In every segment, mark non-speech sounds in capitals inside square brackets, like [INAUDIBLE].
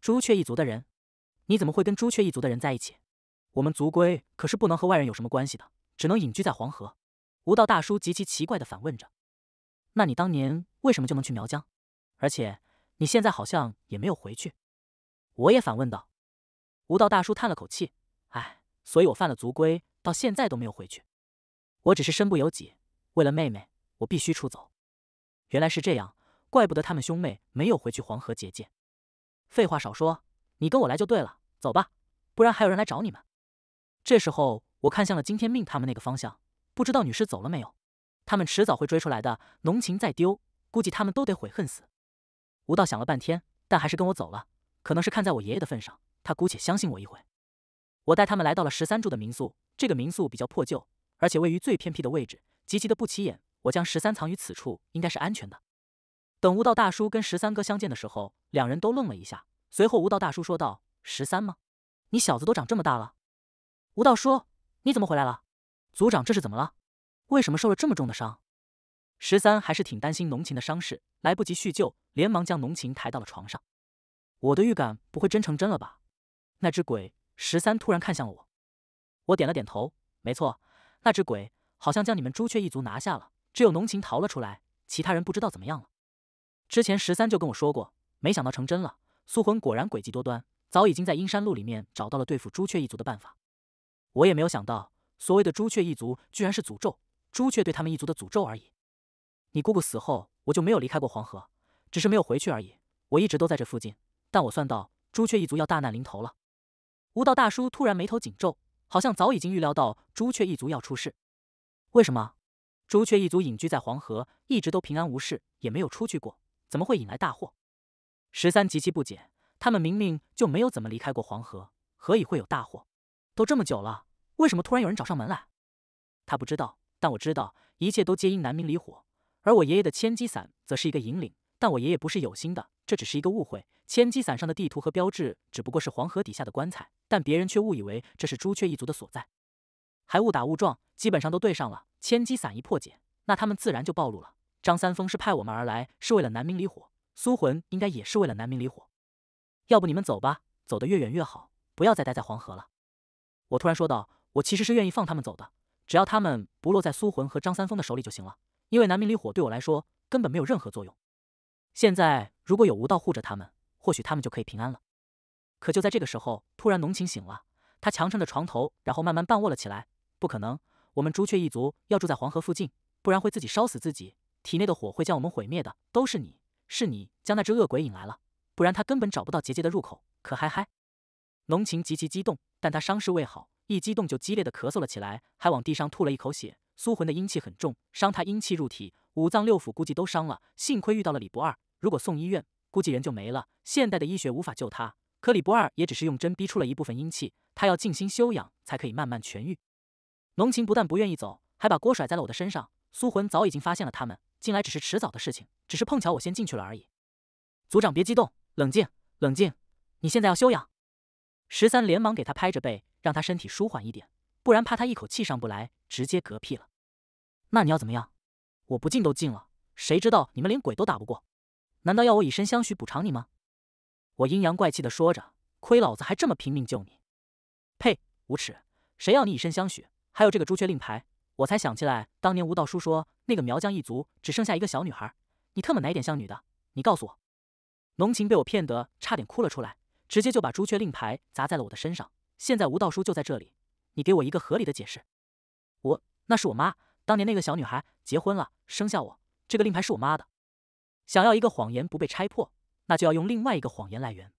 朱雀一族的人，你怎么会跟朱雀一族的人在一起？我们族规可是不能和外人有什么关系的，只能隐居在黄河。无道大叔极其奇怪的反问着：“那你当年为什么就能去苗疆？而且你现在好像也没有回去？”我也反问道。无道大叔叹了口气：“唉，所以我犯了族规，到现在都没有回去。我只是身不由己，为了妹妹，我必须出走。”原来是这样，怪不得他们兄妹没有回去黄河结界。废话少说，你跟我来就对了。走吧，不然还有人来找你们。这时候，我看向了金天命他们那个方向，不知道女尸走了没有。他们迟早会追出来的，浓情再丢，估计他们都得悔恨死。吴道想了半天，但还是跟我走了。可能是看在我爷爷的份上，他姑且相信我一回。我带他们来到了十三住的民宿。这个民宿比较破旧，而且位于最偏僻的位置，极其的不起眼。我将十三藏于此处，应该是安全的。等吴道大叔跟十三哥相见的时候，两人都愣了一下。随后吴道大叔说道：“十三吗？你小子都长这么大了。”吴道说：“你怎么回来了？族长这是怎么了？为什么受了这么重的伤？”十三还是挺担心浓情的伤势，来不及叙旧，连忙将浓情抬到了床上。我的预感不会真成真了吧？那只鬼！十三突然看向了我，我点了点头：“没错，那只鬼好像将你们朱雀一族拿下了，只有浓情逃了出来，其他人不知道怎么样了。”之前十三就跟我说过，没想到成真了。苏魂果然诡计多端，早已经在阴山路里面找到了对付朱雀一族的办法。我也没有想到，所谓的朱雀一族居然是诅咒，朱雀对他们一族的诅咒而已。你姑姑死后，我就没有离开过黄河，只是没有回去而已。我一直都在这附近，但我算到朱雀一族要大难临头了。吴道大叔突然眉头紧皱，好像早已经预料到朱雀一族要出事。为什么？朱雀一族隐居在黄河，一直都平安无事，也没有出去过。怎么会引来大祸？十三极其不解，他们明明就没有怎么离开过黄河，何以会有大祸？都这么久了，为什么突然有人找上门来？他不知道，但我知道，一切都皆因南明离火，而我爷爷的千机伞则是一个引领。但我爷爷不是有心的，这只是一个误会。千机伞上的地图和标志只不过是黄河底下的棺材，但别人却误以为这是朱雀一族的所在，还误打误撞，基本上都对上了。千机伞一破解，那他们自然就暴露了。张三丰是派我们而来，是为了南明离火。苏魂应该也是为了南明离火。要不你们走吧，走得越远越好，不要再待在黄河了。我突然说道：“我其实是愿意放他们走的，只要他们不落在苏魂和张三丰的手里就行了。因为南明离火对我来说根本没有任何作用。现在如果有无道护着他们，或许他们就可以平安了。”可就在这个时候，突然浓情醒了，他强撑着床头，然后慢慢半卧了起来。不可能，我们朱雀一族要住在黄河附近，不然会自己烧死自己。体内的火会将我们毁灭的，都是你，是你将那只恶鬼引来了，不然他根本找不到结界的入口。可嗨嗨，浓情极其激动，但他伤势未好，一激动就激烈的咳嗽了起来，还往地上吐了一口血。苏魂的阴气很重，伤他阴气入体，五脏六腑估计都伤了。幸亏遇到了李不二，如果送医院，估计人就没了。现代的医学无法救他，可李不二也只是用针逼出了一部分阴气，他要静心休养才可以慢慢痊愈。浓情不但不愿意走，还把锅甩在了我的身上。苏魂早已经发现了他们。进来只是迟早的事情，只是碰巧我先进去了而已。组长，别激动，冷静，冷静。你现在要休养。十三连忙给他拍着背，让他身体舒缓一点，不然怕他一口气上不来，直接嗝屁了。那你要怎么样？我不进都进了，谁知道你们连鬼都打不过？难道要我以身相许补偿你吗？我阴阳怪气的说着，亏老子还这么拼命救你。呸！无耻！谁要你以身相许？还有这个朱雀令牌。我才想起来，当年吴道叔说那个苗疆一族只剩下一个小女孩，你特么哪点像女的？你告诉我！浓情被我骗得差点哭了出来，直接就把朱雀令牌砸在了我的身上。现在吴道叔就在这里，你给我一个合理的解释！我那是我妈当年那个小女孩结婚了，生下我，这个令牌是我妈的。想要一个谎言不被拆破，那就要用另外一个谎言来圆。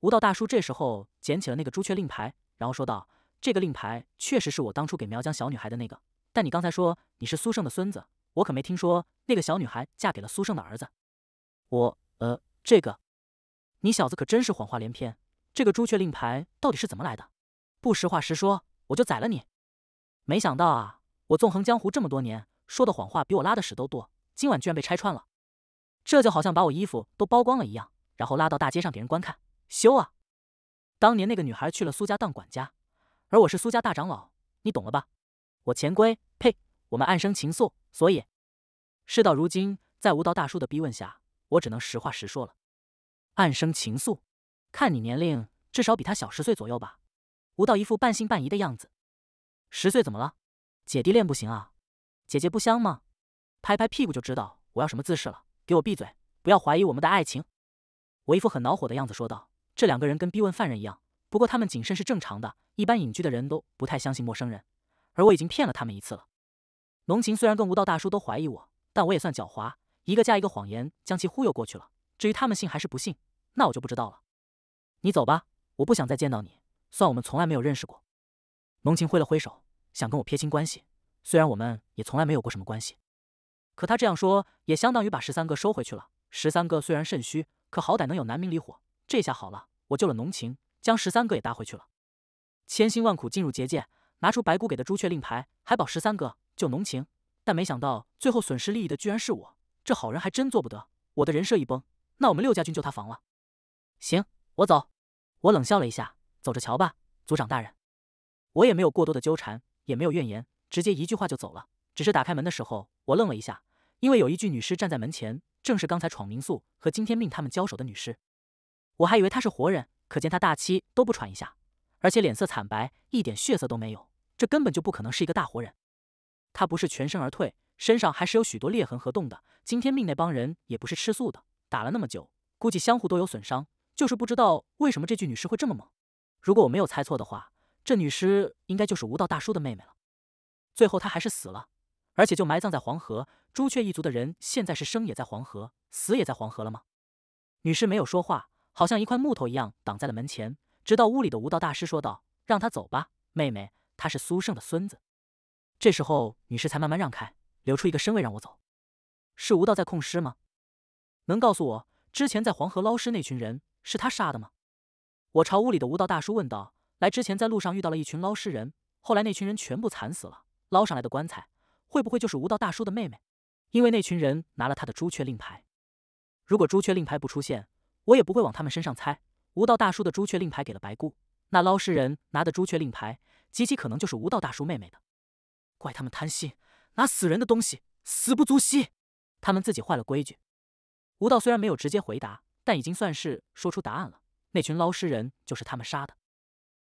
吴道大叔这时候捡起了那个朱雀令牌，然后说道：“这个令牌确实是我当初给苗疆小女孩的那个。”但你刚才说你是苏胜的孙子，我可没听说那个小女孩嫁给了苏胜的儿子。我呃，这个，你小子可真是谎话连篇。这个朱雀令牌到底是怎么来的？不实话实说，我就宰了你。没想到啊，我纵横江湖这么多年，说的谎话比我拉的屎都多。今晚居然被拆穿了，这就好像把我衣服都剥光了一样，然后拉到大街上给人观看。羞啊！当年那个女孩去了苏家当管家，而我是苏家大长老，你懂了吧？我前闺，呸！我们暗生情愫，所以事到如今，在无道大叔的逼问下，我只能实话实说了。暗生情愫，看你年龄，至少比他小十岁左右吧。无道一副半信半疑的样子。十岁怎么了？姐弟恋不行啊？姐姐不香吗？拍拍屁股就知道我要什么姿势了。给我闭嘴！不要怀疑我们的爱情。我一副很恼火的样子说道。这两个人跟逼问犯人一样，不过他们谨慎是正常的，一般隐居的人都不太相信陌生人。而我已经骗了他们一次了。浓情虽然跟吴道大叔都怀疑我，但我也算狡猾，一个加一个谎言将其忽悠过去了。至于他们信还是不信，那我就不知道了。你走吧，我不想再见到你。算我们从来没有认识过。浓情挥了挥手，想跟我撇清关系。虽然我们也从来没有过什么关系，可他这样说也相当于把十三哥收回去了。十三哥虽然肾虚，可好歹能有南明离火。这下好了，我救了浓情，将十三哥也搭回去了。千辛万苦进入结界。拿出白骨给的朱雀令牌，还保十三个救浓情，但没想到最后损失利益的居然是我，这好人还真做不得。我的人设一崩，那我们六家军就塌房了。行，我走。我冷笑了一下，走着瞧吧，族长大人。我也没有过多的纠缠，也没有怨言，直接一句话就走了。只是打开门的时候，我愣了一下，因为有一具女尸站在门前，正是刚才闯民宿和金天命他们交手的女尸。我还以为她是活人，可见她大气都不喘一下。而且脸色惨白，一点血色都没有，这根本就不可能是一个大活人。他不是全身而退，身上还是有许多裂痕和洞的。今天命那帮人也不是吃素的，打了那么久，估计相互都有损伤。就是不知道为什么这具女尸会这么猛。如果我没有猜错的话，这女尸应该就是吴道大叔的妹妹了。最后她还是死了，而且就埋葬在黄河。朱雀一族的人现在是生也在黄河，死也在黄河了吗？女尸没有说话，好像一块木头一样挡在了门前。直到屋里的无道大师说道：“让他走吧，妹妹，他是苏胜的孙子。”这时候，女士才慢慢让开，留出一个身位让我走。是吴道在控尸吗？能告诉我，之前在黄河捞尸那群人是他杀的吗？我朝屋里的无道大叔问道：“来之前在路上遇到了一群捞尸人，后来那群人全部惨死了，捞上来的棺材，会不会就是吴道大叔的妹妹？因为那群人拿了他的朱雀令牌。如果朱雀令牌不出现，我也不会往他们身上猜。”无道大叔的朱雀令牌给了白姑，那捞尸人拿的朱雀令牌，极其可能就是无道大叔妹妹的。怪他们贪心，拿死人的东西，死不足惜。他们自己坏了规矩。无道虽然没有直接回答，但已经算是说出答案了。那群捞尸人就是他们杀的，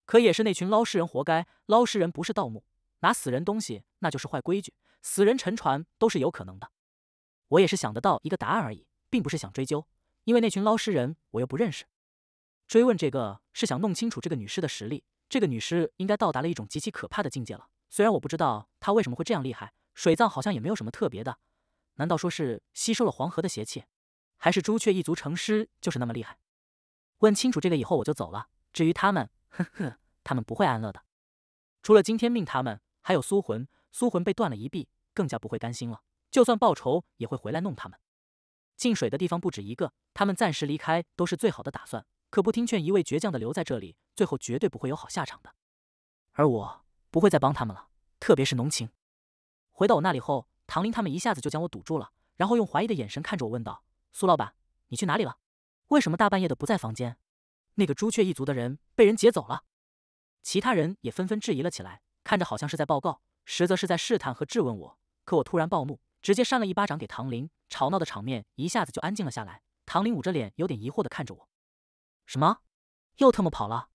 可也是那群捞尸人活该。捞尸人不是盗墓，拿死人东西那就是坏规矩。死人沉船都是有可能的。我也是想得到一个答案而已，并不是想追究，因为那群捞尸人我又不认识。追问这个是想弄清楚这个女尸的实力。这个女尸应该到达了一种极其可怕的境界了。虽然我不知道她为什么会这样厉害，水葬好像也没有什么特别的。难道说是吸收了黄河的邪气，还是朱雀一族成尸就是那么厉害？问清楚这个以后我就走了。至于他们，呵呵，他们不会安乐的。除了今天命他们，还有苏魂。苏魂被断了一臂，更加不会甘心了。就算报仇，也会回来弄他们。进水的地方不止一个，他们暂时离开都是最好的打算。可不听劝，一味倔强的留在这里，最后绝对不会有好下场的。而我不会再帮他们了，特别是浓情。回到我那里后，唐林他们一下子就将我堵住了，然后用怀疑的眼神看着我，问道：“苏老板，你去哪里了？为什么大半夜的不在房间？那个朱雀一族的人被人劫走了？”其他人也纷纷质疑了起来，看着好像是在报告，实则是在试探和质问我。可我突然暴怒，直接扇了一巴掌给唐林。吵闹的场面一下子就安静了下来。唐林捂着脸，有点疑惑的看着我。什么？又特么跑了！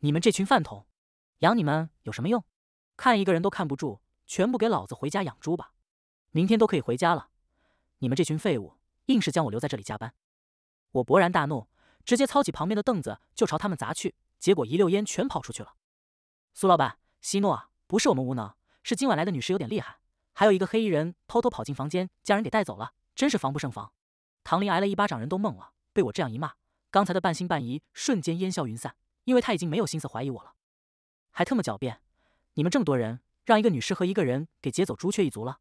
你们这群饭桶，养你们有什么用？看一个人都看不住，全部给老子回家养猪吧！明天都可以回家了。你们这群废物，硬是将我留在这里加班。我勃然大怒，直接操起旁边的凳子就朝他们砸去，结果一溜烟全跑出去了。苏老板息怒啊！不是我们无能，是今晚来的女士有点厉害，还有一个黑衣人偷偷跑进房间将人给带走了，真是防不胜防。唐林挨了一巴掌，人都懵了，被我这样一骂。刚才的半信半疑瞬间烟消云散，因为他已经没有心思怀疑我了。还特么狡辩！你们这么多人，让一个女尸和一个人给劫走朱雀一族了？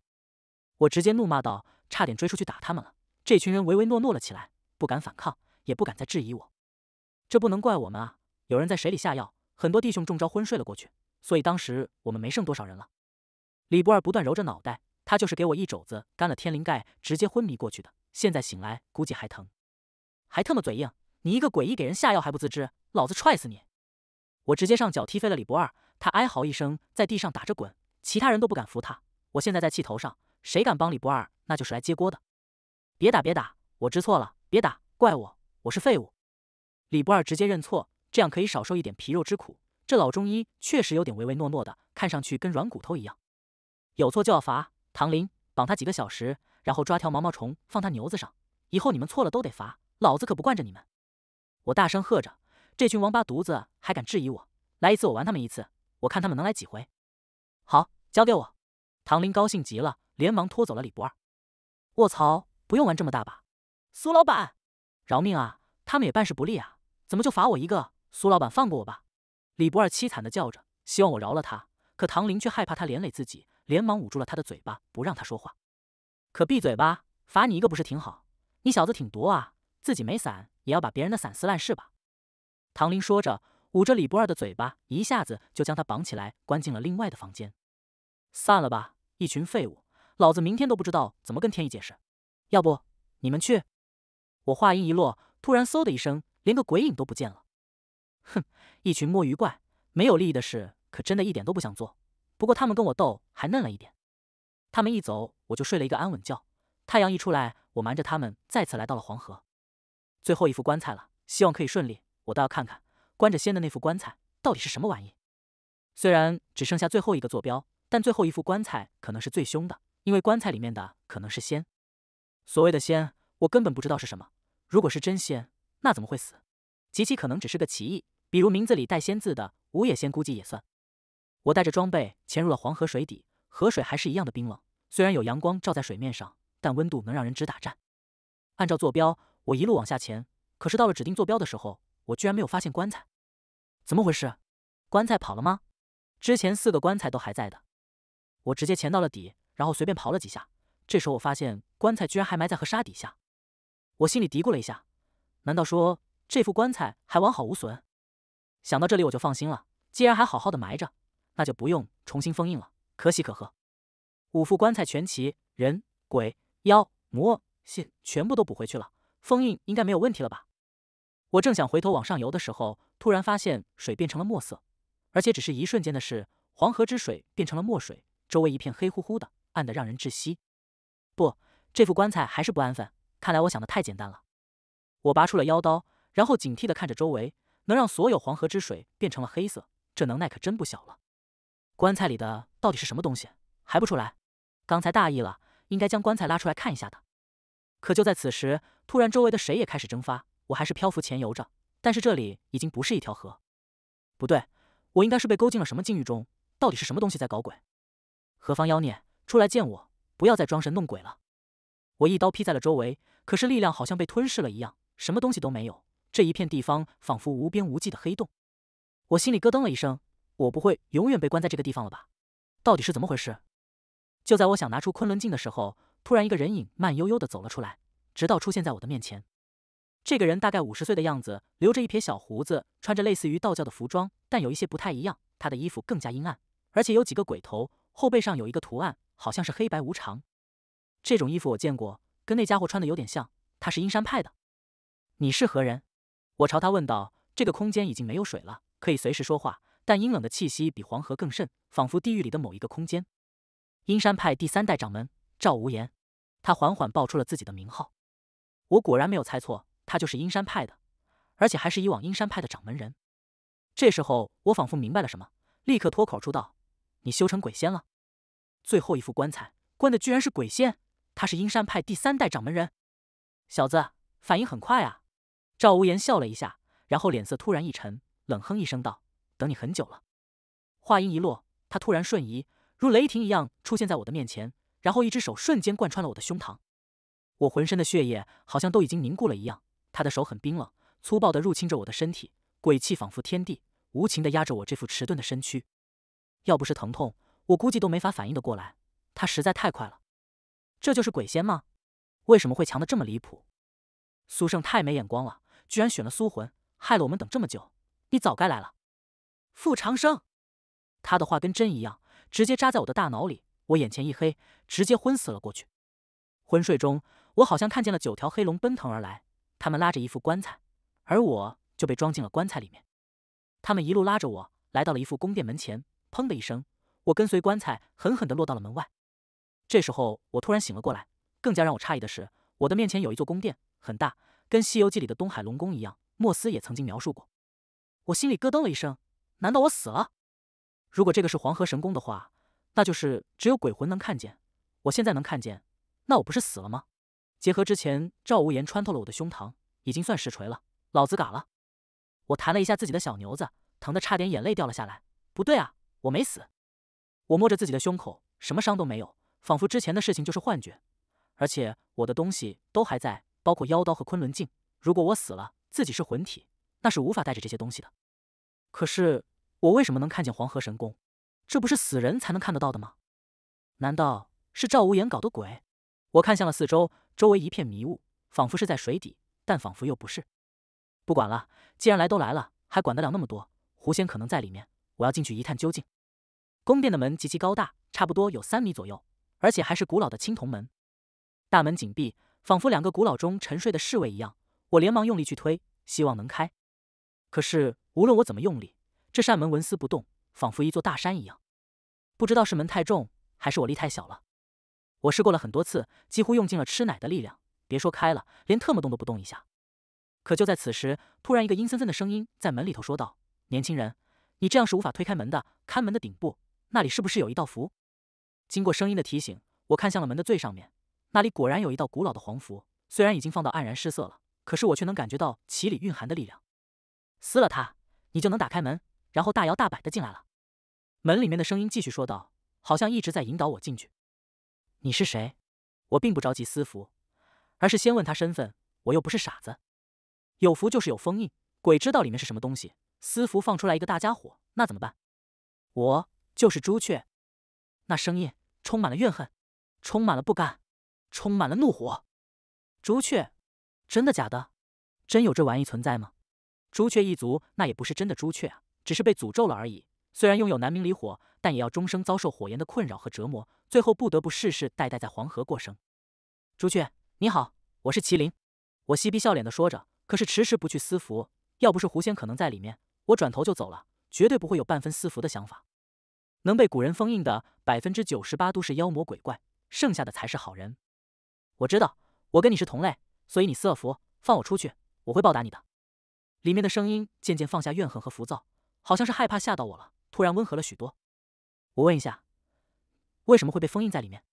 我直接怒骂道，差点追出去打他们了。这群人唯唯诺诺了起来，不敢反抗，也不敢再质疑我。这不能怪我们啊！有人在水里下药，很多弟兄中招昏睡了过去，所以当时我们没剩多少人了。李博尔不断揉着脑袋，他就是给我一肘子，干了天灵盖，直接昏迷过去的。现在醒来估计还疼，还特么嘴硬！你一个鬼医给人下药还不自知，老子踹死你！我直接上脚踢飞了李不二，他哀嚎一声，在地上打着滚。其他人都不敢扶他。我现在在气头上，谁敢帮李不二，那就是来接锅的。别打别打，我知错了。别打，怪我，我是废物。李不二直接认错，这样可以少受一点皮肉之苦。这老中医确实有点唯唯诺诺的，看上去跟软骨头一样。有错就要罚。唐林绑他几个小时，然后抓条毛毛虫放他牛子上。以后你们错了都得罚，老子可不惯着你们。我大声喝着：“这群王八犊子还敢质疑我？来一次我玩他们一次，我看他们能来几回。”好，交给我。唐林高兴极了，连忙拖走了李博二。卧槽，不用玩这么大吧？苏老板，饶命啊！他们也办事不利啊，怎么就罚我一个？苏老板放过我吧！李博二凄惨的叫着，希望我饶了他。可唐林却害怕他连累自己，连忙捂住了他的嘴巴，不让他说话。可闭嘴吧，罚你一个不是挺好？你小子挺毒啊！自己没伞也要把别人的伞撕烂是吧？唐林说着，捂着李博二的嘴巴，一下子就将他绑起来，关进了另外的房间。散了吧，一群废物！老子明天都不知道怎么跟天意解释。要不你们去？我话音一落，突然嗖的一声，连个鬼影都不见了。哼，一群摸鱼怪，没有利益的事可真的一点都不想做。不过他们跟我斗还嫩了一点。他们一走，我就睡了一个安稳觉。太阳一出来，我瞒着他们再次来到了黄河。最后一副棺材了，希望可以顺利。我倒要看看关着仙的那副棺材到底是什么玩意。虽然只剩下最后一个坐标，但最后一副棺材可能是最凶的，因为棺材里面的可能是仙。所谓的仙，我根本不知道是什么。如果是真仙，那怎么会死？极其可能只是个奇异，比如名字里带“仙”字的，五野仙估计也算。我带着装备潜入了黄河水底，河水还是一样的冰冷。虽然有阳光照在水面上，但温度能让人直打颤。按照坐标。我一路往下潜，可是到了指定坐标的时候，我居然没有发现棺材，怎么回事？棺材跑了吗？之前四个棺材都还在的，我直接潜到了底，然后随便刨了几下。这时候我发现棺材居然还埋在河沙底下，我心里嘀咕了一下：难道说这副棺材还完好无损？想到这里我就放心了，既然还好好的埋着，那就不用重新封印了，可喜可贺。五副棺材全齐，人、鬼、妖、魔、仙全部都补回去了。封印应该没有问题了吧？我正想回头往上游的时候，突然发现水变成了墨色，而且只是一瞬间的事。黄河之水变成了墨水，周围一片黑乎乎的，暗得让人窒息。不，这副棺材还是不安分，看来我想的太简单了。我拔出了妖刀，然后警惕地看着周围，能让所有黄河之水变成了黑色，这能耐可真不小了。棺材里的到底是什么东西？还不出来？刚才大意了，应该将棺材拉出来看一下的。可就在此时，突然周围的水也开始蒸发，我还是漂浮潜游着，但是这里已经不是一条河，不对，我应该是被勾进了什么境域中？到底是什么东西在搞鬼？何方妖孽出来见我！不要再装神弄鬼了！我一刀劈在了周围，可是力量好像被吞噬了一样，什么东西都没有，这一片地方仿佛无边无际的黑洞。我心里咯噔了一声，我不会永远被关在这个地方了吧？到底是怎么回事？就在我想拿出昆仑镜的时候。突然，一个人影慢悠悠地走了出来，直到出现在我的面前。这个人大概五十岁的样子，留着一撇小胡子，穿着类似于道教的服装，但有一些不太一样。他的衣服更加阴暗，而且有几个鬼头，后背上有一个图案，好像是黑白无常。这种衣服我见过，跟那家伙穿的有点像。他是阴山派的。你是何人？我朝他问道。这个空间已经没有水了，可以随时说话，但阴冷的气息比黄河更甚，仿佛地狱里的某一个空间。阴山派第三代掌门赵无言。他缓缓报出了自己的名号，我果然没有猜错，他就是阴山派的，而且还是以往阴山派的掌门人。这时候，我仿佛明白了什么，立刻脱口出道：“你修成鬼仙了！”最后一副棺材关的居然是鬼仙，他是阴山派第三代掌门人。小子，反应很快啊！赵无言笑了一下，然后脸色突然一沉，冷哼一声道：“等你很久了。”话音一落，他突然瞬移，如雷霆一样出现在我的面前。然后，一只手瞬间贯穿了我的胸膛，我浑身的血液好像都已经凝固了一样。他的手很冰冷，粗暴的入侵着我的身体，鬼气仿佛天地，无情的压着我这副迟钝的身躯。要不是疼痛，我估计都没法反应得过来。他实在太快了，这就是鬼仙吗？为什么会强得这么离谱？苏胜太没眼光了，居然选了苏魂，害了我们等这么久。你早该来了，傅长生。他的话跟针一样，直接扎在我的大脑里。我眼前一黑，直接昏死了过去。昏睡中，我好像看见了九条黑龙奔腾而来，他们拉着一副棺材，而我就被装进了棺材里面。他们一路拉着我来到了一副宫殿门前，砰的一声，我跟随棺材狠狠的落到了门外。这时候，我突然醒了过来。更加让我诧异的是，我的面前有一座宫殿，很大，跟《西游记》里的东海龙宫一样，莫斯也曾经描述过。我心里咯噔了一声，难道我死了？如果这个是黄河神宫的话。那就是只有鬼魂能看见，我现在能看见，那我不是死了吗？结合之前赵无言穿透了我的胸膛，已经算实锤了，老子嘎了。我弹了一下自己的小牛子，疼得差点眼泪掉了下来。不对啊，我没死。我摸着自己的胸口，什么伤都没有，仿佛之前的事情就是幻觉。而且我的东西都还在，包括妖刀和昆仑镜。如果我死了，自己是魂体，那是无法带着这些东西的。可是我为什么能看见黄河神功？这不是死人才能看得到的吗？难道是赵无言搞的鬼？我看向了四周，周围一片迷雾，仿佛是在水底，但仿佛又不是。不管了，既然来都来了，还管得了那么多？狐仙可能在里面，我要进去一探究竟。宫殿的门极其高大，差不多有三米左右，而且还是古老的青铜门。大门紧闭，仿佛两个古老中沉睡的侍卫一样。我连忙用力去推，希望能开。可是无论我怎么用力，这扇门纹丝不动。仿佛一座大山一样，不知道是门太重还是我力太小了。我试过了很多次，几乎用尽了吃奶的力量，别说开了，连特么动都不动一下。可就在此时，突然一个阴森森的声音在门里头说道：“年轻人，你这样是无法推开门的。看门的顶部那里是不是有一道符？”经过声音的提醒，我看向了门的最上面，那里果然有一道古老的黄符。虽然已经放到黯然失色了，可是我却能感觉到其里蕴含的力量。撕了它，你就能打开门，然后大摇大摆的进来了。门里面的声音继续说道：“好像一直在引导我进去。”你是谁？我并不着急私服，而是先问他身份。我又不是傻子，有福就是有封印，鬼知道里面是什么东西。私服放出来一个大家伙，那怎么办？我就是朱雀。那声音充满了怨恨，充满了不甘，充满了怒火。朱雀，真的假的？真有这玩意存在吗？朱雀一族那也不是真的朱雀啊，只是被诅咒了而已。虽然拥有南明离火，但也要终生遭受火焰的困扰和折磨，最后不得不世世代代在黄河过生。朱雀，你好，我是麒麟。我嬉皮笑脸的说着，可是迟迟不去私服。要不是狐仙可能在里面，我转头就走了，绝对不会有半分私服的想法。能被古人封印的百分之九十八都是妖魔鬼怪，剩下的才是好人。我知道，我跟你是同类，所以你私服，放我出去，我会报答你的。里面的声音渐渐放下怨恨和浮躁，好像是害怕吓到我了。突然温和了许多。我问一下，为什么会被封印在里面？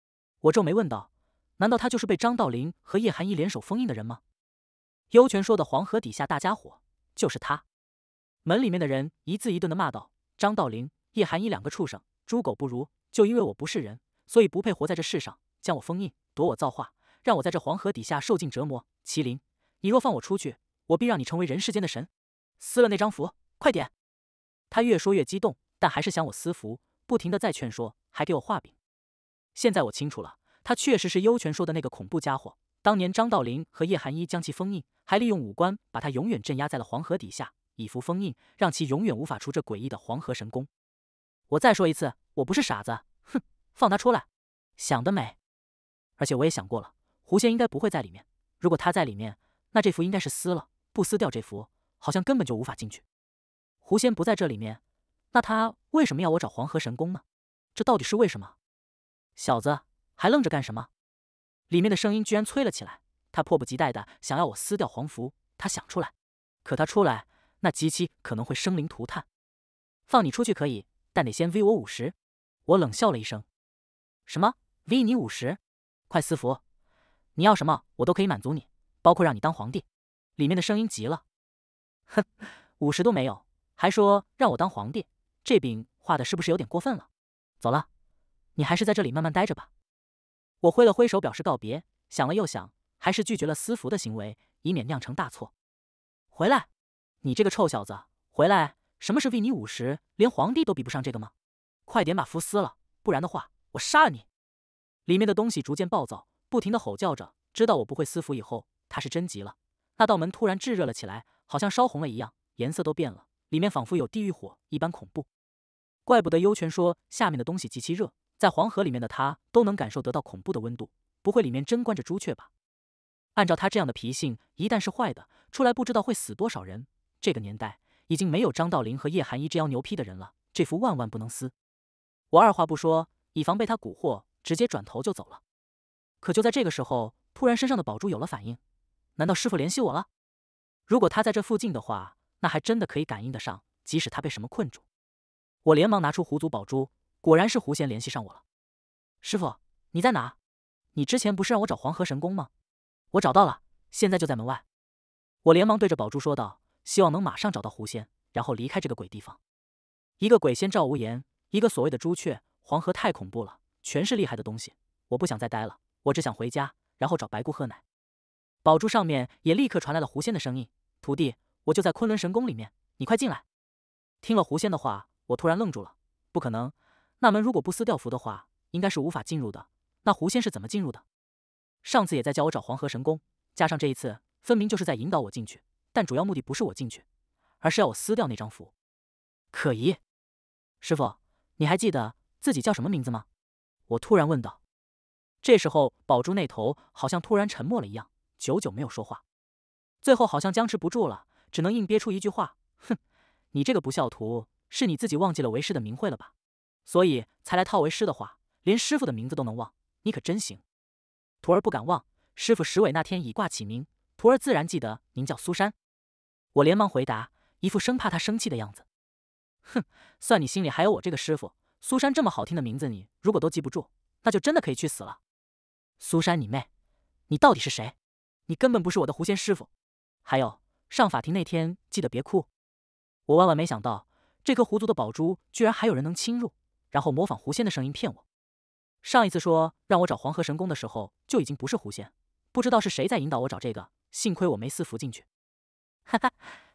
我皱眉问道：“难道他就是被张道陵和叶寒一联手封印的人吗？”幽泉说的“黄河底下大家伙”就是他。门里面的人一字一顿的骂道：“张道陵、叶寒一两个畜生，猪狗不如！就因为我不是人，所以不配活在这世上，将我封印，夺我造化，让我在这黄河底下受尽折磨。”麒麟，你若放我出去，我必让你成为人世间的神！撕了那张符，快点！他越说越激动。但还是想我私服，不停的在劝说，还给我画饼。现在我清楚了，他确实是幽泉说的那个恐怖家伙。当年张道陵和叶寒一将其封印，还利用五官把他永远镇压在了黄河底下，以符封印，让其永远无法出这诡异的黄河神宫。我再说一次，我不是傻子，哼，放他出来，想得美。而且我也想过了，狐仙应该不会在里面。如果他在里面，那这幅应该是撕了，不撕掉这幅，好像根本就无法进去。狐仙不在这里面。那他为什么要我找黄河神功呢？这到底是为什么？小子，还愣着干什么？里面的声音居然催了起来，他迫不及待的想要我撕掉黄符，他想出来，可他出来，那极其可能会生灵涂炭。放你出去可以，但得先 V 我五十。我冷笑了一声：“什么 V 你五十？快撕符！你要什么，我都可以满足你，包括让你当皇帝。”里面的声音急了：“哼，五十都没有，还说让我当皇帝？”这饼画的是不是有点过分了？走了，你还是在这里慢慢待着吧。我挥了挥手表示告别，想了又想，还是拒绝了私服的行为，以免酿成大错。回来，你这个臭小子！回来，什么是为你五十？连皇帝都比不上这个吗？快点把符撕了，不然的话，我杀了你！里面的东西逐渐暴躁，不停的吼叫着。知道我不会私服以后，他是真急了。那道门突然炙热了起来，好像烧红了一样，颜色都变了。里面仿佛有地狱火一般恐怖，怪不得幽泉说下面的东西极其热，在黄河里面的他都能感受得到恐怖的温度。不会里面真关着朱雀吧？按照他这样的脾性，一旦是坏的出来，不知道会死多少人。这个年代已经没有张道陵和叶寒衣这样牛批的人了，这幅万万不能撕。我二话不说，以防被他蛊惑，直接转头就走了。可就在这个时候，突然身上的宝珠有了反应，难道师傅联系我了？如果他在这附近的话。那还真的可以感应得上，即使他被什么困住。我连忙拿出狐族宝珠，果然是狐仙联系上我了。师傅，你在哪？你之前不是让我找黄河神宫吗？我找到了，现在就在门外。我连忙对着宝珠说道，希望能马上找到狐仙，然后离开这个鬼地方。一个鬼仙赵无言，一个所谓的朱雀黄河，太恐怖了，全是厉害的东西。我不想再待了，我只想回家，然后找白姑喝奶。宝珠上面也立刻传来了狐仙的声音：“徒弟。”我就在昆仑神宫里面，你快进来！听了狐仙的话，我突然愣住了。不可能，那门如果不撕掉符的话，应该是无法进入的。那狐仙是怎么进入的？上次也在叫我找黄河神宫，加上这一次，分明就是在引导我进去，但主要目的不是我进去，而是要我撕掉那张符。可疑。师傅，你还记得自己叫什么名字吗？我突然问道。这时候，宝珠那头好像突然沉默了一样，久久没有说话，最后好像僵持不住了。只能硬憋出一句话：“哼，你这个不孝徒，是你自己忘记了为师的名讳了吧？所以才来套为师的话，连师傅的名字都能忘，你可真行。”徒儿不敢忘，师傅石伟那天以卦起名，徒儿自然记得，您叫苏珊。我连忙回答，一副生怕他生气的样子。哼，算你心里还有我这个师傅。苏珊这么好听的名字，你如果都记不住，那就真的可以去死了。苏珊，你妹！你到底是谁？你根本不是我的狐仙师傅。还有。上法庭那天记得别哭。我万万没想到，这颗狐族的宝珠居然还有人能侵入，然后模仿狐仙的声音骗我。上一次说让我找黄河神宫的时候，就已经不是狐仙，不知道是谁在引导我找这个。幸亏我没私服进去。哈哈，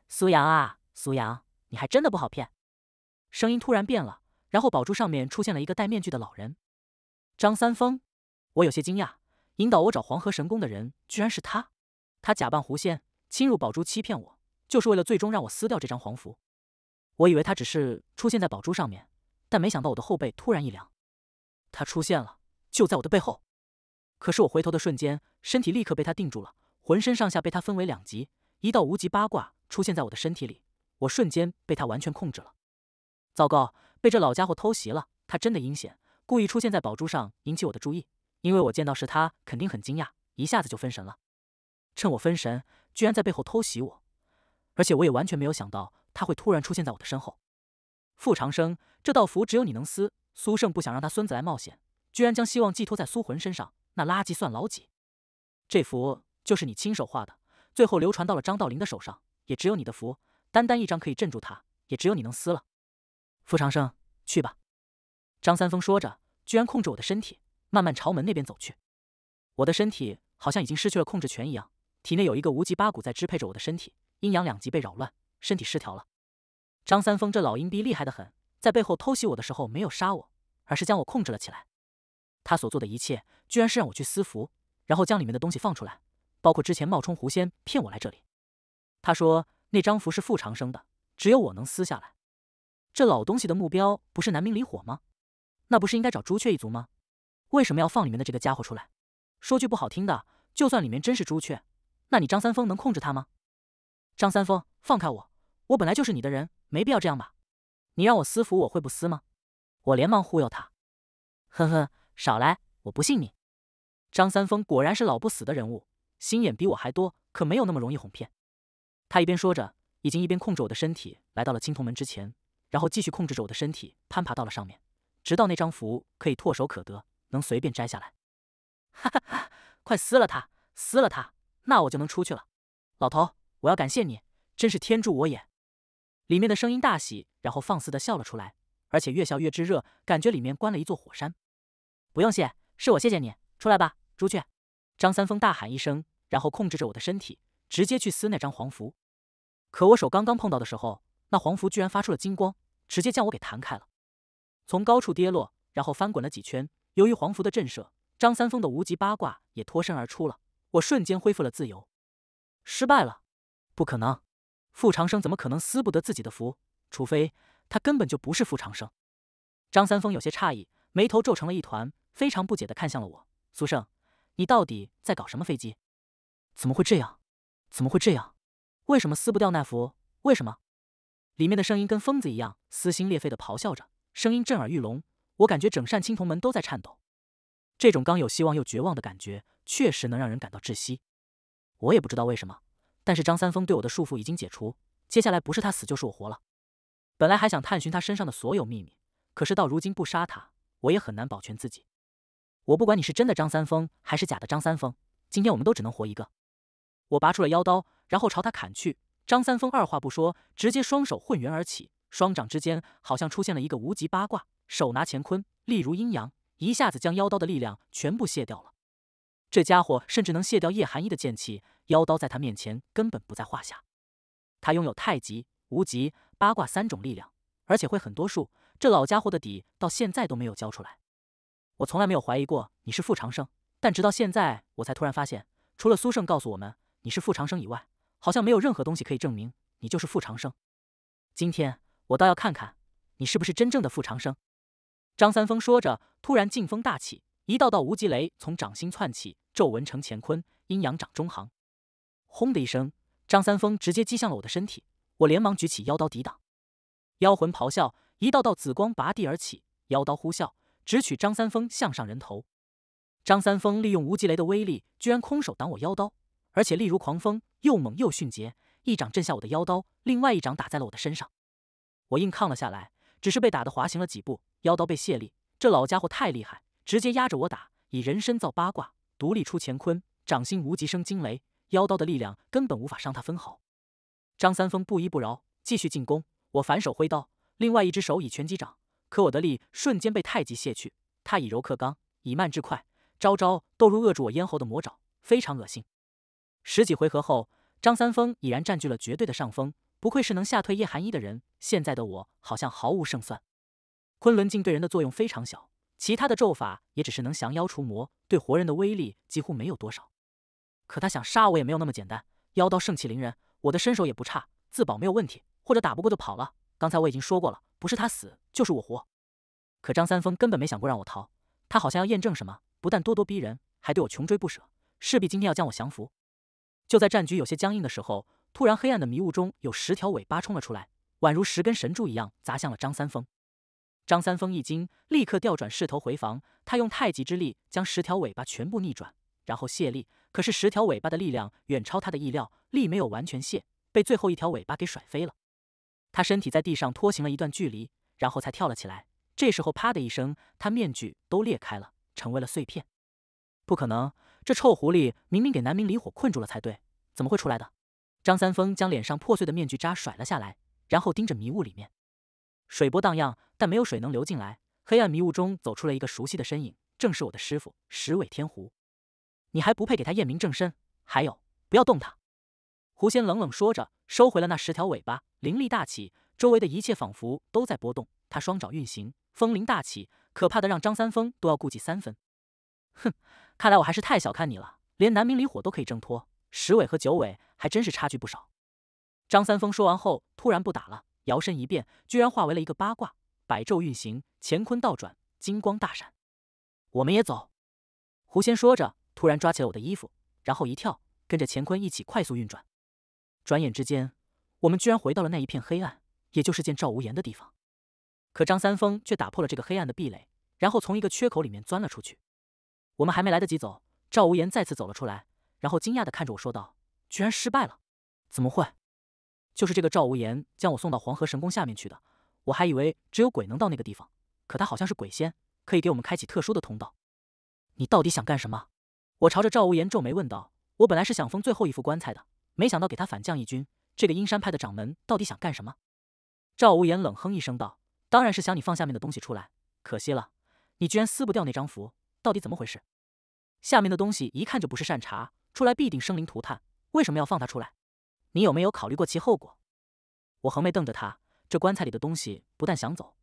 苏阳啊苏阳，你还真的不好骗。声音突然变了，然后宝珠上面出现了一个戴面具的老人——张三丰。我有些惊讶，引导我找黄河神宫的人居然是他，他假扮狐仙。侵入宝珠欺骗我，就是为了最终让我撕掉这张黄符。我以为他只是出现在宝珠上面，但没想到我的后背突然一凉，他出现了，就在我的背后。可是我回头的瞬间，身体立刻被他定住了，浑身上下被他分为两极，一道无极八卦出现在我的身体里，我瞬间被他完全控制了。糟糕，被这老家伙偷袭了！他真的阴险，故意出现在宝珠上引起我的注意，因为我见到是他，肯定很惊讶，一下子就分神了。趁我分神，居然在背后偷袭我，而且我也完全没有想到他会突然出现在我的身后。傅长生，这道符只有你能撕。苏胜不想让他孙子来冒险，居然将希望寄托在苏魂身上。那垃圾算老几？这符就是你亲手画的，最后流传到了张道陵的手上，也只有你的符，单单一张可以镇住他，也只有你能撕了。傅长生，去吧。张三丰说着，居然控制我的身体，慢慢朝门那边走去。我的身体好像已经失去了控制权一样。体内有一个无极八股在支配着我的身体，阴阳两极被扰乱，身体失调了。张三丰这老阴逼厉害的很，在背后偷袭我的时候没有杀我，而是将我控制了起来。他所做的一切，居然是让我去撕符，然后将里面的东西放出来，包括之前冒充狐仙骗我来这里。他说那张符是傅长生的，只有我能撕下来。这老东西的目标不是南明离火吗？那不是应该找朱雀一族吗？为什么要放里面的这个家伙出来？说句不好听的，就算里面真是朱雀。那你张三丰能控制他吗？张三丰，放开我！我本来就是你的人，没必要这样吧？你让我撕符，我会不撕吗？我连忙忽悠他。呵呵，少来，我不信你。张三丰果然是老不死的人物，心眼比我还多，可没有那么容易哄骗。他一边说着，已经一边控制我的身体来到了青铜门之前，然后继续控制着我的身体攀爬到了上面，直到那张符可以唾手可得，能随便摘下来。哈 [LAUGHS] 哈哈！快撕了它，撕了它！那我就能出去了，老头，我要感谢你，真是天助我也！里面的声音大喜，然后放肆的笑了出来，而且越笑越炙热，感觉里面关了一座火山。不用谢，是我谢谢你。出来吧，朱雀！张三丰大喊一声，然后控制着我的身体，直接去撕那张黄符。可我手刚刚碰到的时候，那黄符居然发出了金光，直接将我给弹开了，从高处跌落，然后翻滚了几圈。由于黄符的震慑，张三丰的无极八卦也脱身而出了。我瞬间恢复了自由，失败了，不可能，傅长生怎么可能撕不得自己的符？除非他根本就不是傅长生。张三丰有些诧异，眉头皱成了一团，非常不解的看向了我。苏胜，你到底在搞什么飞机？怎么会这样？怎么会这样？为什么撕不掉那符？为什么？里面的声音跟疯子一样，撕心裂肺的咆哮着，声音震耳欲聋，我感觉整扇青铜门都在颤抖。这种刚有希望又绝望的感觉。确实能让人感到窒息，我也不知道为什么，但是张三丰对我的束缚已经解除，接下来不是他死就是我活了。本来还想探寻他身上的所有秘密，可是到如今不杀他，我也很难保全自己。我不管你是真的张三丰还是假的张三丰，今天我们都只能活一个。我拔出了妖刀，然后朝他砍去。张三丰二话不说，直接双手混元而起，双掌之间好像出现了一个无极八卦，手拿乾坤，例如阴阳，一下子将妖刀的力量全部卸掉了。这家伙甚至能卸掉叶寒衣的剑气，妖刀在他面前根本不在话下。他拥有太极、无极、八卦三种力量，而且会很多术。这老家伙的底到现在都没有交出来。我从来没有怀疑过你是傅长生，但直到现在我才突然发现，除了苏胜告诉我们你是傅长生以外，好像没有任何东西可以证明你就是傅长生。今天我倒要看看你是不是真正的傅长生。张三丰说着，突然劲风大起。一道道无极雷从掌心窜起，皱纹成乾坤，阴阳掌中行。轰的一声，张三丰直接击向了我的身体，我连忙举起妖刀抵挡。妖魂咆哮，一道道紫光拔地而起，妖刀呼啸，直取张三丰项上人头。张三丰利用无极雷的威力，居然空手挡我妖刀，而且力如狂风，又猛又迅捷，一掌震下我的妖刀，另外一掌打在了我的身上。我硬抗了下来，只是被打得滑行了几步，妖刀被卸力。这老家伙太厉害！直接压着我打，以人身造八卦，独立出乾坤，掌心无极生惊雷，妖刀的力量根本无法伤他分毫。张三丰不依不饶，继续进攻。我反手挥刀，另外一只手以拳击掌，可我的力瞬间被太极卸去。他以柔克刚，以慢制快，招招都如扼住我咽喉的魔爪，非常恶心。十几回合后，张三丰已然占据了绝对的上风。不愧是能吓退叶寒衣的人，现在的我好像毫无胜算。昆仑镜对人的作用非常小。其他的咒法也只是能降妖除魔，对活人的威力几乎没有多少。可他想杀我也没有那么简单。妖刀盛气凌人，我的身手也不差，自保没有问题。或者打不过就跑了。刚才我已经说过了，不是他死就是我活。可张三丰根本没想过让我逃，他好像要验证什么，不但咄咄逼人，还对我穷追不舍，势必今天要将我降服。就在战局有些僵硬的时候，突然黑暗的迷雾中有十条尾巴冲了出来，宛如十根神柱一样砸向了张三丰。张三丰一惊，立刻调转势头回防。他用太极之力将十条尾巴全部逆转，然后卸力。可是十条尾巴的力量远超他的意料，力没有完全卸，被最后一条尾巴给甩飞了。他身体在地上拖行了一段距离，然后才跳了起来。这时候，啪的一声，他面具都裂开了，成为了碎片。不可能，这臭狐狸明明给南明离火困住了才对，怎么会出来的？张三丰将脸上破碎的面具渣甩了下来，然后盯着迷雾里面。水波荡漾，但没有水能流进来。黑暗迷雾中走出了一个熟悉的身影，正是我的师傅十尾天狐。你还不配给他验明正身！还有，不要动他！狐仙冷冷说着，收回了那十条尾巴，灵力大起，周围的一切仿佛都在波动。他双爪运行，风铃大起，可怕的让张三丰都要顾忌三分。哼，看来我还是太小看你了，连南明离火都可以挣脱。十尾和九尾还真是差距不少。张三丰说完后，突然不打了。摇身一变，居然化为了一个八卦，百咒运行，乾坤倒转，金光大闪。我们也走。狐仙说着，突然抓起了我的衣服，然后一跳，跟着乾坤一起快速运转。转眼之间，我们居然回到了那一片黑暗，也就是见赵无言的地方。可张三丰却打破了这个黑暗的壁垒，然后从一个缺口里面钻了出去。我们还没来得及走，赵无言再次走了出来，然后惊讶地看着我说道：“居然失败了？怎么会？”就是这个赵无言将我送到黄河神宫下面去的，我还以为只有鬼能到那个地方，可他好像是鬼仙，可以给我们开启特殊的通道。你到底想干什么？我朝着赵无言皱眉问道。我本来是想封最后一副棺材的，没想到给他反将一军。这个阴山派的掌门到底想干什么？赵无言冷哼一声道：“当然是想你放下面的东西出来。可惜了，你居然撕不掉那张符，到底怎么回事？下面的东西一看就不是善茬，出来必定生灵涂炭，为什么要放他出来？”你有没有考虑过其后果？我横眉瞪着他，这棺材里的东西不但想走，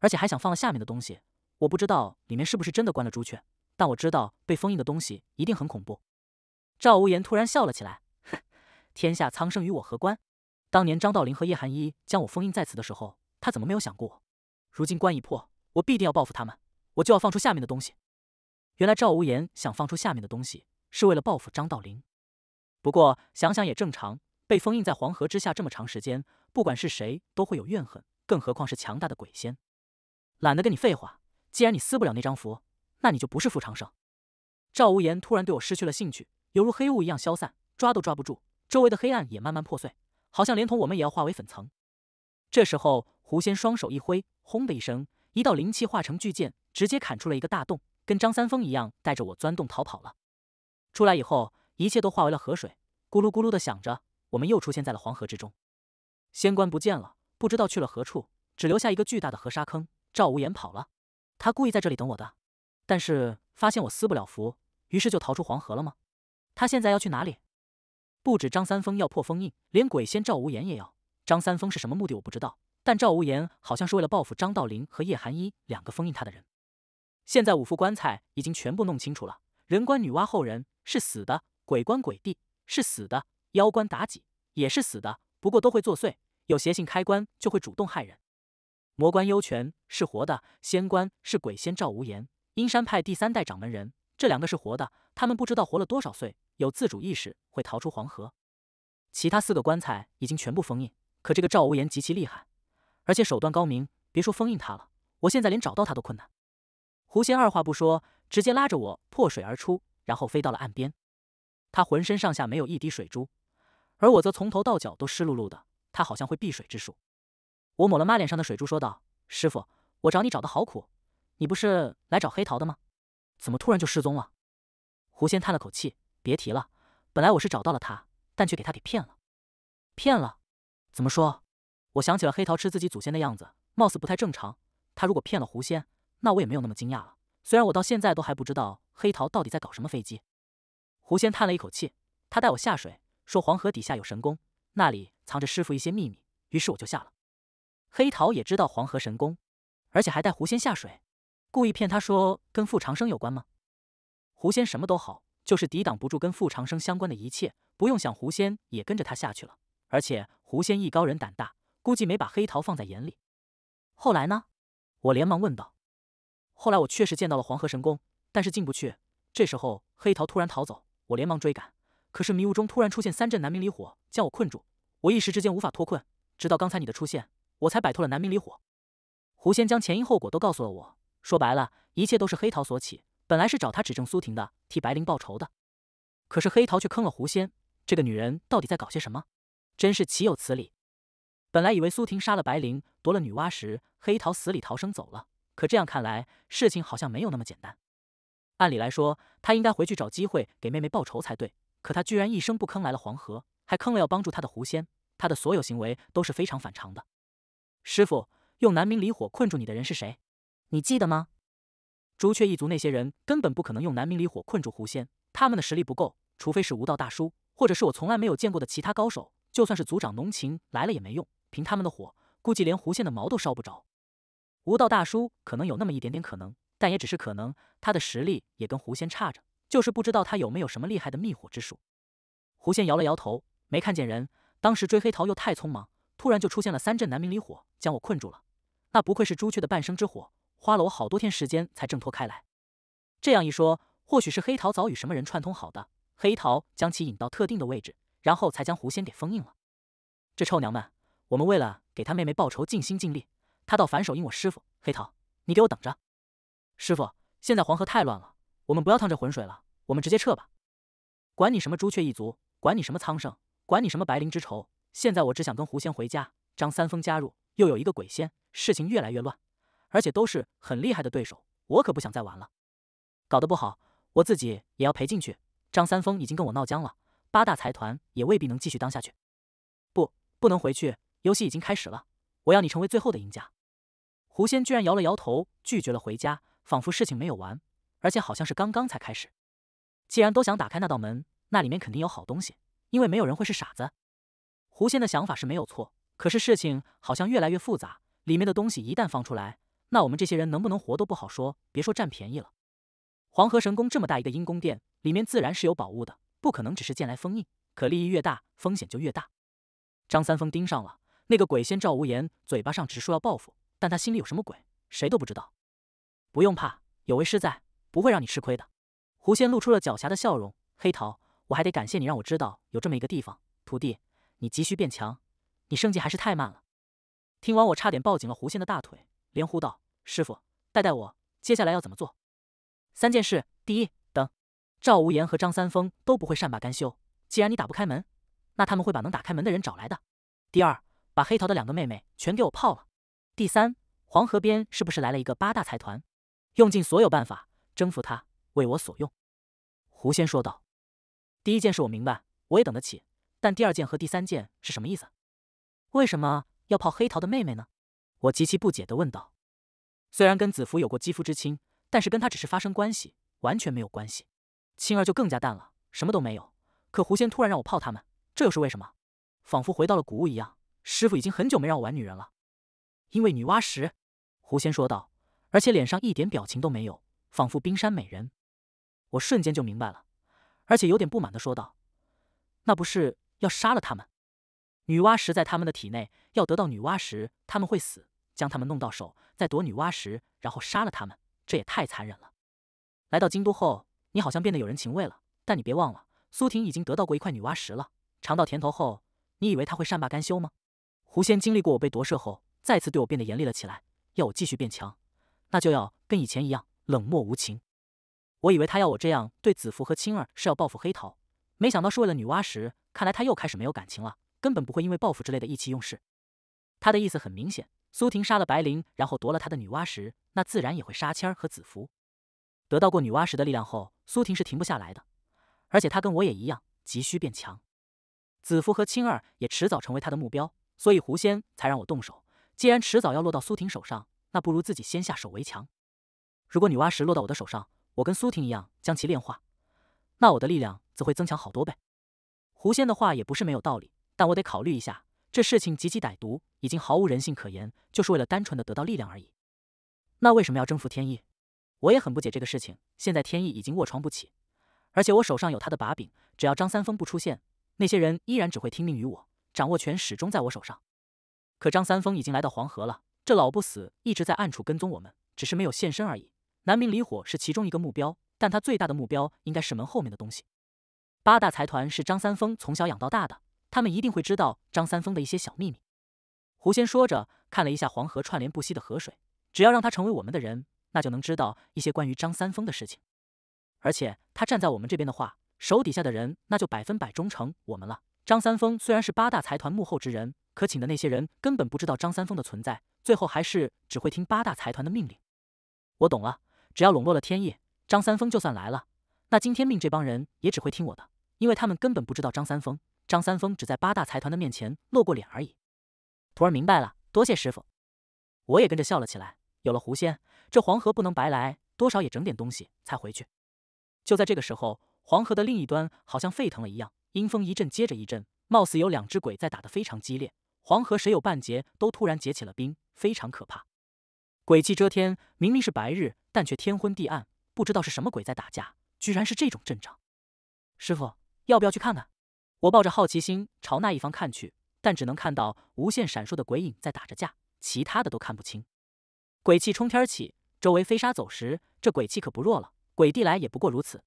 而且还想放了下面的东西。我不知道里面是不是真的关了朱雀，但我知道被封印的东西一定很恐怖。赵无言突然笑了起来：“天下苍生与我何关？当年张道陵和叶寒一将我封印在此的时候，他怎么没有想过？如今关一破，我必定要报复他们，我就要放出下面的东西。”原来赵无言想放出下面的东西是为了报复张道陵。不过想想也正常。被封印在黄河之下这么长时间，不管是谁都会有怨恨，更何况是强大的鬼仙。懒得跟你废话，既然你撕不了那张符，那你就不是傅长生。赵无言突然对我失去了兴趣，犹如黑雾一样消散，抓都抓不住。周围的黑暗也慢慢破碎，好像连同我们也要化为粉层。这时候，狐仙双手一挥，轰的一声，一道灵气化成巨剑，直接砍出了一个大洞，跟张三丰一样带着我钻洞逃跑了。出来以后，一切都化为了河水，咕噜咕噜的响着。我们又出现在了黄河之中，仙官不见了，不知道去了何处，只留下一个巨大的河沙坑。赵无言跑了，他故意在这里等我的，但是发现我撕不了符，于是就逃出黄河了吗？他现在要去哪里？不止张三丰要破封印，连鬼仙赵无言也要。张三丰是什么目的我不知道，但赵无言好像是为了报复张道陵和叶寒一两个封印他的人。现在五副棺材已经全部弄清楚了，人棺女娲后人是死的，鬼棺鬼帝是死的。妖官妲己也是死的，不过都会作祟，有邪性。开关就会主动害人。魔官幽泉是活的，仙官是鬼仙赵无言，阴山派第三代掌门人。这两个是活的，他们不知道活了多少岁，有自主意识，会逃出黄河。其他四个棺材已经全部封印，可这个赵无言极其厉害，而且手段高明，别说封印他了，我现在连找到他都困难。狐仙二话不说，直接拉着我破水而出，然后飞到了岸边。他浑身上下没有一滴水珠。而我则从头到脚都湿漉漉的，他好像会避水之术。我抹了妈脸上的水珠，说道：“师傅，我找你找的好苦，你不是来找黑桃的吗？怎么突然就失踪了？”狐仙叹了口气：“别提了，本来我是找到了他，但却给他给骗了，骗了。怎么说？我想起了黑桃吃自己祖先的样子，貌似不太正常。他如果骗了狐仙，那我也没有那么惊讶了。虽然我到现在都还不知道黑桃到底在搞什么飞机。”狐仙叹了一口气：“他带我下水。”说黄河底下有神功，那里藏着师傅一些秘密，于是我就下了。黑桃也知道黄河神功，而且还带狐仙下水，故意骗他说跟傅长生有关吗？狐仙什么都好，就是抵挡不住跟傅长生相关的一切。不用想，狐仙也跟着他下去了。而且狐仙艺高人胆大，估计没把黑桃放在眼里。后来呢？我连忙问道。后来我确实见到了黄河神功，但是进不去。这时候黑桃突然逃走，我连忙追赶。可是迷雾中突然出现三阵南明离火，将我困住，我一时之间无法脱困。直到刚才你的出现，我才摆脱了南明离火。狐仙将前因后果都告诉了我，说白了，一切都是黑桃所起。本来是找他指证苏婷的，替白灵报仇的，可是黑桃却坑了狐仙。这个女人到底在搞些什么？真是岂有此理！本来以为苏婷杀了白灵，夺了女娲石，黑桃死里逃生走了。可这样看来，事情好像没有那么简单。按理来说，他应该回去找机会给妹妹报仇才对。可他居然一声不吭来了黄河，还坑了要帮助他的狐仙，他的所有行为都是非常反常的。师傅，用南明离火困住你的人是谁？你记得吗？朱雀一族那些人根本不可能用南明离火困住狐仙，他们的实力不够，除非是无道大叔，或者是我从来没有见过的其他高手。就算是族长浓情来了也没用，凭他们的火，估计连狐仙的毛都烧不着。无道大叔可能有那么一点点可能，但也只是可能，他的实力也跟狐仙差着。就是不知道他有没有什么厉害的灭火之术。狐仙摇了摇头，没看见人。当时追黑桃又太匆忙，突然就出现了三阵南明离火，将我困住了。那不愧是朱雀的半生之火，花了我好多天时间才挣脱开来。这样一说，或许是黑桃早与什么人串通好的，黑桃将其引到特定的位置，然后才将狐仙给封印了。这臭娘们，我们为了给他妹妹报仇尽心尽力，他倒反手阴我师傅。黑桃，你给我等着！师傅，现在黄河太乱了。我们不要趟这浑水了，我们直接撤吧。管你什么朱雀一族，管你什么苍生，管你什么白灵之仇。现在我只想跟狐仙回家。张三丰加入，又有一个鬼仙，事情越来越乱，而且都是很厉害的对手，我可不想再玩了。搞得不好，我自己也要赔进去。张三丰已经跟我闹僵了，八大财团也未必能继续当下去。不，不能回去。游戏已经开始了，我要你成为最后的赢家。狐仙居然摇了摇头，拒绝了回家，仿佛事情没有完。而且好像是刚刚才开始。既然都想打开那道门，那里面肯定有好东西。因为没有人会是傻子。狐仙的想法是没有错，可是事情好像越来越复杂。里面的东西一旦放出来，那我们这些人能不能活都不好说。别说占便宜了。黄河神宫这么大一个阴宫殿，里面自然是有宝物的，不可能只是剑来封印。可利益越大，风险就越大。张三丰盯上了那个鬼仙赵无言，嘴巴上只说要报复，但他心里有什么鬼，谁都不知道。不用怕，有为师在。不会让你吃亏的，狐仙露出了狡黠的笑容。黑桃，我还得感谢你，让我知道有这么一个地方。徒弟，你急需变强，你升级还是太慢了。听完，我差点抱紧了狐仙的大腿，连呼道：“师傅，带带我，接下来要怎么做？三件事：第一，等赵无言和张三丰都不会善罢甘休。既然你打不开门，那他们会把能打开门的人找来的。第二，把黑桃的两个妹妹全给我泡了。第三，黄河边是不是来了一个八大财团？用尽所有办法。”征服他，为我所用。”狐仙说道，“第一件事我明白，我也等得起，但第二件和第三件是什么意思？为什么要泡黑桃的妹妹呢？”我极其不解的问道。“虽然跟子服有过肌肤之亲，但是跟他只是发生关系，完全没有关系。青儿就更加淡了，什么都没有。可狐仙突然让我泡他们，这又是为什么？仿佛回到了古物一样。师傅已经很久没让我玩女人了，因为女娲石。”狐仙说道，而且脸上一点表情都没有。仿佛冰山美人，我瞬间就明白了，而且有点不满的说道：“那不是要杀了他们？女娲石在他们的体内，要得到女娲石，他们会死。将他们弄到手，再夺女娲石，然后杀了他们，这也太残忍了。”来到京都后，你好像变得有人情味了，但你别忘了，苏婷已经得到过一块女娲石了。尝到甜头后，你以为他会善罢甘休吗？狐仙经历过我被夺舍后，再次对我变得严厉了起来，要我继续变强，那就要跟以前一样。冷漠无情，我以为他要我这样对子服和青儿是要报复黑桃，没想到是为了女娲石。看来他又开始没有感情了，根本不会因为报复之类的意气用事。他的意思很明显：苏婷杀了白灵，然后夺了他的女娲石，那自然也会杀青儿和子服。得到过女娲石的力量后，苏婷是停不下来的。而且他跟我也一样，急需变强。子服和青儿也迟早成为他的目标，所以狐仙才让我动手。既然迟早要落到苏婷手上，那不如自己先下手为强。如果女娲石落到我的手上，我跟苏婷一样将其炼化，那我的力量则会增强好多倍。狐仙的话也不是没有道理，但我得考虑一下。这事情极其歹毒，已经毫无人性可言，就是为了单纯的得到力量而已。那为什么要征服天意？我也很不解这个事情。现在天意已经卧床不起，而且我手上有他的把柄，只要张三丰不出现，那些人依然只会听命于我，掌握权始终在我手上。可张三丰已经来到黄河了，这老不死一直在暗处跟踪我们，只是没有现身而已。南明离火是其中一个目标，但他最大的目标应该是门后面的东西。八大财团是张三丰从小养到大的，他们一定会知道张三丰的一些小秘密。狐仙说着，看了一下黄河串联不息的河水，只要让他成为我们的人，那就能知道一些关于张三丰的事情。而且他站在我们这边的话，手底下的人那就百分百忠诚我们了。张三丰虽然是八大财团幕后之人，可请的那些人根本不知道张三丰的存在，最后还是只会听八大财团的命令。我懂了。只要笼络了天意，张三丰就算来了，那金天命这帮人也只会听我的，因为他们根本不知道张三丰。张三丰只在八大财团的面前露过脸而已。徒儿明白了，多谢师傅。我也跟着笑了起来。有了狐仙，这黄河不能白来，多少也整点东西才回去。就在这个时候，黄河的另一端好像沸腾了一样，阴风一阵接着一阵，貌似有两只鬼在打得非常激烈。黄河水有半截都突然结起了冰，非常可怕。鬼气遮天，明明是白日。但却天昏地暗，不知道是什么鬼在打架，居然是这种阵仗。师傅，要不要去看看？我抱着好奇心朝那一方看去，但只能看到无限闪烁的鬼影在打着架，其他的都看不清。鬼气冲天起，周围飞沙走石，这鬼气可不弱了。鬼帝来也不过如此。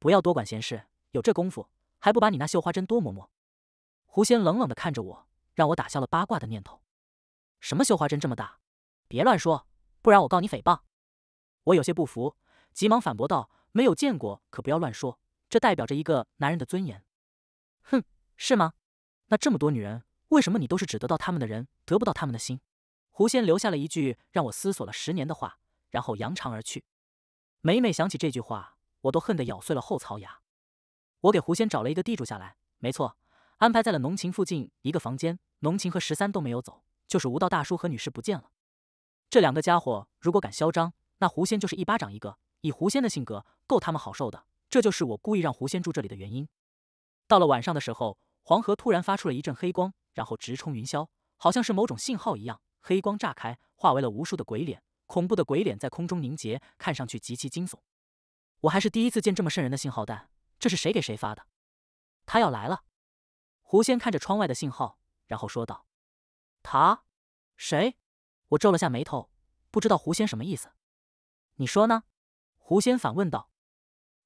不要多管闲事，有这功夫还不把你那绣花针多磨磨？狐仙冷冷地看着我，让我打消了八卦的念头。什么绣花针这么大？别乱说，不然我告你诽谤。我有些不服，急忙反驳道：“没有见过，可不要乱说。这代表着一个男人的尊严。”“哼，是吗？那这么多女人，为什么你都是只得到他们的人，得不到他们的心？”狐仙留下了一句让我思索了十年的话，然后扬长而去。每每想起这句话，我都恨得咬碎了后槽牙。我给狐仙找了一个地主下来，没错，安排在了农情附近一个房间。农情和十三都没有走，就是无道大叔和女士不见了。这两个家伙如果敢嚣张，那狐仙就是一巴掌一个，以狐仙的性格，够他们好受的。这就是我故意让狐仙住这里的原因。到了晚上的时候，黄河突然发出了一阵黑光，然后直冲云霄，好像是某种信号一样。黑光炸开，化为了无数的鬼脸，恐怖的鬼脸在空中凝结，看上去极其惊悚。我还是第一次见这么瘆人的信号弹，这是谁给谁发的？他要来了。狐仙看着窗外的信号，然后说道：“他，谁？”我皱了下眉头，不知道狐仙什么意思。你说呢？狐仙反问道：“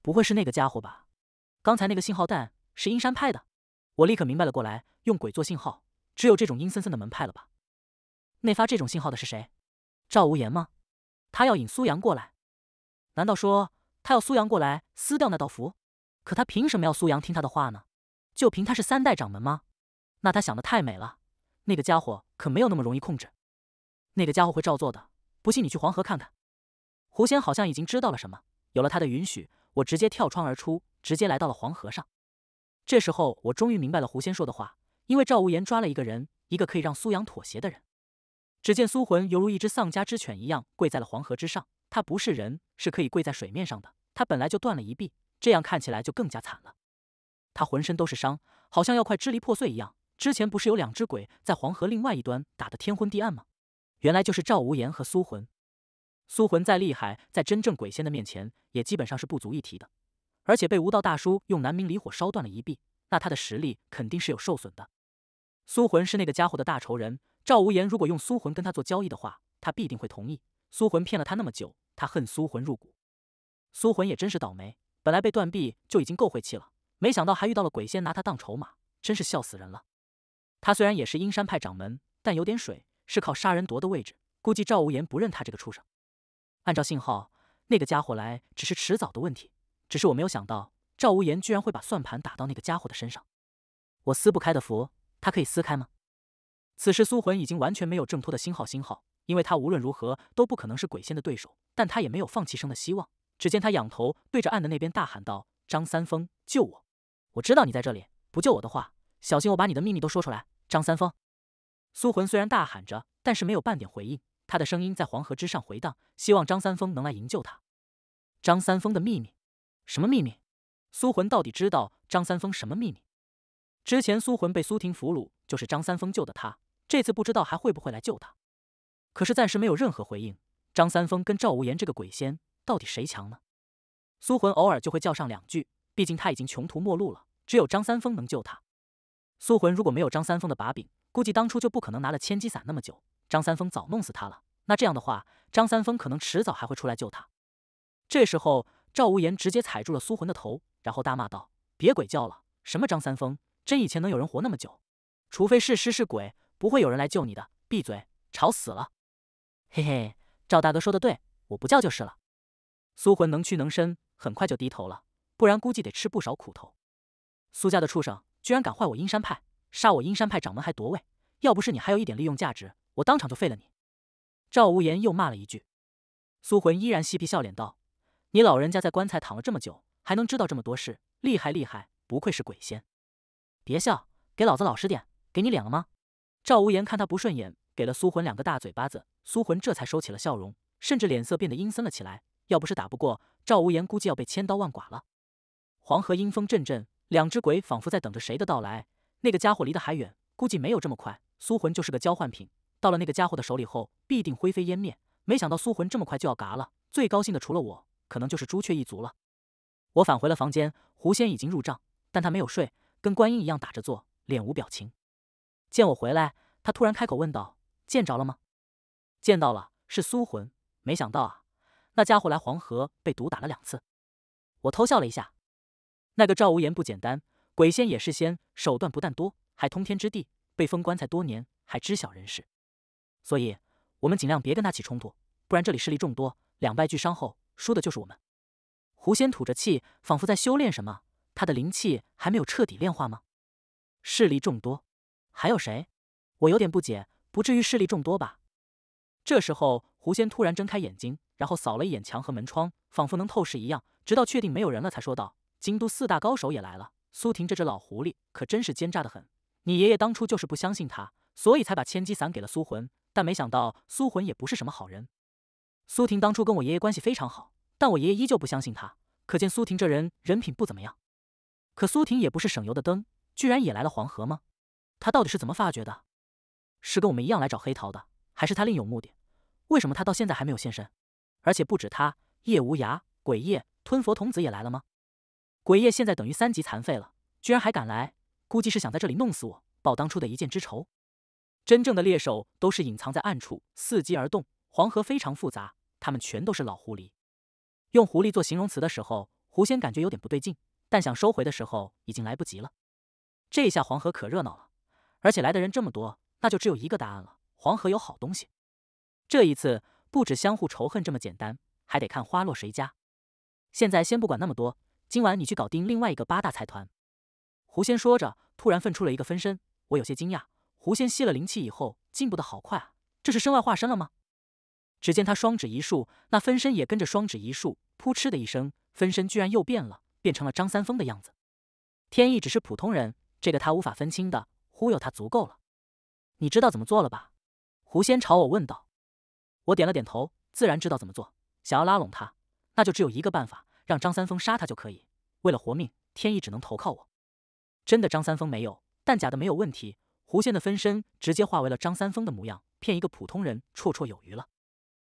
不会是那个家伙吧？刚才那个信号弹是阴山派的。”我立刻明白了过来，用鬼做信号，只有这种阴森森的门派了吧？那发这种信号的是谁？赵无言吗？他要引苏阳过来？难道说他要苏阳过来撕掉那道符？可他凭什么要苏阳听他的话呢？就凭他是三代掌门吗？那他想的太美了。那个家伙可没有那么容易控制。那个家伙会照做的，不信你去黄河看看。狐仙好像已经知道了什么，有了他的允许，我直接跳窗而出，直接来到了黄河上。这时候，我终于明白了狐仙说的话，因为赵无言抓了一个人，一个可以让苏阳妥协的人。只见苏魂犹如一只丧家之犬一样跪在了黄河之上，他不是人，是可以跪在水面上的。他本来就断了一臂，这样看起来就更加惨了。他浑身都是伤，好像要快支离破碎一样。之前不是有两只鬼在黄河另外一端打得天昏地暗吗？原来就是赵无言和苏魂。苏魂再厉害，在真正鬼仙的面前也基本上是不足一提的。而且被无道大叔用南明离火烧断了一臂，那他的实力肯定是有受损的。苏魂是那个家伙的大仇人，赵无言如果用苏魂跟他做交易的话，他必定会同意。苏魂骗了他那么久，他恨苏魂入骨。苏魂也真是倒霉，本来被断臂就已经够晦气了，没想到还遇到了鬼仙拿他当筹码，真是笑死人了。他虽然也是阴山派掌门，但有点水，是靠杀人夺的位置，估计赵无言不认他这个畜生。按照信号，那个家伙来只是迟早的问题。只是我没有想到，赵无言居然会把算盘打到那个家伙的身上。我撕不开的符，他可以撕开吗？此时苏魂已经完全没有挣脱的信号信号，因为他无论如何都不可能是鬼仙的对手。但他也没有放弃生的希望。只见他仰头对着岸的那边大喊道：“张三丰，救我！我知道你在这里，不救我的话，小心我把你的秘密都说出来。”张三丰，苏魂虽然大喊着，但是没有半点回应。他的声音在黄河之上回荡，希望张三丰能来营救他。张三丰的秘密，什么秘密？苏魂到底知道张三丰什么秘密？之前苏魂被苏婷俘虏，就是张三丰救的他。这次不知道还会不会来救他。可是暂时没有任何回应。张三丰跟赵无言这个鬼仙，到底谁强呢？苏魂偶尔就会叫上两句，毕竟他已经穷途末路了，只有张三丰能救他。苏魂如果没有张三丰的把柄，估计当初就不可能拿了千机伞那么久。张三丰早弄死他了，那这样的话，张三丰可能迟早还会出来救他。这时候，赵无言直接踩住了苏魂的头，然后大骂道：“别鬼叫了！什么张三丰？真以前能有人活那么久？除非是尸是鬼，不会有人来救你的。闭嘴，吵死了！”嘿嘿，赵大哥说的对，我不叫就是了。苏魂能屈能伸，很快就低头了，不然估计得吃不少苦头。苏家的畜生居然敢坏我阴山派，杀我阴山派掌门还夺位，要不是你还有一点利用价值。我当场就废了你！赵无言又骂了一句。苏魂依然嬉皮笑脸道：“你老人家在棺材躺了这么久，还能知道这么多事，厉害厉害，不愧是鬼仙！”别笑，给老子老实点！给你脸了吗？赵无言看他不顺眼，给了苏魂两个大嘴巴子。苏魂这才收起了笑容，甚至脸色变得阴森了起来。要不是打不过赵无言，估计要被千刀万剐了。黄河阴风阵阵，两只鬼仿佛在等着谁的到来。那个家伙离得还远，估计没有这么快。苏魂就是个交换品。到了那个家伙的手里后，必定灰飞烟灭。没想到苏魂这么快就要嘎了，最高兴的除了我，可能就是朱雀一族了。我返回了房间，狐仙已经入帐，但他没有睡，跟观音一样打着坐，脸无表情。见我回来，他突然开口问道：“见着了吗？”“见到了，是苏魂。”“没想到啊，那家伙来黄河被毒打了两次。”我偷笑了一下。那个赵无言不简单，鬼仙也是仙，手段不但多，还通天之地，被封棺材多年还知晓人事。所以，我们尽量别跟他起冲突，不然这里势力众多，两败俱伤后，输的就是我们。狐仙吐着气，仿佛在修炼什么，他的灵气还没有彻底炼化吗？势力众多，还有谁？我有点不解，不至于势力众多吧？这时候，狐仙突然睁开眼睛，然后扫了一眼墙和门窗，仿佛能透视一样，直到确定没有人了，才说道：“京都四大高手也来了。苏婷这只老狐狸可真是奸诈的很。你爷爷当初就是不相信他，所以才把千机伞给了苏魂。”但没想到苏魂也不是什么好人。苏婷当初跟我爷爷关系非常好，但我爷爷依旧不相信他，可见苏婷这人人品不怎么样。可苏婷也不是省油的灯，居然也来了黄河吗？他到底是怎么发觉的？是跟我们一样来找黑桃的，还是他另有目的？为什么他到现在还没有现身？而且不止他，叶无涯、鬼夜、吞佛童子也来了吗？鬼夜现在等于三级残废了，居然还敢来，估计是想在这里弄死我，报当初的一箭之仇。真正的猎手都是隐藏在暗处，伺机而动。黄河非常复杂，他们全都是老狐狸。用狐狸做形容词的时候，狐仙感觉有点不对劲，但想收回的时候已经来不及了。这一下黄河可热闹了，而且来的人这么多，那就只有一个答案了：黄河有好东西。这一次不止相互仇恨这么简单，还得看花落谁家。现在先不管那么多，今晚你去搞定另外一个八大财团。狐仙说着，突然分出了一个分身。我有些惊讶。狐仙吸了灵气以后进步的好快啊！这是身外化身了吗？只见他双指一竖，那分身也跟着双指一竖，扑哧的一声，分身居然又变了，变成了张三丰的样子。天意只是普通人，这个他无法分清的，忽悠他足够了。你知道怎么做了吧？狐仙朝我问道。我点了点头，自然知道怎么做。想要拉拢他，那就只有一个办法，让张三丰杀他就可以。为了活命，天意只能投靠我。真的张三丰没有，但假的没有问题。狐仙的分身直接化为了张三丰的模样，骗一个普通人绰绰有余了。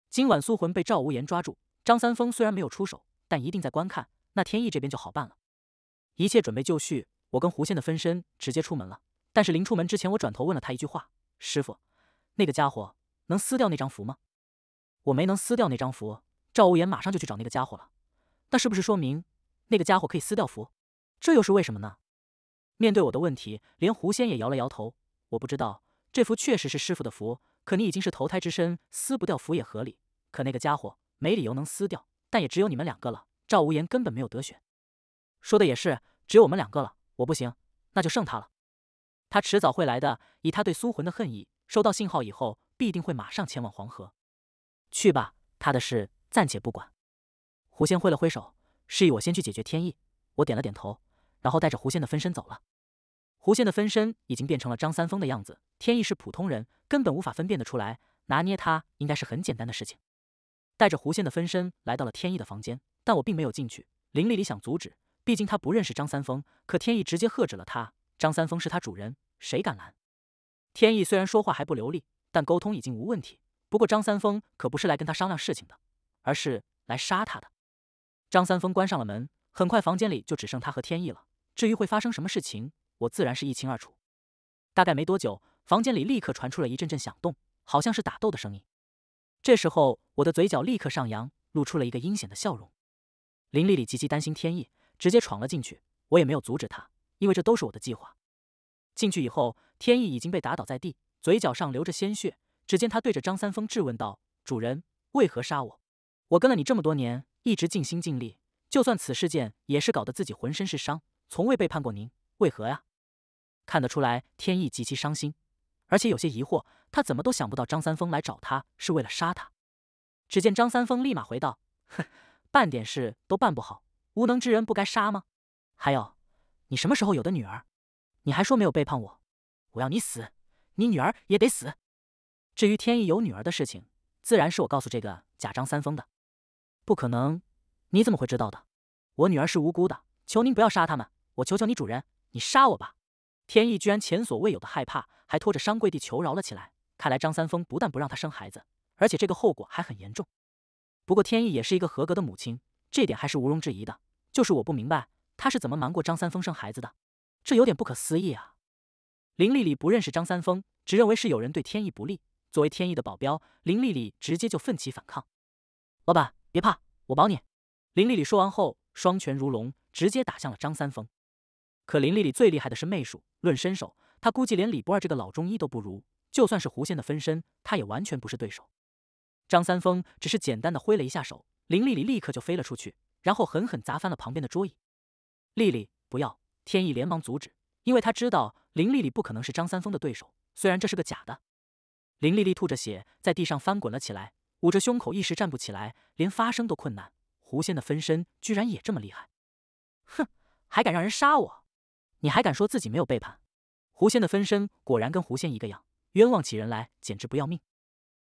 今晚苏魂被赵无言抓住，张三丰虽然没有出手，但一定在观看。那天意这边就好办了，一切准备就绪，我跟狐仙的分身直接出门了。但是临出门之前，我转头问了他一句话：“师傅，那个家伙能撕掉那张符吗？”我没能撕掉那张符，赵无言马上就去找那个家伙了。那是不是说明那个家伙可以撕掉符？这又是为什么呢？面对我的问题，连狐仙也摇了摇头。我不知道，这符确实是师傅的符，可你已经是投胎之身，撕不掉符也合理。可那个家伙没理由能撕掉，但也只有你们两个了。赵无言根本没有得选。说的也是，只有我们两个了。我不行，那就剩他了。他迟早会来的，以他对苏魂的恨意，收到信号以后必定会马上前往黄河。去吧，他的事暂且不管。狐仙挥了挥手，示意我先去解决天意。我点了点头，然后带着狐仙的分身走了。狐仙的分身已经变成了张三丰的样子，天意是普通人，根本无法分辨得出来，拿捏他应该是很简单的事情。带着狐仙的分身来到了天意的房间，但我并没有进去。林丽丽想阻止，毕竟她不认识张三丰，可天意直接喝止了他。张三丰是他主人，谁敢拦？天意虽然说话还不流利，但沟通已经无问题。不过张三丰可不是来跟他商量事情的，而是来杀他的。张三丰关上了门，很快房间里就只剩他和天意了。至于会发生什么事情？我自然是一清二楚。大概没多久，房间里立刻传出了一阵阵响动，好像是打斗的声音。这时候，我的嘴角立刻上扬，露出了一个阴险的笑容。林丽丽极其担心天意，直接闯了进去。我也没有阻止她，因为这都是我的计划。进去以后，天意已经被打倒在地，嘴角上流着鲜血。只见他对着张三丰质问道：“主人，为何杀我？我跟了你这么多年，一直尽心尽力，就算此事件也是搞得自己浑身是伤，从未背叛过您。”为何呀？看得出来，天意极其伤心，而且有些疑惑。他怎么都想不到张三丰来找他是为了杀他。只见张三丰立马回道：“哼，办点事都办不好，无能之人不该杀吗？还有，你什么时候有的女儿？你还说没有背叛我？我要你死，你女儿也得死。至于天意有女儿的事情，自然是我告诉这个假张三丰的。不可能，你怎么会知道的？我女儿是无辜的，求您不要杀他们，我求求你，主人。”你杀我吧！天意居然前所未有的害怕，还拖着伤跪地求饶了起来。看来张三丰不但不让他生孩子，而且这个后果还很严重。不过天意也是一个合格的母亲，这点还是毋庸置疑的。就是我不明白，他是怎么瞒过张三丰生孩子的，这有点不可思议啊！林丽丽不认识张三丰，只认为是有人对天意不利。作为天意的保镖，林丽丽直接就奋起反抗。老板别怕，我保你！林丽丽说完后，双拳如龙，直接打向了张三丰。可林丽丽最厉害的是媚术，论身手，她估计连李不二这个老中医都不如。就算是狐仙的分身，她也完全不是对手。张三丰只是简单的挥了一下手，林丽丽立刻就飞了出去，然后狠狠砸翻了旁边的桌椅。丽丽，不要！天意连忙阻止，因为他知道林丽丽不可能是张三丰的对手，虽然这是个假的。林丽丽吐着血在地上翻滚了起来，捂着胸口一时站不起来，连发声都困难。狐仙的分身居然也这么厉害！哼，还敢让人杀我！你还敢说自己没有背叛？狐仙的分身果然跟狐仙一个样，冤枉起人来简直不要命。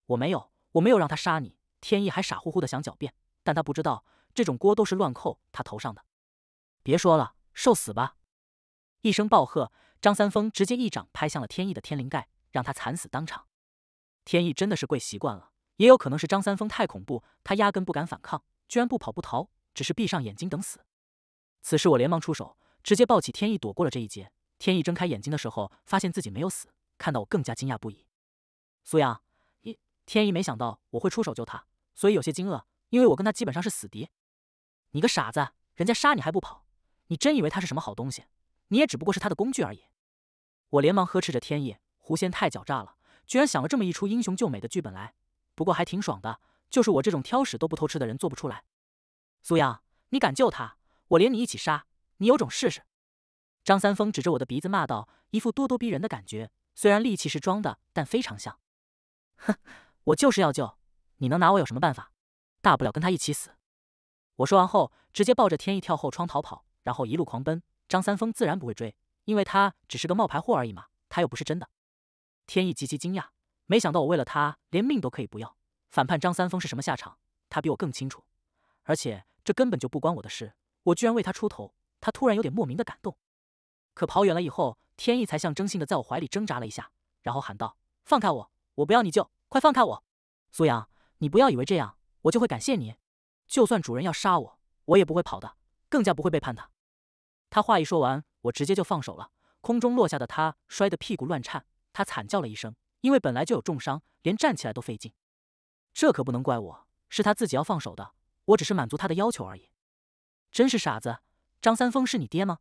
我没有，我没有让他杀你。天意还傻乎乎的想狡辩，但他不知道这种锅都是乱扣他头上的。别说了，受死吧！一声暴喝，张三丰直接一掌拍向了天意的天灵盖，让他惨死当场。天意真的是跪习惯了，也有可能是张三丰太恐怖，他压根不敢反抗，居然不跑不逃，只是闭上眼睛等死。此时我连忙出手。直接抱起天意，躲过了这一劫。天意睁开眼睛的时候，发现自己没有死，看到我更加惊讶不已。苏阳，一天意没想到我会出手救他，所以有些惊愕，因为我跟他基本上是死敌。你个傻子，人家杀你还不跑，你真以为他是什么好东西？你也只不过是他的工具而已。我连忙呵斥着天意，狐仙太狡诈了，居然想了这么一出英雄救美的剧本来，不过还挺爽的，就是我这种挑食都不偷吃的人做不出来。苏阳，你敢救他，我连你一起杀。你有种试试！张三丰指着我的鼻子骂道，一副咄咄逼人的感觉。虽然力气是装的，但非常像。哼，我就是要救，你能拿我有什么办法？大不了跟他一起死。我说完后，直接抱着天意跳后窗逃跑，然后一路狂奔。张三丰自然不会追，因为他只是个冒牌货而已嘛，他又不是真的。天意极其惊讶，没想到我为了他连命都可以不要。反叛张三丰是什么下场？他比我更清楚。而且这根本就不关我的事，我居然为他出头。他突然有点莫名的感动，可跑远了以后，天意才象征性的在我怀里挣扎了一下，然后喊道：“放开我，我不要你救，快放开我！”苏阳，你不要以为这样我就会感谢你。就算主人要杀我，我也不会跑的，更加不会背叛他。他话一说完，我直接就放手了。空中落下的他摔得屁股乱颤，他惨叫了一声，因为本来就有重伤，连站起来都费劲。这可不能怪我，是他自己要放手的，我只是满足他的要求而已。真是傻子。张三丰是你爹吗？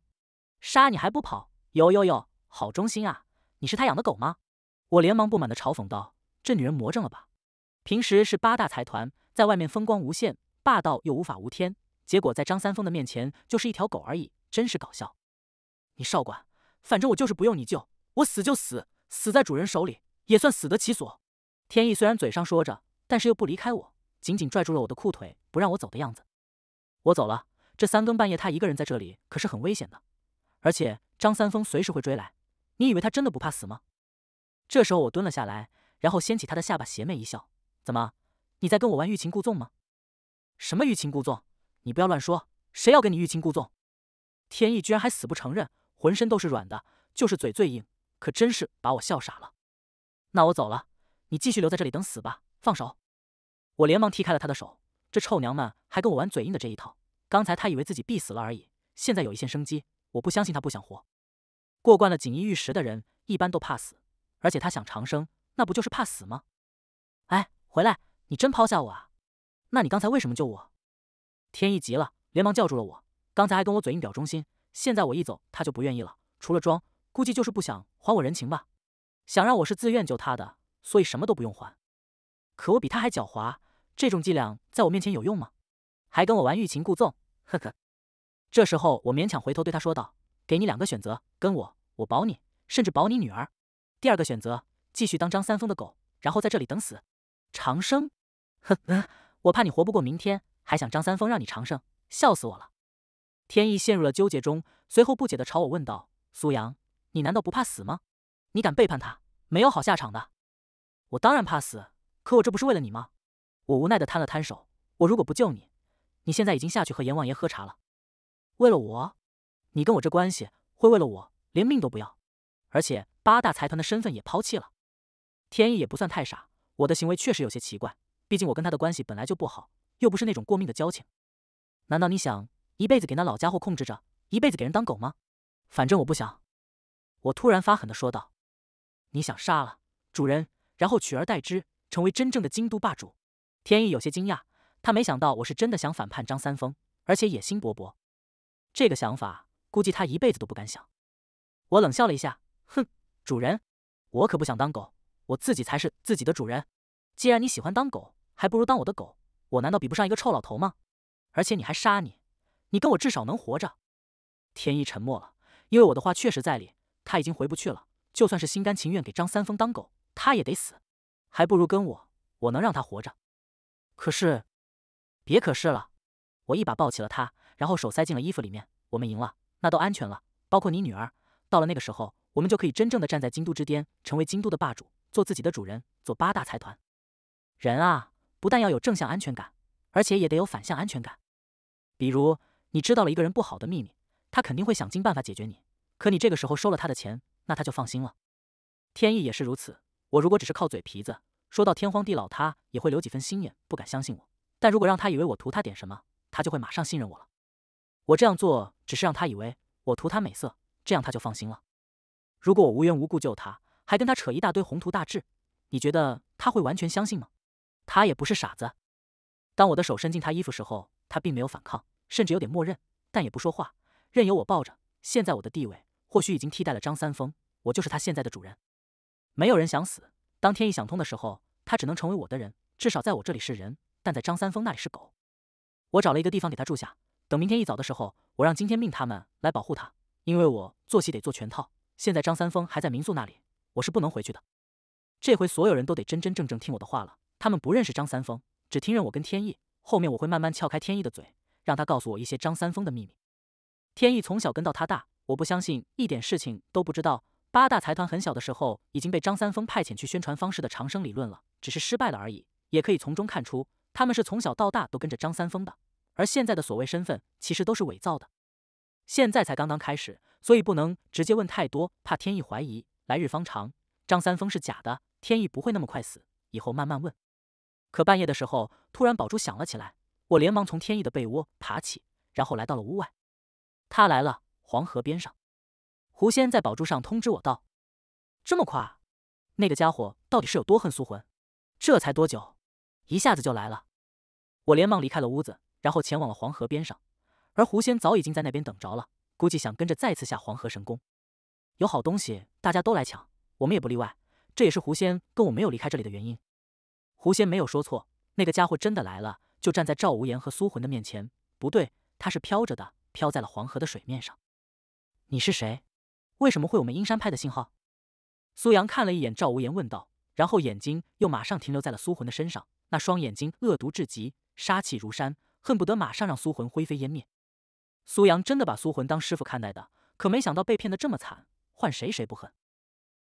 杀你还不跑？呦呦呦，好忠心啊！你是他养的狗吗？我连忙不满地嘲讽道：“这女人魔怔了吧？平时是八大财团，在外面风光无限，霸道又无法无天，结果在张三丰的面前就是一条狗而已，真是搞笑。”你少管，反正我就是不用你救，我死就死，死在主人手里也算死得其所。天意虽然嘴上说着，但是又不离开我，紧紧拽住了我的裤腿，不让我走的样子。我走了。这三更半夜，他一个人在这里可是很危险的，而且张三丰随时会追来。你以为他真的不怕死吗？这时候我蹲了下来，然后掀起他的下巴，邪魅一笑：“怎么，你在跟我玩欲擒故纵吗？什么欲擒故纵？你不要乱说，谁要跟你欲擒故纵？”天意居然还死不承认，浑身都是软的，就是嘴最硬，可真是把我笑傻了。那我走了，你继续留在这里等死吧。放手！我连忙踢开了他的手，这臭娘们还跟我玩嘴硬的这一套。刚才他以为自己必死了而已，现在有一线生机，我不相信他不想活。过惯了锦衣玉食的人一般都怕死，而且他想长生，那不就是怕死吗？哎，回来，你真抛下我啊？那你刚才为什么救我？天意急了，连忙叫住了我。刚才还跟我嘴硬表忠心，现在我一走他就不愿意了。除了装，估计就是不想还我人情吧。想让我是自愿救他的，所以什么都不用还。可我比他还狡猾，这种伎俩在我面前有用吗？还跟我玩欲擒故纵。呵呵，这时候我勉强回头对他说道：“给你两个选择，跟我，我保你，甚至保你女儿；第二个选择，继续当张三丰的狗，然后在这里等死。长生？呵呵，我怕你活不过明天，还想张三丰让你长生，笑死我了。”天意陷入了纠结中，随后不解的朝我问道：“苏阳，你难道不怕死吗？你敢背叛他，没有好下场的。我当然怕死，可我这不是为了你吗？”我无奈的摊了摊手：“我如果不救你……”你现在已经下去和阎王爷喝茶了，为了我，你跟我这关系会为了我连命都不要，而且八大财团的身份也抛弃了。天意也不算太傻，我的行为确实有些奇怪，毕竟我跟他的关系本来就不好，又不是那种过命的交情。难道你想一辈子给那老家伙控制着，一辈子给人当狗吗？反正我不想。我突然发狠的说道：“你想杀了主人，然后取而代之，成为真正的京都霸主？”天意有些惊讶。他没想到我是真的想反叛张三丰，而且野心勃勃。这个想法估计他一辈子都不敢想。我冷笑了一下，哼，主人，我可不想当狗，我自己才是自己的主人。既然你喜欢当狗，还不如当我的狗。我难道比不上一个臭老头吗？而且你还杀你，你跟我至少能活着。天意沉默了，因为我的话确实在理。他已经回不去了，就算是心甘情愿给张三丰当狗，他也得死。还不如跟我，我能让他活着。可是。别可是了，我一把抱起了他，然后手塞进了衣服里面。我们赢了，那都安全了，包括你女儿。到了那个时候，我们就可以真正的站在京都之巅，成为京都的霸主，做自己的主人，做八大财团人啊！不但要有正向安全感，而且也得有反向安全感。比如你知道了一个人不好的秘密，他肯定会想尽办法解决你。可你这个时候收了他的钱，那他就放心了。天意也是如此。我如果只是靠嘴皮子，说到天荒地老，他也会留几分心眼，不敢相信我。但如果让他以为我图他点什么，他就会马上信任我了。我这样做只是让他以为我图他美色，这样他就放心了。如果我无缘无故救他，还跟他扯一大堆宏图大志，你觉得他会完全相信吗？他也不是傻子。当我的手伸进他衣服时候，他并没有反抗，甚至有点默认，但也不说话，任由我抱着。现在我的地位或许已经替代了张三丰，我就是他现在的主人。没有人想死。当天意想通的时候，他只能成为我的人，至少在我这里是人。但在张三丰那里是狗，我找了一个地方给他住下，等明天一早的时候，我让金天命他们来保护他，因为我做戏得做全套。现在张三丰还在民宿那里，我是不能回去的。这回所有人都得真真正正听我的话了。他们不认识张三丰，只听任我跟天意。后面我会慢慢撬开天意的嘴，让他告诉我一些张三丰的秘密。天意从小跟到他大，我不相信一点事情都不知道。八大财团很小的时候已经被张三丰派遣去宣传方式的长生理论了，只是失败了而已，也可以从中看出。他们是从小到大都跟着张三丰的，而现在的所谓身份其实都是伪造的。现在才刚刚开始，所以不能直接问太多，怕天意怀疑。来日方长，张三丰是假的，天意不会那么快死，以后慢慢问。可半夜的时候，突然宝珠响了起来，我连忙从天意的被窝爬起，然后来到了屋外。他来了，黄河边上。狐仙在宝珠上通知我道：“这么快，那个家伙到底是有多恨苏魂？这才多久？”一下子就来了，我连忙离开了屋子，然后前往了黄河边上。而狐仙早已经在那边等着了，估计想跟着再次下黄河神功。有好东西，大家都来抢，我们也不例外。这也是狐仙跟我没有离开这里的原因。狐仙没有说错，那个家伙真的来了，就站在赵无言和苏魂的面前。不对，他是飘着的，飘在了黄河的水面上。你是谁？为什么会我们阴山派的信号？苏阳看了一眼赵无言，问道，然后眼睛又马上停留在了苏魂的身上。那双眼睛恶毒至极，杀气如山，恨不得马上让苏魂灰飞烟灭。苏阳真的把苏魂当师父看待的，可没想到被骗的这么惨，换谁谁不恨。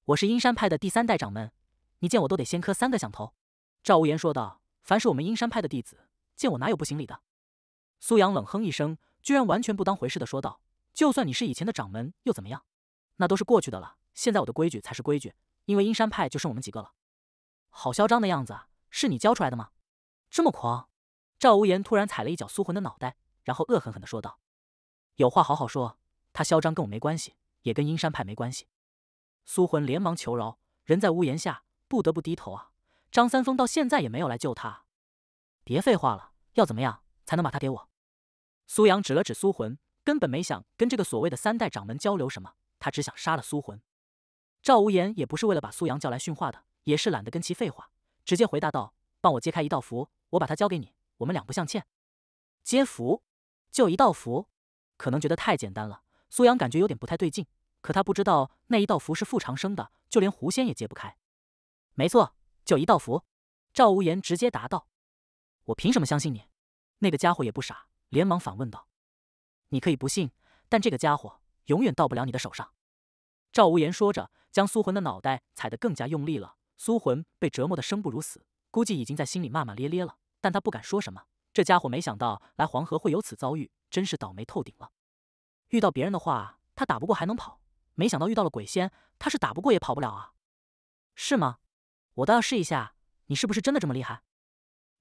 我是阴山派的第三代掌门，你见我都得先磕三个响头。”赵无言说道，“凡是我们阴山派的弟子，见我哪有不行礼的？”苏阳冷哼一声，居然完全不当回事的说道：“就算你是以前的掌门又怎么样？那都是过去的了，现在我的规矩才是规矩，因为阴山派就剩我们几个了。”好嚣张的样子啊！是你教出来的吗？这么狂！赵无言突然踩了一脚苏魂的脑袋，然后恶狠狠的说道：“有话好好说，他嚣张跟我没关系，也跟阴山派没关系。”苏魂连忙求饶，人在屋檐下，不得不低头啊！张三丰到现在也没有来救他。别废话了，要怎么样才能把他给我？苏阳指了指苏魂，根本没想跟这个所谓的三代掌门交流什么，他只想杀了苏魂。赵无言也不是为了把苏阳叫来训话的，也是懒得跟其废话。直接回答道：“帮我揭开一道符，我把它交给你，我们两不相欠。”揭符，就一道符，可能觉得太简单了。苏阳感觉有点不太对劲，可他不知道那一道符是傅长生的，就连狐仙也揭不开。没错，就一道符。赵无言直接答道：“我凭什么相信你？”那个家伙也不傻，连忙反问道：“你可以不信，但这个家伙永远到不了你的手上。”赵无言说着，将苏魂的脑袋踩得更加用力了。苏魂被折磨得生不如死，估计已经在心里骂骂咧咧了，但他不敢说什么。这家伙没想到来黄河会有此遭遇，真是倒霉透顶了。遇到别人的话，他打不过还能跑，没想到遇到了鬼仙，他是打不过也跑不了啊。是吗？我倒要试一下，你是不是真的这么厉害？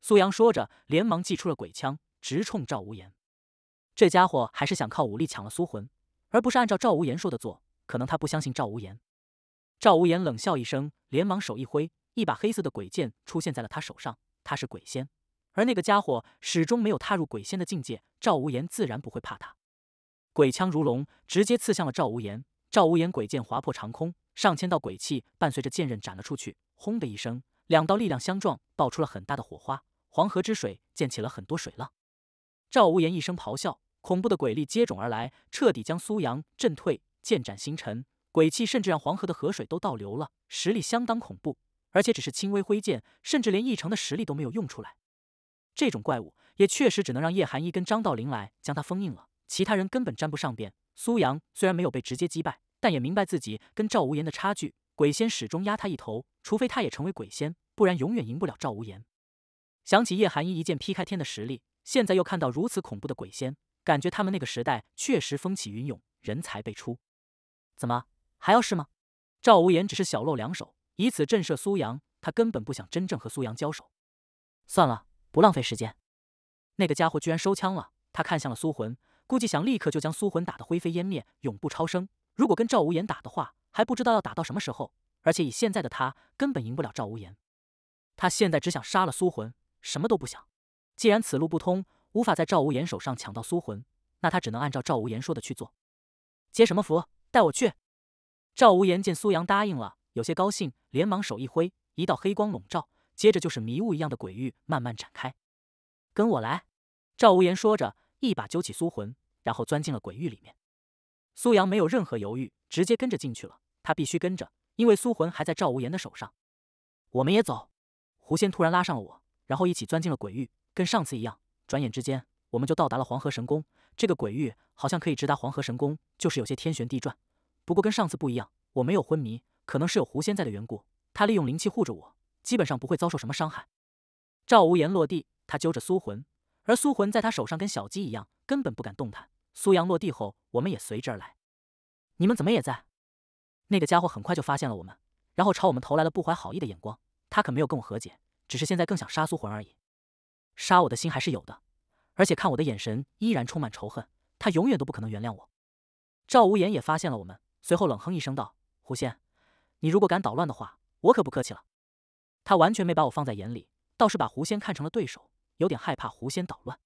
苏阳说着，连忙祭出了鬼枪，直冲赵无言。这家伙还是想靠武力抢了苏魂，而不是按照赵无言说的做，可能他不相信赵无言。赵无言冷笑一声，连忙手一挥，一把黑色的鬼剑出现在了他手上。他是鬼仙，而那个家伙始终没有踏入鬼仙的境界，赵无言自然不会怕他。鬼枪如龙，直接刺向了赵无言。赵无言鬼剑划破长空，上千道鬼气伴随着剑刃斩了出去。轰的一声，两道力量相撞，爆出了很大的火花，黄河之水溅起了很多水浪。赵无言一声咆哮，恐怖的鬼力接踵而来，彻底将苏阳震退。剑斩星辰。鬼气甚至让黄河的河水都倒流了，实力相当恐怖，而且只是轻微挥剑，甚至连一成的实力都没有用出来。这种怪物也确实只能让叶寒一跟张道陵来将他封印了，其他人根本沾不上边。苏阳虽然没有被直接击败，但也明白自己跟赵无言的差距，鬼仙始终压他一头，除非他也成为鬼仙，不然永远赢不了赵无言。想起叶寒一一剑劈开天的实力，现在又看到如此恐怖的鬼仙，感觉他们那个时代确实风起云涌，人才辈出。怎么？还要试吗？赵无言只是小露两手，以此震慑苏阳。他根本不想真正和苏阳交手。算了，不浪费时间。那个家伙居然收枪了，他看向了苏魂，估计想立刻就将苏魂打得灰飞烟灭，永不超生。如果跟赵无言打的话，还不知道要打到什么时候。而且以现在的他，根本赢不了赵无言。他现在只想杀了苏魂，什么都不想。既然此路不通，无法在赵无言手上抢到苏魂，那他只能按照赵无言说的去做。接什么符？带我去。赵无言见苏阳答应了，有些高兴，连忙手一挥，一道黑光笼罩，接着就是迷雾一样的鬼域慢慢展开。跟我来！赵无言说着，一把揪起苏魂，然后钻进了鬼域里面。苏阳没有任何犹豫，直接跟着进去了。他必须跟着，因为苏魂还在赵无言的手上。我们也走！狐仙突然拉上了我，然后一起钻进了鬼域。跟上次一样，转眼之间，我们就到达了黄河神宫。这个鬼域好像可以直达黄河神宫，就是有些天旋地转。不过跟上次不一样，我没有昏迷，可能是有狐仙在的缘故。他利用灵气护着我，基本上不会遭受什么伤害。赵无言落地，他揪着苏魂，而苏魂在他手上跟小鸡一样，根本不敢动弹。苏阳落地后，我们也随之而来。你们怎么也在？那个家伙很快就发现了我们，然后朝我们投来了不怀好意的眼光。他可没有跟我和解，只是现在更想杀苏魂而已。杀我的心还是有的，而且看我的眼神依然充满仇恨。他永远都不可能原谅我。赵无言也发现了我们。随后冷哼一声道：“狐仙，你如果敢捣乱的话，我可不客气了。”他完全没把我放在眼里，倒是把狐仙看成了对手，有点害怕狐仙捣乱。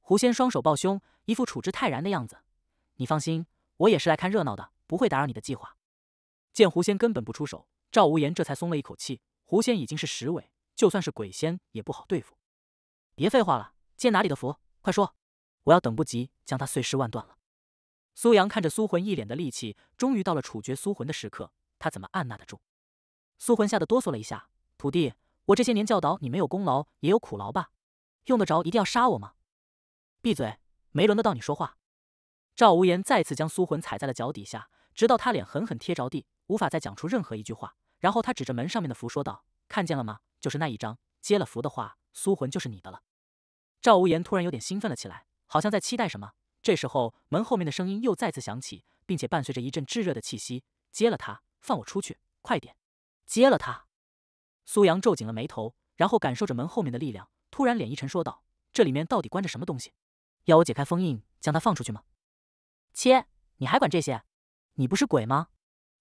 狐仙双手抱胸，一副处之泰然的样子。“你放心，我也是来看热闹的，不会打扰你的计划。”见狐仙根本不出手，赵无言这才松了一口气。狐仙已经是十尾，就算是鬼仙也不好对付。别废话了，接哪里的符？快说！我要等不及将他碎尸万段了。苏阳看着苏魂一脸的戾气，终于到了处决苏魂的时刻，他怎么按捺得住？苏魂吓得哆嗦了一下：“徒弟，我这些年教导你，没有功劳也有苦劳吧？用得着一定要杀我吗？”闭嘴，没轮得到你说话！赵无言再次将苏魂踩在了脚底下，直到他脸狠狠贴着地，无法再讲出任何一句话。然后他指着门上面的符说道：“看见了吗？就是那一张接了符的话，苏魂就是你的了。”赵无言突然有点兴奋了起来，好像在期待什么。这时候，门后面的声音又再次响起，并且伴随着一阵炙热的气息。接了他，放我出去，快点！接了他。苏阳皱紧了眉头，然后感受着门后面的力量，突然脸一沉，说道：“这里面到底关着什么东西？要我解开封印，将他放出去吗？”切，你还管这些？你不是鬼吗？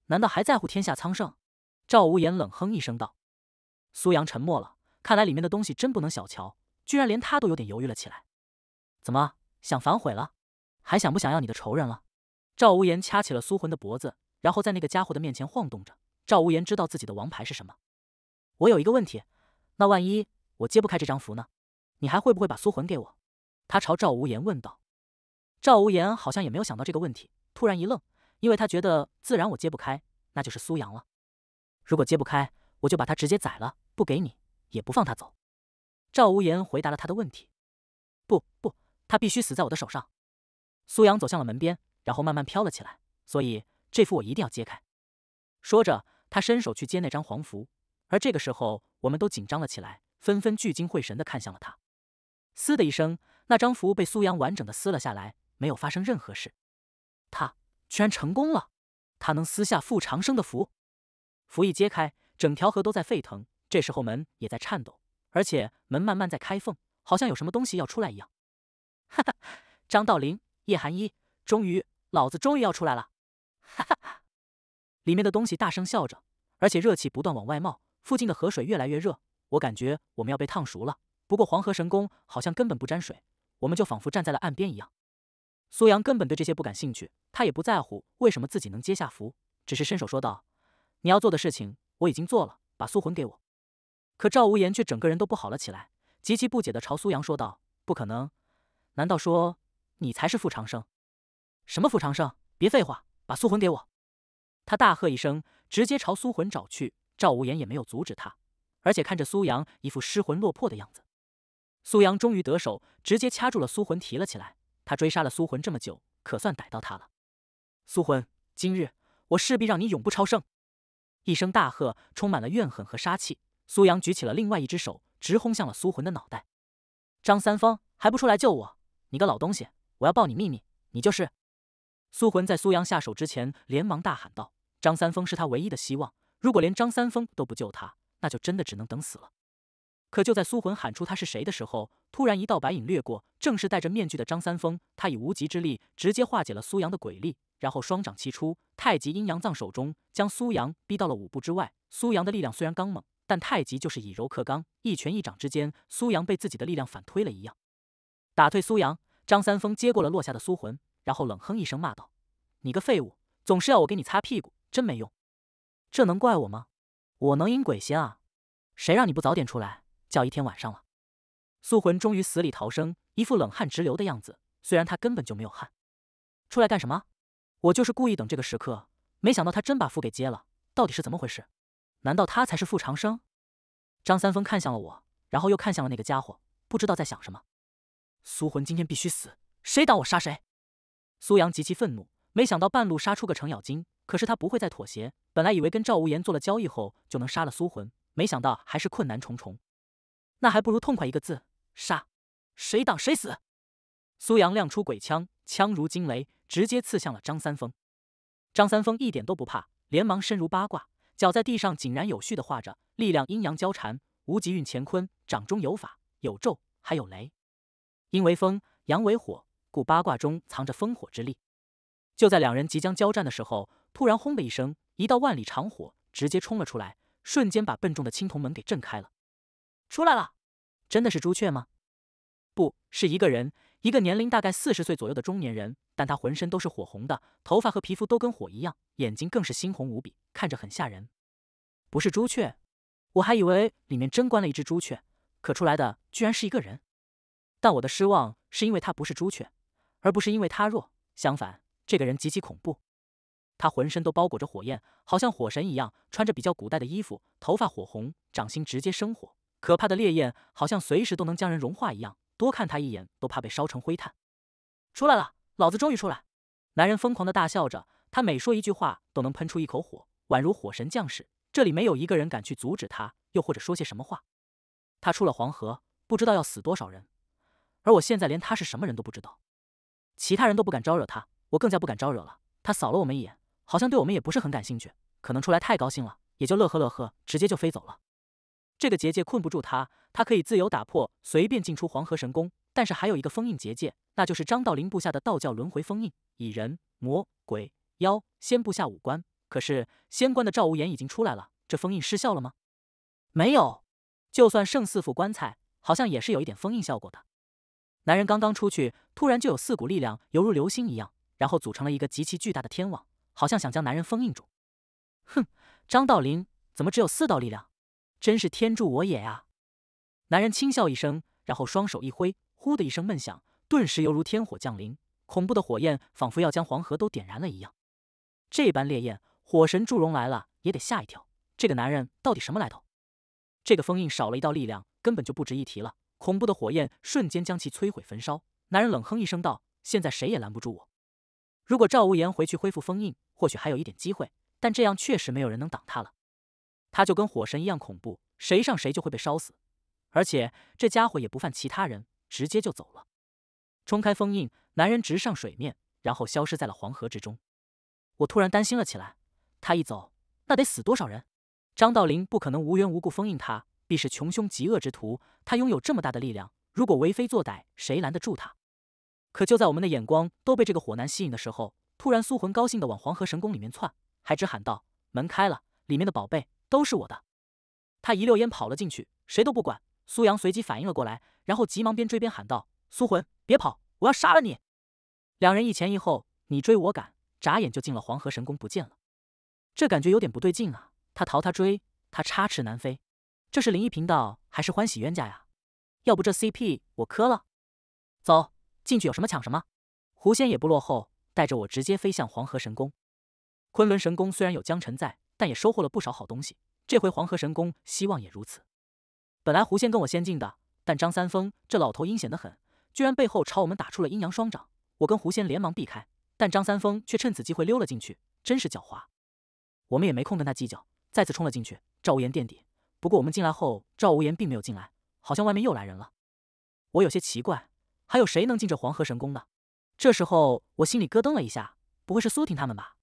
难道还在乎天下苍生？赵无言冷哼一声道。苏阳沉默了，看来里面的东西真不能小瞧，居然连他都有点犹豫了起来。怎么，想反悔了？还想不想要你的仇人了？赵无言掐起了苏魂的脖子，然后在那个家伙的面前晃动着。赵无言知道自己的王牌是什么。我有一个问题，那万一我揭不开这张符呢？你还会不会把苏魂给我？他朝赵无言问道。赵无言好像也没有想到这个问题，突然一愣，因为他觉得自然我揭不开，那就是苏阳了。如果揭不开，我就把他直接宰了，不给你，也不放他走。赵无言回答了他的问题。不不，他必须死在我的手上。苏阳走向了门边，然后慢慢飘了起来。所以这符我一定要揭开。说着，他伸手去接那张黄符。而这个时候，我们都紧张了起来，纷纷聚精会神地看向了他。嘶的一声，那张符被苏阳完整的撕了下来，没有发生任何事。他居然成功了！他能撕下傅长生的符？符一揭开，整条河都在沸腾。这时候门也在颤抖，而且门慢慢在开缝，好像有什么东西要出来一样。哈哈，张道陵！叶寒一，终于，老子终于要出来了！哈哈哈！里面的东西大声笑着，而且热气不断往外冒，附近的河水越来越热，我感觉我们要被烫熟了。不过黄河神功好像根本不沾水，我们就仿佛站在了岸边一样。苏阳根本对这些不感兴趣，他也不在乎为什么自己能接下符，只是伸手说道：“你要做的事情我已经做了，把苏魂给我。”可赵无言却整个人都不好了起来，极其不解的朝苏阳说道：“不可能，难道说？”你才是傅长生！什么傅长生？别废话，把苏魂给我！他大喝一声，直接朝苏魂找去。赵无言也没有阻止他，而且看着苏阳一副失魂落魄的样子。苏阳终于得手，直接掐住了苏魂，提了起来。他追杀了苏魂这么久，可算逮到他了。苏魂，今日我势必让你永不超生！一声大喝，充满了怨恨和杀气。苏阳举起了另外一只手，直轰向了苏魂的脑袋。张三丰还不出来救我！你个老东西！我要报你秘密，你就是苏魂。在苏阳下手之前，连忙大喊道：“张三丰是他唯一的希望，如果连张三丰都不救他，那就真的只能等死了。”可就在苏魂喊出他是谁的时候，突然一道白影掠过，正是戴着面具的张三丰。他以无极之力直接化解了苏阳的鬼力，然后双掌齐出，太极阴阳藏手中将苏阳逼到了五步之外。苏阳的力量虽然刚猛，但太极就是以柔克刚，一拳一掌之间，苏阳被自己的力量反推了一样，打退苏阳。张三丰接过了落下的苏魂，然后冷哼一声，骂道：“你个废物，总是要我给你擦屁股，真没用。这能怪我吗？我能引鬼仙啊？谁让你不早点出来，叫一天晚上了。”苏魂终于死里逃生，一副冷汗直流的样子，虽然他根本就没有汗。出来干什么？我就是故意等这个时刻，没想到他真把符给接了。到底是怎么回事？难道他才是傅长生？张三丰看向了我，然后又看向了那个家伙，不知道在想什么。苏魂今天必须死，谁挡我杀谁！苏阳极其愤怒，没想到半路杀出个程咬金，可是他不会再妥协。本来以为跟赵无言做了交易后就能杀了苏魂，没想到还是困难重重。那还不如痛快一个字：杀！谁挡谁死！苏阳亮出鬼枪，枪如惊雷，直接刺向了张三丰。张三丰一点都不怕，连忙身如八卦，脚在地上井然有序的画着，力量阴阳交缠，无极运乾坤，掌中有法，有咒，还有雷。阴为风，阳为火，故八卦中藏着风火之力。就在两人即将交战的时候，突然轰的一声，一道万里长火直接冲了出来，瞬间把笨重的青铜门给震开了。出来了，真的是朱雀吗？不是一个人，一个年龄大概四十岁左右的中年人，但他浑身都是火红的，头发和皮肤都跟火一样，眼睛更是猩红无比，看着很吓人。不是朱雀，我还以为里面真关了一只朱雀，可出来的居然是一个人。但我的失望是因为他不是朱雀，而不是因为他弱。相反，这个人极其恐怖，他浑身都包裹着火焰，好像火神一样，穿着比较古代的衣服，头发火红，掌心直接生火，可怕的烈焰好像随时都能将人融化一样，多看他一眼都怕被烧成灰炭。出来了，老子终于出来！男人疯狂的大笑着，他每说一句话都能喷出一口火，宛如火神降世。这里没有一个人敢去阻止他，又或者说些什么话。他出了黄河，不知道要死多少人。而我现在连他是什么人都不知道，其他人都不敢招惹他，我更加不敢招惹了。他扫了我们一眼，好像对我们也不是很感兴趣，可能出来太高兴了，也就乐呵乐呵，直接就飞走了。这个结界困不住他，他可以自由打破，随便进出黄河神宫。但是还有一个封印结界，那就是张道陵布下的道教轮回封印。蚁人、魔、鬼、妖、仙布下五关，可是仙官的赵无言已经出来了，这封印失效了吗？没有，就算剩四副棺材，好像也是有一点封印效果的。男人刚刚出去，突然就有四股力量犹如流星一样，然后组成了一个极其巨大的天网，好像想将男人封印住。哼，张道林怎么只有四道力量？真是天助我也呀！男人轻笑一声，然后双手一挥，呼的一声闷响，顿时犹如天火降临，恐怖的火焰仿佛要将黄河都点燃了一样。这般烈焰，火神祝融来了也得吓一跳。这个男人到底什么来头？这个封印少了一道力量，根本就不值一提了。恐怖的火焰瞬间将其摧毁焚烧。男人冷哼一声道：“现在谁也拦不住我。如果赵无言回去恢复封印，或许还有一点机会，但这样确实没有人能挡他了。他就跟火神一样恐怖，谁上谁就会被烧死。而且这家伙也不犯其他人，直接就走了。冲开封印，男人直上水面，然后消失在了黄河之中。我突然担心了起来，他一走，那得死多少人？张道陵不可能无缘无故封印他。”必是穷凶极恶之徒。他拥有这么大的力量，如果为非作歹，谁拦得住他？可就在我们的眼光都被这个火男吸引的时候，突然苏魂高兴的往黄河神宫里面窜，还直喊道：“门开了，里面的宝贝都是我的！”他一溜烟跑了进去，谁都不管。苏阳随即反应了过来，然后急忙边追边喊道：“苏魂，别跑，我要杀了你！”两人一前一后，你追我赶，眨眼就进了黄河神宫，不见了。这感觉有点不对劲啊！他逃，他追，他插翅难飞。这是灵异频道还是欢喜冤家呀？要不这 CP 我磕了。走进去有什么抢什么。狐仙也不落后，带着我直接飞向黄河神宫。昆仑神宫虽然有江辰在，但也收获了不少好东西。这回黄河神宫，希望也如此。本来狐仙跟我先进，的但张三丰这老头阴险的很，居然背后朝我们打出了阴阳双掌。我跟狐仙连忙避开，但张三丰却趁此机会溜了进去，真是狡猾。我们也没空跟他计较，再次冲了进去。赵无言垫底。不过我们进来后，赵无言并没有进来，好像外面又来人了。我有些奇怪，还有谁能进这黄河神宫呢？这时候我心里咯噔了一下，不会是苏婷他们吧？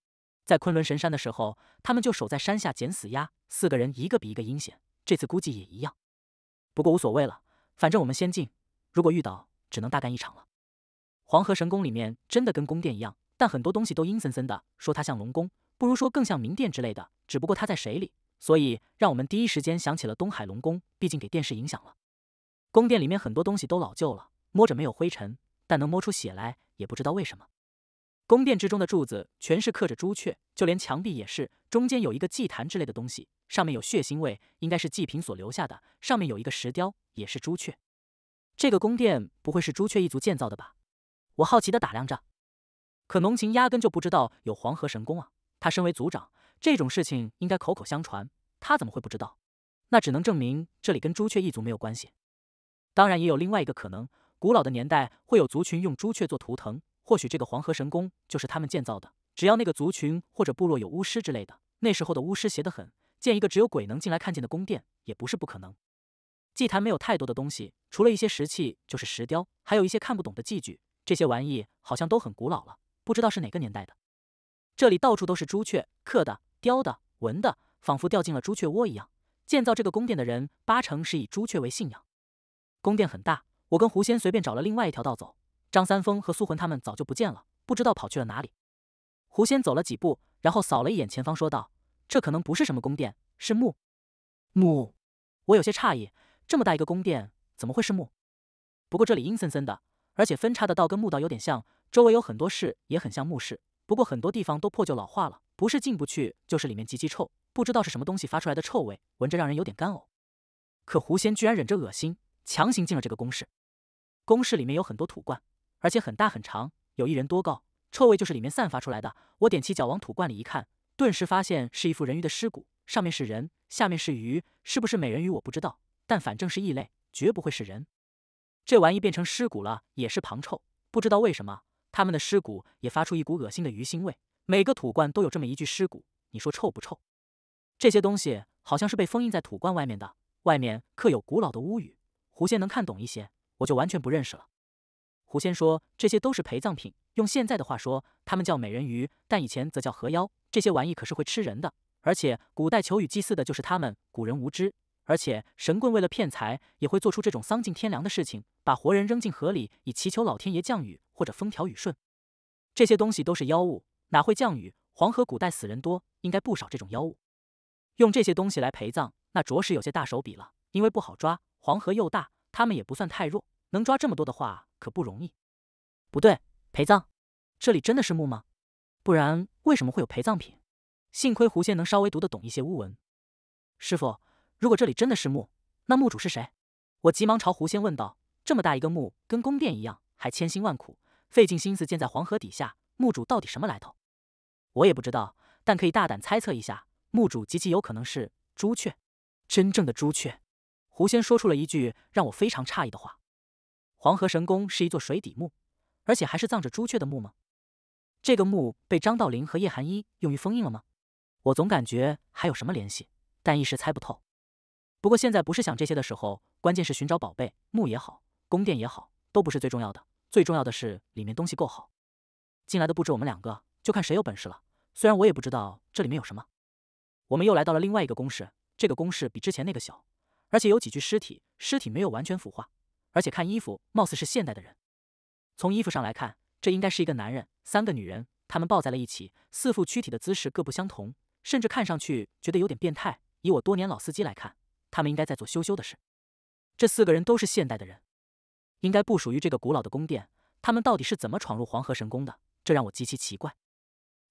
在昆仑神山的时候，他们就守在山下捡死鸭，四个人一个比一个阴险，这次估计也一样。不过无所谓了，反正我们先进，如果遇到，只能大干一场了。黄河神宫里面真的跟宫殿一样，但很多东西都阴森森的，说它像龙宫，不如说更像冥殿之类的，只不过它在水里。所以，让我们第一时间想起了东海龙宫。毕竟给电视影响了。宫殿里面很多东西都老旧了，摸着没有灰尘，但能摸出血来，也不知道为什么。宫殿之中的柱子全是刻着朱雀，就连墙壁也是。中间有一个祭坛之类的东西，上面有血腥味，应该是祭品所留下的。上面有一个石雕，也是朱雀。这个宫殿不会是朱雀一族建造的吧？我好奇地打量着。可浓情压根就不知道有黄河神宫啊！他身为族长。这种事情应该口口相传，他怎么会不知道？那只能证明这里跟朱雀一族没有关系。当然，也有另外一个可能，古老的年代会有族群用朱雀做图腾，或许这个黄河神宫就是他们建造的。只要那个族群或者部落有巫师之类的，那时候的巫师邪得很，建一个只有鬼能进来看见的宫殿也不是不可能。祭坛没有太多的东西，除了一些石器就是石雕，还有一些看不懂的器具。这些玩意好像都很古老了，不知道是哪个年代的。这里到处都是朱雀刻的、雕的、纹的，仿佛掉进了朱雀窝一样。建造这个宫殿的人八成是以朱雀为信仰。宫殿很大，我跟狐仙随便找了另外一条道走。张三丰和苏魂他们早就不见了，不知道跑去了哪里。狐仙走了几步，然后扫了一眼前方，说道：“这可能不是什么宫殿，是墓。”墓。我有些诧异，这么大一个宫殿怎么会是墓？不过这里阴森森的，而且分叉的道跟墓道有点像，周围有很多室，也很像墓室。不过很多地方都破旧老化了，不是进不去，就是里面极其臭，不知道是什么东西发出来的臭味，闻着让人有点干呕。可狐仙居然忍着恶心，强行进了这个宫室。宫室里面有很多土罐，而且很大很长，有一人多高。臭味就是里面散发出来的。我踮起脚往土罐里一看，顿时发现是一副人鱼的尸骨，上面是人，下面是鱼。是不是美人鱼我不知道，但反正是异类，绝不会是人。这玩意变成尸骨了也是庞臭，不知道为什么。他们的尸骨也发出一股恶心的鱼腥味，每个土罐都有这么一具尸骨，你说臭不臭？这些东西好像是被封印在土罐外面的，外面刻有古老的巫语，狐仙能看懂一些，我就完全不认识了。狐仙说这些都是陪葬品，用现在的话说，他们叫美人鱼，但以前则叫河妖。这些玩意可是会吃人的，而且古代求雨祭祀的就是他们，古人无知。而且神棍为了骗财，也会做出这种丧尽天良的事情，把活人扔进河里，以祈求老天爷降雨或者风调雨顺。这些东西都是妖物，哪会降雨？黄河古代死人多，应该不少这种妖物。用这些东西来陪葬，那着实有些大手笔了。因为不好抓，黄河又大，他们也不算太弱，能抓这么多的话，可不容易。不对，陪葬，这里真的是墓吗？不然为什么会有陪葬品？幸亏狐仙能稍微读得懂一些巫文，师傅。如果这里真的是墓，那墓主是谁？我急忙朝狐仙问道：“这么大一个墓，跟宫殿一样，还千辛万苦、费尽心思建在黄河底下，墓主到底什么来头？”我也不知道，但可以大胆猜测一下，墓主极其有可能是朱雀，真正的朱雀。狐仙说出了一句让我非常诧异的话：“黄河神宫是一座水底墓，而且还是葬着朱雀的墓吗？这个墓被张道陵和叶寒衣用于封印了吗？我总感觉还有什么联系，但一时猜不透。”不过现在不是想这些的时候，关键是寻找宝贝，墓也好，宫殿也好，都不是最重要的，最重要的是里面东西够好。进来的不止我们两个，就看谁有本事了。虽然我也不知道这里面有什么。我们又来到了另外一个宫室，这个宫室比之前那个小，而且有几具尸体，尸体没有完全腐化，而且看衣服，貌似是现代的人。从衣服上来看，这应该是一个男人，三个女人，他们抱在了一起，四副躯体的姿势各不相同，甚至看上去觉得有点变态。以我多年老司机来看。他们应该在做羞羞的事。这四个人都是现代的人，应该不属于这个古老的宫殿。他们到底是怎么闯入黄河神宫的？这让我极其奇怪。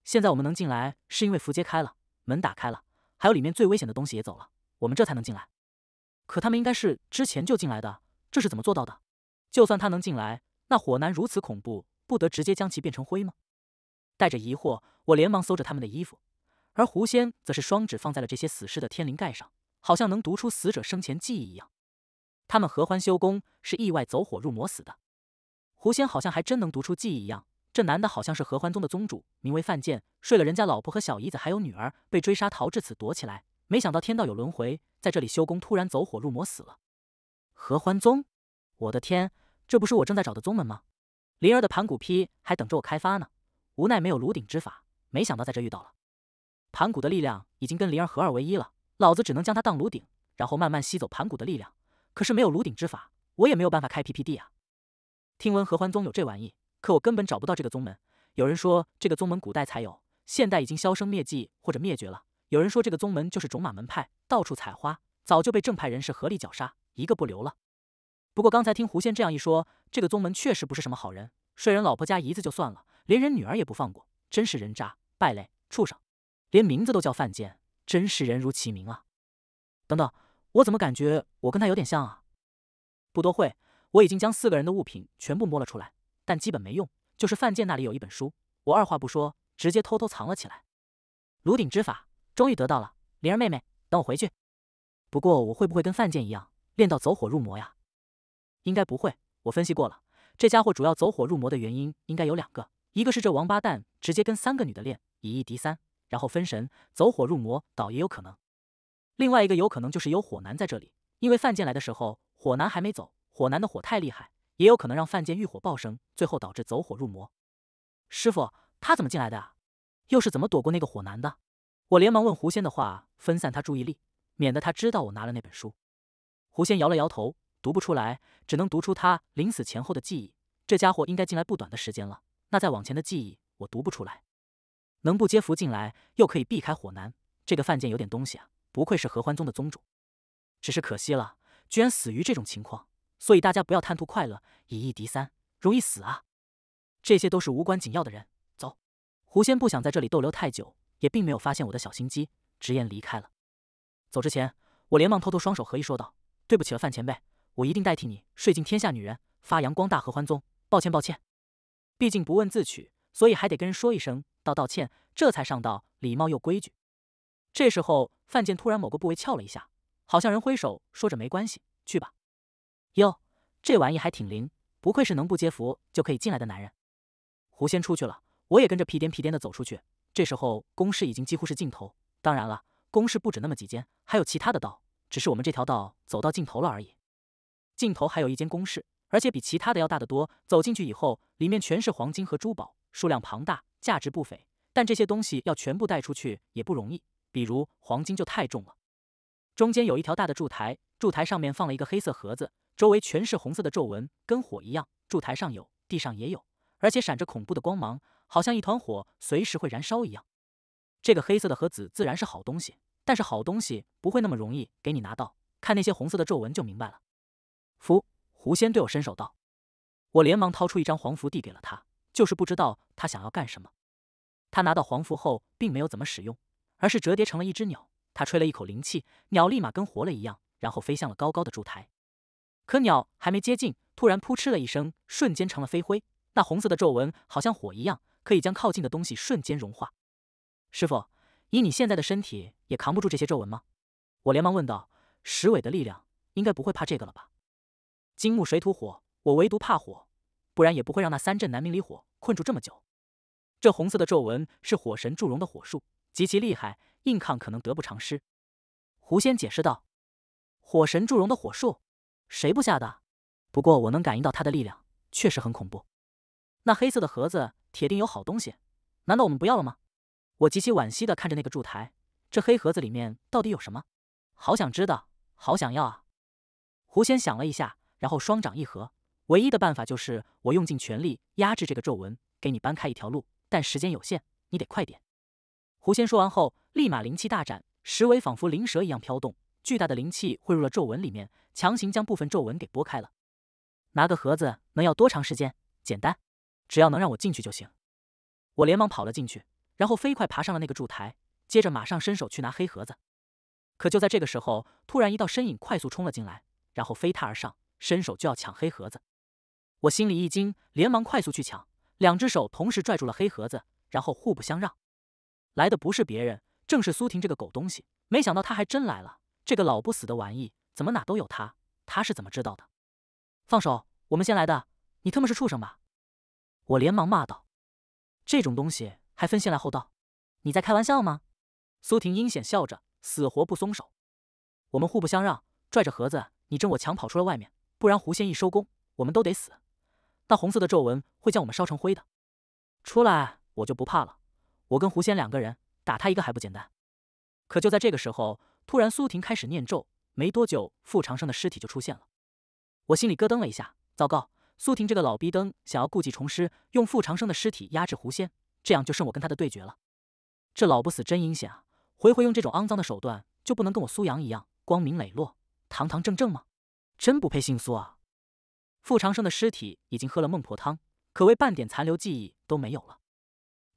现在我们能进来，是因为符揭开了，门打开了，还有里面最危险的东西也走了，我们这才能进来。可他们应该是之前就进来的，这是怎么做到的？就算他能进来，那火男如此恐怖，不得直接将其变成灰吗？带着疑惑，我连忙搜着他们的衣服，而狐仙则是双指放在了这些死尸的天灵盖上。好像能读出死者生前记忆一样，他们合欢修功是意外走火入魔死的。狐仙好像还真能读出记忆一样。这男的好像是合欢宗的宗主，名为范建，睡了人家老婆和小姨子，还有女儿，被追杀逃至此躲起来。没想到天道有轮回，在这里修功突然走火入魔死了。合欢宗，我的天，这不是我正在找的宗门吗？灵儿的盘古劈还等着我开发呢，无奈没有炉鼎之法。没想到在这遇到了，盘古的力量已经跟灵儿合二为一了。老子只能将他当炉鼎，然后慢慢吸走盘古的力量。可是没有炉鼎之法，我也没有办法开 P P D 啊！听闻合欢宗有这玩意，可我根本找不到这个宗门。有人说这个宗门古代才有，现代已经销声灭迹或者灭绝了。有人说这个宗门就是种马门派，到处采花，早就被正派人士合力绞杀，一个不留了。不过刚才听狐仙这样一说，这个宗门确实不是什么好人，睡人老婆家姨子就算了，连人女儿也不放过，真是人渣、败类、畜生，连名字都叫犯贱。真是人如其名啊！等等，我怎么感觉我跟他有点像啊？不多会，我已经将四个人的物品全部摸了出来，但基本没用。就是范建那里有一本书，我二话不说，直接偷偷藏了起来。炉鼎之法终于得到了，灵儿妹妹，等我回去。不过我会不会跟范建一样练到走火入魔呀？应该不会，我分析过了，这家伙主要走火入魔的原因应该有两个，一个是这王八蛋直接跟三个女的练，以一敌三。然后分神走火入魔倒也有可能，另外一个有可能就是有火男在这里，因为范建来的时候火男还没走，火男的火太厉害，也有可能让范建遇火爆升，最后导致走火入魔。师傅，他怎么进来的啊？又是怎么躲过那个火男的？我连忙问狐仙的话，分散他注意力，免得他知道我拿了那本书。狐仙摇了摇头，读不出来，只能读出他临死前后的记忆。这家伙应该进来不短的时间了，那再往前的记忆我读不出来。能不接福进来，又可以避开火男，这个范建有点东西啊！不愧是合欢宗的宗主，只是可惜了，居然死于这种情况。所以大家不要贪图快乐，以一敌三容易死啊！这些都是无关紧要的人，走。狐仙不想在这里逗留太久，也并没有发现我的小心机，直言离开了。走之前，我连忙偷偷双手合一，说道：“对不起了，范前辈，我一定代替你睡尽天下女人，发扬光大合欢宗。抱歉，抱歉，毕竟不问自取，所以还得跟人说一声。”道道歉，这才上道，礼貌又规矩。这时候，范建突然某个部位翘了一下，好像人挥手说着“没关系，去吧”。哟，这玩意还挺灵，不愧是能不接福就可以进来的男人。狐仙出去了，我也跟着屁颠屁颠的走出去。这时候，宫室已经几乎是尽头。当然了，宫室不止那么几间，还有其他的道，只是我们这条道走到尽头了而已。尽头还有一间宫室，而且比其他的要大得多。走进去以后，里面全是黄金和珠宝，数量庞大。价值不菲，但这些东西要全部带出去也不容易，比如黄金就太重了。中间有一条大的柱台，柱台上面放了一个黑色盒子，周围全是红色的皱纹，跟火一样。柱台上有，地上也有，而且闪着恐怖的光芒，好像一团火随时会燃烧一样。这个黑色的盒子自然是好东西，但是好东西不会那么容易给你拿到，看那些红色的皱纹就明白了。福狐仙对我伸手道，我连忙掏出一张黄符递给了他。就是不知道他想要干什么。他拿到黄符后，并没有怎么使用，而是折叠成了一只鸟。他吹了一口灵气，鸟立马跟活了一样，然后飞向了高高的柱台。可鸟还没接近，突然扑哧了一声，瞬间成了飞灰。那红色的皱纹好像火一样，可以将靠近的东西瞬间融化。师傅，以你现在的身体，也扛不住这些皱纹吗？我连忙问道。石伟的力量，应该不会怕这个了吧？金木水土火，我唯独怕火。不然也不会让那三阵南明离火困住这么久。这红色的皱纹是火神祝融的火术，极其厉害，硬抗可能得不偿失。狐仙解释道：“火神祝融的火术，谁不吓的？不过我能感应到他的力量，确实很恐怖。那黑色的盒子铁定有好东西，难道我们不要了吗？”我极其惋惜的看着那个柱台，这黑盒子里面到底有什么？好想知道，好想要啊！狐仙想了一下，然后双掌一合。唯一的办法就是我用尽全力压制这个皱纹，给你搬开一条路。但时间有限，你得快点。狐仙说完后，立马灵气大展，十尾仿佛灵蛇一样飘动，巨大的灵气汇入了皱纹里面，强行将部分皱纹给拨开了。拿个盒子能要多长时间？简单，只要能让我进去就行。我连忙跑了进去，然后飞快爬上了那个柱台，接着马上伸手去拿黑盒子。可就在这个时候，突然一道身影快速冲了进来，然后飞踏而上，伸手就要抢黑盒子。我心里一惊，连忙快速去抢，两只手同时拽住了黑盒子，然后互不相让。来的不是别人，正是苏婷这个狗东西。没想到他还真来了，这个老不死的玩意，怎么哪都有他？他是怎么知道的？放手，我们先来的，你特么是畜生吧？我连忙骂道。这种东西还分先来后到？你在开玩笑吗？苏婷阴险笑着，死活不松手。我们互不相让，拽着盒子，你争我抢，跑出了外面。不然狐仙一收工，我们都得死。那红色的皱纹会将我们烧成灰的。出来，我就不怕了。我跟狐仙两个人打他一个还不简单？可就在这个时候，突然苏婷开始念咒，没多久，傅长生的尸体就出现了。我心里咯噔了一下，糟糕！苏婷这个老逼灯，想要故技重施，用傅长生的尸体压制狐仙，这样就剩我跟他的对决了。这老不死真阴险啊！回回用这种肮脏的手段，就不能跟我苏阳一样光明磊落、堂堂正正吗？真不配姓苏啊！傅长生的尸体已经喝了孟婆汤，可谓半点残留记忆都没有了。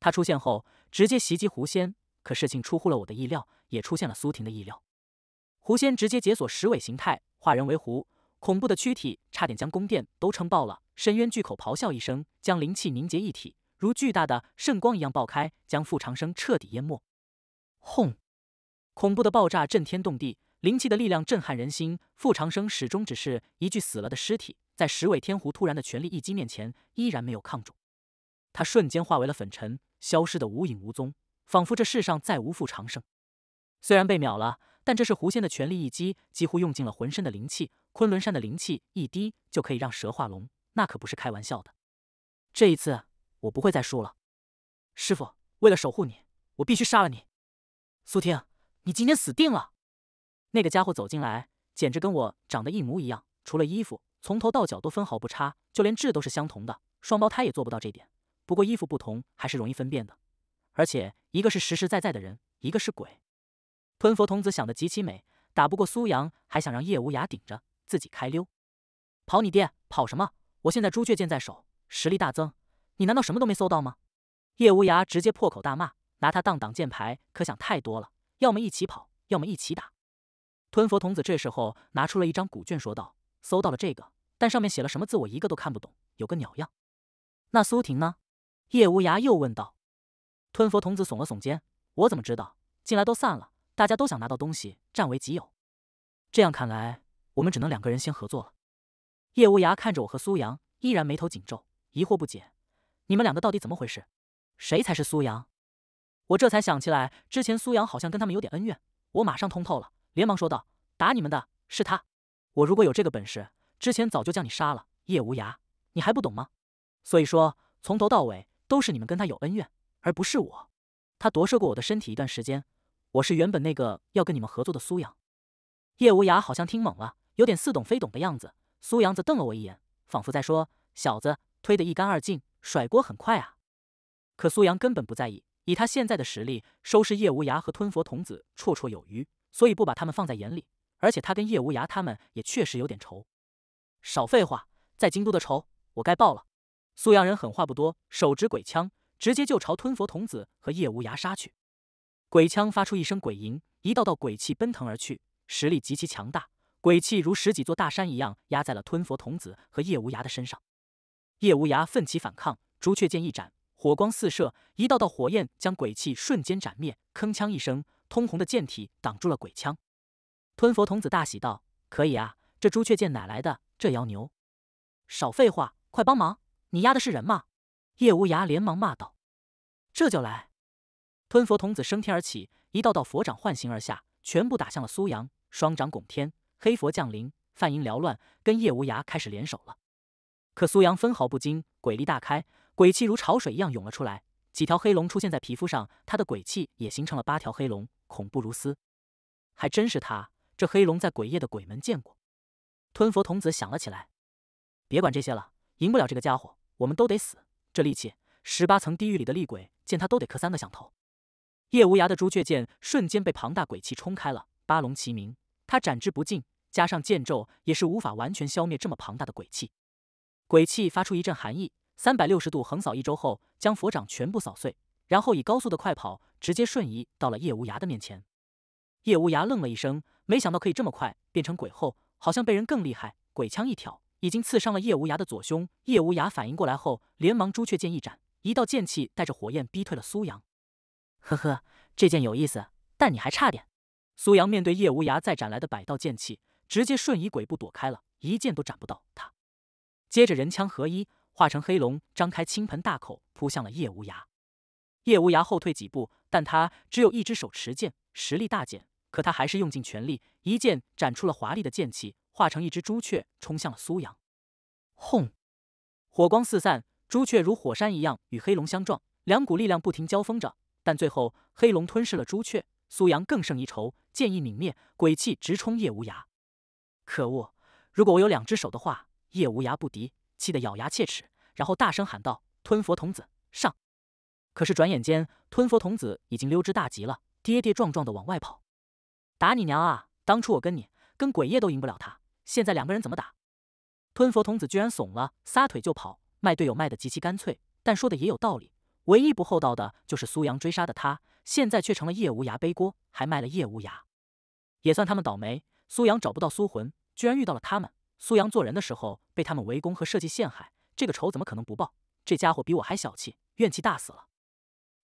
他出现后直接袭击狐仙，可事情出乎了我的意料，也出现了苏婷的意料。狐仙直接解锁石尾形态，化人为狐，恐怖的躯体差点将宫殿都撑爆了。深渊巨口咆哮一声，将灵气凝结一体，如巨大的圣光一样爆开，将傅长生彻底淹没。轰！恐怖的爆炸震天动地，灵气的力量震撼人心。傅长生始终只是一具死了的尸体。在十尾天狐突然的全力一击面前，依然没有抗住，他瞬间化为了粉尘，消失的无影无踪，仿佛这世上再无复长生。虽然被秒了，但这是狐仙的全力一击，几乎用尽了浑身的灵气。昆仑山的灵气一滴就可以让蛇化龙，那可不是开玩笑的。这一次我不会再输了，师傅，为了守护你，我必须杀了你。苏天，你今天死定了！那个家伙走进来，简直跟我长得一模一样，除了衣服。从头到脚都分毫不差，就连痣都是相同的，双胞胎也做不到这点。不过衣服不同，还是容易分辨的。而且一个是实实在在的人，一个是鬼。吞佛童子想的极其美，打不过苏阳，还想让叶无涯顶着自己开溜，跑你爹，跑什么？我现在朱雀剑在手，实力大增。你难道什么都没搜到吗？叶无涯直接破口大骂，拿他当挡箭牌，可想太多了。要么一起跑，要么一起打。吞佛童子这时候拿出了一张古卷，说道。搜到了这个，但上面写了什么字我一个都看不懂。有个鸟样。那苏婷呢？叶无涯又问道。吞佛童子耸了耸肩：“我怎么知道？进来都散了，大家都想拿到东西占为己有。这样看来，我们只能两个人先合作了。”叶无涯看着我和苏阳，依然眉头紧皱，疑惑不解：“你们两个到底怎么回事？谁才是苏阳？”我这才想起来，之前苏阳好像跟他们有点恩怨。我马上通透了，连忙说道：“打你们的是他。”我如果有这个本事，之前早就将你杀了。叶无涯，你还不懂吗？所以说，从头到尾都是你们跟他有恩怨，而不是我。他夺舍过我的身体一段时间，我是原本那个要跟你们合作的苏阳。叶无涯好像听懵了，有点似懂非懂的样子。苏阳则瞪了我一眼，仿佛在说：“小子，推得一干二净，甩锅很快啊。”可苏阳根本不在意，以他现在的实力，收拾叶无涯和吞佛童子绰绰有余，所以不把他们放在眼里。而且他跟叶无涯他们也确实有点仇。少废话，在京都的仇我该报了。苏阳人狠话不多，手执鬼枪，直接就朝吞佛童子和叶无涯杀去。鬼枪发出一声鬼吟，一道道鬼气奔腾而去，实力极其强大。鬼气如十几座大山一样压在了吞佛童子和叶无涯的身上。叶无涯奋起反抗，朱雀剑一斩，火光四射，一道道火焰将鬼气瞬间斩灭。铿锵一声，通红的剑体挡住了鬼枪。吞佛童子大喜道：“可以啊，这朱雀剑哪来的？这妖牛！少废话，快帮忙！你压的是人吗？”叶无涯连忙骂道：“这就来！”吞佛童子升天而起，一道道佛掌幻形而下，全部打向了苏阳。双掌拱天，黑佛降临，梵音缭乱，跟叶无涯开始联手了。可苏阳分毫不惊，鬼力大开，鬼气如潮水一样涌了出来。几条黑龙出现在皮肤上，他的鬼气也形成了八条黑龙，恐怖如斯。还真是他。这黑龙在鬼夜的鬼门见过，吞佛童子想了起来。别管这些了，赢不了这个家伙，我们都得死。这力气，十八层地狱里的厉鬼见他都得磕三个响头。叶无涯的朱雀剑瞬间被庞大鬼气冲开了，八龙齐鸣，他斩之不尽。加上剑咒也是无法完全消灭这么庞大的鬼气。鬼气发出一阵寒意，三百六十度横扫一周后，将佛掌全部扫碎，然后以高速的快跑直接瞬移到了叶无涯的面前。叶无涯愣了一声。没想到可以这么快变成鬼后，好像被人更厉害。鬼枪一挑，已经刺伤了叶无涯的左胸。叶无涯反应过来后，连忙朱雀剑一斩，一道剑气带着火焰逼退了苏阳。呵呵，这剑有意思，但你还差点。苏阳面对叶无涯再斩来的百道剑气，直接瞬移鬼步躲开了一剑都斩不到他。接着人枪合一，化成黑龙，张开倾盆大口扑向了叶无涯。叶无涯后退几步，但他只有一只手持剑，实力大减。可他还是用尽全力，一剑斩出了华丽的剑气，化成一只朱雀，冲向了苏阳。轰！火光四散，朱雀如火山一样与黑龙相撞，两股力量不停交锋着。但最后，黑龙吞噬了朱雀，苏阳更胜一筹，剑意泯灭，鬼气直冲叶无涯。可恶！如果我有两只手的话，叶无涯不敌，气得咬牙切齿，然后大声喊道：“吞佛童子上！”可是转眼间，吞佛童子已经溜之大吉了，跌跌撞撞的往外跑。打你娘啊！当初我跟你跟鬼夜都赢不了他，现在两个人怎么打？吞佛童子居然怂了，撒腿就跑，卖队友卖的极其干脆，但说的也有道理。唯一不厚道的就是苏阳追杀的他，现在却成了叶无涯背锅，还卖了叶无涯，也算他们倒霉。苏阳找不到苏魂，居然遇到了他们。苏阳做人的时候被他们围攻和设计陷害，这个仇怎么可能不报？这家伙比我还小气，怨气大死了！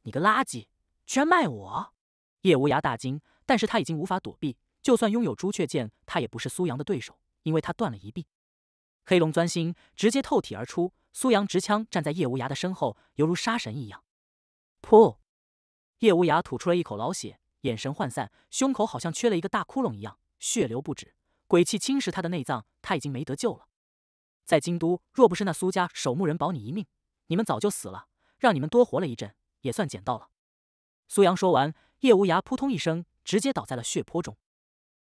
你个垃圾，居然卖我！叶无涯大惊。但是他已经无法躲避，就算拥有朱雀剑，他也不是苏阳的对手，因为他断了一臂。黑龙钻心，直接透体而出。苏阳执枪站在叶无涯的身后，犹如杀神一样。噗！叶无涯吐出了一口老血，眼神涣散，胸口好像缺了一个大窟窿一样，血流不止。鬼气侵蚀他的内脏，他已经没得救了。在京都，若不是那苏家守墓人保你一命，你们早就死了。让你们多活了一阵，也算捡到了。苏阳说完，叶无涯扑通一声。直接倒在了血泊中。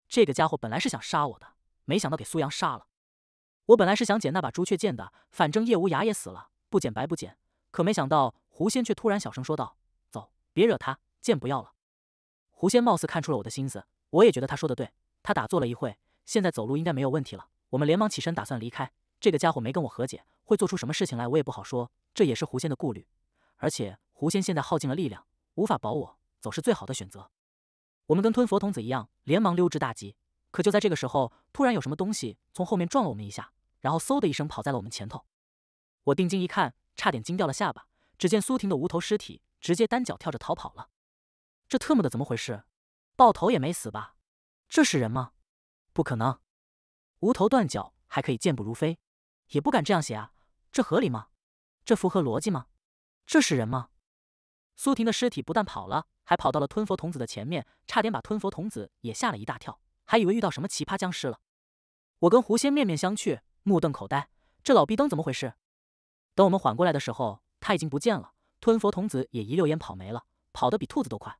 这个家伙本来是想杀我的，没想到给苏阳杀了。我本来是想捡那把朱雀剑的，反正叶无涯也死了，不捡白不捡。可没想到狐仙却突然小声说道：“走，别惹他，剑不要了。”狐仙貌似看出了我的心思，我也觉得他说的对。他打坐了一会，现在走路应该没有问题了。我们连忙起身打算离开。这个家伙没跟我和解，会做出什么事情来，我也不好说。这也是狐仙的顾虑。而且狐仙现在耗尽了力量，无法保我，走是最好的选择。我们跟吞佛童子一样，连忙溜之大吉。可就在这个时候，突然有什么东西从后面撞了我们一下，然后嗖的一声跑在了我们前头。我定睛一看，差点惊掉了下巴。只见苏婷的无头尸体直接单脚跳着逃跑了。这特么的怎么回事？爆头也没死吧？这是人吗？不可能，无头断脚还可以健步如飞，也不敢这样写啊！这合理吗？这符合逻辑吗？这是人吗？苏婷的尸体不但跑了。还跑到了吞佛童子的前面，差点把吞佛童子也吓了一大跳，还以为遇到什么奇葩僵尸了。我跟狐仙面面相觑，目瞪口呆，这老壁灯怎么回事？等我们缓过来的时候，他已经不见了，吞佛童子也一溜烟跑没了，跑得比兔子都快。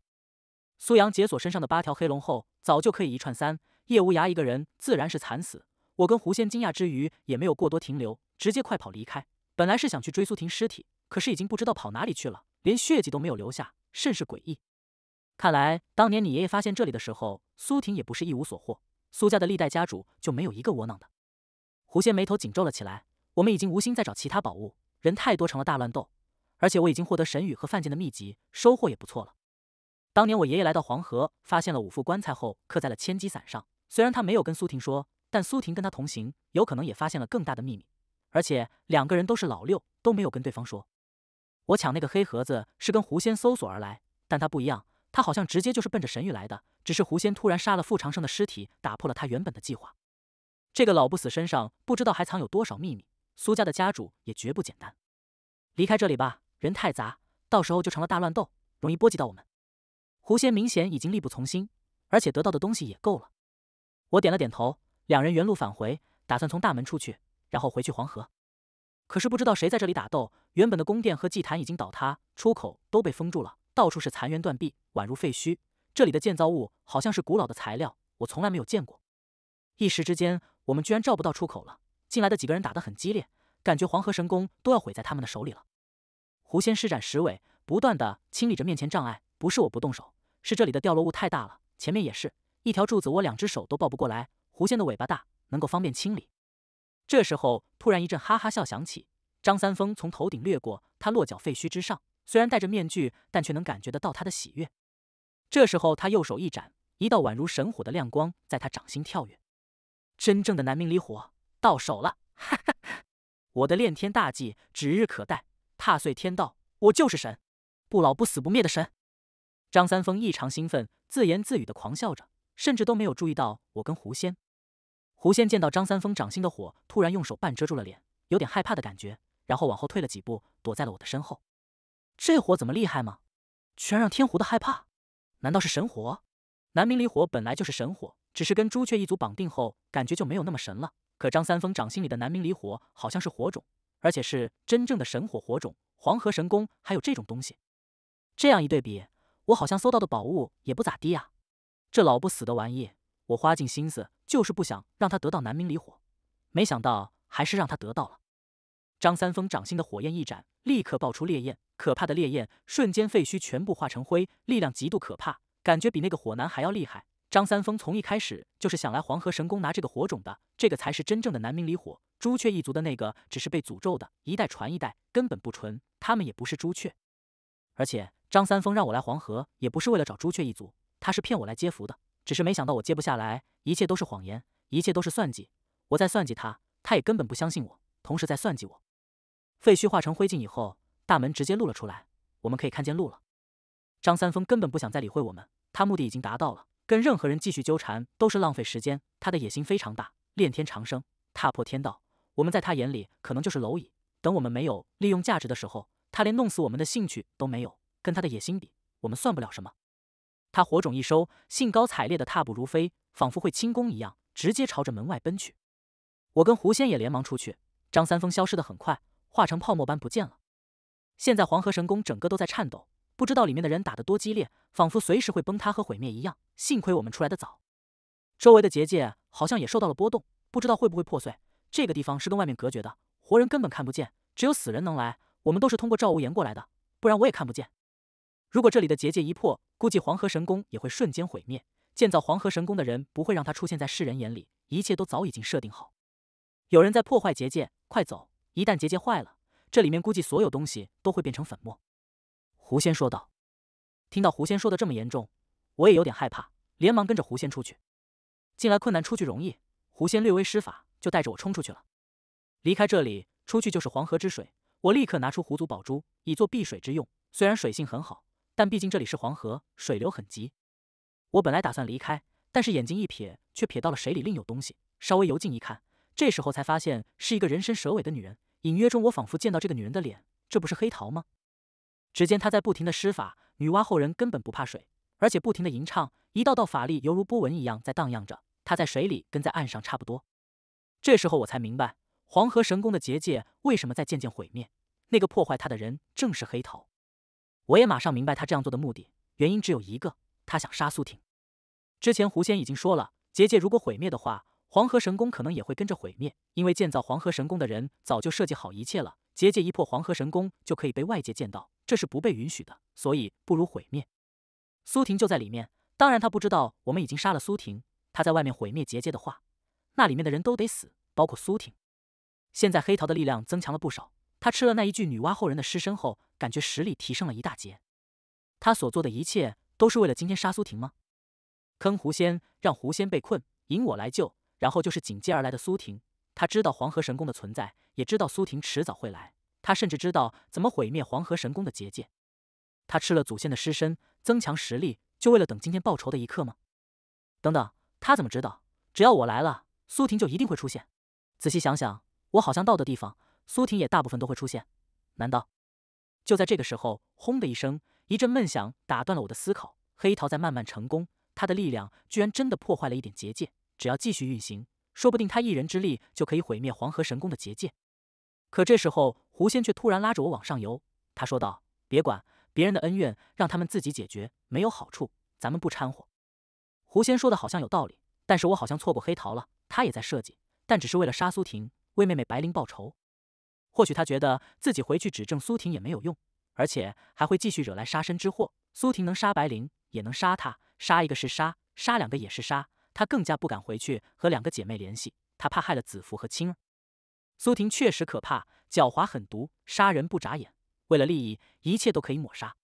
苏阳解锁身上的八条黑龙后，早就可以一串三，叶无涯一个人自然是惨死。我跟狐仙惊讶之余，也没有过多停留，直接快跑离开。本来是想去追苏婷尸体，可是已经不知道跑哪里去了，连血迹都没有留下，甚是诡异。看来当年你爷爷发现这里的时候，苏婷也不是一无所获。苏家的历代家主就没有一个窝囊的。狐仙眉头紧皱了起来。我们已经无心再找其他宝物，人太多成了大乱斗。而且我已经获得神语和范贱的秘籍，收获也不错了。当年我爷爷来到黄河，发现了五副棺材后，刻在了千机伞上。虽然他没有跟苏婷说，但苏婷跟他同行，有可能也发现了更大的秘密。而且两个人都是老六，都没有跟对方说。我抢那个黑盒子是跟狐仙搜索而来，但他不一样。他好像直接就是奔着神域来的，只是狐仙突然杀了傅长生的尸体，打破了他原本的计划。这个老不死身上不知道还藏有多少秘密，苏家的家主也绝不简单。离开这里吧，人太杂，到时候就成了大乱斗，容易波及到我们。狐仙明显已经力不从心，而且得到的东西也够了。我点了点头，两人原路返回，打算从大门出去，然后回去黄河。可是不知道谁在这里打斗，原本的宫殿和祭坛已经倒塌，出口都被封住了。到处是残垣断壁，宛如废墟。这里的建造物好像是古老的材料，我从来没有见过。一时之间，我们居然照不到出口了。进来的几个人打得很激烈，感觉黄河神功都要毁在他们的手里了。狐仙施展石尾，不断的清理着面前障碍。不是我不动手，是这里的掉落物太大了。前面也是一条柱子，我两只手都抱不过来。狐仙的尾巴大，能够方便清理。这时候，突然一阵哈哈笑响起，张三丰从头顶掠过，他落脚废墟之上。虽然戴着面具，但却能感觉得到他的喜悦。这时候，他右手一展，一道宛如神火的亮光在他掌心跳跃。真正的南明离火到手了，哈哈！我的炼天大计指日可待，踏碎天道，我就是神，不老不死不灭的神。张三丰异常兴奋，自言自语的狂笑着，甚至都没有注意到我跟狐仙。狐仙见到张三丰掌心的火，突然用手半遮住了脸，有点害怕的感觉，然后往后退了几步，躲在了我的身后。这火怎么厉害吗？居然让天狐的害怕？难道是神火？南明离火本来就是神火，只是跟朱雀一族绑定后，感觉就没有那么神了。可张三丰掌心里的南明离火好像是火种，而且是真正的神火火种。黄河神功还有这种东西？这样一对比，我好像搜到的宝物也不咋地呀。这老不死的玩意，我花尽心思就是不想让他得到南明离火，没想到还是让他得到了。张三丰掌心的火焰一展，立刻爆出烈焰，可怕的烈焰瞬间废墟全部化成灰，力量极度可怕，感觉比那个火男还要厉害。张三丰从一开始就是想来黄河神宫拿这个火种的，这个才是真正的南明离火。朱雀一族的那个只是被诅咒的，一代传一代，根本不纯。他们也不是朱雀，而且张三丰让我来黄河也不是为了找朱雀一族，他是骗我来接福的，只是没想到我接不下来，一切都是谎言，一切都是算计。我在算计他，他也根本不相信我，同时在算计我。废墟化成灰烬以后，大门直接露了出来，我们可以看见路了。张三丰根本不想再理会我们，他目的已经达到了，跟任何人继续纠缠都是浪费时间。他的野心非常大，炼天长生，踏破天道。我们在他眼里可能就是蝼蚁。等我们没有利用价值的时候，他连弄死我们的兴趣都没有。跟他的野心比，我们算不了什么。他火种一收，兴高采烈的踏步如飞，仿佛会轻功一样，直接朝着门外奔去。我跟狐仙也连忙出去。张三丰消失的很快。化成泡沫般不见了。现在黄河神宫整个都在颤抖，不知道里面的人打得多激烈，仿佛随时会崩塌和毁灭一样。幸亏我们出来的早，周围的结界好像也受到了波动，不知道会不会破碎。这个地方是跟外面隔绝的，活人根本看不见，只有死人能来。我们都是通过赵无言过来的，不然我也看不见。如果这里的结界一破，估计黄河神宫也会瞬间毁灭。建造黄河神宫的人不会让他出现在世人眼里，一切都早已经设定好。有人在破坏结界，快走！一旦结界坏了，这里面估计所有东西都会变成粉末。”狐仙说道。听到狐仙说的这么严重，我也有点害怕，连忙跟着狐仙出去。进来困难，出去容易。狐仙略微施法，就带着我冲出去了。离开这里，出去就是黄河之水。我立刻拿出狐族宝珠，以做避水之用。虽然水性很好，但毕竟这里是黄河，水流很急。我本来打算离开，但是眼睛一瞥，却瞥到了水里另有东西。稍微游近一看，这时候才发现是一个人身蛇尾的女人。隐约中，我仿佛见到这个女人的脸，这不是黑桃吗？只见她在不停的施法，女娲后人根本不怕水，而且不停的吟唱，一道道法力犹如波纹一样在荡漾着。她在水里跟在岸上差不多。这时候我才明白，黄河神宫的结界为什么在渐渐毁灭，那个破坏它的人正是黑桃。我也马上明白他这样做的目的，原因只有一个，他想杀苏婷。之前狐仙已经说了，结界如果毁灭的话。黄河神宫可能也会跟着毁灭，因为建造黄河神宫的人早就设计好一切了。结界一破，黄河神宫就可以被外界见到，这是不被允许的，所以不如毁灭。苏婷就在里面，当然他不知道我们已经杀了苏婷。他在外面毁灭结界的话，那里面的人都得死，包括苏婷。现在黑桃的力量增强了不少，他吃了那一具女娲后人的尸身后，感觉实力提升了一大截。他所做的一切都是为了今天杀苏婷吗？坑狐仙，让狐仙被困，引我来救。然后就是紧接而来的苏婷，他知道黄河神功的存在，也知道苏婷迟早会来。他甚至知道怎么毁灭黄河神功的结界。他吃了祖先的尸身，增强实力，就为了等今天报仇的一刻吗？等等，他怎么知道？只要我来了，苏婷就一定会出现。仔细想想，我好像到的地方，苏婷也大部分都会出现。难道？就在这个时候，轰的一声，一阵闷响打断了我的思考。黑桃在慢慢成功，他的力量居然真的破坏了一点结界。只要继续运行，说不定他一人之力就可以毁灭黄河神宫的结界。可这时候，狐仙却突然拉着我往上游。他说道：“别管别人的恩怨，让他们自己解决，没有好处，咱们不掺和。”狐仙说的好像有道理，但是我好像错过黑桃了。他也在设计，但只是为了杀苏婷，为妹妹白灵报仇。或许他觉得自己回去指证苏婷也没有用，而且还会继续惹来杀身之祸。苏婷能杀白灵，也能杀他，杀一个是杀，杀两个也是杀。他更加不敢回去和两个姐妹联系，他怕害了子福和青儿。苏婷确实可怕，狡猾狠毒，杀人不眨眼，为了利益，一切都可以抹杀。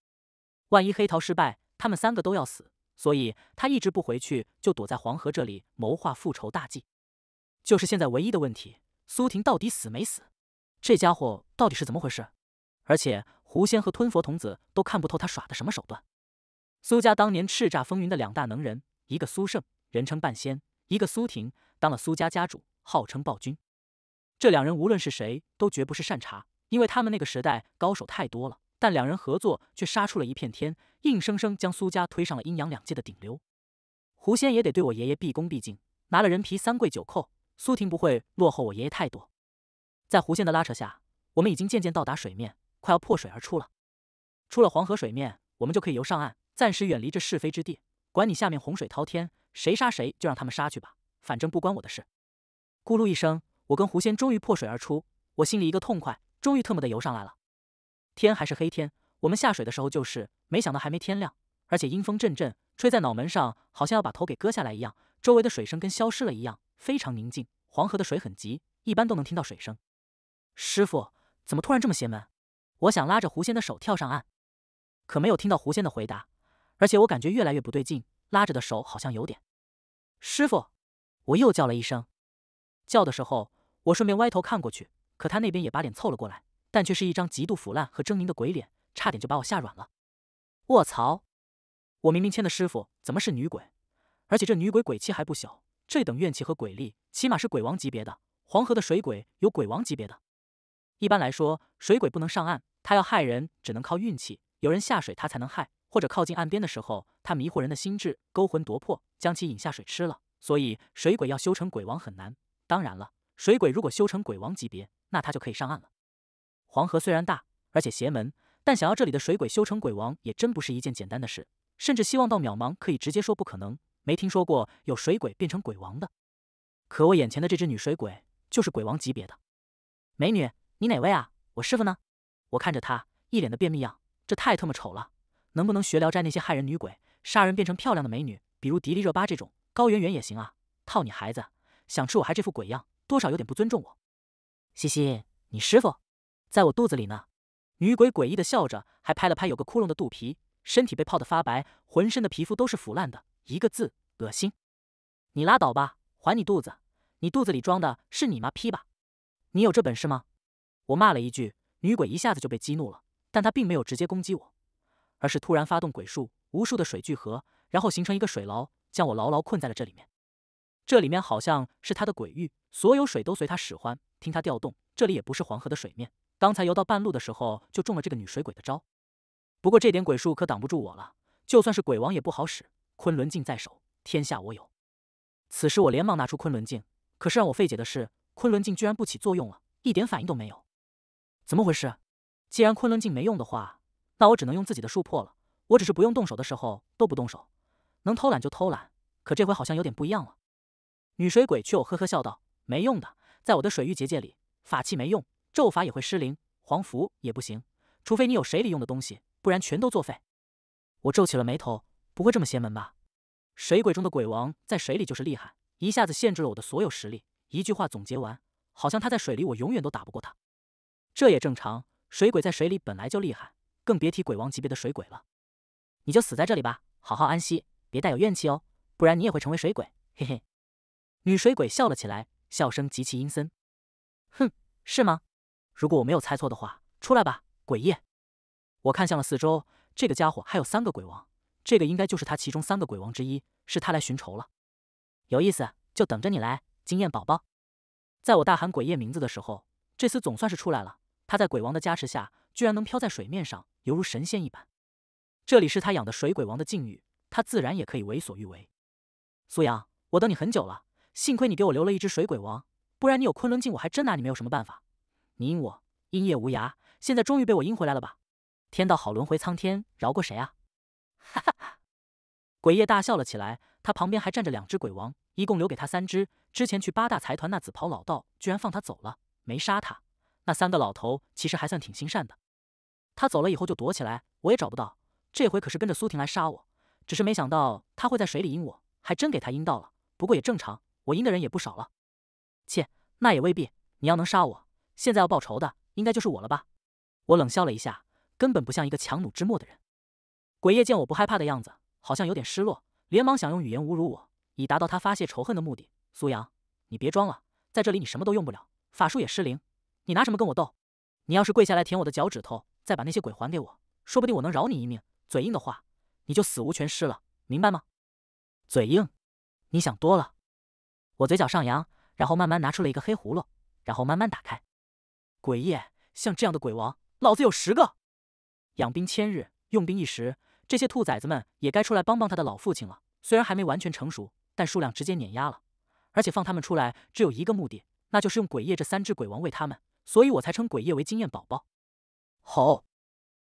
万一黑桃失败，他们三个都要死，所以他一直不回去，就躲在黄河这里谋划复仇大计。就是现在唯一的问题，苏婷到底死没死？这家伙到底是怎么回事？而且狐仙和吞佛童子都看不透他耍的什么手段。苏家当年叱咤风云的两大能人，一个苏胜。人称半仙，一个苏婷当了苏家家主，号称暴君。这两人无论是谁，都绝不是善茬，因为他们那个时代高手太多了。但两人合作却杀出了一片天，硬生生将苏家推上了阴阳两界的顶流。狐仙也得对我爷爷毕恭毕敬，拿了人皮三跪九叩。苏婷不会落后我爷爷太多。在狐仙的拉扯下，我们已经渐渐到达水面，快要破水而出了。出了黄河水面，我们就可以游上岸，暂时远离这是非之地。管你下面洪水滔天。谁杀谁就让他们杀去吧，反正不关我的事。咕噜一声，我跟狐仙终于破水而出，我心里一个痛快，终于特么的游上来了。天还是黑天，我们下水的时候就是，没想到还没天亮，而且阴风阵阵，吹在脑门上好像要把头给割下来一样。周围的水声跟消失了一样，非常宁静。黄河的水很急，一般都能听到水声。师傅，怎么突然这么邪门？我想拉着狐仙的手跳上岸，可没有听到狐仙的回答，而且我感觉越来越不对劲。拉着的手好像有点，师傅，我又叫了一声。叫的时候，我顺便歪头看过去，可他那边也把脸凑了过来，但却是一张极度腐烂和狰狞的鬼脸，差点就把我吓软了。卧槽！我明明牵的师傅，怎么是女鬼？而且这女鬼鬼气还不小，这等怨气和鬼力，起码是鬼王级别的。黄河的水鬼有鬼王级别的，一般来说，水鬼不能上岸，他要害人，只能靠运气，有人下水他才能害。或者靠近岸边的时候，他迷惑人的心智，勾魂夺魄，将其引下水吃了。所以水鬼要修成鬼王很难。当然了，水鬼如果修成鬼王级别，那他就可以上岸了。黄河虽然大，而且邪门，但想要这里的水鬼修成鬼王也真不是一件简单的事，甚至希望到渺茫，可以直接说不可能。没听说过有水鬼变成鬼王的。可我眼前的这只女水鬼就是鬼王级别的。美女，你哪位啊？我师傅呢？我看着她一脸的便秘样，这太特么丑了。能不能学《聊斋》那些害人女鬼，杀人变成漂亮的美女，比如迪丽热巴这种，高圆圆也行啊！套你孩子，想吃我还这副鬼样，多少有点不尊重我。嘻嘻，你师傅在我肚子里呢。女鬼诡异的笑着，还拍了拍有个窟窿的肚皮，身体被泡得发白，浑身的皮肤都是腐烂的，一个字，恶心！你拉倒吧，还你肚子，你肚子里装的是你妈批吧？你有这本事吗？我骂了一句，女鬼一下子就被激怒了，但她并没有直接攻击我。而是突然发动鬼术，无数的水聚合，然后形成一个水牢，将我牢牢困在了这里面。这里面好像是他的鬼域，所有水都随他使唤，听他调动。这里也不是黄河的水面，刚才游到半路的时候就中了这个女水鬼的招。不过这点鬼术可挡不住我了，就算是鬼王也不好使。昆仑镜在手，天下我有。此时我连忙拿出昆仑镜，可是让我费解的是，昆仑镜居然不起作用了，一点反应都没有。怎么回事？既然昆仑镜没用的话，那我只能用自己的术破了。我只是不用动手的时候都不动手，能偷懒就偷懒。可这回好像有点不一样了。女水鬼却我呵呵笑道：“没用的，在我的水域结界里，法器没用，咒法也会失灵，黄符也不行。除非你有水里用的东西，不然全都作废。”我皱起了眉头，不会这么邪门吧？水鬼中的鬼王在水里就是厉害，一下子限制了我的所有实力。一句话总结完，好像他在水里我永远都打不过他。这也正常，水鬼在水里本来就厉害。更别提鬼王级别的水鬼了，你就死在这里吧，好好安息，别带有怨气哦，不然你也会成为水鬼。嘿嘿，女水鬼笑了起来，笑声极其阴森。哼，是吗？如果我没有猜错的话，出来吧，鬼夜！我看向了四周，这个家伙还有三个鬼王，这个应该就是他其中三个鬼王之一，是他来寻仇了。有意思，就等着你来，惊艳宝宝！在我大喊鬼夜名字的时候，这厮总算是出来了。他在鬼王的加持下，居然能飘在水面上。犹如神仙一般，这里是他养的水鬼王的境域，他自然也可以为所欲为。苏阳，我等你很久了，幸亏你给我留了一只水鬼王，不然你有昆仑镜，我还真拿你没有什么办法。你阴我，阴夜无涯，现在终于被我阴回来了吧？天道好轮回，苍天饶过谁啊？[LAUGHS] 哈哈哈！鬼夜大笑了起来，他旁边还站着两只鬼王，一共留给他三只。之前去八大财团那紫袍老道居然放他走了，没杀他。那三个老头其实还算挺心善的。他走了以后就躲起来，我也找不到。这回可是跟着苏婷来杀我，只是没想到他会在水里阴我，还真给他阴到了。不过也正常，我阴的人也不少了。切，那也未必。你要能杀我，现在要报仇的应该就是我了吧？我冷笑了一下，根本不像一个强弩之末的人。鬼夜见我不害怕的样子，好像有点失落，连忙想用语言侮辱我，以达到他发泄仇恨的目的。苏阳，你别装了，在这里你什么都用不了，法术也失灵，你拿什么跟我斗？你要是跪下来舔我的脚趾头！再把那些鬼还给我，说不定我能饶你一命。嘴硬的话，你就死无全尸了，明白吗？嘴硬？你想多了。我嘴角上扬，然后慢慢拿出了一个黑葫芦，然后慢慢打开。鬼夜，像这样的鬼王，老子有十个。养兵千日，用兵一时，这些兔崽子们也该出来帮帮他的老父亲了。虽然还没完全成熟，但数量直接碾压了。而且放他们出来只有一个目的，那就是用鬼夜这三只鬼王喂他们。所以我才称鬼夜为经验宝宝。吼！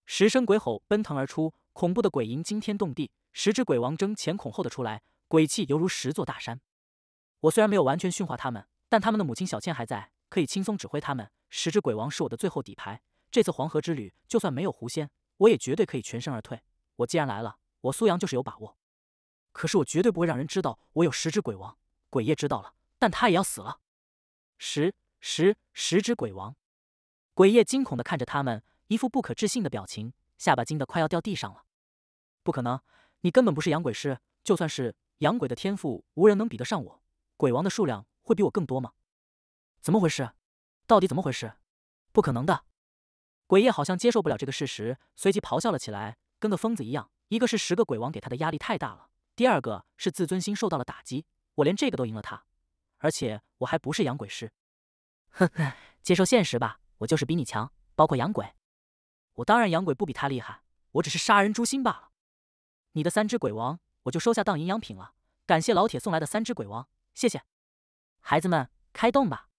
十声鬼吼奔腾而出，恐怖的鬼吟惊天动地。十只鬼王争前恐后的出来，鬼气犹如十座大山。我虽然没有完全驯化他们，但他们的母亲小倩还在，可以轻松指挥他们。十只鬼王是我的最后底牌，这次黄河之旅就算没有狐仙，我也绝对可以全身而退。我既然来了，我苏阳就是有把握。可是我绝对不会让人知道我有十只鬼王。鬼夜知道了，但他也要死了。十十十只鬼王，鬼夜惊恐的看着他们。一副不可置信的表情，下巴惊得快要掉地上了。不可能，你根本不是养鬼师。就算是养鬼的天赋，无人能比得上我。鬼王的数量会比我更多吗？怎么回事？到底怎么回事？不可能的！鬼夜好像接受不了这个事实，随即咆哮了起来，跟个疯子一样。一个是十个鬼王给他的压力太大了，第二个是自尊心受到了打击。我连这个都赢了他，而且我还不是养鬼师。呵 [LAUGHS] 呵，接受现实吧，我就是比你强，包括养鬼。我当然养鬼不比他厉害，我只是杀人诛心罢了。你的三只鬼王，我就收下当营养品了。感谢老铁送来的三只鬼王，谢谢。孩子们，开动吧！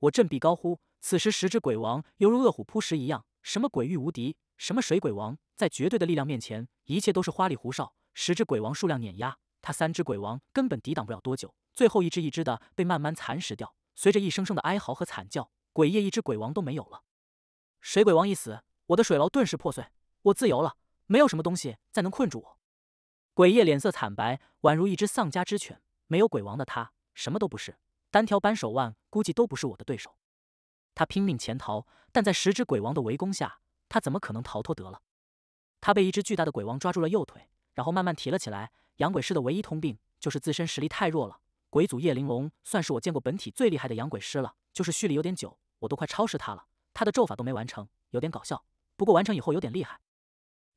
我振臂高呼。此时十只鬼王犹如饿虎扑食一样，什么鬼域无敌，什么水鬼王，在绝对的力量面前，一切都是花里胡哨。十只鬼王数量碾压，他三只鬼王根本抵挡不了多久，最后一只一只的被慢慢蚕食掉。随着一声声的哀嚎和惨叫，鬼夜一只鬼王都没有了。水鬼王一死。我的水牢顿时破碎，我自由了。没有什么东西再能困住我。鬼夜脸色惨白，宛如一只丧家之犬。没有鬼王的他什么都不是，单挑扳手腕估计都不是我的对手。他拼命潜逃，但在十只鬼王的围攻下，他怎么可能逃脱得了？他被一只巨大的鬼王抓住了右腿，然后慢慢提了起来。养鬼师的唯一通病就是自身实力太弱了。鬼祖叶玲珑算是我见过本体最厉害的养鬼师了，就是蓄力有点久，我都快超时他了，他的咒法都没完成，有点搞笑。不过完成以后有点厉害，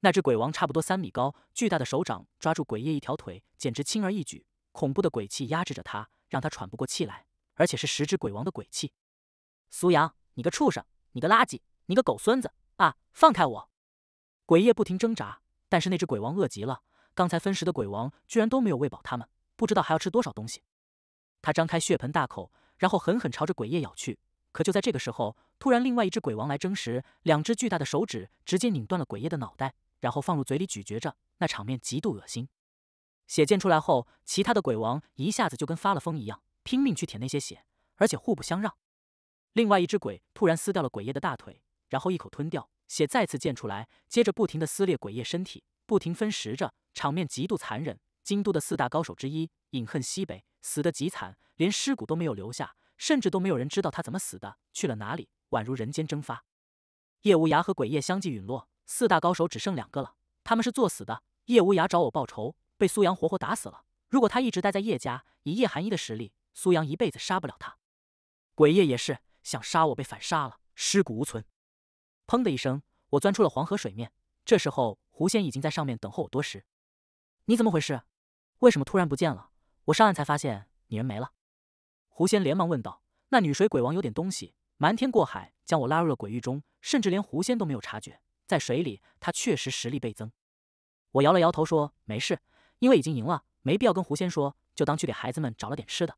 那只鬼王差不多三米高，巨大的手掌抓住鬼夜一条腿，简直轻而易举。恐怖的鬼气压制着他，让他喘不过气来，而且是十只鬼王的鬼气。苏阳，你个畜生，你个垃圾，你个狗孙子啊！放开我！鬼夜不停挣扎，但是那只鬼王饿极了，刚才分食的鬼王居然都没有喂饱他们，不知道还要吃多少东西。他张开血盆大口，然后狠狠朝着鬼夜咬去。可就在这个时候，突然，另外一只鬼王来争食，两只巨大的手指直接拧断了鬼夜的脑袋，然后放入嘴里咀嚼着，那场面极度恶心。血溅出来后，其他的鬼王一下子就跟发了疯一样，拼命去舔那些血，而且互不相让。另外一只鬼突然撕掉了鬼夜的大腿，然后一口吞掉，血再次溅出来，接着不停的撕裂鬼夜身体，不停分食着，场面极度残忍。京都的四大高手之一，饮恨西北，死得极惨，连尸骨都没有留下。甚至都没有人知道他怎么死的，去了哪里，宛如人间蒸发。叶无涯和鬼夜相继陨落，四大高手只剩两个了。他们是作死的。叶无涯找我报仇，被苏阳活活打死了。如果他一直待在叶家，以叶寒一的实力，苏阳一辈子杀不了他。鬼夜也是想杀我，被反杀了，尸骨无存。砰的一声，我钻出了黄河水面。这时候，狐仙已经在上面等候我多时。你怎么回事？为什么突然不见了？我上岸才发现你人没了。狐仙连忙问道：“那女水鬼王有点东西，瞒天过海，将我拉入了鬼域中，甚至连狐仙都没有察觉。在水里，她确实实力倍增。”我摇了摇头说：“没事，因为已经赢了，没必要跟狐仙说，就当去给孩子们找了点吃的。”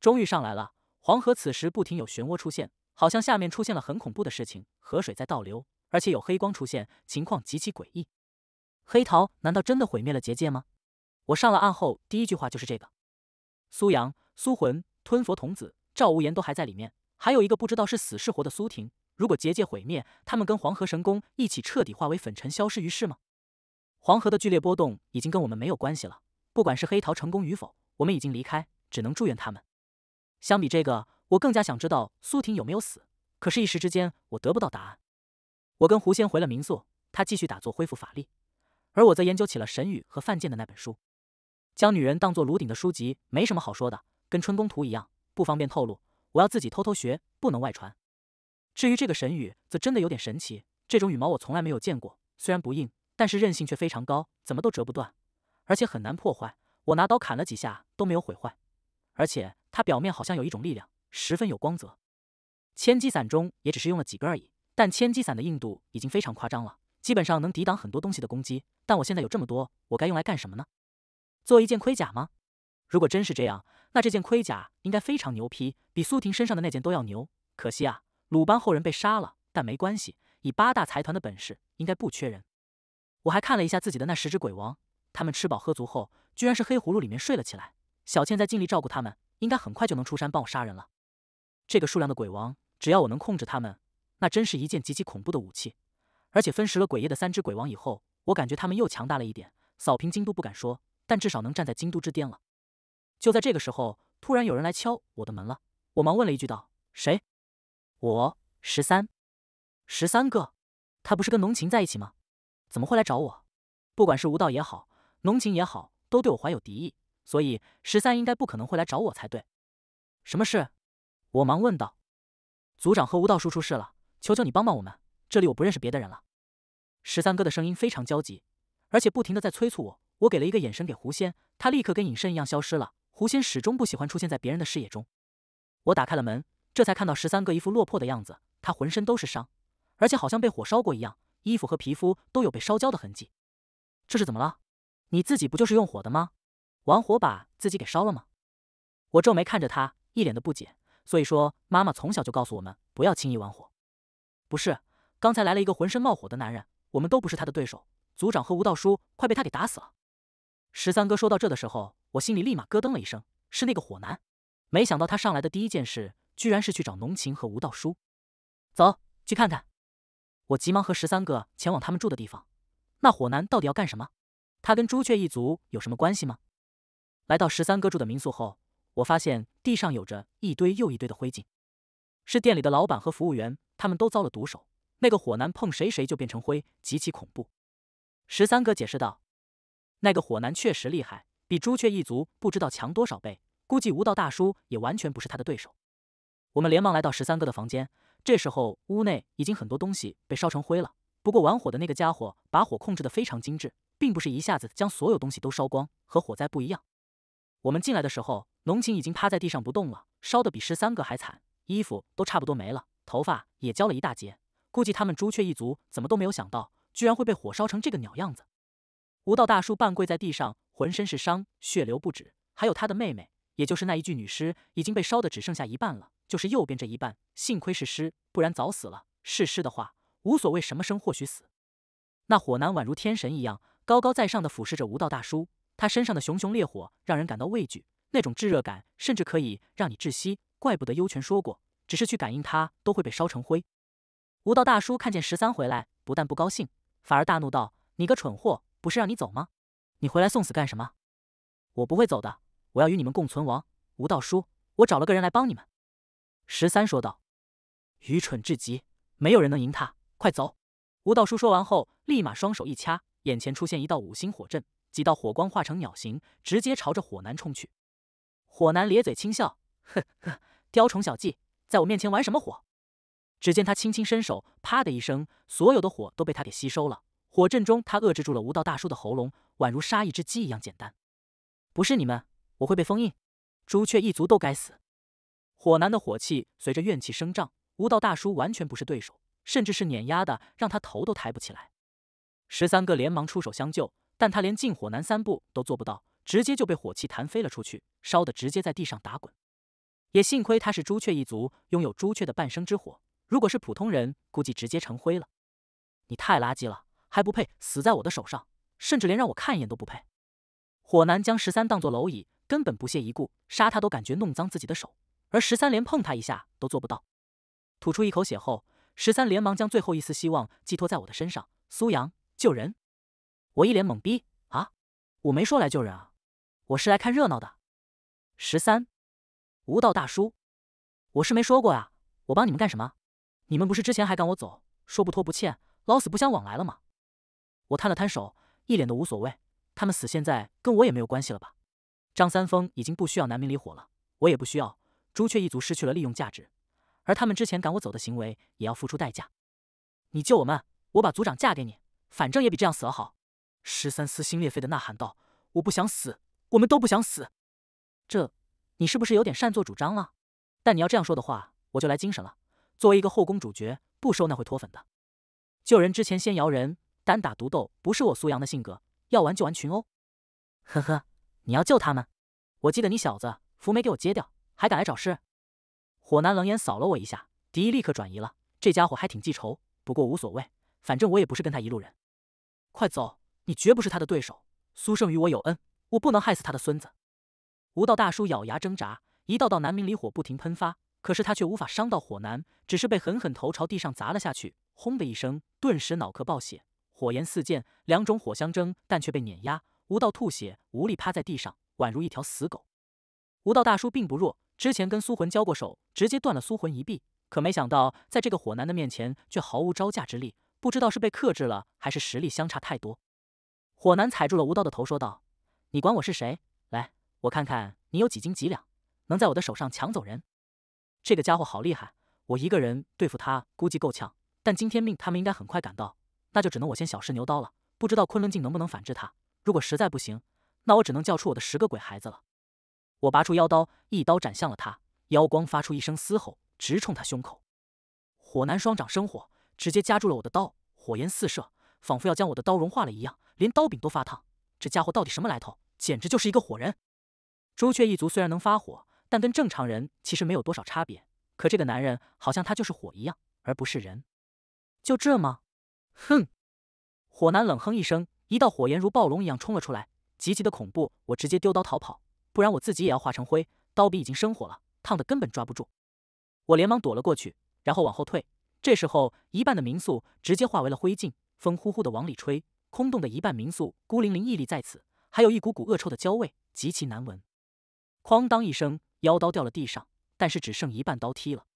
终于上来了，黄河此时不停有漩涡出现，好像下面出现了很恐怖的事情，河水在倒流，而且有黑光出现，情况极其诡异。黑桃难道真的毁灭了结界吗？我上了岸后，第一句话就是这个。苏阳，苏魂。吞佛童子、赵无言都还在里面，还有一个不知道是死是活的苏婷。如果结界毁灭，他们跟黄河神功一起彻底化为粉尘，消失于世吗？黄河的剧烈波动已经跟我们没有关系了。不管是黑桃成功与否，我们已经离开，只能祝愿他们。相比这个，我更加想知道苏婷有没有死。可是，一时之间我得不到答案。我跟狐仙回了民宿，他继续打坐恢复法力，而我则研究起了神语和范建的那本书。将女人当做炉鼎的书籍，没什么好说的。跟春宫图一样，不方便透露。我要自己偷偷学，不能外传。至于这个神羽，则真的有点神奇。这种羽毛我从来没有见过，虽然不硬，但是韧性却非常高，怎么都折不断，而且很难破坏。我拿刀砍了几下都没有毁坏，而且它表面好像有一种力量，十分有光泽。千机伞中也只是用了几个而已，但千机伞的硬度已经非常夸张了，基本上能抵挡很多东西的攻击。但我现在有这么多，我该用来干什么呢？做一件盔甲吗？如果真是这样。那这件盔甲应该非常牛批，比苏婷身上的那件都要牛。可惜啊，鲁班后人被杀了，但没关系，以八大财团的本事，应该不缺人。我还看了一下自己的那十只鬼王，他们吃饱喝足后，居然是黑葫芦里面睡了起来。小倩在尽力照顾他们，应该很快就能出山帮我杀人了。这个数量的鬼王，只要我能控制他们，那真是一件极其恐怖的武器。而且分食了鬼夜的三只鬼王以后，我感觉他们又强大了一点，扫平京都不敢说，但至少能站在京都之巅了。就在这个时候，突然有人来敲我的门了。我忙问了一句：“道谁？”“我十三，十三哥。”他不是跟浓情在一起吗？怎么会来找我？不管是吴道也好，浓情也好，都对我怀有敌意，所以十三应该不可能会来找我才对。什么事？我忙问道：“组长和吴道叔出事了，求求你帮帮我们！这里我不认识别的人了。”十三哥的声音非常焦急，而且不停的在催促我。我给了一个眼神给狐仙，他立刻跟隐身一样消失了。狐仙始终不喜欢出现在别人的视野中。我打开了门，这才看到十三哥一副落魄的样子。他浑身都是伤，而且好像被火烧过一样，衣服和皮肤都有被烧焦的痕迹。这是怎么了？你自己不就是用火的吗？玩火把自己给烧了吗？我皱眉看着他，一脸的不解。所以说，妈妈从小就告诉我们不要轻易玩火。不是，刚才来了一个浑身冒火的男人，我们都不是他的对手。组长和吴道叔快被他给打死了。十三哥说到这的时候，我心里立马咯噔了一声，是那个火男。没想到他上来的第一件事，居然是去找农情和吴道叔。走去看看。我急忙和十三哥前往他们住的地方。那火男到底要干什么？他跟朱雀一族有什么关系吗？来到十三哥住的民宿后，我发现地上有着一堆又一堆的灰烬，是店里的老板和服务员，他们都遭了毒手。那个火男碰谁谁就变成灰，极其恐怖。十三哥解释道。那个火男确实厉害，比朱雀一族不知道强多少倍。估计无道大叔也完全不是他的对手。我们连忙来到十三哥的房间，这时候屋内已经很多东西被烧成灰了。不过玩火的那个家伙把火控制得非常精致，并不是一下子将所有东西都烧光，和火灾不一样。我们进来的时候，浓情已经趴在地上不动了，烧得比十三哥还惨，衣服都差不多没了，头发也焦了一大截。估计他们朱雀一族怎么都没有想到，居然会被火烧成这个鸟样子。吴道大叔半跪在地上，浑身是伤，血流不止。还有他的妹妹，也就是那一具女尸，已经被烧得只剩下一半了，就是右边这一半。幸亏是尸，不然早死了。是尸的话，无所谓什么生或许死。那火男宛如天神一样，高高在上的俯视着吴道大叔。他身上的熊熊烈火让人感到畏惧，那种炙热感甚至可以让你窒息。怪不得幽泉说过，只是去感应他都会被烧成灰。吴道大叔看见十三回来，不但不高兴，反而大怒道：“你个蠢货！”不是让你走吗？你回来送死干什么？我不会走的，我要与你们共存亡。吴道叔，我找了个人来帮你们。”十三说道，“愚蠢至极，没有人能赢他。快走！”吴道叔说完后，立马双手一掐，眼前出现一道五星火阵，几道火光化成鸟形，直接朝着火男冲去。火男咧嘴轻笑：“呵呵，雕虫小技，在我面前玩什么火？”只见他轻轻伸手，啪的一声，所有的火都被他给吸收了。火阵中，他扼制住了无道大叔的喉咙，宛如杀一只鸡一样简单。不是你们，我会被封印。朱雀一族都该死！火男的火气随着怨气升涨，无道大叔完全不是对手，甚至是碾压的，让他头都抬不起来。十三个连忙出手相救，但他连进火男三步都做不到，直接就被火气弹飞了出去，烧得直接在地上打滚。也幸亏他是朱雀一族，拥有朱雀的半生之火，如果是普通人，估计直接成灰了。你太垃圾了！还不配死在我的手上，甚至连让我看一眼都不配。火男将十三当作蝼蚁，根本不屑一顾，杀他都感觉弄脏自己的手，而十三连碰他一下都做不到。吐出一口血后，十三连忙将最后一丝希望寄托在我的身上：“苏阳，救人！”我一脸懵逼：“啊，我没说来救人啊，我是来看热闹的。”十三，无道大叔，我是没说过啊，我帮你们干什么？你们不是之前还赶我走，说不拖不欠，老死不相往来了吗？我摊了摊手，一脸的无所谓。他们死现在跟我也没有关系了吧？张三丰已经不需要南明离火了，我也不需要。朱雀一族失去了利用价值，而他们之前赶我走的行为也要付出代价。你救我们，我把族长嫁给你，反正也比这样死了好。十三撕心裂肺的呐喊道：“我不想死，我们都不想死。”这，你是不是有点擅作主张了？但你要这样说的话，我就来精神了。作为一个后宫主角，不收那会脱粉的。救人之前先摇人。单打独斗不是我苏阳的性格，要玩就玩群殴。呵呵，你要救他们？我记得你小子符没给我揭掉，还敢来找事？火男冷眼扫了我一下，敌意立刻转移了。这家伙还挺记仇，不过无所谓，反正我也不是跟他一路人。快走，你绝不是他的对手。苏胜与我有恩，我不能害死他的孙子。无道大叔咬牙挣扎，一道道南明离火不停喷发，可是他却无法伤到火男，只是被狠狠头朝地上砸了下去，轰的一声，顿时脑壳爆血。火焰四溅，两种火相争，但却被碾压。吴道吐血，无力趴在地上，宛如一条死狗。吴道大叔并不弱，之前跟苏魂交过手，直接断了苏魂一臂，可没想到，在这个火男的面前却毫无招架之力。不知道是被克制了，还是实力相差太多。火男踩住了吴道的头，说道：“你管我是谁？来，我看看你有几斤几两，能在我的手上抢走人。”这个家伙好厉害，我一个人对付他估计够呛。但今天命他们应该很快赶到。那就只能我先小试牛刀了，不知道昆仑镜能不能反制他。如果实在不行，那我只能叫出我的十个鬼孩子了。我拔出妖刀，一刀斩向了他。妖光发出一声嘶吼，直冲他胸口。火男双掌生火，直接夹住了我的刀，火焰四射，仿佛要将我的刀融化了一样，连刀柄都发烫。这家伙到底什么来头？简直就是一个火人！朱雀一族虽然能发火，但跟正常人其实没有多少差别。可这个男人好像他就是火一样，而不是人。就这么，哼！火男冷哼一声，一道火焰如暴龙一样冲了出来，极其的恐怖。我直接丢刀逃跑，不然我自己也要化成灰。刀柄已经生火了，烫的根本抓不住。我连忙躲了过去，然后往后退。这时候，一半的民宿直接化为了灰烬，风呼呼的往里吹，空洞的一半民宿孤零零屹立在此，还有一股股恶臭的焦味，极其难闻。哐当一声，妖刀掉了地上，但是只剩一半刀梯了。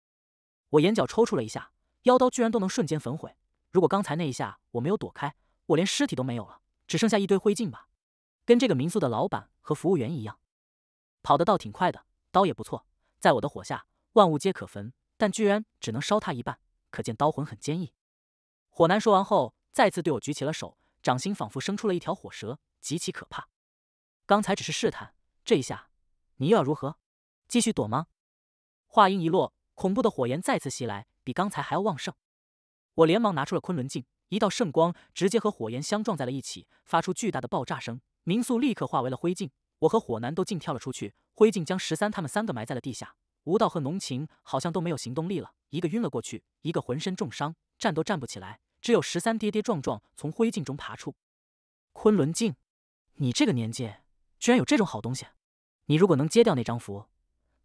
我眼角抽搐了一下，妖刀居然都能瞬间焚毁。如果刚才那一下我没有躲开，我连尸体都没有了，只剩下一堆灰烬吧。跟这个民宿的老板和服务员一样，跑得倒挺快的，刀也不错。在我的火下，万物皆可焚，但居然只能烧他一半，可见刀魂很坚毅。火男说完后，再次对我举起了手，掌心仿佛生出了一条火蛇，极其可怕。刚才只是试探，这一下你又要如何？继续躲吗？话音一落，恐怖的火焰再次袭来，比刚才还要旺盛。我连忙拿出了昆仑镜，一道圣光直接和火焰相撞在了一起，发出巨大的爆炸声，明宿立刻化为了灰烬。我和火男都竟跳了出去，灰烬将十三他们三个埋在了地下。吴道和浓情好像都没有行动力了，一个晕了过去，一个浑身重伤，站都站不起来。只有十三跌跌撞撞从灰烬中爬出。昆仑镜，你这个年纪居然有这种好东西，你如果能揭掉那张符，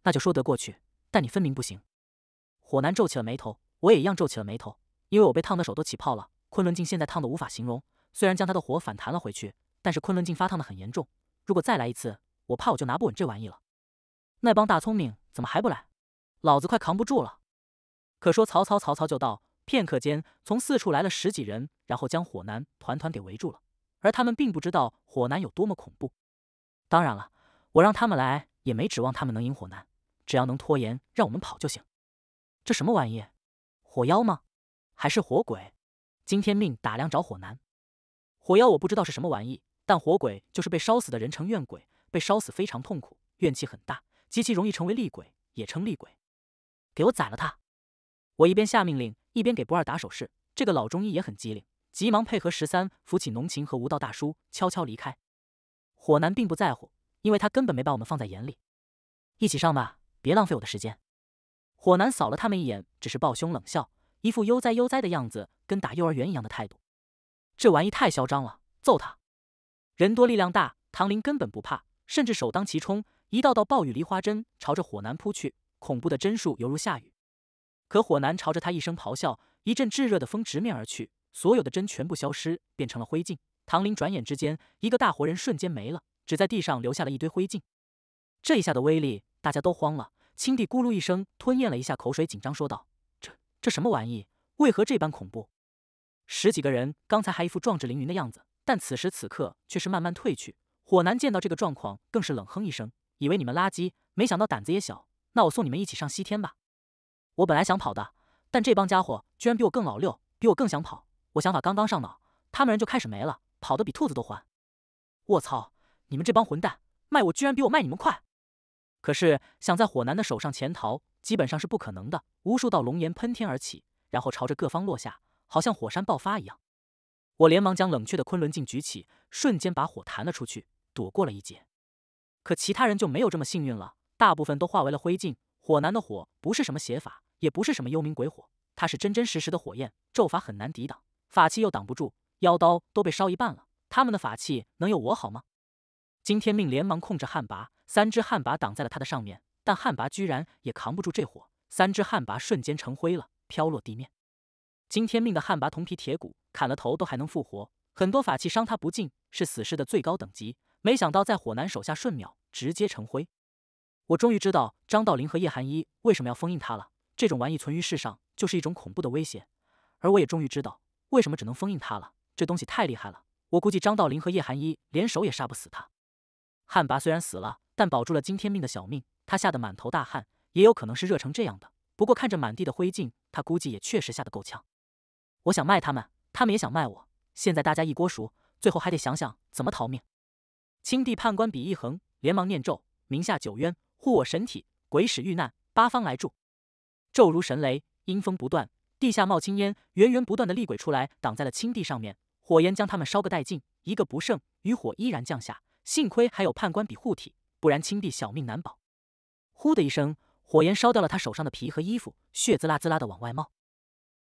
那就说得过去。但你分明不行。火男皱起了眉头，我也一样皱起了眉头。因为我被烫的手都起泡了，昆仑镜现在烫的无法形容。虽然将他的火反弹了回去，但是昆仑镜发烫的很严重。如果再来一次，我怕我就拿不稳这玩意了。那帮大聪明怎么还不来？老子快扛不住了！可说曹操，曹操就到。片刻间，从四处来了十几人，然后将火男团团给围住了。而他们并不知道火男有多么恐怖。当然了，我让他们来也没指望他们能赢火男，只要能拖延，让我们跑就行。这什么玩意？火妖吗？还是火鬼，今天命打量着火男。火妖我不知道是什么玩意，但火鬼就是被烧死的人成怨鬼，被烧死非常痛苦，怨气很大，极其容易成为厉鬼，也称厉鬼。给我宰了他！我一边下命令，一边给不二打手势。这个老中医也很机灵，急忙配合十三扶起浓情和无道大叔，悄悄离开。火男并不在乎，因为他根本没把我们放在眼里。一起上吧，别浪费我的时间。火男扫了他们一眼，只是抱胸冷笑。一副悠哉悠哉的样子，跟打幼儿园一样的态度。这玩意太嚣张了，揍他！人多力量大，唐林根本不怕，甚至首当其冲，一道道暴雨梨花针朝着火男扑去，恐怖的针数犹如下雨。可火男朝着他一声咆哮，一阵炙热的风直面而去，所有的针全部消失，变成了灰烬。唐林转眼之间，一个大活人瞬间没了，只在地上留下了一堆灰烬。这一下的威力，大家都慌了。青帝咕噜一声吞咽了一下口水，紧张说道。这什么玩意？为何这般恐怖？十几个人刚才还一副壮志凌云的样子，但此时此刻却是慢慢退去。火男见到这个状况，更是冷哼一声，以为你们垃圾，没想到胆子也小。那我送你们一起上西天吧！我本来想跑的，但这帮家伙居然比我更老六，比我更想跑。我想法刚刚上脑，他们人就开始没了，跑得比兔子都欢。我操！你们这帮混蛋，卖我居然比我卖你们快！可是想在火男的手上潜逃。基本上是不可能的，无数道龙炎喷天而起，然后朝着各方落下，好像火山爆发一样。我连忙将冷却的昆仑镜举起，瞬间把火弹了出去，躲过了一劫。可其他人就没有这么幸运了，大部分都化为了灰烬。火男的火不是什么邪法，也不是什么幽冥鬼火，他是真真实实的火焰咒法，很难抵挡，法器又挡不住，妖刀都被烧一半了，他们的法器能有我好吗？金天命连忙控制旱魃，三只旱魃挡在了他的上面。但旱魃居然也扛不住这火，三只旱魃瞬间成灰了，飘落地面。今天命的旱魃铜皮铁骨，砍了头都还能复活，很多法器伤他不尽，是死士的最高等级。没想到在火男手下瞬秒，直接成灰。我终于知道张道陵和叶寒一为什么要封印他了，这种玩意存于世上就是一种恐怖的威胁。而我也终于知道为什么只能封印他了，这东西太厉害了，我估计张道陵和叶寒一联手也杀不死他。旱魃虽然死了，但保住了今天命的小命。他吓得满头大汗，也有可能是热成这样的。不过看着满地的灰烬，他估计也确实吓得够呛。我想卖他们，他们也想卖我。现在大家一锅熟，最后还得想想怎么逃命。青帝判官笔一横，连忙念咒，名下九渊，护我神体，鬼使遇难八方来助。咒如神雷，阴风不断，地下冒青烟，源源不断的厉鬼出来挡在了青帝上面，火焰将他们烧个殆尽，一个不剩。余火依然降下，幸亏还有判官笔护体，不然青帝小命难保。呼的一声，火焰烧掉了他手上的皮和衣服，血滋啦滋啦的往外冒。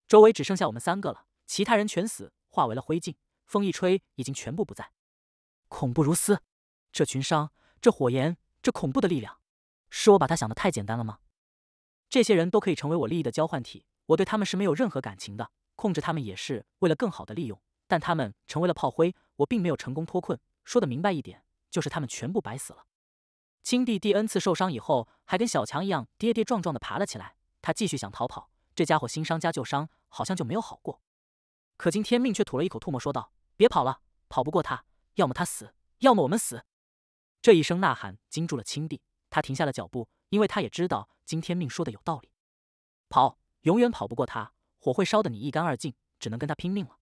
周围只剩下我们三个了，其他人全死，化为了灰烬。风一吹，已经全部不在。恐怖如斯，这群伤，这火焰，这恐怖的力量，是我把他想的太简单了吗？这些人都可以成为我利益的交换体，我对他们是没有任何感情的，控制他们也是为了更好的利用。但他们成为了炮灰，我并没有成功脱困。说的明白一点，就是他们全部白死了。青帝第 n 次受伤以后，还跟小强一样跌跌撞撞的爬了起来。他继续想逃跑，这家伙新伤加旧伤，好像就没有好过。可金天命却吐了一口唾沫，说道：“别跑了，跑不过他，要么他死，要么我们死。”这一声呐喊惊住了青帝，他停下了脚步，因为他也知道金天命说的有道理，跑永远跑不过他，火会烧得你一干二净，只能跟他拼命了。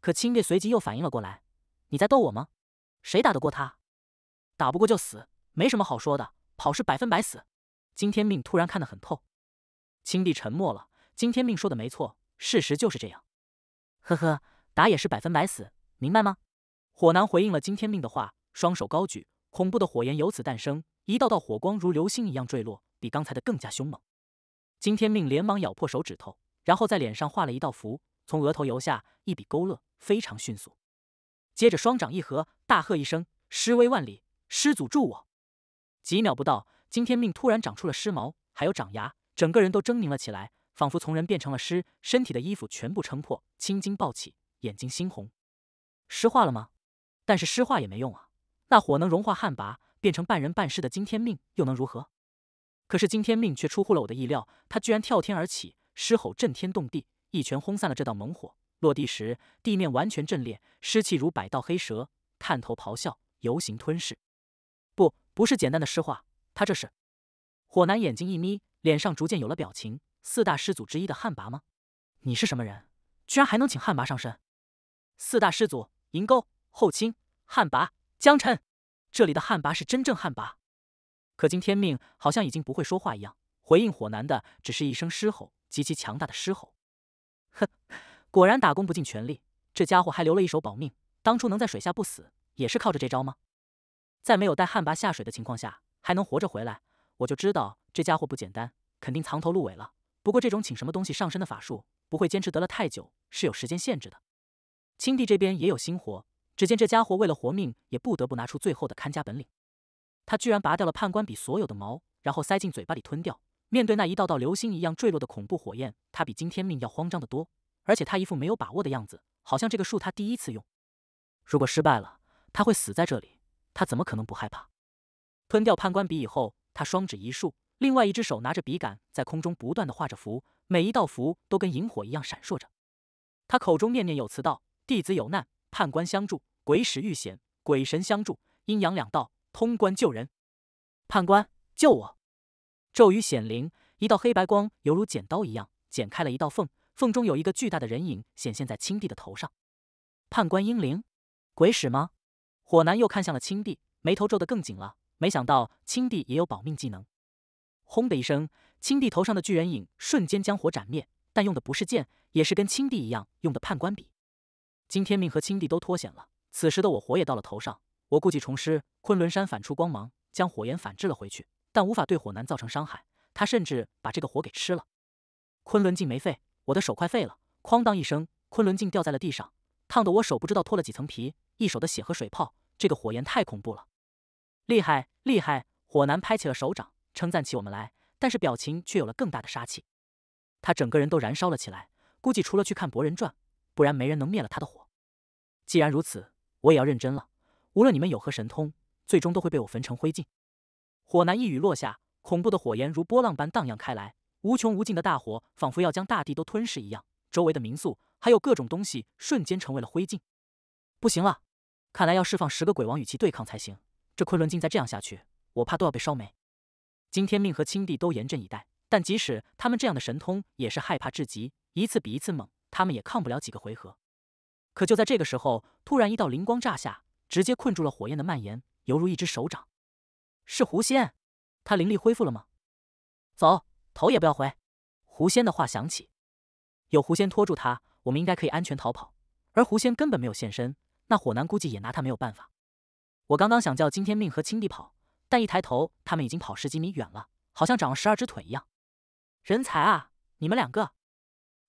可青帝随即又反应了过来：“你在逗我吗？谁打得过他？打不过就死。”没什么好说的，跑是百分百死。金天命突然看得很透，青帝沉默了。金天命说的没错，事实就是这样。呵呵，打也是百分百死，明白吗？火男回应了金天命的话，双手高举，恐怖的火焰由此诞生，一道道火光如流星一样坠落，比刚才的更加凶猛。金天命连忙咬破手指头，然后在脸上画了一道符，从额头游下一笔勾勒，非常迅速。接着双掌一合，大喝一声：“施威万里，师祖助我！”几秒不到，惊天命突然长出了尸毛，还有长牙，整个人都狰狞了起来，仿佛从人变成了尸，身体的衣服全部撑破，青筋暴起，眼睛猩红。尸化了吗？但是尸化也没用啊！那火能融化旱魃，变成半人半尸的惊天命又能如何？可是惊天命却出乎了我的意料，他居然跳天而起，狮吼震天动地，一拳轰散了这道猛火。落地时，地面完全震裂，尸气如百道黑蛇探头咆哮，游行吞噬。不是简单的诗化，他这是。火男眼睛一眯，脸上逐渐有了表情。四大师祖之一的旱魃吗？你是什么人？居然还能请旱魃上身？四大师祖：银钩、后卿、旱魃、江辰。这里的旱魃是真正旱魃，可今天命好像已经不会说话一样，回应火男的只是一声狮吼，极其强大的狮吼。哼，果然打工不尽全力，这家伙还留了一手保命。当初能在水下不死，也是靠着这招吗？在没有带旱魃下水的情况下还能活着回来，我就知道这家伙不简单，肯定藏头露尾了。不过这种请什么东西上身的法术，不会坚持得了太久，是有时间限制的。青帝这边也有心活，只见这家伙为了活命，也不得不拿出最后的看家本领，他居然拔掉了判官笔所有的毛，然后塞进嘴巴里吞掉。面对那一道道流星一样坠落的恐怖火焰，他比今天命要慌张得多，而且他一副没有把握的样子，好像这个术他第一次用。如果失败了，他会死在这里。他怎么可能不害怕？吞掉判官笔以后，他双指一竖，另外一只手拿着笔杆在空中不断的画着符，每一道符都跟萤火一样闪烁着。他口中念念有词道：“弟子有难，判官相助；鬼使遇险，鬼神相助；阴阳两道，通关救人。判官，救我！”咒语显灵，一道黑白光犹如剪刀一样剪开了一道缝，缝中有一个巨大的人影显现在青帝的头上。判官英灵，鬼使吗？火男又看向了青帝，眉头皱得更紧了。没想到青帝也有保命技能。轰的一声，青帝头上的巨人影瞬间将火斩灭，但用的不是剑，也是跟青帝一样用的判官笔。今天命和青帝都脱险了。此时的我火也到了头上，我故技重施，昆仑山反出光芒，将火焰反制了回去，但无法对火男造成伤害。他甚至把这个火给吃了。昆仑镜没废，我的手快废了。哐当一声，昆仑镜掉在了地上，烫得我手不知道脱了几层皮，一手的血和水泡。这个火焰太恐怖了，厉害厉害！火男拍起了手掌，称赞起我们来，但是表情却有了更大的杀气。他整个人都燃烧了起来，估计除了去看《博人传》，不然没人能灭了他的火。既然如此，我也要认真了。无论你们有何神通，最终都会被我焚成灰烬。火男一语落下，恐怖的火焰如波浪般荡漾开来，无穷无尽的大火仿佛要将大地都吞噬一样。周围的民宿还有各种东西瞬间成为了灰烬。不行了！看来要释放十个鬼王与其对抗才行。这昆仑镜再这样下去，我怕都要被烧没。今天命和青帝都严阵以待，但即使他们这样的神通，也是害怕至极，一次比一次猛，他们也抗不了几个回合。可就在这个时候，突然一道灵光乍下，直接困住了火焰的蔓延，犹如一只手掌。是狐仙，他灵力恢复了吗？走，头也不要回。狐仙的话响起，有狐仙拖住他，我们应该可以安全逃跑。而狐仙根本没有现身。那火男估计也拿他没有办法。我刚刚想叫金天命和青帝跑，但一抬头，他们已经跑十几米远了，好像长了十二只腿一样。人才啊！你们两个！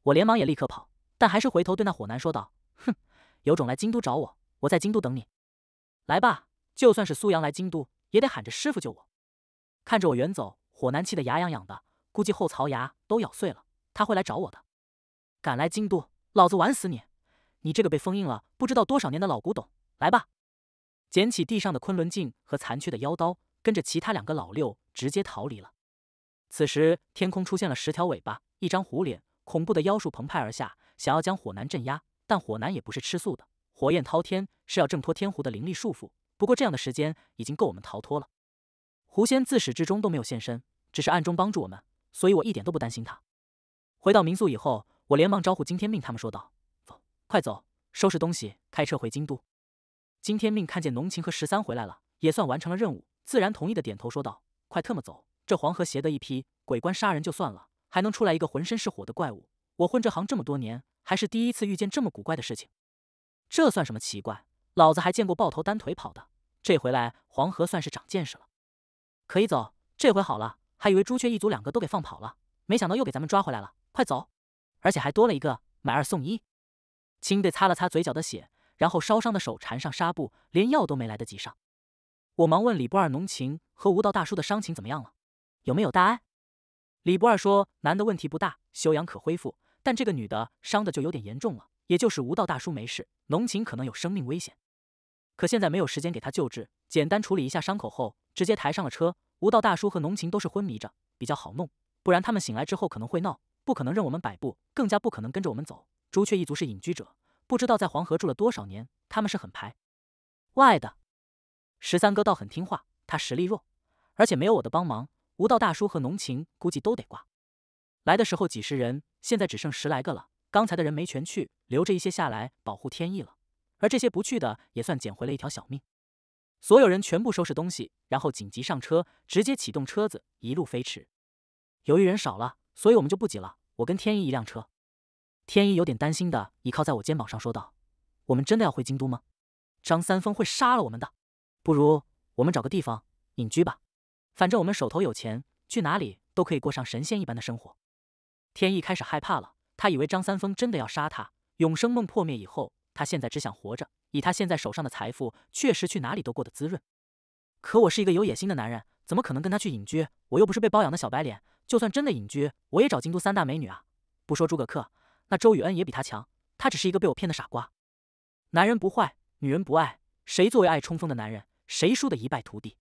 我连忙也立刻跑，但还是回头对那火男说道：“哼，有种来京都找我，我在京都等你。来吧，就算是苏阳来京都，也得喊着师傅救我。”看着我远走，火男气得牙痒痒的，估计后槽牙都咬碎了。他会来找我的，敢来京都，老子玩死你！你这个被封印了不知道多少年的老古董，来吧！捡起地上的昆仑镜和残缺的妖刀，跟着其他两个老六直接逃离了。此时天空出现了十条尾巴，一张狐脸，恐怖的妖术澎湃而下，想要将火男镇压。但火男也不是吃素的，火焰滔天，是要挣脱天狐的灵力束缚。不过这样的时间已经够我们逃脱了。狐仙自始至终都没有现身，只是暗中帮助我们，所以我一点都不担心他。回到民宿以后，我连忙招呼金天命他们说道。快走，收拾东西，开车回京都。今天命看见浓情和十三回来了，也算完成了任务，自然同意的点头说道：“快特么走，这黄河邪的一批，鬼官杀人就算了，还能出来一个浑身是火的怪物。我混这行这么多年，还是第一次遇见这么古怪的事情。这算什么奇怪？老子还见过抱头单腿跑的。这回来黄河算是长见识了。可以走，这回好了，还以为朱雀一族两个都给放跑了，没想到又给咱们抓回来了。快走，而且还多了一个，买二送一。”青的擦了擦嘴角的血，然后烧伤的手缠上纱布，连药都没来得及上。我忙问李不二、浓情和吴道大叔的伤情怎么样了，有没有大碍？李不二说：“男的问题不大，修养可恢复，但这个女的伤的就有点严重了。也就是吴道大叔没事，浓情可能有生命危险。可现在没有时间给他救治，简单处理一下伤口后，直接抬上了车。吴道大叔和浓情都是昏迷着，比较好弄，不然他们醒来之后可能会闹，不可能任我们摆布，更加不可能跟着我们走。”朱雀一族是隐居者，不知道在黄河住了多少年。他们是很排外的。十三哥倒很听话，他实力弱，而且没有我的帮忙，吴道大叔和浓情估计都得挂。来的时候几十人，现在只剩十来个了。刚才的人没全去，留着一些下来保护天意了。而这些不去的也算捡回了一条小命。所有人全部收拾东西，然后紧急上车，直接启动车子，一路飞驰。由于人少了，所以我们就不挤了。我跟天意一辆车。天一有点担心的倚靠在我肩膀上说道：“我们真的要回京都吗？张三丰会杀了我们的。不如我们找个地方隐居吧。反正我们手头有钱，去哪里都可以过上神仙一般的生活。”天一开始害怕了，他以为张三丰真的要杀他。永生梦破灭以后，他现在只想活着。以他现在手上的财富，确实去哪里都过得滋润。可我是一个有野心的男人，怎么可能跟他去隐居？我又不是被包养的小白脸。就算真的隐居，我也找京都三大美女啊。不说诸葛恪。那周雨恩也比他强，他只是一个被我骗的傻瓜。男人不坏，女人不爱，谁作为爱冲锋的男人，谁输得一败涂地。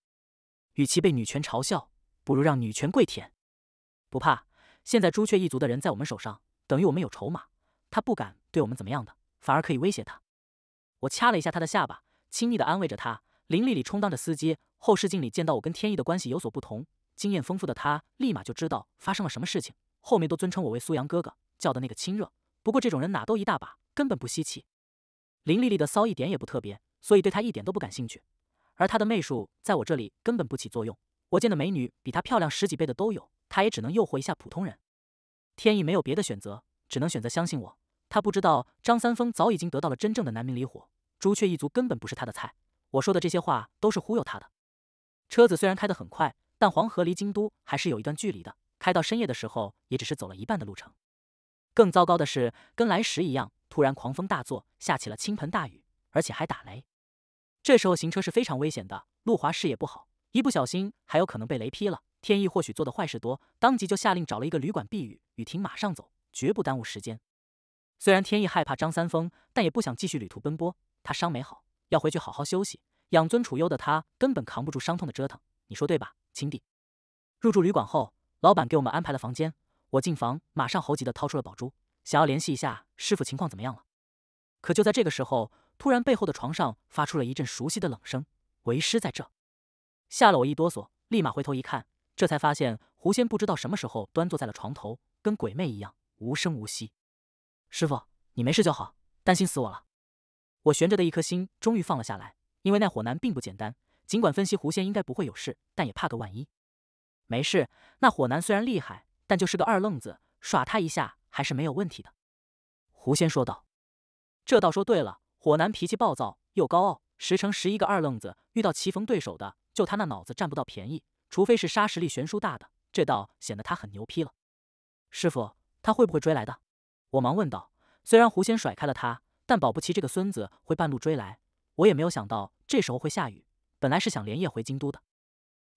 与其被女权嘲笑，不如让女权跪舔。不怕，现在朱雀一族的人在我们手上，等于我们有筹码，他不敢对我们怎么样的，反而可以威胁他。我掐了一下他的下巴，亲昵的安慰着他。林丽丽充当着司机，后视镜里见到我跟天意的关系有所不同，经验丰富的他立马就知道发生了什么事情，后面都尊称我为苏阳哥哥。叫的那个亲热，不过这种人哪都一大把，根本不稀奇。林丽丽的骚一点也不特别，所以对她一点都不感兴趣。而她的媚术在我这里根本不起作用，我见的美女比她漂亮十几倍的都有，她也只能诱惑一下普通人。天意没有别的选择，只能选择相信我。他不知道张三丰早已经得到了真正的南明离火，朱雀一族根本不是他的菜。我说的这些话都是忽悠他的。车子虽然开得很快，但黄河离京都还是有一段距离的，开到深夜的时候也只是走了一半的路程。更糟糕的是，跟来时一样，突然狂风大作，下起了倾盆大雨，而且还打雷。这时候行车是非常危险的，路滑，视野不好，一不小心还有可能被雷劈了。天意或许做的坏事多，当即就下令找了一个旅馆避雨，雨停马上走，绝不耽误时间。虽然天意害怕张三丰，但也不想继续旅途奔波。他伤没好，要回去好好休息。养尊处优的他根本扛不住伤痛的折腾，你说对吧，青弟？入住旅馆后，老板给我们安排了房间。我进房，马上猴急地掏出了宝珠，想要联系一下师傅情况怎么样了。可就在这个时候，突然背后的床上发出了一阵熟悉的冷声：“为师在这。”吓了我一哆嗦，立马回头一看，这才发现狐仙不知道什么时候端坐在了床头，跟鬼魅一样无声无息。师傅，你没事就好，担心死我了。我悬着的一颗心终于放了下来，因为那火男并不简单。尽管分析狐仙应该不会有事，但也怕个万一。没事，那火男虽然厉害。但就是个二愣子，耍他一下还是没有问题的。”狐仙说道，“这倒说对了。火男脾气暴躁又高傲，十乘十一个二愣子，遇到棋逢对手的，就他那脑子占不到便宜。除非是杀实力悬殊大的，这倒显得他很牛批了。师傅，他会不会追来的？”我忙问道。虽然狐仙甩开了他，但保不齐这个孙子会半路追来。我也没有想到这时候会下雨，本来是想连夜回京都的。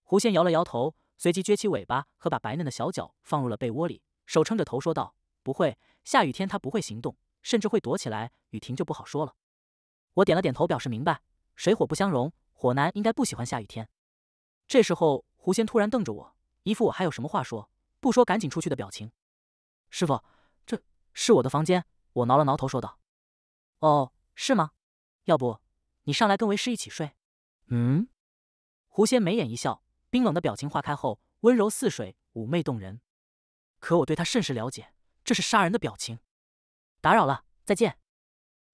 狐仙摇了摇头。随即撅起尾巴，和把白嫩的小脚放入了被窝里，手撑着头说道：“不会，下雨天他不会行动，甚至会躲起来。雨停就不好说了。”我点了点头，表示明白。水火不相容，火男应该不喜欢下雨天。这时候，狐仙突然瞪着我，一副我还有什么话说，不说赶紧出去的表情。师傅，这是我的房间。我挠了挠头，说道：“哦，是吗？要不你上来跟为师一起睡？”嗯，狐仙眉眼一笑。冰冷的表情化开后，温柔似水，妩媚动人。可我对他甚是了解，这是杀人的表情。打扰了，再见。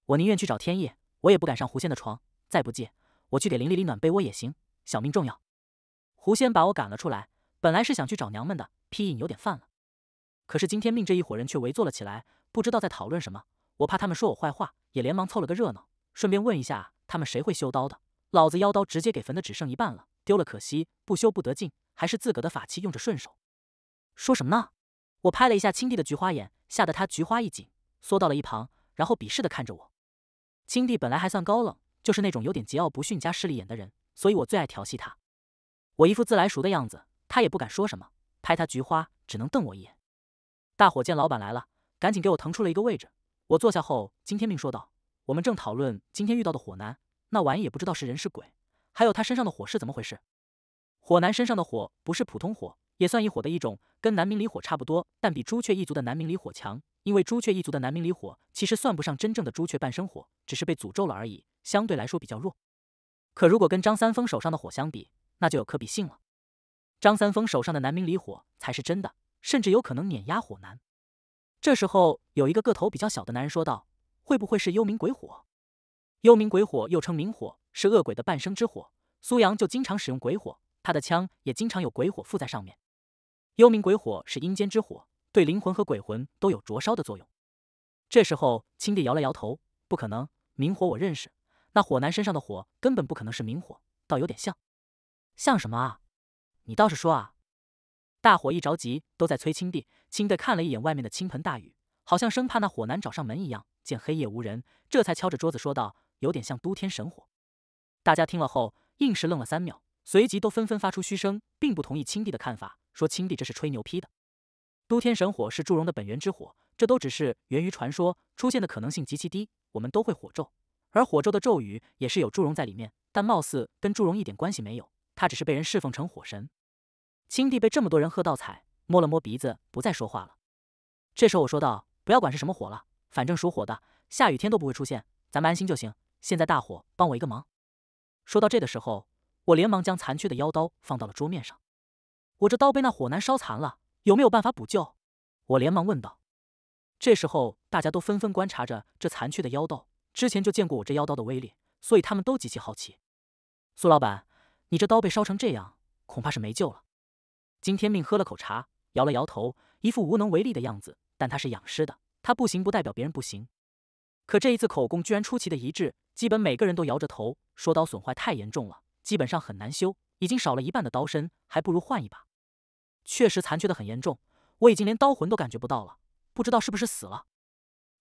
我宁愿去找天意，我也不敢上狐仙的床。再不济，我去给林丽丽暖被窝也行，小命重要。狐仙把我赶了出来，本来是想去找娘们的，屁瘾有点犯了。可是今天命这一伙人却围坐了起来，不知道在讨论什么。我怕他们说我坏话，也连忙凑了个热闹，顺便问一下他们谁会修刀的，老子腰刀直接给焚的只剩一半了。丢了可惜，不修不得劲，还是自个的法器用着顺手。说什么呢？我拍了一下青帝的菊花眼，吓得他菊花一紧，缩到了一旁，然后鄙视的看着我。青帝本来还算高冷，就是那种有点桀骜不驯加势利眼的人，所以我最爱调戏他。我一副自来熟的样子，他也不敢说什么，拍他菊花只能瞪我一眼。大伙见老板来了，赶紧给我腾出了一个位置。我坐下后，金天命说道：“我们正讨论今天遇到的火男，那玩意也不知道是人是鬼。”还有他身上的火是怎么回事？火男身上的火不是普通火，也算一火的一种，跟南明离火差不多，但比朱雀一族的南明离火强。因为朱雀一族的南明离火其实算不上真正的朱雀半生火，只是被诅咒了而已，相对来说比较弱。可如果跟张三丰手上的火相比，那就有可比性了。张三丰手上的南明离火才是真的，甚至有可能碾压火男。这时候有一个个头比较小的男人说道：“会不会是幽冥鬼火？幽冥鬼火又称冥火。”是恶鬼的伴生之火，苏阳就经常使用鬼火，他的枪也经常有鬼火附在上面。幽冥鬼火是阴间之火，对灵魂和鬼魂都有灼烧的作用。这时候，青帝摇了摇头：“不可能，冥火我认识。那火男身上的火根本不可能是冥火，倒有点像……像什么啊？你倒是说啊！”大伙一着急，都在催青帝。青帝看了一眼外面的倾盆大雨，好像生怕那火男找上门一样。见黑夜无人，这才敲着桌子说道：“有点像都天神火。”大家听了后，硬是愣了三秒，随即都纷纷发出嘘声，并不同意青帝的看法，说：“青帝这是吹牛皮的。都天神火是祝融的本源之火，这都只是源于传说，出现的可能性极其低。我们都会火咒，而火咒的咒语也是有祝融在里面，但貌似跟祝融一点关系没有，他只是被人侍奉成火神。”青帝被这么多人喝倒彩，摸了摸鼻子，不再说话了。这时候我说道：“不要管是什么火了，反正属火的，下雨天都不会出现，咱们安心就行。现在大伙帮我一个忙。”说到这的时候，我连忙将残缺的妖刀放到了桌面上。我这刀被那火男烧残了，有没有办法补救？我连忙问道。这时候，大家都纷纷观察着这残缺的妖刀。之前就见过我这妖刀的威力，所以他们都极其好奇。苏老板，你这刀被烧成这样，恐怕是没救了。金天命喝了口茶，摇了摇头，一副无能为力的样子。但他是养尸的，他不行不代表别人不行。可这一次口供居然出奇的一致，基本每个人都摇着头。说刀损坏太严重了，基本上很难修，已经少了一半的刀身，还不如换一把。确实残缺的很严重，我已经连刀魂都感觉不到了，不知道是不是死了。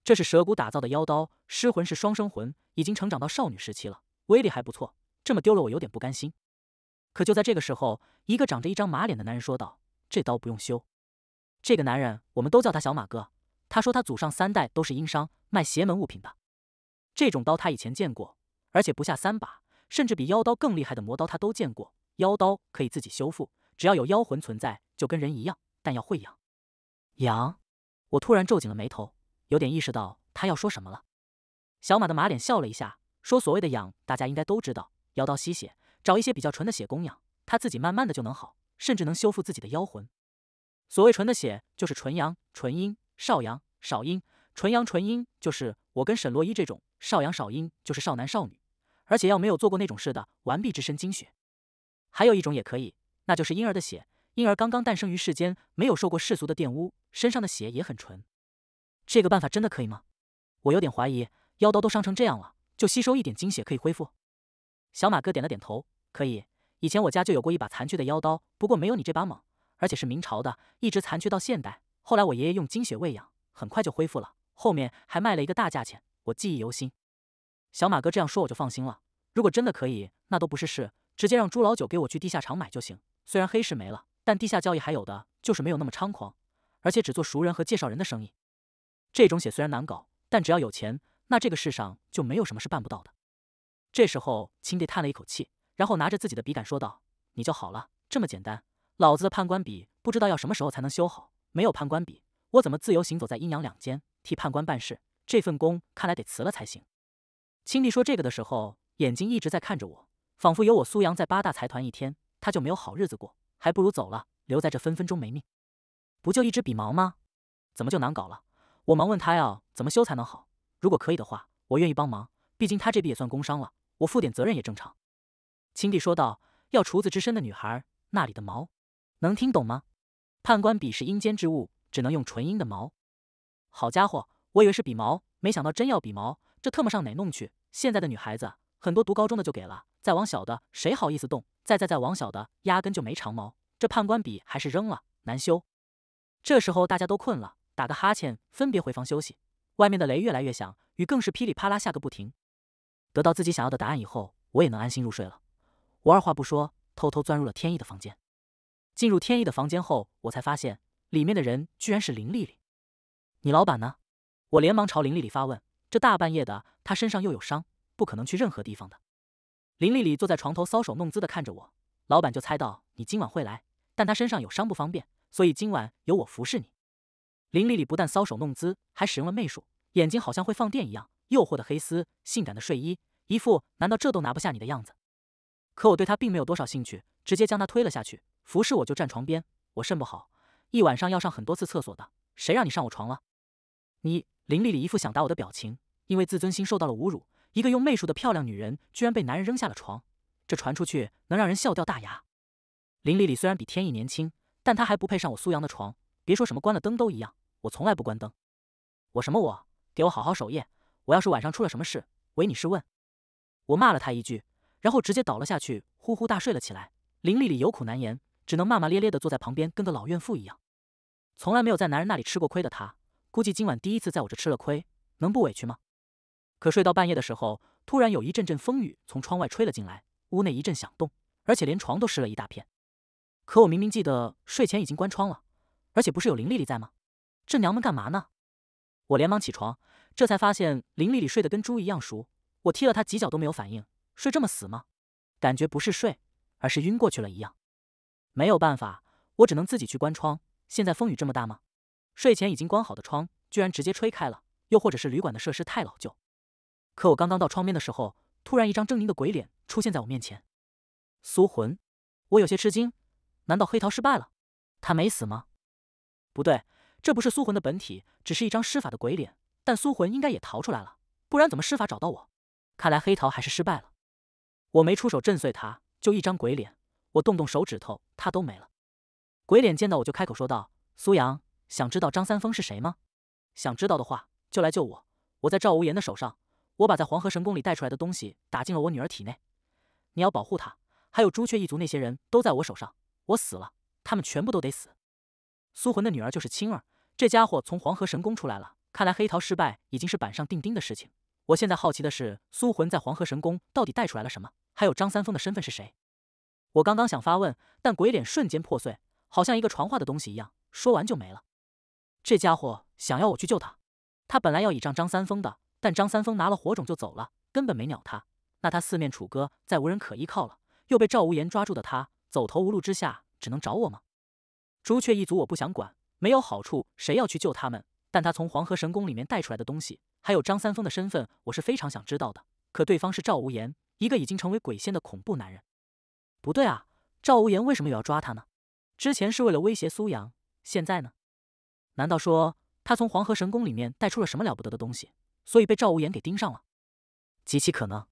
这是蛇骨打造的妖刀，尸魂是双生魂，已经成长到少女时期了，威力还不错。这么丢了我有点不甘心。可就在这个时候，一个长着一张马脸的男人说道：“这刀不用修。”这个男人我们都叫他小马哥。他说他祖上三代都是殷商，卖邪门物品的。这种刀他以前见过。而且不下三把，甚至比妖刀更厉害的魔刀，他都见过。妖刀可以自己修复，只要有妖魂存在，就跟人一样，但要会养。养？我突然皱紧了眉头，有点意识到他要说什么了。小马的马脸笑了一下，说：“所谓的养，大家应该都知道。妖刀吸血，找一些比较纯的血供养，他自己慢慢的就能好，甚至能修复自己的妖魂。所谓纯的血，就是纯阳、纯阴、少阳、少阴。纯阳、纯阴，就是我跟沈洛伊这种；少阳、少阴，就是少男少女。”而且要没有做过那种事的完璧之身精血，还有一种也可以，那就是婴儿的血。婴儿刚刚诞生于世间，没有受过世俗的玷污，身上的血也很纯。这个办法真的可以吗？我有点怀疑。妖刀都伤成这样了，就吸收一点精血可以恢复？小马哥点了点头，可以。以前我家就有过一把残缺的妖刀，不过没有你这把猛，而且是明朝的，一直残缺到现代。后来我爷爷用精血喂养，很快就恢复了，后面还卖了一个大价钱，我记忆犹新。小马哥这样说，我就放心了。如果真的可以，那都不是事，直接让朱老九给我去地下厂买就行。虽然黑市没了，但地下交易还有的，就是没有那么猖狂，而且只做熟人和介绍人的生意。这种血虽然难搞，但只要有钱，那这个世上就没有什么是办不到的。这时候，青帝叹了一口气，然后拿着自己的笔杆说道：“你就好了，这么简单。老子的判官笔不知道要什么时候才能修好，没有判官笔，我怎么自由行走在阴阳两间，替判官办事？这份工看来得辞了才行。”青帝说这个的时候，眼睛一直在看着我，仿佛有我苏阳在八大财团一天，他就没有好日子过，还不如走了，留在这分分钟没命。不就一支笔毛吗？怎么就难搞了？我忙问他要怎么修才能好，如果可以的话，我愿意帮忙，毕竟他这笔也算工伤了，我负点责任也正常。青帝说道：“要厨子之身的女孩那里的毛，能听懂吗？判官笔是阴间之物，只能用纯阴的毛。”好家伙，我以为是笔毛，没想到真要笔毛。这特么上哪弄去？现在的女孩子很多，读高中的就给了，再往小的，谁好意思动？再再再往小的，压根就没长毛。这判官笔还是扔了，难修。这时候大家都困了，打个哈欠，分别回房休息。外面的雷越来越响，雨更是噼里啪啦下个不停。得到自己想要的答案以后，我也能安心入睡了。我二话不说，偷偷钻入了天意的房间。进入天意的房间后，我才发现里面的人居然是林丽丽。你老板呢？我连忙朝林丽丽发问。这大半夜的，他身上又有伤，不可能去任何地方的。林丽丽坐在床头搔首弄姿的看着我，老板就猜到你今晚会来，但他身上有伤不方便，所以今晚由我服侍你。林丽丽不但搔首弄姿，还使用了媚术，眼睛好像会放电一样，诱惑的黑丝，性感的睡衣，一副难道这都拿不下你的样子。可我对他并没有多少兴趣，直接将他推了下去。服侍我就站床边，我肾不好，一晚上要上很多次厕所的，谁让你上我床了？你林丽丽一副想打我的表情。因为自尊心受到了侮辱，一个用媚术的漂亮女人居然被男人扔下了床，这传出去能让人笑掉大牙。林丽丽虽然比天意年轻，但她还不配上我苏阳的床。别说什么关了灯都一样，我从来不关灯。我什么我，给我好好守夜。我要是晚上出了什么事，唯你是问。我骂了她一句，然后直接倒了下去，呼呼大睡了起来。林丽丽有苦难言，只能骂骂咧咧的坐在旁边，跟个老怨妇一样。从来没有在男人那里吃过亏的她，估计今晚第一次在我这吃了亏，能不委屈吗？可睡到半夜的时候，突然有一阵阵风雨从窗外吹了进来，屋内一阵响动，而且连床都湿了一大片。可我明明记得睡前已经关窗了，而且不是有林丽丽在吗？这娘们干嘛呢？我连忙起床，这才发现林丽丽睡得跟猪一样熟，我踢了她几脚都没有反应，睡这么死吗？感觉不是睡，而是晕过去了一样。没有办法，我只能自己去关窗。现在风雨这么大吗？睡前已经关好的窗居然直接吹开了，又或者是旅馆的设施太老旧？可我刚刚到窗边的时候，突然一张狰狞的鬼脸出现在我面前。苏魂，我有些吃惊，难道黑桃失败了？他没死吗？不对，这不是苏魂的本体，只是一张施法的鬼脸。但苏魂应该也逃出来了，不然怎么施法找到我？看来黑桃还是失败了。我没出手震碎他，就一张鬼脸，我动动手指头，他都没了。鬼脸见到我就开口说道：“苏阳，想知道张三丰是谁吗？想知道的话，就来救我，我在赵无言的手上。”我把在黄河神宫里带出来的东西打进了我女儿体内，你要保护她，还有朱雀一族那些人都在我手上，我死了，他们全部都得死。苏魂的女儿就是青儿，这家伙从黄河神宫出来了，看来黑桃失败已经是板上钉钉的事情。我现在好奇的是，苏魂在黄河神宫到底带出来了什么？还有张三丰的身份是谁？我刚刚想发问，但鬼脸瞬间破碎，好像一个传话的东西一样，说完就没了。这家伙想要我去救他，他本来要倚仗张三丰的。但张三丰拿了火种就走了，根本没鸟他。那他四面楚歌，再无人可依靠了，又被赵无言抓住的他，走投无路之下，只能找我吗？朱雀一族我不想管，没有好处，谁要去救他们？但他从黄河神宫里面带出来的东西，还有张三丰的身份，我是非常想知道的。可对方是赵无言，一个已经成为鬼仙的恐怖男人。不对啊，赵无言为什么又要抓他呢？之前是为了威胁苏阳，现在呢？难道说他从黄河神宫里面带出了什么了不得的东西？所以被赵无言给盯上了，极其可能，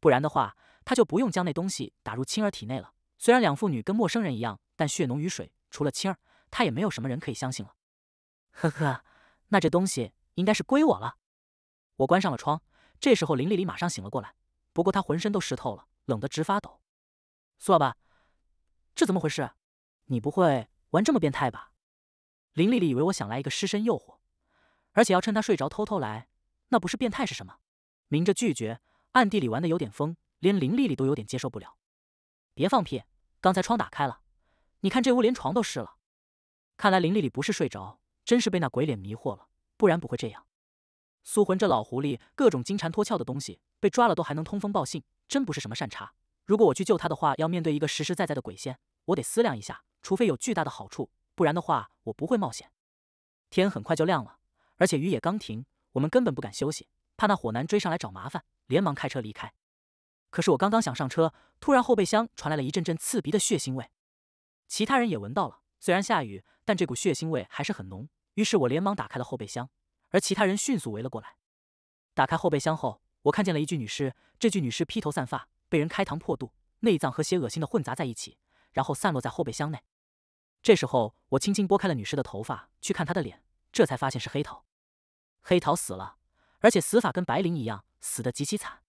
不然的话他就不用将那东西打入青儿体内了。虽然两妇女跟陌生人一样，但血浓于水，除了青儿，他也没有什么人可以相信了。呵呵，那这东西应该是归我了。我关上了窗，这时候林丽丽马上醒了过来，不过她浑身都湿透了，冷得直发抖。苏老板，这怎么回事？你不会玩这么变态吧？林丽丽以为我想来一个失身诱惑，而且要趁她睡着偷偷来。那不是变态是什么？明着拒绝，暗地里玩的有点疯，连林丽丽都有点接受不了。别放屁，刚才窗打开了，你看这屋连床都湿了。看来林丽丽不是睡着，真是被那鬼脸迷惑了，不然不会这样。苏魂这老狐狸，各种金蝉脱壳的东西被抓了都还能通风报信，真不是什么善茬。如果我去救他的话，要面对一个实实在在的鬼仙，我得思量一下，除非有巨大的好处，不然的话我不会冒险。天很快就亮了，而且雨也刚停。我们根本不敢休息，怕那火男追上来找麻烦，连忙开车离开。可是我刚刚想上车，突然后备箱传来了一阵阵刺鼻的血腥味，其他人也闻到了。虽然下雨，但这股血腥味还是很浓。于是我连忙打开了后备箱，而其他人迅速围了过来。打开后备箱后，我看见了一具女尸，这具女尸披头散发，被人开膛破肚，内脏和血恶心的混杂在一起，然后散落在后备箱内。这时候，我轻轻拨开了女尸的头发，去看她的脸，这才发现是黑桃。黑桃死了，而且死法跟白灵一样，死得极其惨。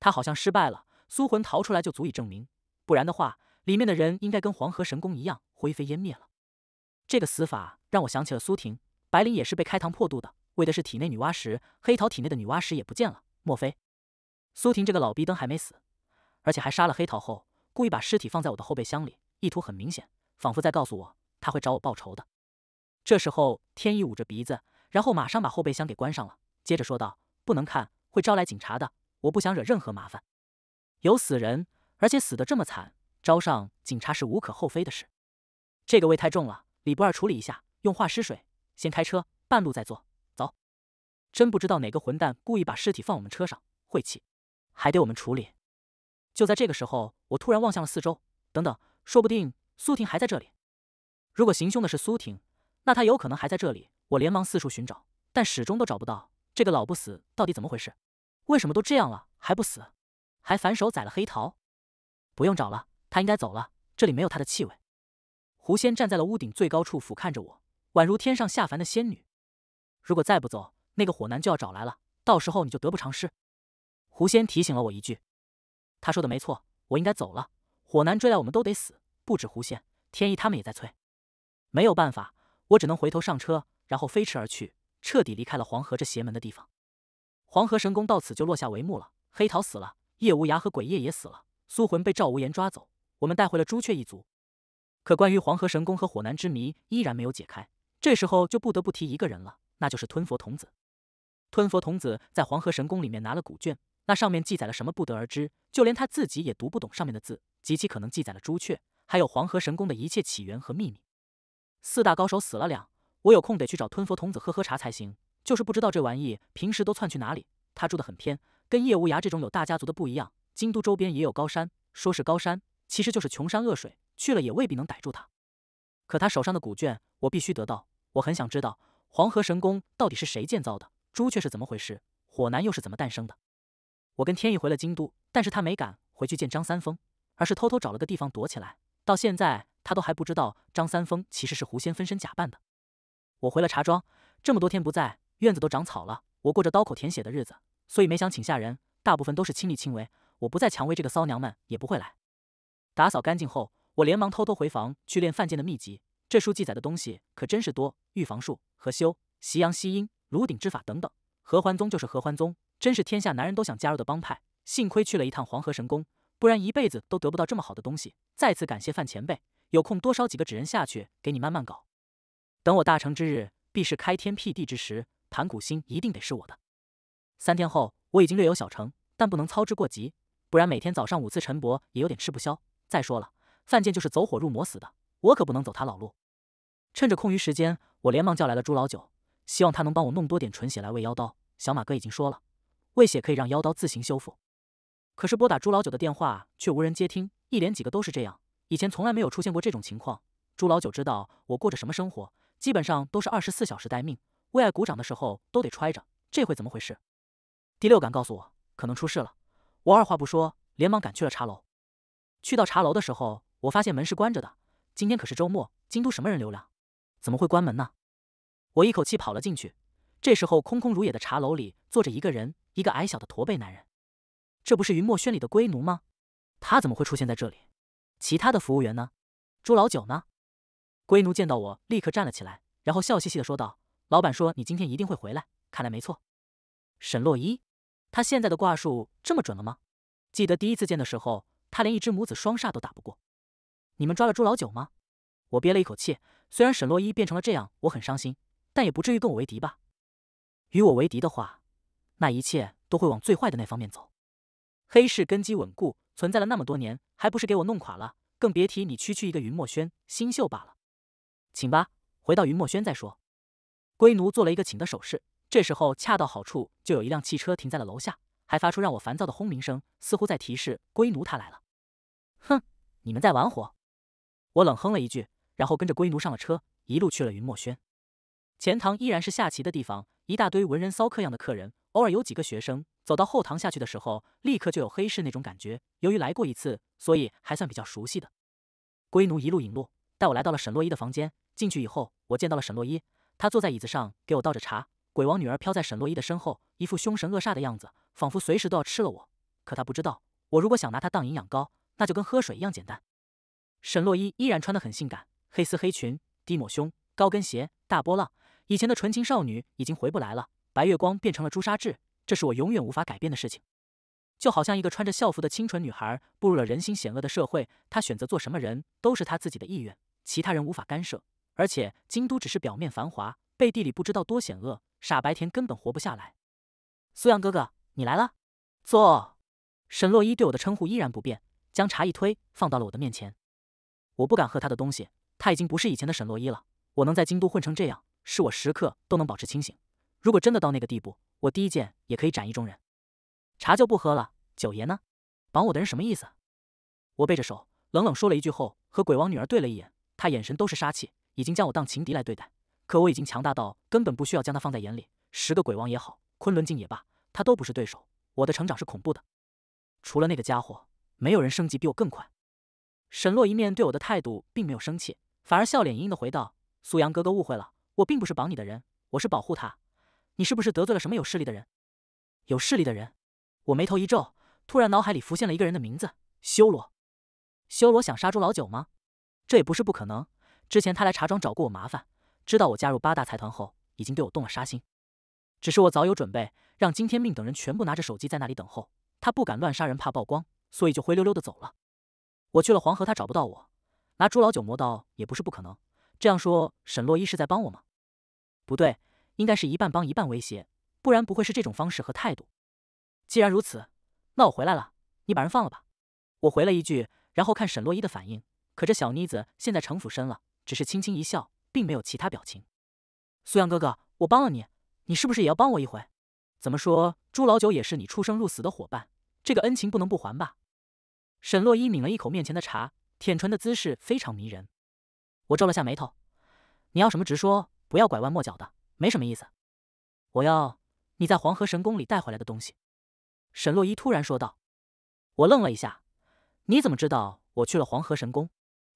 他好像失败了，苏魂逃出来就足以证明。不然的话，里面的人应该跟黄河神功一样灰飞烟灭了。这个死法让我想起了苏婷，白灵也是被开膛破肚的，为的是体内女娲石。黑桃体内的女娲石也不见了，莫非苏婷这个老逼灯还没死？而且还杀了黑桃后，故意把尸体放在我的后备箱里，意图很明显，仿佛在告诉我他会找我报仇的。这时候，天意捂着鼻子。然后马上把后备箱给关上了，接着说道：“不能看，会招来警察的。我不想惹任何麻烦。有死人，而且死得这么惨，招上警察是无可厚非的事。这个味太重了，李不二处理一下，用化尸水。先开车，半路再做走。真不知道哪个混蛋故意把尸体放我们车上，晦气，还得我们处理。就在这个时候，我突然望向了四周。等等，说不定苏婷还在这里。如果行凶的是苏婷，那她有可能还在这里。”我连忙四处寻找，但始终都找不到这个老不死到底怎么回事？为什么都这样了还不死，还反手宰了黑桃？不用找了，他应该走了，这里没有他的气味。狐仙站在了屋顶最高处，俯瞰着我，宛如天上下凡的仙女。如果再不走，那个火男就要找来了，到时候你就得不偿失。狐仙提醒了我一句，他说的没错，我应该走了。火男追来，我们都得死，不止狐仙，天意他们也在催。没有办法，我只能回头上车。然后飞驰而去，彻底离开了黄河这邪门的地方。黄河神功到此就落下帷幕了。黑桃死了，叶无涯和鬼夜也死了，苏魂被赵无言抓走，我们带回了朱雀一族。可关于黄河神功和火男之谜依然没有解开。这时候就不得不提一个人了，那就是吞佛童子。吞佛童子在黄河神功里面拿了古卷，那上面记载了什么不得而知，就连他自己也读不懂上面的字，极其可能记载了朱雀，还有黄河神功的一切起源和秘密。四大高手死了两。我有空得去找吞佛童子喝喝茶才行，就是不知道这玩意平时都窜去哪里。他住得很偏，跟叶无涯这种有大家族的不一样。京都周边也有高山，说是高山，其实就是穷山恶水，去了也未必能逮住他。可他手上的古卷，我必须得到。我很想知道黄河神宫到底是谁建造的，朱雀是怎么回事，火男又是怎么诞生的。我跟天意回了京都，但是他没敢回去见张三丰，而是偷偷找了个地方躲起来。到现在，他都还不知道张三丰其实是狐仙分身假扮的。我回了茶庄，这么多天不在，院子都长草了。我过着刀口舔血的日子，所以没想请下人，大部分都是亲力亲为。我不再蔷薇这个骚娘们也不会来。打扫干净后，我连忙偷偷回房去练范剑的秘籍。这书记载的东西可真是多，预防术和修习阳吸阴、炉鼎之法等等。合欢宗就是合欢宗，真是天下男人都想加入的帮派。幸亏去了一趟黄河神宫，不然一辈子都得不到这么好的东西。再次感谢范前辈，有空多烧几个纸人下去，给你慢慢搞。等我大成之日，必是开天辟地之时，盘古星一定得是我的。三天后，我已经略有小成，但不能操之过急，不然每天早上五次晨勃也有点吃不消。再说了，范建就是走火入魔死的，我可不能走他老路。趁着空余时间，我连忙叫来了朱老九，希望他能帮我弄多点纯血来喂妖刀。小马哥已经说了，喂血可以让妖刀自行修复。可是拨打朱老九的电话却无人接听，一连几个都是这样，以前从来没有出现过这种情况。朱老九知道我过着什么生活。基本上都是二十四小时待命，为爱鼓掌的时候都得揣着。这回怎么回事？第六感告诉我，可能出事了。我二话不说，连忙赶去了茶楼。去到茶楼的时候，我发现门是关着的。今天可是周末，京都什么人流量，怎么会关门呢？我一口气跑了进去。这时候，空空如也的茶楼里坐着一个人，一个矮小的驼背男人。这不是云墨轩里的龟奴吗？他怎么会出现在这里？其他的服务员呢？朱老九呢？龟奴见到我，立刻站了起来，然后笑嘻嘻的说道：“老板说你今天一定会回来，看来没错。”沈洛伊，他现在的卦术这么准了吗？记得第一次见的时候，他连一只母子双煞都打不过。你们抓了朱老九吗？我憋了一口气。虽然沈洛伊变成了这样，我很伤心，但也不至于跟我为敌吧？与我为敌的话，那一切都会往最坏的那方面走。黑市根基稳固，存在了那么多年，还不是给我弄垮了？更别提你区区一个云墨轩新秀罢了。请吧，回到云墨轩再说。龟奴做了一个请的手势。这时候恰到好处，就有一辆汽车停在了楼下，还发出让我烦躁的轰鸣声，似乎在提示龟奴他来了。哼，你们在玩火！我冷哼了一句，然后跟着龟奴上了车，一路去了云墨轩。前堂依然是下棋的地方，一大堆文人骚客样的客人，偶尔有几个学生。走到后堂下去的时候，立刻就有黑市那种感觉。由于来过一次，所以还算比较熟悉的。龟奴一路引路，带我来到了沈洛伊的房间。进去以后，我见到了沈洛伊，她坐在椅子上给我倒着茶。鬼王女儿飘在沈洛伊的身后，一副凶神恶煞的样子，仿佛随时都要吃了我。可她不知道，我如果想拿她当营养膏，那就跟喝水一样简单。沈洛伊依然穿得很性感，黑丝黑裙，低抹胸，高跟鞋，大波浪。以前的纯情少女已经回不来了，白月光变成了朱砂痣，这是我永远无法改变的事情。就好像一个穿着校服的清纯女孩步入了人心险恶的社会，她选择做什么人都是她自己的意愿，其他人无法干涉。而且京都只是表面繁华，背地里不知道多险恶，傻白甜根本活不下来。苏阳哥哥，你来了，坐。沈洛伊对我的称呼依然不变，将茶一推，放到了我的面前。我不敢喝他的东西，他已经不是以前的沈洛伊了。我能在京都混成这样，是我时刻都能保持清醒。如果真的到那个地步，我第一剑也可以斩意中人。茶就不喝了。九爷呢？绑我的人什么意思？我背着手，冷冷说了一句后，和鬼王女儿对了一眼，她眼神都是杀气。已经将我当情敌来对待，可我已经强大到根本不需要将他放在眼里。十个鬼王也好，昆仑镜也罢，他都不是对手。我的成长是恐怖的，除了那个家伙，没有人升级比我更快。沈洛一面对我的态度并没有生气，反而笑脸盈盈的回道：“苏阳哥哥误会了，我并不是绑你的人，我是保护他。你是不是得罪了什么有势力的人？有势力的人？”我眉头一皱，突然脑海里浮现了一个人的名字——修罗。修罗想杀猪老九吗？这也不是不可能。之前他来茶庄找过我麻烦，知道我加入八大财团后，已经对我动了杀心。只是我早有准备，让金天命等人全部拿着手机在那里等候，他不敢乱杀人，怕曝光，所以就灰溜溜的走了。我去了黄河，他找不到我，拿朱老九磨刀也不是不可能。这样说，沈洛伊是在帮我吗？不对，应该是一半帮一半威胁，不然不会是这种方式和态度。既然如此，那我回来了，你把人放了吧。我回了一句，然后看沈洛伊的反应。可这小妮子现在城府深了。只是轻轻一笑，并没有其他表情。苏阳哥哥，我帮了你，你是不是也要帮我一回？怎么说，朱老九也是你出生入死的伙伴，这个恩情不能不还吧？沈洛伊抿了一口面前的茶，舔唇的姿势非常迷人。我皱了下眉头，你要什么直说，不要拐弯抹角的，没什么意思。我要你在黄河神宫里带回来的东西。沈洛伊突然说道。我愣了一下，你怎么知道我去了黄河神宫？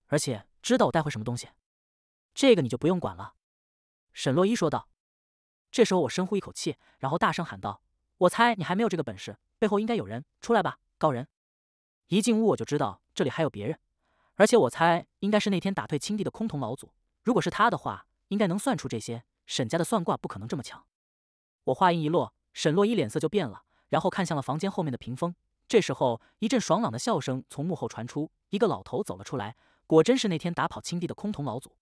而且。知道我带回什么东西，这个你就不用管了。”沈洛伊说道。这时候，我深呼一口气，然后大声喊道：“我猜你还没有这个本事，背后应该有人出来吧，高人！”一进屋，我就知道这里还有别人，而且我猜应该是那天打退青帝的崆峒老祖。如果是他的话，应该能算出这些。沈家的算卦不可能这么强。我话音一落，沈洛伊脸色就变了，然后看向了房间后面的屏风。这时候，一阵爽朗的笑声从幕后传出，一个老头走了出来。果真是那天打跑青帝的空峒老祖，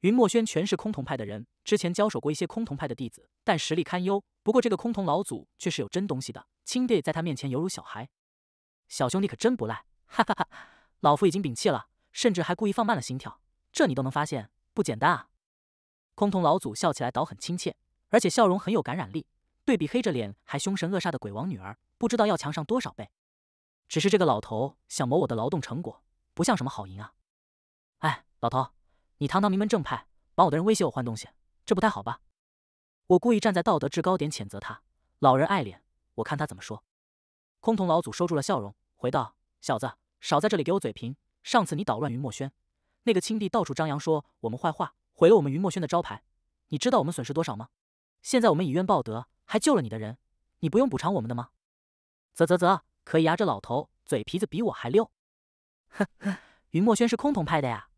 云墨轩全是空峒派的人，之前交手过一些空峒派的弟子，但实力堪忧。不过这个空峒老祖却是有真东西的，青帝在他面前犹如小孩。小兄弟可真不赖，哈哈哈！老夫已经屏气了，甚至还故意放慢了心跳，这你都能发现，不简单啊！空峒老祖笑起来倒很亲切，而且笑容很有感染力，对比黑着脸还凶神恶煞的鬼王女儿，不知道要强上多少倍。只是这个老头想谋我的劳动成果，不像什么好银啊！哎，老头，你堂堂名门正派，把我的人威胁我换东西，这不太好吧？我故意站在道德制高点谴责他。老人爱脸，我看他怎么说。空瞳老祖收住了笑容，回道：“小子，少在这里给我嘴贫。上次你捣乱云墨轩，那个青帝到处张扬说我们坏话，毁了我们云墨轩的招牌。你知道我们损失多少吗？现在我们以怨报德，还救了你的人，你不用补偿我们的吗？”啧啧啧，可以啊，这老头嘴皮子比我还溜。呵呵。云墨轩是崆峒派的呀，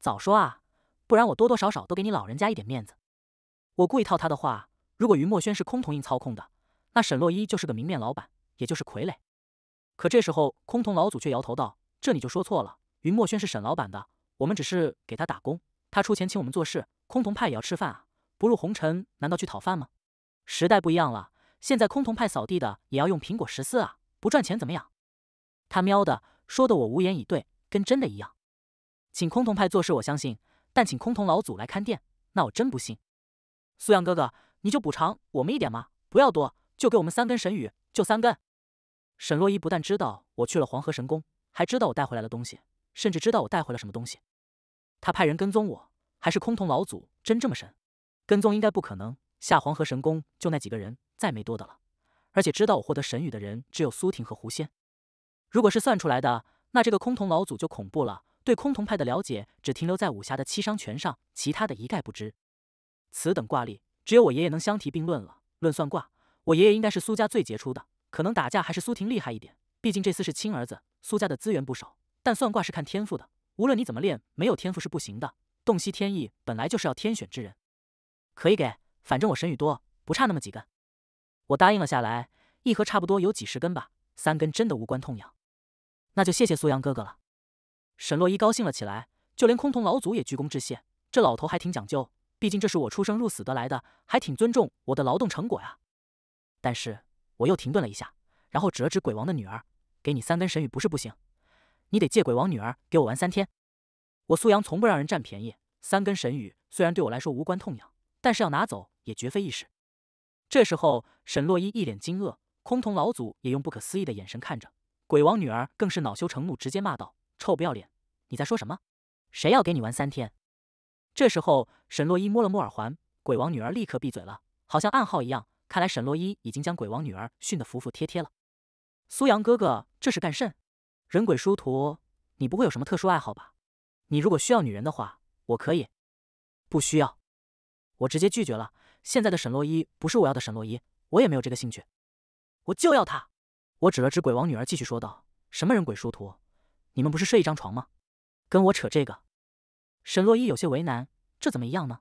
早说啊，不然我多多少少都给你老人家一点面子。我故意套他的话，如果云墨轩是崆峒硬操控的，那沈洛依就是个明面老板，也就是傀儡。可这时候，崆峒老祖却摇头道：“这你就说错了，云墨轩是沈老板的，我们只是给他打工，他出钱请我们做事。崆峒派也要吃饭啊，不入红尘，难道去讨饭吗？时代不一样了，现在崆峒派扫地的也要用苹果十四啊，不赚钱怎么养？他喵的，说的我无言以对。”跟真的一样，请崆峒派做事，我相信；但请崆峒老祖来看店，那我真不信。苏阳哥哥，你就补偿我们一点嘛，不要多，就给我们三根神羽，就三根。沈洛伊不但知道我去了黄河神宫，还知道我带回来的东西，甚至知道我带回了什么东西。他派人跟踪我，还是崆峒老祖真这么神？跟踪应该不可能。下黄河神宫就那几个人，再没多的。了。而且知道我获得神羽的人只有苏婷和狐仙。如果是算出来的。那这个空峒老祖就恐怖了，对空峒派的了解只停留在武侠的七伤拳上，其他的一概不知。此等挂历，只有我爷爷能相提并论了。论算卦，我爷爷应该是苏家最杰出的。可能打架还是苏婷厉害一点，毕竟这次是亲儿子。苏家的资源不少，但算卦是看天赋的，无论你怎么练，没有天赋是不行的。洞悉天意，本来就是要天选之人。可以给，反正我神玉多，不差那么几根。我答应了下来，一盒差不多有几十根吧，三根真的无关痛痒。那就谢谢苏阳哥哥了，沈洛伊高兴了起来，就连空峒老祖也鞠躬致谢。这老头还挺讲究，毕竟这是我出生入死得来的，还挺尊重我的劳动成果呀。但是我又停顿了一下，然后指了指鬼王的女儿：“给你三根神羽不是不行，你得借鬼王女儿给我玩三天。”我苏阳从不让人占便宜，三根神羽虽然对我来说无关痛痒，但是要拿走也绝非易事。这时候，沈洛伊一脸惊愕，空峒老祖也用不可思议的眼神看着。鬼王女儿更是恼羞成怒，直接骂道：“臭不要脸！你在说什么？谁要给你玩三天？”这时候，沈洛伊摸了摸耳环，鬼王女儿立刻闭嘴了，好像暗号一样。看来沈洛伊已经将鬼王女儿训得服服帖帖了。苏阳哥哥，这是干甚？人鬼殊途，你不会有什么特殊爱好吧？你如果需要女人的话，我可以。不需要，我直接拒绝了。现在的沈洛伊不是我要的沈洛伊，我也没有这个兴趣。我就要她。我指了指鬼王女儿，继续说道：“什么人鬼殊途？你们不是睡一张床吗？跟我扯这个？”沈洛伊有些为难：“这怎么一样呢？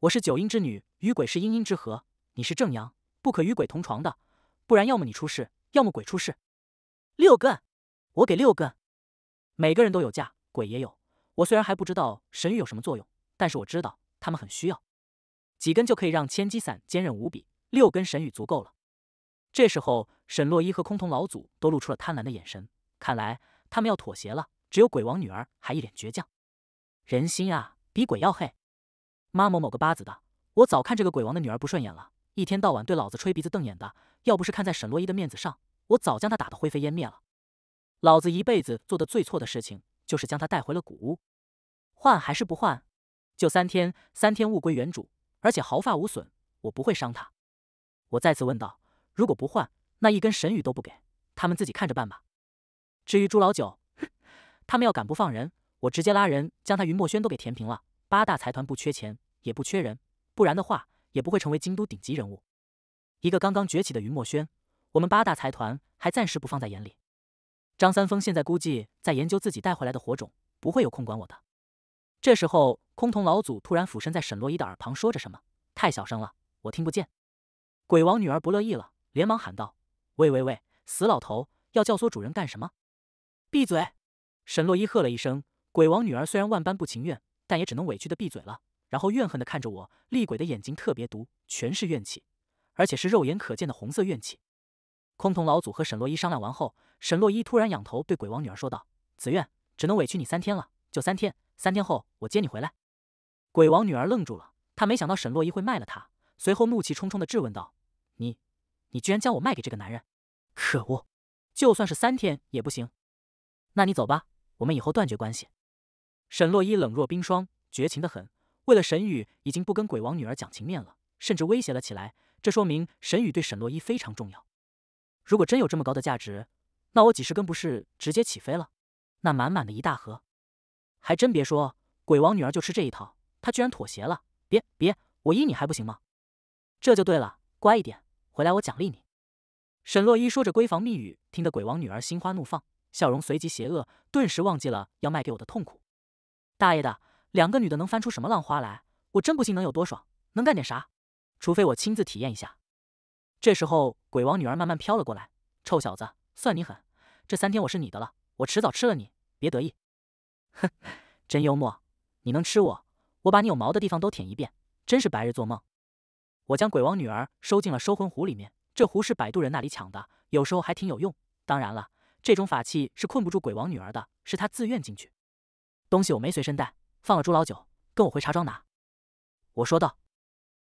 我是九阴之女，与鬼是阴阴之合，你是正阳，不可与鬼同床的，不然要么你出事，要么鬼出事。”六根，我给六根。每个人都有价，鬼也有。我虽然还不知道神语有什么作用，但是我知道他们很需要。几根就可以让千机伞坚韧无比，六根神玉足够了。这时候，沈洛伊和空峒老祖都露出了贪婪的眼神，看来他们要妥协了。只有鬼王女儿还一脸倔强。人心啊，比鬼要黑！妈某某个八子的，我早看这个鬼王的女儿不顺眼了，一天到晚对老子吹鼻子瞪眼的。要不是看在沈洛伊的面子上，我早将她打得灰飞烟灭了。老子一辈子做的最错的事情，就是将她带回了古屋。换还是不换？就三天，三天物归原主，而且毫发无损，我不会伤她。我再次问道。如果不换，那一根神羽都不给他们自己看着办吧。至于朱老九，他们要敢不放人，我直接拉人将他与墨轩都给填平了。八大财团不缺钱，也不缺人，不然的话也不会成为京都顶级人物。一个刚刚崛起的云墨轩，我们八大财团还暂时不放在眼里。张三丰现在估计在研究自己带回来的火种，不会有空管我的。这时候，崆峒老祖突然俯身在沈洛伊的耳旁说着什么，太小声了，我听不见。鬼王女儿不乐意了。连忙喊道：“喂喂喂，死老头，要教唆主人干什么？闭嘴！”沈洛伊喝了一声。鬼王女儿虽然万般不情愿，但也只能委屈的闭嘴了，然后怨恨的看着我。厉鬼的眼睛特别毒，全是怨气，而且是肉眼可见的红色怨气。空峒老祖和沈洛伊商量完后，沈洛伊突然仰头对鬼王女儿说道：“紫苑，只能委屈你三天了，就三天，三天后我接你回来。”鬼王女儿愣住了，她没想到沈洛伊会卖了她，随后怒气冲冲的质问道。你居然将我卖给这个男人，可恶！就算是三天也不行。那你走吧，我们以后断绝关系。沈洛伊冷若冰霜，绝情的很。为了沈宇，已经不跟鬼王女儿讲情面了，甚至威胁了起来。这说明沈宇对沈洛伊非常重要。如果真有这么高的价值，那我几十根不是直接起飞了？那满满的一大盒，还真别说，鬼王女儿就吃这一套。她居然妥协了。别别，我依你还不行吗？这就对了，乖一点。回来我奖励你，沈洛伊说着闺房密语，听得鬼王女儿心花怒放，笑容随即邪恶，顿时忘记了要卖给我的痛苦。大爷的，两个女的能翻出什么浪花来？我真不信能有多爽，能干点啥？除非我亲自体验一下。这时候鬼王女儿慢慢飘了过来，臭小子，算你狠，这三天我是你的了，我迟早吃了你，别得意。哼，[LAUGHS] 真幽默，你能吃我？我把你有毛的地方都舔一遍，真是白日做梦。我将鬼王女儿收进了收魂壶里面，这壶是摆渡人那里抢的，有时候还挺有用。当然了，这种法器是困不住鬼王女儿的，是她自愿进去。东西我没随身带，放了朱老九，跟我回茶庄拿。我说道。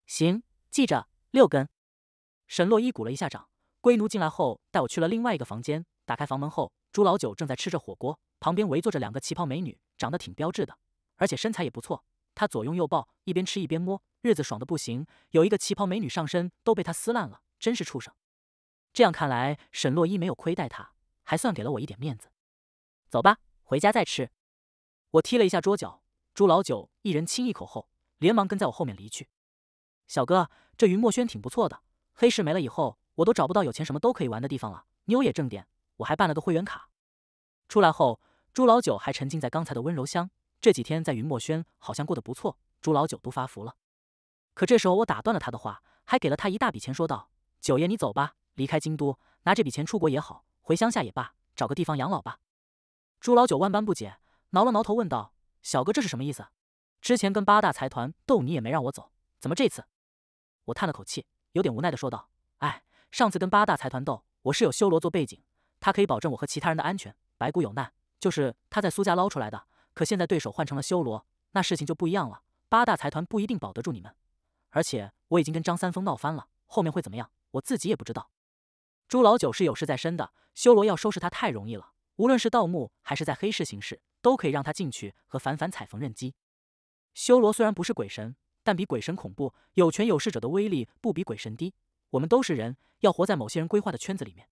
行，记着六根。沈洛一鼓了一下掌。龟奴进来后，带我去了另外一个房间。打开房门后，朱老九正在吃着火锅，旁边围坐着两个旗袍美女，长得挺标致的，而且身材也不错。他左拥右抱，一边吃一边摸，日子爽得不行。有一个旗袍美女上身都被他撕烂了，真是畜生。这样看来，沈洛伊没有亏待他，还算给了我一点面子。走吧，回家再吃。我踢了一下桌角，朱老九一人亲一口后，连忙跟在我后面离去。小哥，这云墨轩挺不错的。黑市没了以后，我都找不到有钱什么都可以玩的地方了。妞也挣点，我还办了个会员卡。出来后，朱老九还沉浸在刚才的温柔乡。这几天在云墨轩好像过得不错，朱老九都发福了。可这时候我打断了他的话，还给了他一大笔钱，说道：“九爷，你走吧，离开京都，拿这笔钱出国也好，回乡下也罢，找个地方养老吧。”朱老九万般不解，挠了挠头，问道：“小哥，这是什么意思？之前跟八大财团斗，你也没让我走，怎么这次？”我叹了口气，有点无奈的说道：“哎，上次跟八大财团斗，我是有修罗做背景，他可以保证我和其他人的安全。白骨有难，就是他在苏家捞出来的。”可现在对手换成了修罗，那事情就不一样了。八大财团不一定保得住你们，而且我已经跟张三丰闹翻了，后面会怎么样，我自己也不知道。朱老九是有事在身的，修罗要收拾他太容易了。无论是盗墓还是在黑市行事，都可以让他进去和凡凡踩缝纫机。修罗虽然不是鬼神，但比鬼神恐怖。有权有势者的威力不比鬼神低。我们都是人，要活在某些人规划的圈子里面。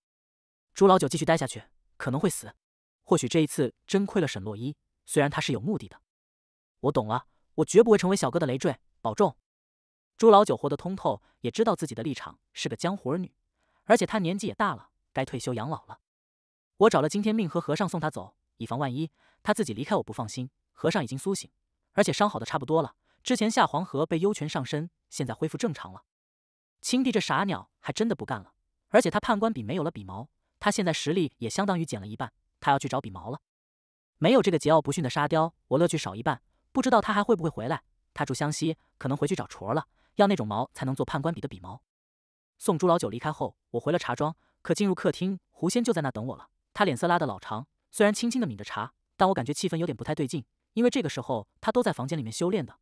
朱老九继续待下去可能会死，或许这一次真亏了沈洛一。虽然他是有目的的，我懂了，我绝不会成为小哥的累赘，保重。朱老九活得通透，也知道自己的立场是个江湖儿女，而且他年纪也大了，该退休养老了。我找了今天命和和尚送他走，以防万一他自己离开我不放心。和尚已经苏醒，而且伤好的差不多了，之前下黄河被幽泉上身，现在恢复正常了。青帝这傻鸟还真的不干了，而且他判官笔没有了笔毛，他现在实力也相当于减了一半，他要去找笔毛了。没有这个桀骜不驯的沙雕，我乐趣少一半。不知道他还会不会回来？他住湘西，可能回去找矬儿了。要那种毛才能做判官笔的笔毛。送朱老九离开后，我回了茶庄。可进入客厅，狐仙就在那等我了。他脸色拉得老长，虽然轻轻的抿着茶，但我感觉气氛有点不太对劲。因为这个时候他都在房间里面修炼的，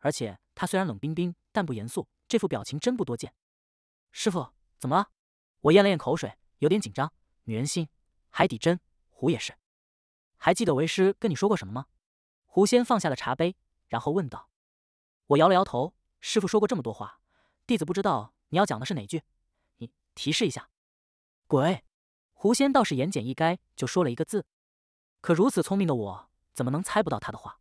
而且他虽然冷冰冰，但不严肃，这副表情真不多见。师傅，怎么了？我咽了咽口水，有点紧张。女人心，海底针，狐也是。还记得为师跟你说过什么吗？狐仙放下了茶杯，然后问道。我摇了摇头。师傅说过这么多话，弟子不知道你要讲的是哪句。你提示一下。鬼。狐仙倒是言简意赅，就说了一个字。可如此聪明的我，怎么能猜不到他的话？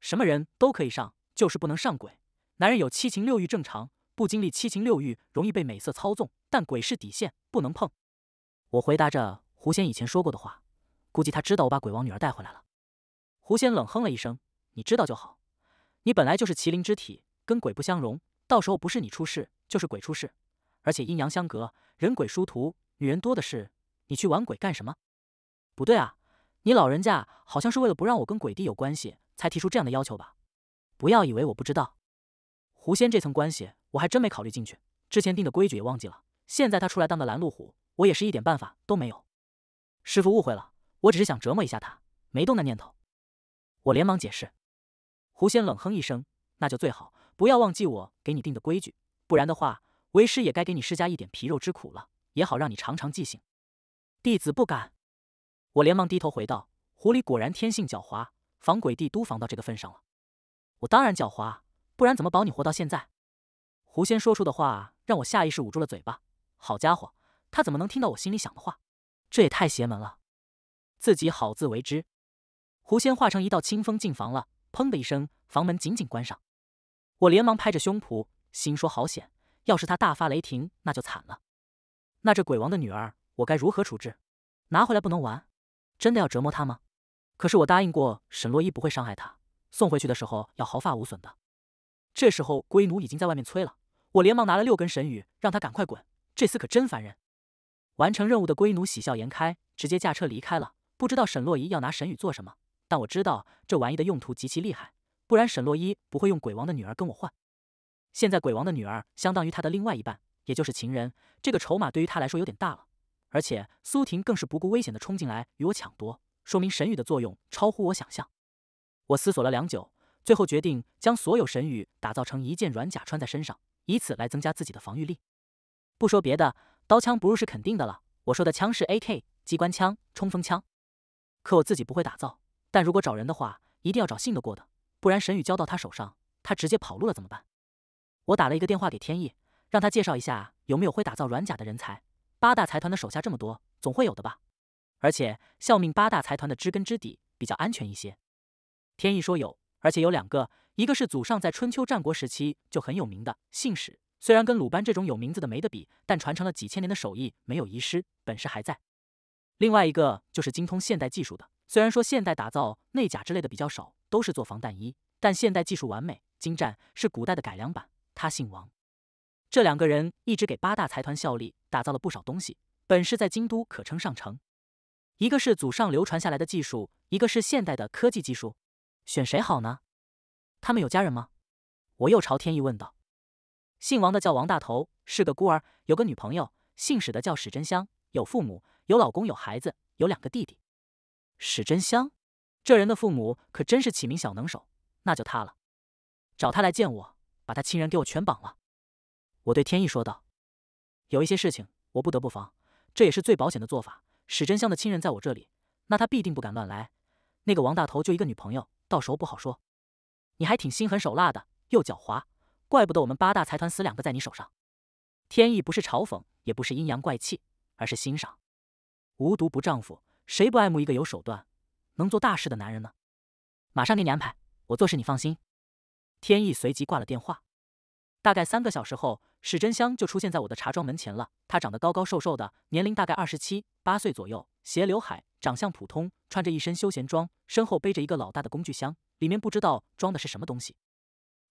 什么人都可以上，就是不能上鬼。男人有七情六欲，正常；不经历七情六欲，容易被美色操纵。但鬼是底线，不能碰。我回答着狐仙以前说过的话。估计他知道我把鬼王女儿带回来了。狐仙冷哼了一声：“你知道就好。你本来就是麒麟之体，跟鬼不相容，到时候不是你出事，就是鬼出事。而且阴阳相隔，人鬼殊途，女人多的是，你去玩鬼干什么？不对啊，你老人家好像是为了不让我跟鬼帝有关系，才提出这样的要求吧？不要以为我不知道，狐仙这层关系我还真没考虑进去，之前定的规矩也忘记了。现在他出来当个拦路虎，我也是一点办法都没有。师傅误会了。”我只是想折磨一下他，没动那念头。我连忙解释。狐仙冷哼一声：“那就最好，不要忘记我给你定的规矩，不然的话，为师也该给你施加一点皮肉之苦了，也好让你尝尝记性。”弟子不敢。我连忙低头回道：“狐狸果然天性狡猾，防鬼帝都防到这个份上了，我当然狡猾，不然怎么保你活到现在？”狐仙说出的话让我下意识捂住了嘴巴。好家伙，他怎么能听到我心里想的话？这也太邪门了！自己好自为之。狐仙化成一道清风进房了，砰的一声，房门紧紧关上。我连忙拍着胸脯，心说好险，要是他大发雷霆，那就惨了。那这鬼王的女儿，我该如何处置？拿回来不能玩，真的要折磨她吗？可是我答应过沈洛伊不会伤害她，送回去的时候要毫发无损的。这时候龟奴已经在外面催了，我连忙拿了六根神羽，让他赶快滚。这厮可真烦人。完成任务的龟奴喜笑颜开，直接驾车离开了。不知道沈洛伊要拿沈宇做什么，但我知道这玩意的用途极其厉害，不然沈洛伊不会用鬼王的女儿跟我换。现在鬼王的女儿相当于他的另外一半，也就是情人，这个筹码对于他来说有点大了。而且苏婷更是不顾危险的冲进来与我抢夺，说明沈宇的作用超乎我想象。我思索了良久，最后决定将所有神宇打造成一件软甲穿在身上，以此来增加自己的防御力。不说别的，刀枪不入是肯定的了。我说的枪是 AK 机关枪、冲锋枪。可我自己不会打造，但如果找人的话，一定要找信得过的，不然神宇交到他手上，他直接跑路了怎么办？我打了一个电话给天意，让他介绍一下有没有会打造软甲的人才。八大财团的手下这么多，总会有的吧？而且效命八大财团的，知根知底，比较安全一些。天意说有，而且有两个，一个是祖上在春秋战国时期就很有名的信使，虽然跟鲁班这种有名字的没得比，但传承了几千年的手艺没有遗失，本事还在。另外一个就是精通现代技术的，虽然说现代打造内甲之类的比较少，都是做防弹衣，但现代技术完美精湛是古代的改良版。他姓王，这两个人一直给八大财团效力，打造了不少东西，本事在京都可称上乘。一个是祖上流传下来的技术，一个是现代的科技技术，选谁好呢？他们有家人吗？我又朝天一问道。姓王的叫王大头，是个孤儿，有个女朋友；姓史的叫史真香，有父母。有老公，有孩子，有两个弟弟，史真香，这人的父母可真是起名小能手。那就他了，找他来见我，把他亲人给我全绑了。我对天意说道：“有一些事情我不得不防，这也是最保险的做法。史真香的亲人在我这里，那他必定不敢乱来。那个王大头就一个女朋友，到时候不好说。你还挺心狠手辣的，又狡猾，怪不得我们八大财团死两个在你手上。”天意不是嘲讽，也不是阴阳怪气，而是欣赏。无毒不丈夫，谁不爱慕一个有手段、能做大事的男人呢？马上给你安排，我做事你放心。天意随即挂了电话。大概三个小时后，史真香就出现在我的茶庄门前了。她长得高高瘦瘦的，年龄大概二十七八岁左右，斜刘海，长相普通，穿着一身休闲装，身后背着一个老大的工具箱，里面不知道装的是什么东西。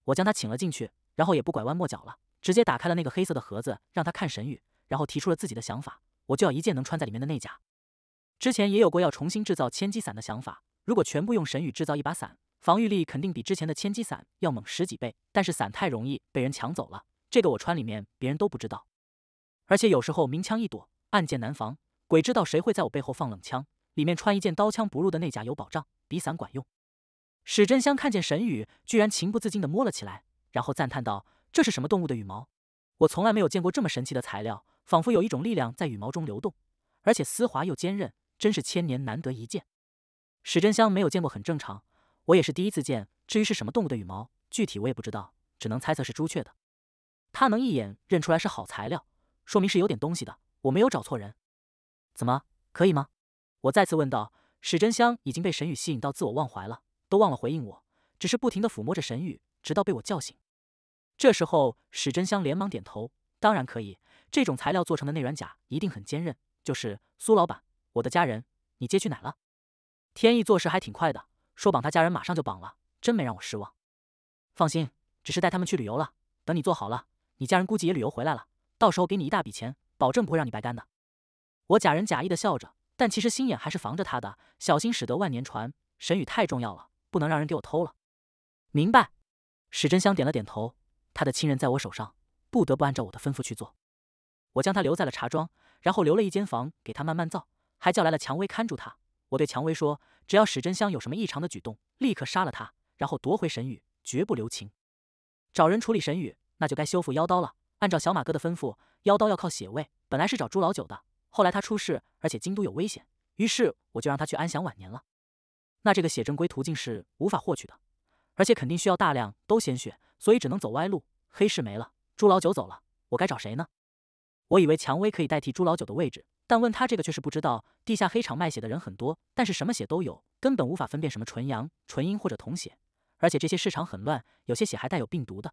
我将她请了进去，然后也不拐弯抹角了，直接打开了那个黑色的盒子，让她看神语，然后提出了自己的想法。我就要一件能穿在里面的内甲。之前也有过要重新制造千机伞的想法，如果全部用神羽制造一把伞，防御力肯定比之前的千机伞要猛十几倍。但是伞太容易被人抢走了，这个我穿里面，别人都不知道。而且有时候明枪易躲，暗箭难防，鬼知道谁会在我背后放冷枪。里面穿一件刀枪不入的内甲有保障，比伞管用。史真香看见神羽，居然情不自禁地摸了起来，然后赞叹道：“这是什么动物的羽毛？我从来没有见过这么神奇的材料。”仿佛有一种力量在羽毛中流动，而且丝滑又坚韧，真是千年难得一见。史真香没有见过很正常，我也是第一次见。至于是什么动物的羽毛，具体我也不知道，只能猜测是朱雀的。他能一眼认出来是好材料，说明是有点东西的。我没有找错人。怎么可以吗？我再次问道。史真香已经被神语吸引到自我忘怀了，都忘了回应我，只是不停地抚摸着神语，直到被我叫醒。这时候史真香连忙点头，当然可以。这种材料做成的内软甲一定很坚韧。就是苏老板，我的家人你接去哪了？天意做事还挺快的，说绑他家人马上就绑了，真没让我失望。放心，只是带他们去旅游了。等你做好了，你家人估计也旅游回来了，到时候给你一大笔钱，保证不会让你白干的。我假仁假义的笑着，但其实心眼还是防着他的，小心使得万年船。沈宇太重要了，不能让人给我偷了。明白。史真香点了点头，他的亲人在我手上，不得不按照我的吩咐去做。我将他留在了茶庄，然后留了一间房给他慢慢造，还叫来了蔷薇看住他。我对蔷薇说：“只要史真香有什么异常的举动，立刻杀了他，然后夺回神羽，绝不留情。”找人处理神羽，那就该修复妖刀了。按照小马哥的吩咐，妖刀要靠血位，本来是找朱老九的，后来他出事，而且京都有危险，于是我就让他去安享晚年了。那这个血正规途径是无法获取的，而且肯定需要大量都鲜血，所以只能走歪路。黑市没了，朱老九走了，我该找谁呢？我以为蔷薇可以代替朱老九的位置，但问他这个却是不知道。地下黑场卖血的人很多，但是什么血都有，根本无法分辨什么纯阳、纯阴或者同血。而且这些市场很乱，有些血还带有病毒的。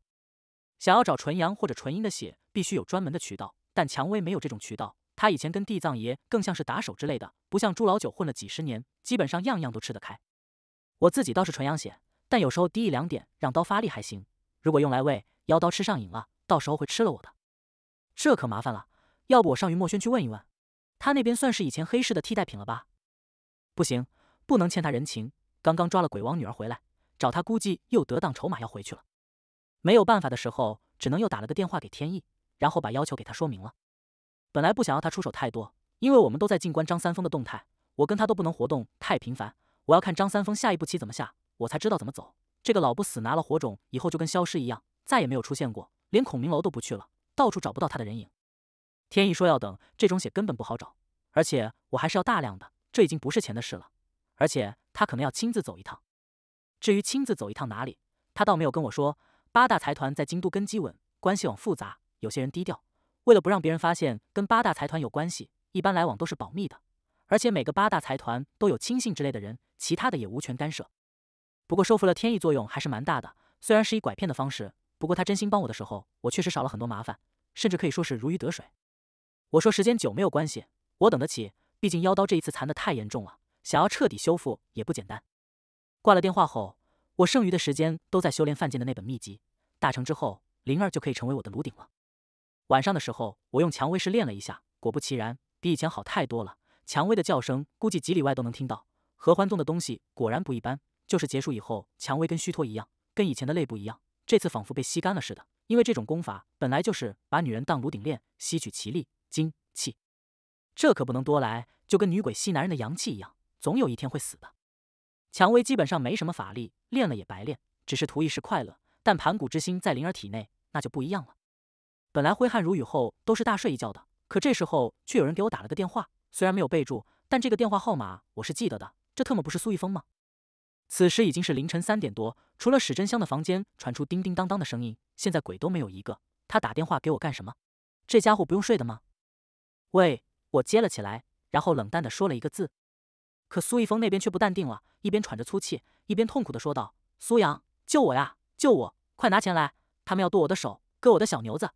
想要找纯阳或者纯阴的血，必须有专门的渠道，但蔷薇没有这种渠道。他以前跟地藏爷更像是打手之类的，不像朱老九混了几十年，基本上样样都吃得开。我自己倒是纯阳血，但有时候低一两点让刀发力还行，如果用来喂妖刀吃上瘾了，到时候会吃了我的。这可麻烦了，要不我上于墨轩去问一问，他那边算是以前黑市的替代品了吧？不行，不能欠他人情。刚刚抓了鬼王女儿回来，找他估计又得当筹码要回去了。没有办法的时候，只能又打了个电话给天意，然后把要求给他说明了。本来不想要他出手太多，因为我们都在静观张三丰的动态，我跟他都不能活动太频繁。我要看张三丰下一步棋怎么下，我才知道怎么走。这个老不死拿了火种以后就跟消失一样，再也没有出现过，连孔明楼都不去了。到处找不到他的人影。天意说要等，这种血根本不好找，而且我还是要大量的，这已经不是钱的事了。而且他可能要亲自走一趟。至于亲自走一趟哪里，他倒没有跟我说。八大财团在京都根基稳，关系网复杂，有些人低调，为了不让别人发现跟八大财团有关系，一般来往都是保密的。而且每个八大财团都有亲信之类的人，其他的也无权干涉。不过收服了天意，作用还是蛮大的，虽然是以拐骗的方式。不过他真心帮我的时候，我确实少了很多麻烦，甚至可以说是如鱼得水。我说时间久没有关系，我等得起。毕竟妖刀这一次残得太严重了，想要彻底修复也不简单。挂了电话后，我剩余的时间都在修炼范剑的那本秘籍。大成之后，灵儿就可以成为我的炉鼎了。晚上的时候，我用蔷薇试炼了一下，果不其然，比以前好太多了。蔷薇的叫声估计几里外都能听到。合欢宗的东西果然不一般，就是结束以后，蔷薇跟虚脱一样，跟以前的肋不一样。这次仿佛被吸干了似的，因为这种功法本来就是把女人当炉鼎炼，吸取其力精气，这可不能多来，就跟女鬼吸男人的阳气一样，总有一天会死的。蔷薇基本上没什么法力，练了也白练，只是图一时快乐。但盘古之心在灵儿体内，那就不一样了。本来挥汗如雨后都是大睡一觉的，可这时候却有人给我打了个电话，虽然没有备注，但这个电话号码我是记得的。这特么不是苏一峰吗？此时已经是凌晨三点多。除了史真香的房间传出叮叮当当的声音，现在鬼都没有一个。他打电话给我干什么？这家伙不用睡的吗？喂，我接了起来，然后冷淡的说了一个字。可苏一峰那边却不淡定了，一边喘着粗气，一边痛苦的说道：“苏阳，救我呀！救我！快拿钱来！他们要剁我的手，割我的小牛子。”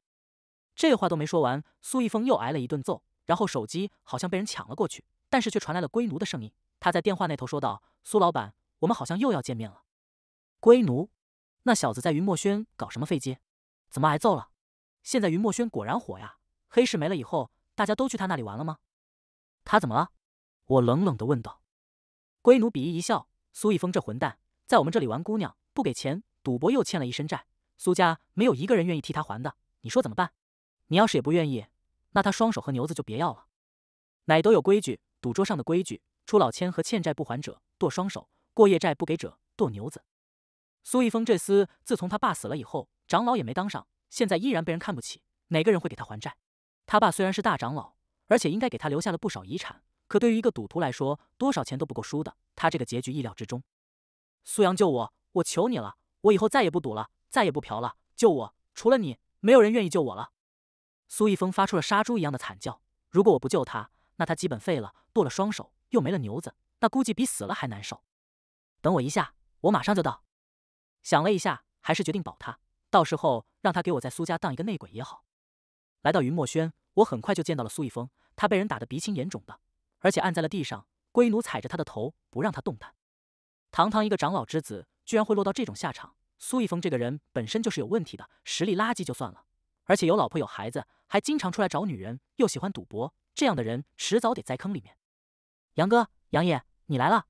这话都没说完，苏一峰又挨了一顿揍，然后手机好像被人抢了过去，但是却传来了龟奴的声音。他在电话那头说道：“苏老板，我们好像又要见面了。”龟奴，那小子在云墨轩搞什么飞机？怎么挨揍了？现在云墨轩果然火呀！黑市没了以后，大家都去他那里玩了吗？他怎么了？我冷冷的问道。龟奴鄙夷一笑：“苏一峰这混蛋，在我们这里玩姑娘不给钱，赌博又欠了一身债，苏家没有一个人愿意替他还的。你说怎么办？你要是也不愿意，那他双手和牛子就别要了。奶都有规矩，赌桌上的规矩：出老千和欠债不还者剁双手；过夜债不给者剁牛子。”苏一峰这厮，自从他爸死了以后，长老也没当上，现在依然被人看不起。哪个人会给他还债？他爸虽然是大长老，而且应该给他留下了不少遗产，可对于一个赌徒来说，多少钱都不够输的。他这个结局意料之中。苏阳救我，我求你了，我以后再也不赌了，再也不嫖了，救我！除了你，没有人愿意救我了。苏一峰发出了杀猪一样的惨叫。如果我不救他，那他基本废了，剁了双手，又没了牛子，那估计比死了还难受。等我一下，我马上就到。想了一下，还是决定保他。到时候让他给我在苏家当一个内鬼也好。来到云墨轩，我很快就见到了苏逸风，他被人打得鼻青眼肿的，而且按在了地上，龟奴踩着他的头，不让他动弹。堂堂一个长老之子，居然会落到这种下场。苏逸风这个人本身就是有问题的，实力垃圾就算了，而且有老婆有孩子，还经常出来找女人，又喜欢赌博，这样的人迟早得栽坑里面。杨哥，杨爷，你来了，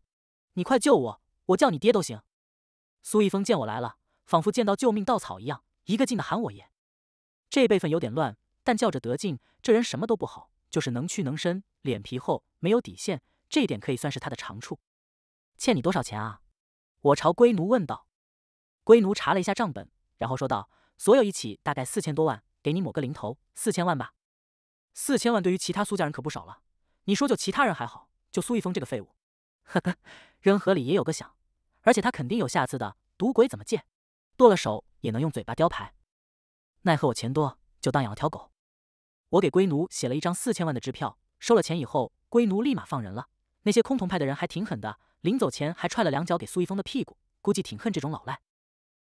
你快救我，我叫你爹都行。苏一峰见我来了，仿佛见到救命稻草一样，一个劲的喊我爷。这辈分有点乱，但叫着得劲。这人什么都不好，就是能屈能伸，脸皮厚，没有底线，这点可以算是他的长处。欠你多少钱啊？我朝龟奴问道。龟奴查了一下账本，然后说道：“所有一起大概四千多万，给你抹个零头，四千万吧。”四千万对于其他苏家人可不少了。你说就其他人还好，就苏一峰这个废物，[LAUGHS] 呵呵，扔河里也有个响。而且他肯定有下次的，赌鬼怎么借？剁了手也能用嘴巴叼牌。奈何我钱多，就当养了条狗。我给龟奴写了一张四千万的支票，收了钱以后，龟奴立马放人了。那些空峒派的人还挺狠的，临走前还踹了两脚给苏一峰的屁股，估计挺恨这种老赖。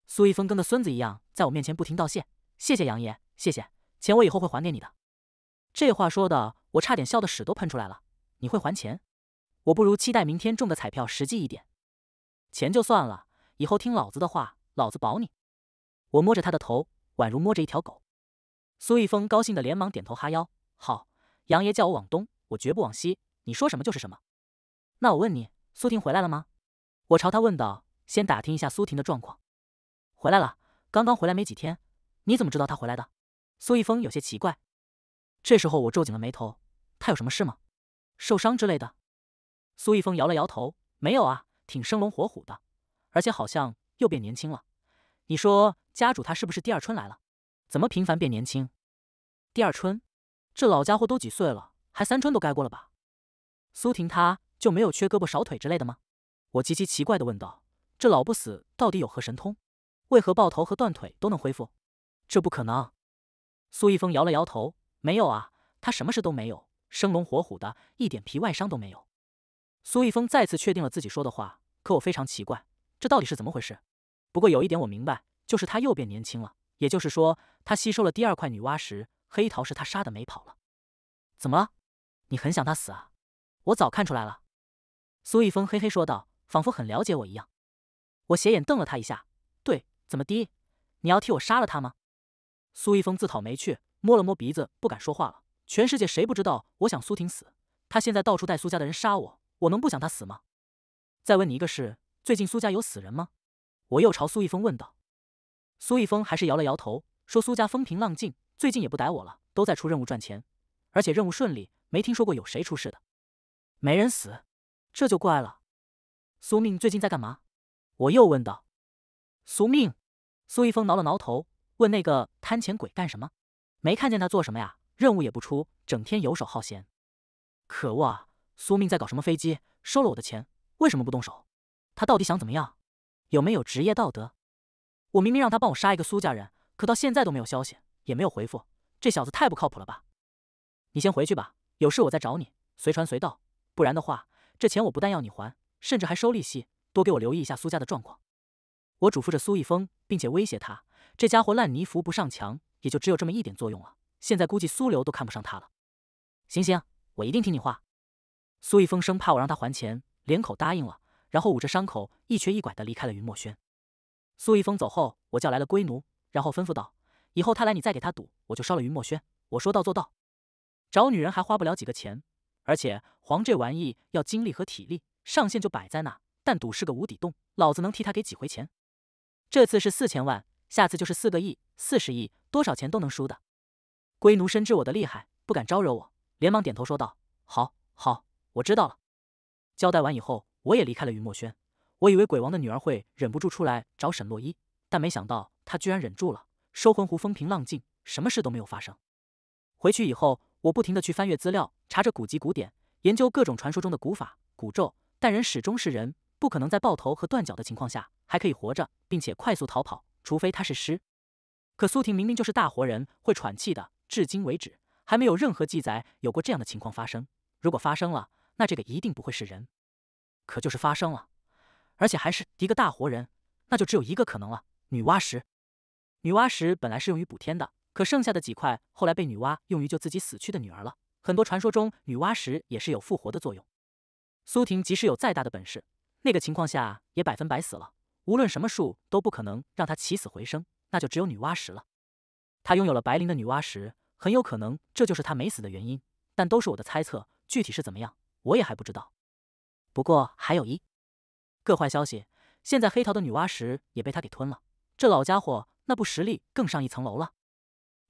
苏一峰跟个孙子一样，在我面前不停道谢：“谢谢杨爷，谢谢钱，我以后会还给你的。”这话说的我差点笑的屎都喷出来了。你会还钱？我不如期待明天中的彩票实际一点。钱就算了，以后听老子的话，老子保你。我摸着他的头，宛如摸着一条狗。苏一峰高兴的连忙点头哈腰。好，杨爷叫我往东，我绝不往西。你说什么就是什么。那我问你，苏婷回来了吗？我朝他问道。先打听一下苏婷的状况。回来了，刚刚回来没几天。你怎么知道她回来的？苏一峰有些奇怪。这时候我皱紧了眉头。她有什么事吗？受伤之类的？苏一峰摇了摇头。没有啊。挺生龙活虎的，而且好像又变年轻了。你说家主他是不是第二春来了？怎么频繁变年轻？第二春？这老家伙都几岁了，还三春都该过了吧？苏婷他就没有缺胳膊少腿之类的吗？我极其奇怪的问道。这老不死到底有何神通？为何爆头和断腿都能恢复？这不可能。苏一峰摇了摇头，没有啊，他什么事都没有，生龙活虎的，一点皮外伤都没有。苏一峰再次确定了自己说的话，可我非常奇怪，这到底是怎么回事？不过有一点我明白，就是他又变年轻了，也就是说他吸收了第二块女娲石。黑桃是他杀的，没跑了。怎么？你很想他死啊？我早看出来了。苏一峰嘿嘿说道，仿佛很了解我一样。我斜眼瞪了他一下。对，怎么的？你要替我杀了他吗？苏一峰自讨没趣，摸了摸鼻子，不敢说话了。全世界谁不知道我想苏婷死？他现在到处带苏家的人杀我。我能不想他死吗？再问你一个事，最近苏家有死人吗？我又朝苏一峰问道。苏一峰还是摇了摇头，说：“苏家风平浪静，最近也不逮我了，都在出任务赚钱，而且任务顺利，没听说过有谁出事的，没人死，这就怪了。”苏命最近在干嘛？我又问道。苏命，苏一峰挠了挠头，问：“那个贪钱鬼干什么？没看见他做什么呀？任务也不出，整天游手好闲，可恶啊！”苏命在搞什么飞机？收了我的钱，为什么不动手？他到底想怎么样？有没有职业道德？我明明让他帮我杀一个苏家人，可到现在都没有消息，也没有回复。这小子太不靠谱了吧！你先回去吧，有事我再找你，随传随到。不然的话，这钱我不但要你还，甚至还收利息。多给我留意一下苏家的状况。我嘱咐着苏一峰，并且威胁他：这家伙烂泥扶不上墙，也就只有这么一点作用了。现在估计苏流都看不上他了。行行，我一定听你话。苏一峰生怕我让他还钱，连口答应了，然后捂着伤口一瘸一拐地离开了云墨轩。苏一峰走后，我叫来了龟奴，然后吩咐道：“以后他来，你再给他赌，我就烧了云墨轩。我说到做到。找女人还花不了几个钱，而且黄这玩意要精力和体力，上限就摆在那。但赌是个无底洞，老子能替他给几回钱？这次是四千万，下次就是四个亿、四十亿，多少钱都能输的。龟奴深知我的厉害，不敢招惹我，连忙点头说道：‘好好。’我知道了。交代完以后，我也离开了云墨轩。我以为鬼王的女儿会忍不住出来找沈洛伊，但没想到她居然忍住了。收魂湖风平浪静，什么事都没有发生。回去以后，我不停的去翻阅资料，查着古籍古典，研究各种传说中的古法古咒。但人始终是人，不可能在爆头和断脚的情况下还可以活着，并且快速逃跑，除非他是尸。可苏婷明明就是大活人，会喘气的。至今为止，还没有任何记载有过这样的情况发生。如果发生了，那这个一定不会是人，可就是发生了，而且还是一个大活人，那就只有一个可能了——女娲石。女娲石本来是用于补天的，可剩下的几块后来被女娲用于救自己死去的女儿了。很多传说中，女娲石也是有复活的作用。苏婷即使有再大的本事，那个情况下也百分百死了，无论什么术都不可能让她起死回生，那就只有女娲石了。她拥有了白灵的女娲石，很有可能这就是她没死的原因。但都是我的猜测，具体是怎么样？我也还不知道，不过还有一个坏消息，现在黑桃的女娲石也被他给吞了。这老家伙那不实力更上一层楼了。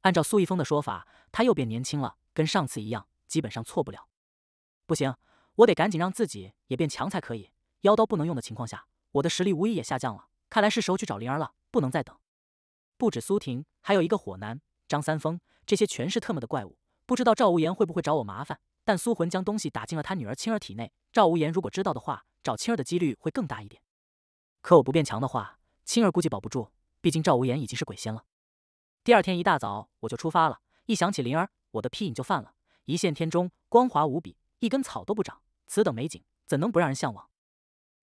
按照苏一峰的说法，他又变年轻了，跟上次一样，基本上错不了。不行，我得赶紧让自己也变强才可以。妖刀不能用的情况下，我的实力无疑也下降了。看来是时候去找灵儿了，不能再等。不止苏婷，还有一个火男张三丰，这些全是特么的怪物。不知道赵无言会不会找我麻烦。但苏魂将东西打进了他女儿青儿体内。赵无言如果知道的话，找青儿的几率会更大一点。可我不变强的话，青儿估计保不住。毕竟赵无言已经是鬼仙了。第二天一大早，我就出发了。一想起灵儿，我的屁瘾就犯了。一线天中光滑无比，一根草都不长，此等美景怎能不让人向往？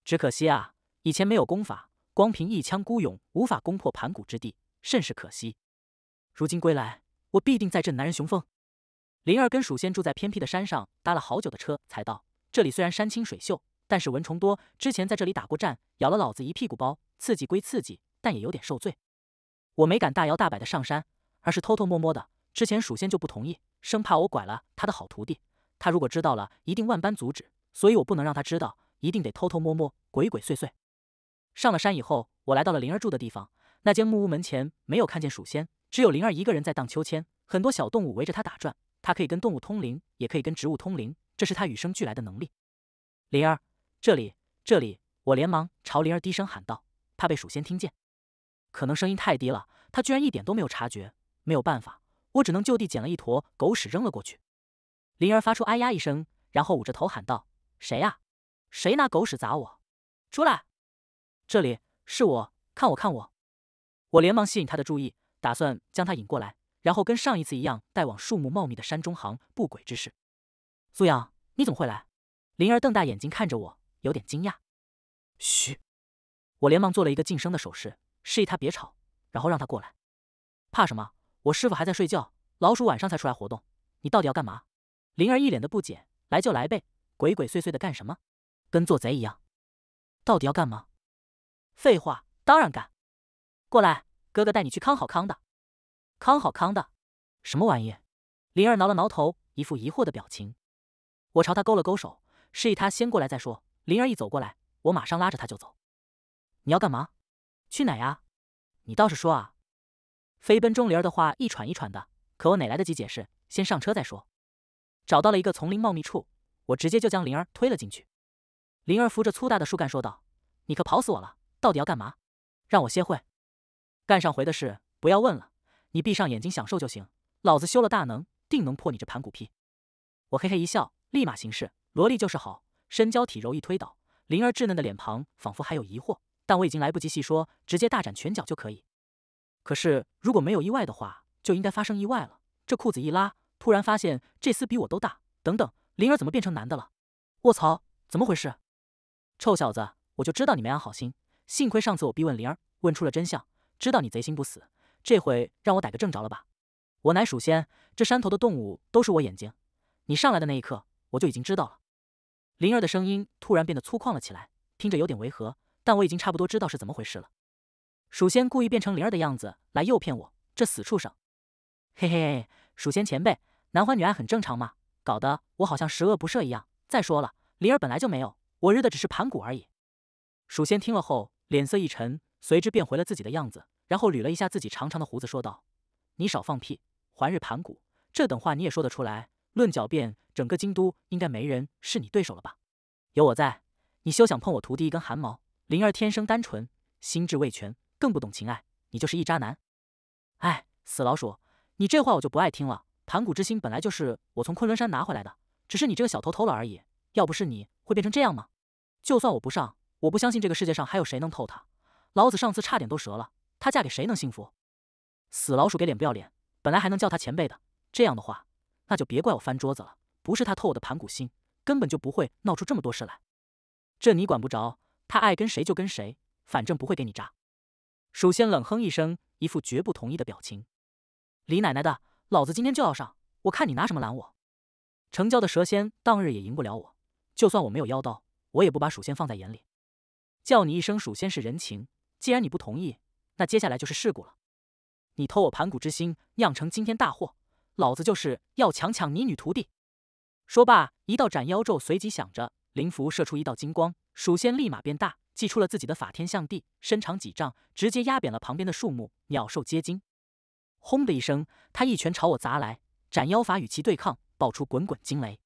只可惜啊，以前没有功法，光凭一腔孤勇无法攻破盘古之地，甚是可惜。如今归来，我必定再振男人雄风。灵儿跟鼠仙住在偏僻的山上，搭了好久的车才到这里。虽然山清水秀，但是蚊虫多。之前在这里打过战，咬了老子一屁股包，刺激归刺激，但也有点受罪。我没敢大摇大摆的上山，而是偷偷摸摸的。之前鼠仙就不同意，生怕我拐了他的好徒弟。他如果知道了，一定万般阻止。所以我不能让他知道，一定得偷偷摸摸、鬼鬼祟祟。上了山以后，我来到了灵儿住的地方。那间木屋门前没有看见鼠仙，只有灵儿一个人在荡秋千，很多小动物围着她打转。它可以跟动物通灵，也可以跟植物通灵，这是它与生俱来的能力。灵儿，这里，这里！我连忙朝灵儿低声喊道，怕被鼠仙听见。可能声音太低了，他居然一点都没有察觉。没有办法，我只能就地捡了一坨狗屎扔了过去。灵儿发出哎呀一声，然后捂着头喊道：“谁呀？谁拿狗屎砸我？出来！这里是我，看我，看我！”我连忙吸引他的注意，打算将他引过来。然后跟上一次一样，带往树木茂密的山中行不轨之事。苏阳，你怎么会来？灵儿瞪大眼睛看着我，有点惊讶。嘘，我连忙做了一个噤声的手势，示意他别吵，然后让他过来。怕什么？我师傅还在睡觉，老鼠晚上才出来活动。你到底要干嘛？灵儿一脸的不解。来就来呗，鬼鬼祟祟的干什么？跟做贼一样。到底要干嘛？废话，当然干。过来，哥哥带你去康好康的。康好康的，什么玩意？灵儿挠了挠头，一副疑惑的表情。我朝他勾了勾手，示意他先过来再说。灵儿一走过来，我马上拉着他就走。你要干嘛？去哪呀？你倒是说啊！飞奔中，灵儿的话一喘一喘的，可我哪来得及解释？先上车再说。找到了一个丛林茂密处，我直接就将灵儿推了进去。灵儿扶着粗大的树干说道：“你可跑死我了！到底要干嘛？让我歇会，干上回的事不要问了。”你闭上眼睛享受就行，老子修了大能，定能破你这盘古屁！我嘿嘿一笑，立马行事。萝莉就是好，身娇体柔，易推倒。灵儿稚嫩的脸庞仿佛还有疑惑，但我已经来不及细说，直接大展拳脚就可以。可是如果没有意外的话，就应该发生意外了。这裤子一拉，突然发现这厮比我都大。等等，灵儿怎么变成男的了？卧槽，怎么回事？臭小子，我就知道你没安好心。幸亏上次我逼问灵儿，问出了真相，知道你贼心不死。这回让我逮个正着了吧！我乃鼠仙，这山头的动物都是我眼睛。你上来的那一刻，我就已经知道了。灵儿的声音突然变得粗犷了起来，听着有点违和，但我已经差不多知道是怎么回事了。鼠仙故意变成灵儿的样子来诱骗我，这死畜生！嘿嘿，鼠仙前辈，男欢女爱很正常嘛，搞得我好像十恶不赦一样。再说了，灵儿本来就没有，我日的只是盘古而已。鼠仙听了后，脸色一沉，随之变回了自己的样子。然后捋了一下自己长长的胡子，说道：“你少放屁！环日盘古这等话你也说得出来？论狡辩，整个京都应该没人是你对手了吧？有我在，你休想碰我徒弟一根汗毛！灵儿天生单纯，心智未全，更不懂情爱，你就是一渣男！哎，死老鼠，你这话我就不爱听了！盘古之心本来就是我从昆仑山拿回来的，只是你这个小偷偷了而已。要不是你，会变成这样吗？就算我不上，我不相信这个世界上还有谁能偷它！老子上次差点都折了。”她嫁给谁能幸福？死老鼠给脸不要脸，本来还能叫她前辈的，这样的话，那就别怪我翻桌子了。不是他偷我的盘古心，根本就不会闹出这么多事来。这你管不着，他爱跟谁就跟谁，反正不会给你扎。鼠仙冷哼一声，一副绝不同意的表情。李奶奶的，老子今天就要上，我看你拿什么拦我？成交的蛇仙当日也赢不了我，就算我没有妖刀，我也不把鼠仙放在眼里。叫你一声鼠仙是人情，既然你不同意。那接下来就是事故了。你偷我盘古之心，酿成惊天大祸，老子就是要强抢你女徒弟。说罢，一道斩妖咒随即响着，灵符射出一道金光，鼠仙立马变大，祭出了自己的法天象地，身长几丈，直接压扁了旁边的树木，鸟兽皆惊。轰的一声，他一拳朝我砸来，斩妖法与其对抗，爆出滚滚惊雷。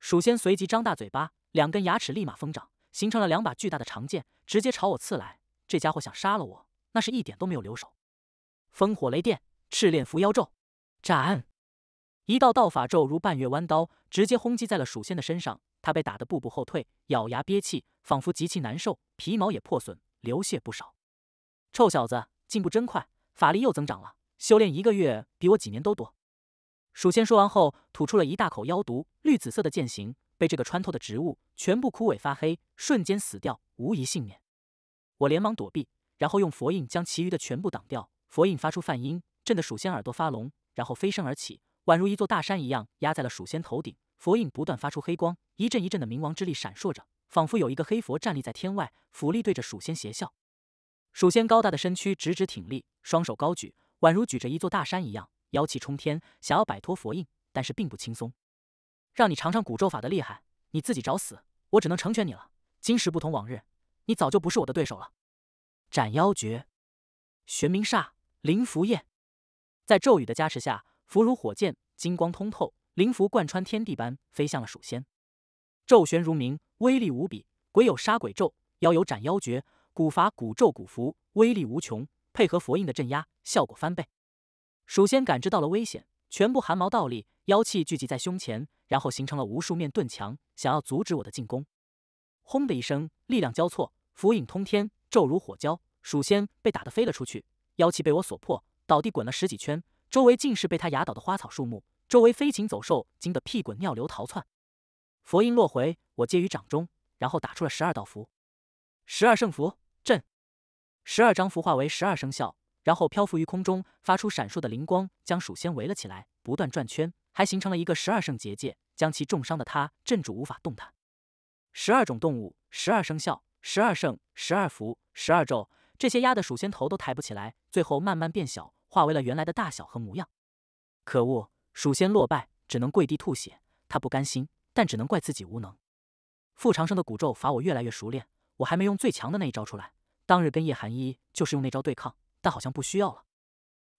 鼠仙随即张大嘴巴，两根牙齿立马疯长，形成了两把巨大的长剑，直接朝我刺来。这家伙想杀了我！那是一点都没有留手，烽火雷电，赤炼伏妖咒，斩！一道道法咒如半月弯刀，直接轰击在了鼠仙的身上。他被打得步步后退，咬牙憋气，仿佛极其难受，皮毛也破损，流血不少。臭小子，进步真快，法力又增长了，修炼一个月比我几年都多。鼠仙说完后，吐出了一大口妖毒，绿紫色的剑形被这个穿透的植物全部枯萎发黑，瞬间死掉，无一幸免。我连忙躲避。然后用佛印将其余的全部挡掉，佛印发出梵音，震得鼠仙耳朵发聋，然后飞身而起，宛如一座大山一样压在了鼠仙头顶。佛印不断发出黑光，一阵一阵的冥王之力闪烁着，仿佛有一个黑佛站立在天外，俯立对着鼠仙邪笑。鼠仙高大的身躯直直挺立，双手高举，宛如举着一座大山一样，妖气冲天，想要摆脱佛印，但是并不轻松。让你尝尝古咒法的厉害，你自己找死，我只能成全你了。今时不同往日，你早就不是我的对手了。斩妖诀，玄冥煞灵符焰，在咒语的加持下，符如火箭，金光通透，灵符贯穿天地般飞向了鼠仙。咒旋如鸣，威力无比。鬼有杀鬼咒，妖有斩妖诀，古法古咒古符威力无穷，配合佛印的镇压，效果翻倍。鼠仙感知到了危险，全部汗毛倒立，妖气聚集在胸前，然后形成了无数面盾墙，想要阻止我的进攻。轰的一声，力量交错，符影通天。骤如火焦，鼠仙被打得飞了出去，妖气被我所破，倒地滚了十几圈，周围尽是被他压倒的花草树木，周围飞禽走兽惊得屁滚尿流逃窜。佛音落回，我接于掌中，然后打出了十二道符，十二圣符阵，十二张符化为十二生肖，然后漂浮于空中，发出闪烁的灵光，将鼠仙围了起来，不断转圈，还形成了一个十二圣结界，将其重伤的他镇住，无法动弹。十二种动物，十二生肖。十二圣、十二符、十二咒，这些压得鼠仙头都抬不起来，最后慢慢变小，化为了原来的大小和模样。可恶，鼠仙落败，只能跪地吐血。他不甘心，但只能怪自己无能。傅长生的古咒法我越来越熟练，我还没用最强的那一招出来。当日跟叶寒一就是用那招对抗，但好像不需要了。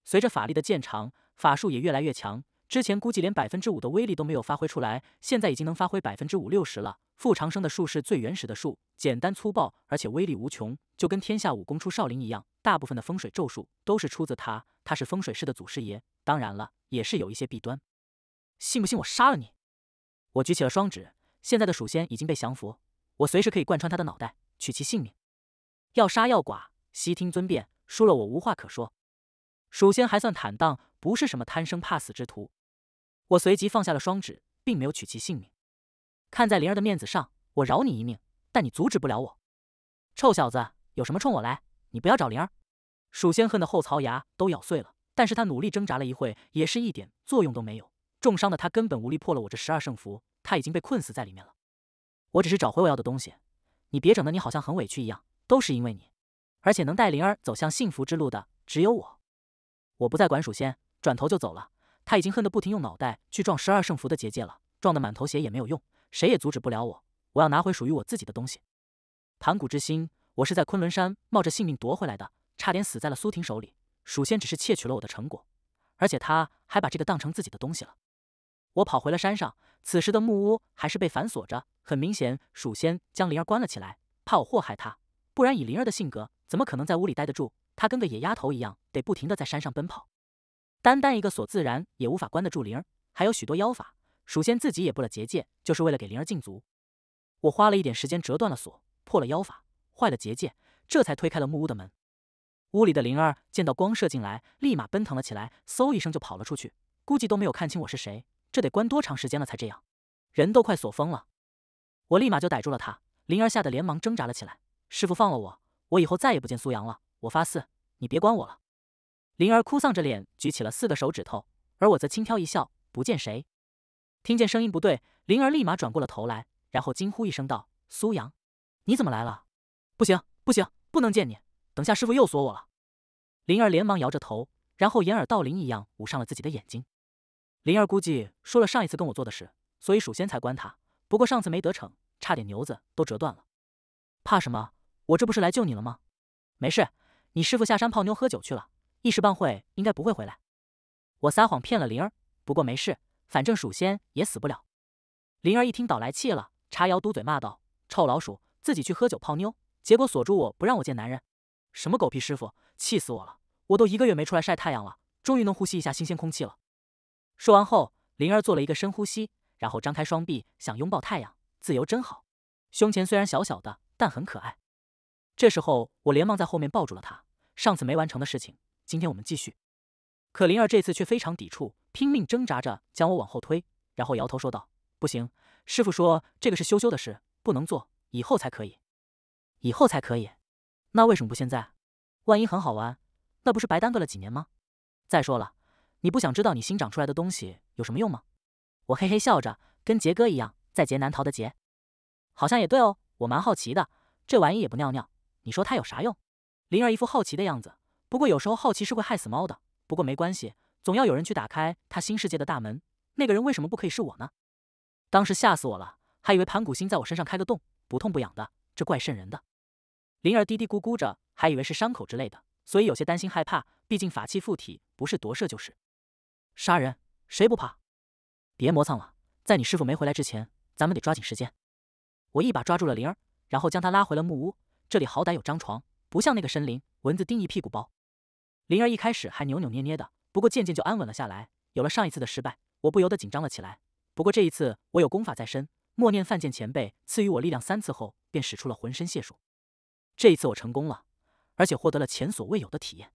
随着法力的渐长，法术也越来越强。之前估计连百分之五的威力都没有发挥出来，现在已经能发挥百分之五六十了。傅长生的术是最原始的术，简单粗暴，而且威力无穷，就跟天下武功出少林一样。大部分的风水咒术都是出自他，他是风水师的祖师爷。当然了，也是有一些弊端。信不信我杀了你？我举起了双指。现在的鼠仙已经被降服，我随时可以贯穿他的脑袋，取其性命。要杀要剐，悉听尊便。输了我无话可说。鼠仙还算坦荡，不是什么贪生怕死之徒。我随即放下了双指，并没有取其性命。看在灵儿的面子上，我饶你一命，但你阻止不了我。臭小子，有什么冲我来，你不要找灵儿。鼠仙恨的后槽牙都咬碎了，但是他努力挣扎了一会，也是一点作用都没有。重伤的他根本无力破了我这十二圣符，他已经被困死在里面了。我只是找回我要的东西，你别整的你好像很委屈一样，都是因为你。而且能带灵儿走向幸福之路的只有我。我不再管鼠仙，转头就走了。他已经恨得不停用脑袋去撞十二圣符的结界了，撞得满头血也没有用，谁也阻止不了我。我要拿回属于我自己的东西，盘古之心，我是在昆仑山冒着性命夺回来的，差点死在了苏婷手里。鼠仙只是窃取了我的成果，而且他还把这个当成自己的东西了。我跑回了山上，此时的木屋还是被反锁着，很明显鼠仙将灵儿关了起来，怕我祸害他。不然以灵儿的性格，怎么可能在屋里待得住？他跟个野丫头一样，得不停的在山上奔跑。单单一个锁自然也无法关得住灵儿，还有许多妖法。蜀仙自己也布了结界，就是为了给灵儿禁足。我花了一点时间折断了锁，破了妖法，坏了结界，这才推开了木屋的门。屋里的灵儿见到光射进来，立马奔腾了起来，嗖一声就跑了出去。估计都没有看清我是谁，这得关多长时间了才这样？人都快锁疯了！我立马就逮住了他，灵儿吓得连忙挣扎了起来：“师傅放了我，我以后再也不见苏阳了！我发誓，你别管我了。”灵儿哭丧着脸，举起了四个手指头，而我则轻佻一笑，不见谁。听见声音不对，灵儿立马转过了头来，然后惊呼一声道：“苏阳，你怎么来了？不行，不行，不能见你，等下师傅又锁我了。”灵儿连忙摇着头，然后掩耳盗铃一样捂上了自己的眼睛。灵儿估计说了上一次跟我做的事，所以蜀仙才关他。不过上次没得逞，差点牛子都折断了。怕什么？我这不是来救你了吗？没事，你师傅下山泡妞喝酒去了。一时半会应该不会回来，我撒谎骗了灵儿，不过没事，反正鼠仙也死不了。灵儿一听倒来气了，叉腰嘟嘴骂道：“臭老鼠，自己去喝酒泡妞，结果锁住我不让我见男人，什么狗屁师傅，气死我了！我都一个月没出来晒太阳了，终于能呼吸一下新鲜空气了。”说完后，灵儿做了一个深呼吸，然后张开双臂想拥抱太阳，自由真好。胸前虽然小小的，但很可爱。这时候，我连忙在后面抱住了他，上次没完成的事情。今天我们继续，可灵儿这次却非常抵触，拼命挣扎着将我往后推，然后摇头说道：“不行，师傅说这个是羞羞的事，不能做，以后才可以，以后才可以。那为什么不现在？万一很好玩，那不是白耽搁了几年吗？再说了，你不想知道你新长出来的东西有什么用吗？”我嘿嘿笑着，跟杰哥一样，在劫难逃的劫。好像也对哦，我蛮好奇的，这玩意也不尿尿，你说它有啥用？灵儿一副好奇的样子。不过有时候好奇是会害死猫的。不过没关系，总要有人去打开他新世界的大门。那个人为什么不可以是我呢？当时吓死我了，还以为盘古星在我身上开个洞，不痛不痒的，这怪渗人的。灵儿嘀嘀咕咕着，还以为是伤口之类的，所以有些担心害怕。毕竟法器附体，不是夺舍就是杀人，谁不怕？别磨蹭了，在你师傅没回来之前，咱们得抓紧时间。我一把抓住了灵儿，然后将她拉回了木屋。这里好歹有张床，不像那个森林，蚊子叮一屁股包。灵儿一开始还扭扭捏捏的，不过渐渐就安稳了下来。有了上一次的失败，我不由得紧张了起来。不过这一次，我有功法在身，默念范剑前辈赐予我力量三次后，便使出了浑身解数。这一次我成功了，而且获得了前所未有的体验。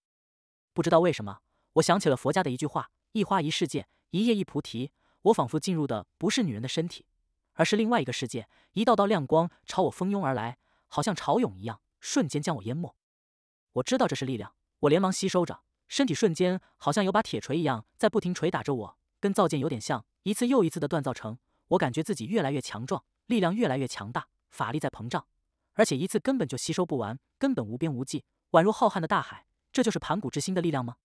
不知道为什么，我想起了佛家的一句话：“一花一世界，一叶一菩提。”我仿佛进入的不是女人的身体，而是另外一个世界。一道道亮光朝我蜂拥而来，好像潮涌一样，瞬间将我淹没。我知道这是力量。我连忙吸收着，身体瞬间好像有把铁锤一样在不停捶打着我，跟造剑有点像，一次又一次的锻造成。我感觉自己越来越强壮，力量越来越强大，法力在膨胀，而且一次根本就吸收不完，根本无边无际，宛如浩瀚的大海。这就是盘古之心的力量吗？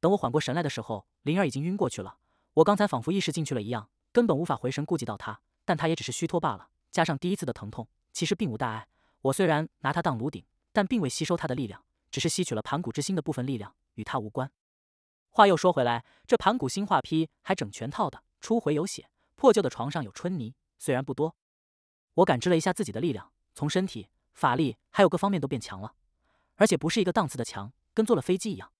等我缓过神来的时候，灵儿已经晕过去了。我刚才仿佛意识进去了一样，根本无法回神顾及到她，但她也只是虚脱罢了。加上第一次的疼痛，其实并无大碍。我虽然拿她当炉鼎，但并未吸收她的力量。只是吸取了盘古之心的部分力量，与他无关。话又说回来，这盘古心画批还整全套的，初回有血，破旧的床上有春泥，虽然不多。我感知了一下自己的力量，从身体、法力还有各方面都变强了，而且不是一个档次的强，跟坐了飞机一样。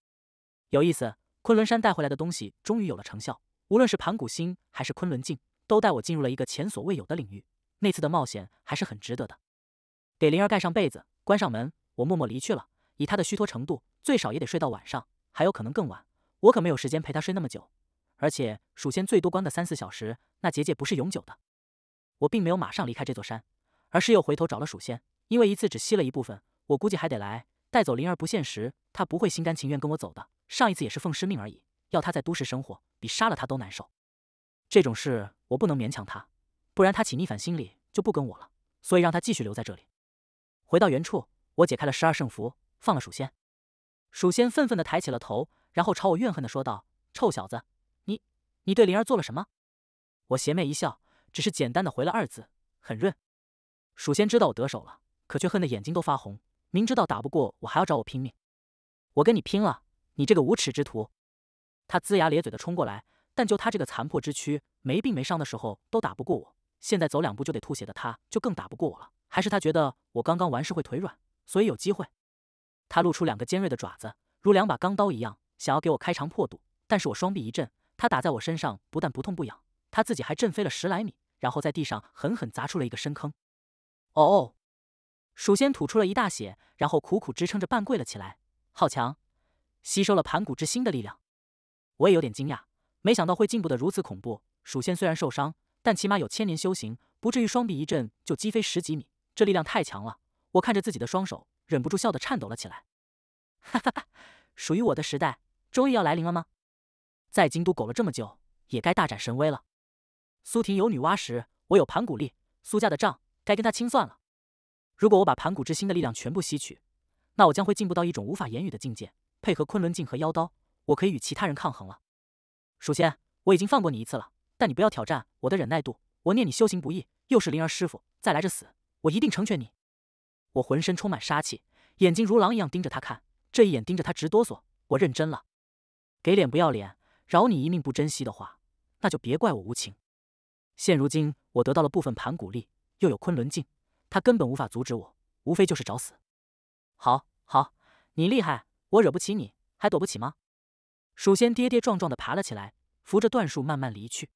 有意思，昆仑山带回来的东西终于有了成效。无论是盘古心还是昆仑镜，都带我进入了一个前所未有的领域。那次的冒险还是很值得的。给灵儿盖上被子，关上门，我默默离去了。以他的虚脱程度，最少也得睡到晚上，还有可能更晚。我可没有时间陪他睡那么久，而且蜀仙最多关个三四小时，那结界不是永久的。我并没有马上离开这座山，而是又回头找了蜀仙，因为一次只吸了一部分，我估计还得来带走灵儿不现实，他不会心甘情愿跟我走的。上一次也是奉师命而已，要他在都市生活，比杀了他都难受。这种事我不能勉强他，不然他起逆反心理就不跟我了。所以让他继续留在这里。回到原处，我解开了十二圣符。放了鼠仙，鼠仙愤愤地抬起了头，然后朝我怨恨地说道：“臭小子，你你对灵儿做了什么？”我邪魅一笑，只是简单的回了二字：“很润。”鼠仙知道我得手了，可却恨得眼睛都发红，明知道打不过我还要找我拼命。我跟你拼了，你这个无耻之徒！他龇牙咧嘴的冲过来，但就他这个残破之躯，没病没伤的时候都打不过我，现在走两步就得吐血的他，就更打不过我了。还是他觉得我刚刚完事会腿软，所以有机会。他露出两个尖锐的爪子，如两把钢刀一样，想要给我开肠破肚。但是我双臂一震，他打在我身上不但不痛不痒，他自己还震飞了十来米，然后在地上狠狠砸出了一个深坑。哦，哦，鼠仙吐出了一大血，然后苦苦支撑着半跪了起来。好强！吸收了盘古之心的力量，我也有点惊讶，没想到会进步的如此恐怖。鼠仙虽然受伤，但起码有千年修行，不至于双臂一震就击飞十几米。这力量太强了！我看着自己的双手。忍不住笑得颤抖了起来，哈哈哈！属于我的时代终于要来临了吗？在京都苟了这么久，也该大展神威了。苏婷有女娲石，我有盘古力，苏家的账该跟她清算了。如果我把盘古之心的力量全部吸取，那我将会进步到一种无法言语的境界。配合昆仑镜和妖刀，我可以与其他人抗衡了。首仙，我已经放过你一次了，但你不要挑战我的忍耐度。我念你修行不易，又是灵儿师傅，再来这死，我一定成全你。我浑身充满杀气，眼睛如狼一样盯着他看，这一眼盯着他直哆嗦。我认真了，给脸不要脸，饶你一命不珍惜的话，那就别怪我无情。现如今我得到了部分盘古力，又有昆仑镜，他根本无法阻止我，无非就是找死。好，好，你厉害，我惹不起，你还躲不起吗？鼠仙跌跌撞撞地爬了起来，扶着段树慢慢离去。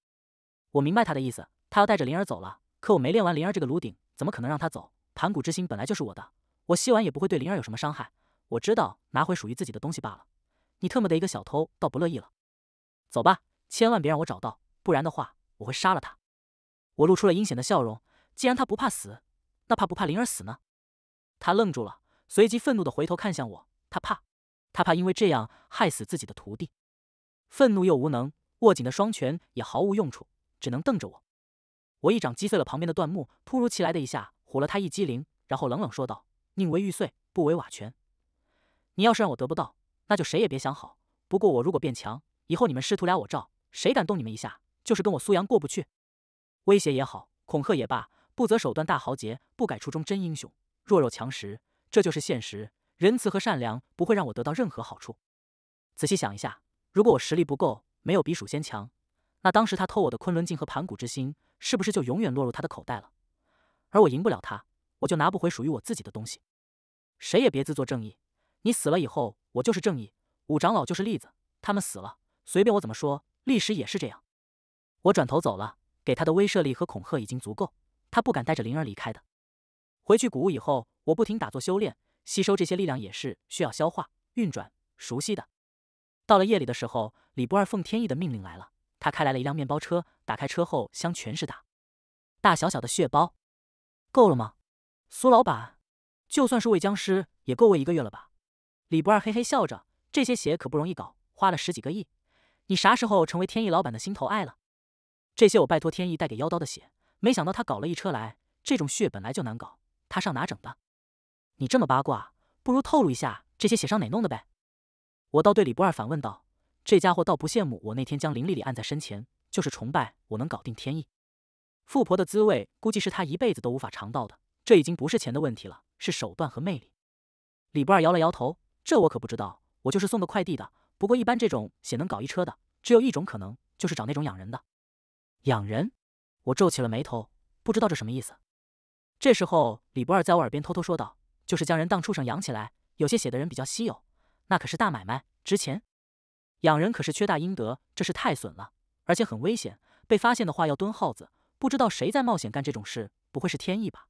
我明白他的意思，他要带着灵儿走了，可我没练完灵儿这个炉鼎，怎么可能让他走？盘古之心本来就是我的，我吸完也不会对灵儿有什么伤害。我知道拿回属于自己的东西罢了。你特么的一个小偷倒不乐意了。走吧，千万别让我找到，不然的话我会杀了他。我露出了阴险的笑容。既然他不怕死，那怕不怕灵儿死呢？他愣住了，随即愤怒地回头看向我。他怕，他怕因为这样害死自己的徒弟。愤怒又无能，握紧的双拳也毫无用处，只能瞪着我。我一掌击碎了旁边的断木，突如其来的一下。唬了他一激灵，然后冷冷说道：“宁为玉碎，不为瓦全。你要是让我得不到，那就谁也别想好。不过我如果变强，以后你们师徒俩我罩，谁敢动你们一下，就是跟我苏阳过不去。”威胁也好，恐吓也罢，不择手段，大豪杰不改初衷，真英雄。弱肉强食，这就是现实。仁慈和善良不会让我得到任何好处。仔细想一下，如果我实力不够，没有比鼠仙强，那当时他偷我的昆仑镜和盘古之心，是不是就永远落入他的口袋了？而我赢不了他，我就拿不回属于我自己的东西。谁也别自作正义。你死了以后，我就是正义。五长老就是例子，他们死了，随便我怎么说，历史也是这样。我转头走了，给他的威慑力和恐吓已经足够，他不敢带着灵儿离开的。回去古屋以后，我不停打坐修炼，吸收这些力量也是需要消化、运转、熟悉的。到了夜里的时候，李不二奉天意的命令来了，他开来了一辆面包车，打开车后箱全是大大小小的血包。够了吗，苏老板？就算是喂僵尸，也够喂一个月了吧？李不二嘿嘿笑着，这些血可不容易搞，花了十几个亿。你啥时候成为天意老板的心头爱了？这些我拜托天意带给妖刀的血，没想到他搞了一车来。这种血本来就难搞，他上哪整的？你这么八卦，不如透露一下这些血上哪弄的呗？我倒对李不二反问道，这家伙倒不羡慕我那天将林丽丽按在身前，就是崇拜我能搞定天意。富婆的滋味，估计是他一辈子都无法尝到的。这已经不是钱的问题了，是手段和魅力。李不二摇了摇头：“这我可不知道，我就是送个快递的。不过一般这种血能搞一车的，只有一种可能，就是找那种养人的。养人？”我皱起了眉头，不知道这什么意思。这时候，李不二在我耳边偷偷说道：“就是将人当畜生养起来。有些血的人比较稀有，那可是大买卖，值钱。养人可是缺大阴德，这是太损了，而且很危险。被发现的话要蹲耗子。”不知道谁在冒险干这种事，不会是天意吧？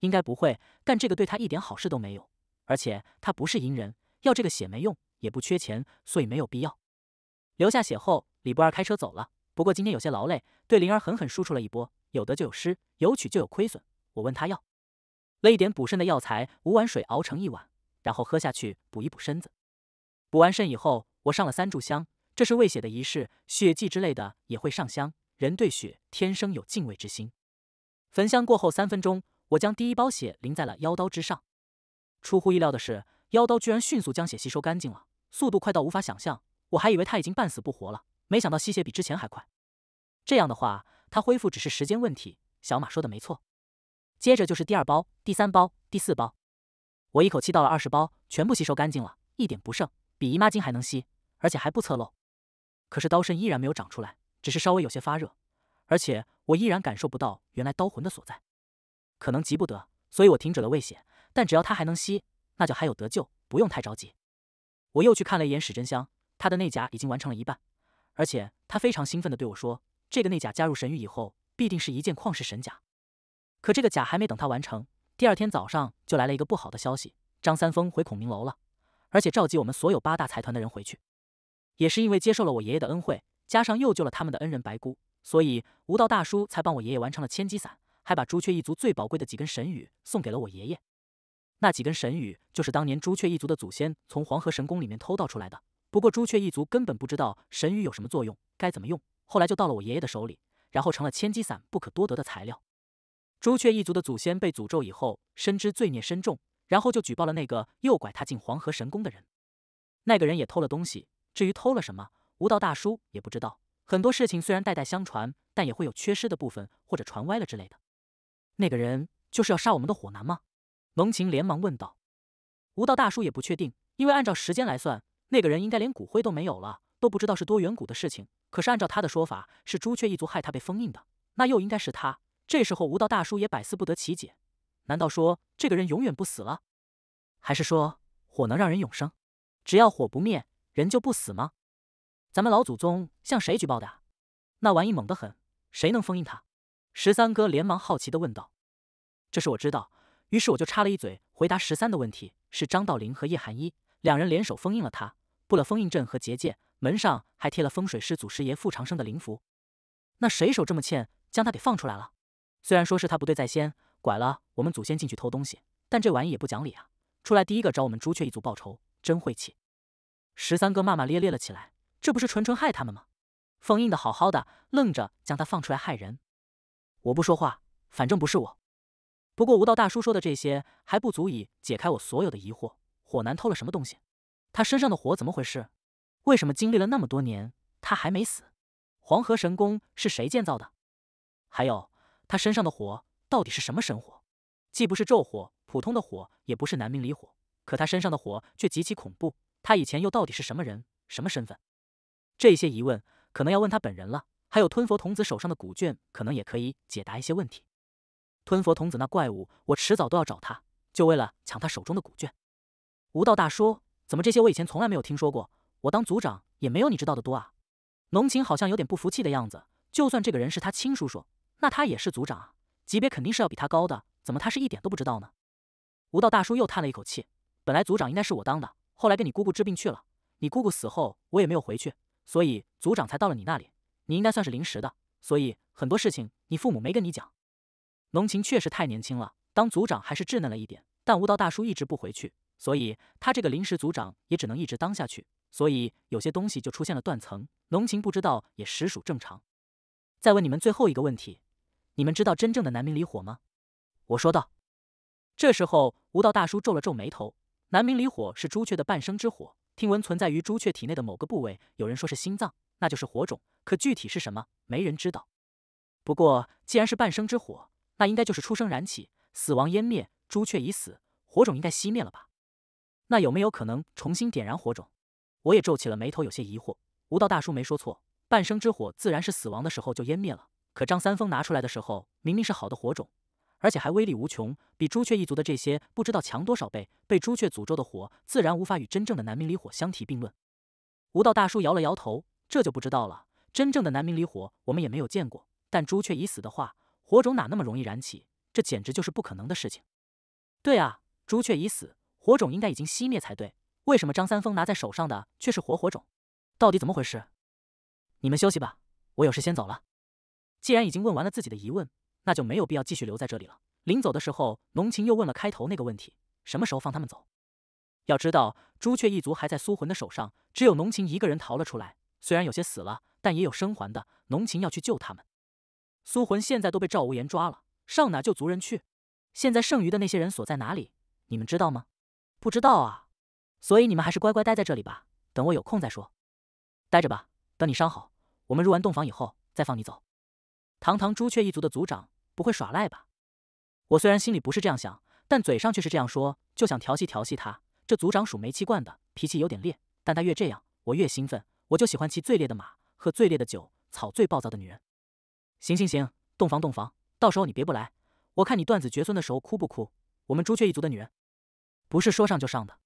应该不会，干这个对他一点好事都没有，而且他不是阴人，要这个血没用，也不缺钱，所以没有必要。留下血后，李不二开车走了。不过今天有些劳累，对灵儿狠狠输出了一波。有得就有失，有取就有亏损。我问他要了一点补肾的药材，五碗水熬成一碗，然后喝下去补一补身子。补完肾以后，我上了三炷香，这是喂血的仪式，血祭之类的也会上香。人对血天生有敬畏之心。焚香过后三分钟，我将第一包血淋在了妖刀之上。出乎意料的是，妖刀居然迅速将血吸收干净了，速度快到无法想象。我还以为他已经半死不活了，没想到吸血比之前还快。这样的话，他恢复只是时间问题。小马说的没错。接着就是第二包、第三包、第四包，我一口气倒了二十包，全部吸收干净了，一点不剩，比姨妈巾还能吸，而且还不侧漏。可是刀身依然没有长出来。只是稍微有些发热，而且我依然感受不到原来刀魂的所在，可能急不得，所以我停止了喂血。但只要他还能吸，那就还有得救，不用太着急。我又去看了一眼史真香，他的内甲已经完成了一半，而且他非常兴奋地对我说：“这个内甲加入神域以后，必定是一件旷世神甲。”可这个甲还没等他完成，第二天早上就来了一个不好的消息：张三丰回孔明楼了，而且召集我们所有八大财团的人回去，也是因为接受了我爷爷的恩惠。加上又救了他们的恩人白姑，所以吴道大叔才帮我爷爷完成了千机伞，还把朱雀一族最宝贵的几根神羽送给了我爷爷。那几根神羽就是当年朱雀一族的祖先从黄河神宫里面偷盗出来的。不过朱雀一族根本不知道神羽有什么作用，该怎么用。后来就到了我爷爷的手里，然后成了千机伞不可多得的材料。朱雀一族的祖先被诅咒以后，深知罪孽深重，然后就举报了那个诱拐他进黄河神宫的人。那个人也偷了东西，至于偷了什么。无道大叔也不知道，很多事情虽然代代相传，但也会有缺失的部分或者传歪了之类的。那个人就是要杀我们的火男吗？蒙晴连忙问道。无道大叔也不确定，因为按照时间来算，那个人应该连骨灰都没有了，都不知道是多远古的事情。可是按照他的说法，是朱雀一族害他被封印的，那又应该是他。这时候，无道大叔也百思不得其解：难道说这个人永远不死了？还是说火能让人永生？只要火不灭，人就不死吗？咱们老祖宗向谁举报的啊？那玩意猛得很，谁能封印他？十三哥连忙好奇的问道：“这事我知道。”于是我就插了一嘴，回答十三的问题：“是张道陵和叶寒一两人联手封印了他，布了封印阵和结界，门上还贴了风水师祖师爷傅长生的灵符。”那谁手这么欠，将他给放出来了？虽然说是他不对在先，拐了我们祖先进去偷东西，但这玩意也不讲理啊！出来第一个找我们朱雀一族报仇，真晦气！十三哥骂骂咧咧了起来。这不是纯纯害他们吗？封印的好好的，愣着将他放出来害人。我不说话，反正不是我。不过吴道大叔说的这些还不足以解开我所有的疑惑。火男偷了什么东西？他身上的火怎么回事？为什么经历了那么多年他还没死？黄河神宫是谁建造的？还有他身上的火到底是什么神火？既不是咒火，普通的火也不是南明离火，可他身上的火却极其恐怖。他以前又到底是什么人？什么身份？这些疑问可能要问他本人了，还有吞佛童子手上的古卷，可能也可以解答一些问题。吞佛童子那怪物，我迟早都要找他，就为了抢他手中的古卷。吴道大叔，怎么这些我以前从来没有听说过？我当组长也没有你知道的多啊。浓情好像有点不服气的样子。就算这个人是他亲叔叔，那他也是组长啊，级别肯定是要比他高的。怎么他是一点都不知道呢？吴道大叔又叹了一口气。本来组长应该是我当的，后来给你姑姑治病去了。你姑姑死后，我也没有回去。所以族长才到了你那里，你应该算是临时的，所以很多事情你父母没跟你讲。浓情确实太年轻了，当族长还是稚嫩了一点。但吴道大叔一直不回去，所以他这个临时组长也只能一直当下去。所以有些东西就出现了断层，浓情不知道也实属正常。再问你们最后一个问题，你们知道真正的南明离火吗？我说道。这时候吴道大叔皱了皱眉头，南明离火是朱雀的半生之火。听闻存在于朱雀体内的某个部位，有人说是心脏，那就是火种。可具体是什么，没人知道。不过，既然是半生之火，那应该就是出生燃起，死亡湮灭。朱雀已死，火种应该熄灭了吧？那有没有可能重新点燃火种？我也皱起了眉头，有些疑惑。吴道大叔没说错，半生之火自然是死亡的时候就湮灭了。可张三丰拿出来的时候，明明是好的火种。而且还威力无穷，比朱雀一族的这些不知道强多少倍。被朱雀诅咒的火，自然无法与真正的南明离火相提并论。无道大叔摇了摇头：“这就不知道了。真正的南明离火，我们也没有见过。但朱雀已死的话，火种哪那么容易燃起？这简直就是不可能的事情。”“对啊，朱雀已死，火种应该已经熄灭才对。为什么张三丰拿在手上的却是活火种？到底怎么回事？”“你们休息吧，我有事先走了。”既然已经问完了自己的疑问。那就没有必要继续留在这里了。临走的时候，浓情又问了开头那个问题：什么时候放他们走？要知道，朱雀一族还在苏魂的手上，只有浓情一个人逃了出来。虽然有些死了，但也有生还的。浓情要去救他们。苏魂现在都被赵无言抓了，上哪救族人去？现在剩余的那些人锁在哪里？你们知道吗？不知道啊。所以你们还是乖乖待在这里吧。等我有空再说。待着吧。等你伤好，我们入完洞房以后再放你走。堂堂朱雀一族的族长，不会耍赖吧？我虽然心里不是这样想，但嘴上却是这样说，就想调戏调戏他。这族长属煤气罐的，脾气有点烈，但他越这样，我越兴奋。我就喜欢骑最烈的马，喝最烈的酒，草最暴躁的女人。行行行，洞房洞房，到时候你别不来，我看你断子绝孙的时候哭不哭？我们朱雀一族的女人，不是说上就上的。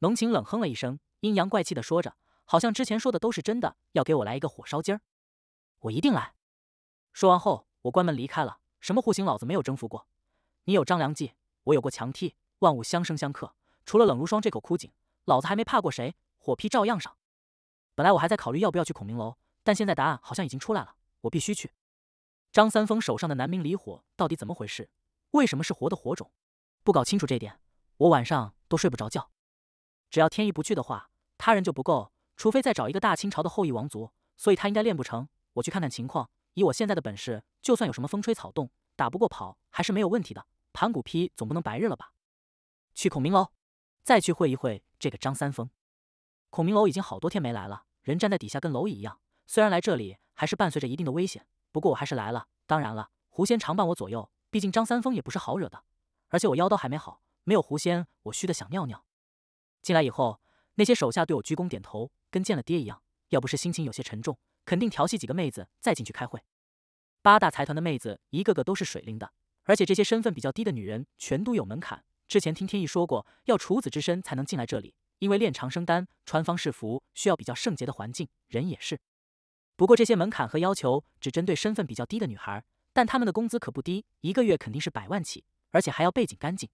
浓情冷哼了一声，阴阳怪气的说着，好像之前说的都是真的，要给我来一个火烧鸡儿，我一定来。说完后，我关门离开了。什么户型，老子没有征服过。你有张良计，我有过强踢。万物相生相克，除了冷如霜这口枯井，老子还没怕过谁。火劈照样上。本来我还在考虑要不要去孔明楼，但现在答案好像已经出来了，我必须去。张三丰手上的南明离火到底怎么回事？为什么是活的火种？不搞清楚这点，我晚上都睡不着觉。只要天意不去的话，他人就不够，除非再找一个大清朝的后裔王族。所以他应该练不成。我去看看情况。以我现在的本事，就算有什么风吹草动，打不过跑还是没有问题的。盘古劈总不能白日了吧？去孔明楼，再去会一会这个张三丰。孔明楼已经好多天没来了，人站在底下跟蝼蚁一样。虽然来这里还是伴随着一定的危险，不过我还是来了。当然了，狐仙常伴我左右，毕竟张三丰也不是好惹的。而且我腰刀还没好，没有狐仙，我虚的想尿尿。进来以后，那些手下对我鞠躬点头，跟见了爹一样。要不是心情有些沉重。肯定调戏几个妹子再进去开会。八大财团的妹子一个个都是水灵的，而且这些身份比较低的女人全都有门槛。之前听天意说过，要处子之身才能进来这里，因为炼长生丹、穿方士服需要比较圣洁的环境，人也是。不过这些门槛和要求只针对身份比较低的女孩，但她们的工资可不低，一个月肯定是百万起，而且还要背景干净，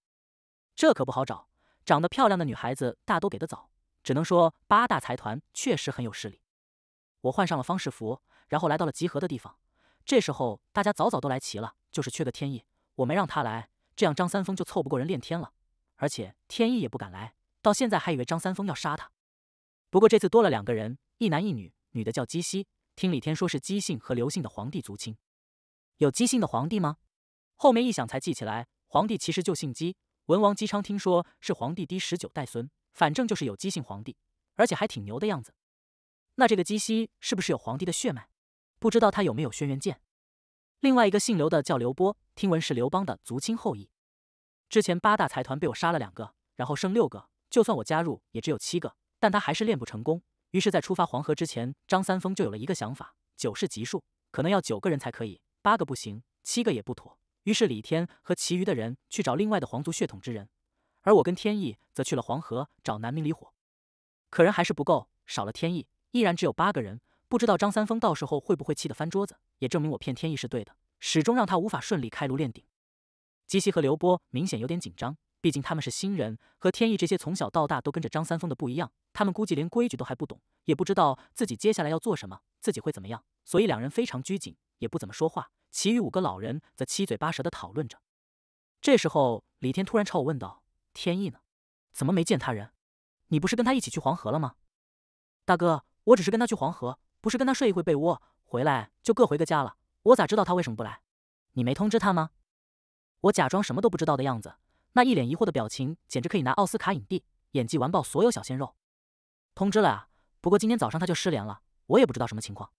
这可不好找。长得漂亮的女孩子大都给的早，只能说八大财团确实很有势力。我换上了方士服，然后来到了集合的地方。这时候大家早早都来齐了，就是缺个天意。我没让他来，这样张三丰就凑不过人练天了。而且天意也不敢来，到现在还以为张三丰要杀他。不过这次多了两个人，一男一女，女的叫姬希。听李天说是姬姓和刘姓的皇帝族亲。有姬姓的皇帝吗？后面一想才记起来，皇帝其实就姓姬，文王姬昌听说是皇帝第十九代孙，反正就是有姬姓皇帝，而且还挺牛的样子。那这个姬希是不是有皇帝的血脉？不知道他有没有轩辕剑。另外一个姓刘的叫刘波，听闻是刘邦的族亲后裔。之前八大财团被我杀了两个，然后剩六个，就算我加入也只有七个，但他还是练不成功。于是，在出发黄河之前，张三丰就有了一个想法：九是吉数，可能要九个人才可以，八个不行，七个也不妥。于是，李天和其余的人去找另外的皇族血统之人，而我跟天意则去了黄河找南明离火。可人还是不够，少了天意。依然只有八个人，不知道张三丰到时候会不会气得翻桌子。也证明我骗天意是对的，始终让他无法顺利开炉炼鼎。吉西和刘波明显有点紧张，毕竟他们是新人，和天意这些从小到大都跟着张三丰的不一样。他们估计连规矩都还不懂，也不知道自己接下来要做什么，自己会怎么样。所以两人非常拘谨，也不怎么说话。其余五个老人则七嘴八舌的讨论着。这时候，李天突然朝我问道：“天意呢？怎么没见他人？你不是跟他一起去黄河了吗？”大哥。我只是跟他去黄河，不是跟他睡一会被窝，回来就各回各家了。我咋知道他为什么不来？你没通知他吗？我假装什么都不知道的样子，那一脸疑惑的表情，简直可以拿奥斯卡影帝演技完爆所有小鲜肉。通知了啊，不过今天早上他就失联了，我也不知道什么情况。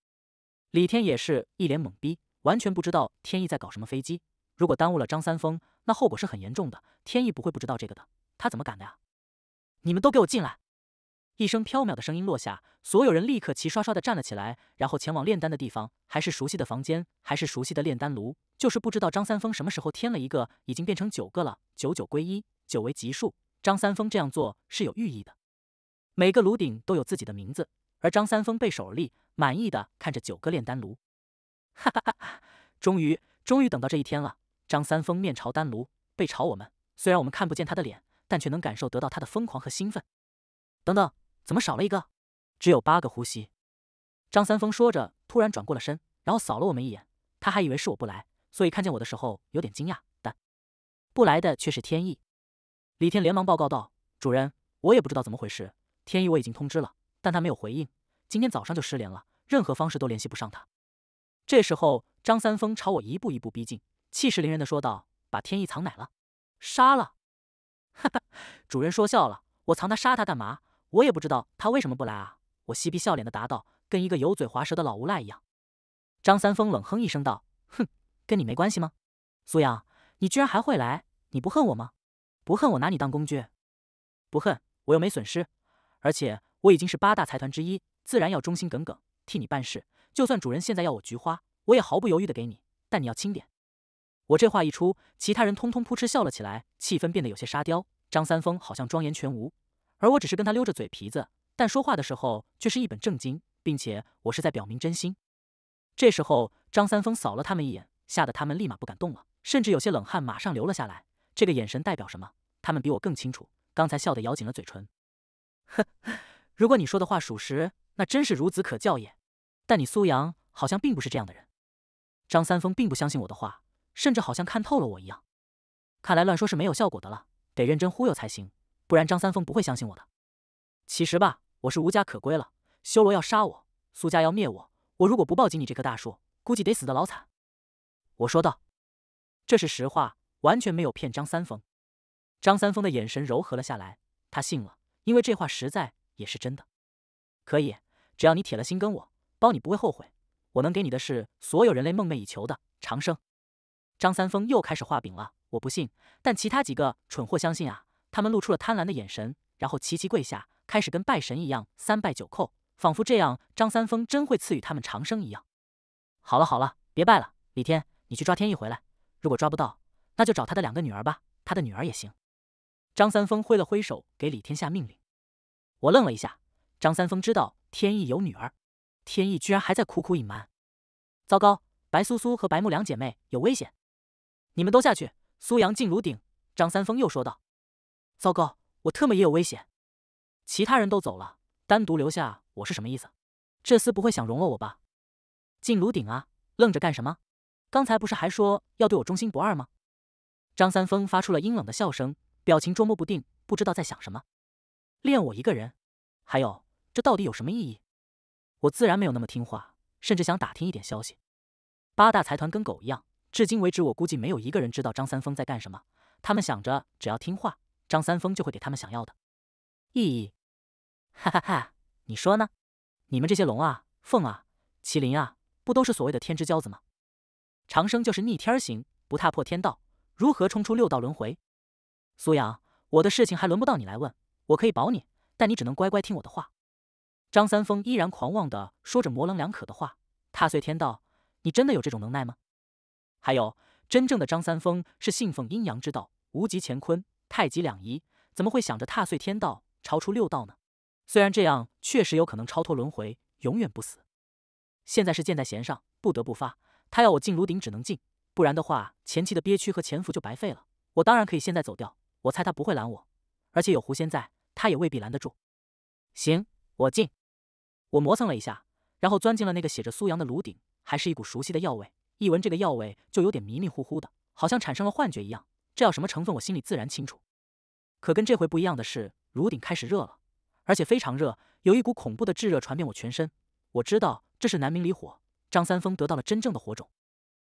李天也是一脸懵逼，完全不知道天意在搞什么飞机。如果耽误了张三丰，那后果是很严重的。天意不会不知道这个的，他怎么敢的呀？你们都给我进来！一声飘渺的声音落下，所有人立刻齐刷刷地站了起来，然后前往炼丹的地方。还是熟悉的房间，还是熟悉的炼丹炉，就是不知道张三丰什么时候添了一个，已经变成九个了。九九归一，九为奇数，张三丰这样做是有寓意的。每个炉顶都有自己的名字，而张三丰背手而立，满意的看着九个炼丹炉。哈哈哈！终于，终于等到这一天了。张三丰面朝丹炉，背朝我们。虽然我们看不见他的脸，但却能感受得到他的疯狂和兴奋。等等。怎么少了一个？只有八个呼吸。张三丰说着，突然转过了身，然后扫了我们一眼。他还以为是我不来，所以看见我的时候有点惊讶。但不来的却是天意。李天连忙报告道：“主人，我也不知道怎么回事。天意我已经通知了，但他没有回应，今天早上就失联了，任何方式都联系不上他。”这时候，张三丰朝我一步一步逼近，气势凌人的说道：“把天意藏哪了？杀了？”哈哈，主人说笑了，我藏他杀他干嘛？我也不知道他为什么不来啊！我嬉皮笑脸的答道，跟一个油嘴滑舌的老无赖一样。张三丰冷哼一声道：“哼，跟你没关系吗？苏阳，你居然还会来？你不恨我吗？不恨我拿你当工具？不恨我又没损失，而且我已经是八大财团之一，自然要忠心耿耿，替你办事。就算主人现在要我菊花，我也毫不犹豫的给你。但你要轻点。”我这话一出，其他人通通扑哧笑了起来，气氛变得有些沙雕。张三丰好像庄严全无。而我只是跟他溜着嘴皮子，但说话的时候却是一本正经，并且我是在表明真心。这时候，张三丰扫了他们一眼，吓得他们立马不敢动了，甚至有些冷汗马上流了下来。这个眼神代表什么？他们比我更清楚。刚才笑得咬紧了嘴唇，哼，如果你说的话属实，那真是孺子可教也。但你苏阳好像并不是这样的人。张三丰并不相信我的话，甚至好像看透了我一样。看来乱说是没有效果的了，得认真忽悠才行。不然张三丰不会相信我的。其实吧，我是无家可归了，修罗要杀我，苏家要灭我，我如果不抱紧你这棵大树，估计得死的老惨。我说道，这是实话，完全没有骗张三丰。张三丰的眼神柔和了下来，他信了，因为这话实在也是真的。可以，只要你铁了心跟我，包你不会后悔。我能给你的是所有人类梦寐以求的长生。张三丰又开始画饼了，我不信，但其他几个蠢货相信啊。他们露出了贪婪的眼神，然后齐齐跪下，开始跟拜神一样三拜九叩，仿佛这样张三丰真会赐予他们长生一样。好了好了，别拜了，李天，你去抓天意回来。如果抓不到，那就找他的两个女儿吧，他的女儿也行。张三丰挥了挥手，给李天下命令。我愣了一下，张三丰知道天意有女儿，天意居然还在苦苦隐瞒。糟糕，白苏苏和白木两姐妹有危险，你们都下去。苏阳进炉顶。张三丰又说道。糟糕，我特么也有危险！其他人都走了，单独留下我是什么意思？这厮不会想容了我吧？进炉鼎啊！愣着干什么？刚才不是还说要对我忠心不二吗？张三丰发出了阴冷的笑声，表情捉摸不定，不知道在想什么。练我一个人，还有这到底有什么意义？我自然没有那么听话，甚至想打听一点消息。八大财团跟狗一样，至今为止，我估计没有一个人知道张三丰在干什么。他们想着，只要听话。张三丰就会给他们想要的意义，哈哈哈！你说呢？你们这些龙啊、凤啊、麒麟啊，不都是所谓的天之骄子吗？长生就是逆天行，不踏破天道，如何冲出六道轮回？苏阳，我的事情还轮不到你来问，我可以保你，但你只能乖乖听我的话。张三丰依然狂妄的说着模棱两可的话，踏碎天道，你真的有这种能耐吗？还有，真正的张三丰是信奉阴阳之道，无极乾坤。太极两仪怎么会想着踏碎天道，超出六道呢？虽然这样确实有可能超脱轮回，永远不死。现在是箭在弦上，不得不发。他要我进炉鼎，只能进，不然的话，前期的憋屈和潜伏就白费了。我当然可以现在走掉，我猜他不会拦我，而且有狐仙在，他也未必拦得住。行，我进。我磨蹭了一下，然后钻进了那个写着苏阳的炉鼎，还是一股熟悉的药味。一闻这个药味，就有点迷迷糊糊的，好像产生了幻觉一样。这要什么成分，我心里自然清楚。可跟这回不一样的是，炉顶开始热了，而且非常热，有一股恐怖的炙热传遍我全身。我知道这是南明离火，张三丰得到了真正的火种。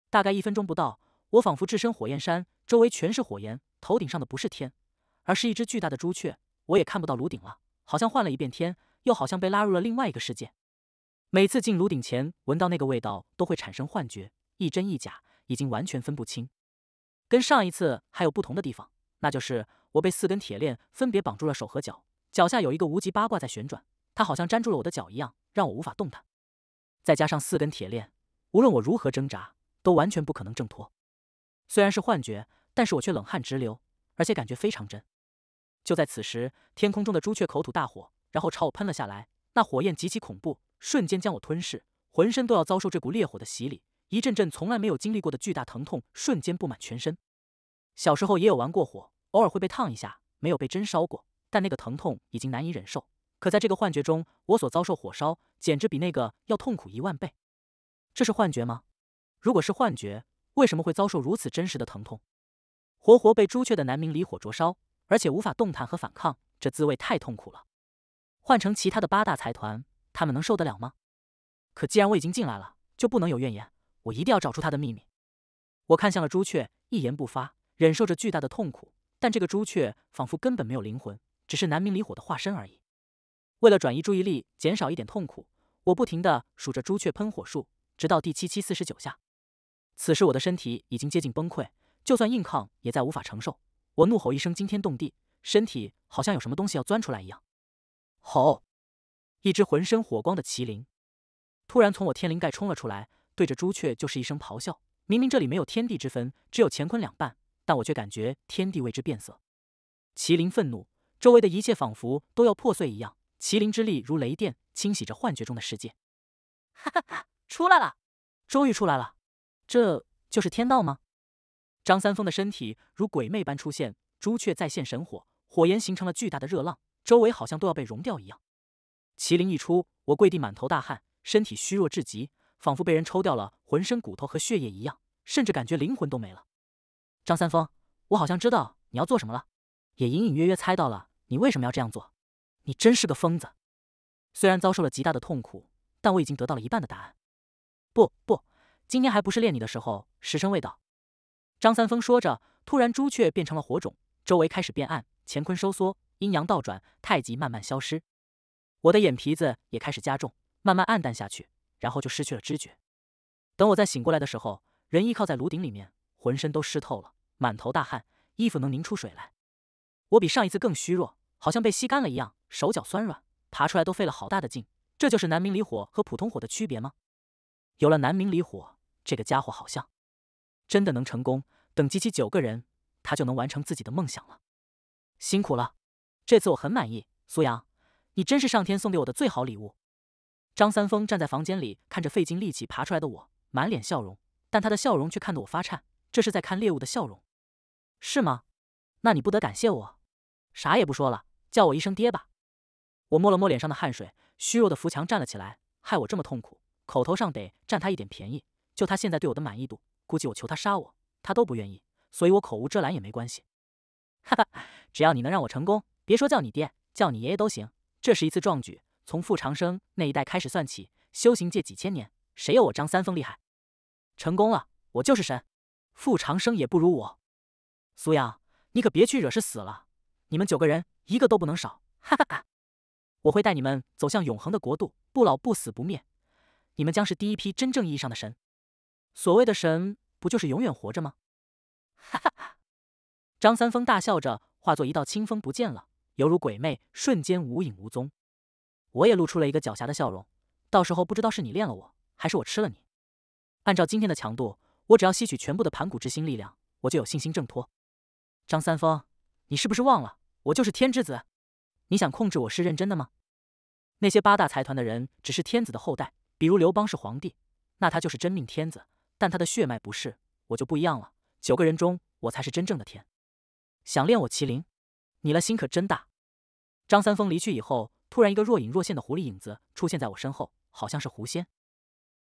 大概一分钟不到，我仿佛置身火焰山，周围全是火焰，头顶上的不是天，而是一只巨大的朱雀。我也看不到炉顶了，好像换了一遍天，又好像被拉入了另外一个世界。每次进炉顶前闻到那个味道，都会产生幻觉，一真一假，已经完全分不清。跟上一次还有不同的地方，那就是我被四根铁链分别绑住了手和脚，脚下有一个无极八卦在旋转，它好像粘住了我的脚一样，让我无法动弹。再加上四根铁链，无论我如何挣扎，都完全不可能挣脱。虽然是幻觉，但是我却冷汗直流，而且感觉非常真。就在此时，天空中的朱雀口吐大火，然后朝我喷了下来，那火焰极其恐怖，瞬间将我吞噬，浑身都要遭受这股烈火的洗礼。一阵阵从来没有经历过的巨大疼痛瞬间布满全身。小时候也有玩过火，偶尔会被烫一下，没有被针烧过，但那个疼痛已经难以忍受。可在这个幻觉中，我所遭受火烧简直比那个要痛苦一万倍。这是幻觉吗？如果是幻觉，为什么会遭受如此真实的疼痛？活活被朱雀的南明离火灼烧，而且无法动弹和反抗，这滋味太痛苦了。换成其他的八大财团，他们能受得了吗？可既然我已经进来了，就不能有怨言。我一定要找出他的秘密。我看向了朱雀，一言不发，忍受着巨大的痛苦。但这个朱雀仿佛根本没有灵魂，只是南明离火的化身而已。为了转移注意力，减少一点痛苦，我不停的数着朱雀喷火术，直到第七七四十九下。此时我的身体已经接近崩溃，就算硬抗也再无法承受。我怒吼一声，惊天动地，身体好像有什么东西要钻出来一样。吼！一只浑身火光的麒麟突然从我天灵盖冲了出来。对着朱雀就是一声咆哮，明明这里没有天地之分，只有乾坤两半，但我却感觉天地为之变色。麒麟愤怒，周围的一切仿佛都要破碎一样。麒麟之力如雷电，清洗着幻觉中的世界。哈哈哈，出来了，终于出来了，这就是天道吗？张三丰的身体如鬼魅般出现，朱雀再现神火，火焰形成了巨大的热浪，周围好像都要被融掉一样。麒麟一出，我跪地满头大汗，身体虚弱至极。仿佛被人抽掉了浑身骨头和血液一样，甚至感觉灵魂都没了。张三丰，我好像知道你要做什么了，也隐隐约约猜到了你为什么要这样做。你真是个疯子！虽然遭受了极大的痛苦，但我已经得到了一半的答案。不不，今天还不是练你的时候，时辰未到。张三丰说着，突然朱雀变成了火种，周围开始变暗，乾坤收缩，阴阳倒转，太极慢慢消失。我的眼皮子也开始加重，慢慢暗淡下去。然后就失去了知觉。等我再醒过来的时候，人依靠在炉顶里面，浑身都湿透了，满头大汗，衣服能拧出水来。我比上一次更虚弱，好像被吸干了一样，手脚酸软，爬出来都费了好大的劲。这就是南明离火和普通火的区别吗？有了南明离火，这个家伙好像真的能成功。等集齐九个人，他就能完成自己的梦想了。辛苦了，这次我很满意，苏阳，你真是上天送给我的最好礼物。张三丰站在房间里，看着费尽力气爬出来的我，满脸笑容，但他的笑容却看得我发颤。这是在看猎物的笑容，是吗？那你不得感谢我？啥也不说了，叫我一声爹吧。我摸了摸脸上的汗水，虚弱的扶墙站了起来。害我这么痛苦，口头上得占他一点便宜。就他现在对我的满意度，估计我求他杀我，他都不愿意。所以我口无遮拦也没关系。[LAUGHS] 哈哈，只要你能让我成功，别说叫你爹，叫你爷爷都行。这是一次壮举。从傅长生那一代开始算起，修行界几千年，谁有我张三丰厉害？成功了，我就是神，傅长生也不如我。苏阳，你可别去惹事死了！你们九个人一个都不能少！哈哈哈！我会带你们走向永恒的国度，不老不死不灭。你们将是第一批真正意义上的神。所谓的神，不就是永远活着吗？哈哈哈！张三丰大笑着，化作一道清风不见了，犹如鬼魅，瞬间无影无踪。我也露出了一个狡黠的笑容。到时候不知道是你练了我，还是我吃了你。按照今天的强度，我只要吸取全部的盘古之心力量，我就有信心挣脱。张三丰，你是不是忘了，我就是天之子？你想控制我是认真的吗？那些八大财团的人只是天子的后代，比如刘邦是皇帝，那他就是真命天子。但他的血脉不是，我就不一样了。九个人中，我才是真正的天。想练我麒麟，你的心可真大。张三丰离去以后。突然，一个若隐若现的狐狸影子出现在我身后，好像是狐仙。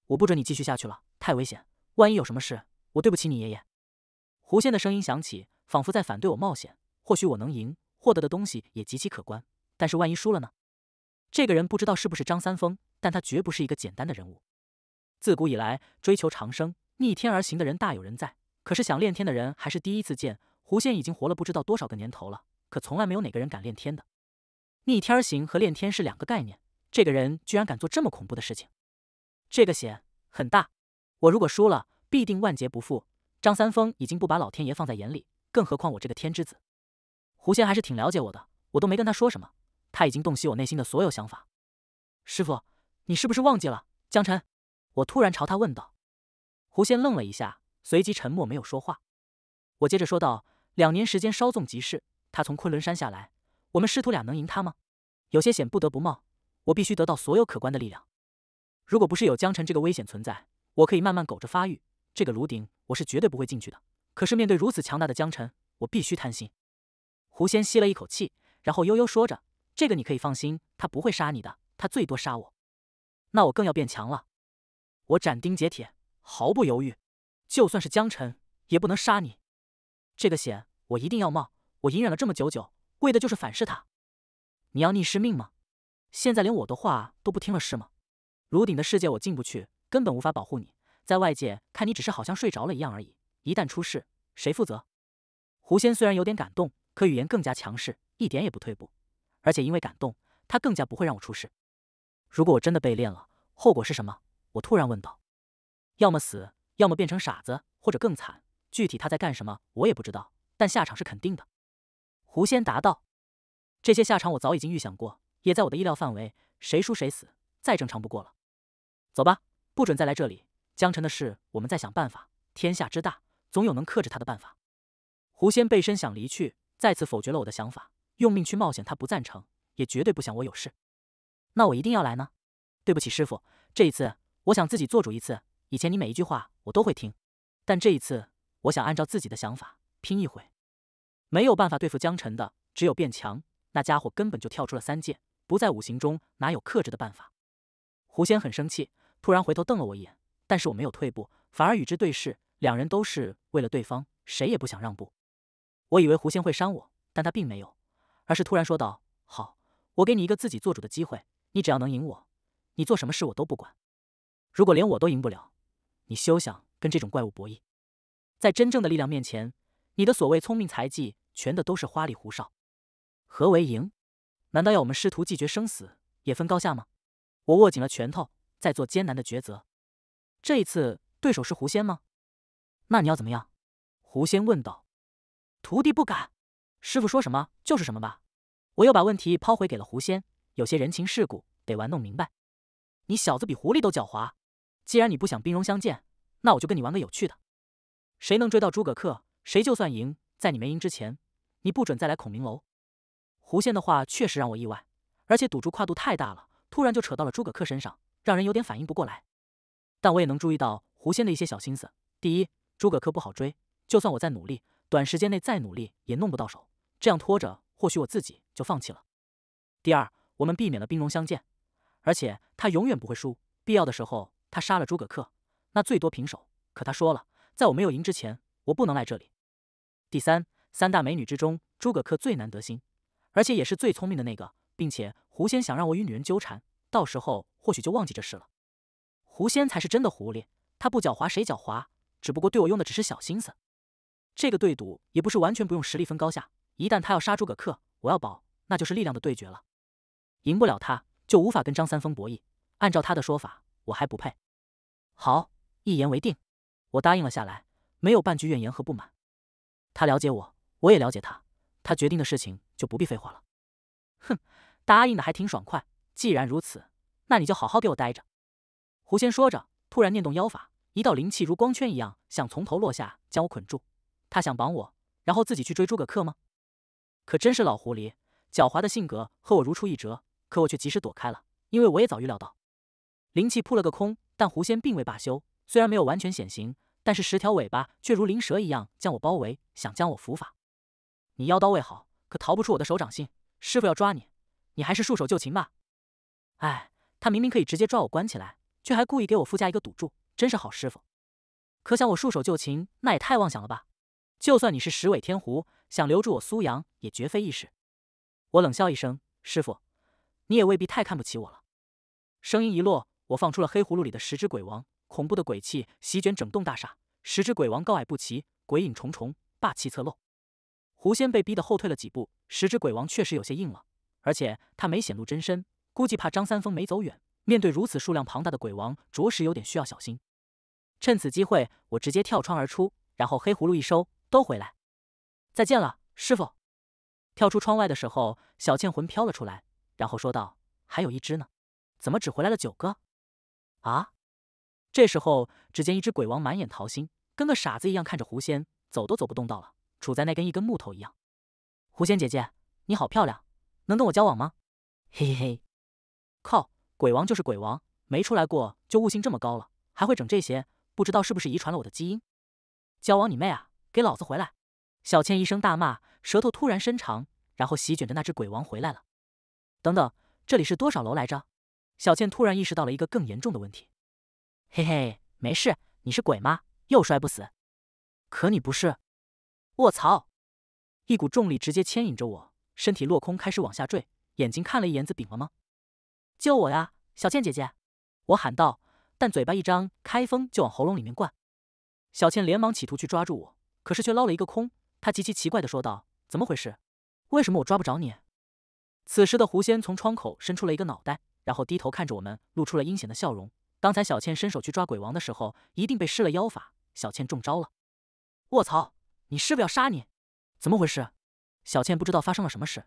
我不准你继续下去了，太危险，万一有什么事，我对不起你爷爷。狐仙的声音响起，仿佛在反对我冒险。或许我能赢，获得的东西也极其可观，但是万一输了呢？这个人不知道是不是张三丰，但他绝不是一个简单的人物。自古以来，追求长生、逆天而行的人大有人在，可是想炼天的人还是第一次见。狐仙已经活了不知道多少个年头了，可从来没有哪个人敢炼天的。逆天行和炼天是两个概念。这个人居然敢做这么恐怖的事情，这个险很大。我如果输了，必定万劫不复。张三丰已经不把老天爷放在眼里，更何况我这个天之子。狐仙还是挺了解我的，我都没跟他说什么，他已经洞悉我内心的所有想法。师傅，你是不是忘记了江晨？我突然朝他问道。狐仙愣了一下，随即沉默，没有说话。我接着说道：两年时间稍纵即逝，他从昆仑山下来。我们师徒俩能赢他吗？有些险不得不冒，我必须得到所有可观的力量。如果不是有江晨这个危险存在，我可以慢慢苟着发育。这个炉鼎我是绝对不会进去的。可是面对如此强大的江晨，我必须贪心。狐仙吸了一口气，然后悠悠说着：“这个你可以放心，他不会杀你的，他最多杀我。那我更要变强了。”我斩钉截铁，毫不犹豫，就算是江晨也不能杀你。这个险我一定要冒，我隐忍了这么久久。为的就是反噬他，你要逆师命吗？现在连我的话都不听了是吗？炉鼎的世界我进不去，根本无法保护你。在外界看你只是好像睡着了一样而已，一旦出事，谁负责？狐仙虽然有点感动，可语言更加强势，一点也不退步。而且因为感动，他更加不会让我出事。如果我真的被炼了，后果是什么？我突然问道。要么死，要么变成傻子，或者更惨。具体他在干什么我也不知道，但下场是肯定的。狐仙答道：“这些下场我早已经预想过，也在我的意料范围。谁输谁死，再正常不过了。走吧，不准再来这里。江晨的事，我们再想办法。天下之大，总有能克制他的办法。”狐仙背身想离去，再次否决了我的想法，用命去冒险，他不赞成，也绝对不想我有事。那我一定要来呢？对不起，师傅，这一次我想自己做主一次。以前你每一句话我都会听，但这一次我想按照自己的想法拼一回。没有办法对付江晨的，只有变强。那家伙根本就跳出了三界，不在五行中，哪有克制的办法？狐仙很生气，突然回头瞪了我一眼。但是我没有退步，反而与之对视。两人都是为了对方，谁也不想让步。我以为狐仙会伤我，但他并没有，而是突然说道：“好，我给你一个自己做主的机会。你只要能赢我，你做什么事我都不管。如果连我都赢不了，你休想跟这种怪物博弈。在真正的力量面前，你的所谓聪明才智。”全的都是花里胡哨，何为赢？难道要我们师徒既决生死，也分高下吗？我握紧了拳头，在做艰难的抉择。这一次对手是狐仙吗？那你要怎么样？狐仙问道。徒弟不敢，师傅说什么就是什么吧。我又把问题抛回给了狐仙。有些人情世故得玩弄明白。你小子比狐狸都狡猾。既然你不想兵戎相见，那我就跟你玩个有趣的。谁能追到诸葛恪，谁就算赢。在你没赢之前，你不准再来孔明楼。狐仙的话确实让我意外，而且赌注跨度太大了，突然就扯到了诸葛恪身上，让人有点反应不过来。但我也能注意到狐仙的一些小心思：第一，诸葛恪不好追，就算我再努力，短时间内再努力也弄不到手，这样拖着，或许我自己就放弃了；第二，我们避免了兵戎相见，而且他永远不会输。必要的时候，他杀了诸葛恪，那最多平手。可他说了，在我没有赢之前，我不能来这里。第三，三大美女之中，诸葛恪最难得心，而且也是最聪明的那个。并且狐仙想让我与女人纠缠，到时候或许就忘记这事了。狐仙才是真的狐狸，他不狡猾，谁狡猾？只不过对我用的只是小心思。这个对赌也不是完全不用实力分高下，一旦他要杀诸葛恪，我要保，那就是力量的对决了。赢不了他，就无法跟张三丰博弈。按照他的说法，我还不配。好，一言为定，我答应了下来，没有半句怨言和不满。他了解我，我也了解他。他决定的事情就不必废话了。哼，答应的还挺爽快。既然如此，那你就好好给我待着。狐仙说着，突然念动妖法，一道灵气如光圈一样，想从头落下，将我捆住。他想绑我，然后自己去追诸葛恪吗？可真是老狐狸，狡猾的性格和我如出一辙。可我却及时躲开了，因为我也早预料到。灵气扑了个空，但狐仙并未罢休，虽然没有完全显形。但是十条尾巴却如灵蛇一样将我包围，想将我伏法。你妖刀未好，可逃不出我的手掌心。师傅要抓你，你还是束手就擒吧。哎，他明明可以直接抓我关起来，却还故意给我附加一个赌注，真是好师傅。可想我束手就擒，那也太妄想了吧。就算你是十尾天狐，想留住我苏阳也绝非易事。我冷笑一声：“师傅，你也未必太看不起我了。”声音一落，我放出了黑葫芦里的十只鬼王。恐怖的鬼气席卷整栋大厦，十只鬼王高矮不齐，鬼影重重，霸气侧漏。狐仙被逼得后退了几步，十只鬼王确实有些硬了，而且他没显露真身，估计怕张三丰没走远。面对如此数量庞大的鬼王，着实有点需要小心。趁此机会，我直接跳窗而出，然后黑葫芦一收，都回来。再见了，师傅。跳出窗外的时候，小倩魂飘了出来，然后说道：“还有一只呢，怎么只回来了九个？”啊。这时候，只见一只鬼王满眼桃心，跟个傻子一样看着狐仙，走都走不动道了，杵在那跟一根木头一样。狐仙姐姐，你好漂亮，能跟我交往吗？嘿嘿嘿，靠！鬼王就是鬼王，没出来过就悟性这么高了，还会整这些，不知道是不是遗传了我的基因。交往你妹啊！给老子回来！小倩一声大骂，舌头突然伸长，然后席卷着那只鬼王回来了。等等，这里是多少楼来着？小倩突然意识到了一个更严重的问题。嘿嘿，没事，你是鬼吗？又摔不死，可你不是。卧槽！一股重力直接牵引着我身体落空，开始往下坠。眼睛看了一眼，子饼了吗？救我呀，小倩姐姐！我喊道，但嘴巴一张，开封就往喉咙里面灌。小倩连忙企图去抓住我，可是却捞了一个空。她极其奇怪的说道：“怎么回事？为什么我抓不着你？”此时的狐仙从窗口伸出了一个脑袋，然后低头看着我们，露出了阴险的笑容。刚才小倩伸手去抓鬼王的时候，一定被施了妖法。小倩中招了！卧槽！你师傅要杀你？怎么回事？小倩不知道发生了什么事。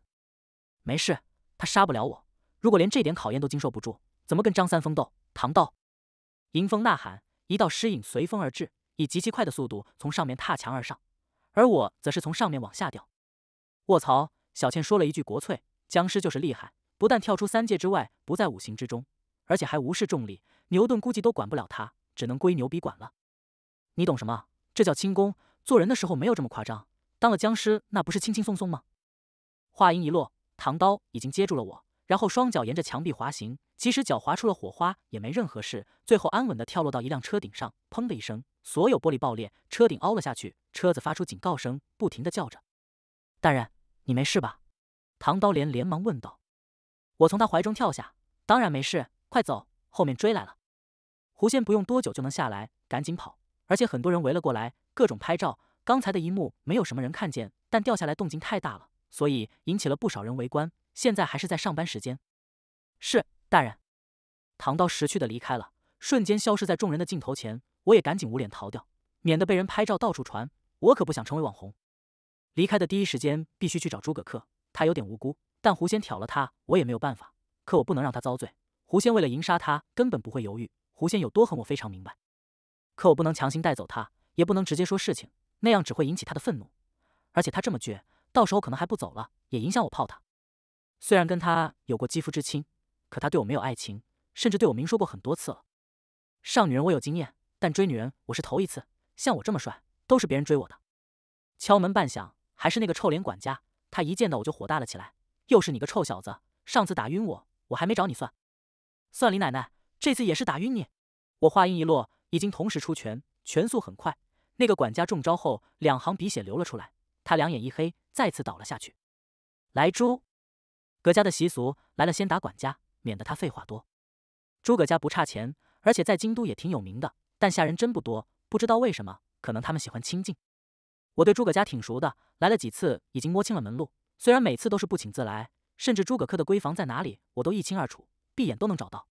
没事，他杀不了我。如果连这点考验都经受不住，怎么跟张三丰斗？唐道，迎风呐喊，一道尸影随风而至，以极其快的速度从上面踏墙而上，而我则是从上面往下掉。卧槽！小倩说了一句：“国粹僵尸就是厉害，不但跳出三界之外，不在五行之中，而且还无视重力。”牛顿估计都管不了他，只能归牛逼管了。你懂什么？这叫轻功。做人的时候没有这么夸张，当了僵尸那不是轻轻松松吗？话音一落，唐刀已经接住了我，然后双脚沿着墙壁滑行，即使脚划出了火花，也没任何事。最后安稳的跳落到一辆车顶上，砰的一声，所有玻璃爆裂，车顶凹了下去，车子发出警告声，不停的叫着。大人，你没事吧？唐刀连连忙问道。我从他怀中跳下，当然没事。快走。后面追来了，狐仙不用多久就能下来，赶紧跑！而且很多人围了过来，各种拍照。刚才的一幕没有什么人看见，但掉下来动静太大了，所以引起了不少人围观。现在还是在上班时间，是大人。唐刀识趣的离开了，瞬间消失在众人的镜头前。我也赶紧捂脸逃掉，免得被人拍照到处传。我可不想成为网红。离开的第一时间必须去找诸葛恪，他有点无辜，但狐仙挑了他，我也没有办法。可我不能让他遭罪。狐仙为了迎杀他，根本不会犹豫。狐仙有多狠，我非常明白。可我不能强行带走他，也不能直接说事情，那样只会引起他的愤怒。而且他这么倔，到时候可能还不走了，也影响我泡他。虽然跟他有过肌肤之亲，可他对我没有爱情，甚至对我明说过很多次了。上女人我有经验，但追女人我是头一次。像我这么帅，都是别人追我的。敲门半响，还是那个臭脸管家。他一见到我就火大了起来：“又是你个臭小子！上次打晕我，我还没找你算。”算李奶奶这次也是打晕你。我话音一落，已经同时出拳，拳速很快。那个管家中招后，两行鼻血流了出来，他两眼一黑，再次倒了下去。来朱葛家的习俗，来了先打管家，免得他废话多。诸葛家不差钱，而且在京都也挺有名的，但下人真不多。不知道为什么，可能他们喜欢清静。我对诸葛家挺熟的，来了几次，已经摸清了门路。虽然每次都是不请自来，甚至诸葛恪的闺房在哪里，我都一清二楚。闭眼都能找到，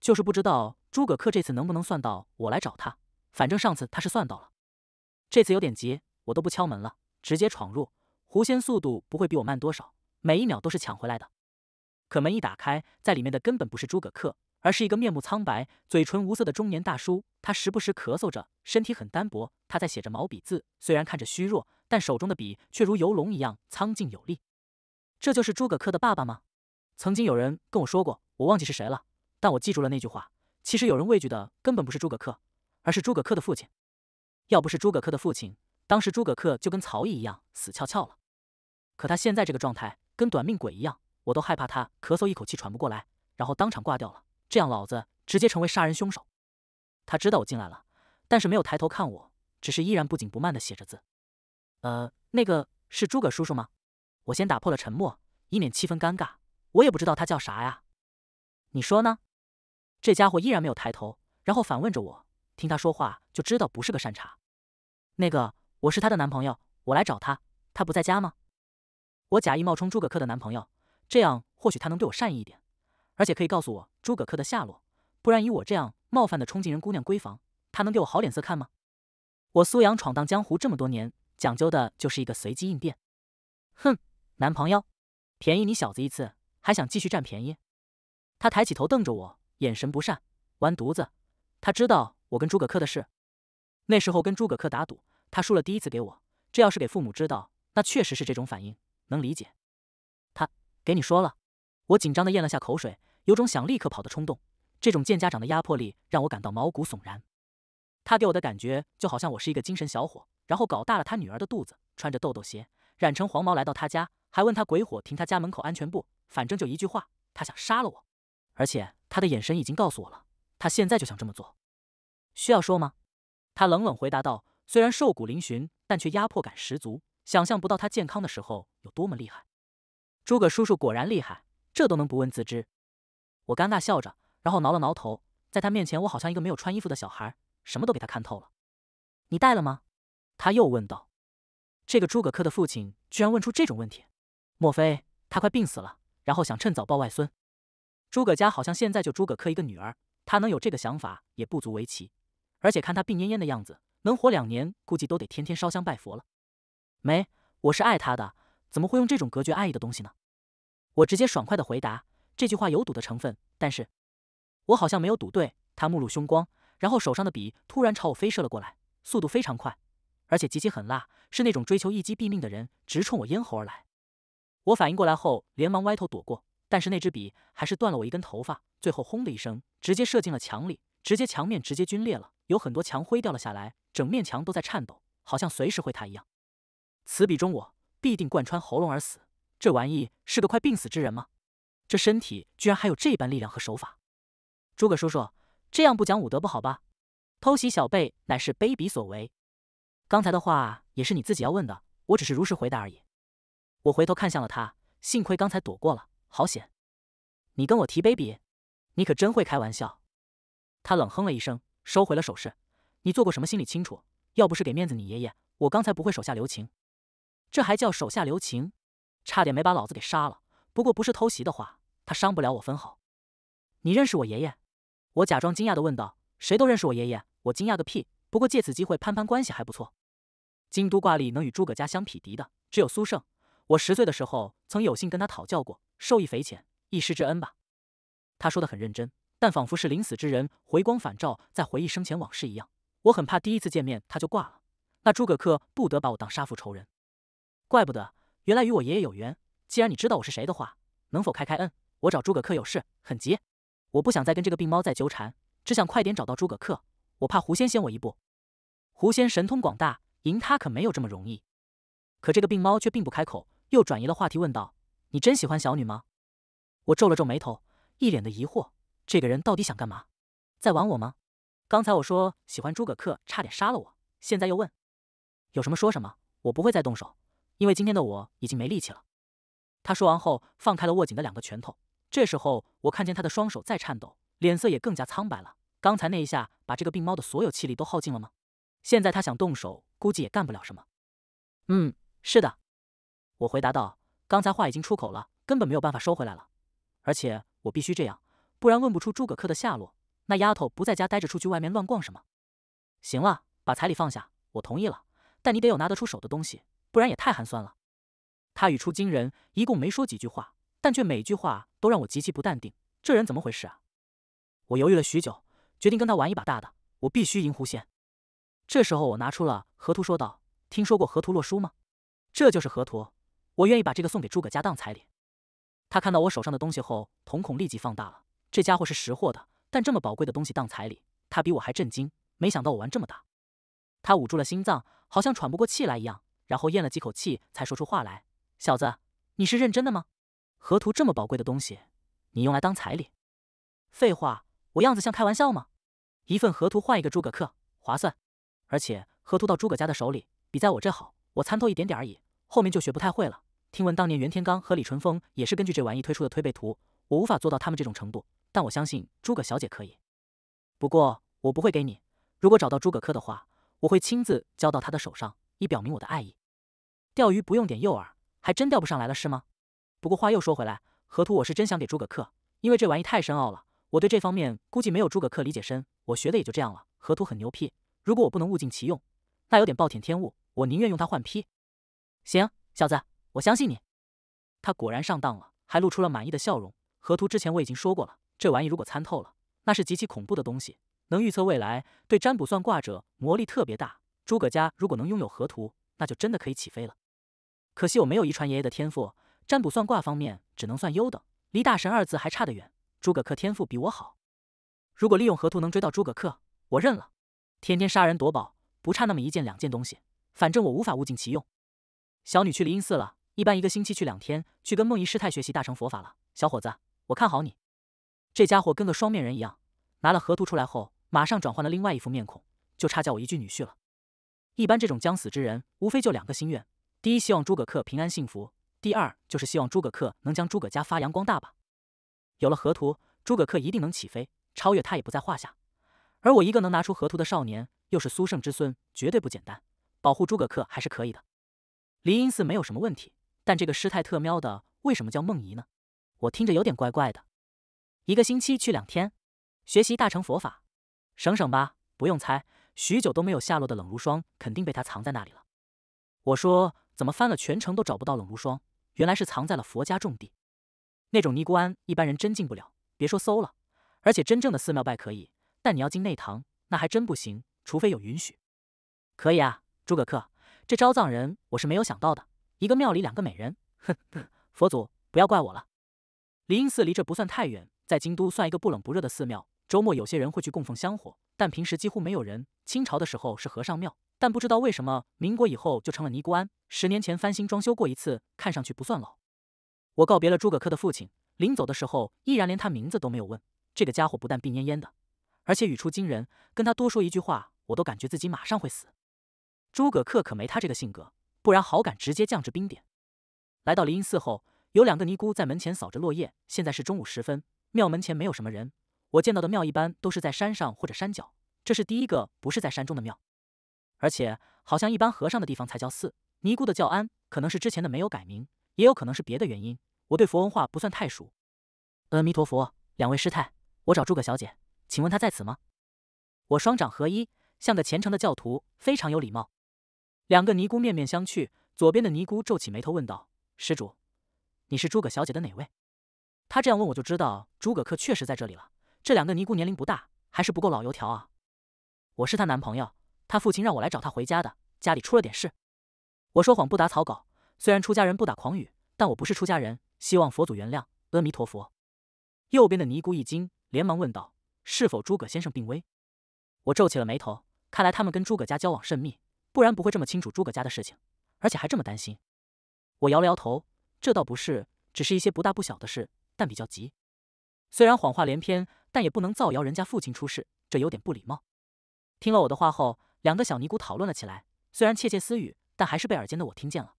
就是不知道诸葛恪这次能不能算到我来找他。反正上次他是算到了，这次有点急，我都不敲门了，直接闯入。狐仙速度不会比我慢多少，每一秒都是抢回来的。可门一打开，在里面的根本不是诸葛恪，而是一个面目苍白、嘴唇无色的中年大叔。他时不时咳嗽着，身体很单薄。他在写着毛笔字，虽然看着虚弱，但手中的笔却如游龙一样苍劲有力。这就是诸葛恪的爸爸吗？曾经有人跟我说过，我忘记是谁了，但我记住了那句话。其实有人畏惧的根本不是诸葛恪，而是诸葛恪的父亲。要不是诸葛恪的父亲，当时诸葛恪就跟曹毅一样死翘翘了。可他现在这个状态，跟短命鬼一样，我都害怕他咳嗽一口气喘不过来，然后当场挂掉了。这样老子直接成为杀人凶手。他知道我进来了，但是没有抬头看我，只是依然不紧不慢地写着字。呃，那个是诸葛叔叔吗？我先打破了沉默，以免气氛尴尬。我也不知道他叫啥呀，你说呢？这家伙依然没有抬头，然后反问着我。听他说话就知道不是个善茬。那个，我是她的男朋友，我来找她，她不在家吗？我假意冒充诸葛恪的男朋友，这样或许他能对我善意一点，而且可以告诉我诸葛恪的下落。不然以我这样冒犯的冲进人姑娘闺房，他能给我好脸色看吗？我苏阳闯荡江湖这么多年，讲究的就是一个随机应变。哼，男朋友，便宜你小子一次。还想继续占便宜，他抬起头瞪着我，眼神不善。完犊子，他知道我跟诸葛恪的事。那时候跟诸葛恪打赌，他输了第一次给我。这要是给父母知道，那确实是这种反应，能理解。他给你说了？我紧张的咽了下口水，有种想立刻跑的冲动。这种见家长的压迫力让我感到毛骨悚然。他给我的感觉就好像我是一个精神小伙，然后搞大了他女儿的肚子，穿着豆豆鞋，染成黄毛来到他家，还问他鬼火停他家门口安全不？反正就一句话，他想杀了我，而且他的眼神已经告诉我了，他现在就想这么做。需要说吗？他冷冷回答道。虽然瘦骨嶙峋，但却压迫感十足，想象不到他健康的时候有多么厉害。诸葛叔叔果然厉害，这都能不问自知。我尴尬笑着，然后挠了挠头，在他面前我好像一个没有穿衣服的小孩，什么都给他看透了。你带了吗？他又问道。这个诸葛恪的父亲居然问出这种问题，莫非他快病死了？然后想趁早抱外孙，诸葛家好像现在就诸葛恪一个女儿，他能有这个想法也不足为奇。而且看他病恹恹的样子，能活两年估计都得天天烧香拜佛了。没，我是爱他的，怎么会用这种隔绝爱意的东西呢？我直接爽快的回答，这句话有赌的成分，但是我好像没有赌对。他目露凶光，然后手上的笔突然朝我飞射了过来，速度非常快，而且极其狠辣，是那种追求一击毙命的人，直冲我咽喉而来。我反应过来后，连忙歪头躲过，但是那支笔还是断了我一根头发，最后轰的一声，直接射进了墙里，直接墙面直接龟裂了，有很多墙灰掉了下来，整面墙都在颤抖，好像随时会塌一样。此笔中我必定贯穿喉咙而死，这玩意是个快病死之人吗？这身体居然还有这般力量和手法？诸葛叔叔，这样不讲武德不好吧？偷袭小辈乃是卑鄙所为，刚才的话也是你自己要问的，我只是如实回答而已。我回头看向了他，幸亏刚才躲过了，好险！你跟我提 baby，你可真会开玩笑。他冷哼了一声，收回了手势。你做过什么，心里清楚。要不是给面子你爷爷，我刚才不会手下留情。这还叫手下留情？差点没把老子给杀了。不过不是偷袭的话，他伤不了我分毫。你认识我爷爷？我假装惊讶的问道。谁都认识我爷爷，我惊讶个屁。不过借此机会攀攀关系还不错。京都挂历能与诸葛家相匹敌的，只有苏胜。我十岁的时候，曾有幸跟他讨教过，受益匪浅，一师之恩吧。他说的很认真，但仿佛是临死之人回光返照，在回忆生前往事一样。我很怕第一次见面他就挂了，那诸葛恪不得把我当杀父仇人。怪不得，原来与我爷爷有缘。既然你知道我是谁的话，能否开开恩？我找诸葛恪有事，很急。我不想再跟这个病猫再纠缠，只想快点找到诸葛恪。我怕狐仙先我一步，狐仙神通广大，赢他可没有这么容易。可这个病猫却并不开口。又转移了话题，问道：“你真喜欢小女吗？”我皱了皱眉头，一脸的疑惑。这个人到底想干嘛？在玩我吗？刚才我说喜欢诸葛恪，差点杀了我，现在又问，有什么说什么，我不会再动手，因为今天的我已经没力气了。他说完后，放开了握紧的两个拳头。这时候，我看见他的双手在颤抖，脸色也更加苍白了。刚才那一下，把这个病猫的所有气力都耗尽了吗？现在他想动手，估计也干不了什么。嗯，是的。我回答道：“刚才话已经出口了，根本没有办法收回来了。而且我必须这样，不然问不出诸葛恪的下落。那丫头不在家待着，出去外面乱逛什么？行了，把彩礼放下，我同意了。但你得有拿得出手的东西，不然也太寒酸了。”他语出惊人，一共没说几句话，但却每句话都让我极其不淡定。这人怎么回事啊？我犹豫了许久，决定跟他玩一把大的。我必须赢狐仙。这时候，我拿出了河图，说道：“听说过河图洛书吗？这就是河图。”我愿意把这个送给诸葛家当彩礼。他看到我手上的东西后，瞳孔立即放大了。这家伙是识货的，但这么宝贵的东西当彩礼，他比我还震惊。没想到我玩这么大。他捂住了心脏，好像喘不过气来一样，然后咽了几口气才说出话来：“小子，你是认真的吗？河图这么宝贵的东西，你用来当彩礼？”废话，我样子像开玩笑吗？一份河图换一个诸葛恪，划算。而且河图到诸葛家的手里，比在我这好。我参透一点点而已。后面就学不太会了。听闻当年袁天罡和李淳风也是根据这玩意推出的推背图，我无法做到他们这种程度。但我相信诸葛小姐可以。不过我不会给你。如果找到诸葛客的话，我会亲自交到他的手上，以表明我的爱意。钓鱼不用点诱饵，还真钓不上来了是吗？不过话又说回来，河图我是真想给诸葛客，因为这玩意太深奥了，我对这方面估计没有诸葛客理解深，我学的也就这样了。河图很牛批，如果我不能物尽其用，那有点暴殄天物。我宁愿用它换批。行，小子，我相信你。他果然上当了，还露出了满意的笑容。河图之前我已经说过了，这玩意如果参透了，那是极其恐怖的东西，能预测未来，对占卜算卦者魔力特别大。诸葛家如果能拥有河图，那就真的可以起飞了。可惜我没有遗传爷爷的天赋，占卜算卦方面只能算优等，离大神二字还差得远。诸葛恪天赋比我好，如果利用河图能追到诸葛恪，我认了。天天杀人夺宝，不差那么一件两件东西，反正我无法物尽其用。小女去灵隐寺了，一般一个星期去两天，去跟梦遗师太学习大乘佛法了。小伙子，我看好你。这家伙跟个双面人一样，拿了河图出来后，马上转换了另外一副面孔，就差叫我一句女婿了。一般这种将死之人，无非就两个心愿：第一，希望诸葛恪平安幸福；第二，就是希望诸葛恪能将诸葛家发扬光大吧。有了河图，诸葛恪一定能起飞，超越他也不在话下。而我一个能拿出河图的少年，又是苏胜之孙，绝对不简单。保护诸葛恪还是可以的。离音寺没有什么问题，但这个师太特喵的为什么叫梦怡呢？我听着有点怪怪的。一个星期去两天，学习大乘佛法，省省吧，不用猜。许久都没有下落的冷如霜，肯定被他藏在那里了。我说怎么翻了全城都找不到冷如霜，原来是藏在了佛家重地。那种尼姑庵一般人真进不了，别说搜了。而且真正的寺庙拜可以，但你要进内堂，那还真不行，除非有允许。可以啊，诸葛恪，这招葬人我是没有想到的，一个庙里两个美人，哼哼！[LAUGHS] 佛祖不要怪我了。灵应寺离这不算太远，在京都算一个不冷不热的寺庙。周末有些人会去供奉香火，但平时几乎没有人。清朝的时候是和尚庙，但不知道为什么民国以后就成了尼姑庵。十年前翻新装修过一次，看上去不算老。我告别了诸葛恪的父亲，临走的时候依然连他名字都没有问。这个家伙不但病恹恹的，而且语出惊人，跟他多说一句话，我都感觉自己马上会死。诸葛恪可没他这个性格，不然好感直接降至冰点。来到灵隐寺后，有两个尼姑在门前扫着落叶。现在是中午时分，庙门前没有什么人。我见到的庙一般都是在山上或者山脚，这是第一个不是在山中的庙。而且好像一般和尚的地方才叫寺，尼姑的叫庵，可能是之前的没有改名，也有可能是别的原因。我对佛文化不算太熟。阿弥陀佛，两位师太，我找诸葛小姐，请问她在此吗？我双掌合一，像个虔诚的教徒，非常有礼貌。两个尼姑面面相觑，左边的尼姑皱起眉头问道：“施主，你是诸葛小姐的哪位？”他这样问，我就知道诸葛恪确实在这里了。这两个尼姑年龄不大，还是不够老油条啊！我是她男朋友，她父亲让我来找她回家的，家里出了点事。我说谎不打草稿，虽然出家人不打诳语，但我不是出家人，希望佛祖原谅。阿弥陀佛。右边的尼姑一惊，连忙问道：“是否诸葛先生病危？”我皱起了眉头，看来他们跟诸葛家交往甚密。不然不会这么清楚诸葛家的事情，而且还这么担心。我摇了摇头，这倒不是，只是一些不大不小的事，但比较急。虽然谎话连篇，但也不能造谣人家父亲出事，这有点不礼貌。听了我的话后，两个小尼姑讨论了起来，虽然窃窃私语，但还是被耳尖的我听见了。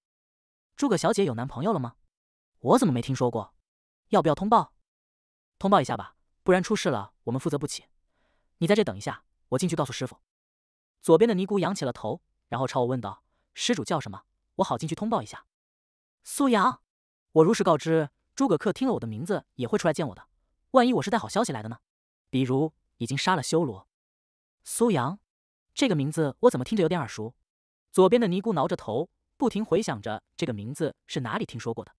诸葛小姐有男朋友了吗？我怎么没听说过？要不要通报？通报一下吧，不然出事了我们负责不起。你在这等一下，我进去告诉师傅。左边的尼姑仰起了头。然后朝我问道：“施主叫什么？我好进去通报一下。”苏阳，我如实告知。诸葛恪听了我的名字也会出来见我的。万一我是带好消息来的呢？比如已经杀了修罗。苏阳，这个名字我怎么听着有点耳熟？左边的尼姑挠着头，不停回想着这个名字是哪里听说过的。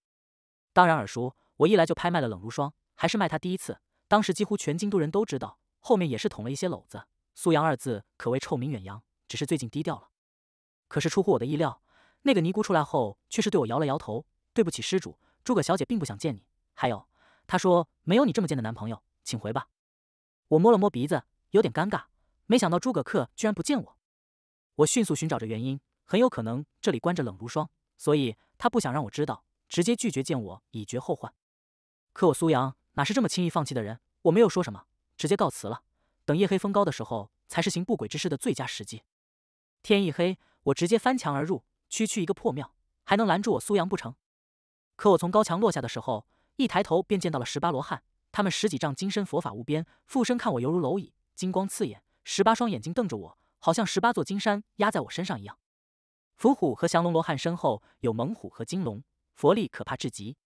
当然耳熟，我一来就拍卖了冷如霜，还是卖他第一次。当时几乎全京都人都知道，后面也是捅了一些篓子。苏阳二字可谓臭名远扬，只是最近低调了。可是出乎我的意料，那个尼姑出来后却是对我摇了摇头：“对不起，施主，诸葛小姐并不想见你。”还有，她说：“没有你这么贱的男朋友，请回吧。”我摸了摸鼻子，有点尴尬。没想到诸葛恪居然不见我。我迅速寻找着原因，很有可能这里关着冷如霜，所以他不想让我知道，直接拒绝见我，以绝后患。可我苏阳哪是这么轻易放弃的人？我没有说什么，直接告辞了。等夜黑风高的时候才是行不轨之事的最佳时机。天一黑。我直接翻墙而入，区区一个破庙还能拦住我苏阳不成？可我从高墙落下的时候，一抬头便见到了十八罗汉，他们十几丈金身，佛法无边，附身看我犹如蝼蚁，金光刺眼，十八双眼睛瞪着我，好像十八座金山压在我身上一样。伏虎和降龙罗汉身后有猛虎和金龙，佛力可怕至极。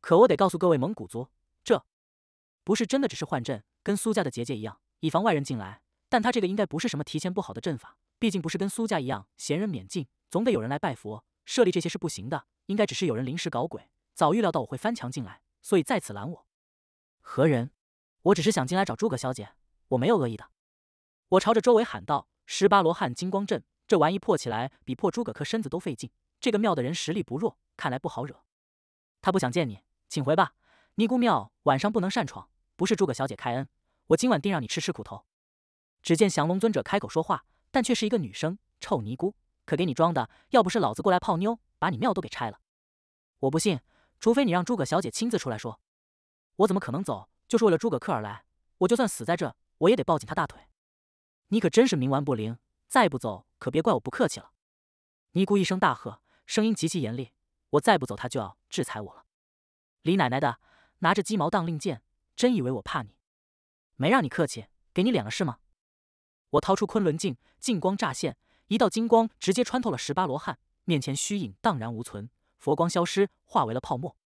可我得告诉各位蒙古族，这不是真的，只是幻阵，跟苏家的结界一样，以防外人进来。但他这个应该不是什么提前布好的阵法。毕竟不是跟苏家一样闲人免进，总得有人来拜佛。设立这些是不行的，应该只是有人临时搞鬼，早预料到我会翻墙进来，所以再次拦我。何人？我只是想进来找诸葛小姐，我没有恶意的。我朝着周围喊道：“十八罗汉金光阵，这玩意破起来比破诸葛恪身子都费劲。这个庙的人实力不弱，看来不好惹。”他不想见你，请回吧。尼姑庙晚上不能擅闯，不是诸葛小姐开恩，我今晚定让你吃吃苦头。只见降龙尊者开口说话。但却是一个女生，臭尼姑，可给你装的！要不是老子过来泡妞，把你庙都给拆了，我不信！除非你让诸葛小姐亲自出来说，我怎么可能走？就是为了诸葛克而来，我就算死在这，我也得抱紧他大腿！你可真是冥顽不灵，再不走，可别怪我不客气了！尼姑一声大喝，声音极其严厉，我再不走，他就要制裁我了！李奶奶的，拿着鸡毛当令箭，真以为我怕你？没让你客气，给你脸了是吗？我掏出昆仑镜，镜光乍现，一道金光直接穿透了十八罗汉面前虚影，荡然无存，佛光消失，化为了泡沫。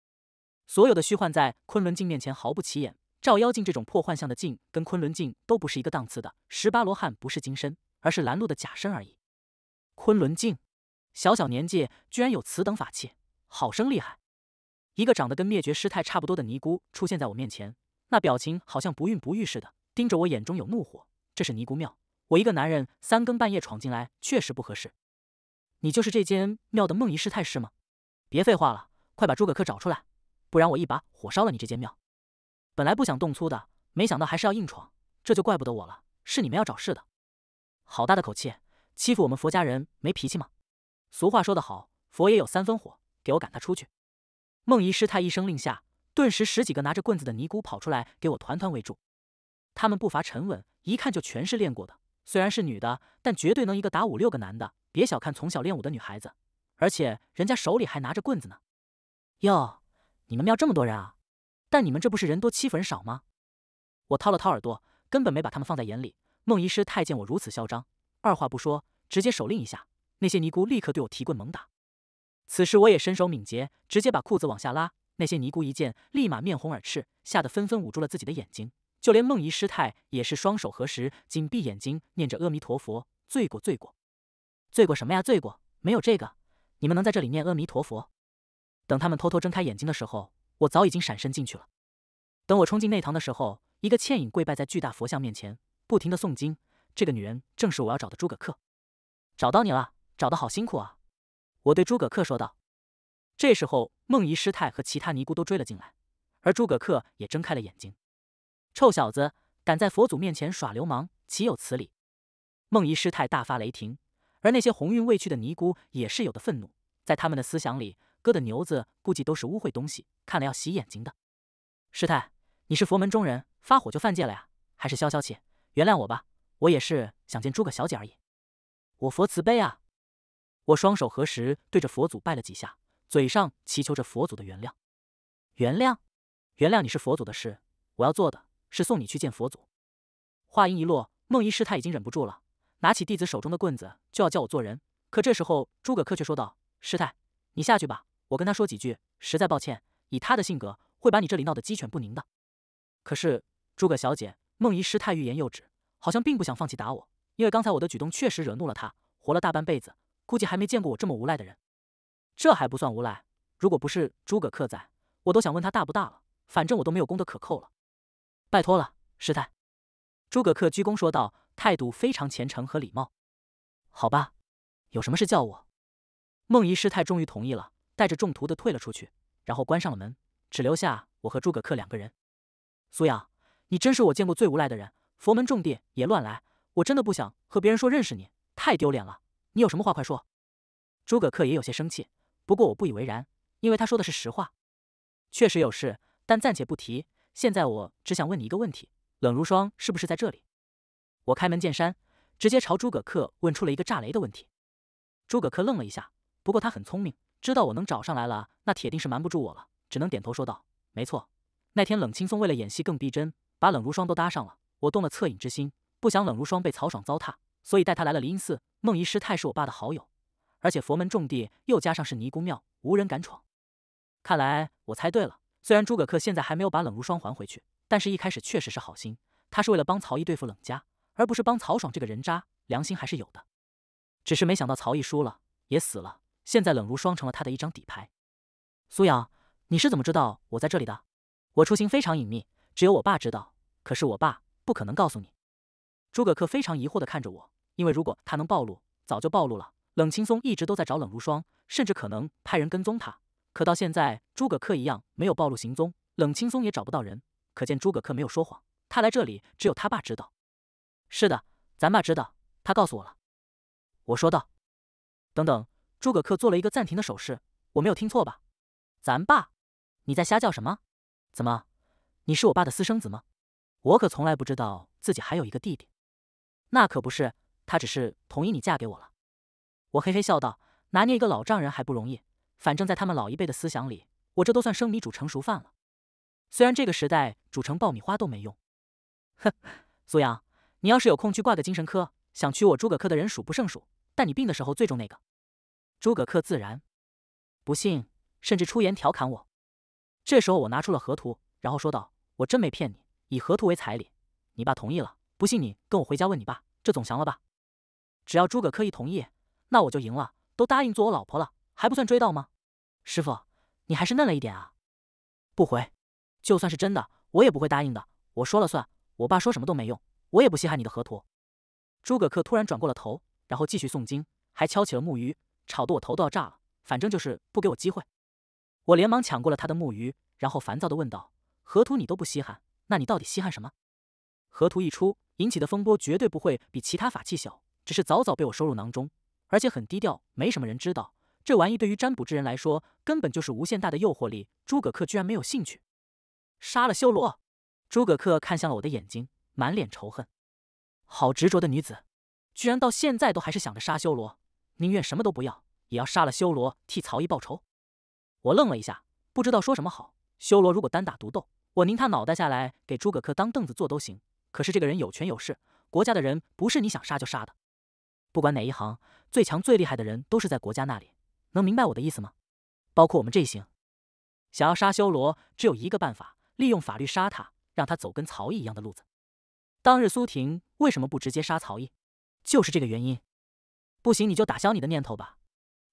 所有的虚幻在昆仑镜面前毫不起眼。照妖镜这种破幻象的镜，跟昆仑镜都不是一个档次的。十八罗汉不是金身，而是拦路的假身而已。昆仑镜，小小年纪居然有此等法器，好生厉害！一个长得跟灭绝师太差不多的尼姑出现在我面前，那表情好像不孕不育似的，盯着我，眼中有怒火。这是尼姑庙。我一个男人三更半夜闯进来确实不合适。你就是这间庙的梦遗师太是吗？别废话了，快把诸葛恪找出来，不然我一把火烧了你这间庙。本来不想动粗的，没想到还是要硬闯，这就怪不得我了，是你们要找事的。好大的口气，欺负我们佛家人没脾气吗？俗话说得好，佛也有三分火，给我赶他出去。梦遗师太一声令下，顿时十几个拿着棍子的尼姑跑出来，给我团团围住。他们步伐沉稳，一看就全是练过的。虽然是女的，但绝对能一个打五六个男的。别小看从小练武的女孩子，而且人家手里还拿着棍子呢。哟，你们庙这么多人啊？但你们这不是人多欺负人少吗？我掏了掏耳朵，根本没把他们放在眼里。孟医师太见我如此嚣张，二话不说，直接手令一下，那些尼姑立刻对我提棍猛打。此时我也身手敏捷，直接把裤子往下拉。那些尼姑一见，立马面红耳赤，吓得纷纷捂住了自己的眼睛。就连梦怡师太也是双手合十，紧闭眼睛，念着阿弥陀佛，罪过罪过，罪过什么呀？罪过没有这个，你们能在这里念阿弥陀佛？等他们偷偷睁开眼睛的时候，我早已经闪身进去了。等我冲进内堂的时候，一个倩影跪拜在巨大佛像面前，不停的诵经。这个女人正是我要找的诸葛恪。找到你了，找的好辛苦啊！我对诸葛恪说道。这时候，梦怡师太和其他尼姑都追了进来，而诸葛恪也睁开了眼睛。臭小子，敢在佛祖面前耍流氓，岂有此理！梦怡师太大发雷霆，而那些红运未去的尼姑也是有的愤怒。在他们的思想里，割的牛子估计都是污秽东西，看了要洗眼睛的。师太，你是佛门中人，发火就犯戒了呀，还是消消气，原谅我吧。我也是想见诸葛小姐而已。我佛慈悲啊！我双手合十，对着佛祖拜了几下，嘴上祈求着佛祖的原谅。原谅？原谅你是佛祖的事，我要做的。是送你去见佛祖。话音一落，梦遗师太已经忍不住了，拿起弟子手中的棍子就要叫我做人。可这时候，诸葛恪却说道：“师太，你下去吧，我跟他说几句。实在抱歉，以他的性格，会把你这里闹得鸡犬不宁的。”可是诸葛小姐，梦遗师太欲言又止，好像并不想放弃打我，因为刚才我的举动确实惹怒了他。活了大半辈子，估计还没见过我这么无赖的人。这还不算无赖，如果不是诸葛恪在，我都想问他大不大了。反正我都没有功德可扣了。拜托了，师太。诸葛恪鞠躬说道，态度非常虔诚和礼貌。好吧，有什么事叫我。孟姨师太终于同意了，带着众徒的退了出去，然后关上了门，只留下我和诸葛恪两个人。苏瑶，你真是我见过最无赖的人，佛门种地也乱来。我真的不想和别人说认识你，太丢脸了。你有什么话快说。诸葛恪也有些生气，不过我不以为然，因为他说的是实话。确实有事，但暂且不提。现在我只想问你一个问题：冷如霜是不是在这里？我开门见山，直接朝诸葛恪问出了一个炸雷的问题。诸葛恪愣了一下，不过他很聪明，知道我能找上来了，那铁定是瞒不住我了，只能点头说道：“没错，那天冷青松为了演戏更逼真，把冷如霜都搭上了。我动了恻隐之心，不想冷如霜被曹爽糟蹋，所以带他来了灵隐寺。孟遗师太是我爸的好友，而且佛门重地，又加上是尼姑庙，无人敢闯。看来我猜对了。”虽然诸葛恪现在还没有把冷如霜还回去，但是一开始确实是好心，他是为了帮曹毅对付冷家，而不是帮曹爽这个人渣，良心还是有的。只是没想到曹毅输了，也死了，现在冷如霜成了他的一张底牌。苏阳，你是怎么知道我在这里的？我出行非常隐秘，只有我爸知道。可是我爸不可能告诉你。诸葛恪非常疑惑地看着我，因为如果他能暴露，早就暴露了。冷青松一直都在找冷如霜，甚至可能派人跟踪他。可到现在，诸葛恪一样没有暴露行踪，冷轻松也找不到人，可见诸葛恪没有说谎。他来这里，只有他爸知道。是的，咱爸知道，他告诉我了。我说道。等等，诸葛恪做了一个暂停的手势。我没有听错吧？咱爸，你在瞎叫什么？怎么，你是我爸的私生子吗？我可从来不知道自己还有一个弟弟。那可不是，他只是同意你嫁给我了。我嘿嘿笑道：“拿捏一个老丈人还不容易。”反正在他们老一辈的思想里，我这都算生米煮成熟饭了。虽然这个时代煮成爆米花都没用。哼，苏阳，你要是有空去挂个精神科，想娶我诸葛恪的人数不胜数。但你病的时候最重那个诸葛恪自然不信，甚至出言调侃我。这时候我拿出了河图，然后说道：“我真没骗你，以河图为彩礼，你爸同意了。不信你跟我回家问你爸，这总行了吧？只要诸葛恪一同意，那我就赢了。都答应做我老婆了，还不算追到吗？”师傅，你还是嫩了一点啊！不回，就算是真的，我也不会答应的。我说了算，我爸说什么都没用，我也不稀罕你的河图。诸葛恪突然转过了头，然后继续诵经，还敲起了木鱼，吵得我头都要炸了。反正就是不给我机会。我连忙抢过了他的木鱼，然后烦躁的问道：“河图你都不稀罕，那你到底稀罕什么？”河图一出，引起的风波绝对不会比其他法器小，只是早早被我收入囊中，而且很低调，没什么人知道。这玩意对于占卜之人来说，根本就是无限大的诱惑力。诸葛恪居然没有兴趣，杀了修罗。诸葛恪看向了我的眼睛，满脸仇恨。好执着的女子，居然到现在都还是想着杀修罗，宁愿什么都不要，也要杀了修罗，替曹毅报仇。我愣了一下，不知道说什么好。修罗如果单打独斗，我拧他脑袋下来给诸葛恪当凳子坐都行。可是这个人有权有势，国家的人不是你想杀就杀的。不管哪一行，最强最厉害的人都是在国家那里。能明白我的意思吗？包括我们这一行，想要杀修罗，只有一个办法，利用法律杀他，让他走跟曹毅一样的路子。当日苏婷为什么不直接杀曹毅？就是这个原因。不行，你就打消你的念头吧。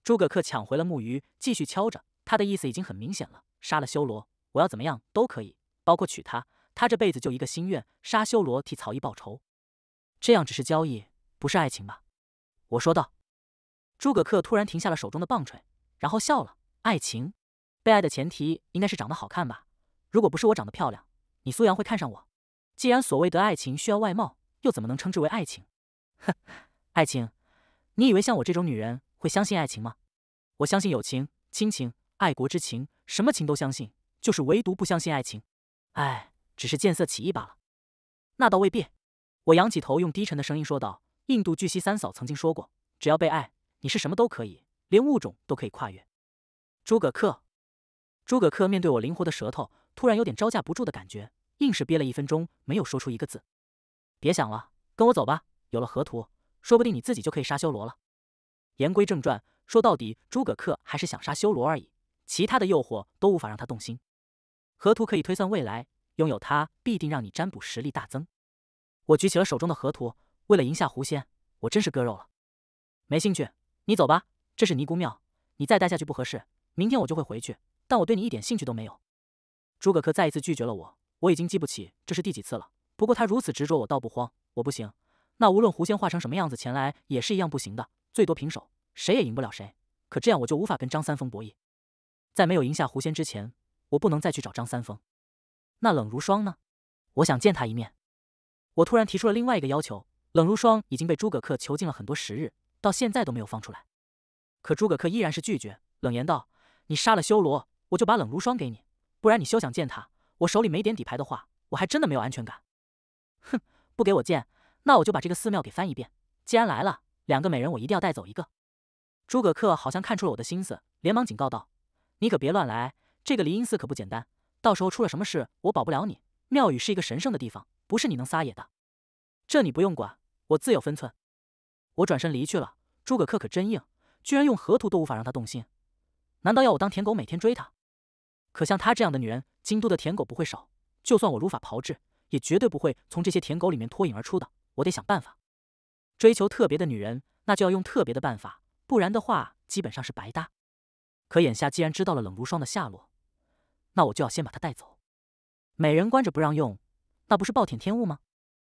诸葛恪抢回了木鱼，继续敲着。他的意思已经很明显了：杀了修罗，我要怎么样都可以，包括娶她。他这辈子就一个心愿，杀修罗，替曹毅报仇。这样只是交易，不是爱情吧？我说道。诸葛恪突然停下了手中的棒槌，然后笑了。爱情，被爱的前提应该是长得好看吧？如果不是我长得漂亮，你苏阳会看上我？既然所谓的爱情需要外貌，又怎么能称之为爱情？[LAUGHS] 哼，爱情，你以为像我这种女人会相信爱情吗？我相信友情、亲情、爱国之情，什么情都相信，就是唯独不相信爱情。哎，只是见色起意罢了。那倒未必。我仰起头，用低沉的声音说道：“印度巨蜥三嫂曾经说过，只要被爱。”你是什么都可以，连物种都可以跨越。诸葛恪，诸葛恪面对我灵活的舌头，突然有点招架不住的感觉，硬是憋了一分钟，没有说出一个字。别想了，跟我走吧。有了河图，说不定你自己就可以杀修罗了。言归正传，说到底，诸葛恪还是想杀修罗而已，其他的诱惑都无法让他动心。河图可以推算未来，拥有它必定让你占卜实力大增。我举起了手中的河图，为了赢下狐仙，我真是割肉了。没兴趣。你走吧，这是尼姑庙，你再待下去不合适。明天我就会回去，但我对你一点兴趣都没有。诸葛恪再一次拒绝了我，我已经记不起这是第几次了。不过他如此执着，我倒不慌。我不行，那无论狐仙化成什么样子前来，也是一样不行的，最多平手，谁也赢不了谁。可这样我就无法跟张三丰博弈，在没有赢下狐仙之前，我不能再去找张三丰。那冷如霜呢？我想见他一面。我突然提出了另外一个要求，冷如霜已经被诸葛恪囚禁了很多时日。到现在都没有放出来，可诸葛恪依然是拒绝，冷言道：“你杀了修罗，我就把冷如霜给你，不然你休想见他。我手里没点底牌的话，我还真的没有安全感。”哼，不给我见，那我就把这个寺庙给翻一遍。既然来了，两个美人我一定要带走一个。诸葛恪好像看出了我的心思，连忙警告道：“你可别乱来，这个离音寺可不简单，到时候出了什么事，我保不了你。庙宇是一个神圣的地方，不是你能撒野的。”这你不用管，我自有分寸。我转身离去了。诸葛恪可真硬，居然用河图都无法让他动心。难道要我当舔狗，每天追他？可像他这样的女人，京都的舔狗不会少。就算我如法炮制，也绝对不会从这些舔狗里面脱颖而出的。我得想办法追求特别的女人，那就要用特别的办法，不然的话，基本上是白搭。可眼下既然知道了冷如霜的下落，那我就要先把她带走。美人关着不让用，那不是暴殄天物吗？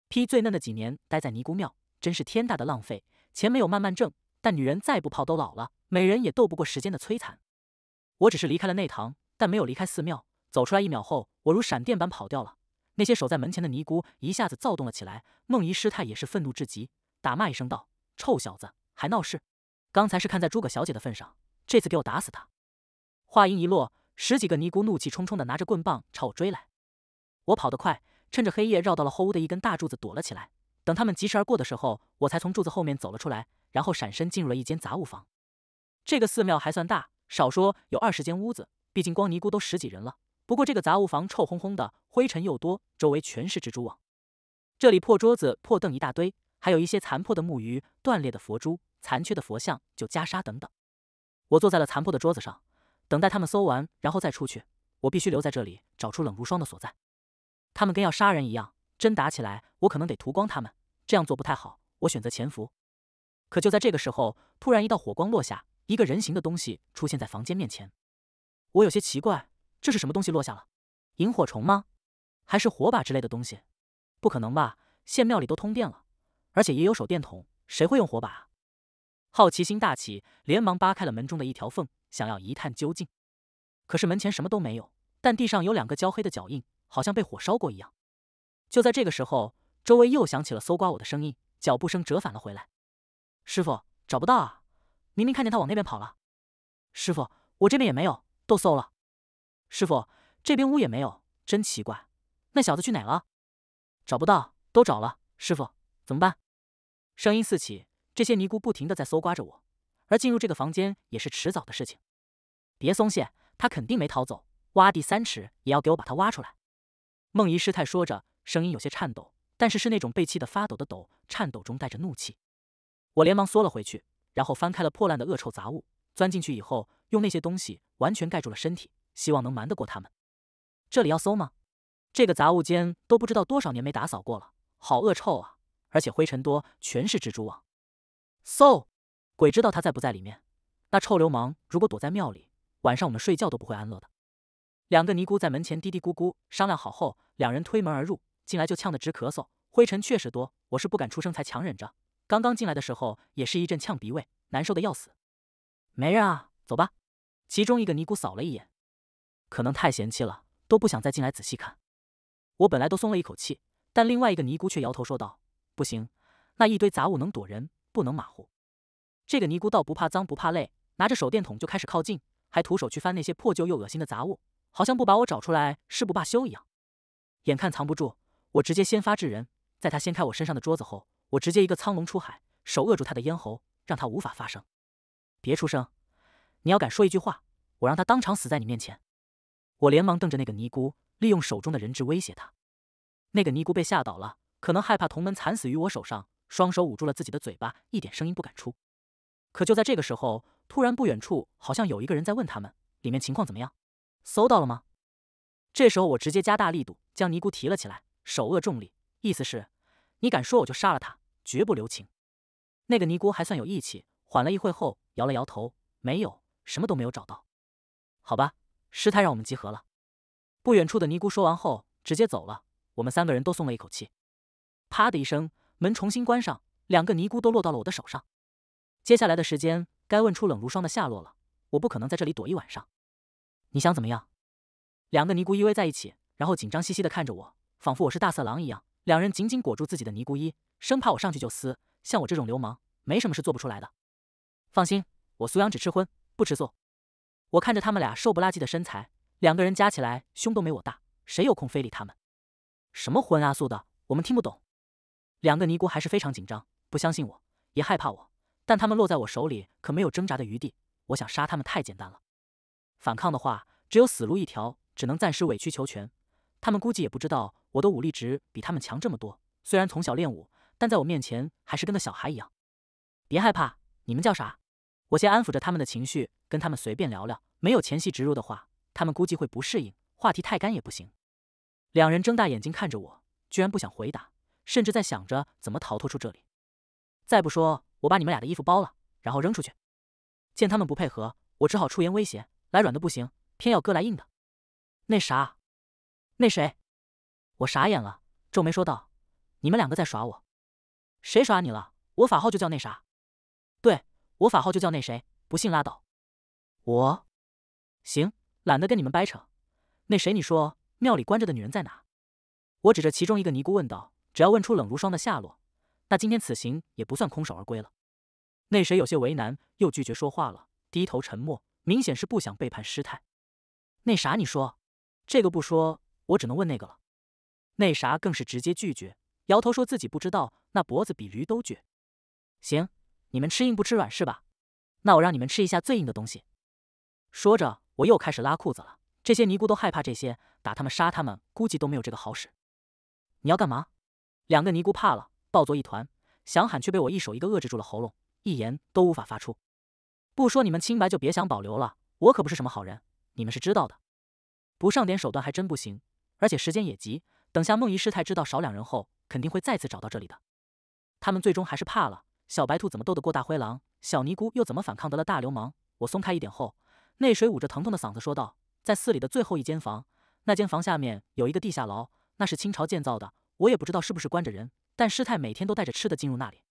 批最嫩的几年待在尼姑庙，真是天大的浪费。钱没有慢慢挣，但女人再不泡都老了，美人也斗不过时间的摧残。我只是离开了内堂，但没有离开寺庙。走出来一秒后，我如闪电般跑掉了。那些守在门前的尼姑一下子躁动了起来，梦怡师太也是愤怒至极，打骂一声道：“臭小子，还闹事！刚才是看在诸葛小姐的份上，这次给我打死他！”话音一落，十几个尼姑怒气冲冲的拿着棍棒朝我追来。我跑得快，趁着黑夜绕到了后屋的一根大柱子躲了起来。等他们疾驰而过的时候，我才从柱子后面走了出来，然后闪身进入了一间杂物房。这个寺庙还算大，少说有二十间屋子，毕竟光尼姑都十几人了。不过这个杂物房臭烘烘的，灰尘又多，周围全是蜘蛛网。这里破桌子、破凳一大堆，还有一些残破的木鱼、断裂的佛珠、残缺的佛像、旧袈裟等等。我坐在了残破的桌子上，等待他们搜完，然后再出去。我必须留在这里，找出冷如霜的所在。他们跟要杀人一样，真打起来，我可能得屠光他们。这样做不太好，我选择潜伏。可就在这个时候，突然一道火光落下，一个人形的东西出现在房间面前。我有些奇怪，这是什么东西落下了？萤火虫吗？还是火把之类的东西？不可能吧，县庙里都通电了，而且也有手电筒，谁会用火把？好奇心大起，连忙扒开了门中的一条缝，想要一探究竟。可是门前什么都没有，但地上有两个焦黑的脚印，好像被火烧过一样。就在这个时候。周围又响起了搜刮我的声音，脚步声折返了回来。师傅找不到啊，明明看见他往那边跑了。师傅，我这边也没有，都搜了。师傅，这边屋也没有，真奇怪，那小子去哪了？找不到，都找了。师傅，怎么办？声音四起，这些尼姑不停的在搜刮着我，而进入这个房间也是迟早的事情。别松懈，他肯定没逃走，挖地三尺也要给我把他挖出来。梦怡师太说着，声音有些颤抖。但是是那种被气得发抖的抖，颤抖中带着怒气。我连忙缩了回去，然后翻开了破烂的恶臭杂物，钻进去以后，用那些东西完全盖住了身体，希望能瞒得过他们。这里要搜吗？这个杂物间都不知道多少年没打扫过了，好恶臭啊！而且灰尘多，全是蜘蛛网。搜，鬼知道他在不在里面。那臭流氓如果躲在庙里，晚上我们睡觉都不会安乐的。两个尼姑在门前嘀嘀咕咕商量好后，两人推门而入。进来就呛得直咳嗽，灰尘确实多，我是不敢出声才强忍着。刚刚进来的时候也是一阵呛鼻味，难受的要死。没人啊，走吧。其中一个尼姑扫了一眼，可能太嫌弃了，都不想再进来仔细看。我本来都松了一口气，但另外一个尼姑却摇头说道：“不行，那一堆杂物能躲人，不能马虎。”这个尼姑倒不怕脏不怕累，拿着手电筒就开始靠近，还徒手去翻那些破旧又恶心的杂物，好像不把我找出来誓不罢休一样。眼看藏不住。我直接先发制人，在他掀开我身上的桌子后，我直接一个苍龙出海，手扼住他的咽喉，让他无法发声。别出声！你要敢说一句话，我让他当场死在你面前！我连忙瞪着那个尼姑，利用手中的人质威胁他。那个尼姑被吓倒了，可能害怕同门惨死于我手上，双手捂住了自己的嘴巴，一点声音不敢出。可就在这个时候，突然不远处好像有一个人在问他们：“里面情况怎么样？搜到了吗？”这时候我直接加大力度，将尼姑提了起来。手握重力，意思是，你敢说我就杀了他，绝不留情。那个尼姑还算有义气，缓了一会后摇了摇头，没有什么都没有找到。好吧，师太让我们集合了。不远处的尼姑说完后直接走了。我们三个人都松了一口气。啪的一声，门重新关上，两个尼姑都落到了我的手上。接下来的时间该问出冷如霜的下落了。我不可能在这里躲一晚上。你想怎么样？两个尼姑依偎在一起，然后紧张兮兮的看着我。仿佛我是大色狼一样，两人紧紧裹住自己的尼姑衣，生怕我上去就撕。像我这种流氓，没什么是做不出来的。放心，我苏阳只吃荤不吃素。我看着他们俩瘦不拉几的身材，两个人加起来胸都没我大，谁有空非礼他们？什么荤啊素的，我们听不懂。两个尼姑还是非常紧张，不相信我，也害怕我。但他们落在我手里可没有挣扎的余地，我想杀他们太简单了。反抗的话，只有死路一条，只能暂时委曲求全。他们估计也不知道我的武力值比他们强这么多。虽然从小练武，但在我面前还是跟个小孩一样。别害怕，你们叫啥？我先安抚着他们的情绪，跟他们随便聊聊。没有前戏植入的话，他们估计会不适应。话题太干也不行。两人睁大眼睛看着我，居然不想回答，甚至在想着怎么逃脱出这里。再不说，我把你们俩的衣服包了，然后扔出去。见他们不配合，我只好出言威胁：来软的不行，偏要哥来硬的。那啥。那谁，我傻眼了，皱眉说道：“你们两个在耍我，谁耍你了？我法号就叫那啥，对，我法号就叫那谁。不信拉倒。”我行，懒得跟你们掰扯。那谁，你说庙里关着的女人在哪？我指着其中一个尼姑问道：“只要问出冷如霜的下落，那今天此行也不算空手而归了。”那谁有些为难，又拒绝说话了，低头沉默，明显是不想背叛师太。那啥，你说，这个不说。我只能问那个了，那啥更是直接拒绝，摇头说自己不知道。那脖子比驴都倔。行，你们吃硬不吃软是吧？那我让你们吃一下最硬的东西。说着，我又开始拉裤子了。这些尼姑都害怕这些，打他们杀他们，估计都没有这个好使。你要干嘛？两个尼姑怕了，抱作一团，想喊却被我一手一个遏制住了喉咙，一言都无法发出。不说你们清白，就别想保留了。我可不是什么好人，你们是知道的。不上点手段还真不行。而且时间也急，等下梦遗师太知道少两人后，肯定会再次找到这里的。他们最终还是怕了。小白兔怎么斗得过大灰狼？小尼姑又怎么反抗得了大流氓？我松开一点后，内水捂着疼痛的嗓子说道：“在寺里的最后一间房，那间房下面有一个地下牢，那是清朝建造的。我也不知道是不是关着人，但师太每天都带着吃的进入那里。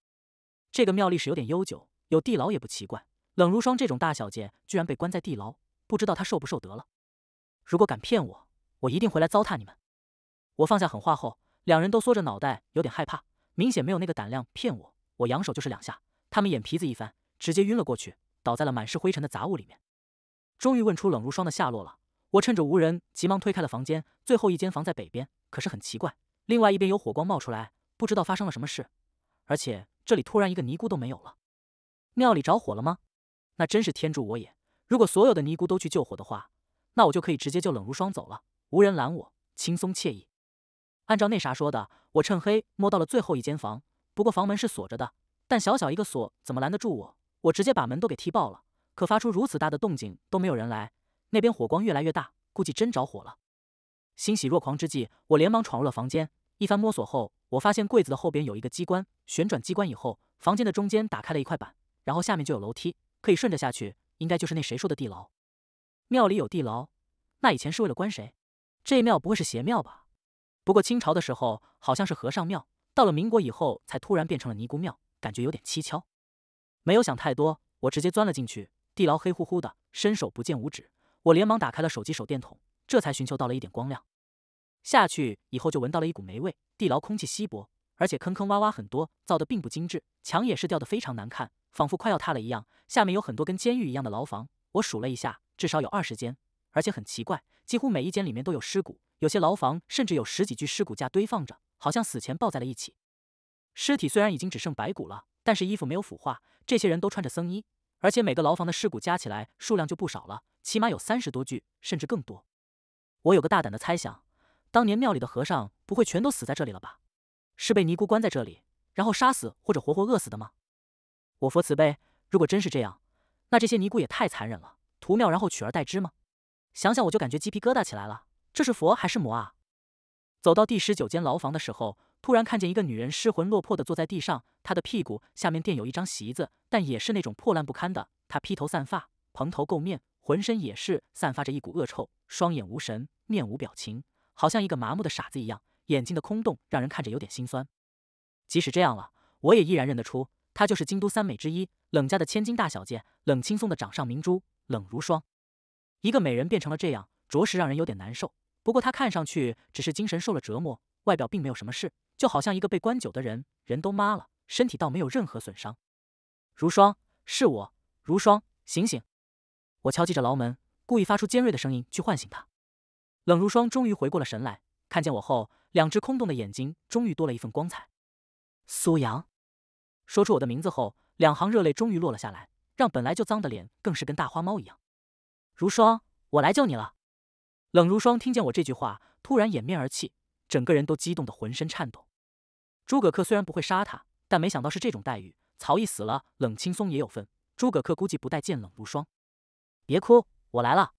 这个庙历史有点悠久，有地牢也不奇怪。冷如霜这种大小姐居然被关在地牢，不知道她受不受得了。如果敢骗我。”我一定回来糟蹋你们！我放下狠话后，两人都缩着脑袋，有点害怕，明显没有那个胆量骗我。我扬手就是两下，他们眼皮子一翻，直接晕了过去，倒在了满是灰尘的杂物里面。终于问出冷如霜的下落了，我趁着无人，急忙推开了房间。最后一间房在北边，可是很奇怪，另外一边有火光冒出来，不知道发生了什么事。而且这里突然一个尼姑都没有了，庙里着火了吗？那真是天助我也！如果所有的尼姑都去救火的话，那我就可以直接救冷如霜走了。无人拦我，轻松惬意。按照那啥说的，我趁黑摸到了最后一间房，不过房门是锁着的，但小小一个锁怎么拦得住我？我直接把门都给踢爆了。可发出如此大的动静都没有人来，那边火光越来越大，估计真着火了。欣喜若狂之际，我连忙闯入了房间。一番摸索后，我发现柜子的后边有一个机关，旋转机关以后，房间的中间打开了一块板，然后下面就有楼梯，可以顺着下去，应该就是那谁说的地牢。庙里有地牢，那以前是为了关谁？这庙不会是邪庙吧？不过清朝的时候好像是和尚庙，到了民国以后才突然变成了尼姑庙，感觉有点蹊跷。没有想太多，我直接钻了进去。地牢黑乎乎的，伸手不见五指。我连忙打开了手机手电筒，这才寻求到了一点光亮。下去以后就闻到了一股霉味。地牢空气稀薄，而且坑坑洼洼很多，造的并不精致，墙也是掉的非常难看，仿佛快要塌了一样。下面有很多跟监狱一样的牢房，我数了一下，至少有二十间。而且很奇怪，几乎每一间里面都有尸骨，有些牢房甚至有十几具尸骨架堆放着，好像死前抱在了一起。尸体虽然已经只剩白骨了，但是衣服没有腐化。这些人都穿着僧衣，而且每个牢房的尸骨加起来数量就不少了，起码有三十多具，甚至更多。我有个大胆的猜想：当年庙里的和尚不会全都死在这里了吧？是被尼姑关在这里，然后杀死或者活活饿死的吗？我佛慈悲，如果真是这样，那这些尼姑也太残忍了，屠庙然后取而代之吗？想想我就感觉鸡皮疙瘩起来了，这是佛还是魔啊？走到第十九间牢房的时候，突然看见一个女人失魂落魄的坐在地上，她的屁股下面垫有一张席子，但也是那种破烂不堪的。她披头散发，蓬头垢面，浑身也是散发着一股恶臭，双眼无神，面无表情，好像一个麻木的傻子一样。眼睛的空洞让人看着有点心酸。即使这样了，我也依然认得出，她就是京都三美之一，冷家的千金大小姐，冷青松的掌上明珠，冷如霜。一个美人变成了这样，着实让人有点难受。不过她看上去只是精神受了折磨，外表并没有什么事，就好像一个被关久的人，人都麻了，身体倒没有任何损伤。如霜，是我。如霜，醒醒！我敲击着牢门，故意发出尖锐的声音去唤醒她。冷如霜终于回过了神来，看见我后，两只空洞的眼睛终于多了一份光彩。苏阳，说出我的名字后，两行热泪终于落了下来，让本来就脏的脸更是跟大花猫一样。如霜，我来救你了。冷如霜听见我这句话，突然掩面而泣，整个人都激动得浑身颤抖。诸葛恪虽然不会杀他，但没想到是这种待遇。曹毅死了，冷青松也有份。诸葛恪估计不待见冷如霜。别哭，我来了。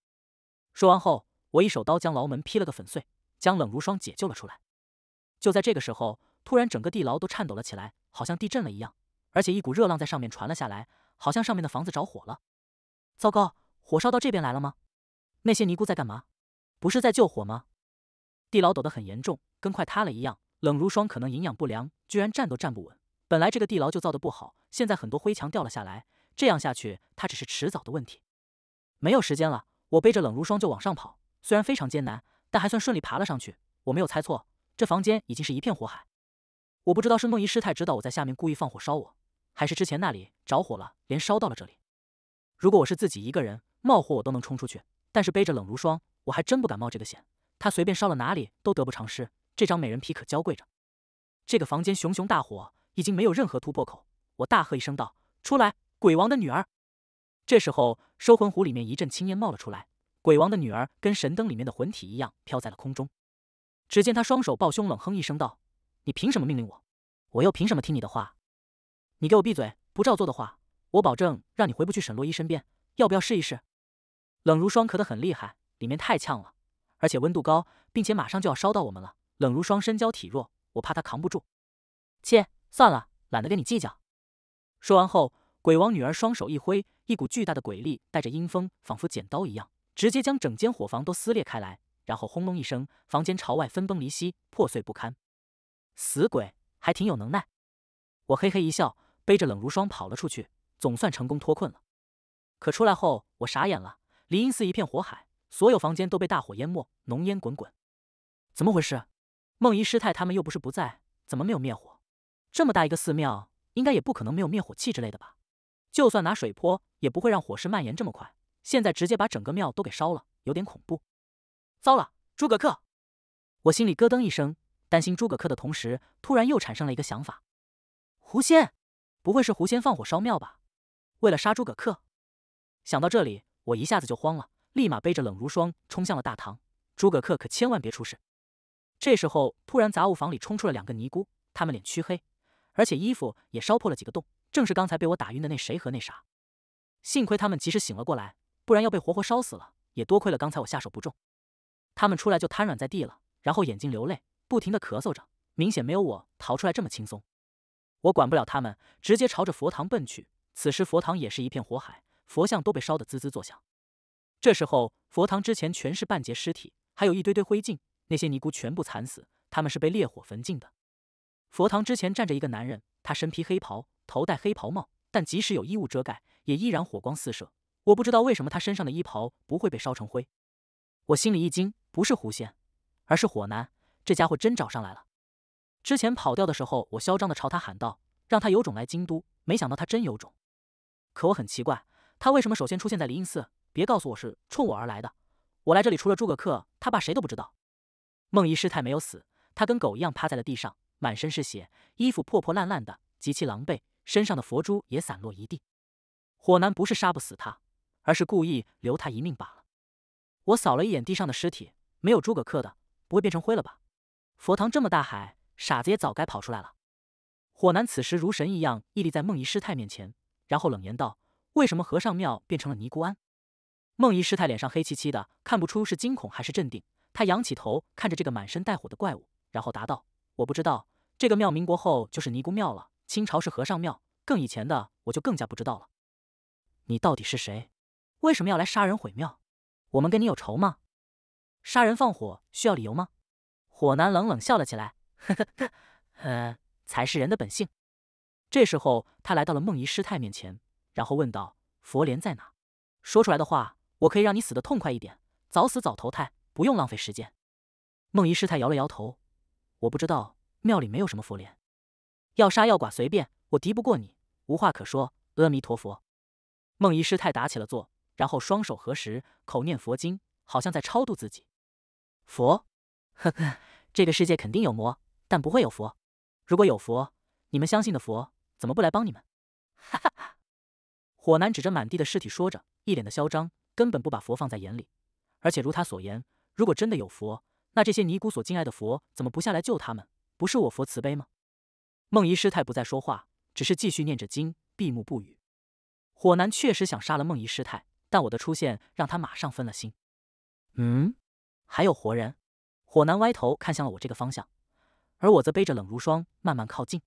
说完后，我一手刀将牢门劈了个粉碎，将冷如霜解救了出来。就在这个时候，突然整个地牢都颤抖了起来，好像地震了一样，而且一股热浪在上面传了下来，好像上面的房子着火了。糟糕！火烧到这边来了吗？那些尼姑在干嘛？不是在救火吗？地牢抖得很严重，跟快塌了一样。冷如霜可能营养不良，居然站都站不稳。本来这个地牢就造得不好，现在很多灰墙掉了下来。这样下去，它只是迟早的问题。没有时间了，我背着冷如霜就往上跑，虽然非常艰难，但还算顺利爬了上去。我没有猜错，这房间已经是一片火海。我不知道是梦遗师太知道我在下面故意放火烧我，还是之前那里着火了，连烧到了这里。如果我是自己一个人。冒火我都能冲出去，但是背着冷如霜，我还真不敢冒这个险。他随便烧了哪里都得不偿失。这张美人皮可娇贵着。这个房间熊熊大火，已经没有任何突破口。我大喝一声道：“出来，鬼王的女儿！”这时候，收魂壶里面一阵青烟冒了出来。鬼王的女儿跟神灯里面的魂体一样，飘在了空中。只见他双手抱胸，冷哼一声道：“你凭什么命令我？我又凭什么听你的话？你给我闭嘴！不照做的话，我保证让你回不去沈洛伊身边。要不要试一试？”冷如霜咳得很厉害，里面太呛了，而且温度高，并且马上就要烧到我们了。冷如霜身娇体弱，我怕她扛不住。切，算了，懒得跟你计较。说完后，鬼王女儿双手一挥，一股巨大的鬼力带着阴风，仿佛剪刀一样，直接将整间火房都撕裂开来。然后轰隆一声，房间朝外分崩离析，破碎不堪。死鬼，还挺有能耐。我嘿嘿一笑，背着冷如霜跑了出去，总算成功脱困了。可出来后，我傻眼了。灵荫寺一片火海，所有房间都被大火淹没，浓烟滚滚。怎么回事？梦遗师太他们又不是不在，怎么没有灭火？这么大一个寺庙，应该也不可能没有灭火器之类的吧？就算拿水泼，也不会让火势蔓延这么快。现在直接把整个庙都给烧了，有点恐怖。糟了，诸葛恪！我心里咯噔一声，担心诸葛恪的同时，突然又产生了一个想法：狐仙，不会是狐仙放火烧庙吧？为了杀诸葛恪？想到这里。我一下子就慌了，立马背着冷如霜冲向了大堂。诸葛恪可千万别出事！这时候，突然杂物房里冲出了两个尼姑，他们脸黢黑，而且衣服也烧破了几个洞，正是刚才被我打晕的那谁和那啥。幸亏他们及时醒了过来，不然要被活活烧死了。也多亏了刚才我下手不重，他们出来就瘫软在地了，然后眼睛流泪，不停的咳嗽着，明显没有我逃出来这么轻松。我管不了他们，直接朝着佛堂奔去。此时佛堂也是一片火海。佛像都被烧得滋滋作响，这时候佛堂之前全是半截尸体，还有一堆堆灰烬。那些尼姑全部惨死，他们是被烈火焚尽的。佛堂之前站着一个男人，他身披黑袍，头戴黑袍帽，但即使有衣物遮盖，也依然火光四射。我不知道为什么他身上的衣袍不会被烧成灰。我心里一惊，不是狐仙，而是火男。这家伙真找上来了。之前跑掉的时候，我嚣张地朝他喊道：“让他有种来京都。”没想到他真有种。可我很奇怪。他为什么首先出现在灵隐寺？别告诉我是冲我而来的。我来这里除了诸葛恪，他爸谁都不知道。梦遗师太没有死，他跟狗一样趴在了地上，满身是血，衣服破破烂烂的，极其狼狈，身上的佛珠也散落一地。火男不是杀不死他，而是故意留他一命罢了。我扫了一眼地上的尸体，没有诸葛恪的，不会变成灰了吧？佛堂这么大海，傻子也早该跑出来了。火男此时如神一样屹立在梦遗师太面前，然后冷言道。为什么和尚庙变成了尼姑庵？梦遗师太脸上黑漆漆的，看不出是惊恐还是镇定。她仰起头看着这个满身带火的怪物，然后答道：“我不知道，这个庙民国后就是尼姑庙了，清朝是和尚庙，更以前的我就更加不知道了。”你到底是谁？为什么要来杀人毁庙？我们跟你有仇吗？杀人放火需要理由吗？火男冷冷笑了起来：“呵呵呵，呃，才是人的本性。”这时候，他来到了梦遗师太面前。然后问道：“佛莲在哪？”说出来的话，我可以让你死的痛快一点，早死早投胎，不用浪费时间。”梦遗师太摇了摇头：“我不知道，庙里没有什么佛莲。要杀要剐随便，我敌不过你，无话可说。”阿弥陀佛。梦遗师太打起了坐，然后双手合十，口念佛经，好像在超度自己。佛，呵呵，这个世界肯定有魔，但不会有佛。如果有佛，你们相信的佛，怎么不来帮你们？哈哈。火男指着满地的尸体，说着，一脸的嚣张，根本不把佛放在眼里。而且如他所言，如果真的有佛，那这些尼姑所敬爱的佛怎么不下来救他们？不是我佛慈悲吗？梦遗师太不再说话，只是继续念着经，闭目不语。火男确实想杀了梦遗师太，但我的出现让他马上分了心。嗯，还有活人。火男歪头看向了我这个方向，而我则背着冷如霜慢慢靠近。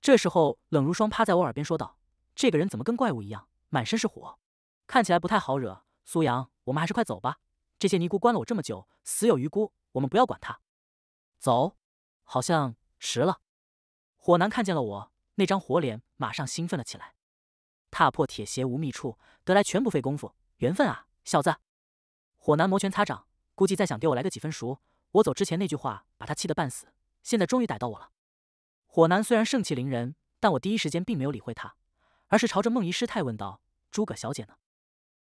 这时候，冷如霜趴在我耳边说道。这个人怎么跟怪物一样，满身是火，看起来不太好惹。苏阳，我们还是快走吧。这些尼姑关了我这么久，死有余辜。我们不要管他，走。好像迟了。火男看见了我那张火脸，马上兴奋了起来。踏破铁鞋无觅处，得来全不费工夫。缘分啊，小子！火男摩拳擦掌，估计在想给我来个几分熟。我走之前那句话，把他气得半死。现在终于逮到我了。火男虽然盛气凌人，但我第一时间并没有理会他。而是朝着梦遗师太问道：“诸葛小姐呢？”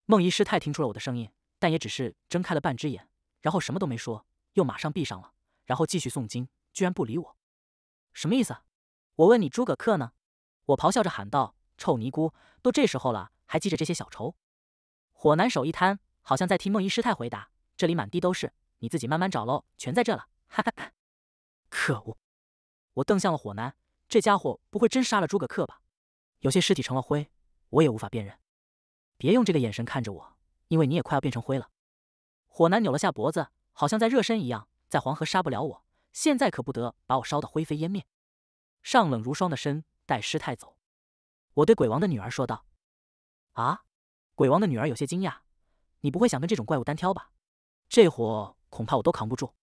梦遗师太听出了我的声音，但也只是睁开了半只眼，然后什么都没说，又马上闭上了，然后继续诵经，居然不理我。什么意思？我问你诸葛恪呢？我咆哮着喊道：“臭尼姑，都这时候了，还记着这些小仇？”火男手一摊，好像在替梦遗师太回答：“这里满地都是，你自己慢慢找喽，全在这了。”哈哈哈！可恶！我瞪向了火男，这家伙不会真杀了诸葛恪吧？有些尸体成了灰，我也无法辨认。别用这个眼神看着我，因为你也快要变成灰了。火男扭了下脖子，好像在热身一样。在黄河杀不了我，现在可不得把我烧得灰飞烟灭。上冷如霜的身，带师太走。我对鬼王的女儿说道：“啊！”鬼王的女儿有些惊讶：“你不会想跟这种怪物单挑吧？这火恐怕我都扛不住。”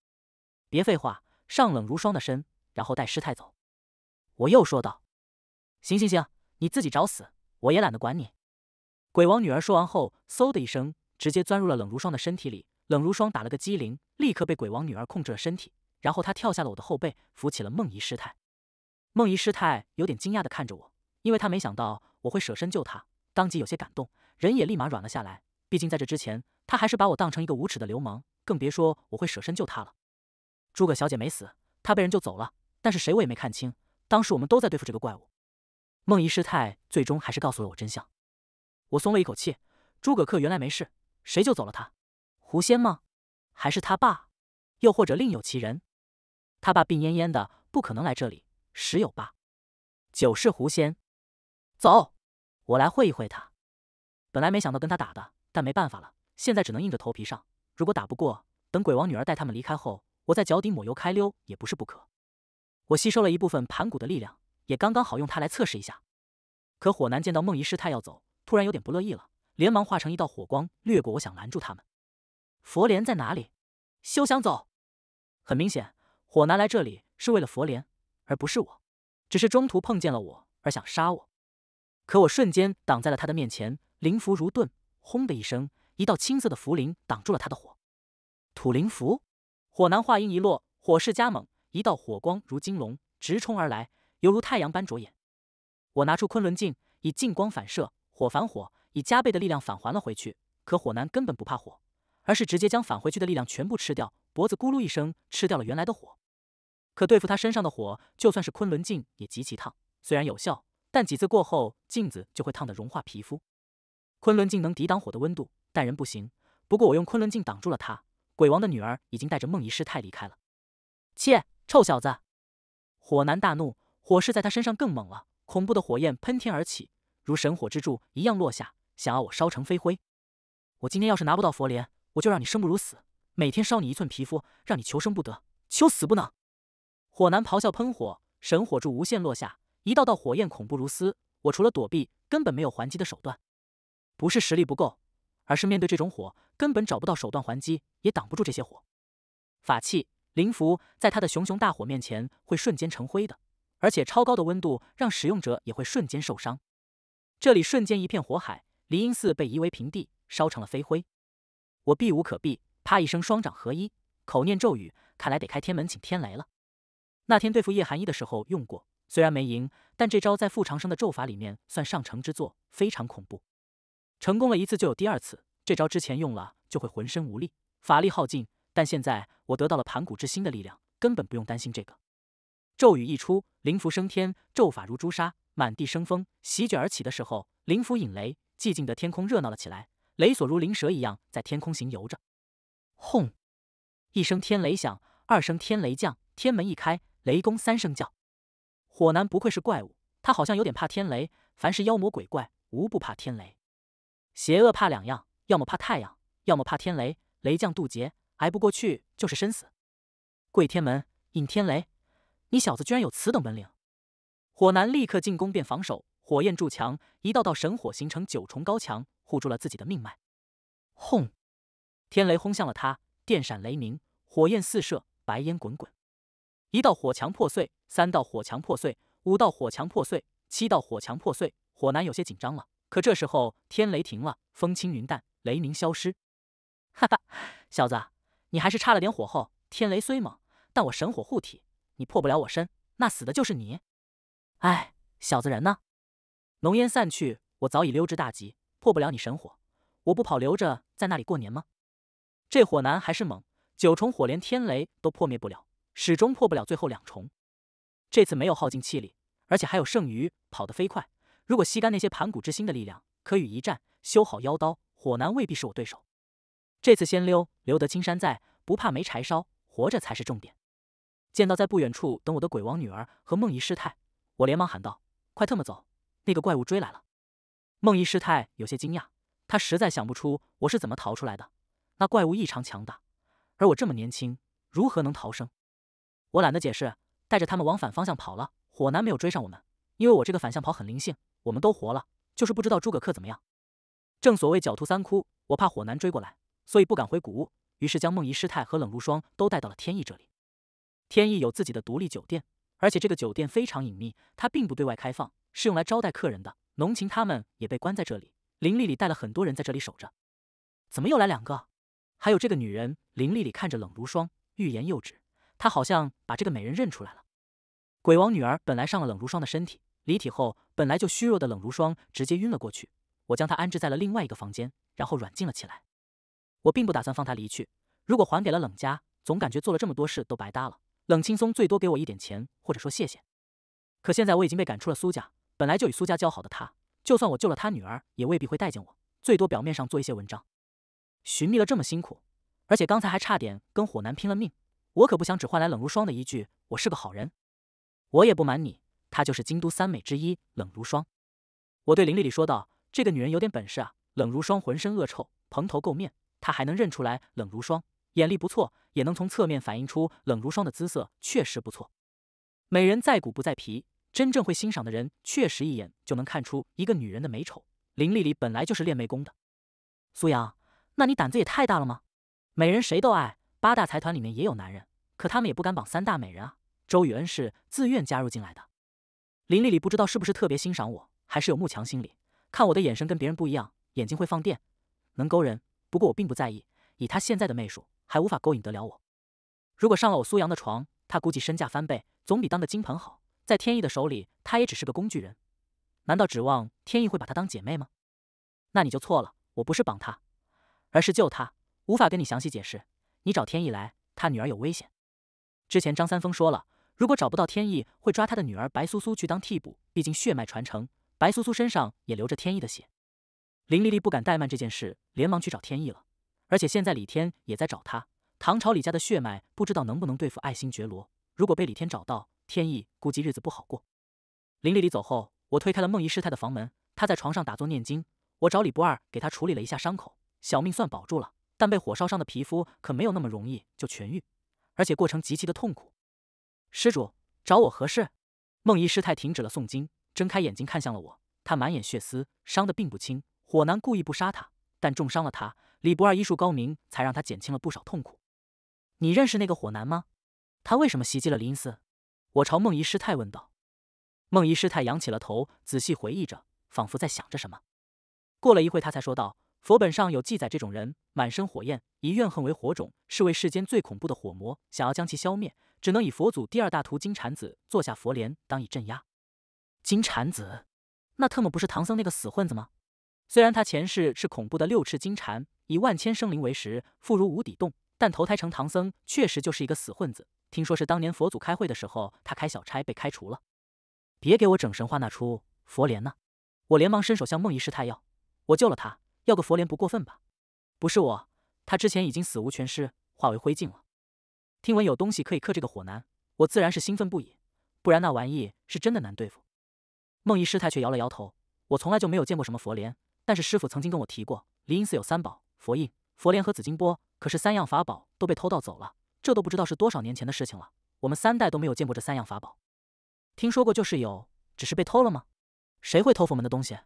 别废话，上冷如霜的身，然后带师太走。我又说道：“行行行。”你自己找死，我也懒得管你。鬼王女儿说完后，嗖的一声，直接钻入了冷如霜的身体里。冷如霜打了个激灵，立刻被鬼王女儿控制了身体。然后她跳下了我的后背，扶起了梦怡师太。梦怡师太有点惊讶的看着我，因为她没想到我会舍身救她，当即有些感动，人也立马软了下来。毕竟在这之前，她还是把我当成一个无耻的流氓，更别说我会舍身救她了。诸葛小姐没死，她被人救走了，但是谁我也没看清。当时我们都在对付这个怪物。梦遗师太最终还是告诉了我真相，我松了一口气。诸葛恪原来没事，谁救走了他？狐仙吗？还是他爸？又或者另有其人？他爸病恹恹的，不可能来这里。十有八九是狐仙。走，我来会一会他。本来没想到跟他打的，但没办法了，现在只能硬着头皮上。如果打不过，等鬼王女儿带他们离开后，我在脚底抹油开溜也不是不可。我吸收了一部分盘古的力量。也刚刚好用它来测试一下，可火男见到梦遗师太要走，突然有点不乐意了，连忙化成一道火光掠过。我想拦住他们，佛莲在哪里？休想走！很明显，火男来这里是为了佛莲，而不是我。只是中途碰见了我，而想杀我。可我瞬间挡在了他的面前，灵符如盾，轰的一声，一道青色的符灵挡住了他的火。土灵符。火男话音一落，火势加猛，一道火光如金龙直冲而来。犹如太阳般灼眼，我拿出昆仑镜，以镜光反射火反火，以加倍的力量返还了回去。可火男根本不怕火，而是直接将返回去的力量全部吃掉，脖子咕噜一声吃掉了原来的火。可对付他身上的火，就算是昆仑镜也极其烫，虽然有效，但几次过后镜子就会烫得融化皮肤。昆仑镜能抵挡火的温度，但人不行。不过我用昆仑镜挡住了他。鬼王的女儿已经带着梦遗师太离开了。切，臭小子！火男大怒。火势在他身上更猛了，恐怖的火焰喷天而起，如神火之柱一样落下，想要我烧成飞灰。我今天要是拿不到佛莲，我就让你生不如死，每天烧你一寸皮肤，让你求生不得，求死不能。火男咆哮喷火，神火柱无限落下，一道道火焰恐怖如斯。我除了躲避，根本没有还击的手段。不是实力不够，而是面对这种火，根本找不到手段还击，也挡不住这些火。法器、灵符，在他的熊熊大火面前，会瞬间成灰的。而且超高的温度让使用者也会瞬间受伤，这里瞬间一片火海，离音寺被夷为平地，烧成了飞灰。我避无可避，啪一声，双掌合一口念咒语，看来得开天门请天雷了。那天对付叶寒一的时候用过，虽然没赢，但这招在傅长生的咒法里面算上乘之作，非常恐怖。成功了一次就有第二次，这招之前用了就会浑身无力，法力耗尽。但现在我得到了盘古之心的力量，根本不用担心这个。咒语一出，灵符升天，咒法如朱砂，满地生风，席卷而起的时候，灵符引雷，寂静的天空热闹了起来，雷锁如灵蛇一样在天空行游着。轰！一声天雷响，二声天雷降，天门一开，雷公三声叫。火男不愧是怪物，他好像有点怕天雷。凡是妖魔鬼怪，无不怕天雷。邪恶怕两样，要么怕太阳，要么怕天雷。雷将渡劫，挨不过去就是身死。跪天门，引天雷。你小子居然有此等本领！火男立刻进攻变防守，火焰筑墙，一道道神火形成九重高墙，护住了自己的命脉。轰！天雷轰向了他，电闪雷鸣，火焰四射，白烟滚滚。一道火墙破碎，三道火墙破碎，五道火墙破碎，七道火墙破碎。火男有些紧张了。可这时候，天雷停了，风轻云淡，雷鸣消失。哈哈，小子，你还是差了点火候。天雷虽猛，但我神火护体。你破不了我身，那死的就是你。哎，小子人呢？浓烟散去，我早已溜之大吉。破不了你神火，我不跑留着在那里过年吗？这火男还是猛，九重火连天雷都破灭不了，始终破不了最后两重。这次没有耗尽气力，而且还有剩余，跑得飞快。如果吸干那些盘古之心的力量，可与一战。修好妖刀，火男未必是我对手。这次先溜，留得青山在，不怕没柴烧。活着才是重点。见到在不远处等我的鬼王女儿和梦怡师太，我连忙喊道：“快特么走！那个怪物追来了！”梦怡师太有些惊讶，她实在想不出我是怎么逃出来的。那怪物异常强大，而我这么年轻，如何能逃生？我懒得解释，带着他们往反方向跑了。火男没有追上我们，因为我这个反向跑很灵性，我们都活了。就是不知道诸葛恪怎么样。正所谓狡兔三窟，我怕火男追过来，所以不敢回古屋，于是将梦怡师太和冷如霜都带到了天意这里。天意有自己的独立酒店，而且这个酒店非常隐秘，它并不对外开放，是用来招待客人的。浓情他们也被关在这里，林丽丽带了很多人在这里守着。怎么又来两个？还有这个女人，林丽丽看着冷如霜，欲言又止。她好像把这个美人认出来了。鬼王女儿本来上了冷如霜的身体，离体后本来就虚弱的冷如霜直接晕了过去。我将她安置在了另外一个房间，然后软禁了起来。我并不打算放她离去。如果还给了冷家，总感觉做了这么多事都白搭了。冷青松最多给我一点钱，或者说谢谢。可现在我已经被赶出了苏家，本来就与苏家交好的他，就算我救了他女儿，也未必会待见我。最多表面上做一些文章。寻觅了这么辛苦，而且刚才还差点跟火男拼了命，我可不想只换来冷如霜的一句“我是个好人”。我也不瞒你，她就是京都三美之一冷如霜。我对林丽丽说道：“这个女人有点本事啊！”冷如霜浑身恶臭，蓬头垢面，她还能认出来冷如霜？眼力不错，也能从侧面反映出冷如霜的姿色确实不错。美人在骨不在皮，真正会欣赏的人确实一眼就能看出一个女人的美丑。林丽丽本来就是练媚功的，苏阳，那你胆子也太大了吗？美人谁都爱，八大财团里面也有男人，可他们也不敢绑三大美人啊。周雨恩是自愿加入进来的。林丽丽不知道是不是特别欣赏我，还是有慕强心理，看我的眼神跟别人不一样，眼睛会放电，能勾人。不过我并不在意，以她现在的媚术。还无法勾引得了我。如果上了我苏阳的床，他估计身价翻倍，总比当个金盆好。在天意的手里，他也只是个工具人。难道指望天意会把他当姐妹吗？那你就错了。我不是绑他，而是救他。无法跟你详细解释，你找天意来，他女儿有危险。之前张三丰说了，如果找不到天意，会抓他的女儿白苏苏去当替补。毕竟血脉传承，白苏苏身上也流着天意的血。林丽丽不敢怠慢这件事，连忙去找天意了。而且现在李天也在找他。唐朝李家的血脉不知道能不能对付爱新觉罗。如果被李天找到，天意估计日子不好过。林丽丽走后，我推开了梦怡师太的房门，她在床上打坐念经。我找李不二给她处理了一下伤口，小命算保住了，但被火烧伤的皮肤可没有那么容易就痊愈，而且过程极其的痛苦。施主找我何事？梦怡师太停止了诵经，睁开眼睛看向了我，她满眼血丝，伤的并不轻。火男故意不杀他，但重伤了他。李不二医术高明，才让他减轻了不少痛苦。你认识那个火男吗？他为什么袭击了林寺？我朝梦遗师太问道。梦遗师太仰起了头，仔细回忆着，仿佛在想着什么。过了一会，他才说道：“佛本上有记载，这种人满身火焰，以怨恨为火种，是为世间最恐怖的火魔。想要将其消灭，只能以佛祖第二大徒金蝉子坐下佛莲当以镇压。”金蝉子？那特么不是唐僧那个死混子吗？虽然他前世是恐怖的六翅金蝉。以万千生灵为食，富如无底洞。但投胎成唐僧，确实就是一个死混子。听说是当年佛祖开会的时候，他开小差被开除了。别给我整神话那出佛莲呢！我连忙伸手向梦遗师太要，我救了他，要个佛莲不过分吧？不是我，他之前已经死无全尸，化为灰烬了。听闻有东西可以克这个火男，我自然是兴奋不已。不然那玩意是真的难对付。梦遗师太却摇了摇头，我从来就没有见过什么佛莲，但是师傅曾经跟我提过，灵隐寺有三宝。佛印、佛莲和紫金钵，可是三样法宝都被偷盗走了。这都不知道是多少年前的事情了。我们三代都没有见过这三样法宝。听说过就是有，只是被偷了吗？谁会偷佛门的东西？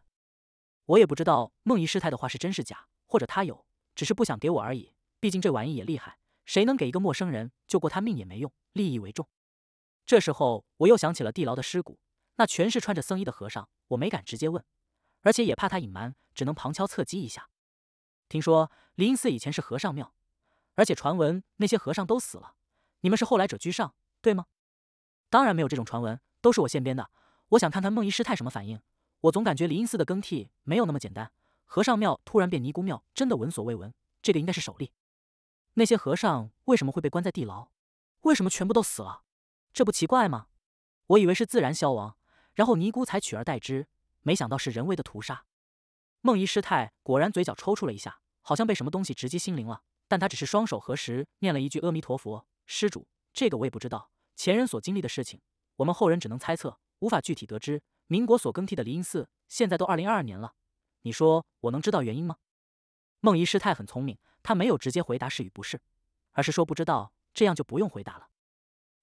我也不知道。梦遗师太的话是真是假，或者她有，只是不想给我而已。毕竟这玩意也厉害，谁能给一个陌生人？救过他命也没用，利益为重。这时候我又想起了地牢的尸骨，那全是穿着僧衣的和尚。我没敢直接问，而且也怕他隐瞒，只能旁敲侧击一下。听说灵隐寺以前是和尚庙，而且传闻那些和尚都死了。你们是后来者居上，对吗？当然没有这种传闻，都是我现编的。我想看看梦遗师太什么反应。我总感觉灵隐寺的更替没有那么简单，和尚庙突然变尼姑庙，真的闻所未闻。这个应该是首例。那些和尚为什么会被关在地牢？为什么全部都死了？这不奇怪吗？我以为是自然消亡，然后尼姑才取而代之。没想到是人为的屠杀。梦怡师太果然嘴角抽搐了一下，好像被什么东西直击心灵了。但她只是双手合十，念了一句阿弥陀佛。施主，这个我也不知道。前人所经历的事情，我们后人只能猜测，无法具体得知。民国所更替的离音寺，现在都二零二二年了，你说我能知道原因吗？梦怡师太很聪明，她没有直接回答是与不是，而是说不知道，这样就不用回答了。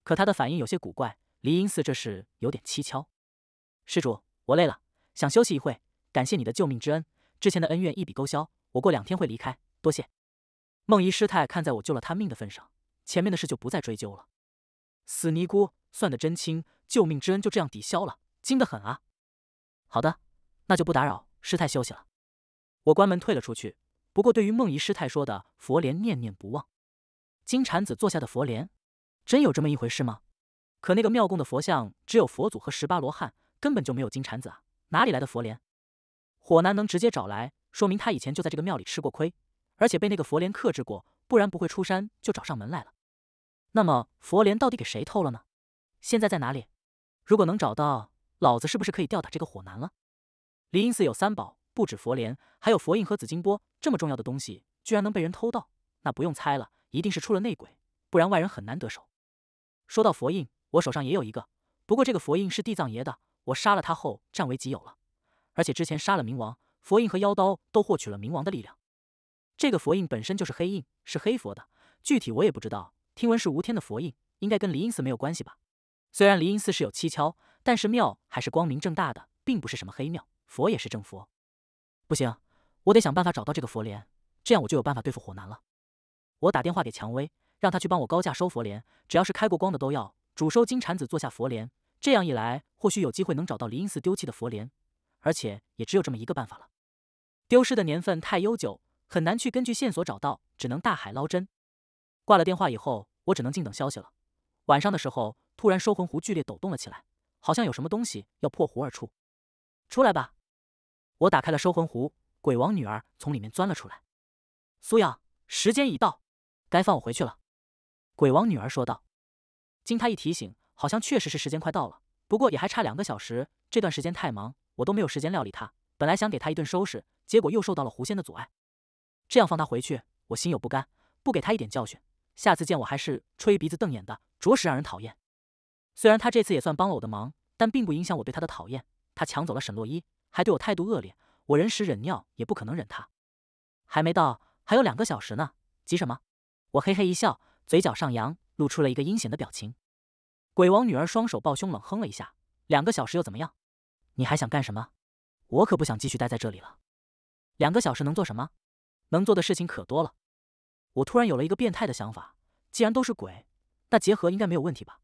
可她的反应有些古怪，离音寺这事有点蹊跷。施主，我累了，想休息一会。感谢你的救命之恩，之前的恩怨一笔勾销。我过两天会离开，多谢。梦怡师太看在我救了她命的份上，前面的事就不再追究了。死尼姑算得真清，救命之恩就这样抵消了，精得很啊！好的，那就不打扰师太休息了。我关门退了出去。不过对于梦怡师太说的佛莲念念不忘，金蝉子坐下的佛莲，真有这么一回事吗？可那个庙供的佛像只有佛祖和十八罗汉，根本就没有金蝉子啊，哪里来的佛莲？火男能直接找来，说明他以前就在这个庙里吃过亏，而且被那个佛莲克制过，不然不会出山就找上门来了。那么佛莲到底给谁偷了呢？现在在哪里？如果能找到，老子是不是可以吊打这个火男了？灵隐寺有三宝，不止佛莲，还有佛印和紫金钵。这么重要的东西居然能被人偷到，那不用猜了，一定是出了内鬼，不然外人很难得手。说到佛印，我手上也有一个，不过这个佛印是地藏爷的，我杀了他后占为己有了。而且之前杀了冥王，佛印和妖刀都获取了冥王的力量。这个佛印本身就是黑印，是黑佛的，具体我也不知道。听闻是无天的佛印，应该跟离音寺没有关系吧？虽然离音寺是有蹊跷，但是庙还是光明正大的，并不是什么黑庙，佛也是正佛。不行，我得想办法找到这个佛莲，这样我就有办法对付火男了。我打电话给蔷薇，让他去帮我高价收佛莲，只要是开过光的都要。主收金蝉子做下佛莲，这样一来，或许有机会能找到离音寺丢弃的佛莲。而且也只有这么一个办法了。丢失的年份太悠久，很难去根据线索找到，只能大海捞针。挂了电话以后，我只能静等消息了。晚上的时候，突然收魂壶剧烈抖动了起来，好像有什么东西要破壶而出。出来吧！我打开了收魂壶，鬼王女儿从里面钻了出来。苏阳，时间已到，该放我回去了。鬼王女儿说道。经她一提醒，好像确实是时间快到了，不过也还差两个小时。这段时间太忙。我都没有时间料理他，本来想给他一顿收拾，结果又受到了狐仙的阻碍。这样放他回去，我心有不甘，不给他一点教训，下次见我还是吹鼻子瞪眼的，着实让人讨厌。虽然他这次也算帮了我的忙，但并不影响我对他的讨厌。他抢走了沈洛伊，还对我态度恶劣，我忍屎忍尿也不可能忍他。还没到，还有两个小时呢，急什么？我嘿嘿一笑，嘴角上扬，露出了一个阴险的表情。鬼王女儿双手抱胸，冷哼了一下。两个小时又怎么样？你还想干什么？我可不想继续待在这里了。两个小时能做什么？能做的事情可多了。我突然有了一个变态的想法，既然都是鬼，那结合应该没有问题吧？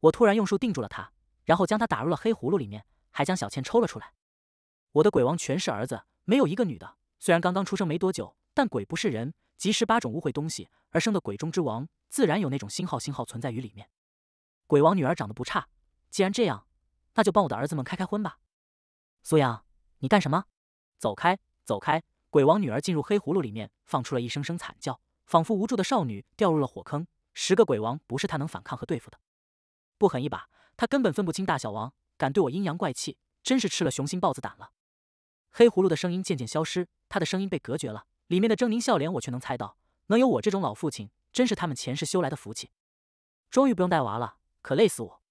我突然用树定住了他，然后将他打入了黑葫芦里面，还将小倩抽了出来。我的鬼王全是儿子，没有一个女的。虽然刚刚出生没多久，但鬼不是人，集十八种污秽东西而生的鬼中之王，自然有那种星号星号存在于里面。鬼王女儿长得不差，既然这样。那就帮我的儿子们开开荤吧，苏阳，你干什么？走开，走开！鬼王女儿进入黑葫芦里面，放出了一声声惨叫，仿佛无助的少女掉入了火坑。十个鬼王不是她能反抗和对付的，不狠一把，他根本分不清大小王。敢对我阴阳怪气，真是吃了雄心豹子胆了。黑葫芦的声音渐渐消失，他的声音被隔绝了，里面的狰狞笑脸我却能猜到。能有我这种老父亲，真是他们前世修来的福气。终于不用带娃了，可累死我。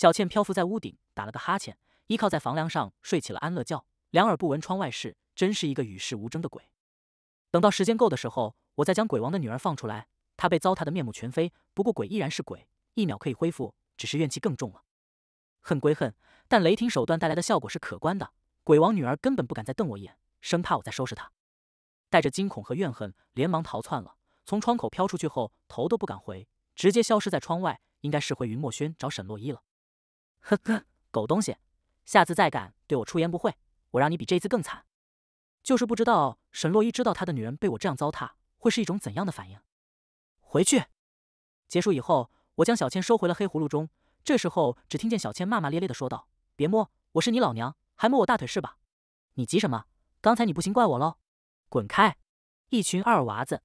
小倩漂浮在屋顶，打了个哈欠，依靠在房梁上睡起了安乐觉，两耳不闻窗外事，真是一个与世无争的鬼。等到时间够的时候，我再将鬼王的女儿放出来。她被糟蹋的面目全非，不过鬼依然是鬼，一秒可以恢复，只是怨气更重了。恨归恨，但雷霆手段带来的效果是可观的。鬼王女儿根本不敢再瞪我一眼，生怕我再收拾她，带着惊恐和怨恨，连忙逃窜了。从窗口飘出去后，头都不敢回，直接消失在窗外，应该是回云墨轩找沈洛伊了。呵呵，狗东西，下次再敢对我出言不讳，我让你比这次更惨。就是不知道沈洛伊知道他的女人被我这样糟蹋，会是一种怎样的反应。回去。结束以后，我将小千收回了黑葫芦中。这时候，只听见小千骂骂咧咧的说道：“别摸，我是你老娘，还摸我大腿是吧？你急什么？刚才你不行怪我喽？滚开！一群二娃子，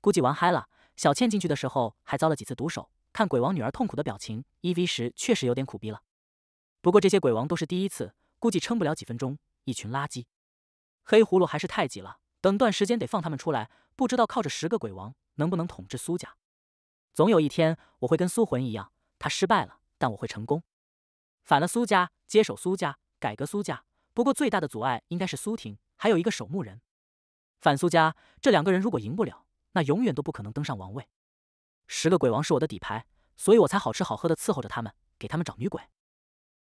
估计玩嗨了。小倩进去的时候还遭了几次毒手。”看鬼王女儿痛苦的表情，一 v 十确实有点苦逼了。不过这些鬼王都是第一次，估计撑不了几分钟，一群垃圾。黑葫芦还是太挤了，等段时间得放他们出来。不知道靠着十个鬼王能不能统治苏家。总有一天我会跟苏魂一样，他失败了，但我会成功，反了苏家，接手苏家，改革苏家。不过最大的阻碍应该是苏婷，还有一个守墓人。反苏家这两个人如果赢不了，那永远都不可能登上王位。十个鬼王是我的底牌，所以我才好吃好喝的伺候着他们，给他们找女鬼。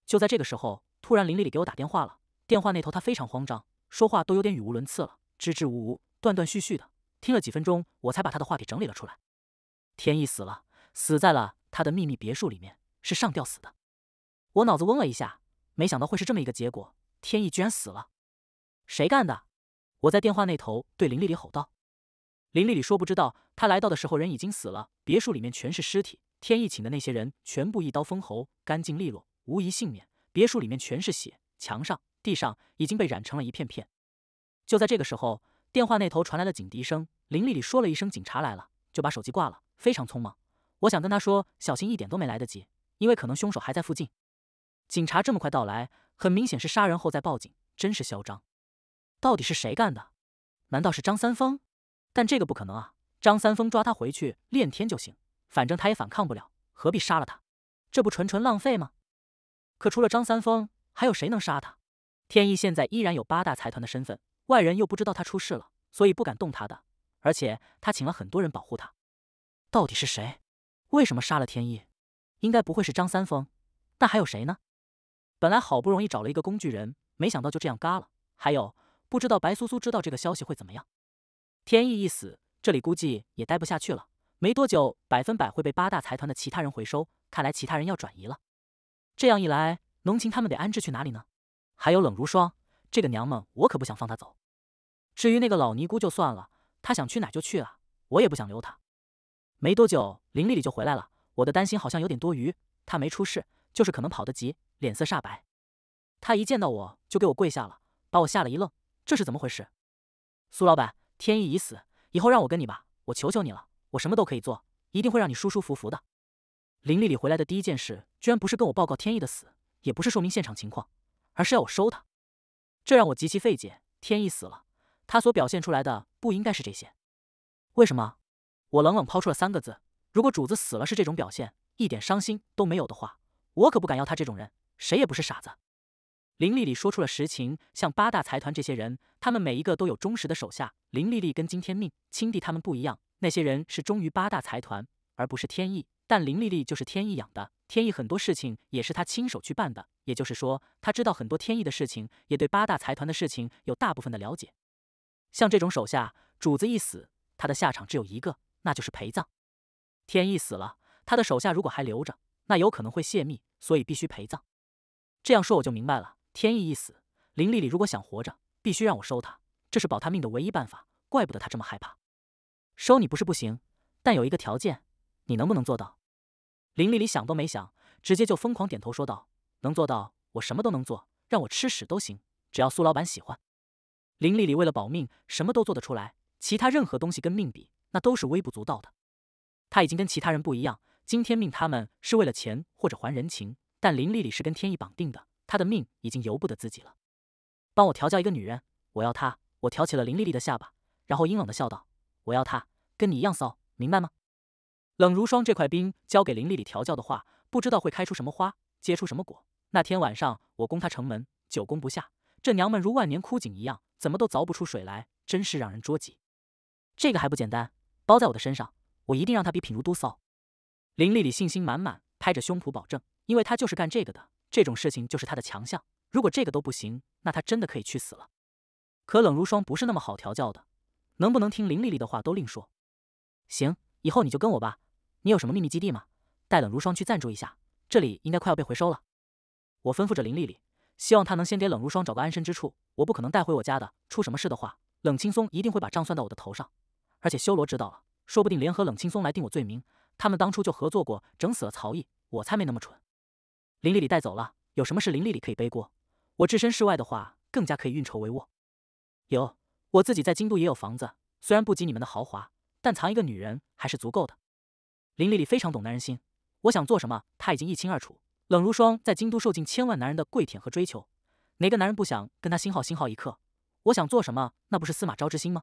就在这个时候，突然林丽丽给我打电话了。电话那头她非常慌张，说话都有点语无伦次了，支支吾吾、断断续续的。听了几分钟，我才把她的话给整理了出来。天意死了，死在了他的秘密别墅里面，是上吊死的。我脑子嗡了一下，没想到会是这么一个结果，天意居然死了，谁干的？我在电话那头对林丽丽吼道。林丽丽说：“不知道，她来到的时候人已经死了，别墅里面全是尸体。天意请的那些人全部一刀封喉，干净利落，无一幸免。别墅里面全是血，墙上、地上已经被染成了一片片。”就在这个时候，电话那头传来了警笛声。林丽丽说了一声“警察来了”，就把手机挂了，非常匆忙。我想跟她说：“小心一点，都没来得及，因为可能凶手还在附近。”警察这么快到来，很明显是杀人后再报警，真是嚣张。到底是谁干的？难道是张三丰？但这个不可能啊！张三丰抓他回去练天就行，反正他也反抗不了，何必杀了他？这不纯纯浪费吗？可除了张三丰，还有谁能杀他？天意现在依然有八大财团的身份，外人又不知道他出事了，所以不敢动他的。而且他请了很多人保护他。到底是谁？为什么杀了天意？应该不会是张三丰，那还有谁呢？本来好不容易找了一个工具人，没想到就这样嘎了。还有，不知道白苏苏知道这个消息会怎么样？天意一死，这里估计也待不下去了。没多久，百分百会被八大财团的其他人回收。看来其他人要转移了。这样一来，浓情他们得安置去哪里呢？还有冷如霜，这个娘们，我可不想放她走。至于那个老尼姑，就算了，她想去哪就去啊，我也不想留她。没多久，林丽丽就回来了。我的担心好像有点多余，她没出事，就是可能跑得急，脸色煞白。她一见到我就给我跪下了，把我吓了一愣。这是怎么回事？苏老板。天意已死，以后让我跟你吧，我求求你了，我什么都可以做，一定会让你舒舒服服的。林丽丽回来的第一件事，居然不是跟我报告天意的死，也不是说明现场情况，而是要我收他，这让我极其费解。天意死了，他所表现出来的不应该是这些，为什么？我冷冷抛出了三个字：如果主子死了是这种表现，一点伤心都没有的话，我可不敢要他这种人，谁也不是傻子。林丽丽说出了实情，像八大财团这些人，他们每一个都有忠实的手下。林丽丽跟金天命、青帝他们不一样，那些人是忠于八大财团，而不是天意。但林丽丽就是天意养的，天意很多事情也是她亲手去办的，也就是说，她知道很多天意的事情，也对八大财团的事情有大部分的了解。像这种手下，主子一死，他的下场只有一个，那就是陪葬。天意死了，他的手下如果还留着，那有可能会泄密，所以必须陪葬。这样说我就明白了。天意一死，林丽丽如果想活着，必须让我收她，这是保她命的唯一办法。怪不得她这么害怕。收你不是不行，但有一个条件，你能不能做到？林丽丽想都没想，直接就疯狂点头说道：“能做到，我什么都能做，让我吃屎都行，只要苏老板喜欢。”林丽丽为了保命，什么都做得出来，其他任何东西跟命比，那都是微不足道的。她已经跟其他人不一样，今天命他们是为了钱或者还人情，但林丽丽是跟天意绑定的。他的命已经由不得自己了。帮我调教一个女人，我要她。我挑起了林丽丽的下巴，然后阴冷的笑道：“我要她跟你一样骚，明白吗？”冷如霜这块冰交给林丽丽调教的话，不知道会开出什么花，结出什么果。那天晚上我攻她城门，久攻不下，这娘们如万年枯井一样，怎么都凿不出水来，真是让人捉急。这个还不简单，包在我的身上，我一定让她比品如都骚。林丽丽信心满满，拍着胸脯保证，因为她就是干这个的。这种事情就是他的强项，如果这个都不行，那他真的可以去死了。可冷如霜不是那么好调教的，能不能听林丽丽的话都另说。行，以后你就跟我吧。你有什么秘密基地吗？带冷如霜去暂住一下，这里应该快要被回收了。我吩咐着林丽丽，希望她能先给冷如霜找个安身之处。我不可能带回我家的，出什么事的话，冷青松一定会把账算到我的头上。而且修罗知道了，说不定联合冷青松来定我罪名。他们当初就合作过，整死了曹毅，我才没那么蠢。林丽丽带走了，有什么事林丽丽可以背锅。我置身事外的话，更加可以运筹帷幄。有我自己在京都也有房子，虽然不及你们的豪华，但藏一个女人还是足够的。林丽丽非常懂男人心，我想做什么，她已经一清二楚。冷如霜在京都受尽千万男人的跪舔和追求，哪个男人不想跟她心好心好一刻？我想做什么，那不是司马昭之心吗？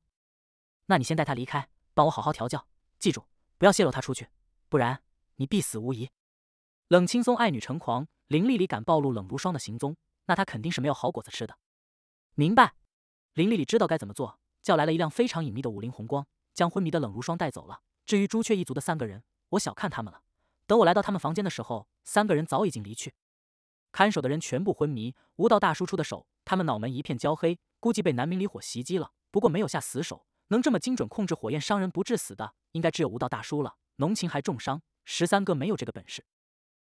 那你先带她离开，帮我好好调教，记住不要泄露她出去，不然你必死无疑。冷青松爱女成狂，林丽丽敢暴露冷如霜的行踪，那她肯定是没有好果子吃的。明白。林丽丽知道该怎么做，叫来了一辆非常隐秘的五菱宏光，将昏迷的冷如霜带走了。至于朱雀一族的三个人，我小看他们了。等我来到他们房间的时候，三个人早已经离去。看守的人全部昏迷。吴道大叔出的手，他们脑门一片焦黑，估计被南明离火袭击了。不过没有下死手，能这么精准控制火焰伤人不致死的，应该只有吴道大叔了。浓情还重伤，十三哥没有这个本事。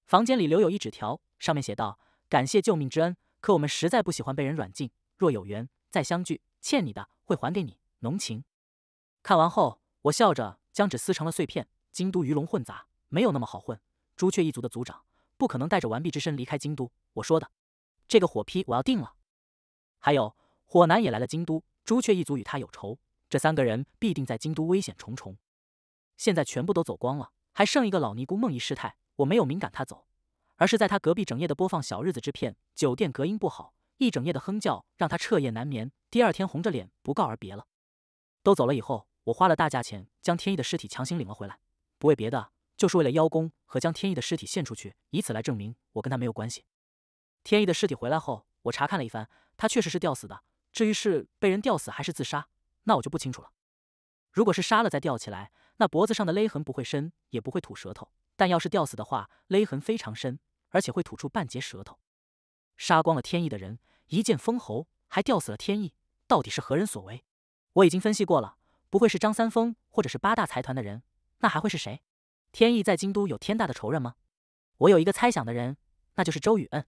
房间里留有一纸条，上面写道：“感谢救命之恩，可我们实在不喜欢被人软禁。若有缘再相聚，欠你的会还给你。”浓情。看完后，我笑着将纸撕成了碎片。京都鱼龙混杂，没有那么好混。朱雀一族的族长不可能带着完璧之身离开京都。我说的，这个火批我要定了。还有火男也来了京都，朱雀一族与他有仇，这三个人必定在京都危险重重。现在全部都走光了，还剩一个老尼姑梦遗师太。我没有明赶他走，而是在他隔壁整夜的播放《小日子》之片。酒店隔音不好，一整夜的哼叫让他彻夜难眠。第二天红着脸不告而别了。都走了以后，我花了大价钱将天意的尸体强行领了回来，不为别的，就是为了邀功和将天意的尸体献出去，以此来证明我跟他没有关系。天意的尸体回来后，我查看了一番，他确实是吊死的。至于是被人吊死还是自杀，那我就不清楚了。如果是杀了再吊起来，那脖子上的勒痕不会深，也不会吐舌头。但要是吊死的话，勒痕非常深，而且会吐出半截舌头。杀光了天意的人，一剑封喉，还吊死了天意，到底是何人所为？我已经分析过了，不会是张三丰或者是八大财团的人，那还会是谁？天意在京都有天大的仇人吗？我有一个猜想的人，那就是周雨恩。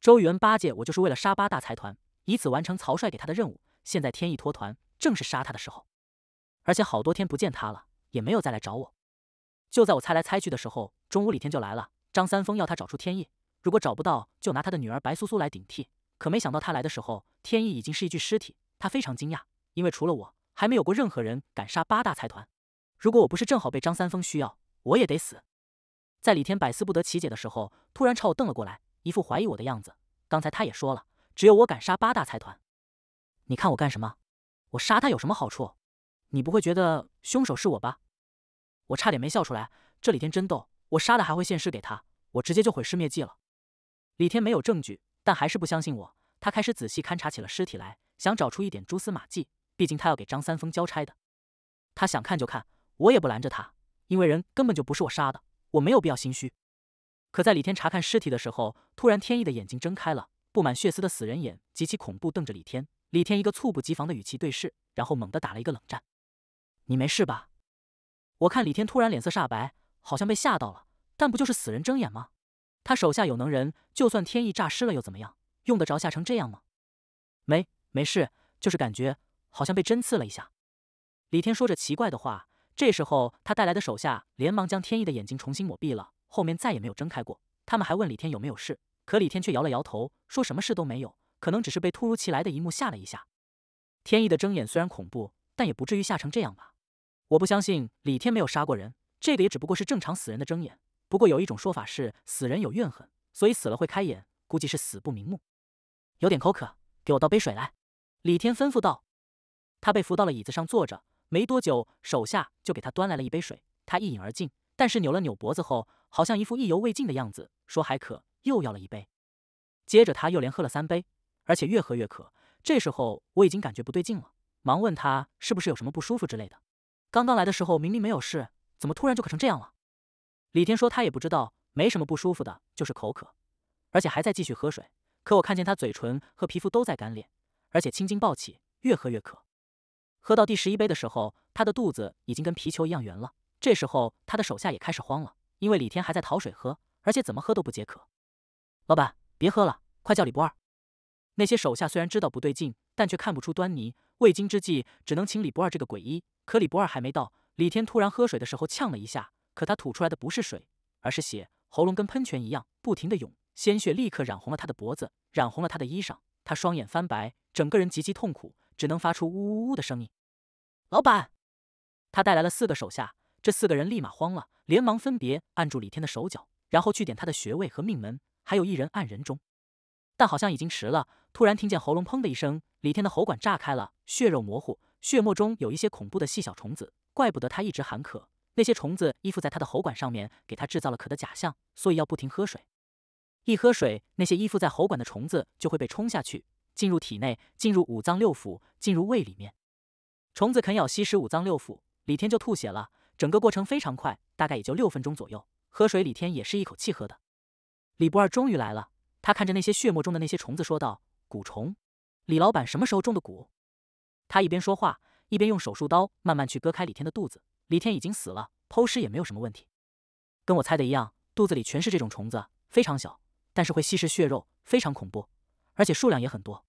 周雨恩八戒，我就是为了杀八大财团，以此完成曹帅给他的任务。现在天意脱团，正是杀他的时候。而且好多天不见他了，也没有再来找我。就在我猜来猜去的时候，中午李天就来了。张三丰要他找出天意，如果找不到，就拿他的女儿白苏苏来顶替。可没想到他来的时候，天意已经是一具尸体。他非常惊讶，因为除了我，还没有过任何人敢杀八大财团。如果我不是正好被张三丰需要，我也得死。在李天百思不得其解的时候，突然朝我瞪了过来，一副怀疑我的样子。刚才他也说了，只有我敢杀八大财团。你看我干什么？我杀他有什么好处？你不会觉得凶手是我吧？我差点没笑出来，这李天真逗，我杀的还会现尸给他，我直接就毁尸灭迹了。李天没有证据，但还是不相信我，他开始仔细勘察起了尸体来，想找出一点蛛丝马迹，毕竟他要给张三丰交差的。他想看就看，我也不拦着他，因为人根本就不是我杀的，我没有必要心虚。可在李天查看尸体的时候，突然天意的眼睛睁开了，布满血丝的死人眼极其恐怖，瞪着李天。李天一个猝不及防的与其对视，然后猛地打了一个冷战。你没事吧？我看李天突然脸色煞白，好像被吓到了。但不就是死人睁眼吗？他手下有能人，就算天意诈尸了又怎么样？用得着吓成这样吗？没没事，就是感觉好像被针刺了一下。李天说着奇怪的话。这时候他带来的手下连忙将天意的眼睛重新抹闭了，后面再也没有睁开过。他们还问李天有没有事，可李天却摇了摇头，说什么事都没有，可能只是被突如其来的一幕吓了一下。天意的睁眼虽然恐怖，但也不至于吓成这样吧。我不相信李天没有杀过人，这个也只不过是正常死人的睁眼。不过有一种说法是死人有怨恨，所以死了会开眼，估计是死不瞑目。有点口渴，给我倒杯水来。”李天吩咐道。他被扶到了椅子上坐着，没多久，手下就给他端来了一杯水。他一饮而尽，但是扭了扭脖子后，好像一副意犹未尽的样子，说还渴，又要了一杯。接着他又连喝了三杯，而且越喝越渴。这时候我已经感觉不对劲了，忙问他是不是有什么不舒服之类的。刚刚来的时候明明没有事，怎么突然就渴成这样了？李天说他也不知道，没什么不舒服的，就是口渴，而且还在继续喝水。可我看见他嘴唇和皮肤都在干裂，而且青筋暴起，越喝越渴。喝到第十一杯的时候，他的肚子已经跟皮球一样圆了。这时候他的手下也开始慌了，因为李天还在讨水喝，而且怎么喝都不解渴。老板，别喝了，快叫李不二！那些手下虽然知道不对劲，但却看不出端倪。未经之际，只能请李不二这个鬼医。可李不二还没到，李天突然喝水的时候呛了一下，可他吐出来的不是水，而是血，喉咙跟喷泉一样不停的涌，鲜血立刻染红了他的脖子，染红了他的衣裳。他双眼翻白，整个人极其痛苦，只能发出呜呜呜的声音。老板，他带来了四个手下，这四个人立马慌了，连忙分别按住李天的手脚，然后去点他的穴位和命门，还有一人按人中。但好像已经迟了。突然听见喉咙砰的一声，李天的喉管炸开了，血肉模糊，血沫中有一些恐怖的细小虫子。怪不得他一直喊渴，那些虫子依附在他的喉管上面，给他制造了渴的假象，所以要不停喝水。一喝水，那些依附在喉管的虫子就会被冲下去，进入体内，进入五脏六腑，进入胃里面，虫子啃咬吸食五脏六腑，李天就吐血了。整个过程非常快，大概也就六分钟左右。喝水，李天也是一口气喝的。李不二终于来了。他看着那些血沫中的那些虫子说道：“蛊虫，李老板什么时候中的蛊？”他一边说话一边用手术刀慢慢去割开李天的肚子。李天已经死了，剖尸也没有什么问题。跟我猜的一样，肚子里全是这种虫子，非常小，但是会吸食血肉，非常恐怖，而且数量也很多。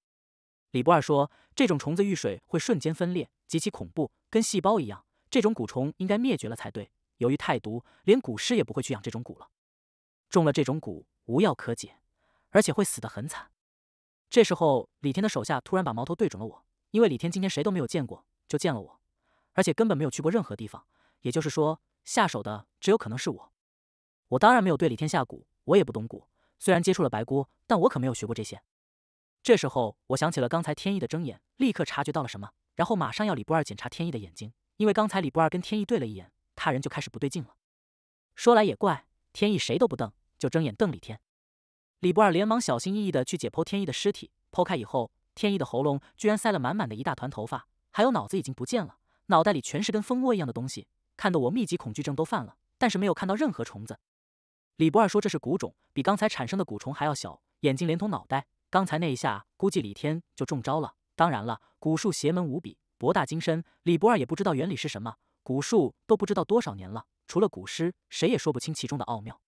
李不二说：“这种虫子遇水会瞬间分裂，极其恐怖，跟细胞一样。这种蛊虫应该灭绝了才对，由于太毒，连蛊师也不会去养这种蛊了。中了这种蛊，无药可解。”而且会死得很惨。这时候，李天的手下突然把矛头对准了我，因为李天今天谁都没有见过，就见了我，而且根本没有去过任何地方。也就是说，下手的只有可能是我。我当然没有对李天下蛊，我也不懂蛊。虽然接触了白姑，但我可没有学过这些。这时候，我想起了刚才天意的睁眼，立刻察觉到了什么，然后马上要李不二检查天意的眼睛，因为刚才李不二跟天意对了一眼，他人就开始不对劲了。说来也怪，天意谁都不瞪，就睁眼瞪李天。李博二连忙小心翼翼地去解剖天意的尸体，剖开以后，天意的喉咙居然塞了满满的一大团头发，还有脑子已经不见了，脑袋里全是跟蜂窝一样的东西，看得我密集恐惧症都犯了。但是没有看到任何虫子。李博二说：“这是蛊种，比刚才产生的蛊虫还要小，眼睛连同脑袋。刚才那一下，估计李天就中招了。当然了，蛊术邪门无比，博大精深。李博二也不知道原理是什么，蛊术都不知道多少年了，除了蛊师，谁也说不清其中的奥妙。”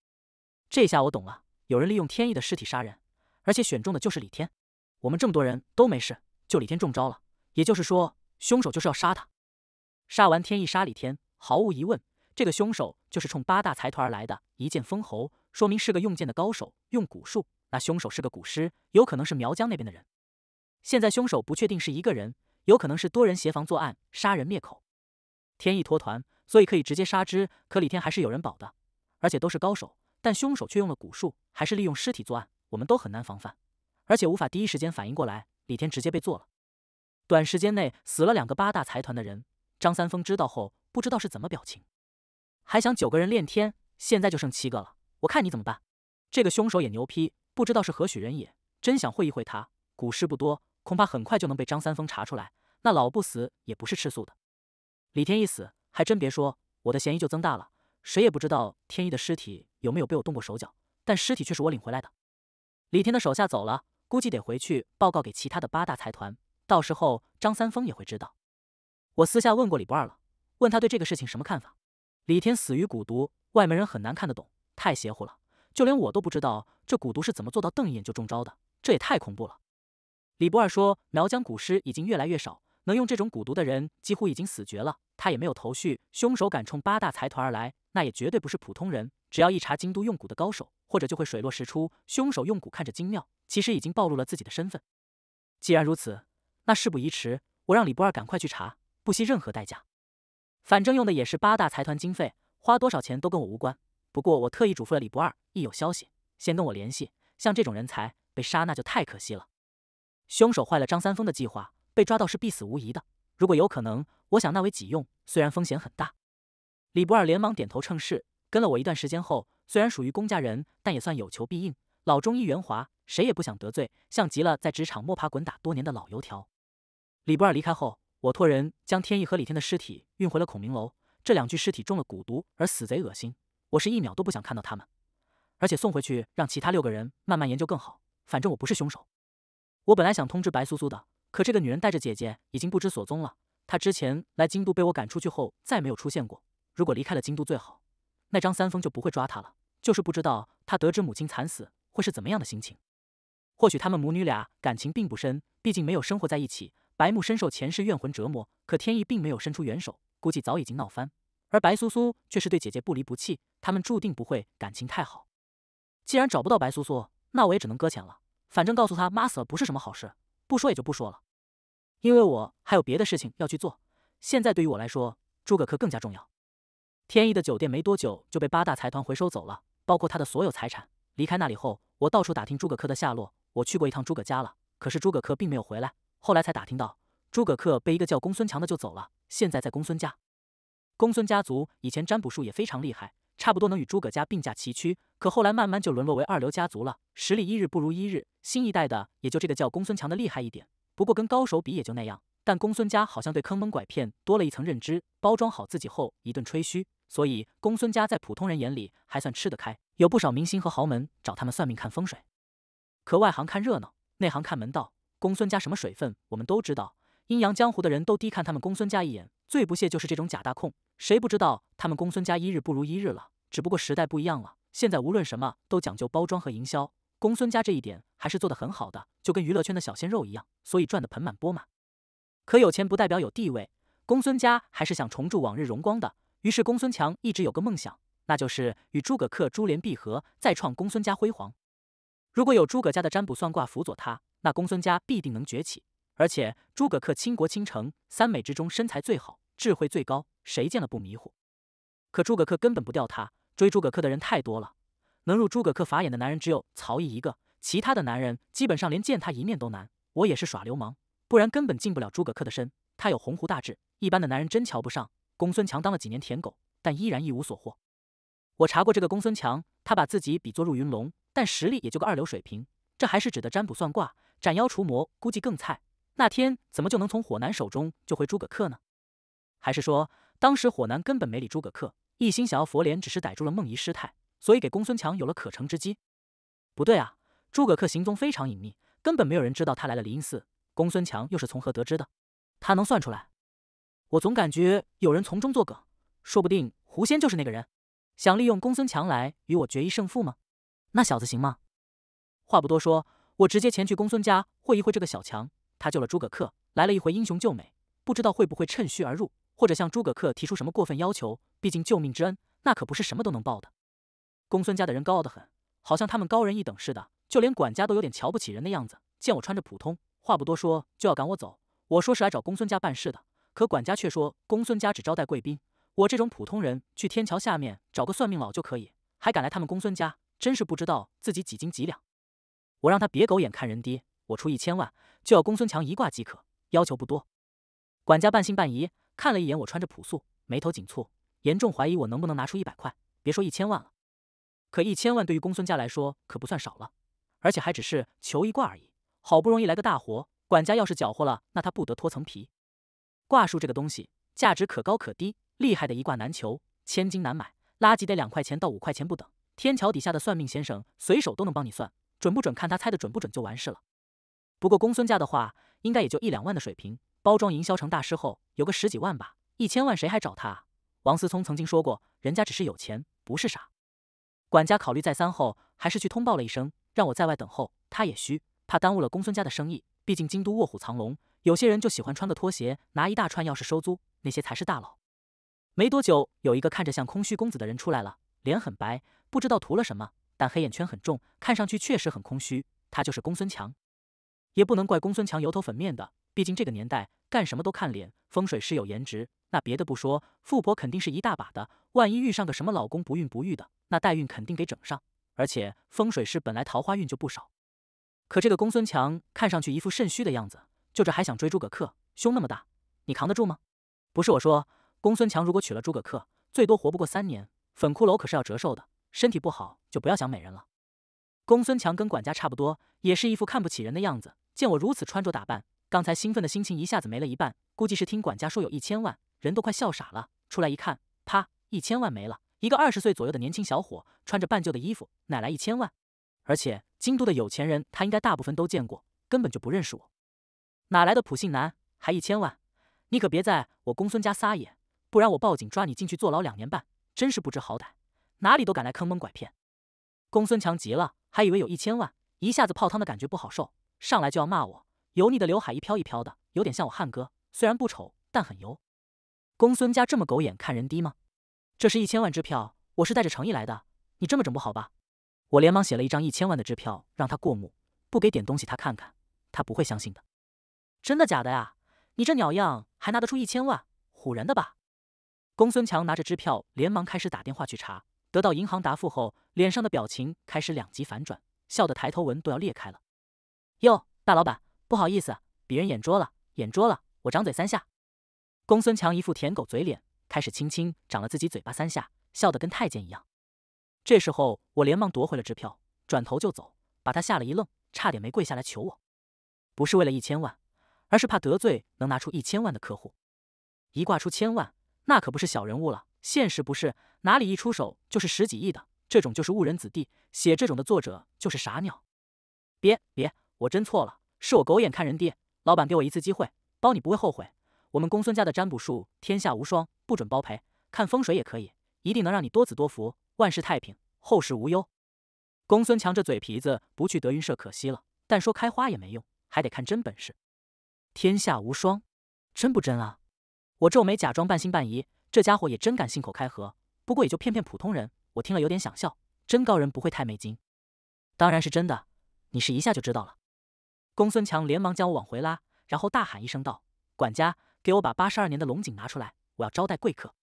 这下我懂了。有人利用天意的尸体杀人，而且选中的就是李天。我们这么多人都没事，就李天中招了。也就是说，凶手就是要杀他。杀完天意，杀李天。毫无疑问，这个凶手就是冲八大财团而来的。一剑封喉，说明是个用剑的高手。用蛊术，那凶手是个蛊师，有可能是苗疆那边的人。现在凶手不确定是一个人，有可能是多人协防作案，杀人灭口。天意脱团，所以可以直接杀之。可李天还是有人保的，而且都是高手。但凶手却用了蛊术，还是利用尸体作案，我们都很难防范，而且无法第一时间反应过来。李天直接被做了，短时间内死了两个八大财团的人。张三丰知道后，不知道是怎么表情，还想九个人练天，现在就剩七个了。我看你怎么办？这个凶手也牛批，不知道是何许人也，真想会一会他。蛊术不多，恐怕很快就能被张三丰查出来。那老不死也不是吃素的，李天一死，还真别说，我的嫌疑就增大了。谁也不知道天一的尸体有没有被我动过手脚，但尸体却是我领回来的。李天的手下走了，估计得回去报告给其他的八大财团，到时候张三丰也会知道。我私下问过李不二了，问他对这个事情什么看法。李天死于蛊毒，外门人很难看得懂，太邪乎了，就连我都不知道这蛊毒是怎么做到瞪一眼就中招的，这也太恐怖了。李不二说，苗疆蛊师已经越来越少，能用这种蛊毒的人几乎已经死绝了，他也没有头绪，凶手敢冲八大财团而来。那也绝对不是普通人，只要一查京都用蛊的高手，或者就会水落石出。凶手用蛊看着精妙，其实已经暴露了自己的身份。既然如此，那事不宜迟，我让李不二赶快去查，不惜任何代价。反正用的也是八大财团经费，花多少钱都跟我无关。不过我特意嘱咐了李不二，一有消息先跟我联系。像这种人才被杀，那就太可惜了。凶手坏了张三丰的计划，被抓到是必死无疑的。如果有可能，我想纳为己用，虽然风险很大。李不二连忙点头称是，跟了我一段时间后，虽然属于公家人，但也算有求必应。老中医圆滑，谁也不想得罪，像极了在职场摸爬滚打多年的老油条。李不二离开后，我托人将天意和李天的尸体运回了孔明楼。这两具尸体中了蛊毒，而死贼恶心，我是一秒都不想看到他们。而且送回去，让其他六个人慢慢研究更好。反正我不是凶手。我本来想通知白苏苏的，可这个女人带着姐姐已经不知所踪了。她之前来京都被我赶出去后，再没有出现过。如果离开了京都最好，那张三丰就不会抓他了。就是不知道他得知母亲惨死会是怎么样的心情。或许他们母女俩感情并不深，毕竟没有生活在一起。白木深受前世怨魂折磨，可天意并没有伸出援手，估计早已经闹翻。而白苏苏却是对姐姐不离不弃，他们注定不会感情太好。既然找不到白苏苏，那我也只能搁浅了。反正告诉他妈死了不是什么好事，不说也就不说了，因为我还有别的事情要去做。现在对于我来说，诸葛恪更加重要。天意的酒店没多久就被八大财团回收走了，包括他的所有财产。离开那里后，我到处打听诸葛恪的下落。我去过一趟诸葛家了，可是诸葛恪并没有回来。后来才打听到，诸葛恪被一个叫公孙强的救走了，现在在公孙家。公孙家族以前占卜术也非常厉害，差不多能与诸葛家并驾齐驱。可后来慢慢就沦落为二流家族了，实力一日不如一日。新一代的也就这个叫公孙强的厉害一点，不过跟高手比也就那样。但公孙家好像对坑蒙拐骗多了一层认知，包装好自己后一顿吹嘘。所以公孙家在普通人眼里还算吃得开，有不少明星和豪门找他们算命看风水。可外行看热闹，内行看门道。公孙家什么水分我们都知道，阴阳江湖的人都低看他们公孙家一眼，最不屑就是这种假大空。谁不知道他们公孙家一日不如一日了？只不过时代不一样了，现在无论什么都讲究包装和营销，公孙家这一点还是做得很好的，就跟娱乐圈的小鲜肉一样，所以赚得盆满钵满。可有钱不代表有地位，公孙家还是想重铸往日荣光的。于是，公孙强一直有个梦想，那就是与诸葛恪珠联璧合，再创公孙家辉煌。如果有诸葛家的占卜算卦辅佐他，那公孙家必定能崛起。而且，诸葛恪倾国倾城，三美之中身材最好，智慧最高，谁见了不迷糊？可诸葛恪根本不吊他，追诸葛恪的人太多了，能入诸葛恪法眼的男人只有曹毅一个，其他的男人基本上连见他一面都难。我也是耍流氓，不然根本进不了诸葛恪的身。他有鸿鹄大志，一般的男人真瞧不上。公孙强当了几年舔狗，但依然一无所获。我查过这个公孙强，他把自己比作入云龙，但实力也就个二流水平。这还是指的占卜算卦，斩妖除魔估计更菜。那天怎么就能从火男手中救回诸葛恪呢？还是说当时火男根本没理诸葛恪，一心想要佛莲，只是逮住了梦遗师太，所以给公孙强有了可乘之机？不对啊，诸葛恪行踪非常隐秘，根本没有人知道他来了灵隐寺。公孙强又是从何得知的？他能算出来？我总感觉有人从中作梗，说不定狐仙就是那个人，想利用公孙强来与我决一胜负吗？那小子行吗？话不多说，我直接前去公孙家会一会这个小强。他救了诸葛恪，来了一回英雄救美，不知道会不会趁虚而入，或者向诸葛恪提出什么过分要求。毕竟救命之恩，那可不是什么都能报的。公孙家的人高傲得很，好像他们高人一等似的，就连管家都有点瞧不起人的样子。见我穿着普通，话不多说就要赶我走。我说是来找公孙家办事的。可管家却说：“公孙家只招待贵宾，我这种普通人去天桥下面找个算命佬就可以，还敢来他们公孙家，真是不知道自己几斤几两。”我让他别狗眼看人低，我出一千万，就要公孙强一卦即可，要求不多。管家半信半疑，看了一眼我穿着朴素，眉头紧蹙，严重怀疑我能不能拿出一百块，别说一千万了。可一千万对于公孙家来说可不算少了，而且还只是求一卦而已。好不容易来个大活，管家要是搅和了，那他不得脱层皮？卦术这个东西，价值可高可低，厉害的一卦难求，千金难买，垃圾得两块钱到五块钱不等。天桥底下的算命先生随手都能帮你算，准不准看他猜的准不准就完事了。不过公孙家的话，应该也就一两万的水平。包装营销成大师后，有个十几万吧，一千万谁还找他？王思聪曾经说过，人家只是有钱，不是傻。管家考虑再三后，还是去通报了一声，让我在外等候。他也虚，怕耽误了公孙家的生意，毕竟京都卧虎藏龙。有些人就喜欢穿个拖鞋，拿一大串钥匙收租，那些才是大佬。没多久，有一个看着像空虚公子的人出来了，脸很白，不知道涂了什么，但黑眼圈很重，看上去确实很空虚。他就是公孙强，也不能怪公孙强油头粉面的，毕竟这个年代干什么都看脸，风水师有颜值，那别的不说，富婆肯定是一大把的。万一遇上个什么老公不孕不育的，那代孕肯定给整上。而且风水师本来桃花运就不少，可这个公孙强看上去一副肾虚的样子。就这还想追诸葛恪，胸那么大，你扛得住吗？不是我说，公孙强如果娶了诸葛恪，最多活不过三年。粉骷髅可是要折寿的，身体不好就不要想美人了。公孙强跟管家差不多，也是一副看不起人的样子。见我如此穿着打扮，刚才兴奋的心情一下子没了一半。估计是听管家说有一千万，人都快笑傻了。出来一看，啪，一千万没了。一个二十岁左右的年轻小伙，穿着半旧的衣服，哪来一千万？而且京都的有钱人，他应该大部分都见过，根本就不认识我。哪来的普信男？还一千万？你可别在我公孙家撒野，不然我报警抓你进去坐牢两年半！真是不知好歹，哪里都敢来坑蒙拐骗！公孙强急了，还以为有一千万，一下子泡汤的感觉不好受，上来就要骂我。油腻的刘海一飘一飘的，有点像我汉哥，虽然不丑，但很油。公孙家这么狗眼看人低吗？这是一千万支票，我是带着诚意来的，你这么整不好吧？我连忙写了一张一千万的支票让他过目，不给点东西他看看，他不会相信的。真的假的呀？你这鸟样还拿得出一千万，唬人的吧？公孙强拿着支票，连忙开始打电话去查。得到银行答复后，脸上的表情开始两极反转，笑得抬头纹都要裂开了。哟，大老板，不好意思，鄙人眼拙了，眼拙了，我掌嘴三下。公孙强一副舔狗嘴脸，开始轻轻掌了自己嘴巴三下，笑得跟太监一样。这时候我连忙夺回了支票，转头就走，把他吓了一愣，差点没跪下来求我。不是为了一千万。而是怕得罪能拿出一千万的客户，一挂出千万，那可不是小人物了。现实不是哪里一出手就是十几亿的，这种就是误人子弟。写这种的作者就是傻鸟。别别，我真错了，是我狗眼看人低。老板给我一次机会，包你不会后悔。我们公孙家的占卜术天下无双，不准包赔。看风水也可以，一定能让你多子多福，万事太平，后世无忧。公孙强这嘴皮子不去德云社可惜了，但说开花也没用，还得看真本事。天下无双，真不真啊？我皱眉，假装半信半疑。这家伙也真敢信口开河，不过也就骗骗普通人。我听了有点想笑，真高人不会太没劲。当然是真的，你是一下就知道了。公孙强连忙将我往回拉，然后大喊一声道：“管家，给我把八十二年的龙井拿出来，我要招待贵客。”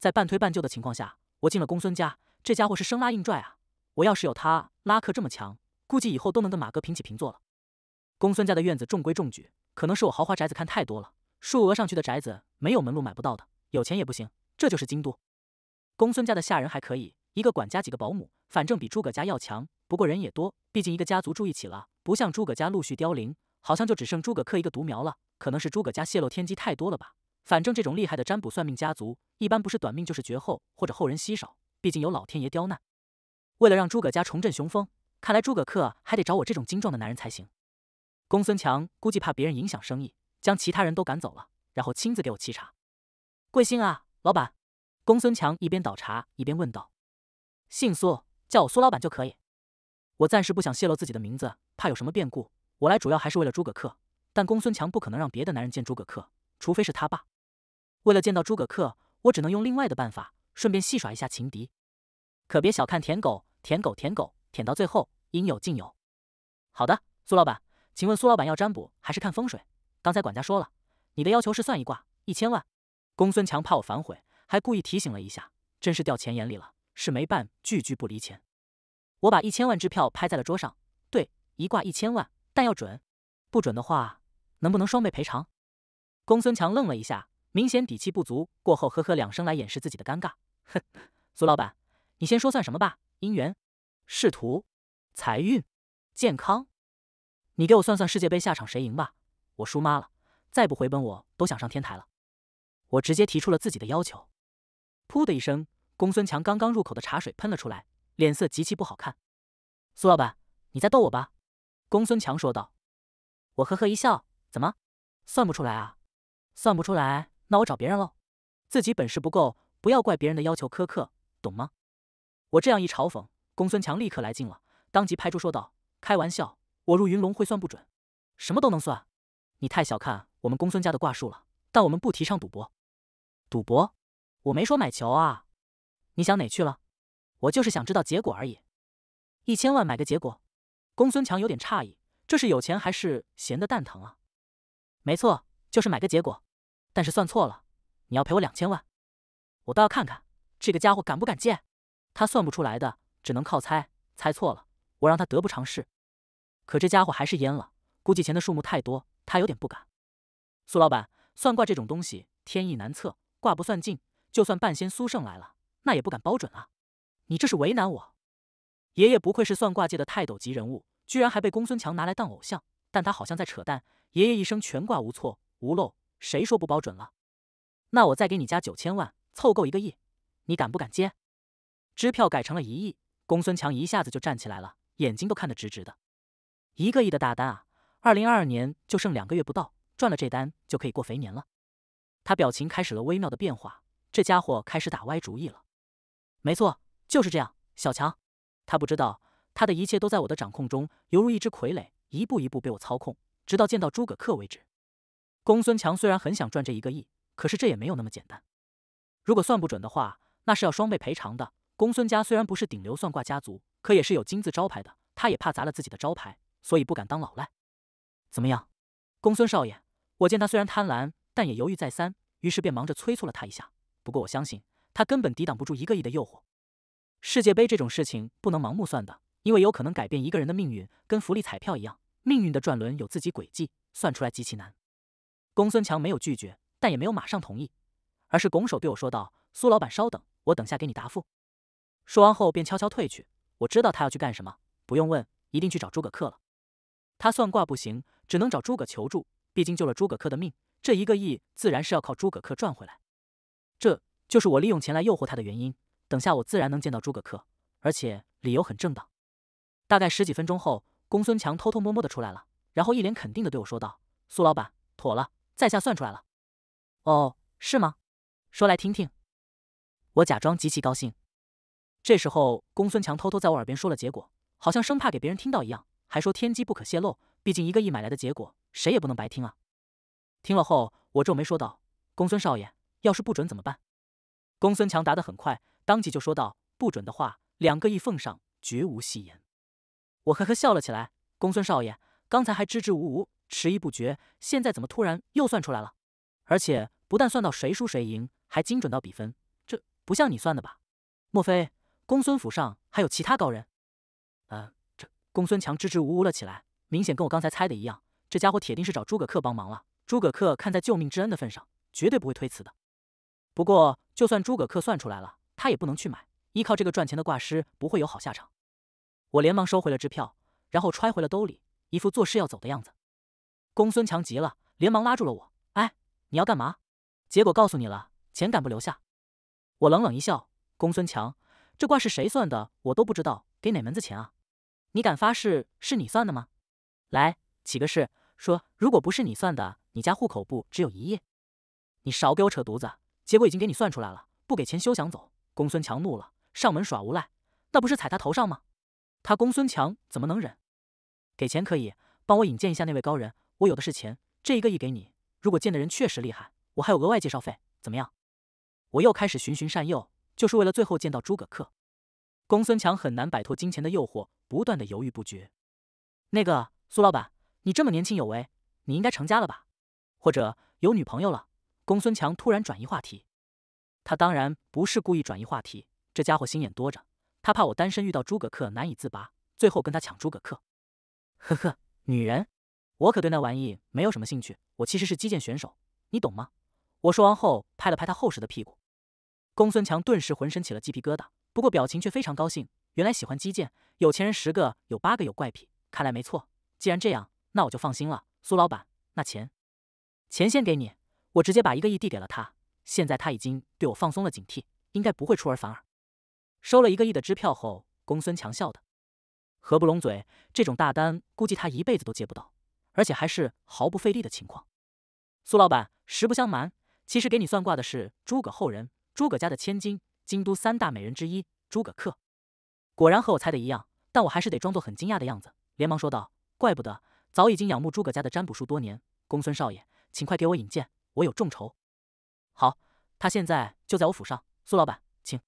在半推半就的情况下，我进了公孙家。这家伙是生拉硬拽啊！我要是有他拉客这么强，估计以后都能跟马哥平起平坐了。公孙家的院子中规中矩，可能是我豪华宅子看太多了。数额上去的宅子没有门路买不到的，有钱也不行。这就是京都。公孙家的下人还可以，一个管家，几个保姆，反正比诸葛家要强。不过人也多，毕竟一个家族住一起了，不像诸葛家陆续凋零，好像就只剩诸葛恪一个独苗了。可能是诸葛家泄露天机太多了吧。反正这种厉害的占卜算命家族，一般不是短命就是绝后，或者后人稀少。毕竟有老天爷刁难。为了让诸葛家重振雄风，看来诸葛恪还得找我这种精壮的男人才行。公孙强估计怕别人影响生意，将其他人都赶走了，然后亲自给我沏茶。贵姓啊，老板？公孙强一边倒茶一边问道。姓苏，叫我苏老板就可以。我暂时不想泄露自己的名字，怕有什么变故。我来主要还是为了诸葛恪，但公孙强不可能让别的男人见诸葛恪，除非是他爸。为了见到诸葛恪，我只能用另外的办法，顺便戏耍一下情敌。可别小看舔狗，舔狗，舔狗，舔到最后，应有尽有。好的，苏老板。请问苏老板要占卜还是看风水？刚才管家说了，你的要求是算一卦一千万。公孙强怕我反悔，还故意提醒了一下，真是掉钱眼里了，是没办，句句不离钱。我把一千万支票拍在了桌上，对，一卦一千万，但要准，不准的话能不能双倍赔偿？公孙强愣了一下，明显底气不足，过后呵呵两声来掩饰自己的尴尬。哼，苏老板，你先说算什么吧？姻缘、仕途、财运、健康。你给我算算世界杯下场谁赢吧，我输妈了，再不回本我都想上天台了。我直接提出了自己的要求。噗的一声，公孙强刚刚入口的茶水喷了出来，脸色极其不好看。苏老板，你在逗我吧？公孙强说道。我呵呵一笑，怎么算不出来啊？算不出来，那我找别人喽。自己本事不够，不要怪别人的要求苛刻，懂吗？我这样一嘲讽，公孙强立刻来劲了，当即拍桌说道：开玩笑。我入云龙会算不准，什么都能算，你太小看我们公孙家的卦术了。但我们不提倡赌博。赌博？我没说买球啊！你想哪去了？我就是想知道结果而已。一千万买个结果？公孙强有点诧异，这是有钱还是闲的蛋疼啊？没错，就是买个结果。但是算错了，你要赔我两千万。我倒要看看这个家伙敢不敢借。他算不出来的，只能靠猜。猜错了，我让他得不偿失。可这家伙还是淹了，估计钱的数目太多，他有点不敢。苏老板，算卦这种东西天意难测，卦不算尽，就算半仙苏胜来了，那也不敢包准啊。你这是为难我。爷爷不愧是算卦界的泰斗级人物，居然还被公孙强拿来当偶像。但他好像在扯淡，爷爷一生全卦无错无漏，谁说不包准了？那我再给你加九千万，凑够一个亿，你敢不敢接？支票改成了一亿，公孙强一下子就站起来了，眼睛都看得直直的。一个亿的大单啊！二零二二年就剩两个月不到，赚了这单就可以过肥年了。他表情开始了微妙的变化，这家伙开始打歪主意了。没错，就是这样，小强。他不知道，他的一切都在我的掌控中，犹如一只傀儡，一步一步被我操控，直到见到诸葛恪为止。公孙强虽然很想赚这一个亿，可是这也没有那么简单。如果算不准的话，那是要双倍赔偿的。公孙家虽然不是顶流算卦家族，可也是有金字招牌的，他也怕砸了自己的招牌。所以不敢当老赖，怎么样，公孙少爷？我见他虽然贪婪，但也犹豫再三，于是便忙着催促了他一下。不过我相信他根本抵挡不住一个亿的诱惑。世界杯这种事情不能盲目算的，因为有可能改变一个人的命运，跟福利彩票一样，命运的转轮有自己轨迹，算出来极其难。公孙强没有拒绝，但也没有马上同意，而是拱手对我说道：“苏老板，稍等，我等下给你答复。”说完后便悄悄退去。我知道他要去干什么，不用问，一定去找诸葛恪了。他算卦不行，只能找诸葛求助。毕竟救了诸葛恪的命，这一个亿自然是要靠诸葛恪赚回来。这就是我利用钱来诱惑他的原因。等下我自然能见到诸葛恪，而且理由很正当。大概十几分钟后，公孙强偷偷摸摸的出来了，然后一脸肯定的对我说道：“苏老板，妥了，在下算出来了。”“哦，是吗？说来听听。”我假装极其高兴。这时候，公孙强偷偷在我耳边说了结果，好像生怕给别人听到一样。还说天机不可泄露，毕竟一个亿买来的结果，谁也不能白听啊。听了后，我皱眉说道：“公孙少爷，要是不准怎么办？”公孙强答得很快，当即就说道：“不准的话，两个亿奉上，绝无戏言。”我呵呵笑了起来。公孙少爷刚才还支支吾吾、迟疑不决，现在怎么突然又算出来了？而且不但算到谁输谁赢，还精准到比分，这不像你算的吧？莫非公孙府上还有其他高人？嗯。公孙强支支吾吾了起来，明显跟我刚才猜的一样，这家伙铁定是找诸葛恪帮忙了。诸葛恪看在救命之恩的份上，绝对不会推辞的。不过，就算诸葛恪算出来了，他也不能去买，依靠这个赚钱的卦师不会有好下场。我连忙收回了支票，然后揣回了兜里，一副作势要走的样子。公孙强急了，连忙拉住了我：“哎，你要干嘛？”结果告诉你了，钱敢不留下？我冷冷一笑：“公孙强，这卦是谁算的，我都不知道，给哪门子钱啊？”你敢发誓是你算的吗？来，起个誓。说，如果不是你算的，你家户口簿只有一页。你少给我扯犊子！结果已经给你算出来了，不给钱休想走。公孙强怒了，上门耍无赖，那不是踩他头上吗？他公孙强怎么能忍？给钱可以，帮我引荐一下那位高人，我有的是钱。这一个亿给你，如果见的人确实厉害，我还有额外介绍费，怎么样？我又开始循循善诱，就是为了最后见到诸葛恪。公孙强很难摆脱金钱的诱惑。不断的犹豫不决。那个苏老板，你这么年轻有为，你应该成家了吧？或者有女朋友了？公孙强突然转移话题。他当然不是故意转移话题，这家伙心眼多着，他怕我单身遇到诸葛恪难以自拔，最后跟他抢诸葛恪。呵呵，女人，我可对那玩意没有什么兴趣。我其实是击剑选手，你懂吗？我说完后拍了拍他厚实的屁股。公孙强顿时浑身起了鸡皮疙瘩，不过表情却非常高兴。原来喜欢击剑，有钱人十个有八个有怪癖，看来没错。既然这样，那我就放心了。苏老板，那钱钱先给你，我直接把一个亿递给了他。现在他已经对我放松了警惕，应该不会出尔反尔。收了一个亿的支票后，公孙强笑的合不拢嘴。这种大单估计他一辈子都接不到，而且还是毫不费力的情况。苏老板，实不相瞒，其实给你算卦的是诸葛后人，诸葛家的千金，京都三大美人之一，诸葛恪。果然和我猜的一样，但我还是得装作很惊讶的样子，连忙说道：“怪不得，早已经仰慕诸葛家的占卜术多年。公孙少爷，请快给我引荐，我有重酬。”好，他现在就在我府上，苏老板，请。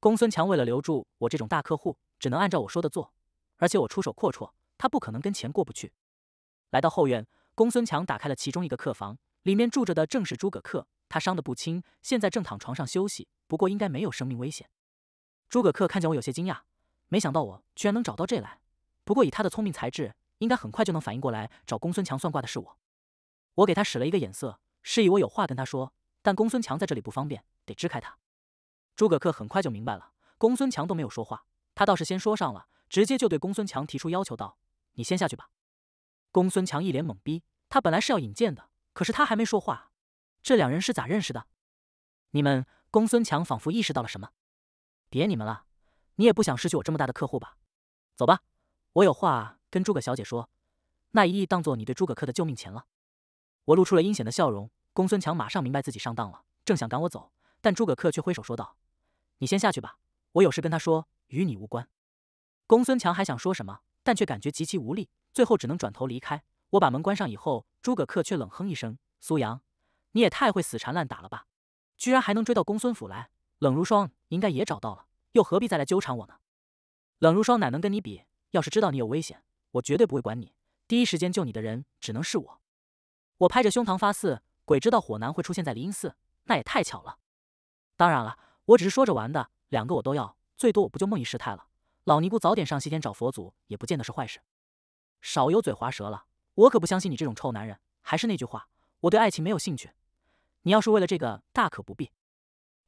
公孙强为了留住我这种大客户，只能按照我说的做，而且我出手阔绰，他不可能跟钱过不去。来到后院，公孙强打开了其中一个客房，里面住着的正是诸葛恪，他伤得不轻，现在正躺床上休息，不过应该没有生命危险。诸葛恪看见我，有些惊讶。没想到我居然能找到这来，不过以他的聪明才智，应该很快就能反应过来，找公孙强算卦的是我。我给他使了一个眼色，示意我有话跟他说，但公孙强在这里不方便，得支开他。诸葛恪很快就明白了，公孙强都没有说话，他倒是先说上了，直接就对公孙强提出要求道：“你先下去吧。”公孙强一脸懵逼，他本来是要引荐的，可是他还没说话，这两人是咋认识的？你们公孙强仿佛意识到了什么，别你们了。你也不想失去我这么大的客户吧？走吧，我有话跟诸葛小姐说。那一亿当做你对诸葛克的救命钱了。我露出了阴险的笑容。公孙强马上明白自己上当了，正想赶我走，但诸葛克却挥手说道：“你先下去吧，我有事跟他说，与你无关。”公孙强还想说什么，但却感觉极其无力，最后只能转头离开。我把门关上以后，诸葛克却冷哼一声：“苏阳，你也太会死缠烂打了吧！居然还能追到公孙府来。冷如霜应该也找到了。”又何必再来纠缠我呢？冷如霜哪能跟你比？要是知道你有危险，我绝对不会管你。第一时间救你的人只能是我。我拍着胸膛发誓，鬼知道火男会出现在灵隐寺，那也太巧了。当然了，我只是说着玩的。两个我都要，最多我不就梦遗失态了。老尼姑早点上西天找佛祖，也不见得是坏事。少油嘴滑舌了，我可不相信你这种臭男人。还是那句话，我对爱情没有兴趣。你要是为了这个，大可不必。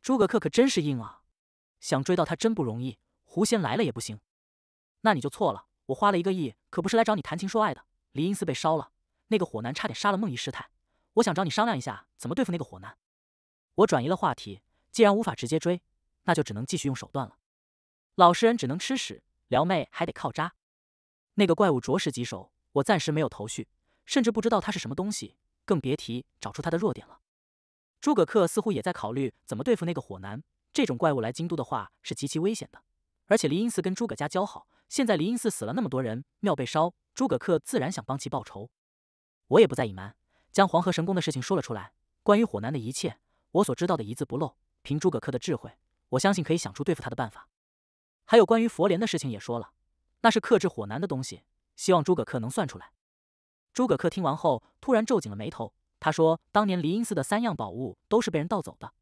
诸葛恪可真是硬啊。想追到他真不容易，狐仙来了也不行。那你就错了，我花了一个亿，可不是来找你谈情说爱的。离音寺被烧了，那个火男差点杀了梦遗师太。我想找你商量一下，怎么对付那个火男。我转移了话题，既然无法直接追，那就只能继续用手段了。老实人只能吃屎，撩妹还得靠渣。那个怪物着实棘手，我暂时没有头绪，甚至不知道他是什么东西，更别提找出他的弱点了。诸葛恪似乎也在考虑怎么对付那个火男。这种怪物来京都的话是极其危险的，而且离音寺跟诸葛家交好，现在离音寺死了那么多人，庙被烧，诸葛恪自然想帮其报仇。我也不再隐瞒，将黄河神功的事情说了出来。关于火男的一切，我所知道的一字不漏。凭诸葛恪的智慧，我相信可以想出对付他的办法。还有关于佛莲的事情也说了，那是克制火男的东西，希望诸葛恪能算出来。诸葛恪听完后突然皱紧了眉头，他说：“当年离音寺的三样宝物都是被人盗走的，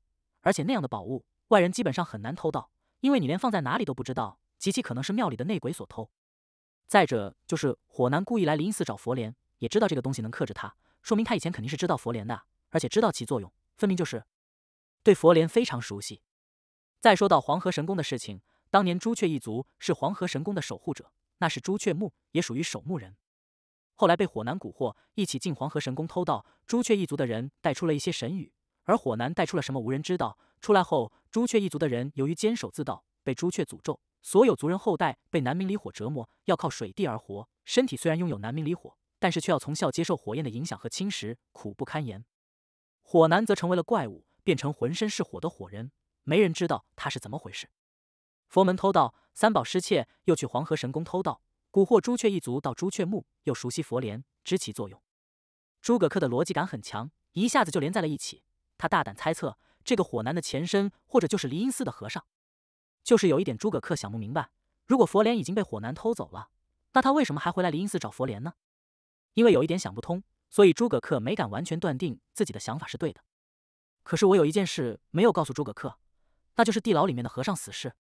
而且那样的宝物。”外人基本上很难偷盗，因为你连放在哪里都不知道。极其可能是庙里的内鬼所偷。再者，就是火男故意来灵隐寺找佛莲，也知道这个东西能克制他，说明他以前肯定是知道佛莲的，而且知道其作用，分明就是对佛莲非常熟悉。再说到黄河神宫的事情，当年朱雀一族是黄河神宫的守护者，那是朱雀墓，也属于守墓人。后来被火男蛊惑，一起进黄河神宫偷盗。朱雀一族的人带出了一些神语，而火男带出了什么，无人知道。出来后，朱雀一族的人由于坚守自盗，被朱雀诅咒，所有族人后代被南明离火折磨，要靠水地而活。身体虽然拥有南明离火，但是却要从小接受火焰的影响和侵蚀，苦不堪言。火男则成为了怪物，变成浑身是火的火人，没人知道他是怎么回事。佛门偷盗三宝失窃，又去黄河神宫偷盗，蛊惑朱雀一族到朱雀墓，又熟悉佛莲，知其作用。诸葛恪的逻辑感很强，一下子就连在了一起。他大胆猜测。这个火男的前身，或者就是离音寺的和尚，就是有一点诸葛恪想不明白：如果佛莲已经被火男偷走了，那他为什么还回来离音寺找佛莲呢？因为有一点想不通，所以诸葛恪没敢完全断定自己的想法是对的。可是我有一件事没有告诉诸葛恪，那就是地牢里面的和尚死士，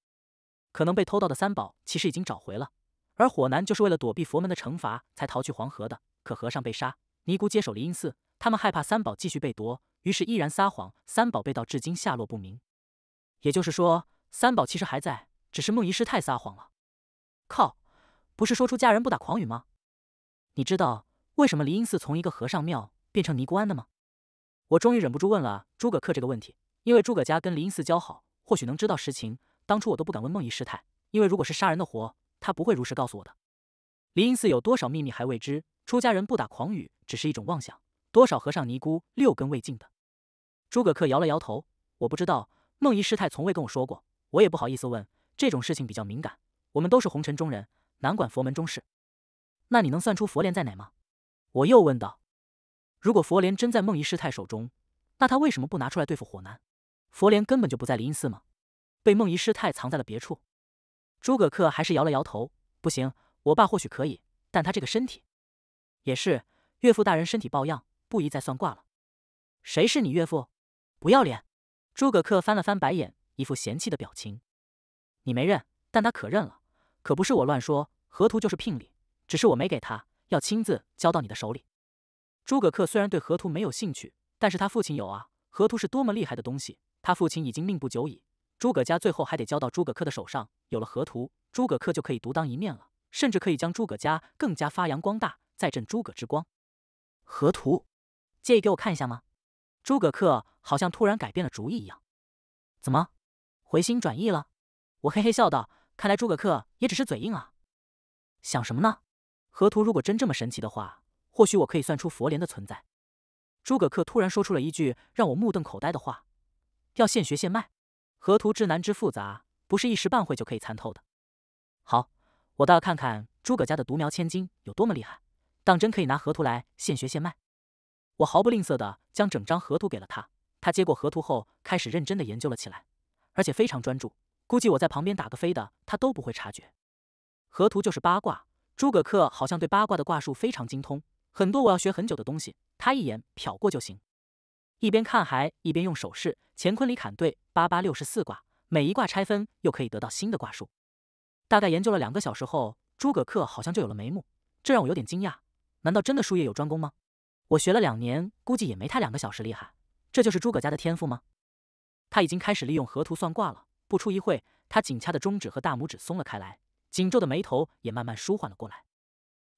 可能被偷到的三宝其实已经找回了，而火男就是为了躲避佛门的惩罚才逃去黄河的。可和尚被杀，尼姑接手离音寺，他们害怕三宝继续被夺。于是依然撒谎，三宝被盗至今下落不明。也就是说，三宝其实还在，只是梦遗师太撒谎了。靠，不是说出家人不打诳语吗？你知道为什么离音寺从一个和尚庙变成尼姑庵的吗？我终于忍不住问了诸葛恪这个问题，因为诸葛家跟离音寺交好，或许能知道实情。当初我都不敢问梦遗师太，因为如果是杀人的活，他不会如实告诉我的。离音寺有多少秘密还未知？出家人不打诳语，只是一种妄想。多少和尚尼姑六根未净的？诸葛恪摇了摇头，我不知道，梦怡师太从未跟我说过，我也不好意思问。这种事情比较敏感，我们都是红尘中人，难管佛门中事。那你能算出佛莲在哪吗？我又问道。如果佛莲真在梦怡师太手中，那他为什么不拿出来对付火男？佛莲根本就不在灵隐寺吗？被梦怡师太藏在了别处？诸葛恪还是摇了摇头。不行，我爸或许可以，但他这个身体……也是岳父大人身体抱恙，不宜再算卦了。谁是你岳父？不要脸！诸葛恪翻了翻白眼，一副嫌弃的表情。你没认，但他可认了，可不是我乱说。河图就是聘礼，只是我没给他，要亲自交到你的手里。诸葛恪虽然对河图没有兴趣，但是他父亲有啊。河图是多么厉害的东西，他父亲已经命不久矣。诸葛家最后还得交到诸葛恪的手上。有了河图，诸葛恪就可以独当一面了，甚至可以将诸葛家更加发扬光大，再振诸葛之光。河图，介意给我看一下吗？诸葛恪好像突然改变了主意一样，怎么，回心转意了？我嘿嘿笑道：“看来诸葛恪也只是嘴硬啊。”想什么呢？河图如果真这么神奇的话，或许我可以算出佛莲的存在。诸葛恪突然说出了一句让我目瞪口呆的话：“要现学现卖？河图之难之复杂，不是一时半会就可以参透的。”好，我倒要看看诸葛家的独苗千金有多么厉害，当真可以拿河图来现学现卖？我毫不吝啬的。将整张河图给了他，他接过河图后开始认真的研究了起来，而且非常专注，估计我在旁边打个飞的他都不会察觉。河图就是八卦，诸葛恪好像对八卦的卦术非常精通，很多我要学很久的东西，他一眼瞟过就行。一边看还一边用手势：“乾坤里坎兑，八八六十四卦，每一卦拆分又可以得到新的卦术。”大概研究了两个小时后，诸葛恪好像就有了眉目，这让我有点惊讶，难道真的术业有专攻吗？我学了两年，估计也没他两个小时厉害。这就是诸葛家的天赋吗？他已经开始利用河图算卦了。不出一会，他紧掐的中指和大拇指松了开来，紧皱的眉头也慢慢舒缓了过来。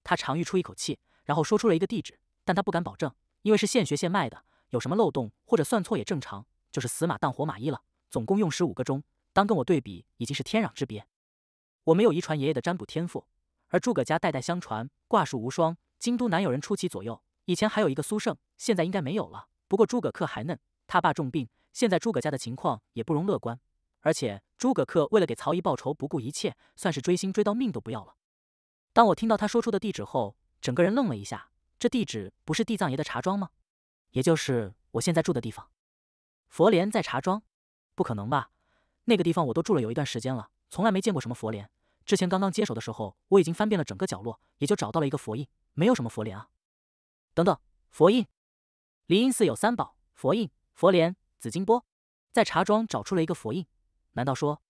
他长吁出一口气，然后说出了一个地址。但他不敢保证，因为是现学现卖的，有什么漏洞或者算错也正常，就是死马当活马医了。总共用十五个钟，当跟我对比，已经是天壤之别。我没有遗传爷爷的占卜天赋，而诸葛家代代相传，卦术无双，京都难有人出其左右。以前还有一个苏胜，现在应该没有了。不过诸葛恪还嫩，他爸重病，现在诸葛家的情况也不容乐观。而且诸葛恪为了给曹姨报仇，不顾一切，算是追星追到命都不要了。当我听到他说出的地址后，整个人愣了一下。这地址不是地藏爷的茶庄吗？也就是我现在住的地方。佛莲在茶庄？不可能吧？那个地方我都住了有一段时间了，从来没见过什么佛莲。之前刚刚接手的时候，我已经翻遍了整个角落，也就找到了一个佛印，没有什么佛莲啊。等等，佛印，离音寺有三宝：佛印、佛莲、紫金钵。在茶庄找出了一个佛印，难道说，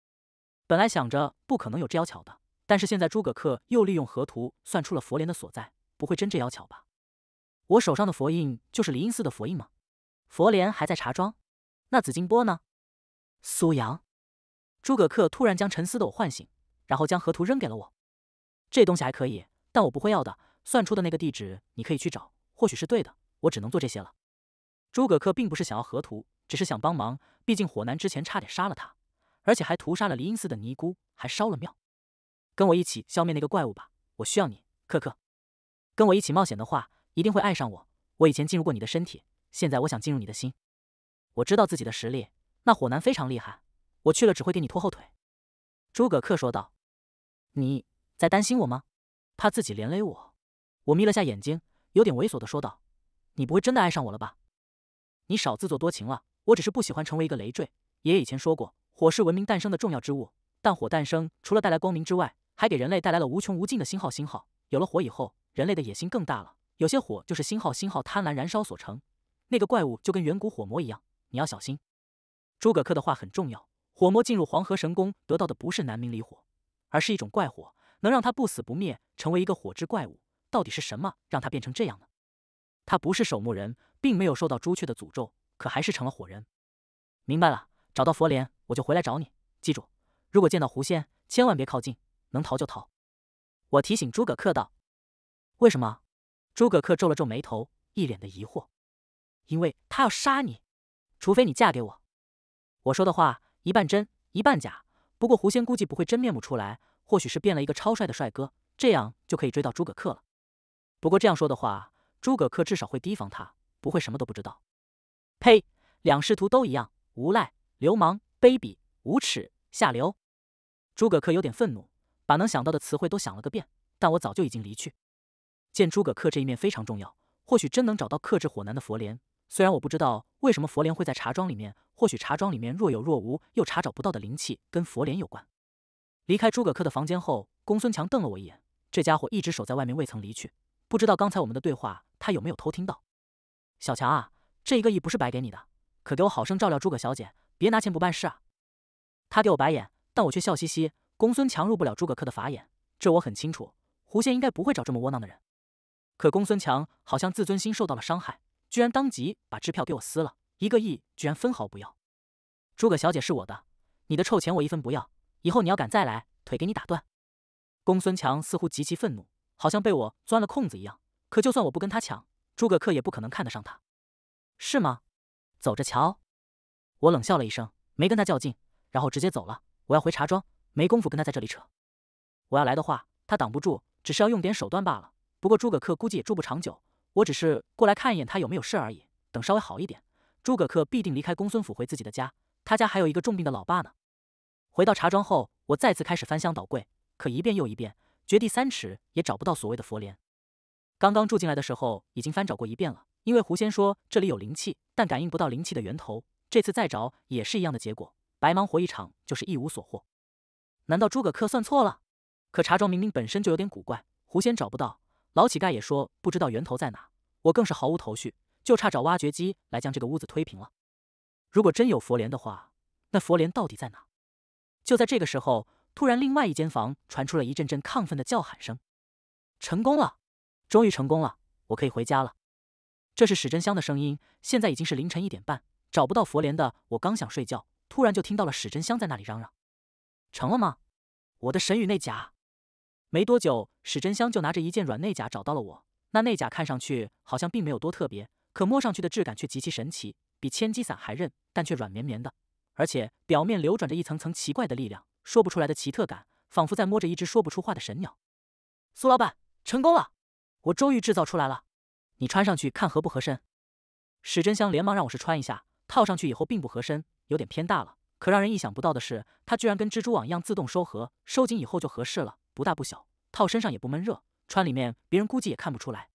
本来想着不可能有这妖巧的，但是现在诸葛恪又利用河图算出了佛莲的所在，不会真这妖巧吧？我手上的佛印就是离音寺的佛印吗？佛莲还在茶庄，那紫金钵呢？苏阳，诸葛恪突然将沉思的我唤醒，然后将河图扔给了我。这东西还可以，但我不会要的。算出的那个地址，你可以去找。或许是对的，我只能做这些了。诸葛恪并不是想要河图，只是想帮忙。毕竟火男之前差点杀了他，而且还屠杀了离音寺的尼姑，还烧了庙。跟我一起消灭那个怪物吧，我需要你，克克。跟我一起冒险的话，一定会爱上我。我以前进入过你的身体，现在我想进入你的心。我知道自己的实力，那火男非常厉害，我去了只会给你拖后腿。诸葛恪说道：“你在担心我吗？怕自己连累我？”我眯了下眼睛。有点猥琐的说道：“你不会真的爱上我了吧？你少自作多情了。我只是不喜欢成为一个累赘。爷爷以前说过，火是文明诞生的重要之物，但火诞生除了带来光明之外，还给人类带来了无穷无尽的星号星号。有了火以后，人类的野心更大了。有些火就是星号星号贪婪燃烧所成。那个怪物就跟远古火魔一样，你要小心。”诸葛恪的话很重要。火魔进入黄河神宫得到的不是南明离火，而是一种怪火，能让他不死不灭，成为一个火之怪物。到底是什么让他变成这样呢？他不是守墓人，并没有受到朱雀的诅咒，可还是成了火人。明白了，找到佛莲，我就回来找你。记住，如果见到狐仙，千万别靠近，能逃就逃。我提醒诸葛恪道：“为什么？”诸葛恪皱了皱眉头，一脸的疑惑。因为他要杀你，除非你嫁给我。我说的话一半真，一半假。不过狐仙估计不会真面目出来，或许是变了一个超帅的帅哥，这样就可以追到诸葛恪了。不过这样说的话，诸葛恪至少会提防他，不会什么都不知道。呸！两师徒都一样，无赖、流氓、卑鄙、无耻、下流。诸葛恪有点愤怒，把能想到的词汇都想了个遍。但我早就已经离去。见诸葛恪这一面非常重要，或许真能找到克制火男的佛莲。虽然我不知道为什么佛莲会在茶庄里面，或许茶庄里面若有若无又查找不到的灵气跟佛莲有关。离开诸葛恪的房间后，公孙强瞪了我一眼，这家伙一直守在外面，未曾离去。不知道刚才我们的对话他有没有偷听到？小强啊，这一个亿不是白给你的，可给我好生照料诸葛小姐，别拿钱不办事啊！他给我白眼，但我却笑嘻嘻。公孙强入不了诸葛恪的法眼，这我很清楚。狐仙应该不会找这么窝囊的人。可公孙强好像自尊心受到了伤害，居然当即把支票给我撕了，一个亿居然分毫不要。诸葛小姐是我的，你的臭钱我一分不要，以后你要敢再来，腿给你打断！公孙强似乎极其愤怒。好像被我钻了空子一样，可就算我不跟他抢，诸葛恪也不可能看得上他，是吗？走着瞧！我冷笑了一声，没跟他较劲，然后直接走了。我要回茶庄，没工夫跟他在这里扯。我要来的话，他挡不住，只是要用点手段罢了。不过诸葛恪估计也住不长久，我只是过来看一眼他有没有事而已。等稍微好一点，诸葛恪必定离开公孙府回自己的家，他家还有一个重病的老爸呢。回到茶庄后，我再次开始翻箱倒柜，可一遍又一遍。掘地三尺也找不到所谓的佛莲。刚刚住进来的时候已经翻找过一遍了，因为狐仙说这里有灵气，但感应不到灵气的源头。这次再找也是一样的结果，白忙活一场，就是一无所获。难道诸葛恪算错了？可茶庄明明本身就有点古怪，狐仙找不到，老乞丐也说不知道源头在哪，我更是毫无头绪，就差找挖掘机来将这个屋子推平了。如果真有佛莲的话，那佛莲到底在哪？就在这个时候。突然，另外一间房传出了一阵阵亢奋的叫喊声：“成功了，终于成功了，我可以回家了。”这是史真香的声音。现在已经是凌晨一点半，找不到佛莲的我刚想睡觉，突然就听到了史真香在那里嚷嚷：“成了吗？我的神与内甲！”没多久，史真香就拿着一件软内甲找到了我。那内甲看上去好像并没有多特别，可摸上去的质感却极其神奇，比千机伞还韧，但却软绵绵的，而且表面流转着一层层奇怪的力量。说不出来的奇特感，仿佛在摸着一只说不出话的神鸟。苏老板，成功了！我终于制造出来了。你穿上去看合不合身？史真香连忙让我试穿一下。套上去以后并不合身，有点偏大了。可让人意想不到的是，它居然跟蜘蛛网一样自动收合，收紧以后就合适了，不大不小，套身上也不闷热。穿里面别人估计也看不出来。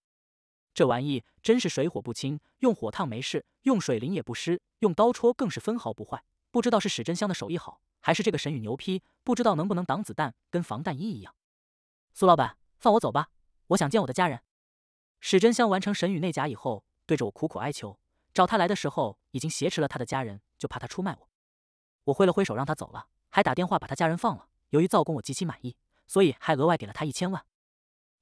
这玩意真是水火不侵，用火烫没事，用水淋也不湿，用刀戳更是分毫不坏。不知道是史真香的手艺好。还是这个神宇牛批，不知道能不能挡子弹，跟防弹衣一样。苏老板，放我走吧，我想见我的家人。史真香完成神宇内甲以后，对着我苦苦哀求。找他来的时候，已经挟持了他的家人，就怕他出卖我。我挥了挥手让他走了，还打电话把他家人放了。由于造工我极其满意，所以还额外给了他一千万。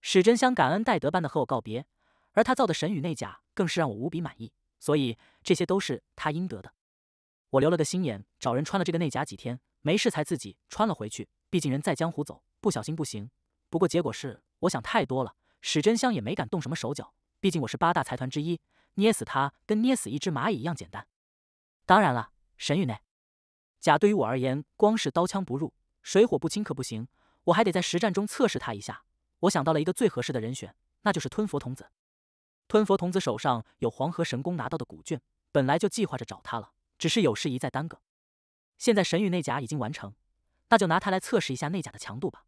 史真香感恩戴德般的和我告别，而他造的神宇内甲更是让我无比满意，所以这些都是他应得的。我留了个心眼，找人穿了这个内甲几天。没事，才自己穿了回去。毕竟人在江湖走，不小心不行。不过结果是，我想太多了。史真香也没敢动什么手脚。毕竟我是八大财团之一，捏死他跟捏死一只蚂蚁一样简单。当然了，神域内，甲对于我而言，光是刀枪不入、水火不侵可不行，我还得在实战中测试他一下。我想到了一个最合适的人选，那就是吞佛童子。吞佛童子手上有黄河神功拿到的古卷，本来就计划着找他了，只是有事一再耽搁。现在神域内甲已经完成，那就拿它来测试一下内甲的强度吧。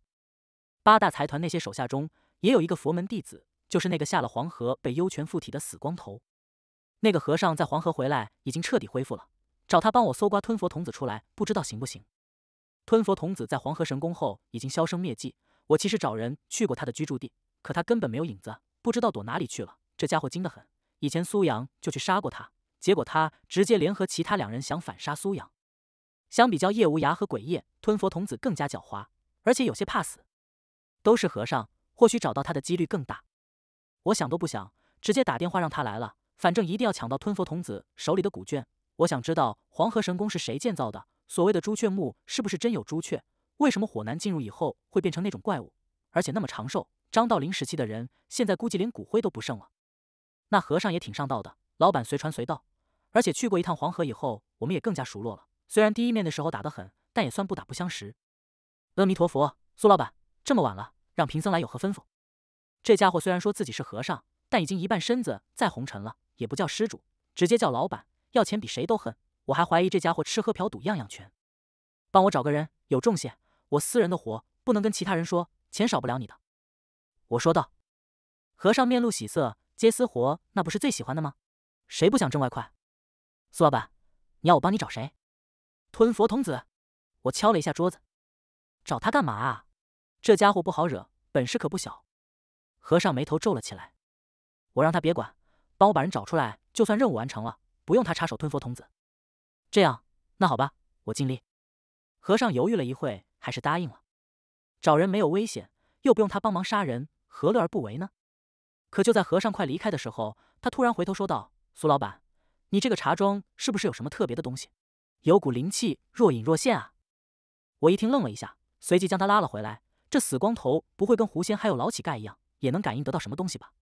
八大财团那些手下中也有一个佛门弟子，就是那个下了黄河被幽泉附体的死光头。那个和尚在黄河回来已经彻底恢复了，找他帮我搜刮吞佛童子出来，不知道行不行。吞佛童子在黄河神宫后已经销声灭迹，我其实找人去过他的居住地，可他根本没有影子，不知道躲哪里去了。这家伙精得很，以前苏阳就去杀过他，结果他直接联合其他两人想反杀苏阳。相比较叶无涯和鬼夜，吞佛童子更加狡猾，而且有些怕死。都是和尚，或许找到他的几率更大。我想都不想，直接打电话让他来了。反正一定要抢到吞佛童子手里的古卷。我想知道黄河神宫是谁建造的？所谓的朱雀墓是不是真有朱雀？为什么火男进入以后会变成那种怪物，而且那么长寿？张道陵时期的人，现在估计连骨灰都不剩了。那和尚也挺上道的，老板随传随到，而且去过一趟黄河以后，我们也更加熟络了。虽然第一面的时候打得狠，但也算不打不相识。阿弥陀佛，苏老板，这么晚了，让贫僧来有何吩咐？这家伙虽然说自己是和尚，但已经一半身子在红尘了，也不叫施主，直接叫老板。要钱比谁都狠，我还怀疑这家伙吃喝嫖赌样样全。帮我找个人，有重谢。我私人的活，不能跟其他人说，钱少不了你的。我说道。和尚面露喜色，接私活那不是最喜欢的吗？谁不想挣外快？苏老板，你要我帮你找谁？吞佛童子，我敲了一下桌子，找他干嘛？啊？这家伙不好惹，本事可不小。和尚眉头皱了起来。我让他别管，帮我把人找出来，就算任务完成了，不用他插手。吞佛童子，这样，那好吧，我尽力。和尚犹豫了一会，还是答应了。找人没有危险，又不用他帮忙杀人，何乐而不为呢？可就在和尚快离开的时候，他突然回头说道：“苏老板，你这个茶庄是不是有什么特别的东西？”有股灵气若隐若现啊！我一听愣了一下，随即将他拉了回来。这死光头不会跟狐仙还有老乞丐一样，也能感应得到什么东西吧？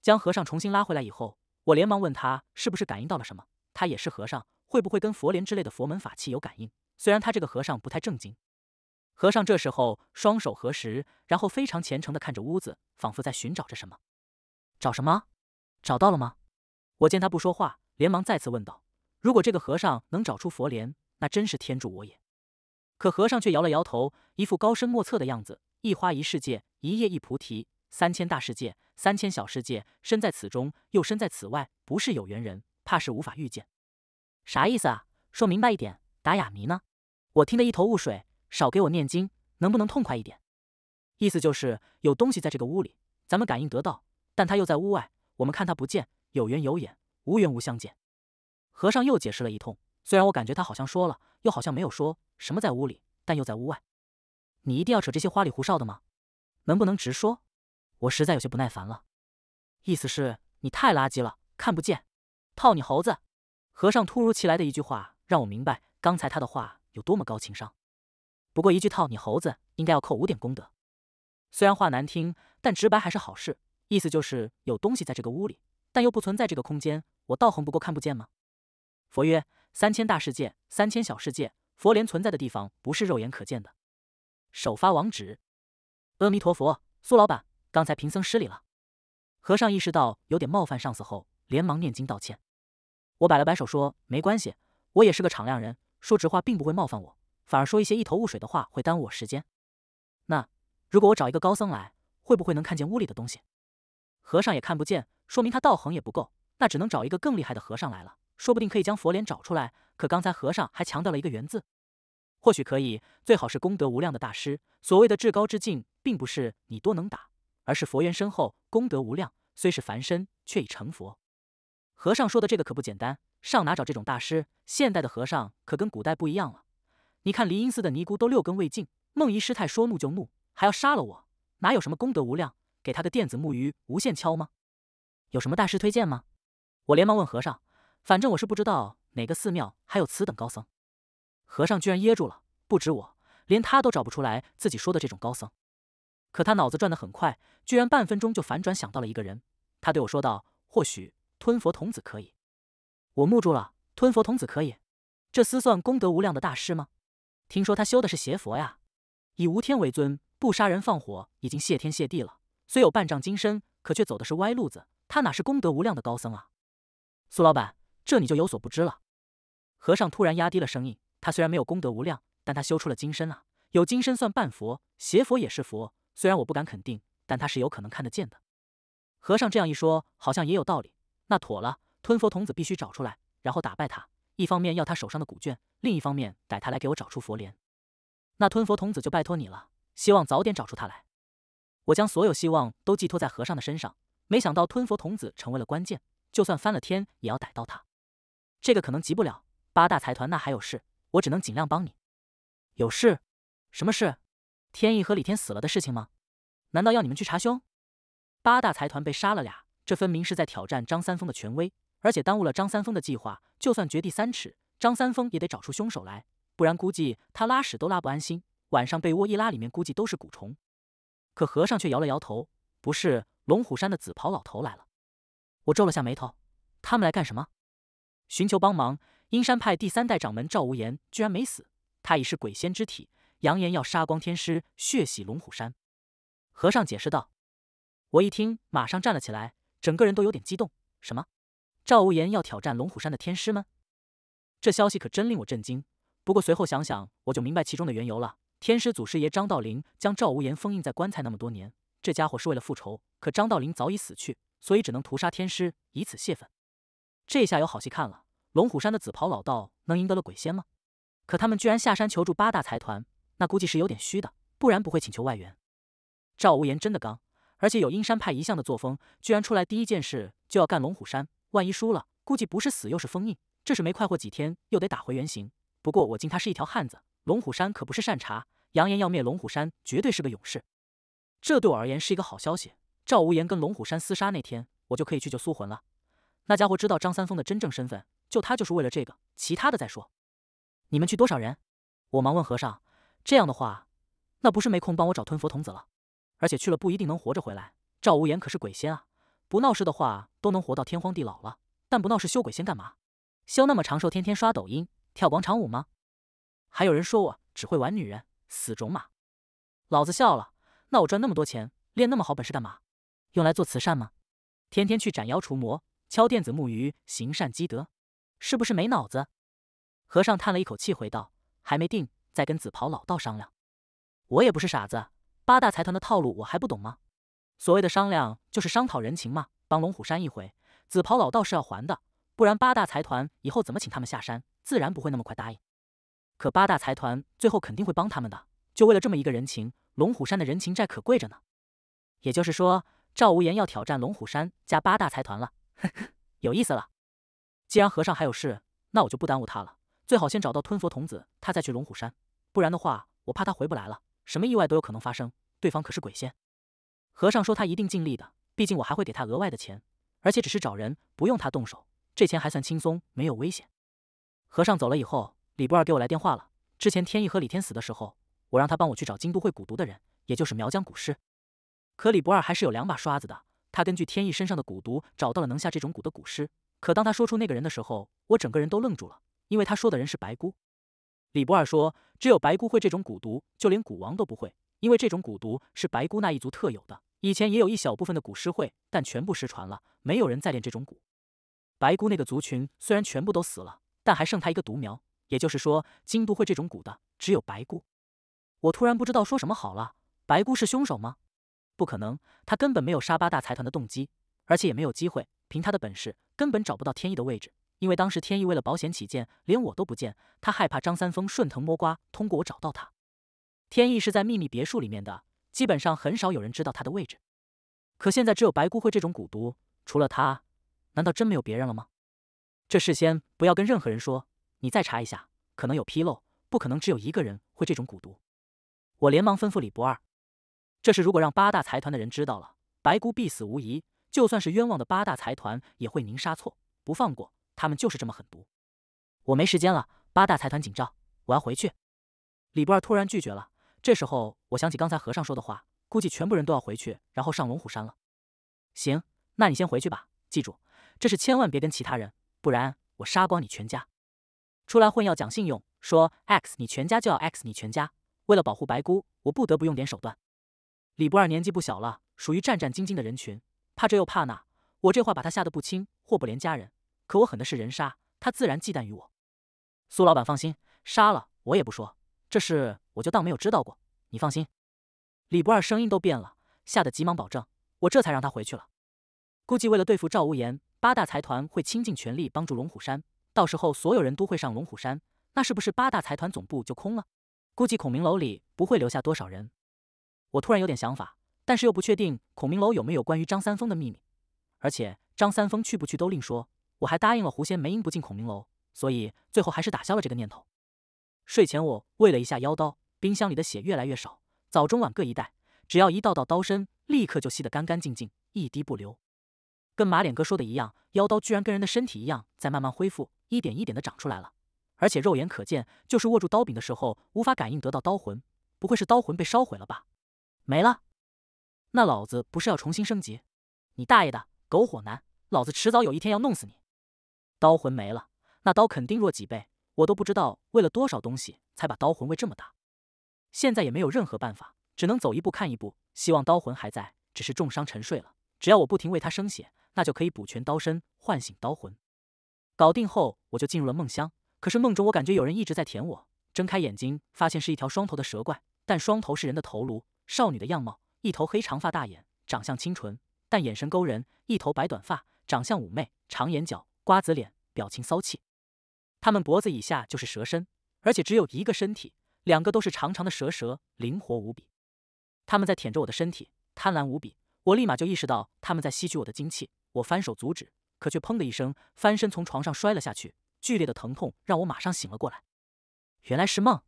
将和尚重新拉回来以后，我连忙问他是不是感应到了什么。他也是和尚，会不会跟佛莲之类的佛门法器有感应？虽然他这个和尚不太正经。和尚这时候双手合十，然后非常虔诚的看着屋子，仿佛在寻找着什么。找什么？找到了吗？我见他不说话，连忙再次问道。如果这个和尚能找出佛莲，那真是天助我也。可和尚却摇了摇头，一副高深莫测的样子。一花一世界，一叶一菩提。三千大世界，三千小世界，身在此中又身在此外，不是有缘人，怕是无法遇见。啥意思啊？说明白一点，打哑谜呢？我听得一头雾水。少给我念经，能不能痛快一点？意思就是有东西在这个屋里，咱们感应得到，但他又在屋外，我们看他不见。有缘有眼，无缘无相见。和尚又解释了一通，虽然我感觉他好像说了，又好像没有说什么在屋里，但又在屋外。你一定要扯这些花里胡哨的吗？能不能直说？我实在有些不耐烦了。意思是你太垃圾了，看不见，套你猴子。和尚突如其来的一句话让我明白，刚才他的话有多么高情商。不过一句套你猴子，应该要扣五点功德。虽然话难听，但直白还是好事。意思就是有东西在这个屋里，但又不存在这个空间。我道行不够看不见吗？佛曰：三千大世界，三千小世界。佛莲存在的地方不是肉眼可见的。首发网址：阿弥陀佛。苏老板，刚才贫僧失礼了。和尚意识到有点冒犯上司后，连忙念经道歉。我摆了摆手说：“没关系，我也是个敞亮人，说直话并不会冒犯我，反而说一些一头雾水的话会耽误我时间。”那如果我找一个高僧来，会不会能看见屋里的东西？和尚也看不见，说明他道行也不够，那只能找一个更厉害的和尚来了。说不定可以将佛莲找出来，可刚才和尚还强调了一个“缘”字，或许可以，最好是功德无量的大师。所谓的至高之境，并不是你多能打，而是佛缘深厚，功德无量。虽是凡身，却已成佛。和尚说的这个可不简单，上哪找这种大师？现代的和尚可跟古代不一样了。你看离隐寺的尼姑都六根未净，梦遗师太说怒就怒，还要杀了我，哪有什么功德无量？给他的电子木鱼无限敲吗？有什么大师推荐吗？我连忙问和尚。反正我是不知道哪个寺庙还有此等高僧，和尚居然噎住了。不止我，连他都找不出来自己说的这种高僧。可他脑子转得很快，居然半分钟就反转想到了一个人。他对我说道：“或许吞佛童子可以。”我目住了，吞佛童子可以？这厮算功德无量的大师吗？听说他修的是邪佛呀，以无天为尊，不杀人放火，已经谢天谢地了。虽有半丈金身，可却走的是歪路子。他哪是功德无量的高僧啊？苏老板。这你就有所不知了。和尚突然压低了声音，他虽然没有功德无量，但他修出了金身啊！有金身算半佛，邪佛也是佛。虽然我不敢肯定，但他是有可能看得见的。和尚这样一说，好像也有道理。那妥了，吞佛童子必须找出来，然后打败他。一方面要他手上的古卷，另一方面逮他来给我找出佛莲。那吞佛童子就拜托你了，希望早点找出他来。我将所有希望都寄托在和尚的身上，没想到吞佛童子成为了关键，就算翻了天也要逮到他。这个可能急不了，八大财团那还有事，我只能尽量帮你。有事？什么事？天意和李天死了的事情吗？难道要你们去查凶？八大财团被杀了俩，这分明是在挑战张三丰的权威，而且耽误了张三丰的计划。就算掘地三尺，张三丰也得找出凶手来，不然估计他拉屎都拉不安心。晚上被窝一拉，里面估计都是蛊虫。可和尚却摇了摇头：“不是，龙虎山的紫袍老头来了。”我皱了下眉头：“他们来干什么？”寻求帮忙，阴山派第三代掌门赵无言居然没死，他已是鬼仙之体，扬言要杀光天师，血洗龙虎山。和尚解释道：“我一听，马上站了起来，整个人都有点激动。什么？赵无言要挑战龙虎山的天师吗？这消息可真令我震惊。不过随后想想，我就明白其中的缘由了。天师祖师爷张道陵将赵无言封印在棺材那么多年，这家伙是为了复仇。可张道陵早已死去，所以只能屠杀天师，以此泄愤。”这下有好戏看了！龙虎山的紫袍老道能赢得了鬼仙吗？可他们居然下山求助八大财团，那估计是有点虚的，不然不会请求外援。赵无言真的刚，而且有阴山派一向的作风，居然出来第一件事就要干龙虎山。万一输了，估计不是死又是封印，这是没快活几天又得打回原形。不过我敬他是一条汉子，龙虎山可不是善茬，扬言要灭龙虎山，绝对是个勇士。这对我而言是一个好消息。赵无言跟龙虎山厮杀那天，我就可以去救苏魂了。那家伙知道张三丰的真正身份，救他就是为了这个，其他的再说。你们去多少人？我忙问和尚。这样的话，那不是没空帮我找吞佛童子了？而且去了不一定能活着回来。赵无言可是鬼仙啊，不闹事的话都能活到天荒地老了。但不闹事修鬼仙干嘛？修那么长寿，天天刷抖音、跳广场舞吗？还有人说我只会玩女人，死种马！老子笑了。那我赚那么多钱，练那么好本事干嘛？用来做慈善吗？天天去斩妖除魔？敲电子木鱼，行善积德，是不是没脑子？和尚叹了一口气，回道：“还没定，再跟紫袍老道商量。”我也不是傻子，八大财团的套路我还不懂吗？所谓的商量，就是商讨人情嘛，帮龙虎山一回，紫袍老道是要还的，不然八大财团以后怎么请他们下山？自然不会那么快答应。可八大财团最后肯定会帮他们的，就为了这么一个人情，龙虎山的人情债可贵着呢。也就是说，赵无言要挑战龙虎山加八大财团了。呵呵，有意思了。既然和尚还有事，那我就不耽误他了。最好先找到吞佛童子，他再去龙虎山。不然的话，我怕他回不来了。什么意外都有可能发生。对方可是鬼仙。和尚说他一定尽力的，毕竟我还会给他额外的钱。而且只是找人，不用他动手，这钱还算轻松，没有危险。和尚走了以后，李不二给我来电话了。之前天意和李天死的时候，我让他帮我去找京都会蛊毒的人，也就是苗疆蛊师。可李不二还是有两把刷子的。他根据天意身上的蛊毒，找到了能下这种蛊的蛊师。可当他说出那个人的时候，我整个人都愣住了，因为他说的人是白姑。李博尔说，只有白姑会这种蛊毒，就连蛊王都不会，因为这种蛊毒是白姑那一族特有的。以前也有一小部分的蛊师会，但全部失传了，没有人再练这种蛊。白姑那个族群虽然全部都死了，但还剩他一个独苗，也就是说，精都会这种蛊的只有白姑。我突然不知道说什么好了。白姑是凶手吗？不可能，他根本没有杀八大财团的动机，而且也没有机会。凭他的本事，根本找不到天意的位置。因为当时天意为了保险起见，连我都不见，他害怕张三丰顺藤摸瓜，通过我找到他。天意是在秘密别墅里面的，基本上很少有人知道他的位置。可现在只有白孤会这种蛊毒，除了他，难道真没有别人了吗？这事先不要跟任何人说。你再查一下，可能有纰漏。不可能只有一个人会这种蛊毒。我连忙吩咐李不二。这事如果让八大财团的人知道了，白姑必死无疑。就算是冤枉的，八大财团也会宁杀错不放过，他们就是这么狠毒。我没时间了，八大财团紧照，我要回去。李博尔突然拒绝了。这时候我想起刚才和尚说的话，估计全部人都要回去，然后上龙虎山了。行，那你先回去吧。记住，这事千万别跟其他人，不然我杀光你全家。出来混要讲信用，说 x 你全家就要 x 你全家。为了保护白姑，我不得不用点手段。李不二年纪不小了，属于战战兢兢的人群，怕这又怕那。我这话把他吓得不轻，祸不连家人。可我狠的是人杀，他自然忌惮于我。苏老板放心，杀了我也不说这事，我就当没有知道过。你放心。李不二声音都变了，吓得急忙保证。我这才让他回去了。估计为了对付赵无言，八大财团会倾尽全力帮助龙虎山。到时候所有人都会上龙虎山，那是不是八大财团总部就空了？估计孔明楼里不会留下多少人。我突然有点想法，但是又不确定孔明楼有没有关于张三丰的秘密，而且张三丰去不去都另说。我还答应了狐仙没音不进孔明楼，所以最后还是打消了这个念头。睡前我喂了一下妖刀，冰箱里的血越来越少，早中晚各一袋，只要一道刀身，立刻就吸得干干净净，一滴不流。跟马脸哥说的一样，妖刀居然跟人的身体一样在慢慢恢复，一点一点的长出来了，而且肉眼可见。就是握住刀柄的时候无法感应得到刀魂，不会是刀魂被烧毁了吧？没了，那老子不是要重新升级？你大爷的狗火男，老子迟早有一天要弄死你！刀魂没了，那刀肯定弱几倍，我都不知道为了多少东西才把刀魂喂这么大。现在也没有任何办法，只能走一步看一步。希望刀魂还在，只是重伤沉睡了。只要我不停为他生血，那就可以补全刀身，唤醒刀魂。搞定后，我就进入了梦乡。可是梦中我感觉有人一直在舔我，睁开眼睛发现是一条双头的蛇怪，但双头是人的头颅。少女的样貌，一头黑长发，大眼，长相清纯，但眼神勾人；一头白短发，长相妩媚，长眼角，瓜子脸，表情骚气。他们脖子以下就是蛇身，而且只有一个身体，两个都是长长的蛇舌，灵活无比。他们在舔着我的身体，贪婪无比。我立马就意识到他们在吸取我的精气，我翻手阻止，可却砰的一声翻身从床上摔了下去，剧烈的疼痛让我马上醒了过来。原来是梦，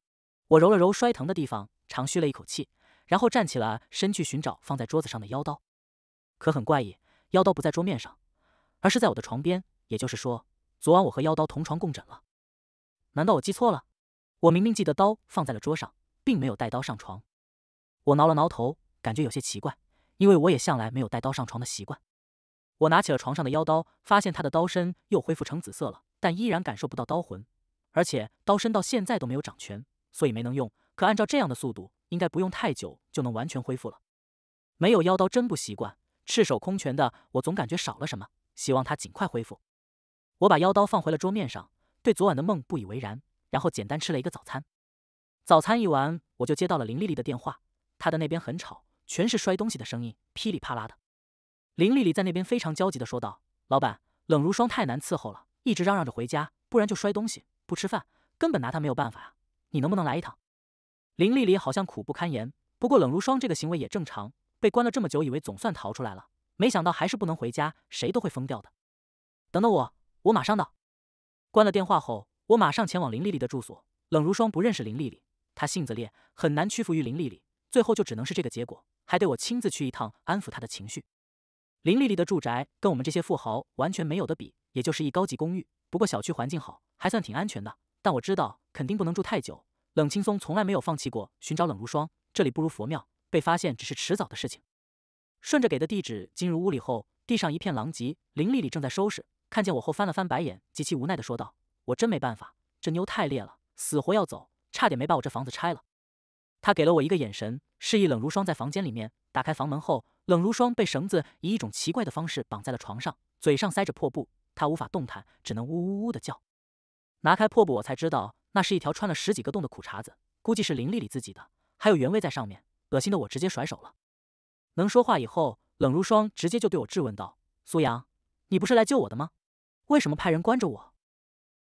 我揉了揉摔疼的地方，长吁了一口气。然后站起来，身去寻找放在桌子上的妖刀，可很怪异，妖刀不在桌面上，而是在我的床边。也就是说，昨晚我和妖刀同床共枕了。难道我记错了？我明明记得刀放在了桌上，并没有带刀上床。我挠了挠头，感觉有些奇怪，因为我也向来没有带刀上床的习惯。我拿起了床上的妖刀，发现它的刀身又恢复成紫色了，但依然感受不到刀魂，而且刀身到现在都没有长全，所以没能用。可按照这样的速度。应该不用太久就能完全恢复了。没有妖刀真不习惯，赤手空拳的我总感觉少了什么。希望他尽快恢复。我把妖刀放回了桌面上，对昨晚的梦不以为然，然后简单吃了一个早餐。早餐一完，我就接到了林丽丽的电话，她的那边很吵，全是摔东西的声音，噼里啪啦的。林丽丽在那边非常焦急的说道：“老板，冷如霜太难伺候了，一直嚷嚷着回家，不然就摔东西，不吃饭，根本拿她没有办法啊！你能不能来一趟？”林丽丽好像苦不堪言，不过冷如霜这个行为也正常，被关了这么久，以为总算逃出来了，没想到还是不能回家，谁都会疯掉的。等等我，我马上到。关了电话后，我马上前往林丽丽的住所。冷如霜不认识林丽丽，她性子烈，很难屈服于林丽丽，最后就只能是这个结果，还得我亲自去一趟安抚她的情绪。林丽丽的住宅跟我们这些富豪完全没有的比，也就是一高级公寓，不过小区环境好，还算挺安全的。但我知道，肯定不能住太久。冷青松从来没有放弃过寻找冷如霜。这里不如佛庙，被发现只是迟早的事情。顺着给的地址进入屋里后，地上一片狼藉。林丽丽正在收拾，看见我后翻了翻白眼，极其无奈的说道：“我真没办法，这妞太烈了，死活要走，差点没把我这房子拆了。”他给了我一个眼神，示意冷如霜在房间里面。打开房门后，冷如霜被绳子以一种奇怪的方式绑在了床上，嘴上塞着破布，她无法动弹，只能呜呜呜的叫。拿开破布，我才知道。那是一条穿了十几个洞的苦茬子，估计是林丽丽自己的，还有原味在上面，恶心的我直接甩手了。能说话以后，冷如霜直接就对我质问道：“苏阳，你不是来救我的吗？为什么派人关着我？”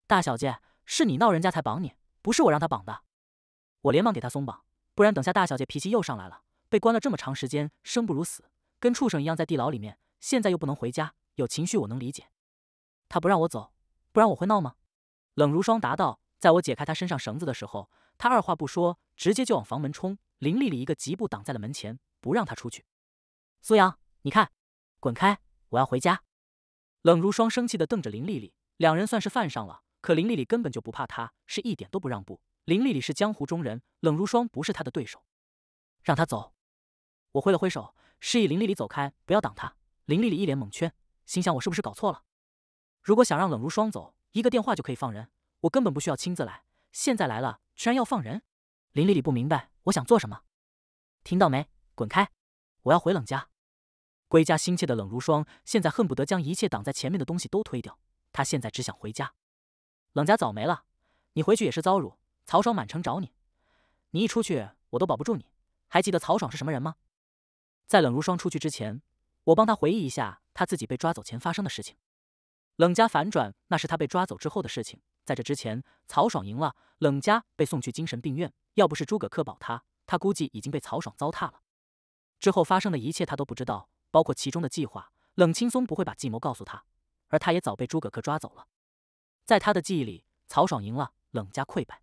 大小姐是你闹人家才绑你，不是我让他绑的。我连忙给他松绑，不然等下大小姐脾气又上来了。被关了这么长时间，生不如死，跟畜生一样在地牢里面，现在又不能回家，有情绪我能理解。他不让我走，不然我会闹吗？冷如霜答道。在我解开他身上绳子的时候，他二话不说，直接就往房门冲。林丽丽一个急步挡在了门前，不让他出去。苏阳，你看，滚开！我要回家。冷如霜生气地瞪着林丽丽，两人算是犯上了。可林丽丽根本就不怕他，是一点都不让步。林丽丽是江湖中人，冷如霜不是他的对手。让他走。我挥了挥手，示意林丽丽走开，不要挡他。林丽丽一脸懵圈，心想我是不是搞错了？如果想让冷如霜走，一个电话就可以放人。我根本不需要亲自来，现在来了居然要放人！林丽丽不明白我想做什么，听到没？滚开！我要回冷家。归家心切的冷如霜现在恨不得将一切挡在前面的东西都推掉，他现在只想回家。冷家早没了，你回去也是遭辱。曹爽满城找你，你一出去我都保不住你。还记得曹爽是什么人吗？在冷如霜出去之前，我帮他回忆一下他自己被抓走前发生的事情。冷家反转，那是他被抓走之后的事情。在这之前，曹爽赢了，冷家被送去精神病院。要不是诸葛恪保他，他估计已经被曹爽糟蹋了。之后发生的一切他都不知道，包括其中的计划。冷青松不会把计谋告诉他，而他也早被诸葛恪抓走了。在他的记忆里，曹爽赢了，冷家溃败。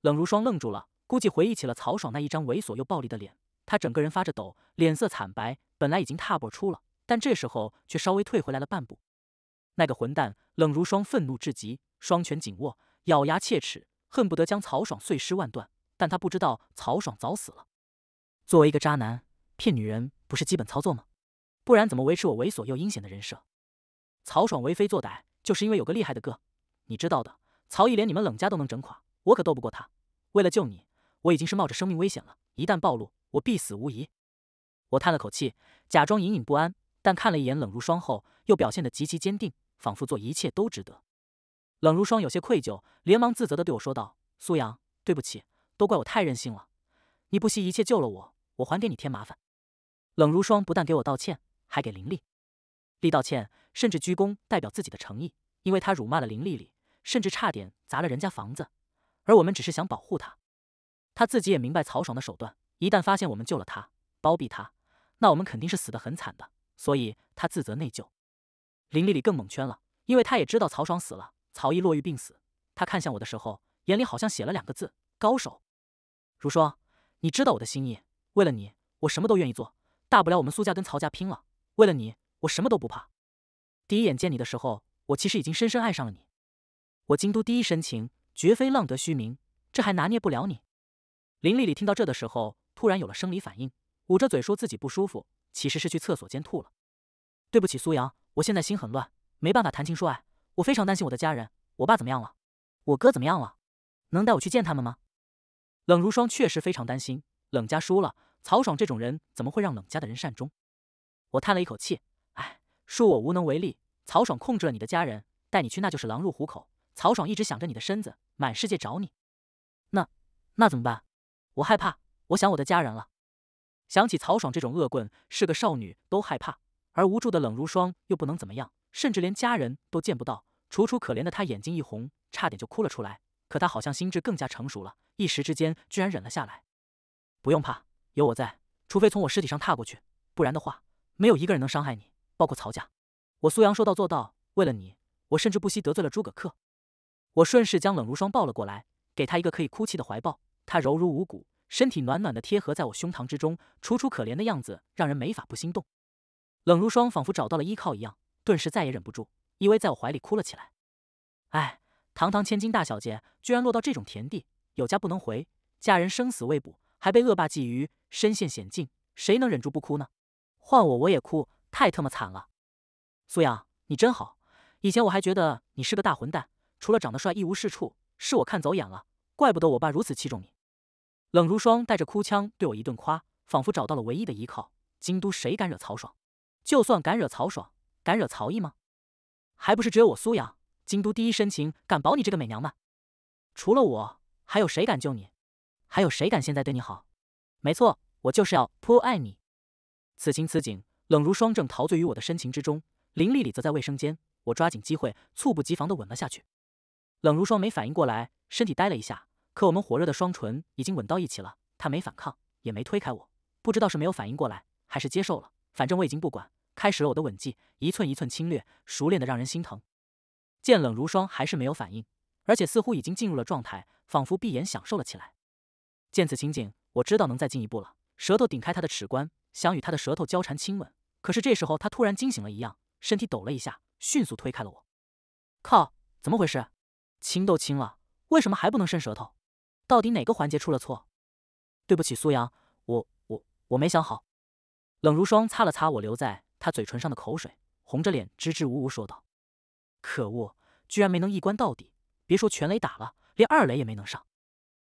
冷如霜愣住了，估计回忆起了曹爽那一张猥琐又暴力的脸。他整个人发着抖，脸色惨白。本来已经踏步出了，但这时候却稍微退回来了半步。那个混蛋！冷如霜愤怒至极。双拳紧握，咬牙切齿，恨不得将曹爽碎尸万段。但他不知道，曹爽早死了。作为一个渣男，骗女人不是基本操作吗？不然怎么维持我猥琐又阴险的人设？曹爽为非作歹，就是因为有个厉害的哥。你知道的，曹毅连你们冷家都能整垮，我可斗不过他。为了救你，我已经是冒着生命危险了。一旦暴露，我必死无疑。我叹了口气，假装隐隐不安，但看了一眼冷如霜后，又表现得极其坚定，仿佛做一切都值得。冷如霜有些愧疚，连忙自责地对我说道：“苏阳，对不起，都怪我太任性了。你不惜一切救了我，我还给你添麻烦。”冷如霜不但给我道歉，还给林丽丽道歉，甚至鞠躬代表自己的诚意，因为她辱骂了林丽丽，甚至差点砸了人家房子。而我们只是想保护她，她自己也明白曹爽的手段，一旦发现我们救了她，包庇她，那我们肯定是死得很惨的。所以她自责内疚。林丽丽更蒙圈了，因为她也知道曹爽死了。曹毅落狱病死，他看向我的时候，眼里好像写了两个字：高手。如霜，你知道我的心意。为了你，我什么都愿意做。大不了我们苏家跟曹家拼了。为了你，我什么都不怕。第一眼见你的时候，我其实已经深深爱上了你。我京都第一深情，绝非浪得虚名。这还拿捏不了你？林丽丽听到这的时候，突然有了生理反应，捂着嘴说自己不舒服，其实是去厕所间吐了。对不起，苏阳，我现在心很乱，没办法谈情说爱。我非常担心我的家人，我爸怎么样了？我哥怎么样了？能带我去见他们吗？冷如霜确实非常担心，冷家输了，曹爽这种人怎么会让冷家的人善终？我叹了一口气，哎，恕我无能为力。曹爽控制了你的家人，带你去那就是狼入虎口。曹爽一直想着你的身子，满世界找你。那那怎么办？我害怕，我想我的家人了。想起曹爽这种恶棍，是个少女都害怕，而无助的冷如霜又不能怎么样。甚至连家人都见不到，楚楚可怜的他眼睛一红，差点就哭了出来。可他好像心智更加成熟了，一时之间居然忍了下来。不用怕，有我在。除非从我尸体上踏过去，不然的话，没有一个人能伤害你，包括曹家。我苏阳说到做到，为了你，我甚至不惜得罪了诸葛恪。我顺势将冷如霜抱了过来，给她一个可以哭泣的怀抱。她柔如无骨，身体暖暖的贴合在我胸膛之中，楚楚可怜的样子让人没法不心动。冷如霜仿佛找到了依靠一样。顿时再也忍不住，依偎在我怀里哭了起来。哎，堂堂千金大小姐，居然落到这种田地，有家不能回家，人生死未卜，还被恶霸觊觎，身陷险境，谁能忍住不哭呢？换我我也哭，太特么惨了！苏阳，你真好，以前我还觉得你是个大混蛋，除了长得帅一无是处，是我看走眼了，怪不得我爸如此器重你。冷如霜带着哭腔对我一顿夸，仿佛找到了唯一的依靠。京都谁敢惹曹爽？就算敢惹曹爽。敢惹曹毅吗？还不是只有我苏阳，京都第一深情，敢保你这个美娘们。除了我，还有谁敢救你？还有谁敢现在对你好？没错，我就是要扑爱你。此情此景，冷如霜正陶醉于我的深情之中，林丽丽则在卫生间。我抓紧机会，猝不及防地吻了下去。冷如霜没反应过来，身体呆了一下，可我们火热的双唇已经吻到一起了。她没反抗，也没推开我，不知道是没有反应过来，还是接受了。反正我已经不管。开始了我的吻技，一寸一寸侵略，熟练的让人心疼。见冷如霜还是没有反应，而且似乎已经进入了状态，仿佛闭眼享受了起来。见此情景，我知道能再进一步了，舌头顶开他的齿关，想与他的舌头交缠亲吻。可是这时候他突然惊醒了一样，身体抖了一下，迅速推开了我。靠，怎么回事？亲都亲了，为什么还不能伸舌头？到底哪个环节出了错？对不起，苏阳，我我我没想好。冷如霜擦了擦我留在。他嘴唇上的口水，红着脸支支吾吾说道：“可恶，居然没能一关到底，别说全雷打了，连二雷也没能上。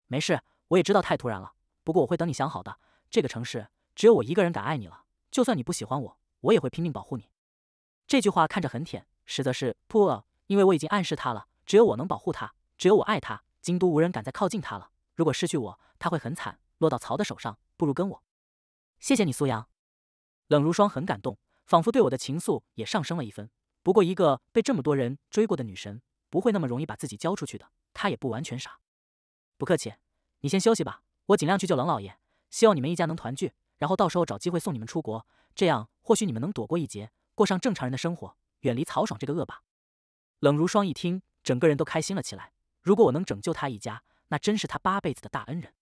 没事，我也知道太突然了，不过我会等你想好的。这个城市只有我一个人敢爱你了，就算你不喜欢我，我也会拼命保护你。”这句话看着很舔，实则是破，因为我已经暗示他了，只有我能保护他，只有我爱他，京都无人敢再靠近他了。如果失去我，他会很惨，落到曹的手上，不如跟我。谢谢你，苏阳。冷如霜很感动。仿佛对我的情愫也上升了一分。不过，一个被这么多人追过的女神，不会那么容易把自己交出去的。她也不完全傻。不客气，你先休息吧，我尽量去救冷老爷。希望你们一家能团聚，然后到时候找机会送你们出国，这样或许你们能躲过一劫，过上正常人的生活，远离曹爽这个恶霸。冷如霜一听，整个人都开心了起来。如果我能拯救他一家，那真是他八辈子的大恩人。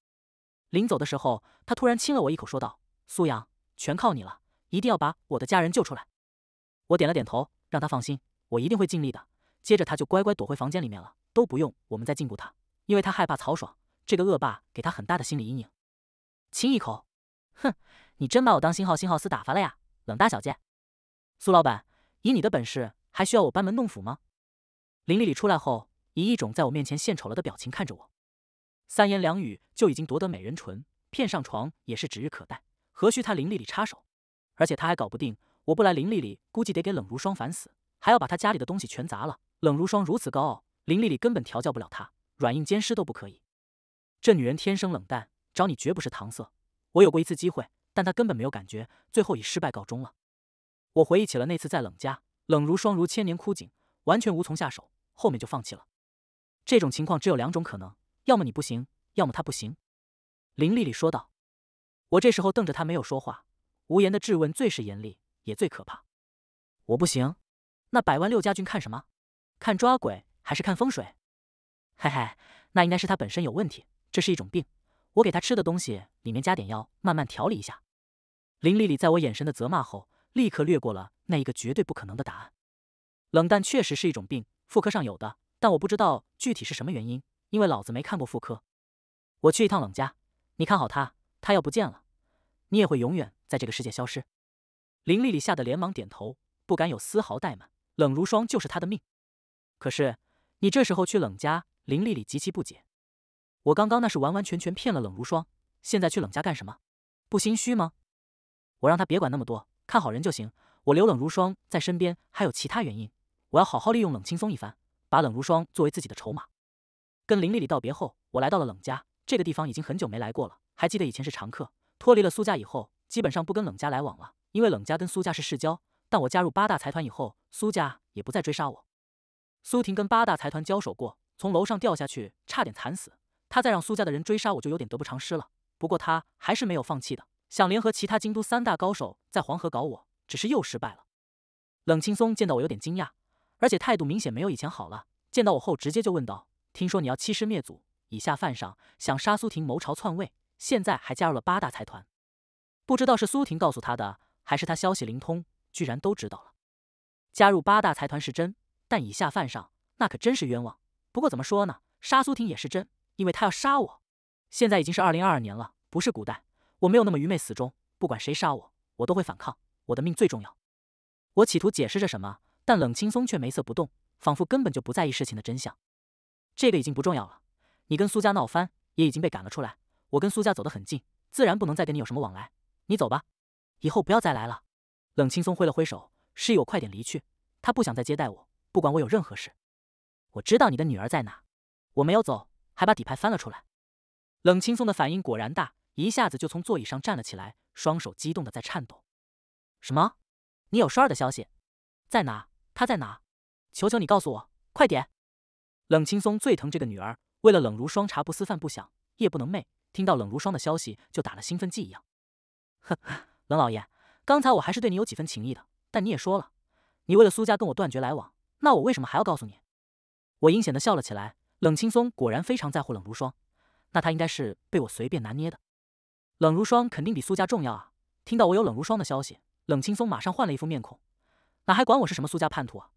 临走的时候，他突然亲了我一口，说道：“苏阳，全靠你了。”一定要把我的家人救出来！我点了点头，让他放心，我一定会尽力的。接着他就乖乖躲回房间里面了，都不用我们再禁锢他，因为他害怕曹爽这个恶霸，给他很大的心理阴影。亲一口，哼，你真把我当新号新号司打发了呀，冷大小姐，苏老板，以你的本事，还需要我班门弄斧吗？林丽丽出来后，以一种在我面前献丑了的表情看着我，三言两语就已经夺得美人唇，骗上床也是指日可待，何须他林丽丽插手？而且他还搞不定，我不来林丽丽，估计得给冷如霜烦死，还要把她家里的东西全砸了。冷如霜如此高傲，林丽丽根本调教不了她，软硬兼施都不可以。这女人天生冷淡，找你绝不是搪塞。我有过一次机会，但她根本没有感觉，最后以失败告终了。我回忆起了那次在冷家，冷如霜如千年枯井，完全无从下手，后面就放弃了。这种情况只有两种可能，要么你不行，要么她不行。林丽丽说道。我这时候瞪着她，没有说话。无言的质问最是严厉，也最可怕。我不行。那百万六家军看什么？看抓鬼还是看风水？嘿嘿，那应该是他本身有问题，这是一种病。我给他吃的东西里面加点药，慢慢调理一下。林丽丽在我眼神的责骂后，立刻略过了那一个绝对不可能的答案。冷淡确实是一种病，妇科上有的，但我不知道具体是什么原因，因为老子没看过妇科。我去一趟冷家，你看好他，他要不见了，你也会永远。在这个世界消失，林丽丽吓得连忙点头，不敢有丝毫怠慢。冷如霜就是她的命。可是你这时候去冷家，林丽丽极其不解。我刚刚那是完完全全骗了冷如霜，现在去冷家干什么？不心虚吗？我让他别管那么多，看好人就行。我留冷如霜在身边还有其他原因，我要好好利用冷轻松一番，把冷如霜作为自己的筹码。跟林丽丽道别后，我来到了冷家。这个地方已经很久没来过了，还记得以前是常客。脱离了苏家以后。基本上不跟冷家来往了，因为冷家跟苏家是世交。但我加入八大财团以后，苏家也不再追杀我。苏婷跟八大财团交手过，从楼上掉下去差点惨死。她再让苏家的人追杀我，就有点得不偿失了。不过她还是没有放弃的，想联合其他京都三大高手在黄河搞我，只是又失败了。冷青松见到我有点惊讶，而且态度明显没有以前好了。见到我后，直接就问道：“听说你要欺师灭祖，以下犯上，想杀苏婷谋朝篡位，现在还加入了八大财团？”不知道是苏婷告诉他的，还是他消息灵通，居然都知道了。加入八大财团是真，但以下犯上那可真是冤枉。不过怎么说呢，杀苏婷也是真，因为他要杀我。现在已经是二零二二年了，不是古代，我没有那么愚昧死忠。不管谁杀我，我都会反抗，我的命最重要。我企图解释着什么，但冷青松却眉色不动，仿佛根本就不在意事情的真相。这个已经不重要了。你跟苏家闹翻，也已经被赶了出来。我跟苏家走得很近，自然不能再跟你有什么往来。你走吧，以后不要再来了。冷青松挥了挥手，示意我快点离去。他不想再接待我，不管我有任何事。我知道你的女儿在哪，我没有走，还把底牌翻了出来。冷青松的反应果然大，一下子就从座椅上站了起来，双手激动的在颤抖。什么？你有双儿的消息？在哪？他在哪？求求你告诉我，快点！冷青松最疼这个女儿，为了冷如霜，茶不思饭不想，夜不能寐。听到冷如霜的消息，就打了兴奋剂一样。哼，冷老爷，刚才我还是对你有几分情意的。但你也说了，你为了苏家跟我断绝来往，那我为什么还要告诉你？我阴险地笑了起来。冷青松果然非常在乎冷如霜，那他应该是被我随便拿捏的。冷如霜肯定比苏家重要啊！听到我有冷如霜的消息，冷青松马上换了一副面孔，哪还管我是什么苏家叛徒啊？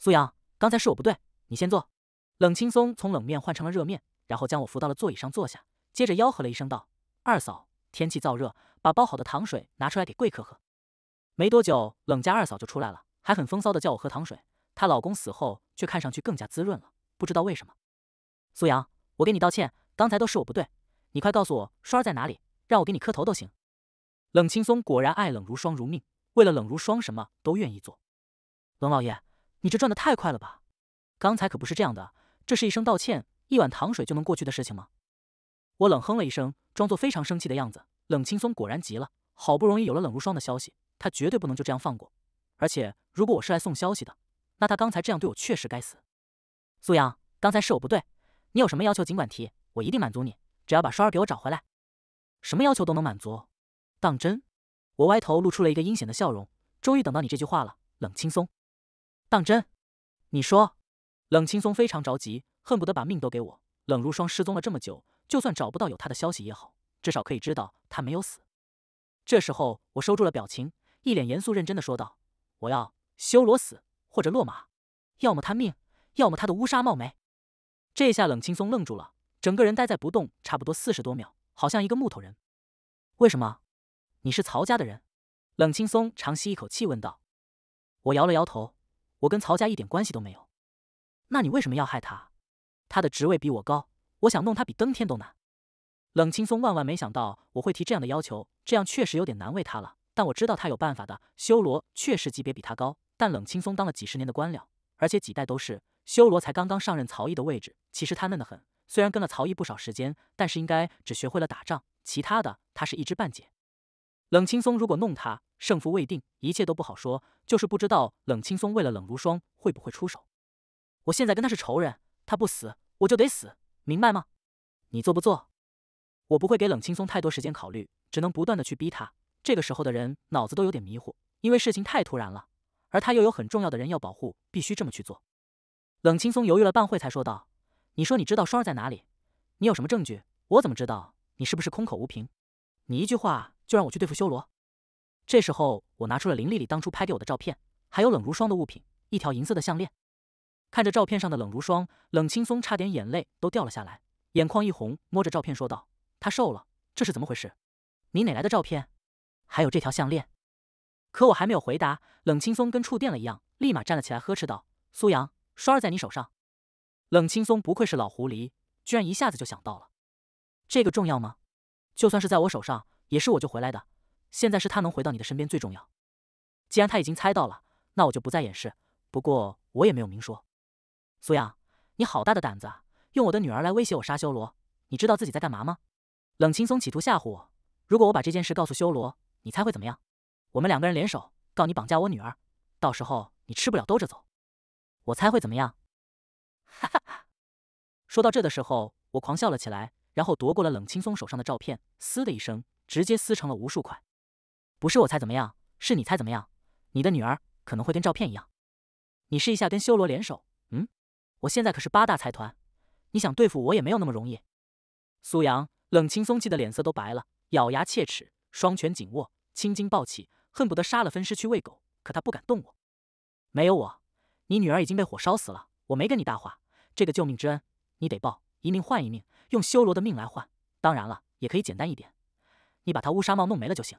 苏阳，刚才是我不对，你先坐。冷青松从冷面换成了热面，然后将我扶到了座椅上坐下，接着吆喝了一声道：“二嫂。”天气燥热，把包好的糖水拿出来给贵客喝。没多久，冷家二嫂就出来了，还很风骚的叫我喝糖水。她老公死后，却看上去更加滋润了，不知道为什么。苏阳，我给你道歉，刚才都是我不对。你快告诉我，儿在哪里，让我给你磕头都行。冷青松果然爱冷如霜如命，为了冷如霜什么都愿意做。冷老爷，你这转的太快了吧？刚才可不是这样的，这是一声道歉，一碗糖水就能过去的事情吗？我冷哼了一声，装作非常生气的样子。冷轻松果然急了，好不容易有了冷如霜的消息，他绝对不能就这样放过。而且，如果我是来送消息的，那他刚才这样对我确实该死。苏阳，刚才是我不对，你有什么要求尽管提，我一定满足你。只要把双儿给我找回来，什么要求都能满足。当真？我歪头露出了一个阴险的笑容。终于等到你这句话了，冷轻松。当真？你说？冷轻松非常着急，恨不得把命都给我。冷如霜失踪了这么久。就算找不到有他的消息也好，至少可以知道他没有死。这时候，我收住了表情，一脸严肃认真的说道：“我要修罗死，或者落马，要么他命，要么他的乌纱帽没。”这下冷青松愣住了，整个人呆在不动，差不多四十多秒，好像一个木头人。“为什么？你是曹家的人？”冷青松长吸一口气问道。我摇了摇头：“我跟曹家一点关系都没有。”“那你为什么要害他？他的职位比我高。”我想弄他比登天都难。冷清松万万没想到我会提这样的要求，这样确实有点难为他了。但我知道他有办法的。修罗确实级别比他高，但冷清松当了几十年的官僚，而且几代都是修罗才刚刚上任曹毅的位置。其实他嫩得很，虽然跟了曹毅不少时间，但是应该只学会了打仗，其他的他是一知半解。冷清松如果弄他，胜负未定，一切都不好说。就是不知道冷清松为了冷如霜会不会出手。我现在跟他是仇人，他不死我就得死。明白吗？你做不做？我不会给冷青松太多时间考虑，只能不断的去逼他。这个时候的人脑子都有点迷糊，因为事情太突然了。而他又有很重要的人要保护，必须这么去做。冷青松犹豫了半会，才说道：“你说你知道双儿在哪里？你有什么证据？我怎么知道你是不是空口无凭？你一句话就让我去对付修罗？”这时候，我拿出了林丽丽当初拍给我的照片，还有冷如霜的物品，一条银色的项链。看着照片上的冷如霜，冷青松差点眼泪都掉了下来，眼眶一红，摸着照片说道：“她瘦了，这是怎么回事？你哪来的照片？还有这条项链？”可我还没有回答，冷青松跟触电了一样，立马站了起来呵斥道：“苏阳，霜在你手上。”冷青松不愧是老狐狸，居然一下子就想到了。这个重要吗？就算是在我手上，也是我救回来的。现在是他能回到你的身边最重要。既然他已经猜到了，那我就不再掩饰。不过我也没有明说。苏阳，你好大的胆子，用我的女儿来威胁我杀修罗，你知道自己在干嘛吗？冷青松企图吓唬我，如果我把这件事告诉修罗，你猜会怎么样？我们两个人联手告你绑架我女儿，到时候你吃不了兜着走。我猜会怎么样？[LAUGHS] 哈哈哈！说到这的时候，我狂笑了起来，然后夺过了冷青松手上的照片，撕的一声，直接撕成了无数块。不是我猜怎么样，是你猜怎么样？你的女儿可能会跟照片一样，你试一下跟修罗联手，嗯？我现在可是八大财团，你想对付我也没有那么容易。苏阳冷，轻松气的脸色都白了，咬牙切齿，双拳紧握，青筋暴起，恨不得杀了分尸去喂狗。可他不敢动我。没有我，你女儿已经被火烧死了。我没跟你大话，这个救命之恩你得报，一命换一命，用修罗的命来换。当然了，也可以简单一点，你把他乌纱帽弄没了就行。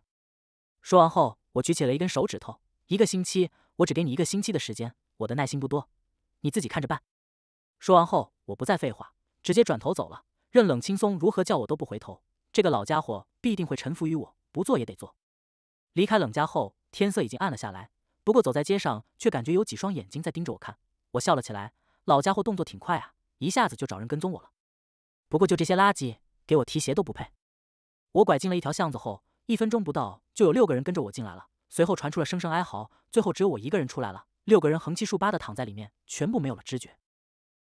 说完后，我举起了一根手指头，一个星期，我只给你一个星期的时间，我的耐心不多，你自己看着办。说完后，我不再废话，直接转头走了。任冷青松如何叫我都不回头，这个老家伙必定会臣服于我，不做也得做。离开冷家后，天色已经暗了下来。不过走在街上，却感觉有几双眼睛在盯着我看。我笑了起来，老家伙动作挺快啊，一下子就找人跟踪我了。不过就这些垃圾，给我提鞋都不配。我拐进了一条巷子后，一分钟不到，就有六个人跟着我进来了。随后传出了声声哀嚎，最后只有我一个人出来了。六个人横七竖八的躺在里面，全部没有了知觉。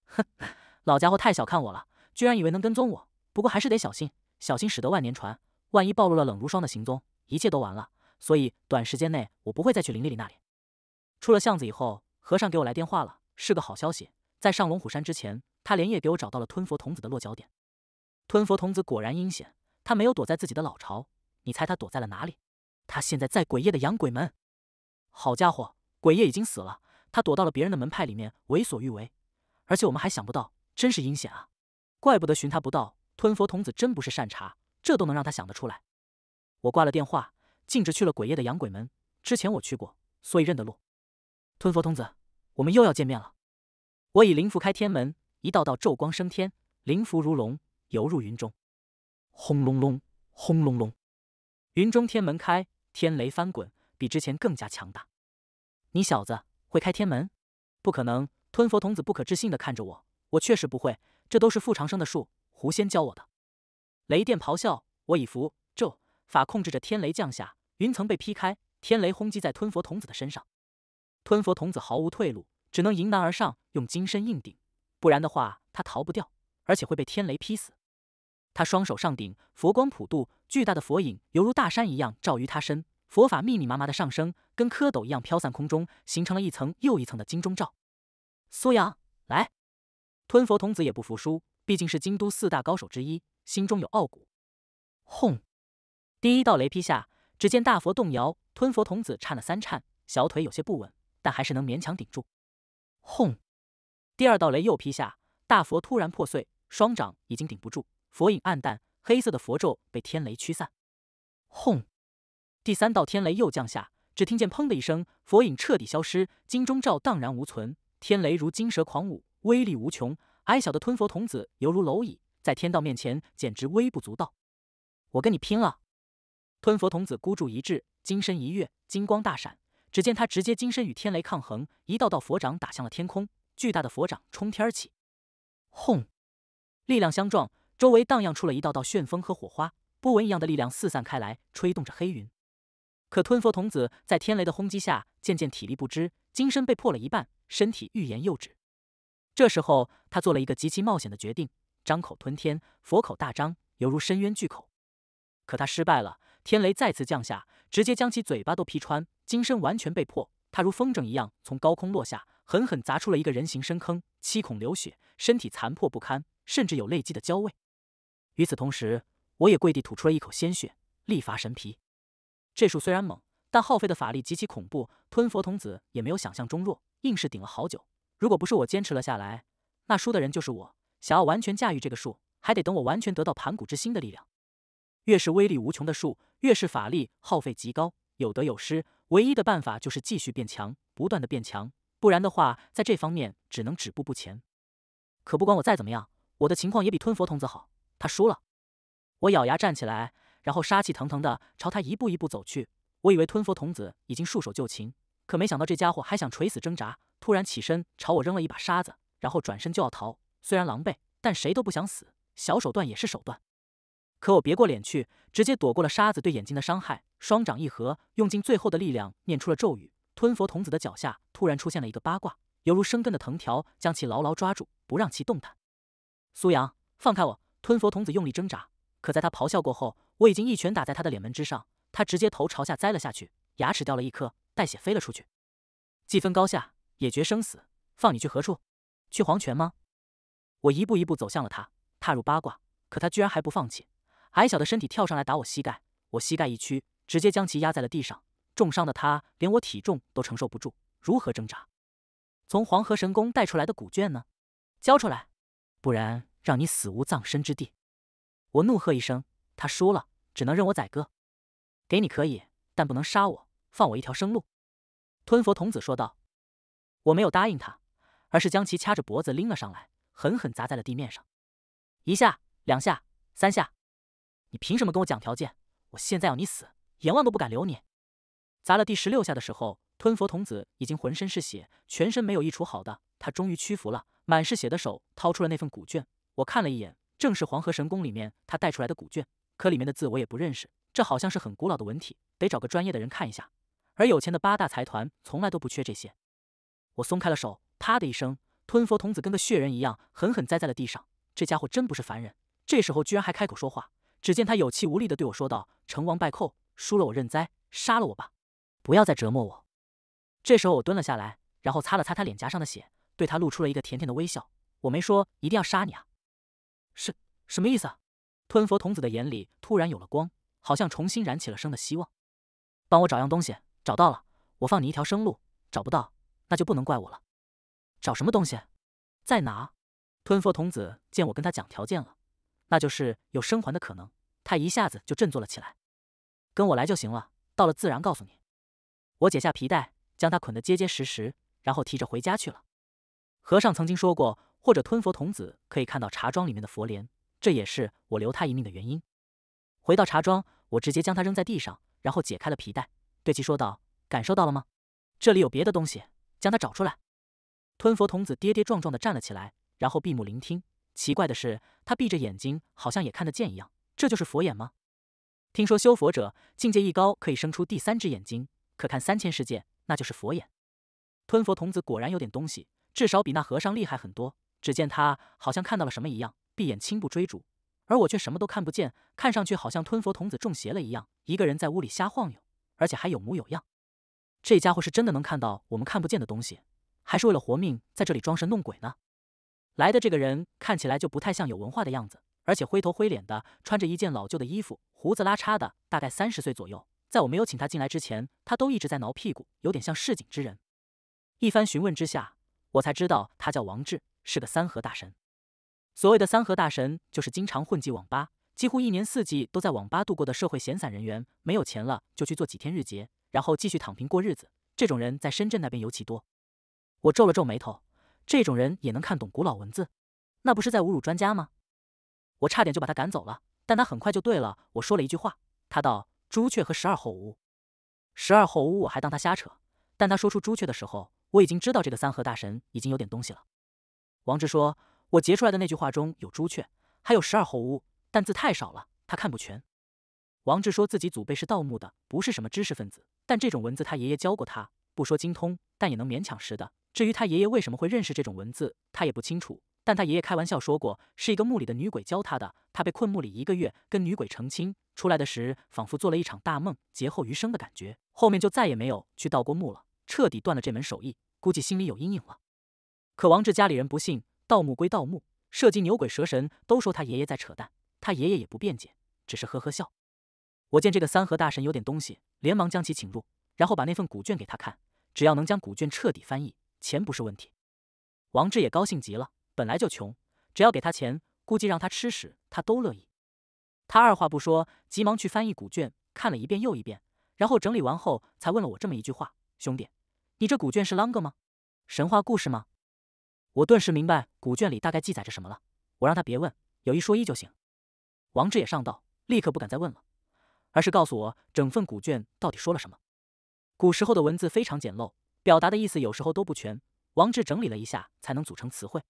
哼，[LAUGHS] 老家伙太小看我了，居然以为能跟踪我。不过还是得小心，小心使得万年船。万一暴露了冷如霜的行踪，一切都完了。所以短时间内我不会再去林丽丽那里。出了巷子以后，和尚给我来电话了，是个好消息。在上龙虎山之前，他连夜给我找到了吞佛童子的落脚点。吞佛童子果然阴险，他没有躲在自己的老巢，你猜他躲在了哪里？他现在在鬼夜的养鬼门。好家伙，鬼夜已经死了，他躲到了别人的门派里面为所欲为。而且我们还想不到，真是阴险啊！怪不得寻他不到，吞佛童子真不是善茬，这都能让他想得出来。我挂了电话，径直去了鬼夜的养鬼门。之前我去过，所以认得路。吞佛童子，我们又要见面了。我以灵符开天门，一道道咒光升天，灵符如龙游入云中。轰隆隆，轰隆隆，云中天门开，天雷翻滚，比之前更加强大。你小子会开天门？不可能！吞佛童子不可置信地看着我，我确实不会，这都是傅长生的术，狐仙教我的。雷电咆哮，我以符咒法控制着天雷降下，云层被劈开，天雷轰击在吞佛童子的身上。吞佛童子毫无退路，只能迎难而上，用金身硬顶，不然的话他逃不掉，而且会被天雷劈死。他双手上顶，佛光普渡，巨大的佛影犹如大山一样罩于他身，佛法密密麻麻的上升，跟蝌蚪一样飘散空中，形成了一层又一层的金钟罩。苏阳，来！吞佛童子也不服输，毕竟是京都四大高手之一，心中有傲骨。轰！第一道雷劈下，只见大佛动摇，吞佛童子颤了三颤，小腿有些不稳，但还是能勉强顶住。轰！第二道雷又劈下，大佛突然破碎，双掌已经顶不住，佛影暗淡，黑色的佛咒被天雷驱散。轰！第三道天雷又降下，只听见砰的一声，佛影彻底消失，金钟罩荡然无存。天雷如金蛇狂舞，威力无穷。矮小的吞佛童子犹如蝼蚁，在天道面前简直微不足道。我跟你拼了！吞佛童子孤注一掷，金身一跃，金光大闪。只见他直接金身与天雷抗衡，一道道佛掌打向了天空。巨大的佛掌冲天而起，轰！力量相撞，周围荡漾出了一道道旋风和火花，波纹一样的力量四散开来，吹动着黑云。可吞佛童子在天雷的轰击下，渐渐体力不支。金身被破了一半，身体欲言又止。这时候，他做了一个极其冒险的决定，张口吞天，佛口大张，犹如深渊巨口。可他失败了，天雷再次降下，直接将其嘴巴都劈穿，金身完全被破。他如风筝一样从高空落下，狠狠砸出了一个人形深坑，七孔流血，身体残破不堪，甚至有泪迹的焦味。与此同时，我也跪地吐出了一口鲜血，力乏神皮。这术虽然猛。但耗费的法力极其恐怖，吞佛童子也没有想象中弱，硬是顶了好久。如果不是我坚持了下来，那输的人就是我。想要完全驾驭这个术，还得等我完全得到盘古之心的力量。越是威力无穷的术，越是法力耗费极高，有得有失。唯一的办法就是继续变强，不断的变强，不然的话，在这方面只能止步不前。可不管我再怎么样，我的情况也比吞佛童子好，他输了。我咬牙站起来，然后杀气腾腾的朝他一步一步走去。我以为吞佛童子已经束手就擒，可没想到这家伙还想垂死挣扎。突然起身朝我扔了一把沙子，然后转身就要逃。虽然狼狈，但谁都不想死。小手段也是手段，可我别过脸去，直接躲过了沙子对眼睛的伤害。双掌一合，用尽最后的力量念出了咒语。吞佛童子的脚下突然出现了一个八卦，犹如生根的藤条将其牢牢抓住，不让其动弹。苏阳，放开我！吞佛童子用力挣扎，可在他咆哮过后，我已经一拳打在他的脸门之上。他直接头朝下栽了下去，牙齿掉了一颗，带血飞了出去。既分高下，也决生死。放你去何处？去黄泉吗？我一步一步走向了他，踏入八卦。可他居然还不放弃，矮小的身体跳上来打我膝盖。我膝盖一屈，直接将其压在了地上。重伤的他连我体重都承受不住，如何挣扎？从黄河神宫带出来的古卷呢？交出来，不然让你死无葬身之地！我怒喝一声，他输了，只能任我宰割。给你可以，但不能杀我，放我一条生路。”吞佛童子说道。我没有答应他，而是将其掐着脖子拎了上来，狠狠砸在了地面上。一下，两下，三下，你凭什么跟我讲条件？我现在要你死，阎王都不敢留你！砸了第十六下的时候，吞佛童子已经浑身是血，全身没有一处好的。他终于屈服了，满是血的手掏出了那份古卷。我看了一眼，正是黄河神宫里面他带出来的古卷，可里面的字我也不认识。这好像是很古老的文体，得找个专业的人看一下。而有钱的八大财团从来都不缺这些。我松开了手，啪的一声，吞佛童子跟个血人一样，狠狠栽在了地上。这家伙真不是凡人，这时候居然还开口说话。只见他有气无力的对我说道：“成王败寇，输了我认栽，杀了我吧，不要再折磨我。”这时候我蹲了下来，然后擦了擦他脸颊上的血，对他露出了一个甜甜的微笑。我没说一定要杀你啊，是什么意思？啊？吞佛童子的眼里突然有了光。好像重新燃起了生的希望。帮我找样东西，找到了，我放你一条生路；找不到，那就不能怪我了。找什么东西？在哪？吞佛童子见我跟他讲条件了，那就是有生还的可能。他一下子就振作了起来，跟我来就行了。到了自然告诉你。我解下皮带，将他捆得结结实实，然后提着回家去了。和尚曾经说过，或者吞佛童子可以看到茶庄里面的佛莲，这也是我留他一命的原因。回到茶庄。我直接将他扔在地上，然后解开了皮带，对其说道：“感受到了吗？这里有别的东西，将它找出来。”吞佛童子跌跌撞撞的站了起来，然后闭目聆听。奇怪的是，他闭着眼睛，好像也看得见一样。这就是佛眼吗？听说修佛者境界一高，可以生出第三只眼睛，可看三千世界，那就是佛眼。吞佛童子果然有点东西，至少比那和尚厉害很多。只见他好像看到了什么一样，闭眼轻步追逐。而我却什么都看不见，看上去好像吞佛童子中邪了一样，一个人在屋里瞎晃悠，而且还有模有样。这家伙是真的能看到我们看不见的东西，还是为了活命在这里装神弄鬼呢？来的这个人看起来就不太像有文化的样子，而且灰头灰脸的，穿着一件老旧的衣服，胡子拉碴的，大概三十岁左右。在我没有请他进来之前，他都一直在挠屁股，有点像市井之人。一番询问之下，我才知道他叫王志，是个三合大神。所谓的三和大神，就是经常混迹网吧，几乎一年四季都在网吧度过的社会闲散人员。没有钱了，就去做几天日结，然后继续躺平过日子。这种人在深圳那边尤其多。我皱了皱眉头，这种人也能看懂古老文字，那不是在侮辱专家吗？我差点就把他赶走了，但他很快就对了我说了一句话。他道：“朱雀和十二后屋，十二后屋。”我还当他瞎扯，但他说出朱雀的时候，我已经知道这个三和大神已经有点东西了。王志说。我截出来的那句话中有朱雀，还有十二侯屋，但字太少了，他看不全。王志说自己祖辈是盗墓的，不是什么知识分子，但这种文字他爷爷教过他，不说精通，但也能勉强识的。至于他爷爷为什么会认识这种文字，他也不清楚。但他爷爷开玩笑说过，是一个墓里的女鬼教他的。他被困墓里一个月，跟女鬼成亲出来的时，仿佛做了一场大梦，劫后余生的感觉。后面就再也没有去盗过墓了，彻底断了这门手艺，估计心里有阴影了。可王志家里人不信。盗墓归盗墓，涉及牛鬼蛇神，都说他爷爷在扯淡，他爷爷也不辩解，只是呵呵笑。我见这个三河大神有点东西，连忙将其请入，然后把那份古卷给他看。只要能将古卷彻底翻译，钱不是问题。王志也高兴极了，本来就穷，只要给他钱，估计让他吃屎他都乐意。他二话不说，急忙去翻译古卷，看了一遍又一遍，然后整理完后才问了我这么一句话：“兄弟，你这古卷是啷个吗？神话故事吗？”我顿时明白古卷里大概记载着什么了。我让他别问，有一说一就行。王志也上道，立刻不敢再问了，而是告诉我整份古卷到底说了什么。古时候的文字非常简陋，表达的意思有时候都不全。王志整理了一下，才能组成词汇。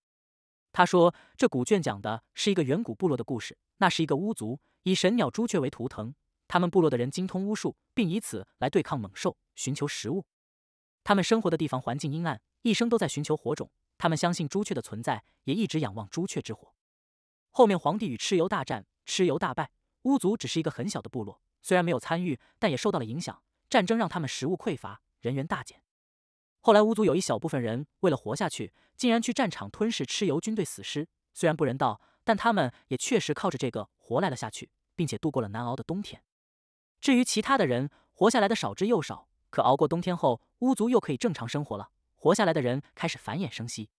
他说，这古卷讲的是一个远古部落的故事。那是一个巫族，以神鸟朱雀为图腾。他们部落的人精通巫术，并以此来对抗猛兽、寻求食物。他们生活的地方环境阴暗，一生都在寻求火种。他们相信朱雀的存在，也一直仰望朱雀之火。后面皇帝与蚩尤大战，蚩尤大败。巫族只是一个很小的部落，虽然没有参与，但也受到了影响。战争让他们食物匮乏，人员大减。后来巫族有一小部分人为了活下去，竟然去战场吞噬蚩尤军队死尸。虽然不人道，但他们也确实靠着这个活来了下去，并且度过了难熬的冬天。至于其他的人，活下来的少之又少。可熬过冬天后，巫族又可以正常生活了。活下来的人开始繁衍生息，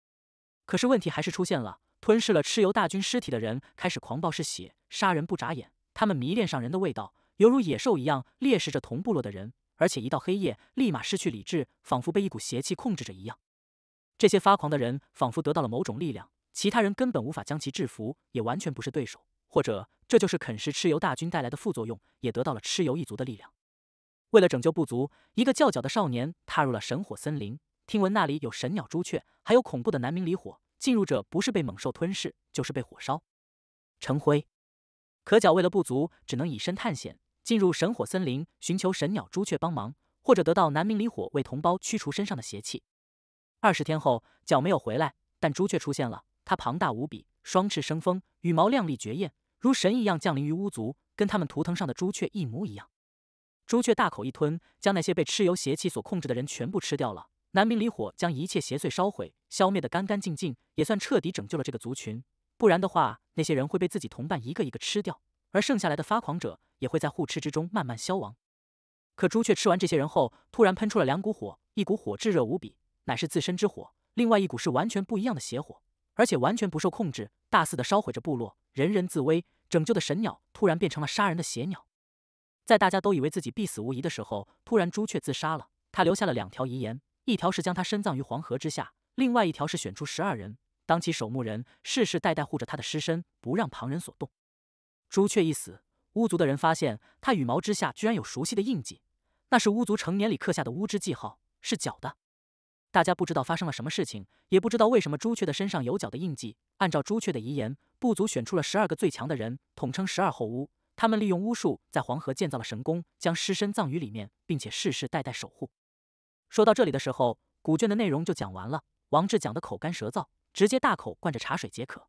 可是问题还是出现了。吞噬了蚩尤大军尸体的人开始狂暴嗜血，杀人不眨眼。他们迷恋上人的味道，犹如野兽一样猎食着同部落的人。而且一到黑夜，立马失去理智，仿佛被一股邪气控制着一样。这些发狂的人仿佛得到了某种力量，其他人根本无法将其制服，也完全不是对手。或者这就是啃食蚩尤大军带来的副作用，也得到了蚩尤一族的力量。为了拯救部族，一个叫脚的少年踏入了神火森林。听闻那里有神鸟朱雀，还有恐怖的南明离火，进入者不是被猛兽吞噬，就是被火烧成灰。可角为了不足，只能以身探险，进入神火森林，寻求神鸟朱雀帮忙，或者得到南明离火为同胞驱除身上的邪气。二十天后，角没有回来，但朱雀出现了。它庞大无比，双翅生风，羽毛亮丽绝艳，如神一样降临于巫族，跟他们图腾上的朱雀一模一样。朱雀大口一吞，将那些被蚩尤邪气所控制的人全部吃掉了。南明离火将一切邪祟烧毁，消灭的干干净净，也算彻底拯救了这个族群。不然的话，那些人会被自己同伴一个一个吃掉，而剩下来的发狂者也会在互吃之中慢慢消亡。可朱雀吃完这些人后，突然喷出了两股火，一股火炙热无比，乃是自身之火；另外一股是完全不一样的邪火，而且完全不受控制，大肆的烧毁着部落，人人自危。拯救的神鸟突然变成了杀人的邪鸟。在大家都以为自己必死无疑的时候，突然朱雀自杀了，他留下了两条遗言。一条是将他深葬于黄河之下，另外一条是选出十二人当其守墓人，世世代代护着他的尸身，不让旁人所动。朱雀一死，巫族的人发现他羽毛之下居然有熟悉的印记，那是巫族成年里刻下的巫之记号，是角的。大家不知道发生了什么事情，也不知道为什么朱雀的身上有角的印记。按照朱雀的遗言，部族选出了十二个最强的人，统称十二后巫。他们利用巫术在黄河建造了神宫，将尸身葬于里面，并且世世代代守护。说到这里的时候，古卷的内容就讲完了。王志讲的口干舌燥，直接大口灌着茶水解渴。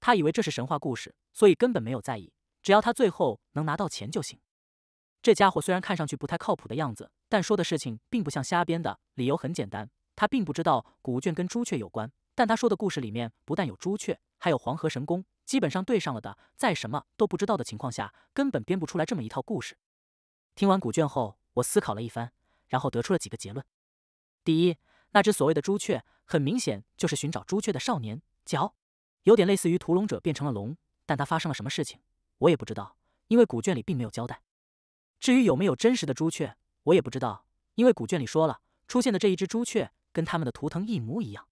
他以为这是神话故事，所以根本没有在意。只要他最后能拿到钱就行。这家伙虽然看上去不太靠谱的样子，但说的事情并不像瞎编的。理由很简单，他并不知道古卷跟朱雀有关，但他说的故事里面不但有朱雀，还有黄河神功，基本上对上了的。在什么都不知道的情况下，根本编不出来这么一套故事。听完古卷后，我思考了一番。然后得出了几个结论。第一，那只所谓的朱雀，很明显就是寻找朱雀的少年角，有点类似于屠龙者变成了龙，但他发生了什么事情，我也不知道，因为古卷里并没有交代。至于有没有真实的朱雀，我也不知道，因为古卷里说了，出现的这一只朱雀跟他们的图腾一模一样，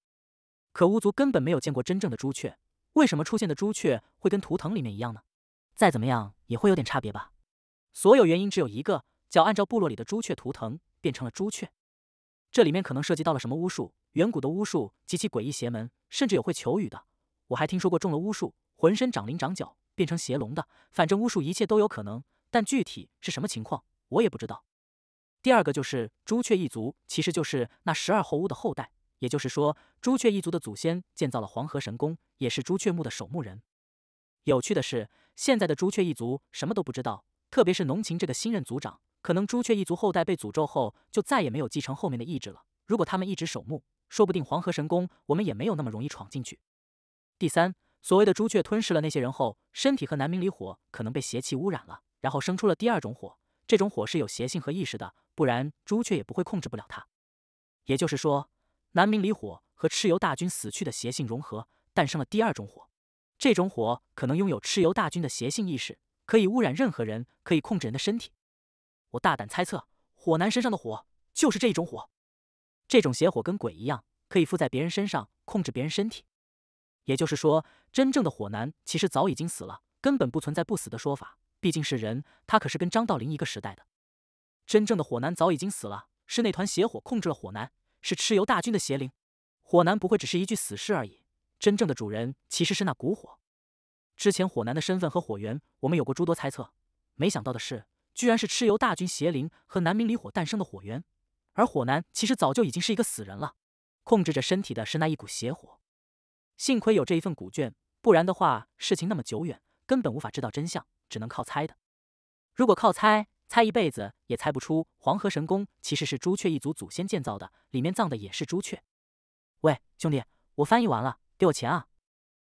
可巫族根本没有见过真正的朱雀，为什么出现的朱雀会跟图腾里面一样呢？再怎么样也会有点差别吧。所有原因只有一个，叫按照部落里的朱雀图腾。变成了朱雀，这里面可能涉及到了什么巫术，远古的巫术极其诡异邪门，甚至有会求雨的。我还听说过中了巫术，浑身长鳞长角，变成邪龙的。反正巫术一切都有可能，但具体是什么情况，我也不知道。第二个就是朱雀一族，其实就是那十二后巫的后代，也就是说朱雀一族的祖先建造了黄河神宫，也是朱雀墓的守墓人。有趣的是，现在的朱雀一族什么都不知道，特别是浓情这个新任族长。可能朱雀一族后代被诅咒后，就再也没有继承后面的意志了。如果他们一直守墓，说不定黄河神宫我们也没有那么容易闯进去。第三，所谓的朱雀吞噬了那些人后，身体和南明离火可能被邪气污染了，然后生出了第二种火。这种火是有邪性和意识的，不然朱雀也不会控制不了它。也就是说，南明离火和蚩尤大军死去的邪性融合，诞生了第二种火。这种火可能拥有蚩尤大军的邪性意识，可以污染任何人，可以控制人的身体。我大胆猜测，火男身上的火就是这一种火，这种邪火跟鬼一样，可以附在别人身上控制别人身体。也就是说，真正的火男其实早已经死了，根本不存在不死的说法。毕竟是人，他可是跟张道陵一个时代的。真正的火男早已经死了，是那团邪火控制了火男，是蚩尤大军的邪灵。火男不会只是一具死尸而已，真正的主人其实是那古火。之前火男的身份和火源，我们有过诸多猜测，没想到的是。居然是蚩尤大军邪灵和南明离火诞生的火源，而火男其实早就已经是一个死人了，控制着身体的是那一股邪火。幸亏有这一份古卷，不然的话事情那么久远，根本无法知道真相，只能靠猜的。如果靠猜，猜一辈子也猜不出黄河神宫其实是朱雀一族祖先建造的，里面葬的也是朱雀。喂，兄弟，我翻译完了，给我钱啊！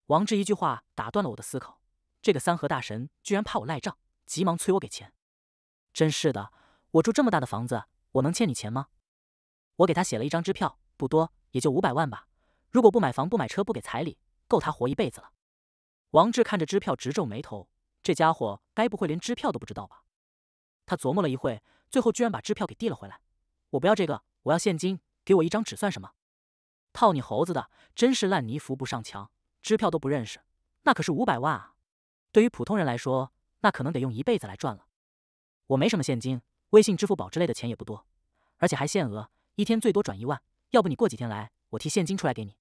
王志一句话打断了我的思考，这个三河大神居然怕我赖账，急忙催我给钱。真是的，我住这么大的房子，我能欠你钱吗？我给他写了一张支票，不多，也就五百万吧。如果不买房、不买车、不给彩礼，够他活一辈子了。王志看着支票直皱眉头，这家伙该不会连支票都不知道吧？他琢磨了一会，最后居然把支票给递了回来。我不要这个，我要现金，给我一张纸算什么？套你猴子的，真是烂泥扶不上墙，支票都不认识，那可是五百万啊！对于普通人来说，那可能得用一辈子来赚了。我没什么现金，微信、支付宝之类的钱也不多，而且还限额，一天最多转一万。要不你过几天来，我提现金出来给你。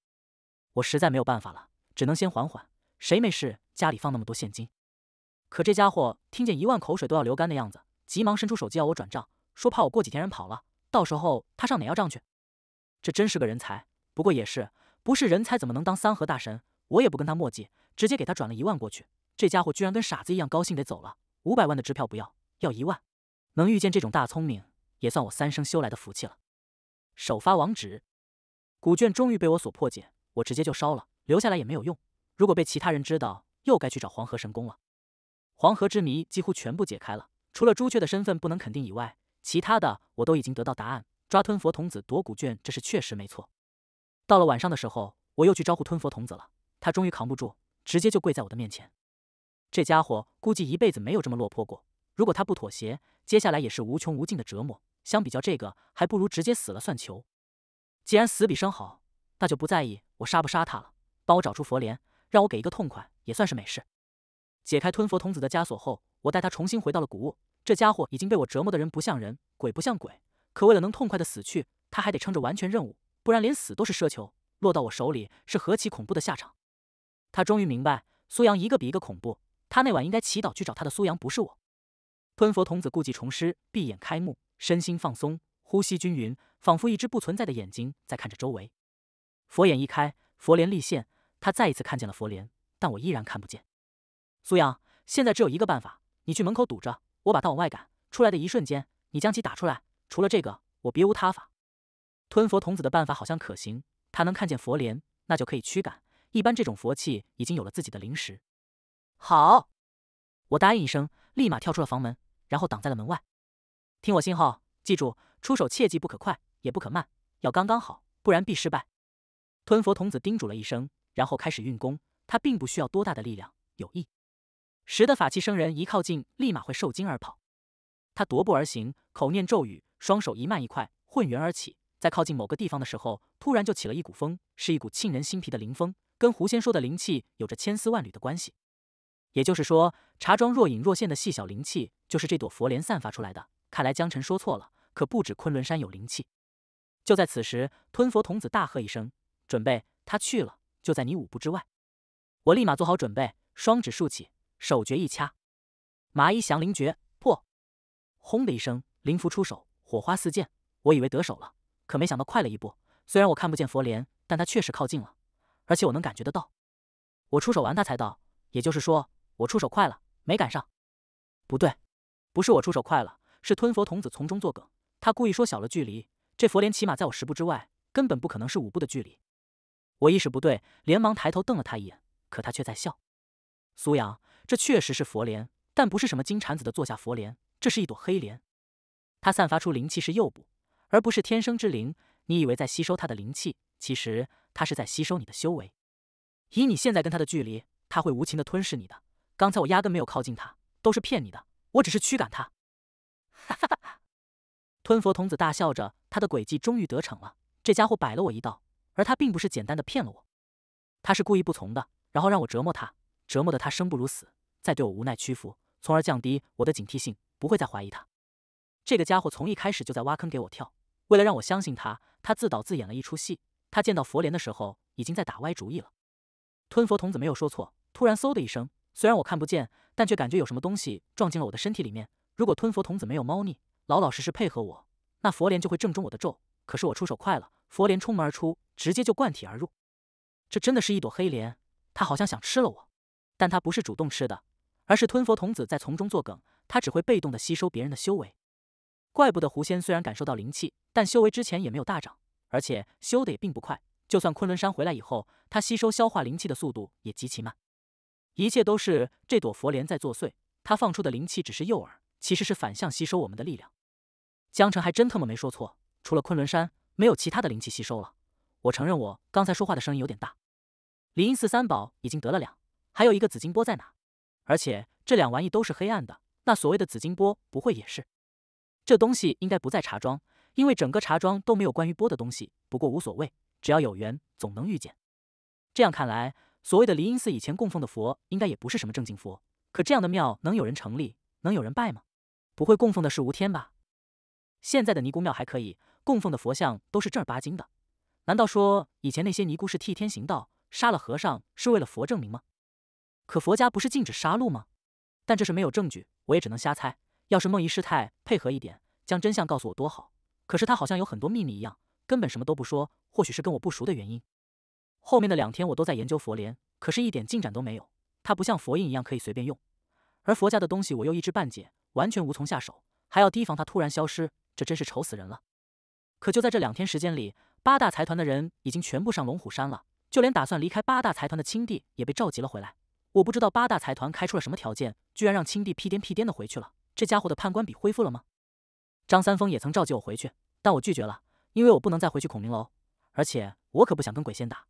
我实在没有办法了，只能先缓缓。谁没事家里放那么多现金？可这家伙听见一万，口水都要流干的样子，急忙伸出手机要我转账，说怕我过几天人跑了，到时候他上哪要账去？这真是个人才，不过也是，不是人才怎么能当三和大神？我也不跟他墨迹，直接给他转了一万过去。这家伙居然跟傻子一样高兴得走了。五百万的支票不要。要一万，能遇见这种大聪明，也算我三生修来的福气了。首发网址，古卷终于被我所破解，我直接就烧了，留下来也没有用。如果被其他人知道，又该去找黄河神功了。黄河之谜几乎全部解开了，除了朱雀的身份不能肯定以外，其他的我都已经得到答案。抓吞佛童子夺古卷，这是确实没错。到了晚上的时候，我又去招呼吞佛童子了，他终于扛不住，直接就跪在我的面前。这家伙估计一辈子没有这么落魄过。如果他不妥协，接下来也是无穷无尽的折磨。相比较这个，还不如直接死了算球。既然死比生好，那就不在意我杀不杀他了。帮我找出佛莲，让我给一个痛快，也算是美事。解开吞佛童子的枷锁后，我带他重新回到了古屋。这家伙已经被我折磨的人不像人，鬼不像鬼。可为了能痛快的死去，他还得撑着完全任务，不然连死都是奢求。落到我手里是何其恐怖的下场。他终于明白，苏阳一个比一个恐怖。他那晚应该祈祷去找他的苏阳不是我。吞佛童子故技重施，闭眼开目，身心放松，呼吸均匀，仿佛一只不存在的眼睛在看着周围。佛眼一开，佛莲立现。他再一次看见了佛莲，但我依然看不见。苏阳，现在只有一个办法，你去门口堵着，我把道往外赶。出来的一瞬间，你将其打出来。除了这个，我别无他法。吞佛童子的办法好像可行，他能看见佛莲，那就可以驱赶。一般这种佛器已经有了自己的灵识。好，我答应一声，立马跳出了房门。然后挡在了门外，听我信号，记住，出手切记不可快，也不可慢，要刚刚好，不然必失败。吞佛童子叮嘱了一声，然后开始运功。他并不需要多大的力量，有意识的法器生人一靠近，立马会受惊而跑。他踱步而行，口念咒语，双手一慢一快，混元而起。在靠近某个地方的时候，突然就起了一股风，是一股沁人心脾的灵风，跟狐仙说的灵气有着千丝万缕的关系。也就是说，茶庄若隐若现的细小灵气，就是这朵佛莲散发出来的。看来江晨说错了，可不止昆仑山有灵气。就在此时，吞佛童子大喝一声：“准备，他去了！”就在你五步之外。我立马做好准备，双指竖起，手诀一掐，麻衣降灵诀破。轰的一声，灵符出手，火花四溅。我以为得手了，可没想到快了一步。虽然我看不见佛莲，但它确实靠近了，而且我能感觉得到。我出手完，他才到。也就是说。我出手快了，没赶上。不对，不是我出手快了，是吞佛童子从中作梗。他故意缩小了距离，这佛莲起码在我十步之外，根本不可能是五步的距离。我意识不对，连忙抬头瞪了他一眼，可他却在笑。苏阳，这确实是佛莲，但不是什么金蝉子的坐下佛莲，这是一朵黑莲。它散发出灵气是诱捕，而不是天生之灵。你以为在吸收它的灵气，其实它是在吸收你的修为。以你现在跟它的距离，它会无情的吞噬你的。刚才我压根没有靠近他，都是骗你的。我只是驱赶他。哈哈哈！吞佛童子大笑着，他的诡计终于得逞了。这家伙摆了我一道，而他并不是简单的骗了我，他是故意不从的，然后让我折磨他，折磨的他生不如死，再对我无奈屈服，从而降低我的警惕性，不会再怀疑他。这个家伙从一开始就在挖坑给我跳，为了让我相信他，他自导自演了一出戏。他见到佛莲的时候，已经在打歪主意了。吞佛童子没有说错。突然，嗖的一声。虽然我看不见，但却感觉有什么东西撞进了我的身体里面。如果吞佛童子没有猫腻，老老实实配合我，那佛莲就会正中我的咒。可是我出手快了，佛莲冲门而出，直接就灌体而入。这真的是一朵黑莲，它好像想吃了我，但它不是主动吃的，而是吞佛童子在从中作梗。它只会被动的吸收别人的修为，怪不得狐仙虽然感受到灵气，但修为之前也没有大涨，而且修的也并不快。就算昆仑山回来以后，他吸收消化灵气的速度也极其慢。一切都是这朵佛莲在作祟，它放出的灵气只是诱饵，其实是反向吸收我们的力量。江城还真特么没说错，除了昆仑山，没有其他的灵气吸收了。我承认我刚才说话的声音有点大。灵隐寺三宝已经得了两，还有一个紫金钵在哪？而且这两玩意都是黑暗的，那所谓的紫金钵不会也是？这东西应该不在茶庄，因为整个茶庄都没有关于钵的东西。不过无所谓，只要有缘，总能遇见。这样看来。所谓的灵音寺以前供奉的佛应该也不是什么正经佛，可这样的庙能有人成立，能有人拜吗？不会供奉的是吴天吧？现在的尼姑庙还可以，供奉的佛像都是正儿八经的。难道说以前那些尼姑是替天行道，杀了和尚是为了佛证明吗？可佛家不是禁止杀戮吗？但这是没有证据，我也只能瞎猜。要是梦怡师太配合一点，将真相告诉我多好。可是她好像有很多秘密一样，根本什么都不说。或许是跟我不熟的原因。后面的两天我都在研究佛莲，可是，一点进展都没有。它不像佛印一样可以随便用，而佛家的东西我又一知半解，完全无从下手，还要提防它突然消失，这真是愁死人了。可就在这两天时间里，八大财团的人已经全部上龙虎山了，就连打算离开八大财团的青帝也被召集了回来。我不知道八大财团开出了什么条件，居然让青帝屁颠屁颠的回去了。这家伙的判官笔恢复了吗？张三丰也曾召集我回去，但我拒绝了，因为我不能再回去孔明楼，而且我可不想跟鬼仙打。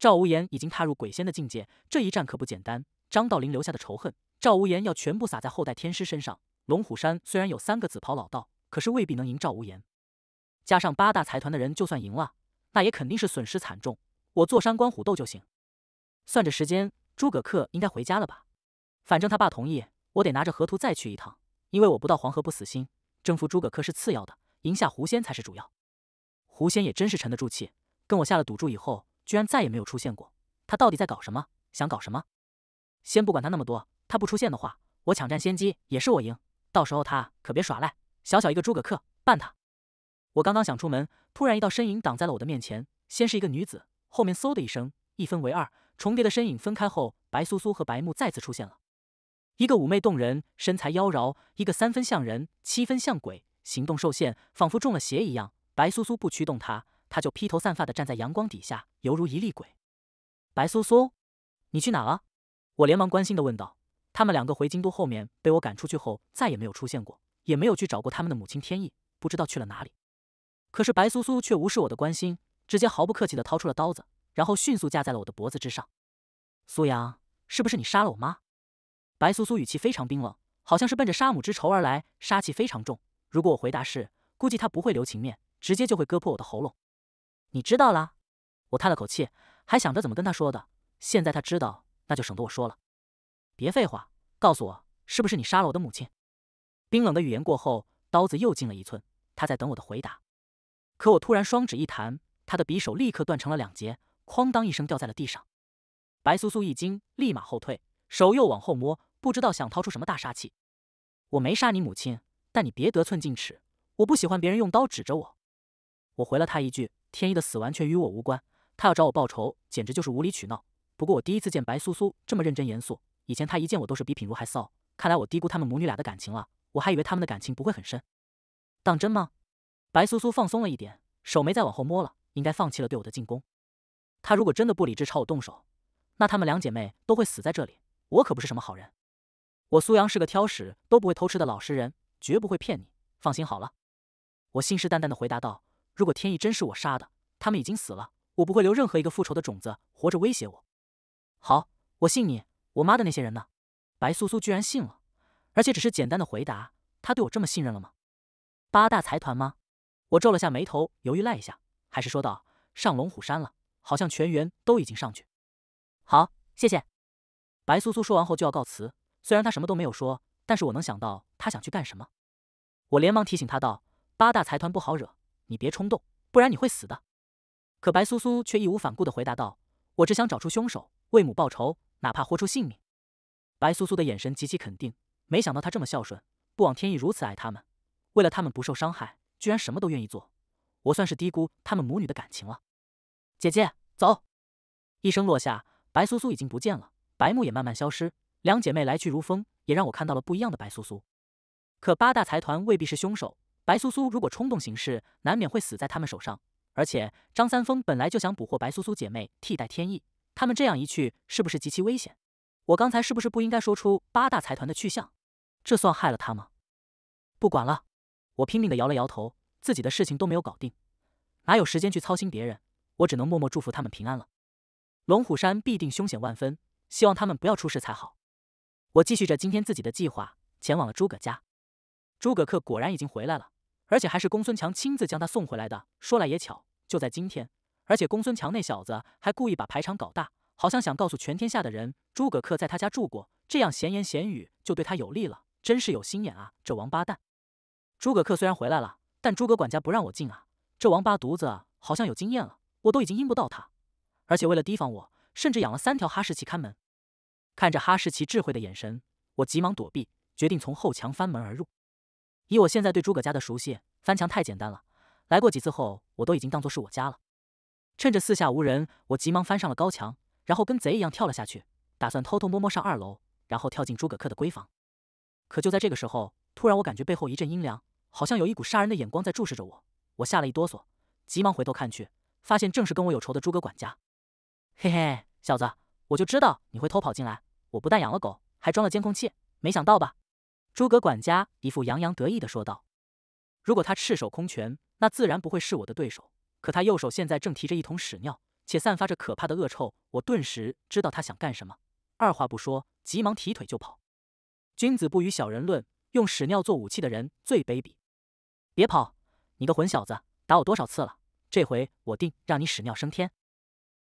赵无言已经踏入鬼仙的境界，这一战可不简单。张道陵留下的仇恨，赵无言要全部撒在后代天师身上。龙虎山虽然有三个紫袍老道，可是未必能赢赵无言。加上八大财团的人，就算赢了，那也肯定是损失惨重。我坐山观虎斗就行。算着时间，诸葛恪应该回家了吧？反正他爸同意，我得拿着河图再去一趟，因为我不到黄河不死心。征服诸葛恪是次要的，赢下狐仙才是主要。狐仙也真是沉得住气，跟我下了赌注以后。居然再也没有出现过，他到底在搞什么？想搞什么？先不管他那么多，他不出现的话，我抢占先机也是我赢。到时候他可别耍赖。小小一个诸葛恪，办他！我刚刚想出门，突然一道身影挡在了我的面前。先是一个女子，后面嗖的一声，一分为二，重叠的身影分开后，白苏苏和白木再次出现了。一个妩媚动人，身材妖娆；一个三分像人，七分像鬼，行动受限，仿佛中了邪一样。白苏苏不驱动他。他就披头散发的站在阳光底下，犹如一厉鬼。白苏苏，你去哪了？我连忙关心的问道。他们两个回京都后面被我赶出去后，再也没有出现过，也没有去找过他们的母亲天意，不知道去了哪里。可是白苏苏却无视我的关心，直接毫不客气的掏出了刀子，然后迅速架在了我的脖子之上。苏阳，是不是你杀了我妈？白苏苏语气非常冰冷，好像是奔着杀母之仇而来，杀气非常重。如果我回答是，估计他不会留情面，直接就会割破我的喉咙。你知道了，我叹了口气，还想着怎么跟他说的。现在他知道，那就省得我说了。别废话，告诉我，是不是你杀了我的母亲？冰冷的语言过后，刀子又进了一寸。他在等我的回答。可我突然双指一弹，他的匕首立刻断成了两截，哐当一声掉在了地上。白苏苏一惊，立马后退，手又往后摸，不知道想掏出什么大杀器。我没杀你母亲，但你别得寸进尺。我不喜欢别人用刀指着我。我回了他一句。天意的死完全与我无关，他要找我报仇，简直就是无理取闹。不过我第一次见白苏苏这么认真严肃，以前她一见我都是比品如还骚，看来我低估他们母女俩的感情了。我还以为他们的感情不会很深，当真吗？白苏苏放松了一点，手没再往后摸了，应该放弃了对我的进攻。她如果真的不理智朝我动手，那她们两姐妹都会死在这里。我可不是什么好人，我苏阳是个挑食都不会偷吃的老实人，绝不会骗你，放心好了。我信誓旦旦的回答道。如果天意真是我杀的，他们已经死了，我不会留任何一个复仇的种子活着威胁我。好，我信你。我妈的那些人呢？白苏苏居然信了，而且只是简单的回答。他对我这么信任了吗？八大财团吗？我皱了下眉头，犹豫了一下，还是说道：“上龙虎山了，好像全员都已经上去。”好，谢谢。白苏苏说完后就要告辞，虽然他什么都没有说，但是我能想到他想去干什么。我连忙提醒他道：“八大财团不好惹。”你别冲动，不然你会死的。可白苏苏却义无反顾地回答道：“我只想找出凶手，为母报仇，哪怕豁出性命。”白苏苏的眼神极其肯定。没想到她这么孝顺，不枉天意如此爱他们。为了他们不受伤害，居然什么都愿意做。我算是低估他们母女的感情了。姐姐，走。一声落下，白苏苏已经不见了，白木也慢慢消失。两姐妹来去如风，也让我看到了不一样的白苏苏。可八大财团未必是凶手。白苏苏如果冲动行事，难免会死在他们手上。而且张三丰本来就想捕获白苏苏姐妹，替代天意。他们这样一去，是不是极其危险？我刚才是不是不应该说出八大财团的去向？这算害了他吗？不管了，我拼命地摇了摇头。自己的事情都没有搞定，哪有时间去操心别人？我只能默默祝福他们平安了。龙虎山必定凶险万分，希望他们不要出事才好。我继续着今天自己的计划，前往了诸葛家。诸葛恪果然已经回来了。而且还是公孙强亲自将他送回来的。说来也巧，就在今天。而且公孙强那小子还故意把排场搞大，好像想告诉全天下的人，诸葛恪在他家住过。这样闲言闲语就对他有利了，真是有心眼啊，这王八蛋！诸葛恪虽然回来了，但诸葛管家不让我进啊。这王八犊子好像有经验了，我都已经阴不到他。而且为了提防我，甚至养了三条哈士奇看门。看着哈士奇智慧的眼神，我急忙躲避，决定从后墙翻门而入。以我现在对诸葛家的熟悉，翻墙太简单了。来过几次后，我都已经当做是我家了。趁着四下无人，我急忙翻上了高墙，然后跟贼一样跳了下去，打算偷偷摸摸上二楼，然后跳进诸葛恪的闺房。可就在这个时候，突然我感觉背后一阵阴凉，好像有一股杀人的眼光在注视着我。我吓了一哆嗦，急忙回头看去，发现正是跟我有仇的诸葛管家。嘿嘿，小子，我就知道你会偷跑进来。我不但养了狗，还装了监控器，没想到吧？诸葛管家一副洋洋得意的说道：“如果他赤手空拳，那自然不会是我的对手。可他右手现在正提着一桶屎尿，且散发着可怕的恶臭。我顿时知道他想干什么，二话不说，急忙提腿就跑。君子不与小人论，用屎尿做武器的人最卑鄙！别跑，你个混小子，打我多少次了？这回我定让你屎尿升天！”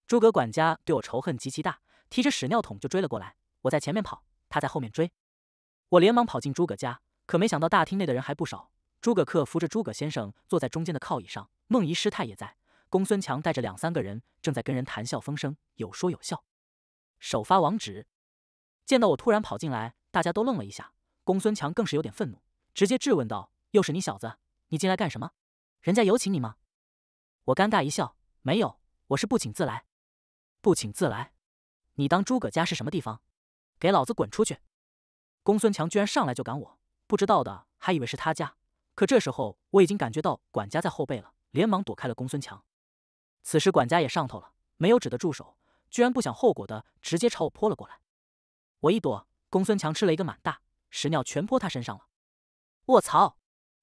诸葛管家对我仇恨极其大，提着屎尿桶就追了过来。我在前面跑，他在后面追。我连忙跑进诸葛家，可没想到大厅内的人还不少。诸葛恪扶着诸葛先生坐在中间的靠椅上，孟姨师太也在。公孙强带着两三个人正在跟人谈笑风生，有说有笑。首发网址。见到我突然跑进来，大家都愣了一下。公孙强更是有点愤怒，直接质问道：“又是你小子，你进来干什么？人家有请你吗？”我尴尬一笑：“没有，我是不请自来。”不请自来？你当诸葛家是什么地方？给老子滚出去！公孙强居然上来就赶我，不知道的还以为是他家。可这时候我已经感觉到管家在后背了，连忙躲开了公孙强。此时管家也上头了，没有止得住手，居然不想后果的直接朝我泼了过来。我一躲，公孙强吃了一个满大屎尿，全泼他身上了。卧槽！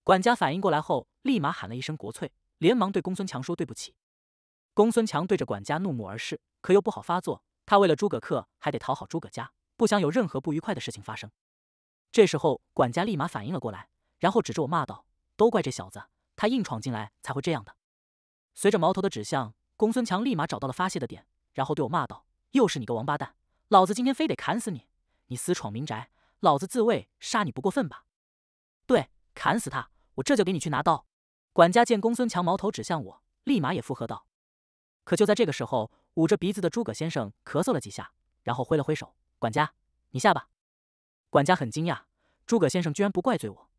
管家反应过来后，立马喊了一声“国粹”，连忙对公孙强说对不起。公孙强对着管家怒目而视，可又不好发作。他为了诸葛恪，还得讨好诸葛家，不想有任何不愉快的事情发生。这时候，管家立马反应了过来，然后指着我骂道：“都怪这小子，他硬闯进来才会这样的。”随着矛头的指向，公孙强立马找到了发泄的点，然后对我骂道：“又是你个王八蛋，老子今天非得砍死你！你私闯民宅，老子自卫杀你不过分吧？”“对，砍死他！我这就给你去拿刀。”管家见公孙强矛头指向我，立马也附和道。可就在这个时候，捂着鼻子的诸葛先生咳嗽了几下，然后挥了挥手：“管家，你下吧。”管家很惊讶，诸葛先生居然不怪罪我，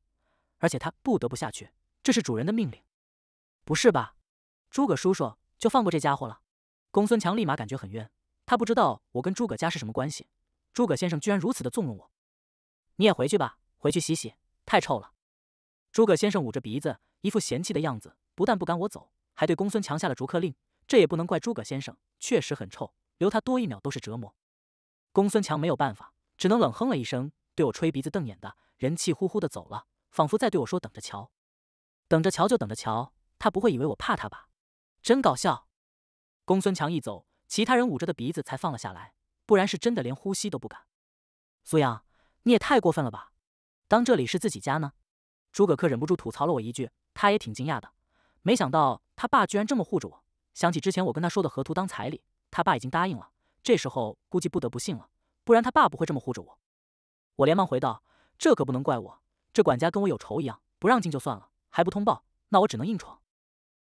而且他不得不下去，这是主人的命令。不是吧，诸葛叔叔就放过这家伙了？公孙强立马感觉很冤，他不知道我跟诸葛家是什么关系，诸葛先生居然如此的纵容我。你也回去吧，回去洗洗，太臭了。诸葛先生捂着鼻子，一副嫌弃的样子，不但不赶我走，还对公孙强下了逐客令。这也不能怪诸葛先生，确实很臭，留他多一秒都是折磨。公孙强没有办法，只能冷哼了一声。对我吹鼻子瞪眼的人气呼呼的走了，仿佛在对我说：“等着瞧，等着瞧就等着瞧。”他不会以为我怕他吧？真搞笑！公孙强一走，其他人捂着的鼻子才放了下来，不然是真的连呼吸都不敢。苏阳，你也太过分了吧？当这里是自己家呢？诸葛恪忍不住吐槽了我一句，他也挺惊讶的，没想到他爸居然这么护着我。想起之前我跟他说的河图当彩礼，他爸已经答应了，这时候估计不得不信了，不然他爸不会这么护着我。我连忙回道：“这可不能怪我，这管家跟我有仇一样，不让进就算了，还不通报，那我只能硬闯。”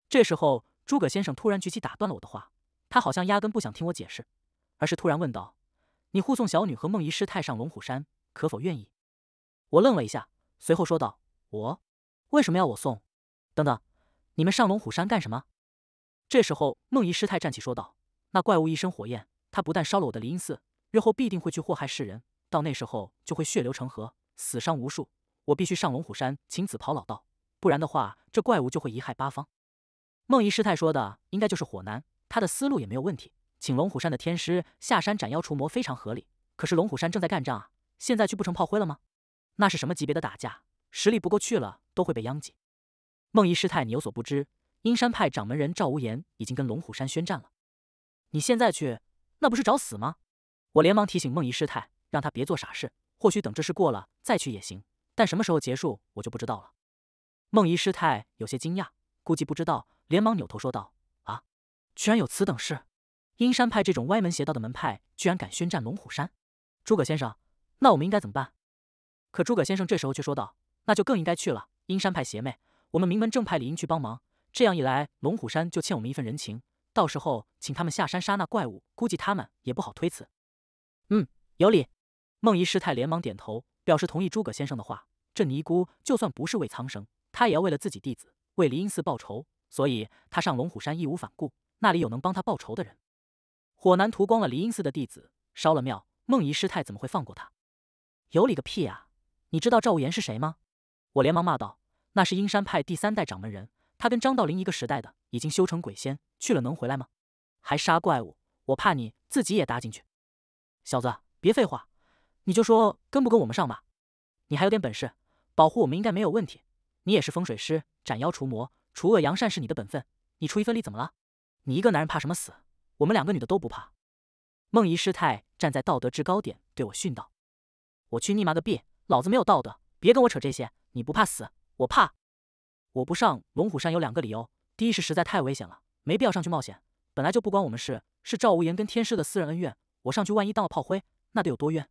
这时候，诸葛先生突然举起打断了我的话，他好像压根不想听我解释，而是突然问道：“你护送小女和梦遗师太上龙虎山，可否愿意？”我愣了一下，随后说道：“我为什么要我送？等等，你们上龙虎山干什么？”这时候，梦遗师太站起说道：“那怪物一身火焰，他不但烧了我的灵隐寺，日后必定会去祸害世人。”到那时候就会血流成河，死伤无数。我必须上龙虎山请紫袍老道，不然的话，这怪物就会贻害八方。梦遗师太说的应该就是火男，他的思路也没有问题，请龙虎山的天师下山斩妖除魔非常合理。可是龙虎山正在干仗啊，现在去不成炮灰了吗？那是什么级别的打架？实力不够去了都会被殃及。梦遗师太，你有所不知，阴山派掌门人赵无言已经跟龙虎山宣战了。你现在去，那不是找死吗？我连忙提醒梦遗师太。让他别做傻事，或许等这事过了再去也行。但什么时候结束，我就不知道了。梦怡师太有些惊讶，估计不知道，连忙扭头说道：“啊，居然有此等事！阴山派这种歪门邪道的门派，居然敢宣战龙虎山！诸葛先生，那我们应该怎么办？”可诸葛先生这时候却说道：“那就更应该去了。阴山派邪魅，我们名门正派理应去帮忙。这样一来，龙虎山就欠我们一份人情。到时候请他们下山杀那怪物，估计他们也不好推辞。”“嗯，有理。”梦怡师太连忙点头，表示同意诸葛先生的话。这尼姑就算不是为苍生，她也要为了自己弟子，为离音寺报仇。所以她上龙虎山义无反顾，那里有能帮她报仇的人。火男屠光了离音寺的弟子，烧了庙，梦怡师太怎么会放过他？有理个屁啊！你知道赵无言是谁吗？我连忙骂道：“那是阴山派第三代掌门人，他跟张道陵一个时代的，已经修成鬼仙，去了能回来吗？还杀怪物，我怕你自己也搭进去。”小子，别废话。你就说跟不跟我们上吧，你还有点本事，保护我们应该没有问题。你也是风水师，斩妖除魔、除恶扬善是你的本分，你出一份力怎么了？你一个男人怕什么死？我们两个女的都不怕。梦怡师太站在道德制高点对我训道：“我去，你妈个逼，老子没有道德，别跟我扯这些。你不怕死，我怕。我不上龙虎山有两个理由：第一是实在太危险了，没必要上去冒险。本来就不关我们事，是赵无言跟天师的私人恩怨。我上去万一当了炮灰，那得有多冤？”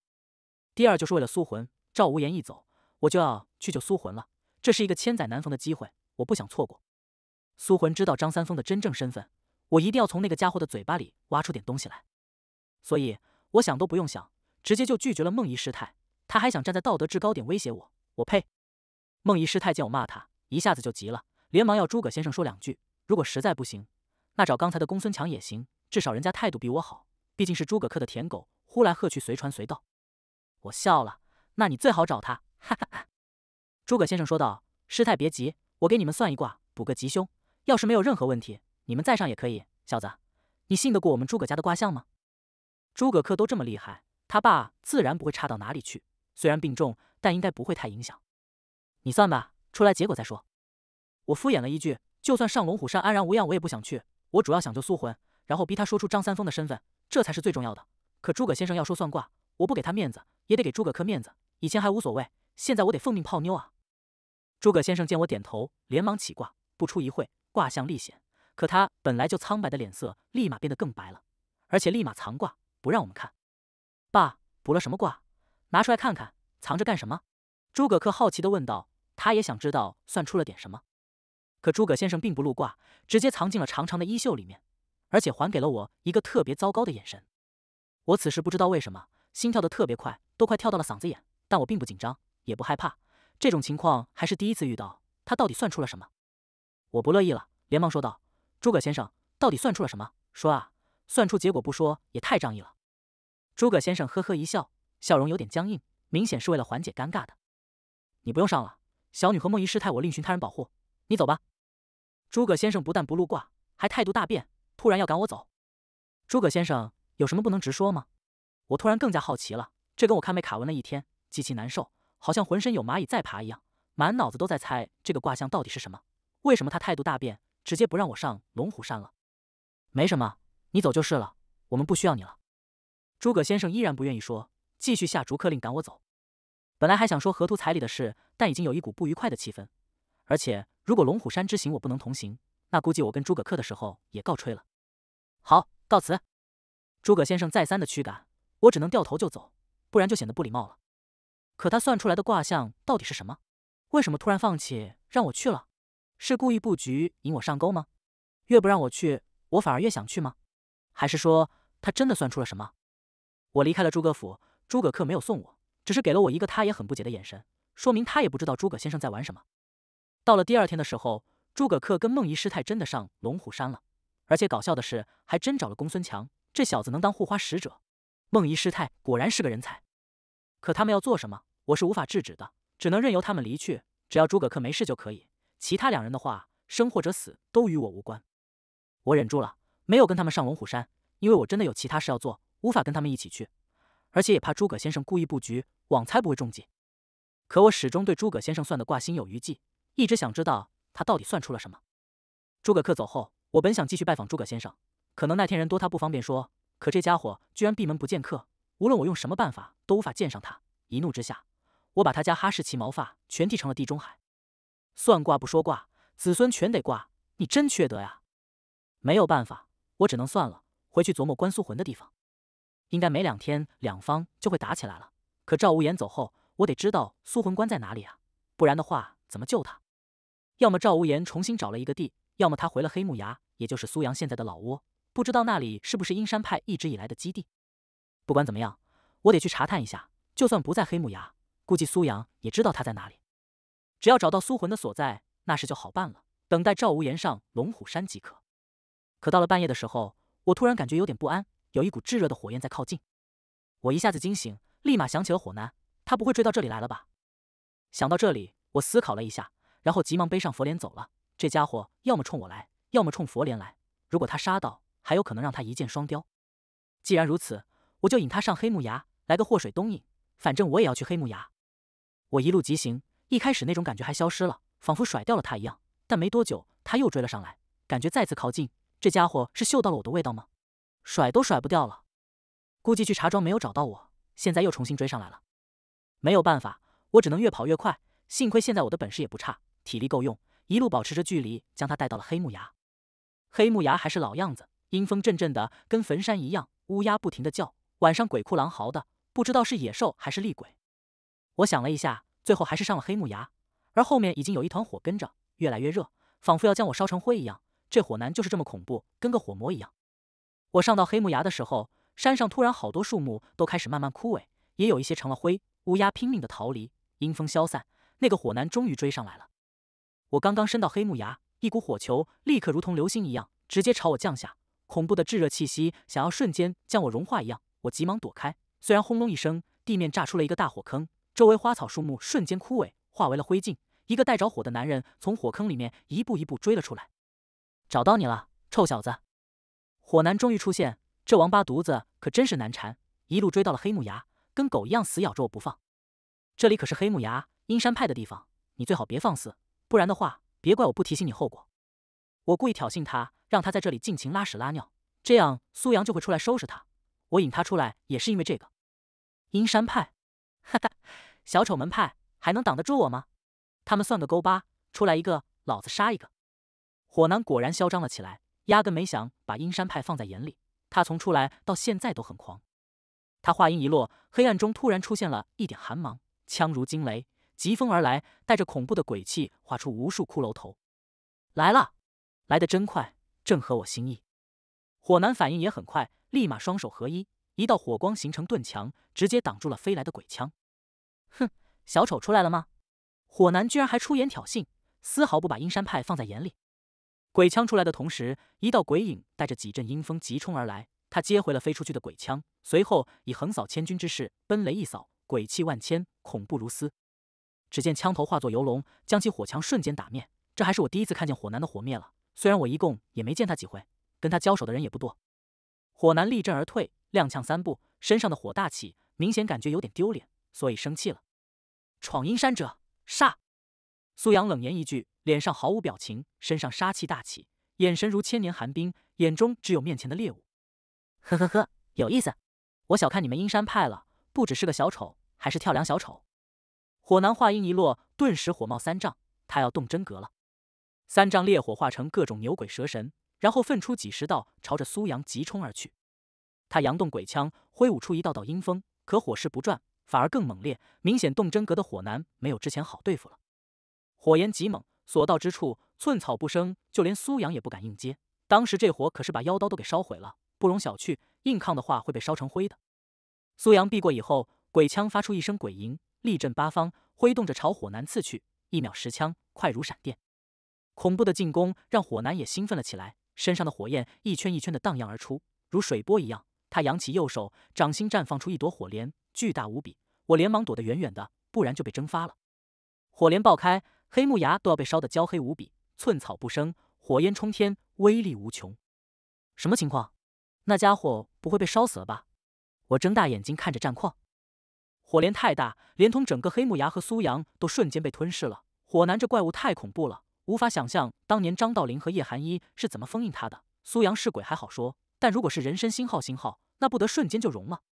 第二就是为了苏魂，赵无言一走，我就要去救苏魂了。这是一个千载难逢的机会，我不想错过。苏魂知道张三丰的真正身份，我一定要从那个家伙的嘴巴里挖出点东西来。所以，我想都不用想，直接就拒绝了梦怡师太。他还想站在道德制高点威胁我，我呸！梦怡师太见我骂他，一下子就急了，连忙要诸葛先生说两句。如果实在不行，那找刚才的公孙强也行，至少人家态度比我好，毕竟是诸葛恪的舔狗，呼来喝去，随传随到。我笑了，那你最好找他，哈哈哈。诸葛先生说道：“师太别急，我给你们算一卦，补个吉凶。要是没有任何问题，你们再上也可以。小子，你信得过我们诸葛家的卦象吗？”诸葛克都这么厉害，他爸自然不会差到哪里去。虽然病重，但应该不会太影响。你算吧，出来结果再说。我敷衍了一句：“就算上龙虎山安然无恙，我也不想去。我主要想救苏魂，然后逼他说出张三丰的身份，这才是最重要的。”可诸葛先生要说算卦，我不给他面子。也得给诸葛恪面子，以前还无所谓，现在我得奉命泡妞啊！诸葛先生见我点头，连忙起卦。不出一会，卦象立显，可他本来就苍白的脸色立马变得更白了，而且立马藏卦，不让我们看。爸，卜了什么卦？拿出来看看，藏着干什么？诸葛恪好奇地问道，他也想知道算出了点什么。可诸葛先生并不露卦，直接藏进了长长的衣袖里面，而且还给了我一个特别糟糕的眼神。我此时不知道为什么。心跳的特别快，都快跳到了嗓子眼，但我并不紧张，也不害怕，这种情况还是第一次遇到。他到底算出了什么？我不乐意了，连忙说道：“诸葛先生，到底算出了什么？说啊！算出结果不说，也太仗义了。”诸葛先生呵呵一笑，笑容有点僵硬，明显是为了缓解尴尬的。你不用上了，小女和梦怡师太我另寻他人保护，你走吧。诸葛先生不但不露卦，还态度大变，突然要赶我走。诸葛先生有什么不能直说吗？我突然更加好奇了，这跟我看被卡文了一天极其难受，好像浑身有蚂蚁在爬一样，满脑子都在猜这个卦象到底是什么。为什么他态度大变，直接不让我上龙虎山了？没什么，你走就是了，我们不需要你了。诸葛先生依然不愿意说，继续下逐客令赶我走。本来还想说河图彩礼的事，但已经有一股不愉快的气氛。而且如果龙虎山之行我不能同行，那估计我跟诸葛恪的时候也告吹了。好，告辞。诸葛先生再三的驱赶。我只能掉头就走，不然就显得不礼貌了。可他算出来的卦象到底是什么？为什么突然放弃让我去了？是故意布局引我上钩吗？越不让我去，我反而越想去吗？还是说他真的算出了什么？我离开了诸葛府，诸葛恪没有送我，只是给了我一个他也很不解的眼神，说明他也不知道诸葛先生在玩什么。到了第二天的时候，诸葛恪跟梦遗师太真的上龙虎山了，而且搞笑的是，还真找了公孙强这小子能当护花使者。梦遗师太果然是个人才，可他们要做什么，我是无法制止的，只能任由他们离去。只要诸葛恪没事就可以，其他两人的话，生或者死都与我无关。我忍住了，没有跟他们上龙虎山，因为我真的有其他事要做，无法跟他们一起去，而且也怕诸葛先生故意布局，枉猜不会中计。可我始终对诸葛先生算的卦心有余悸，一直想知道他到底算出了什么。诸葛恪走后，我本想继续拜访诸葛先生，可能那天人多他不方便说。可这家伙居然闭门不见客，无论我用什么办法都无法见上他。一怒之下，我把他家哈士奇毛发全剃成了地中海。算卦不说卦，子孙全得挂，你真缺德呀！没有办法，我只能算了，回去琢磨关苏魂的地方。应该没两天，两方就会打起来了。可赵无言走后，我得知道苏魂关在哪里啊？不然的话，怎么救他？要么赵无言重新找了一个地，要么他回了黑木崖，也就是苏阳现在的老窝。不知道那里是不是阴山派一直以来的基地。不管怎么样，我得去查探一下。就算不在黑木崖，估计苏阳也知道他在哪里。只要找到苏魂的所在，那事就好办了。等待赵无言上龙虎山即可。可到了半夜的时候，我突然感觉有点不安，有一股炙热的火焰在靠近。我一下子惊醒，立马想起了火男，他不会追到这里来了吧？想到这里，我思考了一下，然后急忙背上佛莲走了。这家伙要么冲我来，要么冲佛莲来。如果他杀到……还有可能让他一箭双雕。既然如此，我就引他上黑木崖，来个祸水东引。反正我也要去黑木崖。我一路疾行，一开始那种感觉还消失了，仿佛甩掉了他一样。但没多久，他又追了上来，感觉再次靠近。这家伙是嗅到了我的味道吗？甩都甩不掉了。估计去茶庄没有找到我，现在又重新追上来了。没有办法，我只能越跑越快。幸亏现在我的本事也不差，体力够用，一路保持着距离，将他带到了黑木崖。黑木崖还是老样子。阴风阵阵的，跟坟山一样，乌鸦不停的叫，晚上鬼哭狼嚎的，不知道是野兽还是厉鬼。我想了一下，最后还是上了黑木崖，而后面已经有一团火跟着，越来越热，仿佛要将我烧成灰一样。这火男就是这么恐怖，跟个火魔一样。我上到黑木崖的时候，山上突然好多树木都开始慢慢枯萎，也有一些成了灰，乌鸦拼命的逃离，阴风消散，那个火男终于追上来了。我刚刚升到黑木崖，一股火球立刻如同流星一样，直接朝我降下。恐怖的炙热气息，想要瞬间将我融化一样，我急忙躲开。虽然轰隆一声，地面炸出了一个大火坑，周围花草树木瞬间枯萎，化为了灰烬。一个带着火的男人从火坑里面一步一步追了出来，找到你了，臭小子！火男终于出现，这王八犊子可真是难缠，一路追到了黑木崖，跟狗一样死咬着我不放。这里可是黑木崖，阴山派的地方，你最好别放肆，不然的话，别怪我不提醒你后果。我故意挑衅他。让他在这里尽情拉屎拉尿，这样苏阳就会出来收拾他。我引他出来也是因为这个。阴山派，哈哈，小丑门派还能挡得住我吗？他们算个勾巴！出来一个，老子杀一个！火男果然嚣张了起来，压根没想把阴山派放在眼里。他从出来到现在都很狂。他话音一落，黑暗中突然出现了一点寒芒，枪如惊雷，疾风而来，带着恐怖的鬼气，画出无数骷髅头。来了，来得真快！正合我心意，火男反应也很快，立马双手合一，一道火光形成盾墙，直接挡住了飞来的鬼枪。哼，小丑出来了吗？火男居然还出言挑衅，丝毫不把阴山派放在眼里。鬼枪出来的同时，一道鬼影带着几阵阴风急冲而来，他接回了飞出去的鬼枪，随后以横扫千军之势，奔雷一扫，鬼气万千，恐怖如斯。只见枪头化作游龙，将其火枪瞬间打灭。这还是我第一次看见火男的火灭了。虽然我一共也没见他几回，跟他交手的人也不多。火男立阵而退，踉跄三步，身上的火大起，明显感觉有点丢脸，所以生气了。闯阴山者，杀！苏阳冷言一句，脸上毫无表情，身上杀气大起，眼神如千年寒冰，眼中只有面前的猎物。呵呵呵，有意思，我小看你们阴山派了，不只是个小丑，还是跳梁小丑。火男话音一落，顿时火冒三丈，他要动真格了。三丈烈火化成各种牛鬼蛇神，然后奋出几十道朝着苏阳急冲而去。他扬动鬼枪，挥舞出一道道阴风，可火势不转，反而更猛烈。明显动真格的火男没有之前好对付了。火焰极猛，所到之处寸草不生，就连苏阳也不敢硬接。当时这火可是把妖刀都给烧毁了，不容小觑。硬抗的话会被烧成灰的。苏阳避过以后，鬼枪发出一声鬼吟，力震八方，挥动着朝火男刺去。一秒十枪，快如闪电。恐怖的进攻让火男也兴奋了起来，身上的火焰一圈一圈的荡漾而出，如水波一样。他扬起右手，掌心绽放出一朵火莲，巨大无比。我连忙躲得远远的，不然就被蒸发了。火莲爆开，黑木崖都要被烧得焦黑无比，寸草不生，火焰冲天，威力无穷。什么情况？那家伙不会被烧死了吧？我睁大眼睛看着战况，火莲太大，连同整个黑木崖和苏阳都瞬间被吞噬了。火男这怪物太恐怖了！无法想象当年张道陵和叶寒一是怎么封印他的。苏阳是鬼还好说，但如果是人身星号星号，那不得瞬间就融了？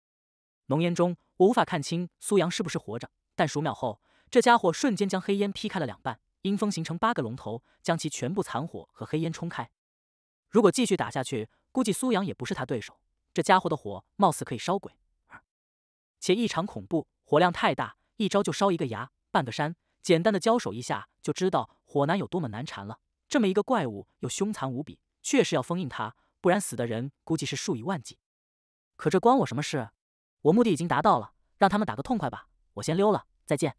浓烟中，我无法看清苏阳是不是活着，但数秒后，这家伙瞬间将黑烟劈开了两半，阴风形成八个龙头，将其全部残火和黑烟冲开。如果继续打下去，估计苏阳也不是他对手。这家伙的火貌似可以烧鬼，且异常恐怖，火量太大，一招就烧一个牙半个山。简单的交手一下就知道。火男有多么难缠了，这么一个怪物又凶残无比，确实要封印他，不然死的人估计是数以万计。可这关我什么事？我目的已经达到了，让他们打个痛快吧，我先溜了，再见。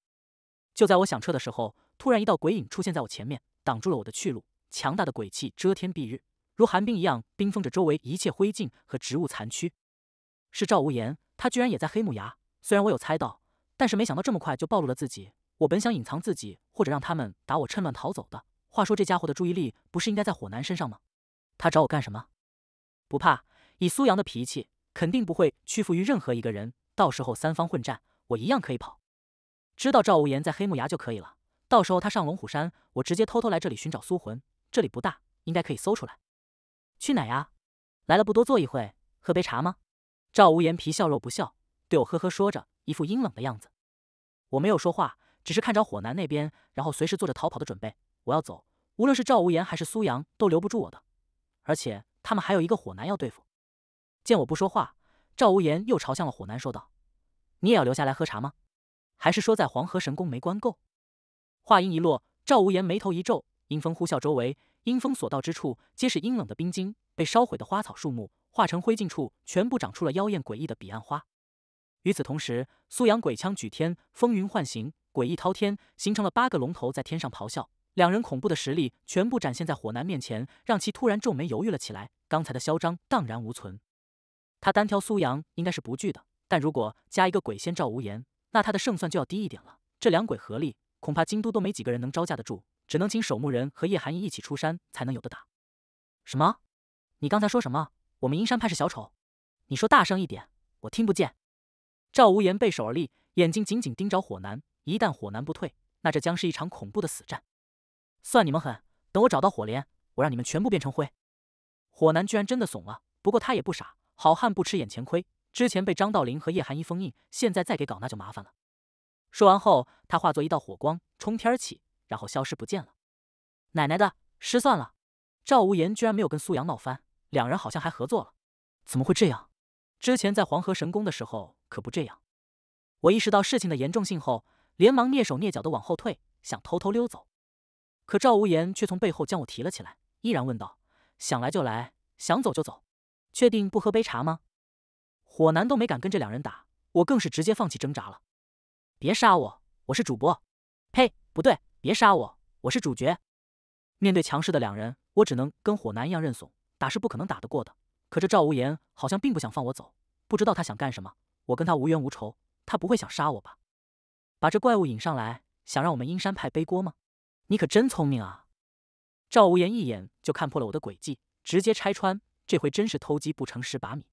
就在我想撤的时候，突然一道鬼影出现在我前面，挡住了我的去路。强大的鬼气遮天蔽日，如寒冰一样冰封着周围一切灰烬和植物残躯。是赵无言，他居然也在黑木崖。虽然我有猜到，但是没想到这么快就暴露了自己。我本想隐藏自己，或者让他们打我，趁乱逃走的。话说，这家伙的注意力不是应该在火男身上吗？他找我干什么？不怕，以苏阳的脾气，肯定不会屈服于任何一个人。到时候三方混战，我一样可以跑。知道赵无言在黑木崖就可以了。到时候他上龙虎山，我直接偷偷来这里寻找苏魂。这里不大，应该可以搜出来。去哪呀？来了不多坐一会，喝杯茶吗？赵无言皮笑肉不笑，对我呵呵说着，一副阴冷的样子。我没有说话。只是看着火男那边，然后随时做着逃跑的准备。我要走，无论是赵无言还是苏阳，都留不住我的。而且他们还有一个火男要对付。见我不说话，赵无言又朝向了火男，说道：“你也要留下来喝茶吗？还是说在黄河神宫没关够？”话音一落，赵无言眉头一皱，阴风呼啸，周围阴风所到之处，皆是阴冷的冰晶，被烧毁的花草树木化成灰烬处，全部长出了妖艳诡异的彼岸花。与此同时，苏阳鬼枪举天，风云幻形。诡异滔天，形成了八个龙头在天上咆哮，两人恐怖的实力全部展现在火男面前，让其突然皱眉犹豫了起来。刚才的嚣张荡然无存，他单挑苏阳应该是不惧的，但如果加一个鬼仙赵无言，那他的胜算就要低一点了。这两鬼合力，恐怕京都都没几个人能招架得住，只能请守墓人和叶寒衣一起出山才能有的打。什么？你刚才说什么？我们阴山派是小丑？你说大声一点，我听不见。赵无言背手而立，眼睛紧紧盯着火男。一旦火男不退，那这将是一场恐怖的死战。算你们狠！等我找到火莲，我让你们全部变成灰。火男居然真的怂了，不过他也不傻，好汉不吃眼前亏。之前被张道陵和叶寒一封印，现在再给搞那就麻烦了。说完后，他化作一道火光冲天起，然后消失不见了。奶奶的，失算了！赵无言居然没有跟苏阳闹翻，两人好像还合作了。怎么会这样？之前在黄河神宫的时候可不这样。我意识到事情的严重性后。连忙蹑手蹑脚的往后退，想偷偷溜走，可赵无言却从背后将我提了起来，依然问道：“想来就来，想走就走，确定不喝杯茶吗？”火男都没敢跟这两人打，我更是直接放弃挣扎了。别杀我，我是主播。呸，不对，别杀我，我是主角。面对强势的两人，我只能跟火男一样认怂，打是不可能打得过的。可这赵无言好像并不想放我走，不知道他想干什么。我跟他无冤无仇，他不会想杀我吧？把这怪物引上来，想让我们阴山派背锅吗？你可真聪明啊！赵无言一眼就看破了我的诡计，直接拆穿。这回真是偷鸡不成蚀把米。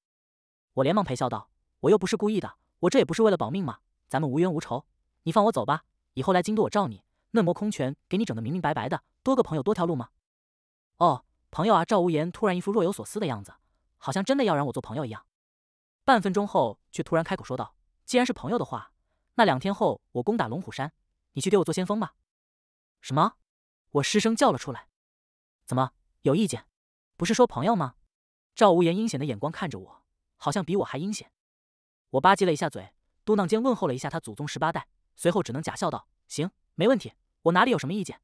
我连忙陪笑道：“我又不是故意的，我这也不是为了保命嘛。咱们无冤无仇，你放我走吧。以后来京都，我罩你。嫩模空拳给你整得明明白白的，多个朋友多条路嘛。”哦，朋友啊！赵无言突然一副若有所思的样子，好像真的要让我做朋友一样。半分钟后，却突然开口说道：“既然是朋友的话。”那两天后，我攻打龙虎山，你去给我做先锋吧。什么？我失声叫了出来。怎么有意见？不是说朋友吗？赵无言阴险的眼光看着我，好像比我还阴险。我吧唧了一下嘴，嘟囔间问候了一下他祖宗十八代，随后只能假笑道：“行，没问题，我哪里有什么意见？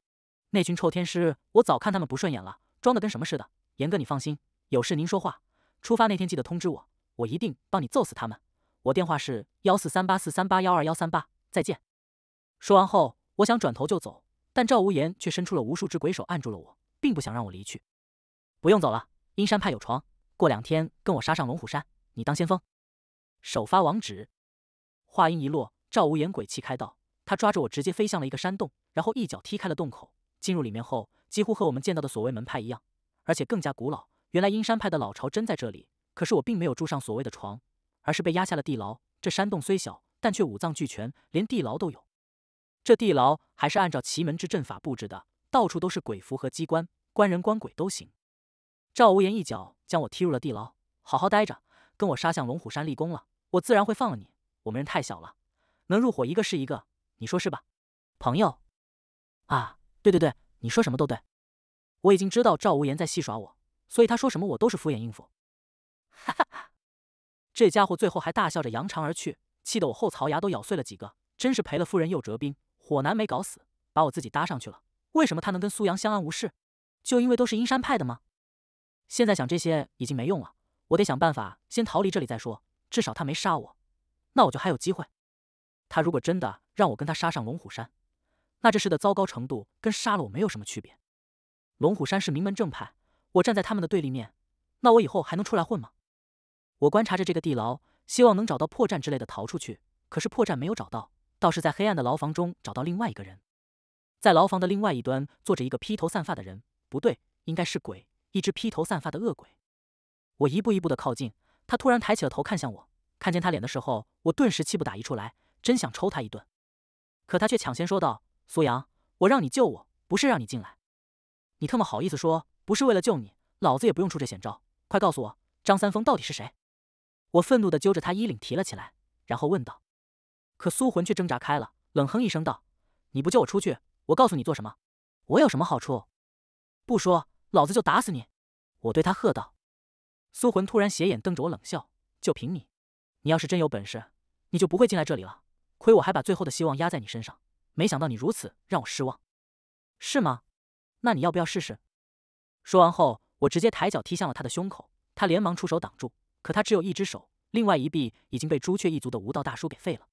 那群臭天师，我早看他们不顺眼了，装的跟什么似的。严哥，你放心，有事您说话。出发那天记得通知我，我一定帮你揍死他们。”我电话是幺四三八四三八幺二幺三八，再见。说完后，我想转头就走，但赵无言却伸出了无数只鬼手按住了我，并不想让我离去。不用走了，阴山派有床，过两天跟我杀上龙虎山，你当先锋。首发网址。话音一落，赵无言鬼气开道，他抓着我直接飞向了一个山洞，然后一脚踢开了洞口。进入里面后，几乎和我们见到的所谓门派一样，而且更加古老。原来阴山派的老巢真在这里。可是我并没有住上所谓的床。而是被压下了地牢。这山洞虽小，但却五脏俱全，连地牢都有。这地牢还是按照奇门之阵法布置的，到处都是鬼符和机关，关人关鬼都行。赵无言一脚将我踢入了地牢，好好待着，跟我杀向龙虎山立功了，我自然会放了你。我们人太小了，能入伙一个是一个，你说是吧，朋友？啊，对对对，你说什么都对。我已经知道赵无言在戏耍我，所以他说什么我都是敷衍应付。哈哈。这家伙最后还大笑着扬长而去，气得我后槽牙都咬碎了几个，真是赔了夫人又折兵。火男没搞死，把我自己搭上去了。为什么他能跟苏阳相安无事？就因为都是阴山派的吗？现在想这些已经没用了，我得想办法先逃离这里再说。至少他没杀我，那我就还有机会。他如果真的让我跟他杀上龙虎山，那这事的糟糕程度跟杀了我没有什么区别。龙虎山是名门正派，我站在他们的对立面，那我以后还能出来混吗？我观察着这个地牢，希望能找到破绽之类的逃出去。可是破绽没有找到，倒是在黑暗的牢房中找到另外一个人。在牢房的另外一端坐着一个披头散发的人，不对，应该是鬼，一只披头散发的恶鬼。我一步一步的靠近，他突然抬起了头看向我。看见他脸的时候，我顿时气不打一处来，真想抽他一顿。可他却抢先说道：“苏阳，我让你救我，不是让你进来。你特么好意思说不是为了救你，老子也不用出这险招。快告诉我，张三丰到底是谁？”我愤怒地揪着他衣领提了起来，然后问道：“可苏魂却挣扎开了，冷哼一声道：‘你不救我出去，我告诉你做什么？我有什么好处？不说，老子就打死你！’我对他喝道。苏魂突然斜眼瞪着我冷笑：‘就凭你？你要是真有本事，你就不会进来这里了。亏我还把最后的希望压在你身上，没想到你如此让我失望，是吗？那你要不要试试？’说完后，我直接抬脚踢向了他的胸口，他连忙出手挡住。”可他只有一只手，另外一臂已经被朱雀一族的无道大叔给废了。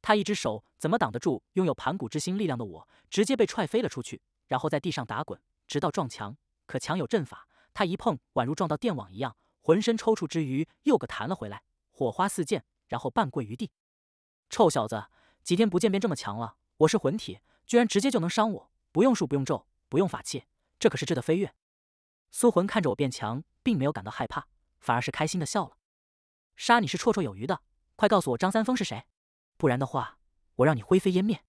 他一只手怎么挡得住拥有盘古之心力量的我？直接被踹飞了出去，然后在地上打滚，直到撞墙。可墙有阵法，他一碰宛如撞到电网一样，浑身抽搐之余又个弹了回来，火花四溅，然后半跪于地。臭小子，几天不见便这么强了？我是魂体，居然直接就能伤我？不用术，不用咒，不用法器，这可是质的飞跃。苏魂看着我变强，并没有感到害怕。反而是开心的笑了，杀你是绰绰有余的。快告诉我张三丰是谁，不然的话，我让你灰飞烟灭。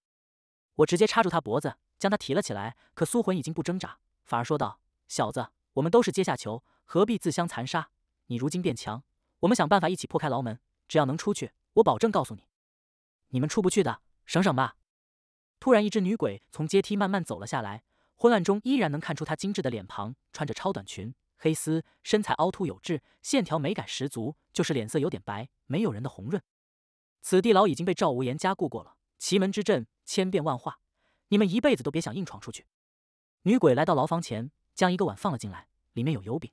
我直接插住他脖子，将他提了起来。可苏魂已经不挣扎，反而说道：“小子，我们都是阶下囚，何必自相残杀？你如今变强，我们想办法一起破开牢门。只要能出去，我保证告诉你，你们出不去的，省省吧。”突然，一只女鬼从阶梯慢慢走了下来，昏暗中依然能看出她精致的脸庞，穿着超短裙。黑丝身材凹凸有致，线条美感十足，就是脸色有点白，没有人的红润。此地牢已经被赵无言加固过了，奇门之阵千变万化，你们一辈子都别想硬闯出去。女鬼来到牢房前，将一个碗放了进来，里面有油饼。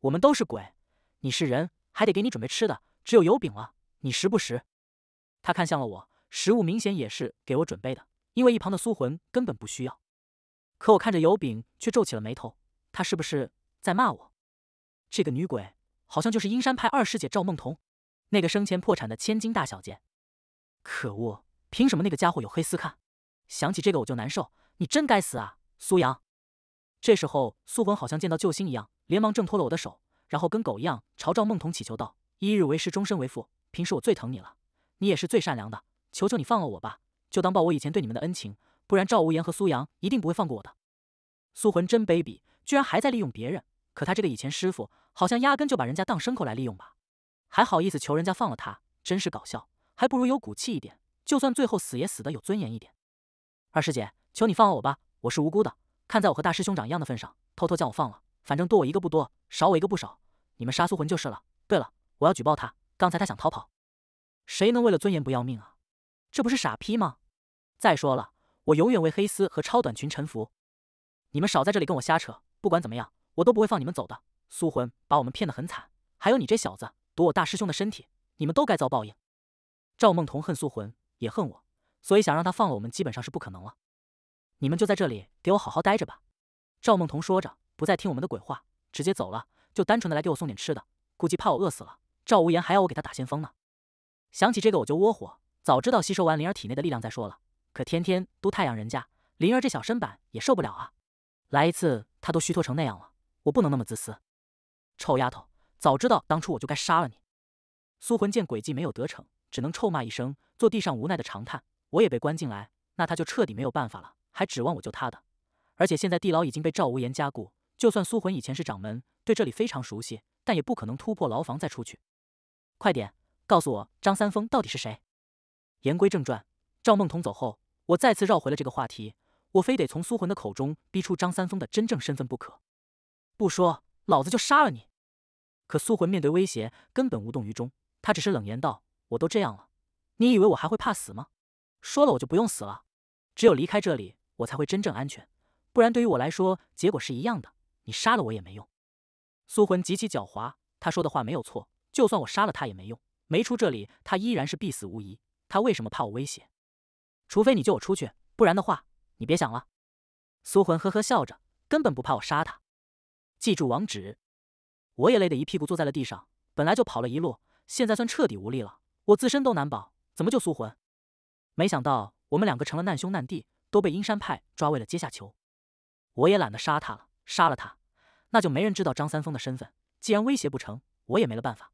我们都是鬼，你是人，还得给你准备吃的，只有油饼了。你食不食？他看向了我，食物明显也是给我准备的，因为一旁的苏魂根本不需要。可我看着油饼，却皱起了眉头。他是不是？在骂我，这个女鬼好像就是阴山派二师姐赵梦彤，那个生前破产的千金大小姐。可恶，凭什么那个家伙有黑丝看？想起这个我就难受。你真该死啊，苏阳！这时候苏魂好像见到救星一样，连忙挣脱了我的手，然后跟狗一样朝赵梦彤祈求道：“一日为师，终身为父。平时我最疼你了，你也是最善良的，求求你放了我吧，就当报我以前对你们的恩情。不然赵无言和苏阳一定不会放过我的。”苏魂真卑鄙。居然还在利用别人，可他这个以前师傅好像压根就把人家当牲口来利用吧？还好意思求人家放了他，真是搞笑！还不如有骨气一点，就算最后死也死得有尊严一点。二师姐，求你放了我吧，我是无辜的。看在我和大师兄长一样的份上，偷偷将我放了。反正多我一个不多，少我一个不少。你们杀苏魂就是了。对了，我要举报他，刚才他想逃跑。谁能为了尊严不要命啊？这不是傻批吗？再说了，我永远为黑丝和超短裙臣服。你们少在这里跟我瞎扯。不管怎么样，我都不会放你们走的。苏魂把我们骗得很惨，还有你这小子夺我大师兄的身体，你们都该遭报应。赵梦桐恨苏魂，也恨我，所以想让他放了我们，基本上是不可能了。你们就在这里给我好好待着吧。赵梦桐说着，不再听我们的鬼话，直接走了。就单纯的来给我送点吃的，估计怕我饿死了。赵无言还要我给他打先锋呢。想起这个我就窝火，早知道吸收完灵儿体内的力量再说了，可天天都太阳人家灵儿这小身板也受不了啊。来一次。他都虚脱成那样了，我不能那么自私。臭丫头，早知道当初我就该杀了你。苏魂见诡计没有得逞，只能臭骂一声，坐地上无奈的长叹。我也被关进来，那他就彻底没有办法了，还指望我救他的。而且现在地牢已经被赵无言加固，就算苏魂以前是掌门，对这里非常熟悉，但也不可能突破牢房再出去。快点告诉我，张三丰到底是谁？言归正传，赵梦彤走后，我再次绕回了这个话题。我非得从苏魂的口中逼出张三丰的真正身份不可，不说，老子就杀了你。可苏魂面对威胁根本无动于衷，他只是冷言道：“我都这样了，你以为我还会怕死吗？说了我就不用死了，只有离开这里，我才会真正安全。不然对于我来说，结果是一样的。你杀了我也没用。”苏魂极其狡猾，他说的话没有错，就算我杀了他也没用，没出这里，他依然是必死无疑。他为什么怕我威胁？除非你救我出去，不然的话。你别想了，苏魂呵呵笑着，根本不怕我杀他。记住网址，我也累得一屁股坐在了地上。本来就跑了一路，现在算彻底无力了。我自身都难保，怎么救苏魂？没想到我们两个成了难兄难弟，都被阴山派抓为了阶下囚。我也懒得杀他了，杀了他，那就没人知道张三丰的身份。既然威胁不成，我也没了办法。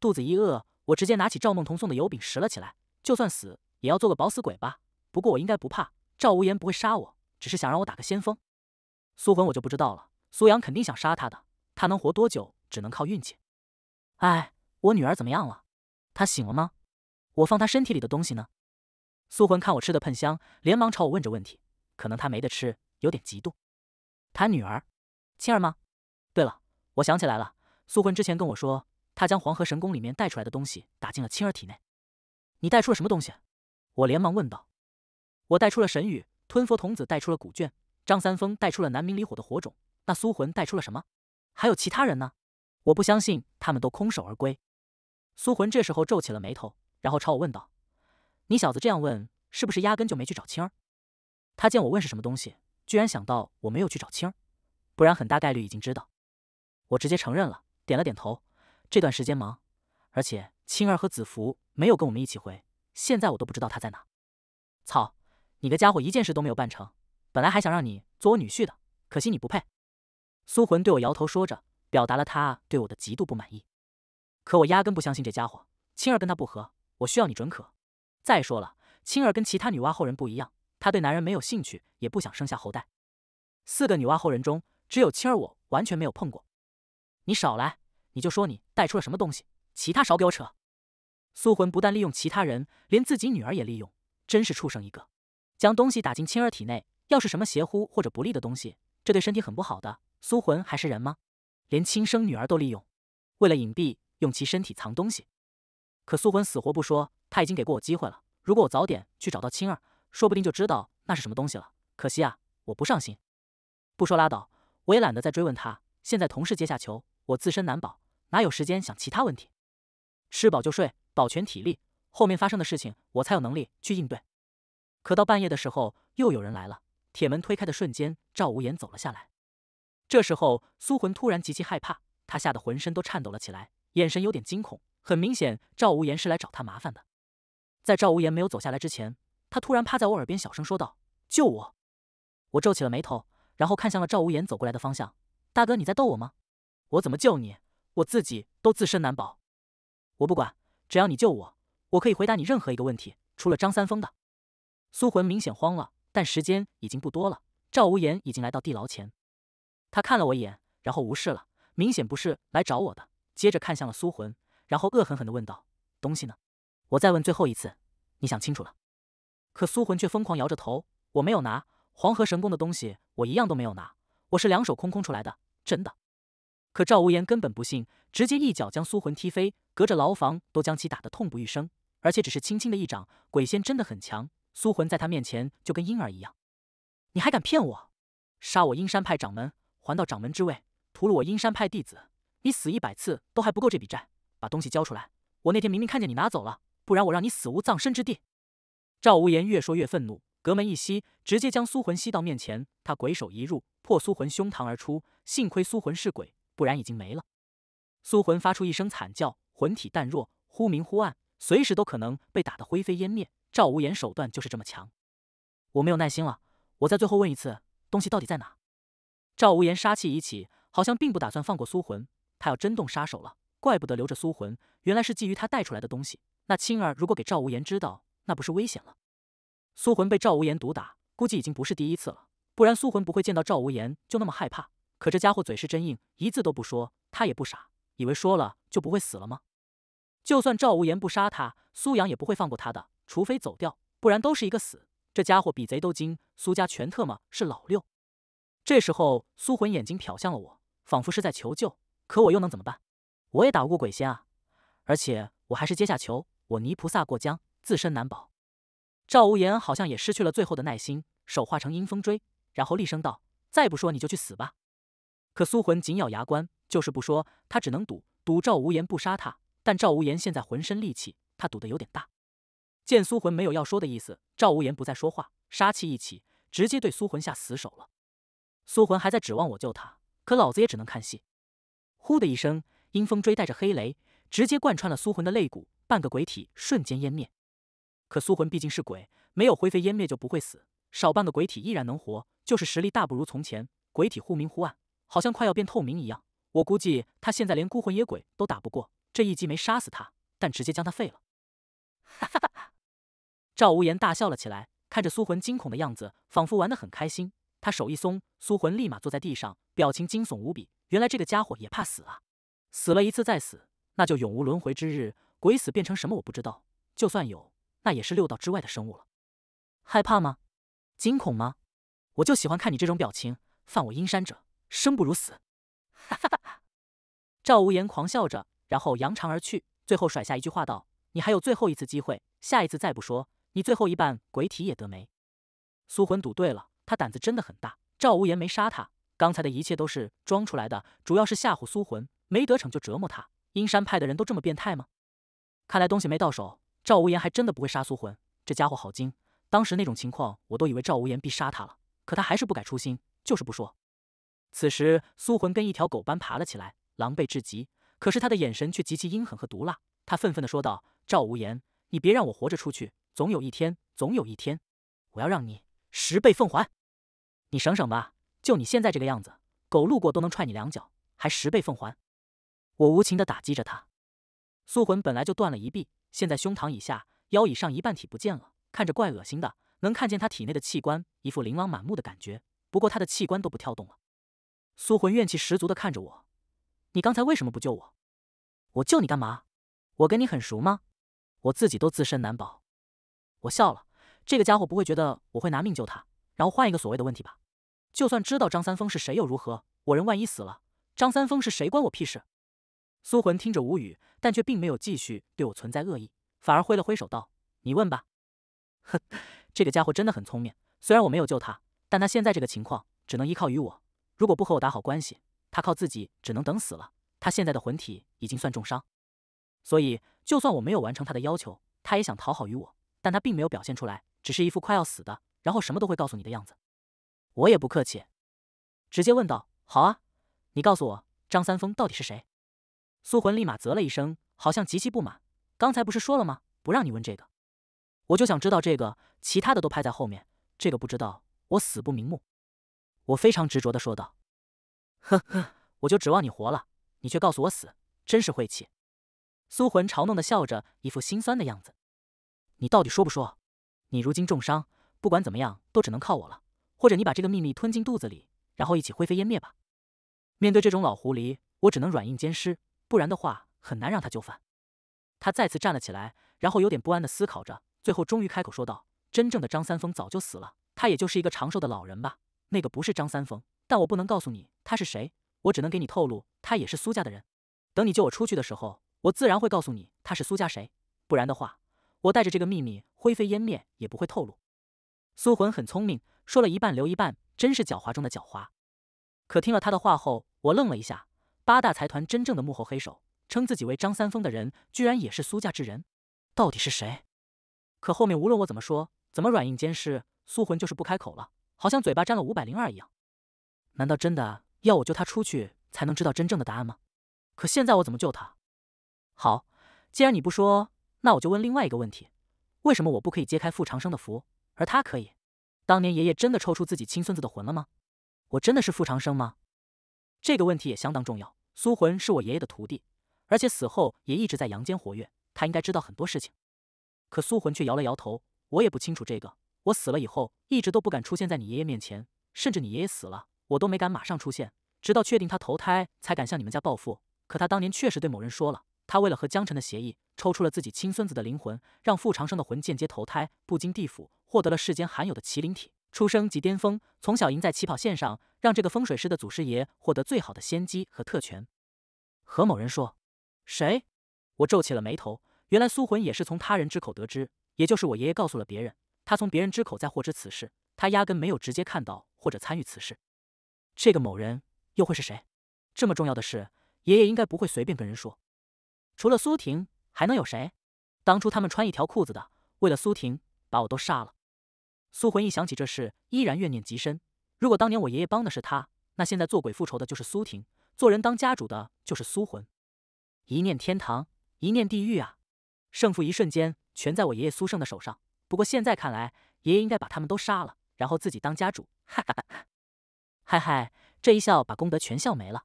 肚子一饿，我直接拿起赵梦彤送的油饼食了起来。就算死，也要做个饱死鬼吧。不过我应该不怕。赵无言不会杀我，只是想让我打个先锋。苏魂我就不知道了，苏阳肯定想杀他的，他能活多久只能靠运气。哎，我女儿怎么样了？她醒了吗？我放她身体里的东西呢。苏魂看我吃的喷香，连忙朝我问着问题，可能他没得吃，有点嫉妒。谈女儿，青儿吗？对了，我想起来了，苏魂之前跟我说，他将黄河神宫里面带出来的东西打进了青儿体内。你带出了什么东西？我连忙问道。我带出了神语，吞佛童子带出了古卷，张三丰带出了南明离火的火种，那苏魂带出了什么？还有其他人呢？我不相信他们都空手而归。苏魂这时候皱起了眉头，然后朝我问道：“你小子这样问，是不是压根就没去找青儿？”他见我问是什么东西，居然想到我没有去找青儿，不然很大概率已经知道。我直接承认了，点了点头。这段时间忙，而且青儿和子服没有跟我们一起回，现在我都不知道他在哪。操！你个家伙，一件事都没有办成，本来还想让你做我女婿的，可惜你不配。苏魂对我摇头说着，表达了他对我的极度不满意。可我压根不相信这家伙。青儿跟他不和，我需要你准可。再说了，青儿跟其他女娲后人不一样，她对男人没有兴趣，也不想生下后代。四个女娲后人中，只有青儿我完全没有碰过。你少来，你就说你带出了什么东西，其他少给我扯。苏魂不但利用其他人，连自己女儿也利用，真是畜生一个。将东西打进青儿体内，要是什么邪乎或者不利的东西，这对身体很不好的。苏魂还是人吗？连亲生女儿都利用，为了隐蔽用其身体藏东西。可苏魂死活不说，他已经给过我机会了。如果我早点去找到青儿，说不定就知道那是什么东西了。可惜啊，我不上心。不说拉倒，我也懒得再追问他。现在同事阶下囚，我自身难保，哪有时间想其他问题？吃饱就睡，保全体力，后面发生的事情我才有能力去应对。可到半夜的时候，又有人来了。铁门推开的瞬间，赵无言走了下来。这时候，苏魂突然极其害怕，他吓得浑身都颤抖了起来，眼神有点惊恐。很明显，赵无言是来找他麻烦的。在赵无言没有走下来之前，他突然趴在我耳边小声说道：“救我！”我皱起了眉头，然后看向了赵无言走过来的方向。“大哥，你在逗我吗？”“我怎么救你？我自己都自身难保。”“我不管，只要你救我，我可以回答你任何一个问题，除了张三丰的。”苏魂明显慌了，但时间已经不多了。赵无言已经来到地牢前，他看了我一眼，然后无视了，明显不是来找我的。接着看向了苏魂，然后恶狠狠的问道：“东西呢？我再问最后一次，你想清楚了。”可苏魂却疯狂摇着头：“我没有拿黄河神功的东西，我一样都没有拿，我是两手空空出来的，真的。”可赵无言根本不信，直接一脚将苏魂踢飞，隔着牢房都将其打得痛不欲生，而且只是轻轻的一掌。鬼仙真的很强。苏魂在他面前就跟婴儿一样，你还敢骗我？杀我阴山派掌门，还到掌门之位，屠戮我阴山派弟子，你死一百次都还不够这笔债！把东西交出来，我那天明明看见你拿走了，不然我让你死无葬身之地！赵无言越说越愤怒，隔门一吸，直接将苏魂吸到面前，他鬼手一入，破苏魂胸膛而出。幸亏苏魂是鬼，不然已经没了。苏魂发出一声惨叫，魂体淡弱，忽明忽暗，随时都可能被打得灰飞烟灭。赵无言手段就是这么强，我没有耐心了，我再最后问一次，东西到底在哪？赵无言杀气已起，好像并不打算放过苏魂，他要真动杀手了，怪不得留着苏魂，原来是觊觎他带出来的东西。那青儿如果给赵无言知道，那不是危险了。苏魂被赵无言毒打，估计已经不是第一次了，不然苏魂不会见到赵无言就那么害怕。可这家伙嘴是真硬，一字都不说。他也不傻，以为说了就不会死了吗？就算赵无言不杀他，苏阳也不会放过他的。除非走掉，不然都是一个死。这家伙比贼都精，苏家全特么是老六。这时候，苏魂眼睛瞟向了我，仿佛是在求救。可我又能怎么办？我也打不过鬼仙啊！而且我还是阶下囚，我泥菩萨过江，自身难保。赵无言好像也失去了最后的耐心，手化成阴风锥，然后厉声道：“再不说，你就去死吧！”可苏魂紧咬牙关，就是不说。他只能赌，赌赵无言不杀他。但赵无言现在浑身力气，他赌的有点大。见苏魂没有要说的意思，赵无言不再说话，杀气一起，直接对苏魂下死手了。苏魂还在指望我救他，可老子也只能看戏。呼的一声，阴风锥带着黑雷，直接贯穿了苏魂的肋骨，半个鬼体瞬间湮灭。可苏魂毕竟是鬼，没有灰飞烟灭就不会死，少半个鬼体依然能活，就是实力大不如从前。鬼体忽明忽暗，好像快要变透明一样。我估计他现在连孤魂野鬼都打不过。这一击没杀死他，但直接将他废了。哈哈哈。赵无言大笑了起来，看着苏魂惊恐的样子，仿佛玩得很开心。他手一松，苏魂立马坐在地上，表情惊悚无比。原来这个家伙也怕死啊！死了一次再死，那就永无轮回之日。鬼死变成什么我不知道，就算有，那也是六道之外的生物了。害怕吗？惊恐吗？我就喜欢看你这种表情。犯我阴山者，生不如死！哈哈哈！赵无言狂笑着，然后扬长而去，最后甩下一句话道：“你还有最后一次机会，下一次再不说。”你最后一半鬼体也得没，苏魂赌对了，他胆子真的很大。赵无言没杀他，刚才的一切都是装出来的，主要是吓唬苏魂，没得逞就折磨他。阴山派的人都这么变态吗？看来东西没到手，赵无言还真的不会杀苏魂，这家伙好精。当时那种情况，我都以为赵无言必杀他了，可他还是不改初心，就是不说。此时苏魂跟一条狗般爬了起来，狼狈至极，可是他的眼神却极其阴狠和毒辣。他愤愤地说道：“赵无言，你别让我活着出去！”总有一天，总有一天，我要让你十倍奉还。你省省吧，就你现在这个样子，狗路过都能踹你两脚，还十倍奉还？我无情地打击着他。苏魂本来就断了一臂，现在胸膛以下、腰以上一半体不见了，看着怪恶心的。能看见他体内的器官，一副琳琅满目的感觉。不过他的器官都不跳动了。苏魂怨气十足地看着我：“你刚才为什么不救我？我救你干嘛？我跟你很熟吗？我自己都自身难保。”我笑了，这个家伙不会觉得我会拿命救他，然后换一个所谓的问题吧？就算知道张三丰是谁又如何？我人万一死了，张三丰是谁关我屁事？苏魂听着无语，但却并没有继续对我存在恶意，反而挥了挥手道：“你问吧。”呵，这个家伙真的很聪明。虽然我没有救他，但他现在这个情况只能依靠于我。如果不和我打好关系，他靠自己只能等死了。他现在的魂体已经算重伤，所以就算我没有完成他的要求，他也想讨好于我。但他并没有表现出来，只是一副快要死的，然后什么都会告诉你的样子。我也不客气，直接问道：“好啊，你告诉我张三丰到底是谁？”苏魂立马啧了一声，好像极其不满。刚才不是说了吗？不让你问这个。我就想知道这个，其他的都排在后面。这个不知道，我死不瞑目。我非常执着的说道：“呵呵，我就指望你活了，你却告诉我死，真是晦气。”苏魂嘲弄的笑着，一副心酸的样子。你到底说不说？你如今重伤，不管怎么样都只能靠我了。或者你把这个秘密吞进肚子里，然后一起灰飞烟灭吧。面对这种老狐狸，我只能软硬兼施，不然的话很难让他就范。他再次站了起来，然后有点不安地思考着，最后终于开口说道：“真正的张三丰早就死了，他也就是一个长寿的老人吧。那个不是张三丰，但我不能告诉你他是谁，我只能给你透露，他也是苏家的人。等你救我出去的时候，我自然会告诉你他是苏家谁。不然的话。”我带着这个秘密灰飞烟灭也不会透露。苏魂很聪明，说了一半留一半，真是狡猾中的狡猾。可听了他的话后，我愣了一下。八大财团真正的幕后黑手，称自己为张三丰的人，居然也是苏家之人，到底是谁？可后面无论我怎么说，怎么软硬兼施，苏魂就是不开口了，好像嘴巴沾了五百零二一样。难道真的要我救他出去才能知道真正的答案吗？可现在我怎么救他？好，既然你不说。那我就问另外一个问题：为什么我不可以揭开傅长生的符，而他可以？当年爷爷真的抽出自己亲孙子的魂了吗？我真的是傅长生吗？这个问题也相当重要。苏魂是我爷爷的徒弟，而且死后也一直在阳间活跃，他应该知道很多事情。可苏魂却摇了摇头：“我也不清楚这个。我死了以后，一直都不敢出现在你爷爷面前，甚至你爷爷死了，我都没敢马上出现，直到确定他投胎才敢向你们家报复。可他当年确实对某人说了，他为了和江晨的协议。”抽出了自己亲孙子的灵魂，让傅长生的魂间接投胎，不经地府，获得了世间罕有的麒麟体，出生即巅峰，从小赢在起跑线上，让这个风水师的祖师爷获得最好的先机和特权。何某人说：“谁？”我皱起了眉头。原来苏魂也是从他人之口得知，也就是我爷爷告诉了别人，他从别人之口再获知此事，他压根没有直接看到或者参与此事。这个某人又会是谁？这么重要的事，爷爷应该不会随便跟人说。除了苏婷。还能有谁？当初他们穿一条裤子的，为了苏婷把我都杀了。苏魂一想起这事，依然怨念极深。如果当年我爷爷帮的是他，那现在做鬼复仇的就是苏婷，做人当家主的就是苏魂。一念天堂，一念地狱啊！胜负一瞬间全在我爷爷苏胜的手上。不过现在看来，爷爷应该把他们都杀了，然后自己当家主。哈哈哈哈嗨嗨，这一笑把功德全笑没了。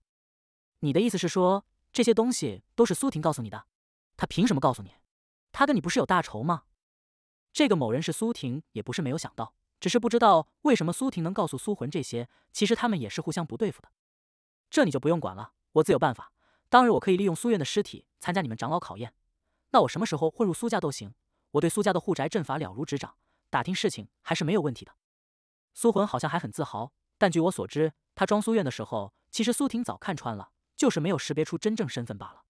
你的意思是说，这些东西都是苏婷告诉你的？他凭什么告诉你？他跟你不是有大仇吗？这个某人是苏婷，也不是没有想到，只是不知道为什么苏婷能告诉苏魂这些。其实他们也是互相不对付的，这你就不用管了，我自有办法。当日我可以利用苏苑的尸体参加你们长老考验，那我什么时候混入苏家都行。我对苏家的护宅阵法了如指掌，打听事情还是没有问题的。苏魂好像还很自豪，但据我所知，他装苏苑的时候，其实苏婷早看穿了，就是没有识别出真正身份罢了。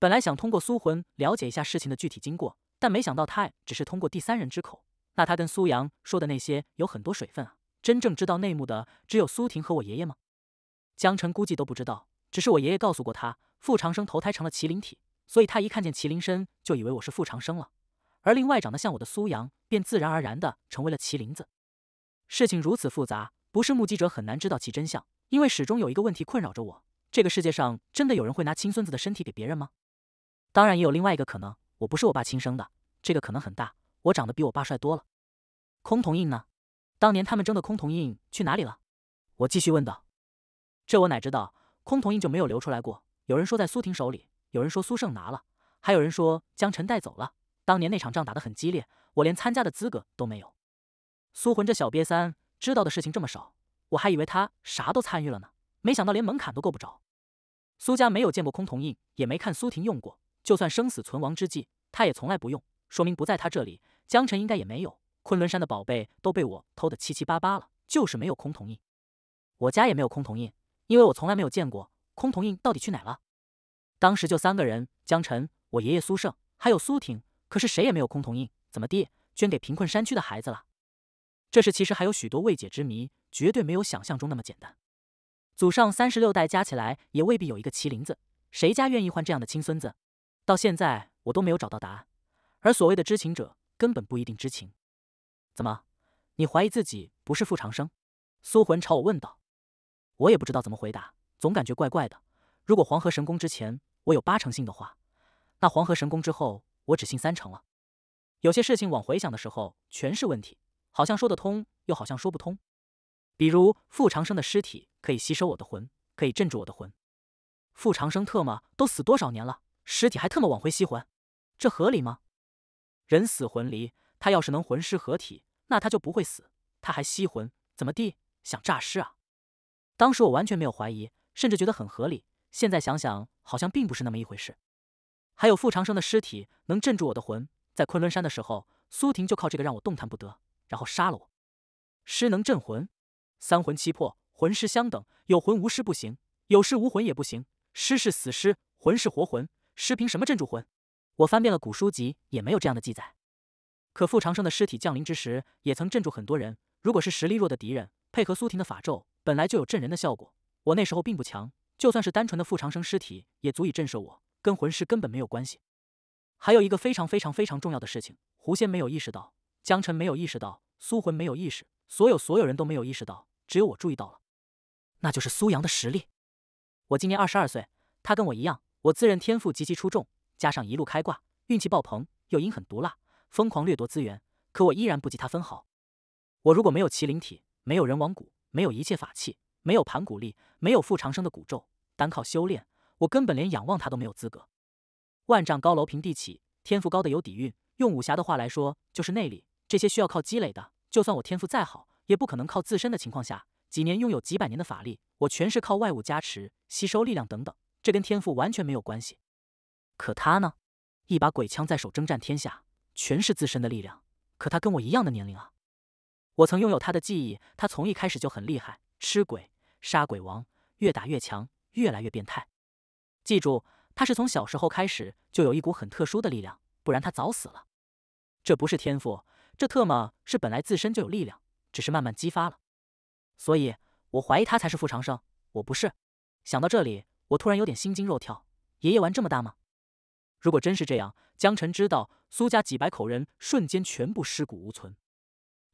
本来想通过苏魂了解一下事情的具体经过，但没想到他只是通过第三人之口。那他跟苏阳说的那些有很多水分啊！真正知道内幕的只有苏婷和我爷爷吗？江晨估计都不知道。只是我爷爷告诉过他，傅长生投胎成了麒麟体，所以他一看见麒麟身就以为我是傅长生了。而另外长得像我的苏阳，便自然而然的成为了麒麟子。事情如此复杂，不是目击者很难知道其真相。因为始终有一个问题困扰着我：这个世界上真的有人会拿亲孙子的身体给别人吗？当然也有另外一个可能，我不是我爸亲生的，这个可能很大。我长得比我爸帅多了。空铜印呢？当年他们争的空铜印去哪里了？我继续问道。这我哪知道？空铜印就没有流出来过。有人说在苏婷手里，有人说苏胜拿了，还有人说江晨带走了。当年那场仗打得很激烈，我连参加的资格都没有。苏魂这小瘪三知道的事情这么少，我还以为他啥都参与了呢，没想到连门槛都够不着。苏家没有见过空铜印，也没看苏婷用过。就算生死存亡之际，他也从来不用。说明不在他这里，江晨应该也没有。昆仑山的宝贝都被我偷得七七八八了，就是没有空铜印。我家也没有空铜印，因为我从来没有见过。空铜印到底去哪了？当时就三个人，江晨、我爷爷苏胜还有苏婷，可是谁也没有空铜印。怎么地，捐给贫困山区的孩子了？这事其实还有许多未解之谜，绝对没有想象中那么简单。祖上三十六代加起来也未必有一个麒麟子，谁家愿意换这样的亲孙子？到现在我都没有找到答案，而所谓的知情者根本不一定知情。怎么？你怀疑自己不是傅长生？苏魂朝我问道。我也不知道怎么回答，总感觉怪怪的。如果黄河神功之前我有八成信的话，那黄河神功之后我只信三成了。有些事情往回想的时候全是问题，好像说得通，又好像说不通。比如傅长生的尸体可以吸收我的魂，可以镇住我的魂。傅长生特么都死多少年了？尸体还特么往回吸魂，这合理吗？人死魂离，他要是能魂师合体，那他就不会死。他还吸魂，怎么地？想诈尸啊？当时我完全没有怀疑，甚至觉得很合理。现在想想，好像并不是那么一回事。还有傅长生的尸体能镇住我的魂，在昆仑山的时候，苏婷就靠这个让我动弹不得，然后杀了我。尸能镇魂，三魂七魄，魂师相等，有魂无尸不行，有尸无魂也不行。尸是死尸，魂是活魂。尸凭什么镇住魂？我翻遍了古书籍，也没有这样的记载。可傅长生的尸体降临之时，也曾镇住很多人。如果是实力弱的敌人，配合苏婷的法咒，本来就有镇人的效果。我那时候并不强，就算是单纯的傅长生尸体，也足以震慑我。跟魂师根本没有关系。还有一个非常非常非常重要的事情，狐仙没有意识到，江晨没有意识到，苏魂没有意识，所有所有人都没有意识到，只有我注意到了，那就是苏阳的实力。我今年二十二岁，他跟我一样。我自认天赋极其出众，加上一路开挂，运气爆棚，又阴狠毒辣，疯狂掠夺资源。可我依然不及他分毫。我如果没有麒麟体，没有人王骨，没有一切法器，没有盘古力，没有复长生的骨咒，单靠修炼，我根本连仰望他都没有资格。万丈高楼平地起，天赋高的有底蕴，用武侠的话来说就是内力，这些需要靠积累的。就算我天赋再好，也不可能靠自身的情况下，几年拥有几百年的法力，我全是靠外物加持、吸收力量等等。这跟天赋完全没有关系，可他呢？一把鬼枪在手，征战天下，全是自身的力量。可他跟我一样的年龄啊！我曾拥有他的记忆，他从一开始就很厉害，吃鬼、杀鬼王，越打越强，越来越变态。记住，他是从小时候开始就有一股很特殊的力量，不然他早死了。这不是天赋，这特么是本来自身就有力量，只是慢慢激发了。所以，我怀疑他才是傅长生，我不是。想到这里。我突然有点心惊肉跳，爷爷玩这么大吗？如果真是这样，江晨知道苏家几百口人瞬间全部尸骨无存。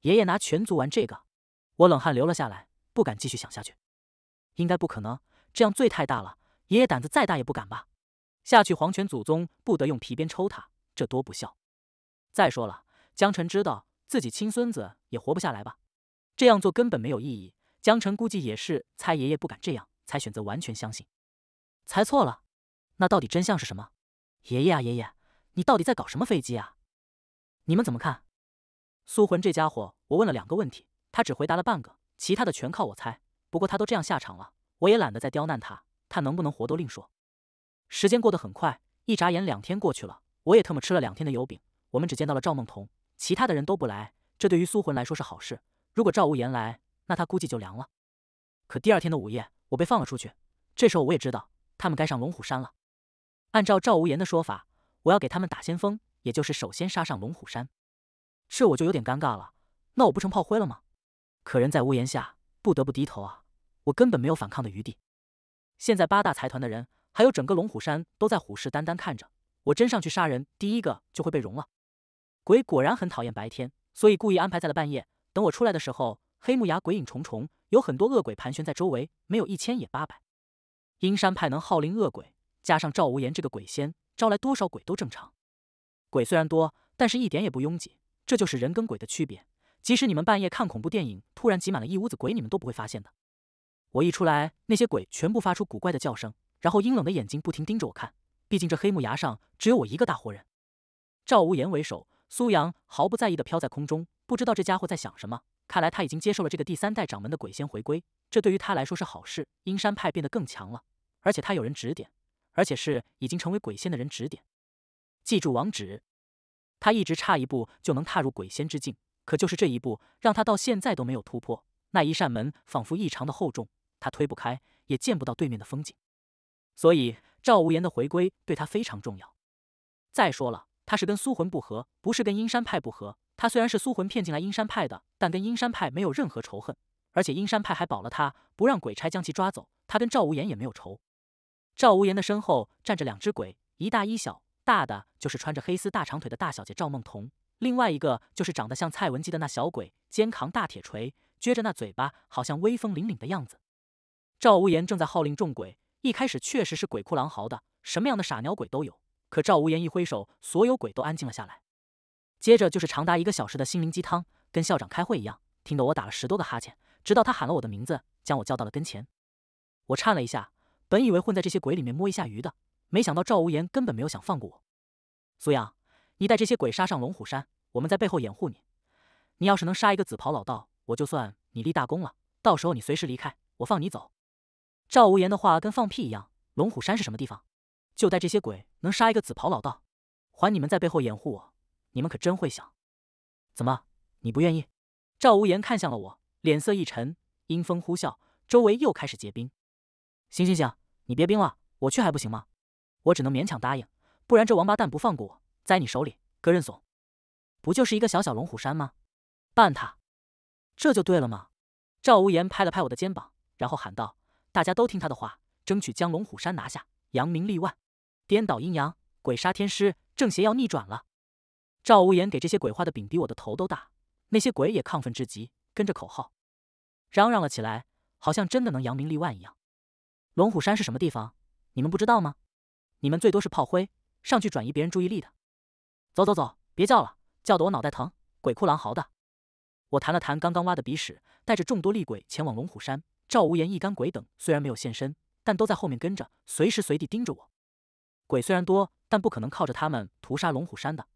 爷爷拿全族玩这个，我冷汗流了下来，不敢继续想下去。应该不可能，这样罪太大了。爷爷胆子再大也不敢吧？下去黄泉祖宗不得用皮鞭抽他，这多不孝！再说了，江晨知道自己亲孙子也活不下来吧？这样做根本没有意义。江晨估计也是猜爷爷不敢这样，才选择完全相信。猜错了，那到底真相是什么？爷爷啊爷爷，你到底在搞什么飞机啊？你们怎么看？苏魂这家伙，我问了两个问题，他只回答了半个，其他的全靠我猜。不过他都这样下场了，我也懒得再刁难他。他能不能活都另说。时间过得很快，一眨眼两天过去了，我也特么吃了两天的油饼。我们只见到了赵梦彤，其他的人都不来。这对于苏魂来说是好事。如果赵无言来，那他估计就凉了。可第二天的午夜，我被放了出去。这时候我也知道。他们该上龙虎山了。按照赵无言的说法，我要给他们打先锋，也就是首先杀上龙虎山。这我就有点尴尬了，那我不成炮灰了吗？可人在屋檐下，不得不低头啊！我根本没有反抗的余地。现在八大财团的人，还有整个龙虎山都在虎视眈眈看着我，真上去杀人，第一个就会被融了。鬼果然很讨厌白天，所以故意安排在了半夜。等我出来的时候，黑木崖鬼影重重，有很多恶鬼盘旋在周围，没有一千也八百。阴山派能号令恶鬼，加上赵无言这个鬼仙，招来多少鬼都正常。鬼虽然多，但是一点也不拥挤，这就是人跟鬼的区别。即使你们半夜看恐怖电影，突然挤满了一屋子鬼，你们都不会发现的。我一出来，那些鬼全部发出古怪的叫声，然后阴冷的眼睛不停盯着我看。毕竟这黑木崖上只有我一个大活人。赵无言为首，苏阳毫不在意的飘在空中，不知道这家伙在想什么。看来他已经接受了这个第三代掌门的鬼仙回归，这对于他来说是好事。阴山派变得更强了，而且他有人指点，而且是已经成为鬼仙的人指点。记住网址，他一直差一步就能踏入鬼仙之境，可就是这一步让他到现在都没有突破。那一扇门仿佛异常的厚重，他推不开，也见不到对面的风景。所以赵无言的回归对他非常重要。再说了，他是跟苏魂不和，不是跟阴山派不和。他虽然是苏魂骗进来阴山派的，但跟阴山派没有任何仇恨，而且阴山派还保了他，不让鬼差将其抓走。他跟赵无言也没有仇。赵无言的身后站着两只鬼，一大一小，大的就是穿着黑丝大长腿的大小姐赵梦彤，另外一个就是长得像蔡文姬的那小鬼，肩扛大铁锤，撅着那嘴巴，好像威风凛凛的样子。赵无言正在号令众鬼，一开始确实是鬼哭狼嚎的，什么样的傻鸟鬼都有。可赵无言一挥手，所有鬼都安静了下来。接着就是长达一个小时的心灵鸡汤，跟校长开会一样，听得我打了十多个哈欠，直到他喊了我的名字，将我叫到了跟前。我颤了一下，本以为混在这些鬼里面摸一下鱼的，没想到赵无言根本没有想放过我。苏阳，你带这些鬼杀上龙虎山，我们在背后掩护你。你要是能杀一个紫袍老道，我就算你立大功了。到时候你随时离开，我放你走。赵无言的话跟放屁一样。龙虎山是什么地方？就带这些鬼能杀一个紫袍老道，还你们在背后掩护我？你们可真会想，怎么你不愿意？赵无言看向了我，脸色一沉，阴风呼啸，周围又开始结冰。行行行，你别冰了，我去还不行吗？我只能勉强答应，不然这王八蛋不放过我栽你手里，哥认怂。不就是一个小小龙虎山吗？办他，这就对了吗？赵无言拍了拍我的肩膀，然后喊道：“大家都听他的话，争取将龙虎山拿下，扬名立万，颠倒阴阳，鬼杀天师，正邪要逆转了。”赵无言给这些鬼画的饼比我的头都大，那些鬼也亢奋至极，跟着口号嚷嚷了起来，好像真的能扬名立万一样。龙虎山是什么地方？你们不知道吗？你们最多是炮灰，上去转移别人注意力的。走走走，别叫了，叫得我脑袋疼，鬼哭狼嚎的。我弹了弹刚刚挖的鼻屎，带着众多厉鬼前往龙虎山。赵无言一干鬼等虽然没有现身，但都在后面跟着，随时随地盯着我。鬼虽然多，但不可能靠着他们屠杀龙虎山的。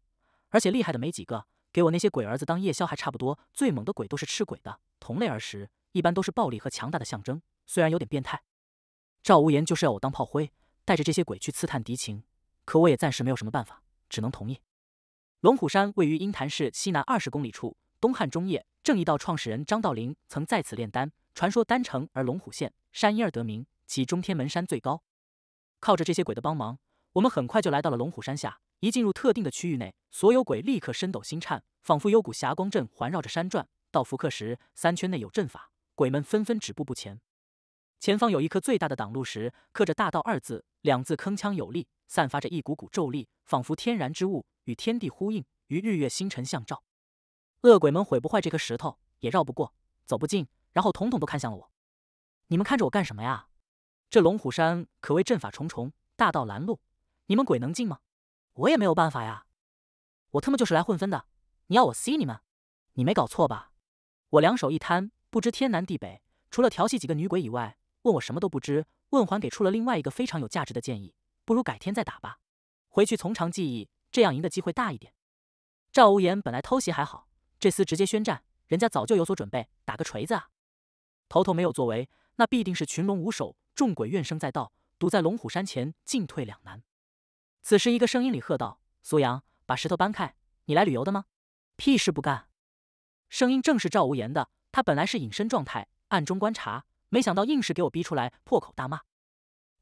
而且厉害的没几个，给我那些鬼儿子当夜宵还差不多。最猛的鬼都是吃鬼的，同类儿时一般都是暴力和强大的象征，虽然有点变态。赵无言就是要我当炮灰，带着这些鬼去刺探敌情，可我也暂时没有什么办法，只能同意。龙虎山位于鹰潭市西南二十公里处，东汉中叶正一道创始人张道陵曾在此炼丹，传说丹成而龙虎现，山因而得名。其中天门山最高。靠着这些鬼的帮忙，我们很快就来到了龙虎山下。一进入特定的区域内，所有鬼立刻身抖心颤，仿佛有股霞光阵环绕着山转。到福刻时，三圈内有阵法，鬼们纷纷止步不前。前方有一颗最大的挡路石，刻着“大道”二字，两字铿锵有力，散发着一股股咒力，仿佛天然之物，与天地呼应，与日月星辰相照。恶鬼们毁不坏这颗石头，也绕不过，走不进，然后统统都看向了我。你们看着我干什么呀？这龙虎山可谓阵法重重，大道拦路，你们鬼能进吗？我也没有办法呀，我他妈就是来混分的。你要我 C 你们？你没搞错吧？我两手一摊，不知天南地北。除了调戏几个女鬼以外，问我什么都不知。问还给出了另外一个非常有价值的建议：不如改天再打吧，回去从长计议，这样赢的机会大一点。赵无言本来偷袭还好，这厮直接宣战，人家早就有所准备，打个锤子啊！头头没有作为，那必定是群龙无首，众鬼怨声载道，堵在龙虎山前，进退两难。此时，一个声音里喝道：“苏阳，把石头搬开！你来旅游的吗？屁事不干！”声音正是赵无言的。他本来是隐身状态，暗中观察，没想到硬是给我逼出来破口大骂：“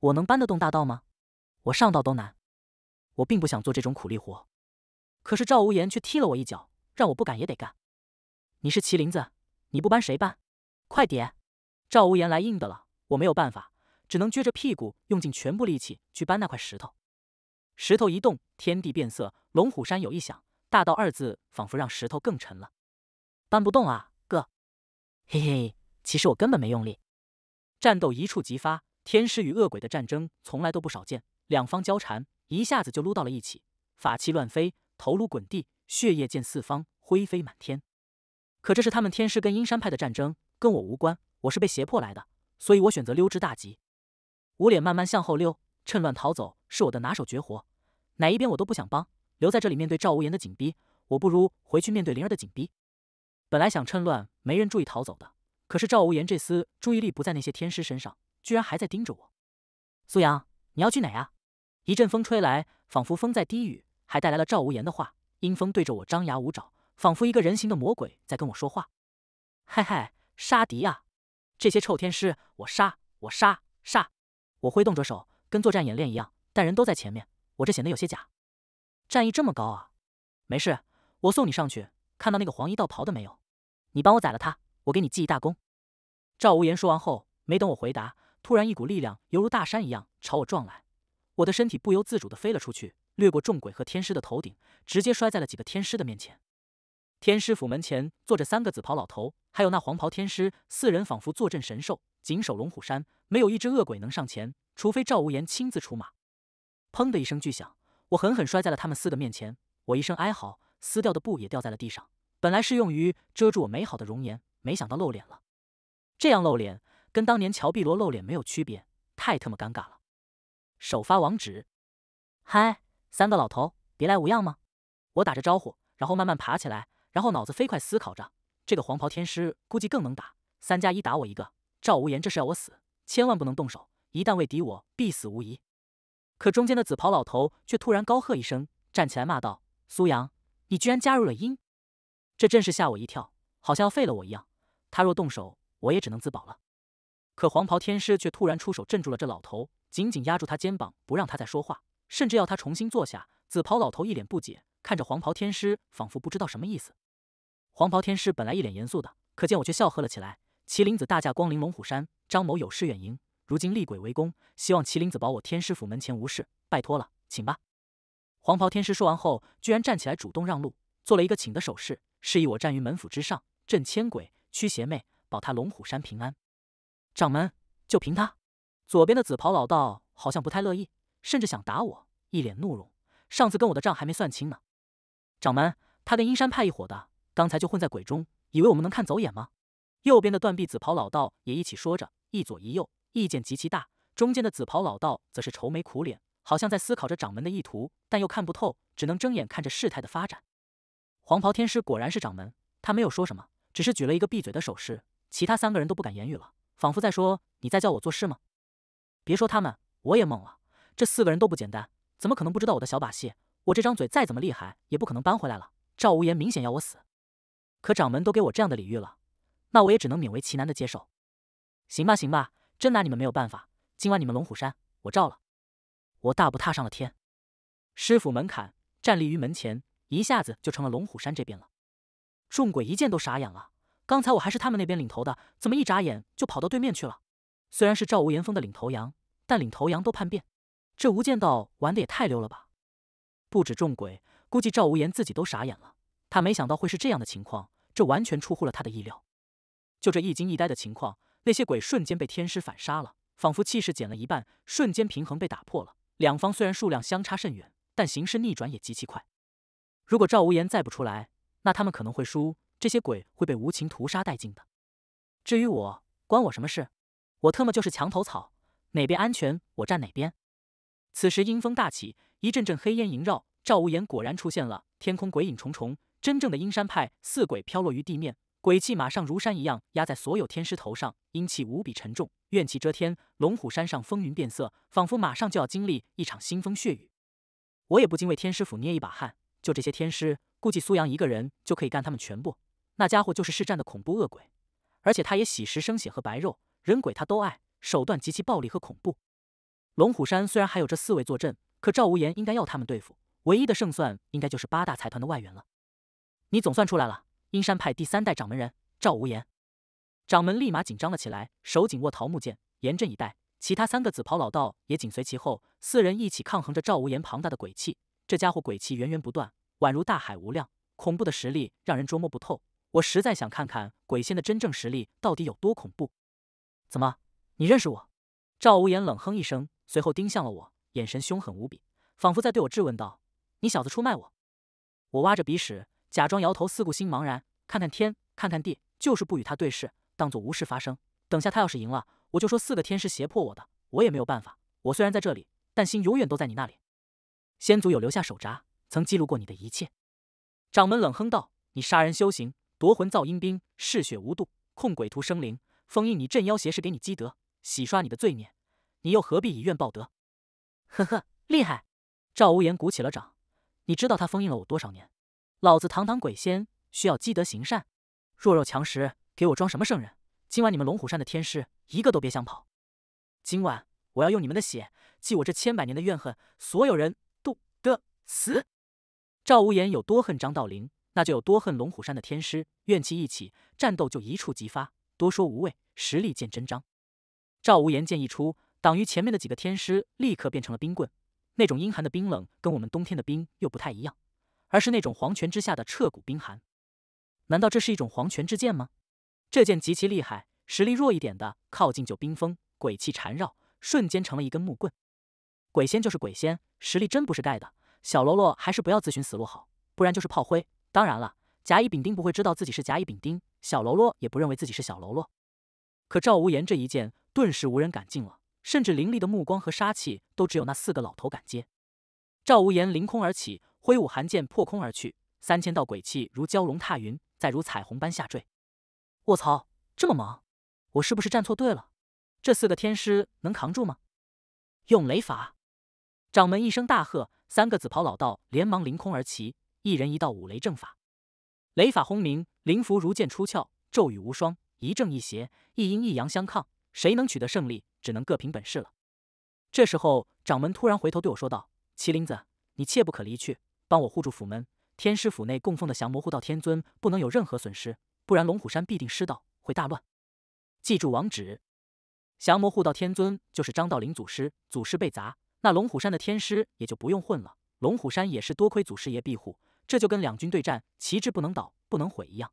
我能搬得动大道吗？我上道都难！我并不想做这种苦力活，可是赵无言却踢了我一脚，让我不敢也得干。你是麒麟子，你不搬谁搬？快点！”赵无言来硬的了，我没有办法，只能撅着屁股，用尽全部力气去搬那块石头。石头一动，天地变色，龙虎山有异响。大道二字仿佛让石头更沉了，搬不动啊，哥！嘿嘿，其实我根本没用力。战斗一触即发，天师与恶鬼的战争从来都不少见，两方交缠，一下子就撸到了一起，法器乱飞，头颅滚地，血液溅四方，灰飞满天。可这是他们天师跟阴山派的战争，跟我无关，我是被胁迫来的，所以我选择溜之大吉，捂脸慢慢向后溜，趁乱逃走是我的拿手绝活。哪一边我都不想帮，留在这里面对赵无言的紧逼，我不如回去面对灵儿的紧逼。本来想趁乱没人注意逃走的，可是赵无言这厮注意力不在那些天师身上，居然还在盯着我。苏阳，你要去哪啊？一阵风吹来，仿佛风在低语，还带来了赵无言的话。阴风对着我张牙舞爪，仿佛一个人形的魔鬼在跟我说话。嗨嗨，杀敌啊！这些臭天师，我杀，我杀，杀！我挥动着手，跟作战演练一样，但人都在前面。我这显得有些假，战意这么高啊！没事，我送你上去。看到那个黄衣道袍的没有？你帮我宰了他，我给你记一大功。赵无言说完后，没等我回答，突然一股力量犹如大山一样朝我撞来，我的身体不由自主的飞了出去，掠过众鬼和天师的头顶，直接摔在了几个天师的面前。天师府门前坐着三个紫袍老头，还有那黄袍天师，四人仿佛坐镇神兽，紧守龙虎山，没有一只恶鬼能上前，除非赵无言亲自出马。砰的一声巨响，我狠狠摔在了他们四个面前。我一声哀嚎，撕掉的布也掉在了地上。本来是用于遮住我美好的容颜，没想到露脸了。这样露脸，跟当年乔碧罗露脸没有区别，太特么尴尬了。首发网址。嗨，三个老头，别来无恙吗？我打着招呼，然后慢慢爬起来，然后脑子飞快思考着，这个黄袍天师估计更能打，三加一打我一个。赵无言，这是要我死，千万不能动手，一旦为敌，我必死无疑。可中间的紫袍老头却突然高喝一声，站起来骂道：“苏阳，你居然加入了阴！这阵势吓我一跳，好像要废了我一样。他若动手，我也只能自保了。”可黄袍天师却突然出手镇住了这老头，紧紧压住他肩膀，不让他再说话，甚至要他重新坐下。紫袍老头一脸不解，看着黄袍天师，仿佛不知道什么意思。黄袍天师本来一脸严肃的，可见我却笑呵了起来：“麒麟子大驾光临龙虎山，张某有失远迎。”如今厉鬼围攻，希望麒麟子保我天师府门前无事，拜托了，请吧。黄袍天师说完后，居然站起来主动让路，做了一个请的手势，示意我站于门府之上，镇千鬼，驱邪魅，保他龙虎山平安。掌门，就凭他？左边的紫袍老道好像不太乐意，甚至想打我，一脸怒容。上次跟我的账还没算清呢。掌门，他跟阴山派一伙的，刚才就混在鬼中，以为我们能看走眼吗？右边的断臂紫袍老道也一起说着，一左一右。意见极其大，中间的紫袍老道则是愁眉苦脸，好像在思考着掌门的意图，但又看不透，只能睁眼看着事态的发展。黄袍天师果然是掌门，他没有说什么，只是举了一个闭嘴的手势，其他三个人都不敢言语了，仿佛在说：“你在叫我做事吗？”别说他们，我也懵了。这四个人都不简单，怎么可能不知道我的小把戏？我这张嘴再怎么厉害，也不可能扳回来了。赵无言明显要我死，可掌门都给我这样的礼遇了，那我也只能勉为其难的接受。行吧，行吧。真拿你们没有办法！今晚你们龙虎山，我照了。我大步踏上了天师傅门槛，站立于门前，一下子就成了龙虎山这边了。众鬼一见都傻眼了。刚才我还是他们那边领头的，怎么一眨眼就跑到对面去了？虽然是赵无言峰的领头羊，但领头羊都叛变，这无间道玩的也太溜了吧！不止众鬼，估计赵无言自己都傻眼了。他没想到会是这样的情况，这完全出乎了他的意料。就这一惊一呆的情况。那些鬼瞬间被天师反杀了，仿佛气势减了一半，瞬间平衡被打破了。两方虽然数量相差甚远，但形势逆转也极其快。如果赵无言再不出来，那他们可能会输，这些鬼会被无情屠杀殆尽的。至于我，关我什么事？我特么就是墙头草，哪边安全我站哪边。此时阴风大起，一阵阵黑烟萦绕。赵无言果然出现了，天空鬼影重重，真正的阴山派四鬼飘落于地面。鬼气马上如山一样压在所有天师头上，阴气无比沉重，怨气遮天。龙虎山上风云变色，仿佛马上就要经历一场腥风血雨。我也不禁为天师府捏一把汗。就这些天师，估计苏阳一个人就可以干他们全部。那家伙就是市战的恐怖恶鬼，而且他也喜食生血和白肉，人鬼他都爱，手段极其暴力和恐怖。龙虎山虽然还有这四位坐镇，可赵无言应该要他们对付，唯一的胜算应该就是八大财团的外援了。你总算出来了。阴山派第三代掌门人赵无言，掌门立马紧张了起来，手紧握桃木剑，严阵以待。其他三个紫袍老道也紧随其后，四人一起抗衡着赵无言庞大的鬼气。这家伙鬼气源源不断，宛如大海无量，恐怖的实力让人捉摸不透。我实在想看看鬼仙的真正实力到底有多恐怖。怎么，你认识我？赵无言冷哼一声，随后盯向了我，眼神凶狠无比，仿佛在对我质问道：“你小子出卖我？”我挖着鼻屎。假装摇头，四顾心茫然，看看天，看看地，就是不与他对视，当做无事发生。等下他要是赢了，我就说四个天师胁迫我的，我也没有办法。我虽然在这里，但心永远都在你那里。先祖有留下手札，曾记录过你的一切。掌门冷哼道：“你杀人修行，夺魂造阴兵，嗜血无度，控鬼屠生灵，封印你镇妖邪是给你积德，洗刷你的罪孽，你又何必以怨报德？”呵呵，厉害！赵无言鼓起了掌。你知道他封印了我多少年？老子堂堂鬼仙，需要积德行善。弱肉强食，给我装什么圣人！今晚你们龙虎山的天师一个都别想跑！今晚我要用你们的血祭我这千百年的怨恨！所有人都得死！赵无言有多恨张道陵，那就有多恨龙虎山的天师。怨气一起，战斗就一触即发。多说无味，实力见真章。赵无言剑一出，挡于前面的几个天师立刻变成了冰棍。那种阴寒的冰冷，跟我们冬天的冰又不太一样。而是那种皇权之下的彻骨冰寒，难道这是一种皇权之剑吗？这剑极其厉害，实力弱一点的靠近就冰封，鬼气缠绕，瞬间成了一根木棍。鬼仙就是鬼仙，实力真不是盖的，小喽啰还是不要自寻死路好，不然就是炮灰。当然了，甲乙丙丁不会知道自己是甲乙丙丁，小喽啰也不认为自己是小喽啰。可赵无言这一剑，顿时无人敢近了，甚至凌厉的目光和杀气，都只有那四个老头敢接。赵无言凌空而起。挥舞寒剑破空而去，三千道鬼气如蛟龙踏云，再如彩虹般下坠。卧槽，这么猛！我是不是站错队了？这四个天师能扛住吗？用雷法！掌门一声大喝，三个紫袍老道连忙凌空而起，一人一道五雷正法。雷法轰鸣，灵符如剑出鞘，咒语无双，一正一邪，一阴一阳相抗，谁能取得胜利，只能各凭本事了。这时候，掌门突然回头对我说道：“麒麟子，你切不可离去。”帮我护住府门，天师府内供奉的降魔护道天尊不能有任何损失，不然龙虎山必定失道，会大乱。记住王旨，降魔护道天尊就是张道陵祖师，祖师被砸，那龙虎山的天师也就不用混了。龙虎山也是多亏祖师爷庇护，这就跟两军对战，旗帜不能倒，不能毁一样。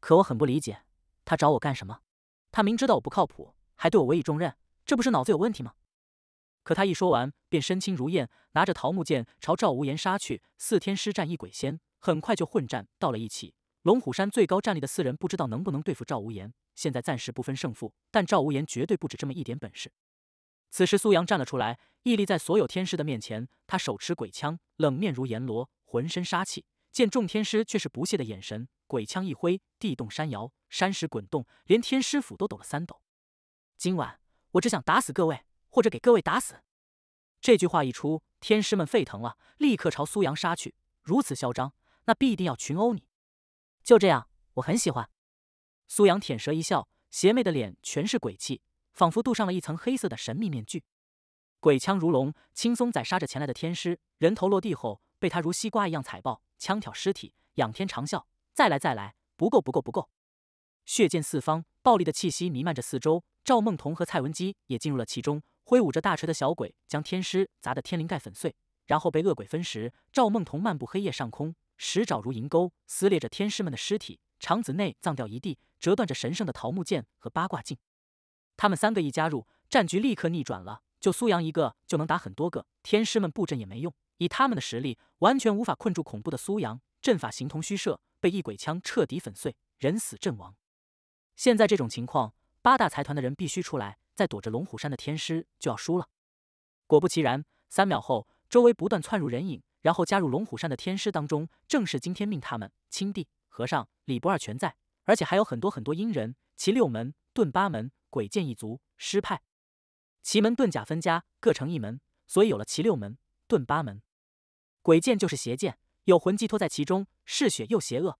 可我很不理解，他找我干什么？他明知道我不靠谱，还对我委以重任，这不是脑子有问题吗？可他一说完，便身轻如燕，拿着桃木剑朝赵无言杀去。四天师战一鬼仙，很快就混战到了一起。龙虎山最高战力的四人不知道能不能对付赵无言，现在暂时不分胜负。但赵无言绝对不止这么一点本事。此时，苏阳站了出来，屹立在所有天师的面前。他手持鬼枪，冷面如阎罗，浑身杀气。见众天师却是不屑的眼神，鬼枪一挥，地动山摇，山石滚动，连天师府都抖了三抖。今晚，我只想打死各位。或者给各位打死！这句话一出，天师们沸腾了，立刻朝苏阳杀去。如此嚣张，那必定要群殴你。就这样，我很喜欢。苏阳舔舌一笑，邪魅的脸全是鬼气，仿佛镀上了一层黑色的神秘面具。鬼枪如龙，轻松宰杀着前来的天师。人头落地后，被他如西瓜一样踩爆，枪挑尸体，仰天长啸：“再来，再来！不够，不够，不够！”血溅四方，暴力的气息弥漫着四周。赵梦彤和蔡文姬也进入了其中。挥舞着大锤的小鬼将天师砸得天灵盖粉碎，然后被恶鬼分食。赵梦桐漫步黑夜上空，十爪如银钩，撕裂着天师们的尸体，肠子内脏掉一地，折断着神圣的桃木剑和八卦镜。他们三个一加入，战局立刻逆转了。就苏阳一个就能打很多个天师们布阵也没用，以他们的实力完全无法困住恐怖的苏阳，阵法形同虚设，被异鬼枪彻底粉碎，人死阵亡。现在这种情况，八大财团的人必须出来。在躲着龙虎山的天师就要输了，果不其然，三秒后，周围不断窜入人影，然后加入龙虎山的天师当中，正是金天命他们、青帝、和尚、李不二全在，而且还有很多很多阴人，其六门、遁八门、鬼剑一族、师派、奇门遁甲分家各成一门，所以有了其六门、遁八门、鬼剑就是邪剑，有魂寄托在其中，嗜血又邪恶。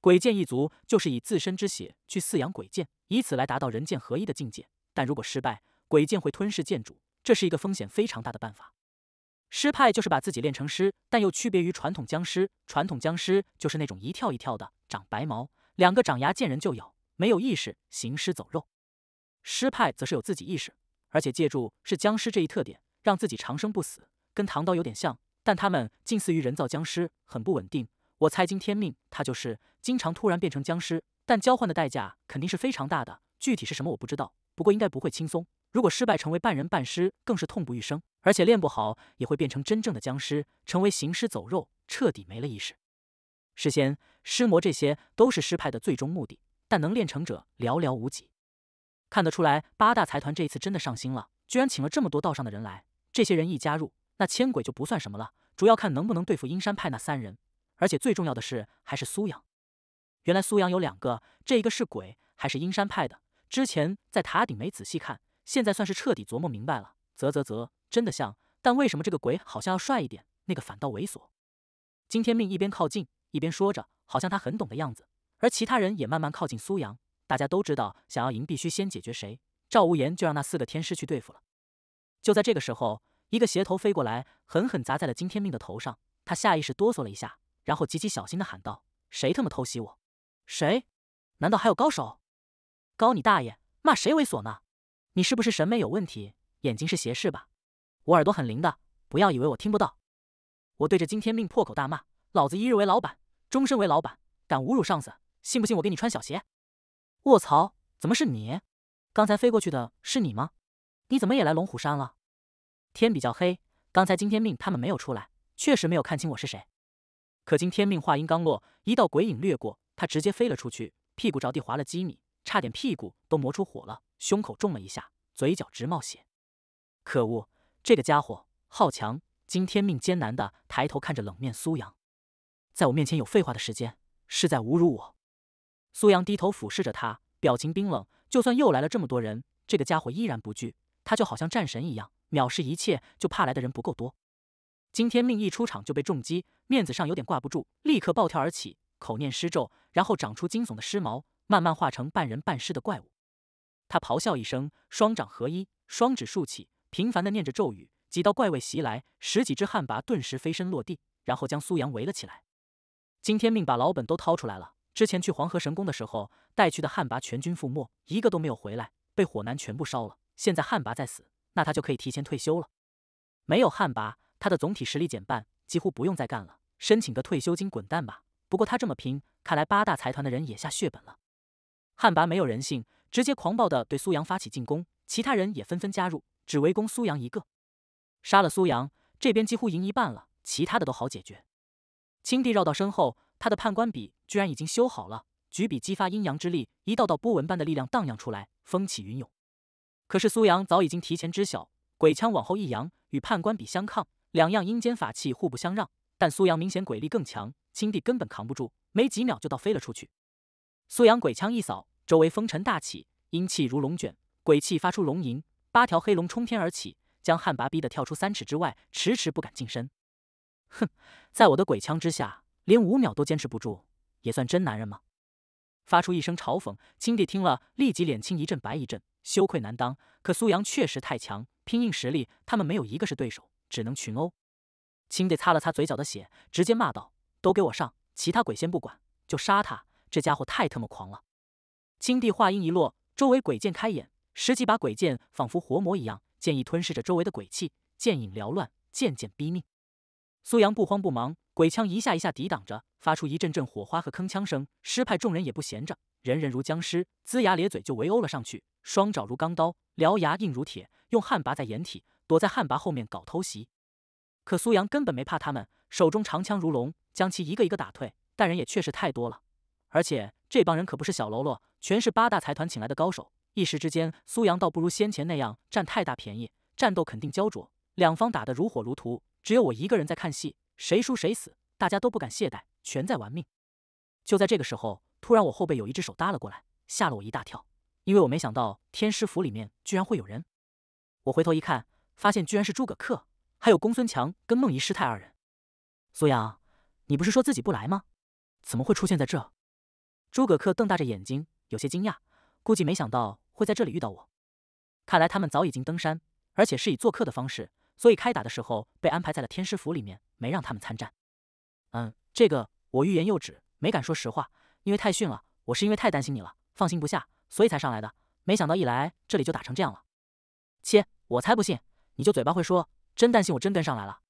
鬼剑一族就是以自身之血去饲养鬼剑，以此来达到人剑合一的境界。但如果失败，鬼剑会吞噬剑主，这是一个风险非常大的办法。尸派就是把自己练成尸，但又区别于传统僵尸。传统僵尸就是那种一跳一跳的，长白毛，两个长牙，见人就咬，没有意识，行尸走肉。尸派则是有自己意识，而且借助是僵尸这一特点，让自己长生不死，跟唐刀有点像，但他们近似于人造僵尸，很不稳定。我猜今天命他就是经常突然变成僵尸，但交换的代价肯定是非常大的，具体是什么我不知道。不过应该不会轻松，如果失败成为半人半尸，更是痛不欲生。而且练不好也会变成真正的僵尸，成为行尸走肉，彻底没了意识。事先尸魔这些都是尸派的最终目的，但能练成者寥寥无几。看得出来，八大财团这一次真的上心了，居然请了这么多道上的人来。这些人一加入，那千鬼就不算什么了。主要看能不能对付阴山派那三人，而且最重要的是还是苏阳。原来苏阳有两个，这一个是鬼，还是阴山派的。之前在塔顶没仔细看，现在算是彻底琢磨明白了。啧啧啧，真的像，但为什么这个鬼好像要帅一点，那个反倒猥琐？金天命一边靠近一边说着，好像他很懂的样子。而其他人也慢慢靠近苏阳。大家都知道，想要赢必须先解决谁。赵无言就让那四个天师去对付了。就在这个时候，一个鞋头飞过来，狠狠砸在了金天命的头上。他下意识哆嗦了一下，然后极其小心的喊道：“谁他妈偷袭我？谁？难道还有高手？”高你大爷！骂谁猥琐呢？你是不是审美有问题？眼睛是斜视吧？我耳朵很灵的，不要以为我听不到。我对着金天命破口大骂：老子一日为老板，终身为老板！敢侮辱上司，信不信我给你穿小鞋？卧槽！怎么是你？刚才飞过去的是你吗？你怎么也来龙虎山了？天比较黑，刚才金天命他们没有出来，确实没有看清我是谁。可金天命话音刚落，一道鬼影掠过，他直接飞了出去，屁股着地滑了几米。差点屁股都磨出火了，胸口中了一下，嘴角直冒血。可恶，这个家伙好强！今天命艰难的抬头看着冷面苏阳，在我面前有废话的时间，是在侮辱我。苏阳低头俯视着他，表情冰冷。就算又来了这么多人，这个家伙依然不惧，他就好像战神一样，藐视一切，就怕来的人不够多。今天命一出场就被重击，面子上有点挂不住，立刻暴跳而起，口念施咒，然后长出惊悚的狮毛。慢慢化成半人半尸的怪物，他咆哮一声，双掌合一，双指竖起，频繁的念着咒语。几道怪味袭来，十几只旱魃顿时飞身落地，然后将苏阳围了起来。今天命把老本都掏出来了。之前去黄河神宫的时候带去的旱魃全军覆没，一个都没有回来，被火男全部烧了。现在旱魃在死，那他就可以提前退休了。没有旱魃，他的总体实力减半，几乎不用再干了。申请个退休金，滚蛋吧！不过他这么拼，看来八大财团的人也下血本了。汉魃没有人性，直接狂暴的对苏阳发起进攻，其他人也纷纷加入，只围攻苏阳一个。杀了苏阳，这边几乎赢一半了，其他的都好解决。青帝绕到身后，他的判官笔居然已经修好了，举笔激发阴阳之力，一道道波纹般的力量荡漾出来，风起云涌。可是苏阳早已经提前知晓，鬼枪往后一扬，与判官笔相抗，两样阴间法器互不相让，但苏阳明显鬼力更强，青帝根本扛不住，没几秒就倒飞了出去。苏阳鬼枪一扫，周围风尘大起，阴气如龙卷，鬼气发出龙吟，八条黑龙冲天而起，将汉魃逼得跳出三尺之外，迟迟不敢近身。哼，在我的鬼枪之下，连五秒都坚持不住，也算真男人吗？发出一声嘲讽，青帝听了立即脸青一阵白一阵，羞愧难当。可苏阳确实太强，拼硬实力，他们没有一个是对手，只能群殴。青帝擦了擦嘴角的血，直接骂道：“都给我上！其他鬼先不管，就杀他！”这家伙太特么狂了！青帝话音一落，周围鬼剑开眼，十几把鬼剑仿佛活魔一样，剑意吞噬着周围的鬼气，剑影缭乱，剑剑逼命。苏阳不慌不忙，鬼枪一下一下抵挡着，发出一阵阵火花和铿锵声。师派众人也不闲着，人人如僵尸，龇牙咧嘴就围殴了上去，双爪如钢刀，獠牙硬如铁，用旱魃在掩体，躲在旱魃后面搞偷袭。可苏阳根本没怕他们，手中长枪如龙，将其一个一个打退。但人也确实太多了。而且这帮人可不是小喽啰，全是八大财团请来的高手。一时之间，苏阳倒不如先前那样占太大便宜，战斗肯定焦灼，两方打得如火如荼，只有我一个人在看戏，谁输谁死，大家都不敢懈怠，全在玩命。就在这个时候，突然我后背有一只手搭了过来，吓了我一大跳，因为我没想到天师府里面居然会有人。我回头一看，发现居然是诸葛恪，还有公孙强跟孟仪师太二人。苏阳，你不是说自己不来吗？怎么会出现在这？诸葛恪瞪大着眼睛，有些惊讶，估计没想到会在这里遇到我。看来他们早已经登山，而且是以做客的方式，所以开打的时候被安排在了天师府里面，没让他们参战。嗯，这个我欲言又止，没敢说实话，因为太逊了。我是因为太担心你了，放心不下，所以才上来的。没想到一来这里就打成这样了。切，我才不信，你就嘴巴会说，真担心我真跟上来了。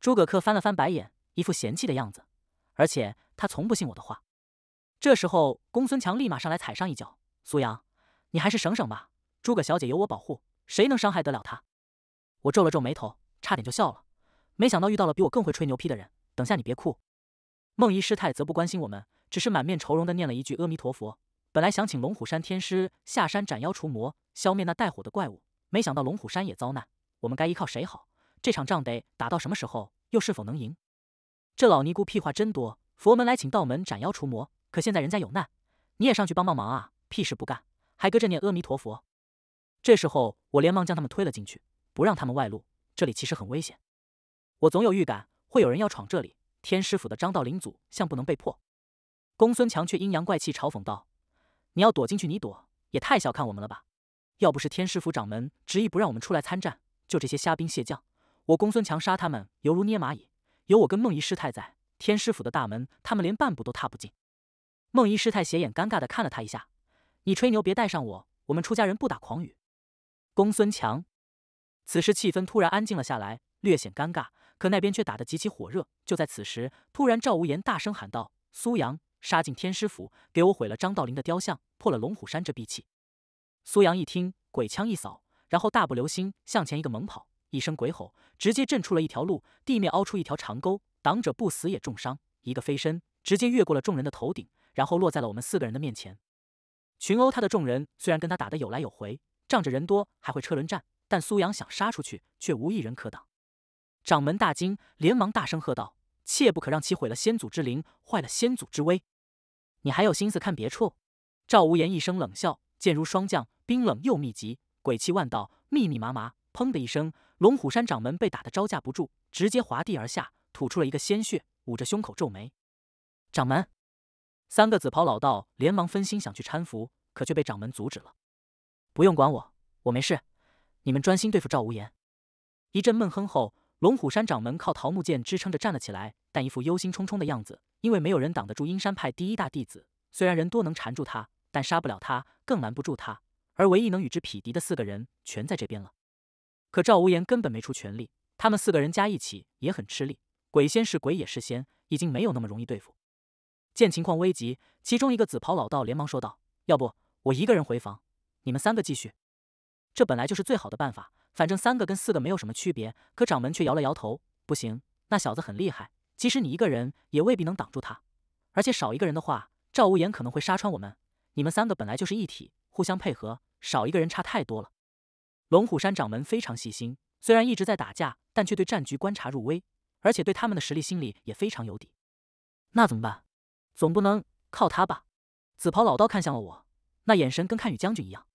诸葛恪翻了翻白眼，一副嫌弃的样子。而且他从不信我的话。这时候，公孙强立马上来踩上一脚。苏阳，你还是省省吧。诸葛小姐有我保护，谁能伤害得了她？我皱了皱眉头，差点就笑了。没想到遇到了比我更会吹牛皮的人。等下你别哭。梦怡师太则不关心我们，只是满面愁容的念了一句阿弥陀佛。本来想请龙虎山天师下山斩妖除魔，消灭那带火的怪物，没想到龙虎山也遭难。我们该依靠谁好？这场仗得打到什么时候？又是否能赢？这老尼姑屁话真多。佛门来请道门斩妖除魔。可现在人家有难，你也上去帮帮忙啊！屁事不干，还搁这念阿弥陀佛。这时候，我连忙将他们推了进去，不让他们外露。这里其实很危险，我总有预感会有人要闯这里。天师府的张道陵祖像不能被破。公孙强却阴阳怪气嘲讽道：“你要躲进去，你躲也太小看我们了吧？要不是天师府掌门执意不让我们出来参战，就这些虾兵蟹将，我公孙强杀他们犹如捏蚂蚁。有我跟梦怡师太在，天师府的大门他们连半步都踏不进。”梦怡师太斜眼，尴尬的看了他一下：“你吹牛别带上我，我们出家人不打诳语。”公孙强，此时气氛突然安静了下来，略显尴尬，可那边却打得极其火热。就在此时，突然赵无言大声喊道：“苏阳，杀进天师府，给我毁了张道陵的雕像，破了龙虎山这闭气！”苏阳一听，鬼枪一扫，然后大步流星向前一个猛跑，一声鬼吼，直接震出了一条路，地面凹出一条长沟，挡者不死也重伤。一个飞身，直接越过了众人的头顶。然后落在了我们四个人的面前，群殴他的众人虽然跟他打得有来有回，仗着人多还会车轮战，但苏阳想杀出去却无一人可挡。掌门大惊，连忙大声喝道：“切不可让其毁了先祖之灵，坏了先祖之威！”你还有心思看别处？赵无言一声冷笑，剑如霜降，冰冷又密集，鬼气万道，密密麻麻。砰的一声，龙虎山掌门被打得招架不住，直接滑地而下，吐出了一个鲜血，捂着胸口皱眉。掌门。三个紫袍老道连忙分心想去搀扶，可却被掌门阻止了。不用管我，我没事。你们专心对付赵无言。一阵闷哼后，龙虎山掌门靠桃木剑支撑着站了起来，但一副忧心忡忡的样子。因为没有人挡得住阴山派第一大弟子，虽然人多能缠住他，但杀不了他，更拦不住他。而唯一能与之匹敌的四个人全在这边了。可赵无言根本没出全力，他们四个人加一起也很吃力。鬼仙是鬼也是仙，已经没有那么容易对付。见情况危急，其中一个紫袍老道连忙说道：“要不我一个人回房，你们三个继续。”这本来就是最好的办法，反正三个跟四个没有什么区别。可掌门却摇了摇头：“不行，那小子很厉害，即使你一个人也未必能挡住他。而且少一个人的话，赵无言可能会杀穿我们。你们三个本来就是一体，互相配合，少一个人差太多了。”龙虎山掌门非常细心，虽然一直在打架，但却对战局观察入微，而且对他们的实力心里也非常有底。那怎么办？总不能靠他吧？紫袍老道看向了我，那眼神跟看雨将军一样。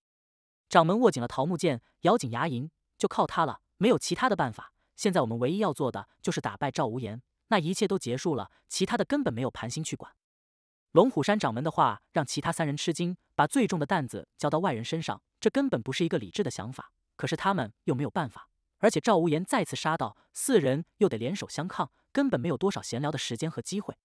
掌门握紧了桃木剑，咬紧牙龈，就靠他了，没有其他的办法。现在我们唯一要做的就是打败赵无言，那一切都结束了，其他的根本没有盘心去管。龙虎山掌门的话让其他三人吃惊，把最重的担子交到外人身上，这根本不是一个理智的想法。可是他们又没有办法，而且赵无言再次杀到，四人又得联手相抗，根本没有多少闲聊的时间和机会。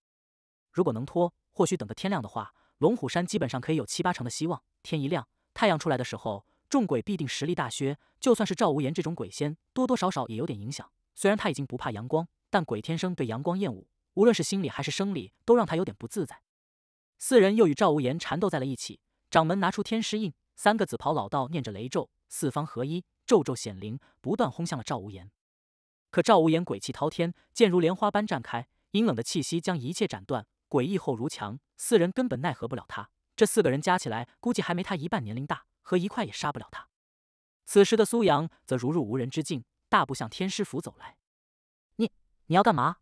如果能拖，或许等个天亮的话，龙虎山基本上可以有七八成的希望。天一亮，太阳出来的时候，众鬼必定实力大削。就算是赵无言这种鬼仙，多多少少也有点影响。虽然他已经不怕阳光，但鬼天生对阳光厌恶，无论是心理还是生理，都让他有点不自在。四人又与赵无言缠斗在了一起，掌门拿出天师印，三个紫袍老道念着雷咒，四方合一，咒咒显灵，不断轰向了赵无言。可赵无言鬼气滔天，剑如莲花般绽开，阴冷的气息将一切斩断。诡异后如墙，四人根本奈何不了他。这四个人加起来估计还没他一半年龄大，合一块也杀不了他。此时的苏阳则如入无人之境，大步向天师府走来。“你，你要干嘛？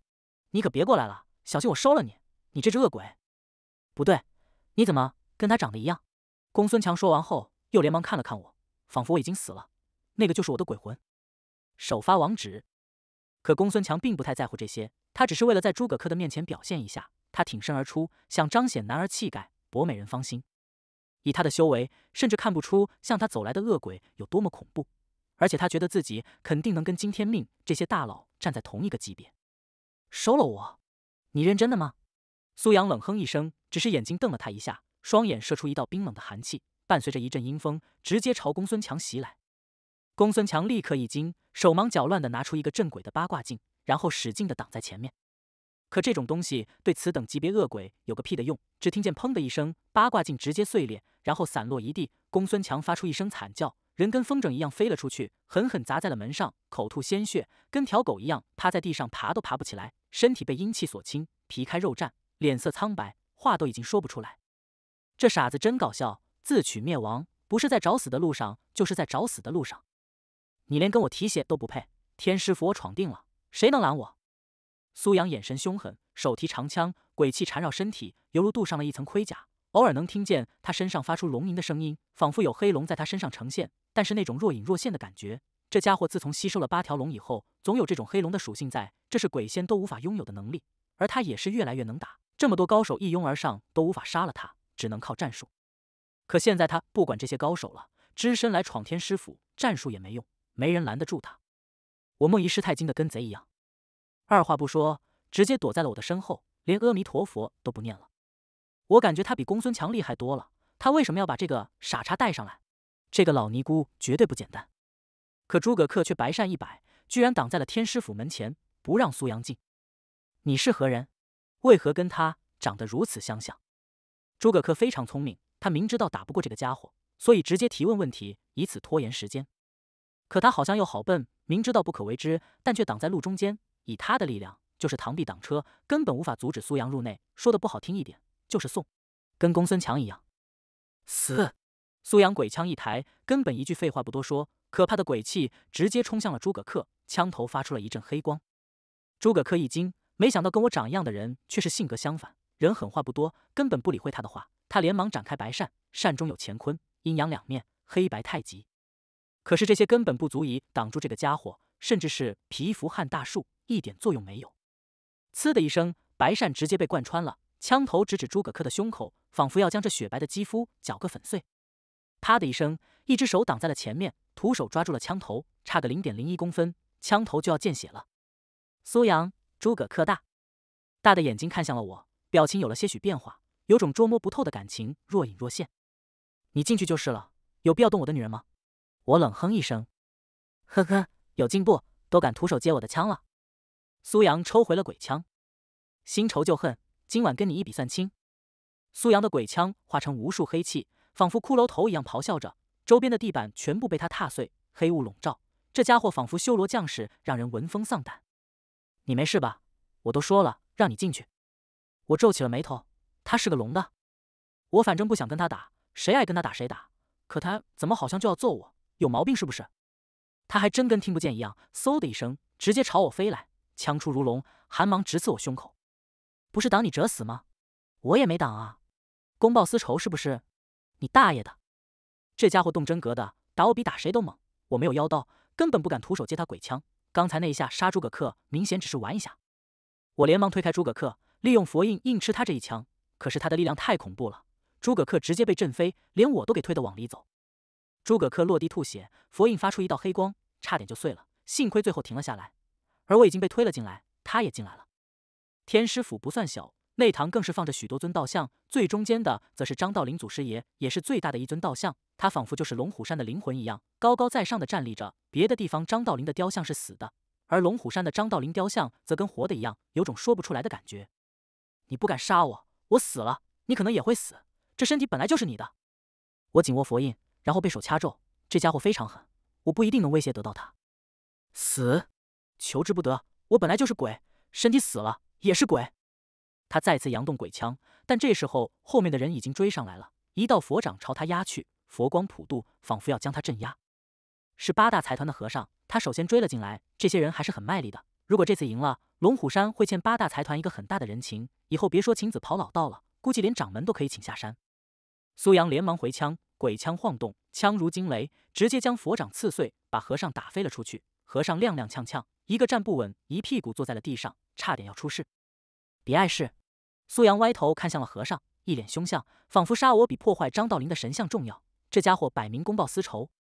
你可别过来了，小心我收了你！你这只恶鬼！”不对，你怎么跟他长得一样？公孙强说完后，又连忙看了看我，仿佛我已经死了。那个就是我的鬼魂。首发网址。可公孙强并不太在乎这些。他只是为了在诸葛恪的面前表现一下，他挺身而出，想彰显男儿气概，博美人芳心。以他的修为，甚至看不出向他走来的恶鬼有多么恐怖。而且他觉得自己肯定能跟金天命这些大佬站在同一个级别。收了我？你认真的吗？苏阳冷哼一声，只是眼睛瞪了他一下，双眼射出一道冰冷的寒气，伴随着一阵阴风，直接朝公孙强袭来。公孙强立刻一惊，手忙脚乱地拿出一个镇鬼的八卦镜。然后使劲的挡在前面，可这种东西对此等级别恶鬼有个屁的用！只听见砰的一声，八卦镜直接碎裂，然后散落一地。公孙强发出一声惨叫，人跟风筝一样飞了出去，狠狠砸在了门上，口吐鲜血，跟条狗一样趴在地上爬都爬不起来，身体被阴气所侵，皮开肉绽，脸色苍白，话都已经说不出来。这傻子真搞笑，自取灭亡，不是在找死的路上，就是在找死的路上。你连跟我提鞋都不配，天师府我闯定了！谁能拦我？苏阳眼神凶狠，手提长枪，鬼气缠绕身体，犹如镀上了一层盔甲。偶尔能听见他身上发出龙吟的声音，仿佛有黑龙在他身上呈现。但是那种若隐若现的感觉，这家伙自从吸收了八条龙以后，总有这种黑龙的属性在。这是鬼仙都无法拥有的能力，而他也是越来越能打。这么多高手一拥而上都无法杀了他，只能靠战术。可现在他不管这些高手了，只身来闯天师府，战术也没用，没人拦得住他。我梦遗师太惊得跟贼一样，二话不说，直接躲在了我的身后，连阿弥陀佛都不念了。我感觉他比公孙强厉害多了，他为什么要把这个傻叉带上来？这个老尼姑绝对不简单。可诸葛恪却白善一摆，居然挡在了天师府门前，不让苏阳进。你是何人？为何跟他长得如此相像？诸葛恪非常聪明，他明知道打不过这个家伙，所以直接提问问题，以此拖延时间。可他好像又好笨。明知道不可为之，但却挡在路中间。以他的力量，就是螳臂挡车，根本无法阻止苏阳入内。说的不好听一点，就是送，跟公孙强一样死。苏阳鬼枪一抬，根本一句废话不多说，可怕的鬼气直接冲向了诸葛恪，枪头发出了一阵黑光。诸葛恪一惊，没想到跟我长一样的人，却是性格相反，人狠话不多，根本不理会他的话。他连忙展开白扇，扇中有乾坤，阴阳两面，黑白太极。可是这些根本不足以挡住这个家伙，甚至是皮肤和大树，一点作用没有。呲的一声，白扇直接被贯穿了，枪头直指诸葛恪的胸口，仿佛要将这雪白的肌肤搅个粉碎。啪的一声，一只手挡在了前面，徒手抓住了枪头，差个零点零一公分，枪头就要见血了。苏阳，诸葛恪大大的眼睛看向了我，表情有了些许变化，有种捉摸不透的感情若隐若现。你进去就是了，有必要动我的女人吗？我冷哼一声，呵呵，有进步，都敢徒手接我的枪了。苏阳抽回了鬼枪，新仇旧恨，今晚跟你一笔算清。苏阳的鬼枪化成无数黑气，仿佛骷髅头一样咆哮着，周边的地板全部被他踏碎，黑雾笼罩。这家伙仿佛修罗将士，让人闻风丧胆。你没事吧？我都说了让你进去。我皱起了眉头，他是个聋的，我反正不想跟他打，谁爱跟他打谁打。可他怎么好像就要揍我？有毛病是不是？他还真跟听不见一样，嗖的一声直接朝我飞来，枪出如龙，寒芒直刺我胸口。不是挡你折死吗？我也没挡啊，公报私仇是不是？你大爷的！这家伙动真格的，打我比打谁都猛。我没有妖刀，根本不敢徒手接他鬼枪。刚才那一下杀诸葛恪，明显只是玩一下。我连忙推开诸葛恪，利用佛印硬吃他这一枪。可是他的力量太恐怖了，诸葛恪直接被震飞，连我都给推得往里走。诸葛恪落地吐血，佛印发出一道黑光，差点就碎了，幸亏最后停了下来。而我已经被推了进来，他也进来了。天师府不算小，内堂更是放着许多尊道像，最中间的则是张道陵祖师爷，也是最大的一尊道像，他仿佛就是龙虎山的灵魂一样，高高在上的站立着。别的地方张道陵的雕像，是死的，而龙虎山的张道陵雕像，则跟活的一样，有种说不出来的感觉。你不敢杀我，我死了，你可能也会死。这身体本来就是你的，我紧握佛印。然后被手掐住，这家伙非常狠，我不一定能威胁得到他。死，求之不得。我本来就是鬼，身体死了也是鬼。他再次扬动鬼枪，但这时候后面的人已经追上来了，一道佛掌朝他压去，佛光普渡，仿佛要将他镇压。是八大财团的和尚，他首先追了进来。这些人还是很卖力的。如果这次赢了，龙虎山会欠八大财团一个很大的人情，以后别说秦子跑老道了，估计连掌门都可以请下山。苏阳连忙回枪。鬼枪晃动，枪如惊雷，直接将佛掌刺碎，把和尚打飞了出去。和尚踉踉跄跄，一个站不稳，一屁股坐在了地上，差点要出事。别碍事！苏阳歪头看向了和尚，一脸凶相，仿佛杀我比破坏张道陵的神像重要。这家伙摆明公报私仇。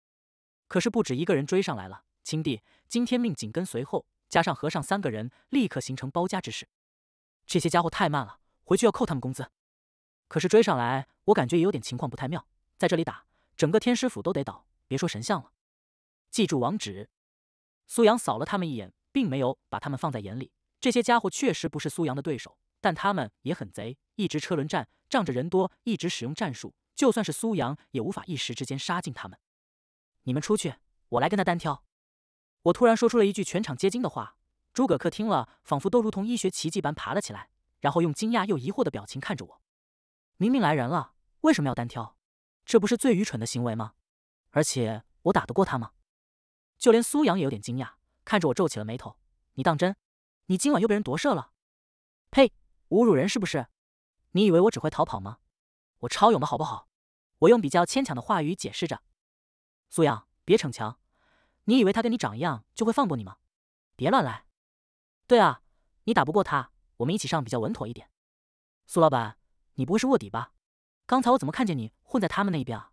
可是不止一个人追上来了，青帝金天命紧跟随后，加上和尚三个人，立刻形成包夹之势。这些家伙太慢了，回去要扣他们工资。可是追上来，我感觉也有点情况不太妙。在这里打，整个天师府都得倒。别说神像了，记住网址。苏阳扫了他们一眼，并没有把他们放在眼里。这些家伙确实不是苏阳的对手，但他们也很贼，一直车轮战，仗着人多，一直使用战术。就算是苏阳，也无法一时之间杀尽他们。你们出去，我来跟他单挑。我突然说出了一句全场皆惊的话，诸葛恪听了，仿佛都如同医学奇迹般爬了起来，然后用惊讶又疑惑的表情看着我。明明来人了，为什么要单挑？这不是最愚蠢的行为吗？而且我打得过他吗？就连苏阳也有点惊讶，看着我皱起了眉头。你当真？你今晚又被人夺舍了？呸！侮辱人是不是？你以为我只会逃跑吗？我超勇的好不好？我用比较牵强的话语解释着。苏阳，别逞强！你以为他跟你长一样就会放过你吗？别乱来！对啊，你打不过他，我们一起上比较稳妥一点。苏老板，你不会是卧底吧？刚才我怎么看见你混在他们那边啊？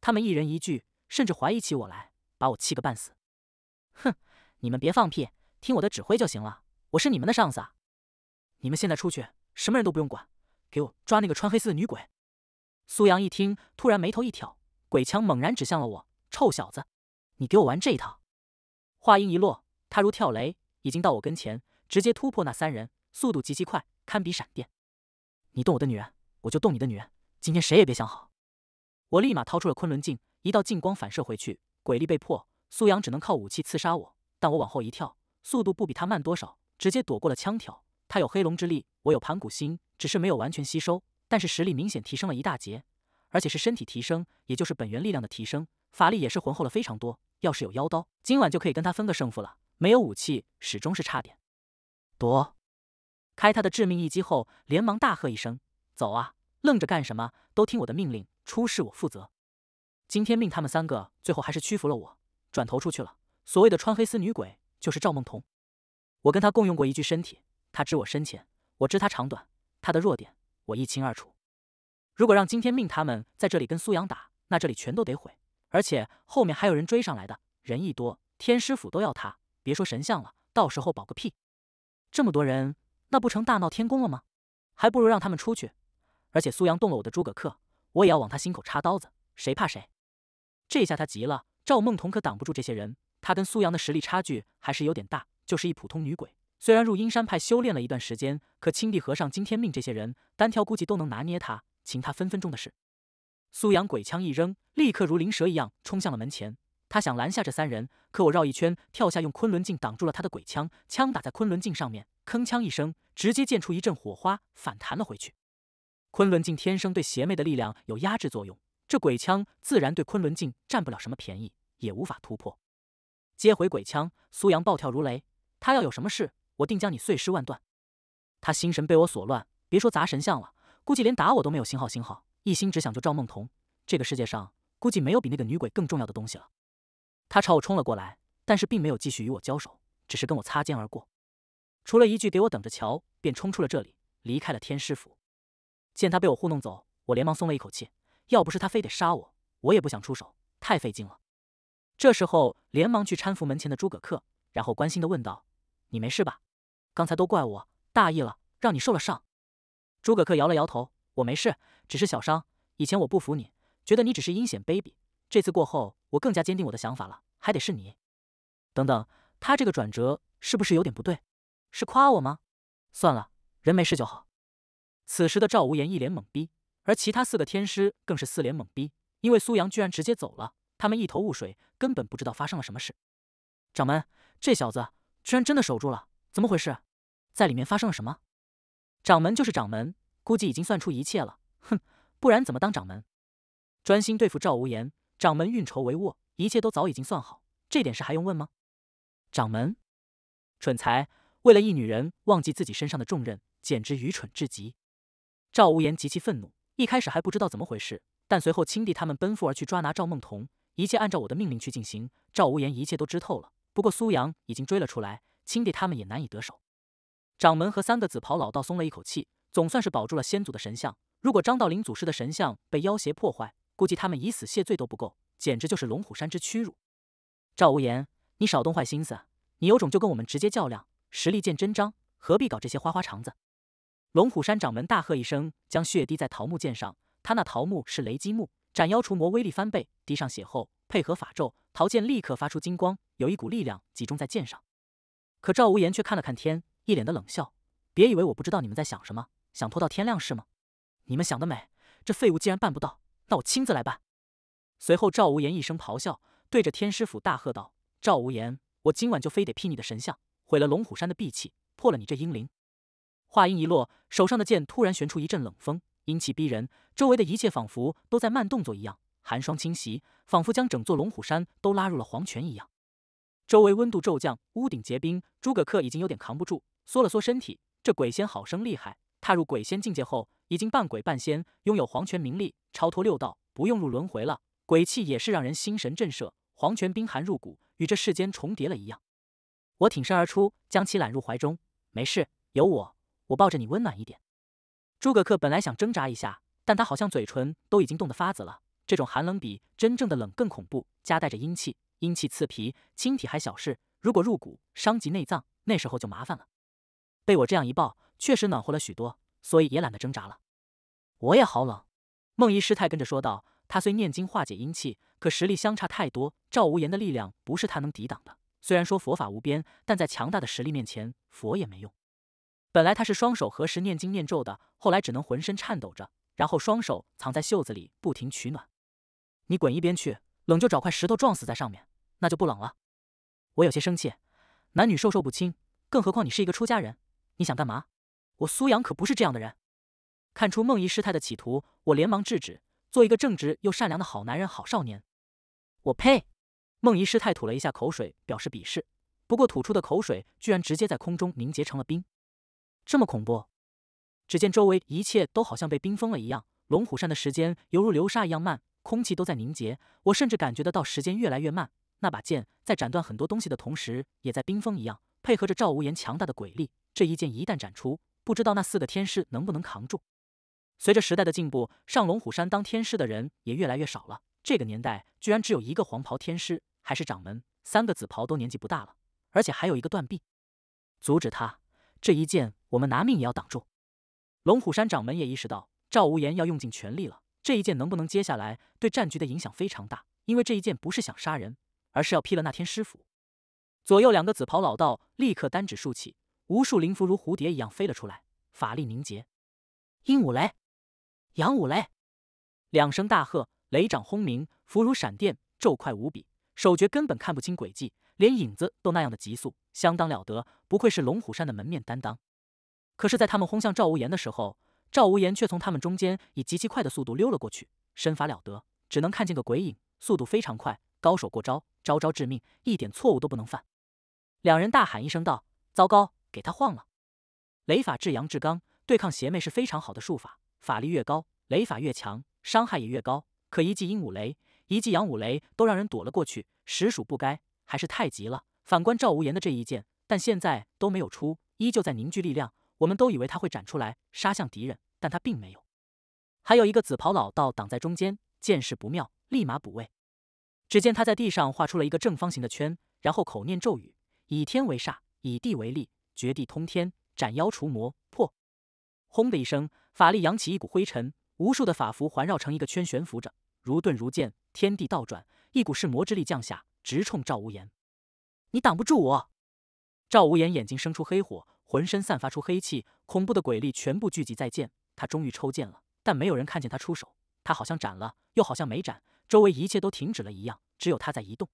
他们一人一句，甚至怀疑起我来，把我气个半死。哼，你们别放屁，听我的指挥就行了。我是你们的上司，你们现在出去，什么人都不用管，给我抓那个穿黑丝的女鬼。苏阳一听，突然眉头一挑，鬼枪猛然指向了我。臭小子，你给我玩这一套！话音一落，他如跳雷，已经到我跟前，直接突破那三人，速度极其快，堪比闪电。你动我的女人，我就动你的女人。今天谁也别想好！我立马掏出了昆仑镜，一道镜光反射回去，鬼力被破，苏阳只能靠武器刺杀我。但我往后一跳，速度不比他慢多少，直接躲过了枪挑。他有黑龙之力，我有盘古心，只是没有完全吸收，但是实力明显提升了一大截，而且是身体提升，也就是本源力量的提升，法力也是浑厚了非常多。要是有妖刀，今晚就可以跟他分个胜负了。没有武器，始终是差点。躲开他的致命一击后，连忙大喝一声：“走啊！”愣着干什么？都听我的命令，出事我负责。今天命他们三个最后还是屈服了，我转头出去了。所谓的穿黑丝女鬼就是赵梦彤，我跟她共用过一具身体，她知我深浅，我知她长短，她的弱点我一清二楚。如果让今天命他们在这里跟苏阳打，那这里全都得毁，而且后面还有人追上来的，人一多，天师府都要塌，别说神像了，到时候保个屁！这么多人，那不成大闹天宫了吗？还不如让他们出去。而且苏阳动了我的诸葛恪，我也要往他心口插刀子，谁怕谁？这下他急了，赵梦彤可挡不住这些人，他跟苏阳的实力差距还是有点大，就是一普通女鬼，虽然入阴山派修炼了一段时间，可青帝和尚、惊天命这些人单挑估计都能拿捏他，擒他分分钟的事。苏阳鬼枪一扔，立刻如灵蛇一样冲向了门前，他想拦下这三人，可我绕一圈跳下，用昆仑镜挡住了他的鬼枪，枪打在昆仑镜上面，铿锵一声，直接溅出一阵火花，反弹了回去。昆仑镜天生对邪魅的力量有压制作用，这鬼枪自然对昆仑镜占不了什么便宜，也无法突破。接回鬼枪，苏阳暴跳如雷，他要有什么事，我定将你碎尸万段。他心神被我所乱，别说砸神像了，估计连打我都没有。信号，信号，一心只想救赵梦桐。这个世界上，估计没有比那个女鬼更重要的东西了。他朝我冲了过来，但是并没有继续与我交手，只是跟我擦肩而过，除了一句“给我等着瞧”，便冲出了这里，离开了天师府。见他被我糊弄走，我连忙松了一口气。要不是他非得杀我，我也不想出手，太费劲了。这时候连忙去搀扶门前的诸葛恪，然后关心的问道：“你没事吧？刚才都怪我大意了，让你受了伤。”诸葛恪摇了摇头：“我没事，只是小伤。以前我不服你，觉得你只是阴险卑鄙。这次过后，我更加坚定我的想法了，还得是你……等等，他这个转折是不是有点不对？是夸我吗？算了，人没事就好。”此时的赵无言一脸懵逼，而其他四个天师更是四脸懵逼，因为苏阳居然直接走了，他们一头雾水，根本不知道发生了什么事。掌门，这小子居然真的守住了，怎么回事？在里面发生了什么？掌门就是掌门，估计已经算出一切了。哼，不然怎么当掌门？专心对付赵无言，掌门运筹帷幄，一切都早已经算好，这点事还用问吗？掌门，蠢材，为了一女人忘记自己身上的重任，简直愚蠢至极。赵无言极其愤怒，一开始还不知道怎么回事，但随后青帝他们奔赴而去抓拿赵梦童，一切按照我的命令去进行。赵无言一切都知透了，不过苏阳已经追了出来，青帝他们也难以得手。掌门和三个紫袍老道松了一口气，总算是保住了先祖的神像。如果张道陵祖师的神像被妖邪破坏，估计他们以死谢罪都不够，简直就是龙虎山之屈辱。赵无言，你少动坏心思，你有种就跟我们直接较量，实力见真章，何必搞这些花花肠子？龙虎山掌门大喝一声，将血滴在桃木剑上。他那桃木是雷击木，斩妖除魔威力翻倍。滴上血后，配合法咒，桃剑立刻发出金光，有一股力量集中在剑上。可赵无言却看了看天，一脸的冷笑：“别以为我不知道你们在想什么，想拖到天亮是吗？你们想得美！这废物既然办不到，那我亲自来办。”随后赵无言一声咆哮，对着天师府大喝道：“赵无言，我今晚就非得劈你的神像，毁了龙虎山的闭气，破了你这阴灵！”话音一落，手上的剑突然旋出一阵冷风，阴气逼人，周围的一切仿佛都在慢动作一样，寒霜侵袭，仿佛将整座龙虎山都拉入了黄泉一样。周围温度骤降，屋顶结冰，诸葛恪已经有点扛不住，缩了缩身体。这鬼仙好生厉害，踏入鬼仙境界后，已经半鬼半仙，拥有黄泉名利，超脱六道，不用入轮回了。鬼气也是让人心神震慑，黄泉冰寒入骨，与这世间重叠了一样。我挺身而出，将其揽入怀中，没事，有我。我抱着你，温暖一点。诸葛恪本来想挣扎一下，但他好像嘴唇都已经冻得发紫了。这种寒冷比真正的冷更恐怖，夹带着阴气，阴气刺皮，轻体还小事，如果入骨，伤及内脏，那时候就麻烦了。被我这样一抱，确实暖和了许多，所以也懒得挣扎了。我也好冷。梦怡师太跟着说道：“她虽念经化解阴气，可实力相差太多，赵无言的力量不是她能抵挡的。虽然说佛法无边，但在强大的实力面前，佛也没用。”本来他是双手合十念经念咒的，后来只能浑身颤抖着，然后双手藏在袖子里不停取暖。你滚一边去，冷就找块石头撞死在上面，那就不冷了。我有些生气，男女授受不亲，更何况你是一个出家人，你想干嘛？我苏阳可不是这样的人。看出梦怡师太的企图，我连忙制止。做一个正直又善良的好男人、好少年。我呸！梦怡师太吐了一下口水，表示鄙视。不过吐出的口水居然直接在空中凝结成了冰。这么恐怖！只见周围一切都好像被冰封了一样，龙虎山的时间犹如流沙一样慢，空气都在凝结，我甚至感觉得到时间越来越慢。那把剑在斩断很多东西的同时，也在冰封一样，配合着赵无言强大的鬼力，这一剑一旦斩出，不知道那四个天师能不能扛住。随着时代的进步，上龙虎山当天师的人也越来越少了。这个年代居然只有一个黄袍天师，还是掌门，三个紫袍都年纪不大了，而且还有一个断臂，阻止他。这一剑，我们拿命也要挡住。龙虎山掌门也意识到，赵无言要用尽全力了。这一剑能不能接下来，对战局的影响非常大。因为这一剑不是想杀人，而是要劈了那天师傅。左右两个紫袍老道立刻单指竖起，无数灵符如蝴蝶一样飞了出来，法力凝结。阴五雷，阳五雷，两声大喝，雷掌轰鸣，符如闪电，骤快无比，手诀根本看不清轨迹。连影子都那样的急速，相当了得，不愧是龙虎山的门面担当。可是，在他们轰向赵无言的时候，赵无言却从他们中间以极其快的速度溜了过去，身法了得，只能看见个鬼影，速度非常快。高手过招，招招致命，一点错误都不能犯。两人大喊一声道：“糟糕，给他晃了！”雷法至阳至刚，对抗邪魅是非常好的术法。法力越高，雷法越强，伤害也越高。可一记阴五雷，一记阳五雷都让人躲了过去，实属不该。还是太急了。反观赵无言的这一剑，但现在都没有出，依旧在凝聚力量。我们都以为他会展出来杀向敌人，但他并没有。还有一个紫袍老道挡在中间，见势不妙，立马补位。只见他在地上画出了一个正方形的圈，然后口念咒语：“以天为煞，以地为利，绝地通天，斩妖除魔。”破！轰的一声，法力扬起一股灰尘，无数的法符环绕成一个圈悬浮着，如盾如剑，天地倒转，一股噬魔之力降下。直冲赵无言，你挡不住我！赵无言眼睛生出黑火，浑身散发出黑气，恐怖的鬼力全部聚集在剑。他终于抽剑了，但没有人看见他出手。他好像斩了，又好像没斩，周围一切都停止了一样，只有他在移动。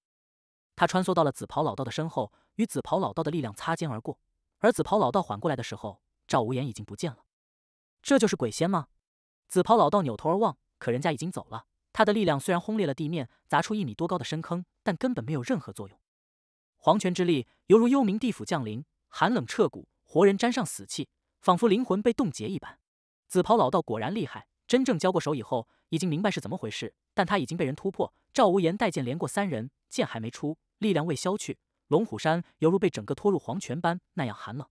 他穿梭到了紫袍老道的身后，与紫袍老道的力量擦肩而过。而紫袍老道缓过来的时候，赵无言已经不见了。这就是鬼仙吗？紫袍老道扭头而望，可人家已经走了。他的力量虽然轰裂了地面，砸出一米多高的深坑，但根本没有任何作用。黄泉之力犹如幽冥地府降临，寒冷彻骨，活人沾上死气，仿佛灵魂被冻结一般。紫袍老道果然厉害，真正交过手以后，已经明白是怎么回事。但他已经被人突破。赵无言带剑连过三人，剑还没出，力量未消去，龙虎山犹如被整个拖入黄泉般那样寒冷。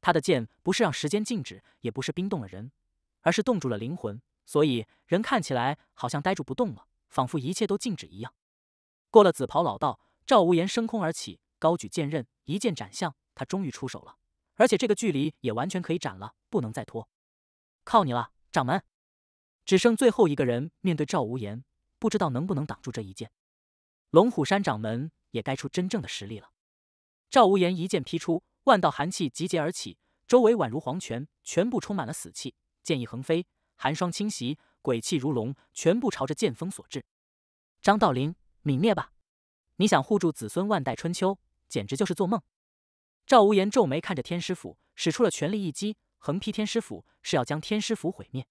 他的剑不是让时间静止，也不是冰冻了人，而是冻住了灵魂。所以人看起来好像呆住不动了，仿佛一切都静止一样。过了紫袍老道，赵无言升空而起，高举剑刃，一剑斩向他。终于出手了，而且这个距离也完全可以斩了，不能再拖。靠你了，掌门！只剩最后一个人面对赵无言，不知道能不能挡住这一剑。龙虎山掌门也该出真正的实力了。赵无言一剑劈出，万道寒气集结而起，周围宛如黄泉，全部充满了死气，剑意横飞。寒霜侵袭，鬼气如龙，全部朝着剑锋所致。张道陵，泯灭吧！你想护住子孙万代春秋，简直就是做梦。赵无言皱眉看着天师府，使出了全力一击，横劈天师府，是要将天师府毁灭。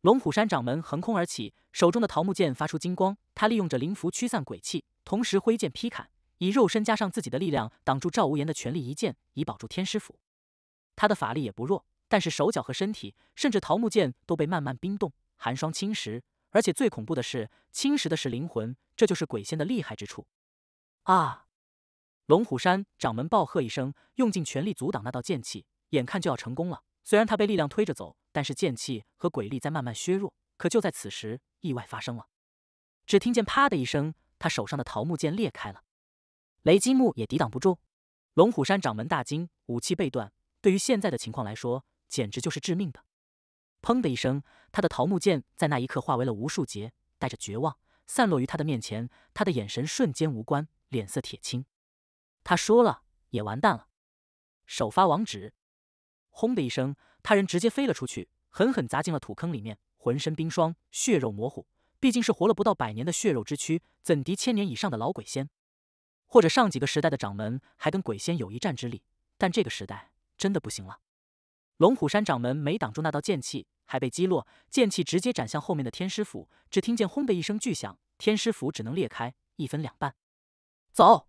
龙虎山掌门横空而起，手中的桃木剑发出金光，他利用着灵符驱散鬼气，同时挥剑劈砍，以肉身加上自己的力量挡住赵无言的全力一剑，以保住天师府。他的法力也不弱。但是手脚和身体，甚至桃木剑都被慢慢冰冻、寒霜侵蚀，而且最恐怖的是，侵蚀的是灵魂。这就是鬼仙的厉害之处！啊！龙虎山掌门暴喝一声，用尽全力阻挡那道剑气，眼看就要成功了。虽然他被力量推着走，但是剑气和鬼力在慢慢削弱。可就在此时，意外发生了，只听见“啪”的一声，他手上的桃木剑裂开了，雷击木也抵挡不住。龙虎山掌门大惊，武器被断。对于现在的情况来说，简直就是致命的！砰的一声，他的桃木剑在那一刻化为了无数节，带着绝望散落于他的面前。他的眼神瞬间无关，脸色铁青。他输了，也完蛋了。首发网址。轰的一声，他人直接飞了出去，狠狠砸进了土坑里面，浑身冰霜，血肉模糊。毕竟是活了不到百年的血肉之躯，怎敌千年以上的老鬼仙？或者上几个时代的掌门还跟鬼仙有一战之力，但这个时代真的不行了。龙虎山掌门没挡住那道剑气，还被击落。剑气直接斩向后面的天师府，只听见轰的一声巨响，天师府只能裂开，一分两半。走！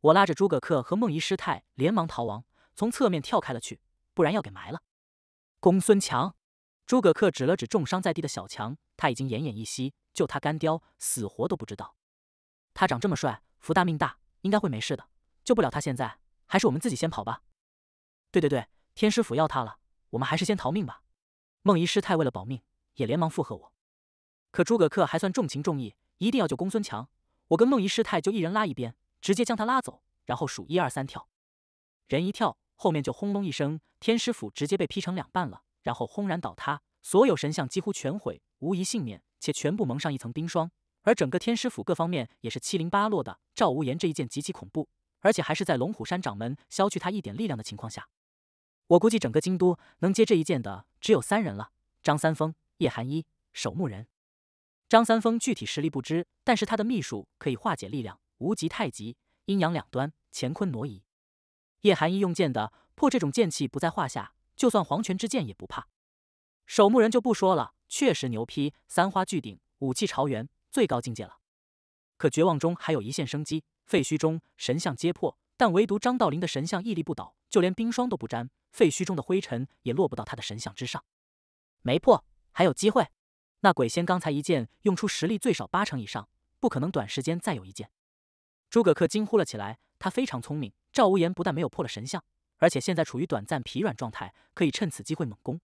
我拉着诸葛恪和孟姨师太连忙逃亡，从侧面跳开了去，不然要给埋了。公孙强，诸葛恪指了指重伤在地的小强，他已经奄奄一息，就他干雕，死活都不知道。他长这么帅，福大命大，应该会没事的。救不了他，现在还是我们自己先跑吧。对对对。天师府要他了，我们还是先逃命吧。梦遗师太为了保命，也连忙附和我。可诸葛恪还算重情重义，一定要救公孙强。我跟梦遗师太就一人拉一边，直接将他拉走，然后数一二三跳，人一跳，后面就轰隆一声，天师府直接被劈成两半了，然后轰然倒塌，所有神像几乎全毁，无一幸免，且全部蒙上一层冰霜。而整个天师府各方面也是七零八落的。赵无言这一剑极其恐怖，而且还是在龙虎山掌门削去他一点力量的情况下。我估计整个京都能接这一剑的只有三人了：张三丰、叶寒一、守墓人。张三丰具体实力不知，但是他的秘术可以化解力量，无极太极、阴阳两端、乾坤挪移。叶寒一用剑的破这种剑气不在话下，就算黄泉之剑也不怕。守墓人就不说了，确实牛批，三花聚顶，武器朝元，最高境界了。可绝望中还有一线生机，废墟中神像皆破。但唯独张道陵的神像屹立不倒，就连冰霜都不沾，废墟中的灰尘也落不到他的神像之上。没破，还有机会。那鬼仙刚才一剑用出实力最少八成以上，不可能短时间再有一剑。诸葛恪惊呼了起来，他非常聪明。赵无言不但没有破了神像，而且现在处于短暂疲软状态，可以趁此机会猛攻。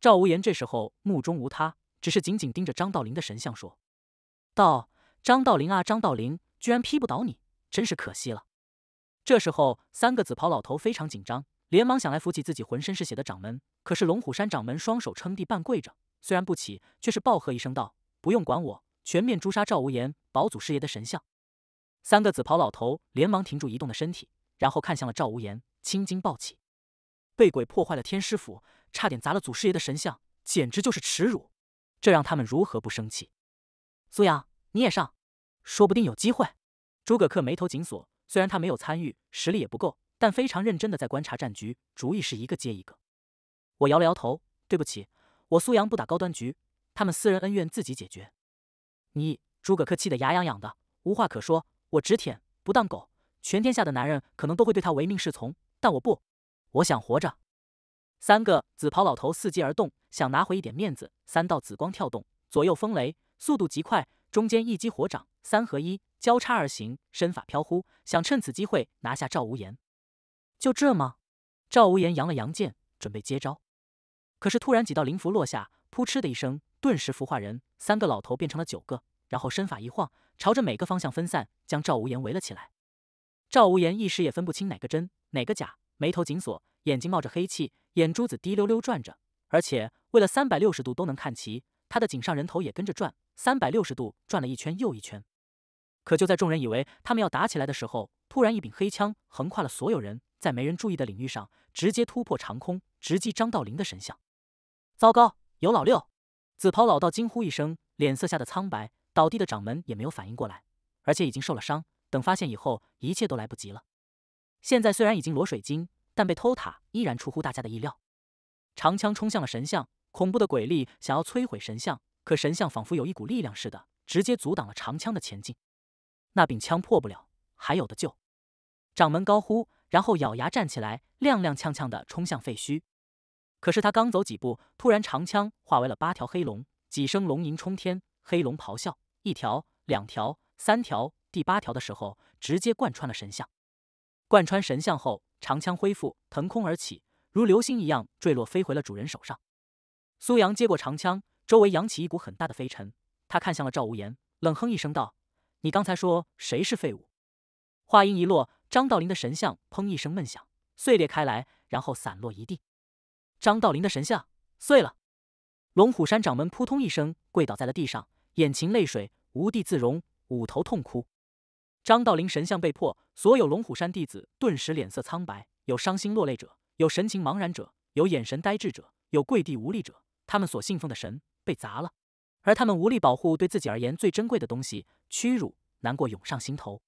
赵无言这时候目中无他，只是紧紧盯着张道陵的神像，说道：“张道陵啊，张道陵，居然劈不倒你，真是可惜了。”这时候，三个紫袍老头非常紧张，连忙想来扶起自己浑身是血的掌门。可是龙虎山掌门双手撑地，半跪着，虽然不起，却是暴喝一声道：“不用管我，全面诛杀赵无言，保祖师爷的神像。”三个紫袍老头连忙停住移动的身体，然后看向了赵无言，青筋暴起。被鬼破坏了天师府，差点砸了祖师爷的神像，简直就是耻辱！这让他们如何不生气？苏阳，你也上，说不定有机会。诸葛恪眉头紧锁。虽然他没有参与，实力也不够，但非常认真的在观察战局，主意是一个接一个。我摇了摇头，对不起，我苏阳不打高端局，他们私人恩怨自己解决。你诸葛恪气得牙痒痒的，无话可说。我只舔，不当狗，全天下的男人可能都会对他唯命是从，但我不，我想活着。三个紫袍老头伺机而动，想拿回一点面子。三道紫光跳动，左右风雷，速度极快，中间一击火掌，三合一。交叉而行，身法飘忽，想趁此机会拿下赵无言。就这吗？赵无言扬了扬剑，准备接招。可是突然几道灵符落下，噗嗤的一声，顿时孵化人，三个老头变成了九个。然后身法一晃，朝着每个方向分散，将赵无言围了起来。赵无言一时也分不清哪个真哪个假，眉头紧锁，眼睛冒着黑气，眼珠子滴溜溜转着，而且为了三百六十度都能看齐，他的颈上人头也跟着转，三百六十度转了一圈又一圈。可就在众人以为他们要打起来的时候，突然一柄黑枪横跨了所有人，在没人注意的领域上直接突破长空，直击张道陵的神像。糟糕！有老六，紫袍老道惊呼一声，脸色吓得苍白，倒地的掌门也没有反应过来，而且已经受了伤。等发现以后，一切都来不及了。现在虽然已经裸水晶，但被偷塔依然出乎大家的意料。长枪冲向了神像，恐怖的鬼力想要摧毁神像，可神像仿佛有一股力量似的，直接阻挡了长枪的前进。那柄枪破不了，还有的救！掌门高呼，然后咬牙站起来，踉踉跄跄地冲向废墟。可是他刚走几步，突然长枪化为了八条黑龙，几声龙吟冲天，黑龙咆哮，一条、两条、三条、第八条的时候，直接贯穿了神像。贯穿神像后，长枪恢复，腾空而起，如流星一样坠落，飞回了主人手上。苏阳接过长枪，周围扬起一股很大的飞尘。他看向了赵无言，冷哼一声道。你刚才说谁是废物？话音一落，张道林的神像砰一声闷响碎裂开来，然后散落一地。张道林的神像碎了，龙虎山掌门扑通一声跪倒在了地上，眼噙泪水，无地自容，捂头痛哭。张道林神像被破，所有龙虎山弟子顿时脸色苍白，有伤心落泪者，有神情茫然者，有眼神呆滞者，有跪地无力者。他们所信奉的神被砸了。而他们无力保护对自己而言最珍贵的东西，屈辱、难过涌上心头。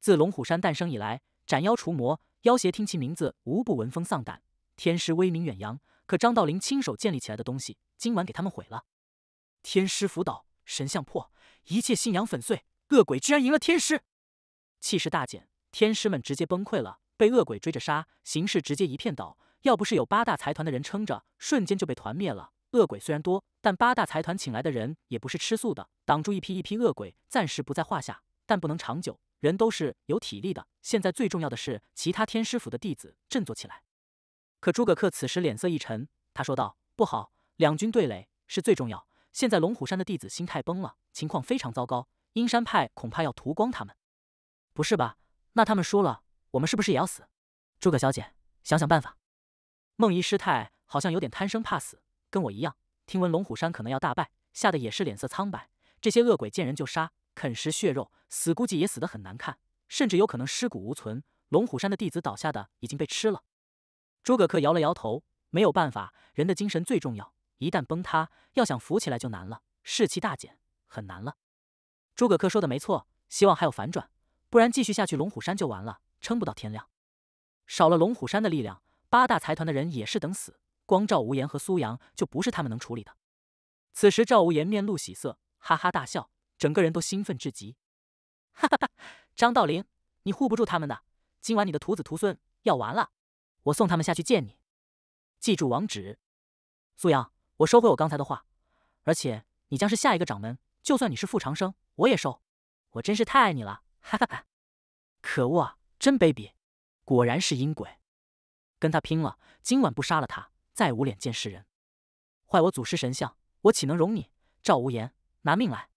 自龙虎山诞生以来，斩妖除魔，妖邪听其名字无不闻风丧胆。天师威名远扬，可张道陵亲手建立起来的东西，今晚给他们毁了。天师辅导，神像破，一切信仰粉碎。恶鬼居然赢了天师，气势大减。天师们直接崩溃了，被恶鬼追着杀，形势直接一片倒。要不是有八大财团的人撑着，瞬间就被团灭了。恶鬼虽然多，但八大财团请来的人也不是吃素的，挡住一批一批恶鬼暂时不在话下，但不能长久。人都是有体力的，现在最重要的是其他天师府的弟子振作起来。可诸葛恪此时脸色一沉，他说道：“不好，两军对垒是最重要，现在龙虎山的弟子心态崩了，情况非常糟糕，阴山派恐怕要屠光他们。”“不是吧？那他们输了，我们是不是也要死？”诸葛小姐，想想办法。梦怡师太好像有点贪生怕死。跟我一样，听闻龙虎山可能要大败，吓得也是脸色苍白。这些恶鬼见人就杀，啃食血肉，死估计也死得很难看，甚至有可能尸骨无存。龙虎山的弟子倒下的已经被吃了。诸葛恪摇了摇头，没有办法，人的精神最重要，一旦崩塌，要想扶起来就难了，士气大减，很难了。诸葛恪说的没错，希望还有反转，不然继续下去龙虎山就完了，撑不到天亮。少了龙虎山的力量，八大财团的人也是等死。光赵无言和苏阳就不是他们能处理的。此时赵无言面露喜色，哈哈大笑，整个人都兴奋至极。哈哈哈！张道陵，你护不住他们的，今晚你的徒子徒孙要完了。我送他们下去见你，记住网址。苏阳，我收回我刚才的话，而且你将是下一个掌门。就算你是傅长生，我也收。我真是太爱你了！哈哈哈！可恶啊，真卑鄙！果然是阴鬼，跟他拼了！今晚不杀了他！再无脸见世人，坏我祖师神像，我岂能容你？赵无言，拿命来！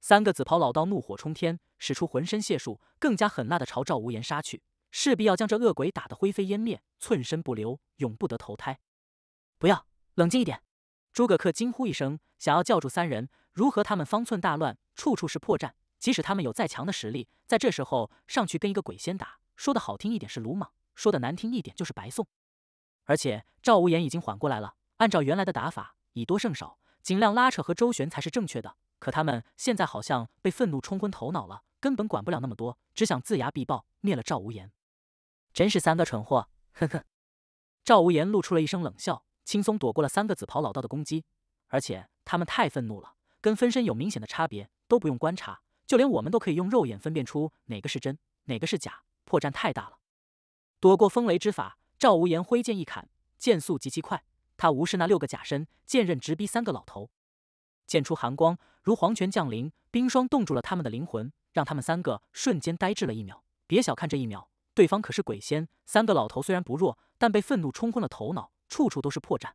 三个紫袍老道怒火冲天，使出浑身解数，更加狠辣的朝赵无言杀去，势必要将这恶鬼打得灰飞烟灭，寸身不留，永不得投胎。不要冷静一点！诸葛恪惊呼一声，想要叫住三人，如何？他们方寸大乱，处处是破绽。即使他们有再强的实力，在这时候上去跟一个鬼仙打，说的好听一点是鲁莽，说的难听一点就是白送。而且赵无言已经缓过来了，按照原来的打法，以多胜少，尽量拉扯和周旋才是正确的。可他们现在好像被愤怒冲昏头脑了，根本管不了那么多，只想自牙必报，灭了赵无言。真是三个蠢货！呵呵，赵无言露出了一声冷笑，轻松躲过了三个紫袍老道的攻击。而且他们太愤怒了，跟分身有明显的差别，都不用观察，就连我们都可以用肉眼分辨出哪个是真，哪个是假，破绽太大了。躲过风雷之法。赵无言挥剑一砍，剑速极其快，他无视那六个假身，剑刃直逼三个老头，剑出寒光如黄泉降临，冰霜冻住了他们的灵魂，让他们三个瞬间呆滞了一秒。别小看这一秒，对方可是鬼仙。三个老头虽然不弱，但被愤怒冲昏了头脑，处处都是破绽。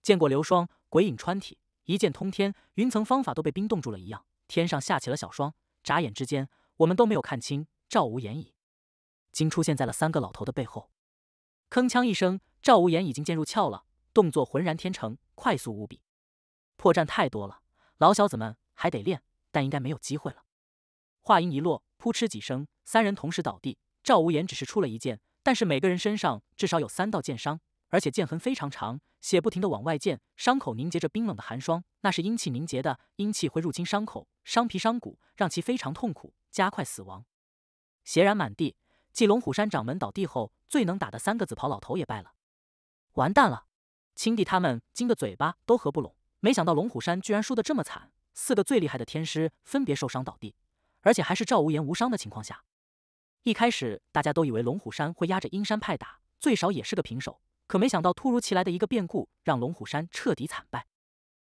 见过流霜，鬼影穿体，一剑通天，云层方法都被冰冻住了一样。天上下起了小霜，眨眼之间，我们都没有看清赵无言已，经出现在了三个老头的背后。铿锵一声，赵无言已经剑入鞘了，动作浑然天成，快速无比。破绽太多了，老小子们还得练，但应该没有机会了。话音一落，扑哧几声，三人同时倒地。赵无言只是出了一剑，但是每个人身上至少有三道剑伤，而且剑痕非常长，血不停的往外溅，伤口凝结着冰冷的寒霜，那是阴气凝结的，阴气会入侵伤口、伤皮、伤骨，让其非常痛苦，加快死亡。血染满地。继龙虎山掌门倒地后，最能打的三个紫袍老头也败了，完蛋了！青帝他们惊得嘴巴都合不拢。没想到龙虎山居然输得这么惨，四个最厉害的天师分别受伤倒地，而且还是赵无言无伤的情况下。一开始大家都以为龙虎山会压着阴山派打，最少也是个平手。可没想到突如其来的一个变故，让龙虎山彻底惨败。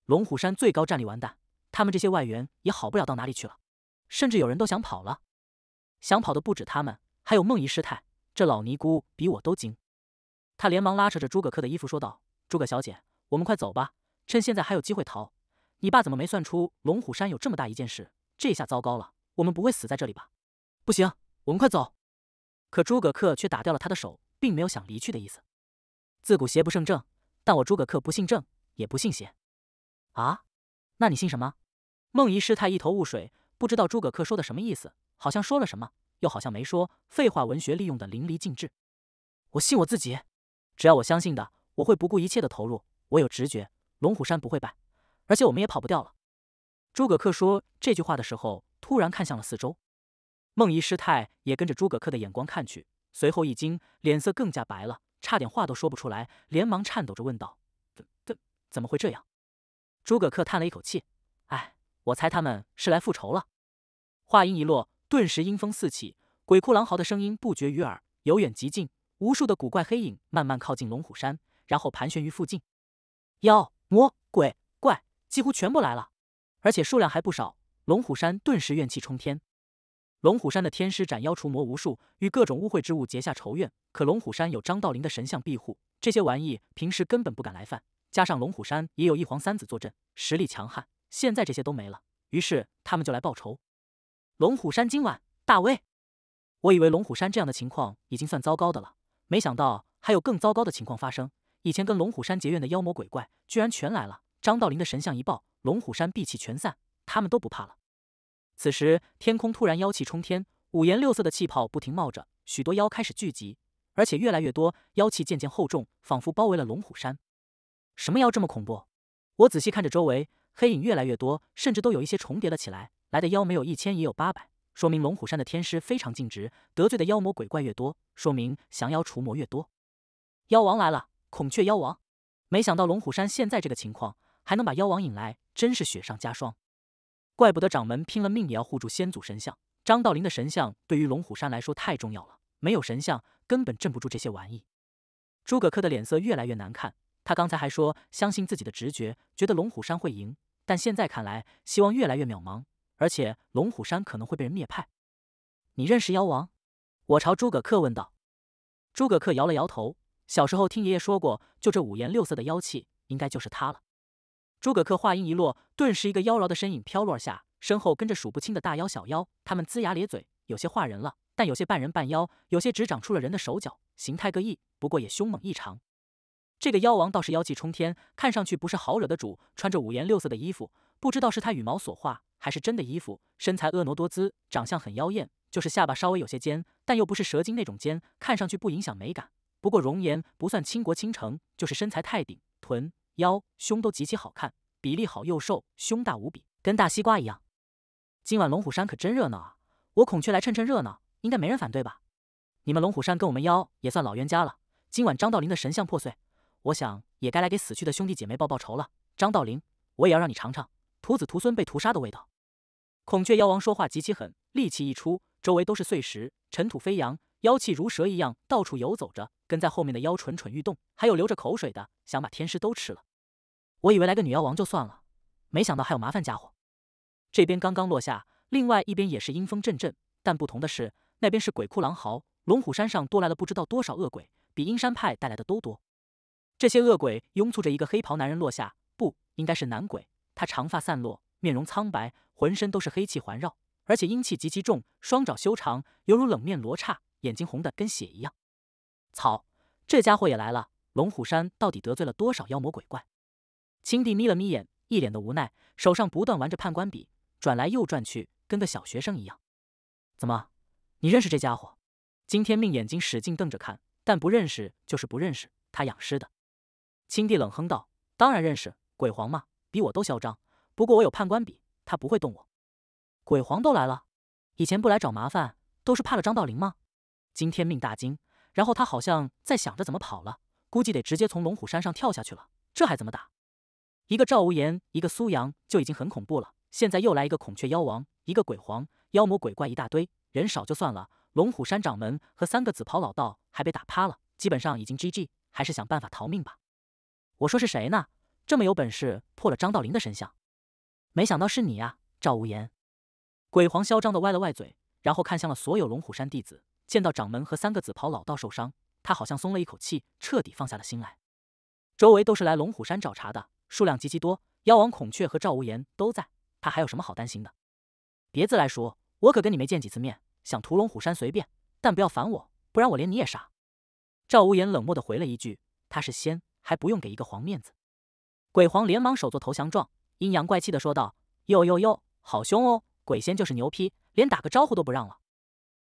龙虎山最高战力完蛋，他们这些外援也好不了到哪里去了，甚至有人都想跑了。想跑的不止他们。还有梦怡师太，这老尼姑比我都精。他连忙拉扯着诸葛恪的衣服，说道：“诸葛小姐，我们快走吧，趁现在还有机会逃。你爸怎么没算出龙虎山有这么大一件事？这下糟糕了，我们不会死在这里吧？不行，我们快走！”可诸葛恪却打掉了他的手，并没有想离去的意思。自古邪不胜正，但我诸葛恪不信正，也不信邪。啊？那你信什么？梦怡师太一头雾水，不知道诸葛恪说的什么意思，好像说了什么。就好像没说废话，文学利用的淋漓尽致。我信我自己，只要我相信的，我会不顾一切的投入。我有直觉，龙虎山不会败，而且我们也跑不掉了。诸葛恪说这句话的时候，突然看向了四周。梦怡师太也跟着诸葛恪的眼光看去，随后一惊，脸色更加白了，差点话都说不出来，连忙颤抖着问道：“怎怎怎么会这样？”诸葛恪叹了一口气：“哎，我猜他们是来复仇了。”话音一落。顿时阴风四起，鬼哭狼嚎的声音不绝于耳，由远及近，无数的古怪黑影慢慢靠近龙虎山，然后盘旋于附近。妖魔鬼怪几乎全部来了，而且数量还不少。龙虎山顿时怨气冲天。龙虎山的天师斩妖除魔无数，与各种污秽之物结下仇怨，可龙虎山有张道陵的神像庇护，这些玩意平时根本不敢来犯。加上龙虎山也有一皇三子坐镇，实力强悍。现在这些都没了，于是他们就来报仇。龙虎山今晚大威，我以为龙虎山这样的情况已经算糟糕的了，没想到还有更糟糕的情况发生。以前跟龙虎山结怨的妖魔鬼怪居然全来了。张道陵的神像一爆，龙虎山闭气全散，他们都不怕了。此时天空突然妖气冲天，五颜六色的气泡不停冒着，许多妖开始聚集，而且越来越多，妖气渐渐厚重，仿佛包围了龙虎山。什么妖这么恐怖？我仔细看着周围，黑影越来越多，甚至都有一些重叠了起来。来的妖没有一千也有八百，说明龙虎山的天师非常尽职，得罪的妖魔鬼怪越多，说明降妖除魔越多。妖王来了，孔雀妖王。没想到龙虎山现在这个情况还能把妖王引来，真是雪上加霜。怪不得掌门拼了命也要护住先祖神像，张道陵的神像对于龙虎山来说太重要了，没有神像根本镇不住这些玩意。诸葛恪的脸色越来越难看，他刚才还说相信自己的直觉，觉得龙虎山会赢，但现在看来希望越来越渺茫。而且龙虎山可能会被人灭派。你认识妖王？我朝诸葛恪问道。诸葛恪摇了摇头。小时候听爷爷说过，就这五颜六色的妖气，应该就是他了。诸葛恪话音一落，顿时一个妖娆的身影飘落下，身后跟着数不清的大妖小妖。他们龇牙咧嘴，有些化人了，但有些半人半妖，有些只长出了人的手脚，形态各异，不过也凶猛异常。这个妖王倒是妖气冲天，看上去不是好惹的主，穿着五颜六色的衣服，不知道是他羽毛所化。还是真的衣服，身材婀娜多姿，长相很妖艳，就是下巴稍微有些尖，但又不是蛇精那种尖，看上去不影响美感。不过容颜不算倾国倾城，就是身材太顶，臀、腰、胸都极其好看，比例好又瘦，胸大无比，跟大西瓜一样。今晚龙虎山可真热闹啊！我孔雀来趁趁热闹，应该没人反对吧？你们龙虎山跟我们妖也算老冤家了。今晚张道陵的神像破碎，我想也该来给死去的兄弟姐妹报报仇了。张道陵，我也要让你尝尝。徒子徒孙被屠杀的味道。孔雀妖王说话极其狠，戾气一出，周围都是碎石、尘土飞扬，妖气如蛇一样到处游走着，跟在后面的妖蠢蠢欲动，还有流着口水的，想把天师都吃了。我以为来个女妖王就算了，没想到还有麻烦家伙。这边刚刚落下，另外一边也是阴风阵阵，但不同的是，那边是鬼哭狼嚎。龙虎山上多来了不知道多少恶鬼，比阴山派带来的都多。这些恶鬼拥簇着一个黑袍男人落下，不，应该是男鬼。他长发散落，面容苍白，浑身都是黑气环绕，而且阴气极其重，双爪修长，犹如冷面罗刹，眼睛红的跟血一样。操，这家伙也来了！龙虎山到底得罪了多少妖魔鬼怪？青帝眯了眯眼，一脸的无奈，手上不断玩着判官笔，转来又转去，跟个小学生一样。怎么，你认识这家伙？金天命眼睛使劲瞪着看，但不认识就是不认识。他养尸的。青帝冷哼道：“当然认识，鬼皇嘛。”比我都嚣张，不过我有判官笔，他不会动我。鬼皇都来了，以前不来找麻烦，都是怕了张道陵吗？今天命大惊，然后他好像在想着怎么跑了，估计得直接从龙虎山上跳下去了，这还怎么打？一个赵无言，一个苏阳就已经很恐怖了，现在又来一个孔雀妖王，一个鬼皇，妖魔鬼怪一大堆，人少就算了，龙虎山掌门和三个紫袍老道还被打趴了，基本上已经 G G，还是想办法逃命吧。我说是谁呢？这么有本事破了张道陵的神像，没想到是你呀，赵无言！鬼皇嚣张的歪了歪嘴，然后看向了所有龙虎山弟子。见到掌门和三个紫袍老道受伤，他好像松了一口气，彻底放下了心来。周围都是来龙虎山找茬的，数量极其多。妖王孔雀和赵无言都在，他还有什么好担心的？别自来熟，我可跟你没见几次面，想屠龙虎山随便，但不要烦我，不然我连你也杀。赵无言冷漠的回了一句：“他是仙，还不用给一个黄面子。”鬼皇连忙手作投降状，阴阳怪气的说道：“哟哟哟，好凶哦！鬼仙就是牛批，连打个招呼都不让了。”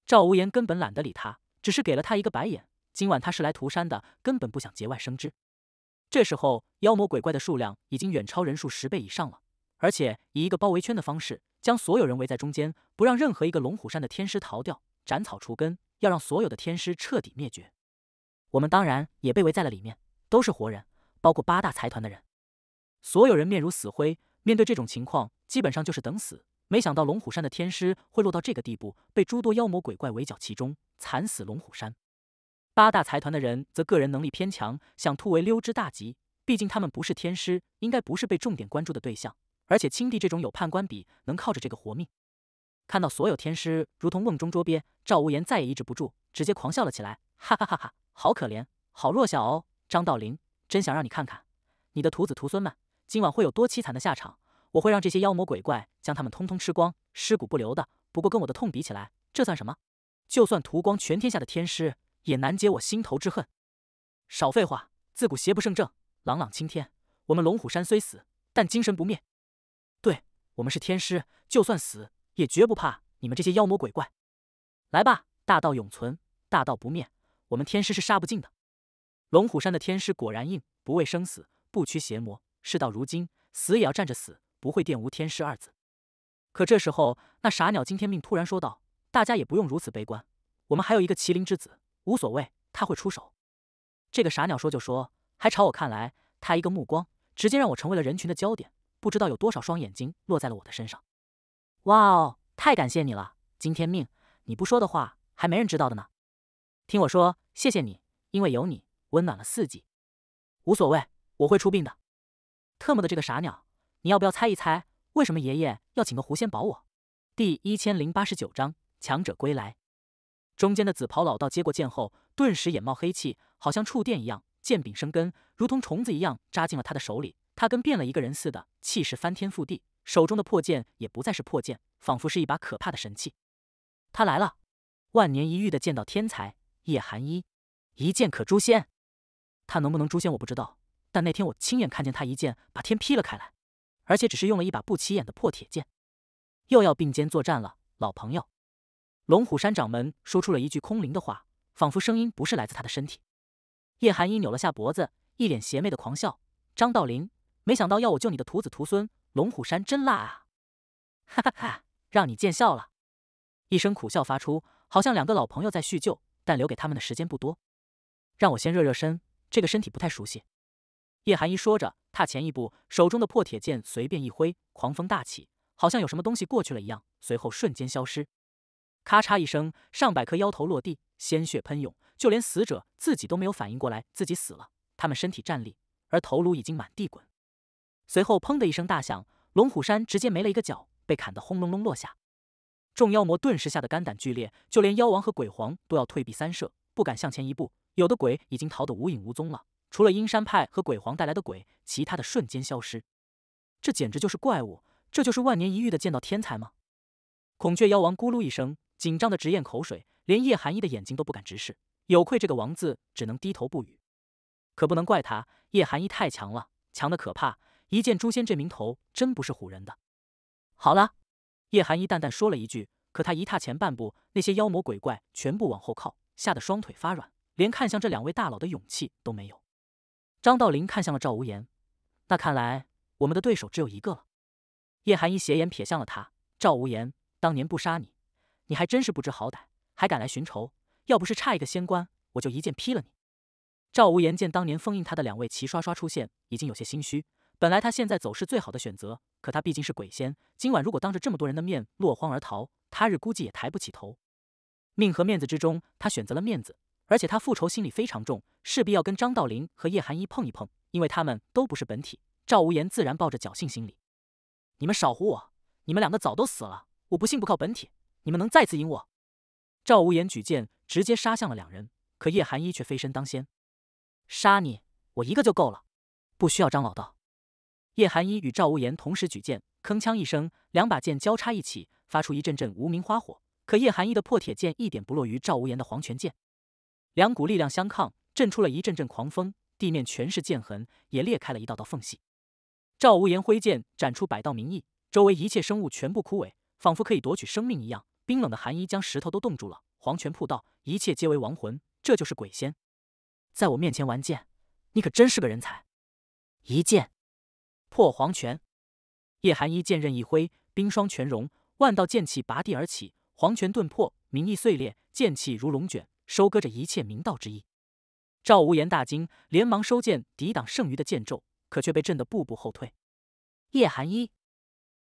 赵无言根本懒得理他，只是给了他一个白眼。今晚他是来涂山的，根本不想节外生枝。这时候，妖魔鬼怪的数量已经远超人数十倍以上了，而且以一个包围圈的方式将所有人围在中间，不让任何一个龙虎山的天师逃掉，斩草除根，要让所有的天师彻底灭绝。我们当然也被围在了里面，都是活人，包括八大财团的人。所有人面如死灰，面对这种情况，基本上就是等死。没想到龙虎山的天师会落到这个地步，被诸多妖魔鬼怪围剿其中，惨死龙虎山。八大财团的人则个人能力偏强，想突围溜之大吉。毕竟他们不是天师，应该不是被重点关注的对象。而且青帝这种有判官笔，能靠着这个活命。看到所有天师如同瓮中捉鳖，赵无言再也抑制不住，直接狂笑了起来：哈哈哈！哈好可怜，好弱小哦，张道陵，真想让你看看你的徒子徒孙们。今晚会有多凄惨的下场？我会让这些妖魔鬼怪将他们通通吃光，尸骨不留的。不过跟我的痛比起来，这算什么？就算屠光全天下的天师，也难解我心头之恨。少废话，自古邪不胜正。朗朗青天，我们龙虎山虽死，但精神不灭。对，我们是天师，就算死也绝不怕你们这些妖魔鬼怪。来吧，大道永存，大道不灭，我们天师是杀不尽的。龙虎山的天师果然硬，不畏生死，不屈邪魔。事到如今，死也要站着死，不会玷污“天师”二字。可这时候，那傻鸟金天命突然说道：“大家也不用如此悲观，我们还有一个麒麟之子，无所谓，他会出手。”这个傻鸟说就说，还朝我看来，他一个目光，直接让我成为了人群的焦点。不知道有多少双眼睛落在了我的身上。哇哦，太感谢你了，金天命！你不说的话，还没人知道的呢。听我说，谢谢你，因为有你，温暖了四季。无所谓，我会出殡的。特么的，这个傻鸟！你要不要猜一猜，为什么爷爷要请个狐仙保我？第一千零八十九章强者归来。中间的紫袍老道接过剑后，顿时眼冒黑气，好像触电一样，剑柄生根，如同虫子一样扎进了他的手里。他跟变了一个人似的，气势翻天覆地，手中的破剑也不再是破剑，仿佛是一把可怕的神器。他来了，万年一遇的剑道天才叶寒衣，一剑可诛仙。他能不能诛仙，我不知道。但那天我亲眼看见他一剑把天劈了开来，而且只是用了一把不起眼的破铁剑。又要并肩作战了，老朋友。龙虎山掌门说出了一句空灵的话，仿佛声音不是来自他的身体。叶寒衣扭了下脖子，一脸邪魅的狂笑。张道陵，没想到要我救你的徒子徒孙，龙虎山真辣啊！哈哈哈，让你见笑了。一声苦笑发出，好像两个老朋友在叙旧，但留给他们的时间不多。让我先热热身，这个身体不太熟悉。叶寒一说着，踏前一步，手中的破铁剑随便一挥，狂风大起，好像有什么东西过去了一样，随后瞬间消失。咔嚓一声，上百颗妖头落地，鲜血喷涌，就连死者自己都没有反应过来自己死了。他们身体站立，而头颅已经满地滚。随后砰的一声大响，龙虎山直接没了一个角，被砍得轰隆隆落下。众妖魔顿时吓得肝胆俱裂，就连妖王和鬼皇都要退避三舍，不敢向前一步。有的鬼已经逃得无影无踪了。除了阴山派和鬼皇带来的鬼，其他的瞬间消失。这简直就是怪物！这就是万年一遇的剑道天才吗？孔雀妖王咕噜一声，紧张的直咽口水，连叶寒衣的眼睛都不敢直视，有愧这个王字，只能低头不语。可不能怪他，叶寒衣太强了，强的可怕。一见诛仙这名头，真不是唬人的。好了，叶寒衣淡淡说了一句，可他一踏前半步，那些妖魔鬼怪全部往后靠，吓得双腿发软，连看向这两位大佬的勇气都没有。张道陵看向了赵无言，那看来我们的对手只有一个了。叶寒一斜眼瞥向了他，赵无言，当年不杀你，你还真是不知好歹，还敢来寻仇。要不是差一个仙官，我就一剑劈了你。赵无言见当年封印他的两位齐刷刷出现，已经有些心虚。本来他现在走是最好的选择，可他毕竟是鬼仙，今晚如果当着这么多人的面落荒而逃，他日估计也抬不起头。命和面子之中，他选择了面子。而且他复仇心理非常重，势必要跟张道陵和叶寒一碰一碰，因为他们都不是本体。赵无言自然抱着侥幸心理。你们少唬我，你们两个早都死了，我不信不靠本体，你们能再次赢我？赵无言举剑，直接杀向了两人。可叶寒一却飞身当先，杀你我一个就够了，不需要张老道。叶寒一与赵无言同时举剑，铿锵一声，两把剑交叉一起，发出一阵阵无名花火。可叶寒一的破铁剑一点不落于赵无言的黄泉剑。两股力量相抗，震出了一阵阵狂风，地面全是剑痕，也裂开了一道道缝隙。赵无言挥剑斩出百道名意，周围一切生物全部枯萎，仿佛可以夺取生命一样。冰冷的寒衣将石头都冻住了。黄泉瀑道，一切皆为亡魂，这就是鬼仙。在我面前玩剑，你可真是个人才！一剑破黄泉，叶寒衣剑刃一挥，冰霜全融，万道剑气拔地而起，黄泉顿破，名意碎裂，剑气如龙卷。收割着一切明道之意，赵无言大惊，连忙收剑抵挡剩余的剑咒，可却被震得步步后退。叶寒衣，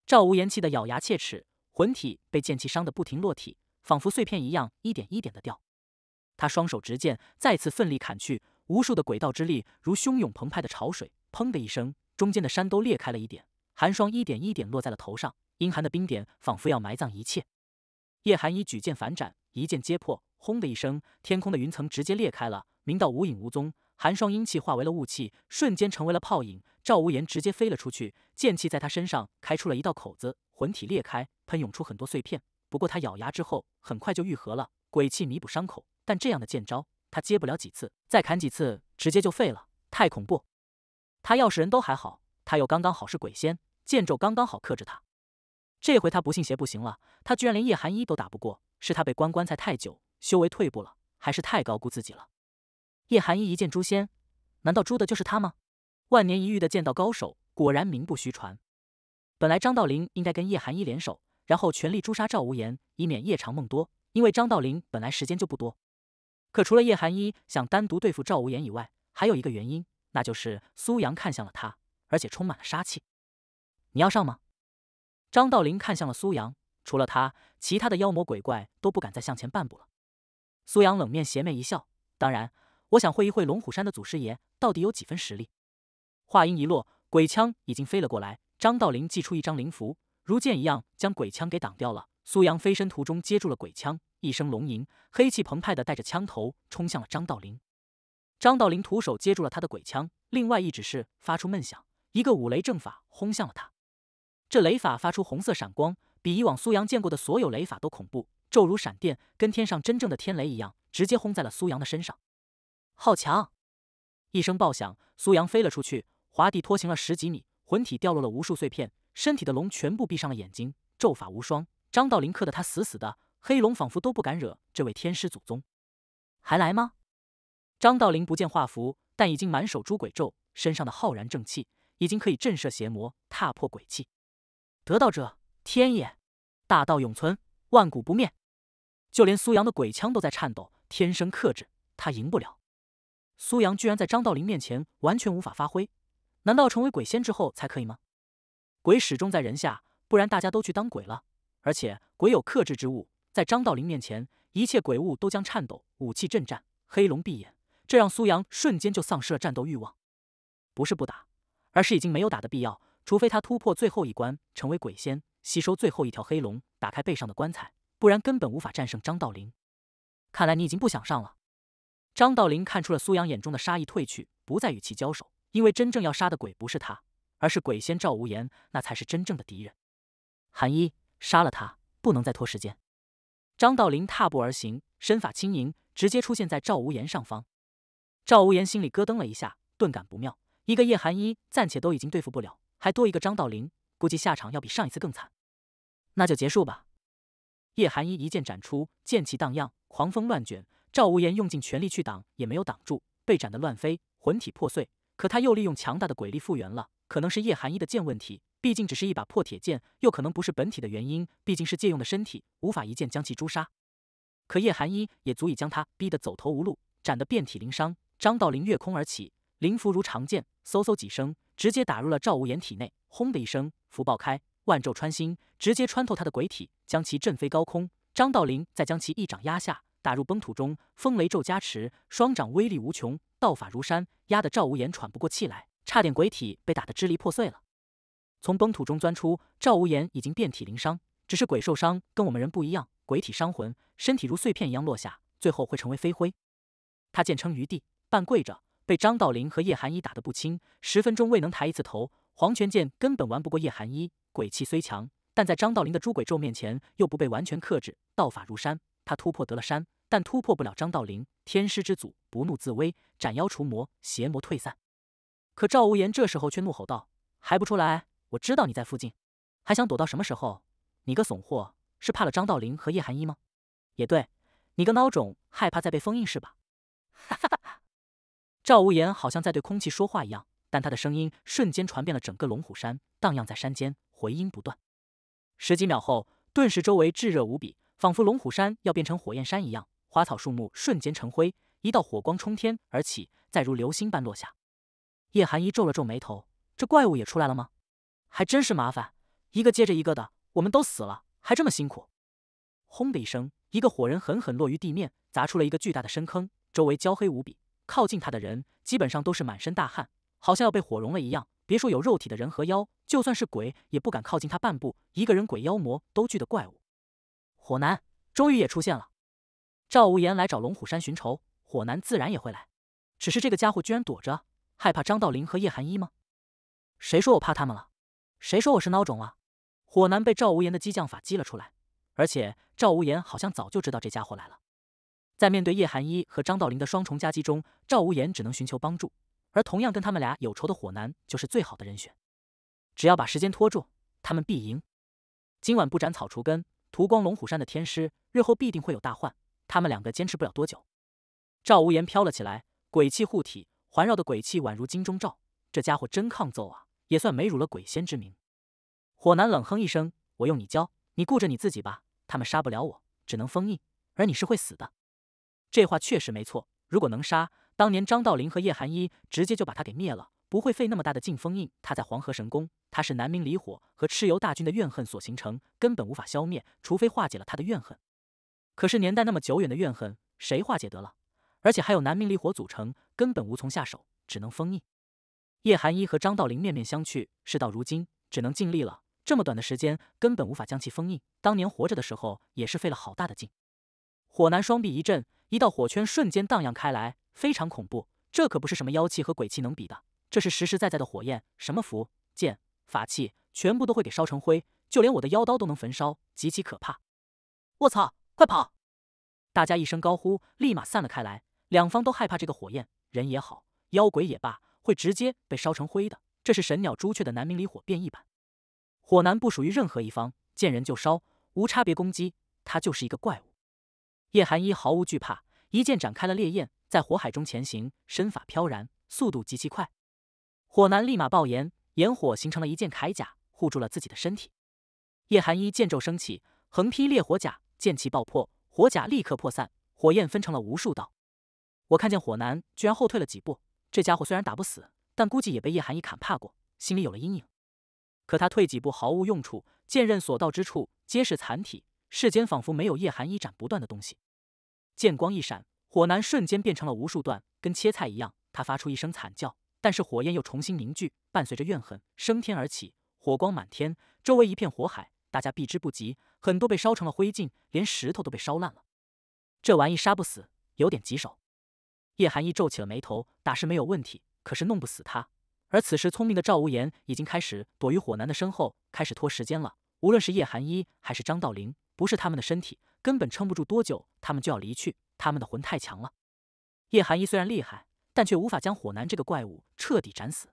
赵无言气得咬牙切齿，魂体被剑气伤得不停落体，仿佛碎片一样一点一点的掉。他双手执剑，再次奋力砍去，无数的轨道之力如汹涌澎湃的潮水，砰的一声，中间的山都裂开了一点，寒霜一点一点落在了头上，阴寒的冰点仿佛要埋葬一切。叶寒衣举剑反斩，一剑揭破。轰的一声，天空的云层直接裂开了，明道无影无踪，寒霜阴气化为了雾气，瞬间成为了泡影。赵无言直接飞了出去，剑气在他身上开出了一道口子，魂体裂开，喷涌出很多碎片。不过他咬牙之后，很快就愈合了，鬼气弥补伤口。但这样的剑招他接不了几次，再砍几次直接就废了，太恐怖。他要是人都还好，他又刚刚好是鬼仙，剑咒刚刚好克制他。这回他不信邪不行了，他居然连叶寒衣都打不过，是他被关棺材太久。修为退步了，还是太高估自己了。叶寒衣一剑诛仙，难道诛的就是他吗？万年一遇的剑道高手果然名不虚传。本来张道陵应该跟叶寒衣联手，然后全力诛杀赵无言，以免夜长梦多。因为张道陵本来时间就不多。可除了叶寒衣想单独对付赵无言以外，还有一个原因，那就是苏阳看向了他，而且充满了杀气。你要上吗？张道陵看向了苏阳，除了他，其他的妖魔鬼怪都不敢再向前半步了。苏阳冷面邪魅一笑，当然，我想会一会龙虎山的祖师爷，到底有几分实力。话音一落，鬼枪已经飞了过来。张道陵祭出一张灵符，如箭一样将鬼枪给挡掉了。苏阳飞身途中接住了鬼枪，一声龙吟，黑气澎湃的带着枪头冲向了张道陵。张道陵徒手接住了他的鬼枪，另外一指是发出闷响，一个五雷正法轰向了他。这雷法发出红色闪光，比以往苏阳见过的所有雷法都恐怖。骤如闪电，跟天上真正的天雷一样，直接轰在了苏阳的身上。好强！一声爆响，苏阳飞了出去，华帝拖行了十几米，魂体掉落了无数碎片，身体的龙全部闭上了眼睛。咒法无双，张道陵克的他死死的，黑龙仿佛都不敢惹这位天师祖宗。还来吗？张道陵不见画符，但已经满手诛鬼咒，身上的浩然正气已经可以震慑邪魔，踏破鬼气。得道者天也，大道永存。万古不灭，就连苏阳的鬼枪都在颤抖。天生克制，他赢不了。苏阳居然在张道陵面前完全无法发挥，难道成为鬼仙之后才可以吗？鬼始终在人下，不然大家都去当鬼了。而且鬼有克制之物，在张道陵面前，一切鬼物都将颤抖。武器震颤，黑龙闭眼，这让苏阳瞬间就丧失了战斗欲望。不是不打，而是已经没有打的必要。除非他突破最后一关，成为鬼仙，吸收最后一条黑龙，打开背上的棺材，不然根本无法战胜张道陵。看来你已经不想上了。张道陵看出了苏阳眼中的杀意退去，不再与其交手，因为真正要杀的鬼不是他，而是鬼仙赵无言，那才是真正的敌人。韩一，杀了他，不能再拖时间。张道陵踏步而行，身法轻盈，直接出现在赵无言上方。赵无言心里咯噔了一下，顿感不妙，一个叶寒一暂且都已经对付不了。还多一个张道陵，估计下场要比上一次更惨。那就结束吧。叶寒衣一剑斩出，剑气荡漾，狂风乱卷。赵无言用尽全力去挡，也没有挡住，被斩得乱飞，魂体破碎。可他又利用强大的鬼力复原了。可能是叶寒衣的剑问题，毕竟只是一把破铁剑。又可能不是本体的原因，毕竟是借用的身体，无法一剑将其诛杀。可叶寒衣也足以将他逼得走投无路，斩得遍体鳞伤。张道陵跃空而起，灵符如长剑。嗖嗖几声，直接打入了赵无言体内。轰的一声，符爆开，万咒穿心，直接穿透他的鬼体，将其震飞高空。张道陵再将其一掌压下，打入崩土中。风雷咒加持，双掌威力无穷，道法如山，压得赵无言喘不过气来，差点鬼体被打得支离破碎了。从崩土中钻出，赵无言已经遍体鳞伤。只是鬼受伤跟我们人不一样，鬼体伤魂，身体如碎片一样落下，最后会成为飞灰。他剑撑于地，半跪着。被张道陵和叶寒衣打得不轻，十分钟未能抬一次头。黄泉剑根本玩不过叶寒衣，鬼气虽强，但在张道陵的诛鬼咒面前又不被完全克制。道法如山，他突破得了山，但突破不了张道陵。天师之祖，不怒自威，斩妖除魔，邪魔退散。可赵无言这时候却怒吼道：“还不出来！我知道你在附近，还想躲到什么时候？你个怂货，是怕了张道陵和叶寒衣吗？也对，你个孬种，害怕再被封印是吧？哈哈哈！”赵无言好像在对空气说话一样，但他的声音瞬间传遍了整个龙虎山，荡漾在山间，回音不断。十几秒后，顿时周围炙热无比，仿佛龙虎山要变成火焰山一样，花草树木瞬间成灰，一道火光冲天而起，再如流星般落下。叶寒衣皱了皱眉头，这怪物也出来了吗？还真是麻烦，一个接着一个的，我们都死了，还这么辛苦。轰的一声，一个火人狠狠落于地面，砸出了一个巨大的深坑，周围焦黑无比。靠近他的人基本上都是满身大汗，好像要被火融了一样。别说有肉体的人和妖，就算是鬼也不敢靠近他半步。一个人鬼妖魔都惧的怪物，火男终于也出现了。赵无言来找龙虎山寻仇，火男自然也会来。只是这个家伙居然躲着，害怕张道陵和叶寒一吗？谁说我怕他们了？谁说我是孬种了？火男被赵无言的激将法激了出来，而且赵无言好像早就知道这家伙来了。在面对叶寒一和张道陵的双重夹击中，赵无言只能寻求帮助。而同样跟他们俩有仇的火男就是最好的人选。只要把时间拖住，他们必赢。今晚不斩草除根，屠光龙虎山的天师，日后必定会有大患。他们两个坚持不了多久。赵无言飘了起来，鬼气护体，环绕的鬼气宛如金钟罩。这家伙真抗揍啊，也算没辱了鬼仙之名。火男冷哼一声：“我用你教，你顾着你自己吧。他们杀不了我，只能封印，而你是会死的。”这话确实没错。如果能杀，当年张道陵和叶寒一直接就把他给灭了，不会费那么大的劲封印。他在黄河神宫，他是南明离火和蚩尤大军的怨恨所形成，根本无法消灭，除非化解了他的怨恨。可是年代那么久远的怨恨，谁化解得了？而且还有南明离火组成，根本无从下手，只能封印。叶寒一和张道陵面面相觑，事到如今只能尽力了。这么短的时间根本无法将其封印。当年活着的时候也是费了好大的劲。火男双臂一震。一道火圈瞬间荡漾开来，非常恐怖。这可不是什么妖气和鬼气能比的，这是实实在在的火焰。什么符剑法器，全部都会给烧成灰。就连我的妖刀都能焚烧，极其可怕。我操！快跑！大家一声高呼，立马散了开来。两方都害怕这个火焰，人也好，妖鬼也罢，会直接被烧成灰的。这是神鸟朱雀的南明离火变异版，火男不属于任何一方，见人就烧，无差别攻击。他就是一个怪物。叶寒衣毫无惧怕，一剑斩开了烈焰，在火海中前行，身法飘然，速度极其快。火男立马爆炎，炎火形成了一件铠甲，护住了自己的身体。叶寒衣剑咒升起，横劈烈火甲，剑气爆破，火甲立刻破散，火焰分成了无数道。我看见火男居然后退了几步，这家伙虽然打不死，但估计也被叶寒衣砍怕过，心里有了阴影。可他退几步毫无用处，剑刃所到之处皆是残体。世间仿佛没有叶寒一斩不断的东西，剑光一闪，火男瞬间变成了无数段，跟切菜一样。他发出一声惨叫，但是火焰又重新凝聚，伴随着怨恨升天而起，火光满天，周围一片火海，大家避之不及，很多被烧成了灰烬，连石头都被烧烂了。这玩意杀不死，有点棘手。叶寒一皱起了眉头，打是没有问题，可是弄不死他。而此时，聪明的赵无言已经开始躲于火男的身后，开始拖时间了。无论是叶寒一还是张道陵。不是他们的身体根本撑不住多久，他们就要离去。他们的魂太强了。叶寒衣虽然厉害，但却无法将火男这个怪物彻底斩死。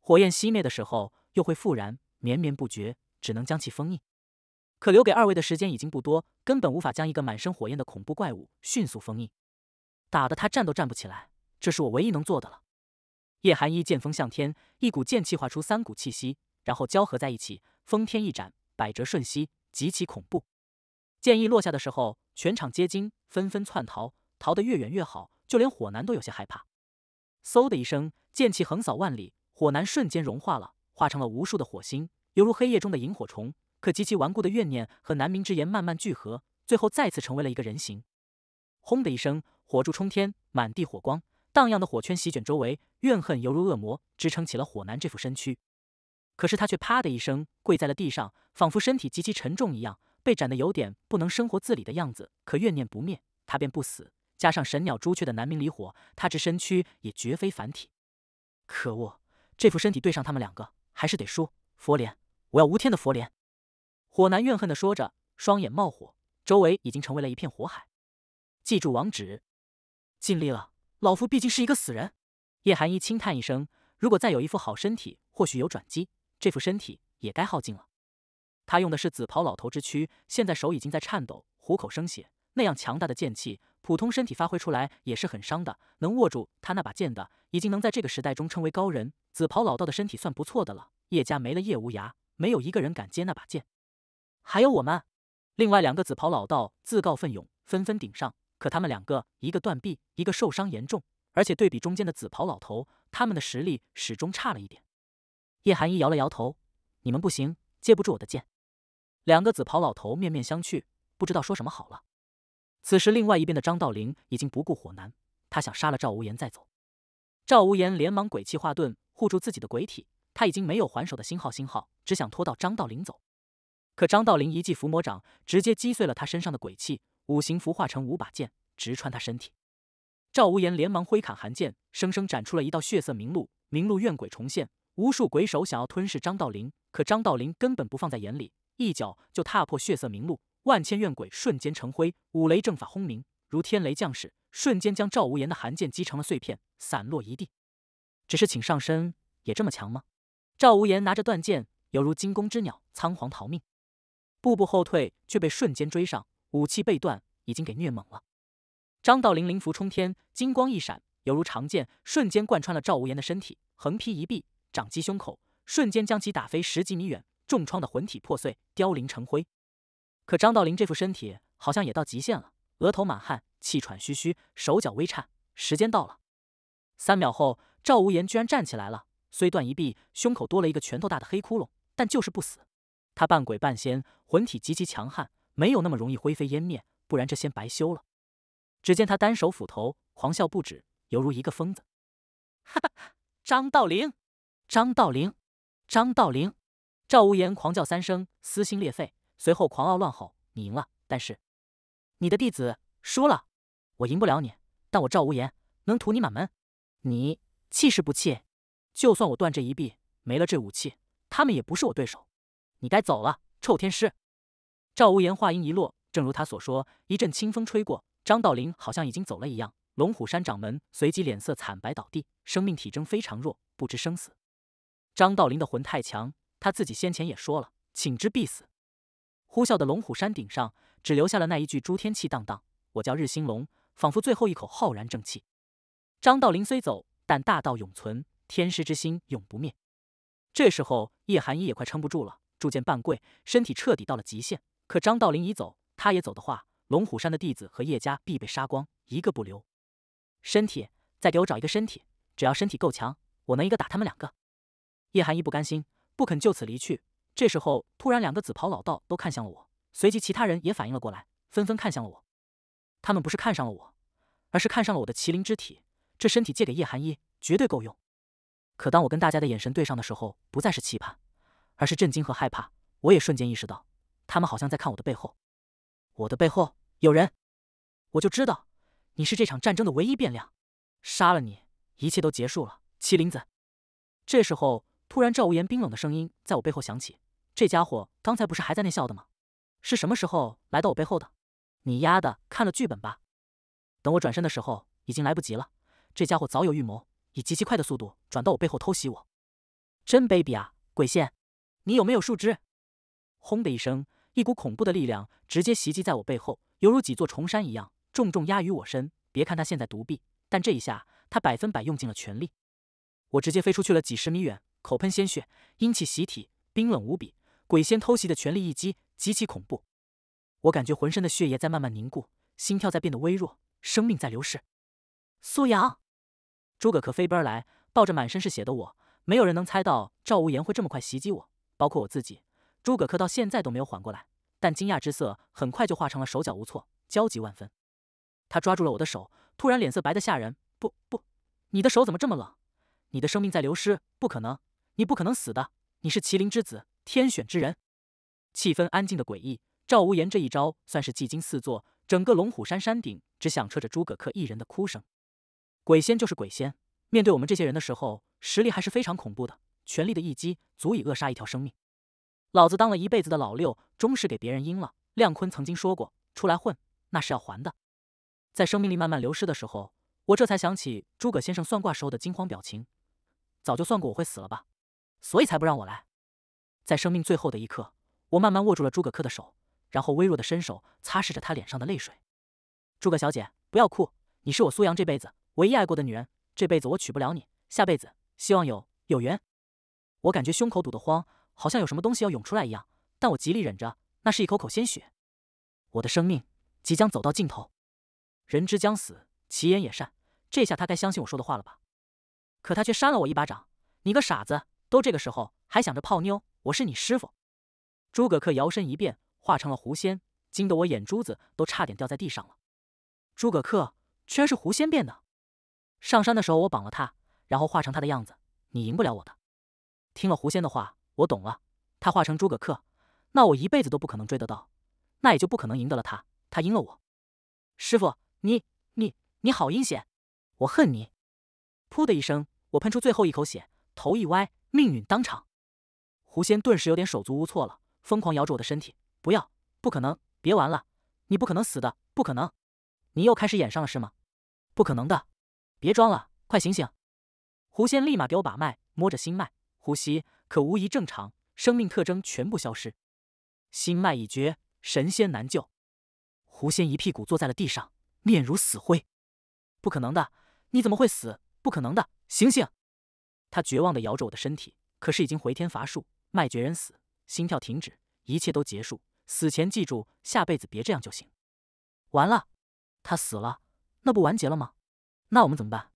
火焰熄灭的时候又会复燃，绵绵不绝，只能将其封印。可留给二位的时间已经不多，根本无法将一个满身火焰的恐怖怪物迅速封印。打得他站都站不起来，这是我唯一能做的了。叶寒衣剑锋向天，一股剑气化出三股气息，然后交合在一起，封天一斩，百折瞬息，极其恐怖。剑意落下的时候，全场皆惊，纷纷窜逃，逃得越远越好。就连火男都有些害怕。嗖的一声，剑气横扫万里，火男瞬间融化了，化成了无数的火星，犹如黑夜中的萤火虫。可极其顽固的怨念和南明之炎慢慢聚合，最后再次成为了一个人形。轰的一声，火柱冲天，满地火光，荡漾的火圈席卷周围，怨恨犹如恶魔，支撑起了火男这副身躯。可是他却啪的一声跪在了地上，仿佛身体极其沉重一样。被斩的有点不能生活自理的样子，可怨念不灭，他便不死。加上神鸟朱雀的南明离火，他这身躯也绝非凡体。可恶，这副身体对上他们两个，还是得输。佛莲，我要无天的佛莲。火男怨恨的说着，双眼冒火，周围已经成为了一片火海。记住网址，尽力了。老夫毕竟是一个死人。叶寒衣轻叹一声，如果再有一副好身体，或许有转机。这副身体也该耗尽了。他用的是紫袍老头之躯，现在手已经在颤抖，虎口生血。那样强大的剑气，普通身体发挥出来也是很伤的。能握住他那把剑的，已经能在这个时代中称为高人。紫袍老道的身体算不错的了。叶家没了叶无涯，没有一个人敢接那把剑。还有我们，另外两个紫袍老道自告奋勇，纷纷顶上。可他们两个，一个断臂，一个受伤严重，而且对比中间的紫袍老头，他们的实力始终差了一点。叶寒衣摇了摇头：“你们不行，接不住我的剑。”两个紫袍老头面面相觑，不知道说什么好了。此时，另外一边的张道陵已经不顾火男，他想杀了赵无言再走。赵无言连忙鬼气化盾护住自己的鬼体，他已经没有还手的信号信号，只想拖到张道陵走。可张道陵一记伏魔掌直接击碎了他身上的鬼气，五行符化成五把剑直穿他身体。赵无言连忙挥砍寒剑，生生斩出了一道血色明路，明路怨鬼重现，无数鬼手想要吞噬张道陵，可张道陵根本不放在眼里。一脚就踏破血色明路，万千怨鬼瞬间成灰。五雷正法轰鸣，如天雷降世，瞬间将赵无言的寒剑击成了碎片，散落一地。只是，请上身也这么强吗？赵无言拿着断剑，犹如惊弓之鸟，仓皇逃命，步步后退，却被瞬间追上，武器被断，已经给虐懵了。张道陵灵符冲天，金光一闪，犹如长剑，瞬间贯穿了赵无言的身体，横劈一臂，掌击胸口，瞬间将其打飞十几米远。重创的魂体破碎凋零成灰，可张道陵这副身体好像也到极限了，额头满汗，气喘吁吁，手脚微颤。时间到了，三秒后，赵无言居然站起来了。虽断一臂，胸口多了一个拳头大的黑窟窿，但就是不死。他半鬼半仙，魂体极其强悍，没有那么容易灰飞烟灭，不然这仙白修了。只见他单手斧头，狂笑不止，犹如一个疯子。[LAUGHS] 哈哈，张道陵，张道陵，张道陵。赵无言狂叫三声，撕心裂肺，随后狂傲乱吼：“你赢了，但是你的弟子输了，我赢不了你，但我赵无言能屠你满门！你气是不气？就算我断这一臂，没了这武器，他们也不是我对手。你该走了，臭天师！”赵无言话音一落，正如他所说，一阵清风吹过，张道陵好像已经走了一样。龙虎山掌门随即脸色惨白，倒地，生命体征非常弱，不知生死。张道陵的魂太强。他自己先前也说了，请之必死。呼啸的龙虎山顶上，只留下了那一句“诸天气荡荡，我叫日星龙”，仿佛最后一口浩然正气。张道陵虽走，但大道永存，天师之心永不灭。这时候，叶寒衣也快撑不住了，铸剑半跪，身体彻底到了极限。可张道陵已走，他也走的话，龙虎山的弟子和叶家必被杀光，一个不留。身体，再给我找一个身体，只要身体够强，我能一个打他们两个。叶寒衣不甘心。不肯就此离去。这时候，突然两个紫袍老道都看向了我，随即其他人也反应了过来，纷纷看向了我。他们不是看上了我，而是看上了我的麒麟之体。这身体借给叶寒一绝对够用。可当我跟大家的眼神对上的时候，不再是期盼，而是震惊和害怕。我也瞬间意识到，他们好像在看我的背后。我的背后有人。我就知道，你是这场战争的唯一变量。杀了你，一切都结束了。麒麟子。这时候。突然，赵无言冰冷的声音在我背后响起：“这家伙刚才不是还在那笑的吗？是什么时候来到我背后的？你丫的看了剧本吧？”等我转身的时候，已经来不及了。这家伙早有预谋，以极其快的速度转到我背后偷袭我，真卑鄙啊！鬼仙，你有没有树枝？轰的一声，一股恐怖的力量直接袭击在我背后，犹如几座重山一样重重压于我身。别看他现在独臂，但这一下他百分百用尽了全力。我直接飞出去了几十米远。口喷鲜血，阴气袭体，冰冷无比。鬼仙偷袭的全力一击极其恐怖，我感觉浑身的血液在慢慢凝固，心跳在变得微弱，生命在流逝。苏阳，诸葛恪飞奔而来，抱着满身是血的我。没有人能猜到赵无言会这么快袭击我，包括我自己。诸葛恪到现在都没有缓过来，但惊讶之色很快就化成了手脚无措、焦急万分。他抓住了我的手，突然脸色白得吓人：“不不，你的手怎么这么冷？你的生命在流失，不可能！”你不可能死的，你是麒麟之子，天选之人。气氛安静的诡异。赵无言这一招算是技惊四座，整个龙虎山山顶只响彻着诸葛恪一人的哭声。鬼仙就是鬼仙，面对我们这些人的时候，实力还是非常恐怖的。全力的一击，足以扼杀一条生命。老子当了一辈子的老六，终是给别人阴了。亮坤曾经说过：“出来混，那是要还的。”在生命力慢慢流失的时候，我这才想起诸葛先生算卦时候的惊慌表情，早就算过我会死了吧。所以才不让我来。在生命最后的一刻，我慢慢握住了诸葛恪的手，然后微弱的伸手擦拭着他脸上的泪水。诸葛小姐，不要哭，你是我苏阳这辈子唯一爱过的女人。这辈子我娶不了你，下辈子希望有有缘。我感觉胸口堵得慌，好像有什么东西要涌出来一样，但我极力忍着，那是一口口鲜血。我的生命即将走到尽头，人之将死，其言也善。这下他该相信我说的话了吧？可他却扇了我一巴掌，你个傻子！都这个时候还想着泡妞，我是你师傅。诸葛恪摇身一变，化成了狐仙，惊得我眼珠子都差点掉在地上了。诸葛恪居然是狐仙变的！上山的时候我绑了他，然后化成他的样子，你赢不了我的。听了狐仙的话，我懂了，他化成诸葛恪，那我一辈子都不可能追得到，那也就不可能赢得了他，他赢了我。师傅，你你你好阴险，我恨你！噗的一声，我喷出最后一口血，头一歪。命运当场，狐仙顿时有点手足无措了，疯狂摇着我的身体：“不要，不可能，别玩了，你不可能死的，不可能！你又开始演上了是吗？不可能的，别装了，快醒醒！”狐仙立马给我把脉，摸着心脉、呼吸，可无疑正常，生命特征全部消失，心脉已绝，神仙难救。狐仙一屁股坐在了地上，面如死灰：“不可能的，你怎么会死？不可能的，醒醒！”他绝望地摇着我的身体，可是已经回天乏术，脉绝人死，心跳停止，一切都结束。死前记住，下辈子别这样就行。完了，他死了，那不完结了吗？那我们怎么办？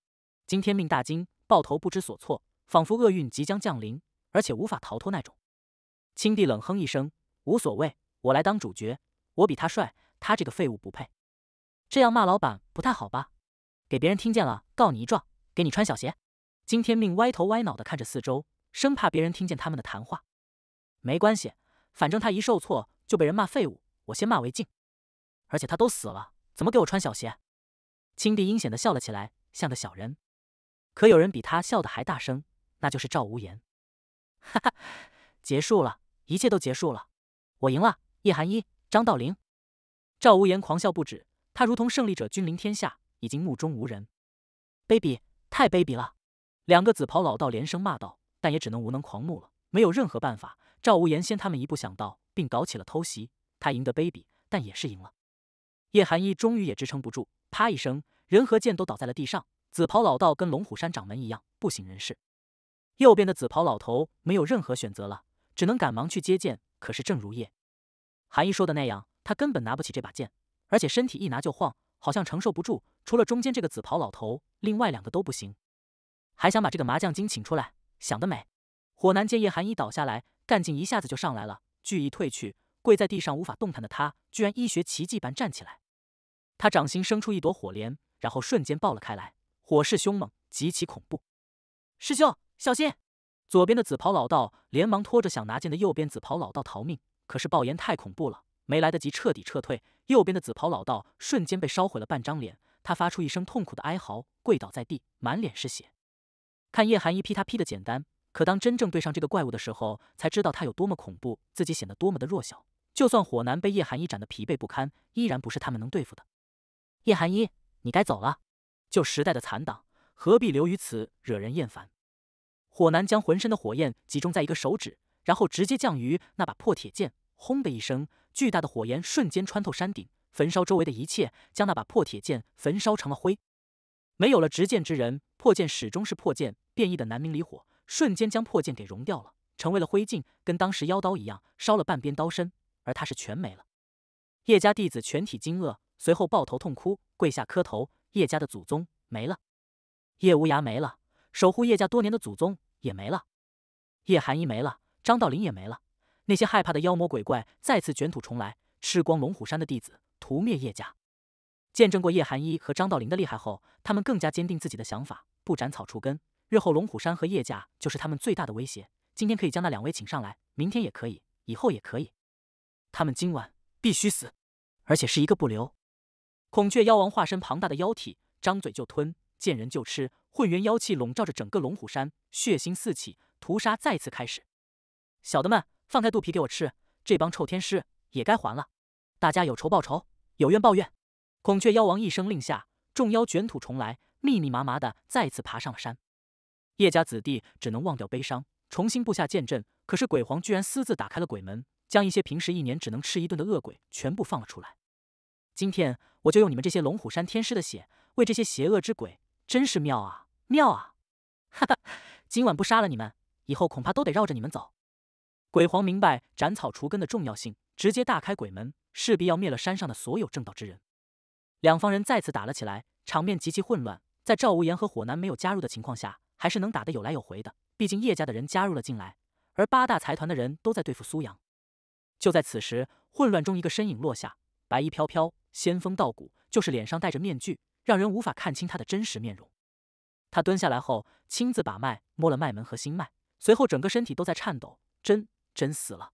今天命大惊，抱头不知所措，仿佛厄运即将降临，而且无法逃脱那种。青帝冷哼一声，无所谓，我来当主角，我比他帅，他这个废物不配。这样骂老板不太好吧？给别人听见了，告你一状，给你穿小鞋。金天命歪头歪脑的看着四周，生怕别人听见他们的谈话。没关系，反正他一受挫就被人骂废物，我先骂为敬。而且他都死了，怎么给我穿小鞋？青帝阴险的笑了起来，像个小人。可有人比他笑的还大声，那就是赵无言。[LAUGHS] 哈哈，结束了，一切都结束了，我赢了！叶寒一、张道陵、赵无言狂笑不止，他如同胜利者君临天下，已经目中无人。卑鄙，太卑鄙了！两个紫袍老道连声骂道，但也只能无能狂怒了，没有任何办法。赵无言先他们一步想到，并搞起了偷袭。他赢得卑鄙，但也是赢了。叶寒衣终于也支撑不住，啪一声，人和剑都倒在了地上。紫袍老道跟龙虎山掌门一样，不省人事。右边的紫袍老头没有任何选择了，只能赶忙去接剑。可是正如叶寒衣说的那样，他根本拿不起这把剑，而且身体一拿就晃，好像承受不住。除了中间这个紫袍老头，另外两个都不行。还想把这个麻将精请出来？想得美！火男见叶寒一倒下来，干劲一下子就上来了，惧意退去，跪在地上无法动弹的他，居然医学奇迹般站起来。他掌心生出一朵火莲，然后瞬间爆了开来，火势凶猛，极其恐怖。师兄，小心！左边的紫袍老道连忙拖着想拿剑的右边紫袍老道逃命，可是爆炎太恐怖了，没来得及彻底撤退，右边的紫袍老道瞬间被烧毁了半张脸，他发出一声痛苦的哀嚎，跪倒在地，满脸是血。看叶寒一劈他劈的简单，可当真正对上这个怪物的时候，才知道他有多么恐怖，自己显得多么的弱小。就算火男被叶寒一斩得疲惫不堪，依然不是他们能对付的。叶寒一，你该走了。旧时代的残党，何必留于此，惹人厌烦？火男将浑身的火焰集中在一个手指，然后直接降于那把破铁剑。轰的一声，巨大的火焰瞬间穿透山顶，焚烧周围的一切，将那把破铁剑焚烧成了灰。没有了执剑之人。破剑始终是破剑，变异的南明离火瞬间将破剑给融掉了，成为了灰烬，跟当时妖刀一样，烧了半边刀身，而他是全没了。叶家弟子全体惊愕，随后抱头痛哭，跪下磕头。叶家的祖宗没了，叶无涯没了，守护叶家多年的祖宗也没了，叶寒衣没了，张道陵也没了。那些害怕的妖魔鬼怪再次卷土重来，吃光龙虎山的弟子，屠灭叶家。见证过叶寒一和张道陵的厉害后，他们更加坚定自己的想法：不斩草除根，日后龙虎山和叶家就是他们最大的威胁。今天可以将那两位请上来，明天也可以，以后也可以。他们今晚必须死，而且是一个不留。孔雀妖王化身庞大的妖体，张嘴就吞，见人就吃。混元妖气笼罩着整个龙虎山，血腥四起，屠杀再次开始。小的们，放开肚皮给我吃！这帮臭天师也该还了。大家有仇报仇，有怨报怨。孔雀妖王一声令下，众妖卷土重来，密密麻麻的再次爬上了山。叶家子弟只能忘掉悲伤，重新布下剑阵。可是鬼皇居然私自打开了鬼门，将一些平时一年只能吃一顿的恶鬼全部放了出来。今天我就用你们这些龙虎山天师的血，为这些邪恶之鬼，真是妙啊，妙啊！[LAUGHS] 哈哈，今晚不杀了你们，以后恐怕都得绕着你们走。鬼皇明白斩草除根的重要性，直接大开鬼门，势必要灭了山上的所有正道之人。两方人再次打了起来，场面极其混乱。在赵无言和火男没有加入的情况下，还是能打得有来有回的。毕竟叶家的人加入了进来，而八大财团的人都在对付苏阳。就在此时，混乱中一个身影落下，白衣飘飘，仙风道骨，就是脸上戴着面具，让人无法看清他的真实面容。他蹲下来后，亲自把脉，摸了脉门和心脉，随后整个身体都在颤抖。真真死了，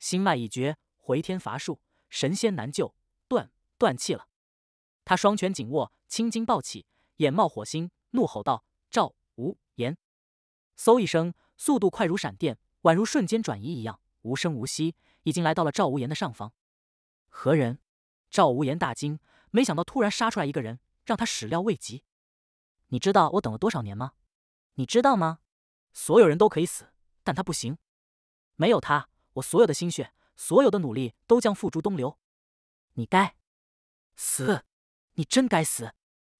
心脉已绝，回天乏术，神仙难救，断断气了。他双拳紧握，青筋暴起，眼冒火星，怒吼道：“赵无言！”嗖一声，速度快如闪电，宛如瞬间转移一样，无声无息，已经来到了赵无言的上方。何人？赵无言大惊，没想到突然杀出来一个人，让他始料未及。你知道我等了多少年吗？你知道吗？所有人都可以死，但他不行。没有他，我所有的心血，所有的努力都将付诸东流。你该死！你真该死！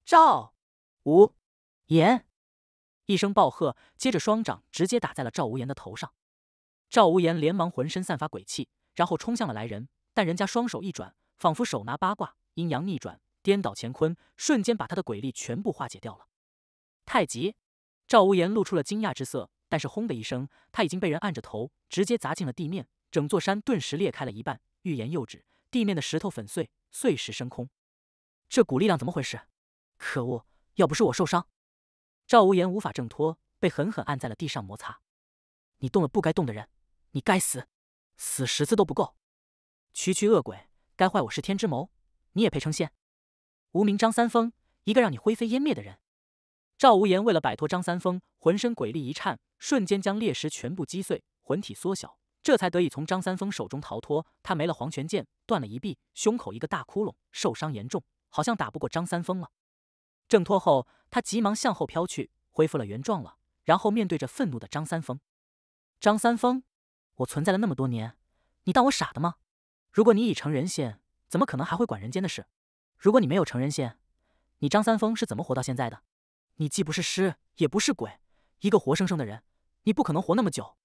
赵无言一声暴喝，接着双掌直接打在了赵无言的头上。赵无言连忙浑身散发鬼气，然后冲向了来人，但人家双手一转，仿佛手拿八卦，阴阳逆转，颠倒乾坤，瞬间把他的鬼力全部化解掉了。太极！赵无言露出了惊讶之色，但是轰的一声，他已经被人按着头，直接砸进了地面，整座山顿时裂开了一半。欲言又止，地面的石头粉碎，碎石升空。这股力量怎么回事？可恶！要不是我受伤，赵无言无法挣脱，被狠狠按在了地上摩擦。你动了不该动的人，你该死，死十次都不够。区区恶鬼，该坏我是天之谋，你也配称仙？无名张三丰，一个让你灰飞烟灭的人。赵无言为了摆脱张三丰，浑身鬼力一颤，瞬间将猎石全部击碎，魂体缩小，这才得以从张三丰手中逃脱。他没了黄泉剑，断了一臂，胸口一个大窟窿，受伤严重。好像打不过张三丰了，挣脱后，他急忙向后飘去，恢复了原状了。然后面对着愤怒的张三丰，张三丰，我存在了那么多年，你当我傻的吗？如果你已成人仙，怎么可能还会管人间的事？如果你没有成人仙，你张三丰是怎么活到现在的？你既不是尸，也不是鬼，一个活生生的人，你不可能活那么久。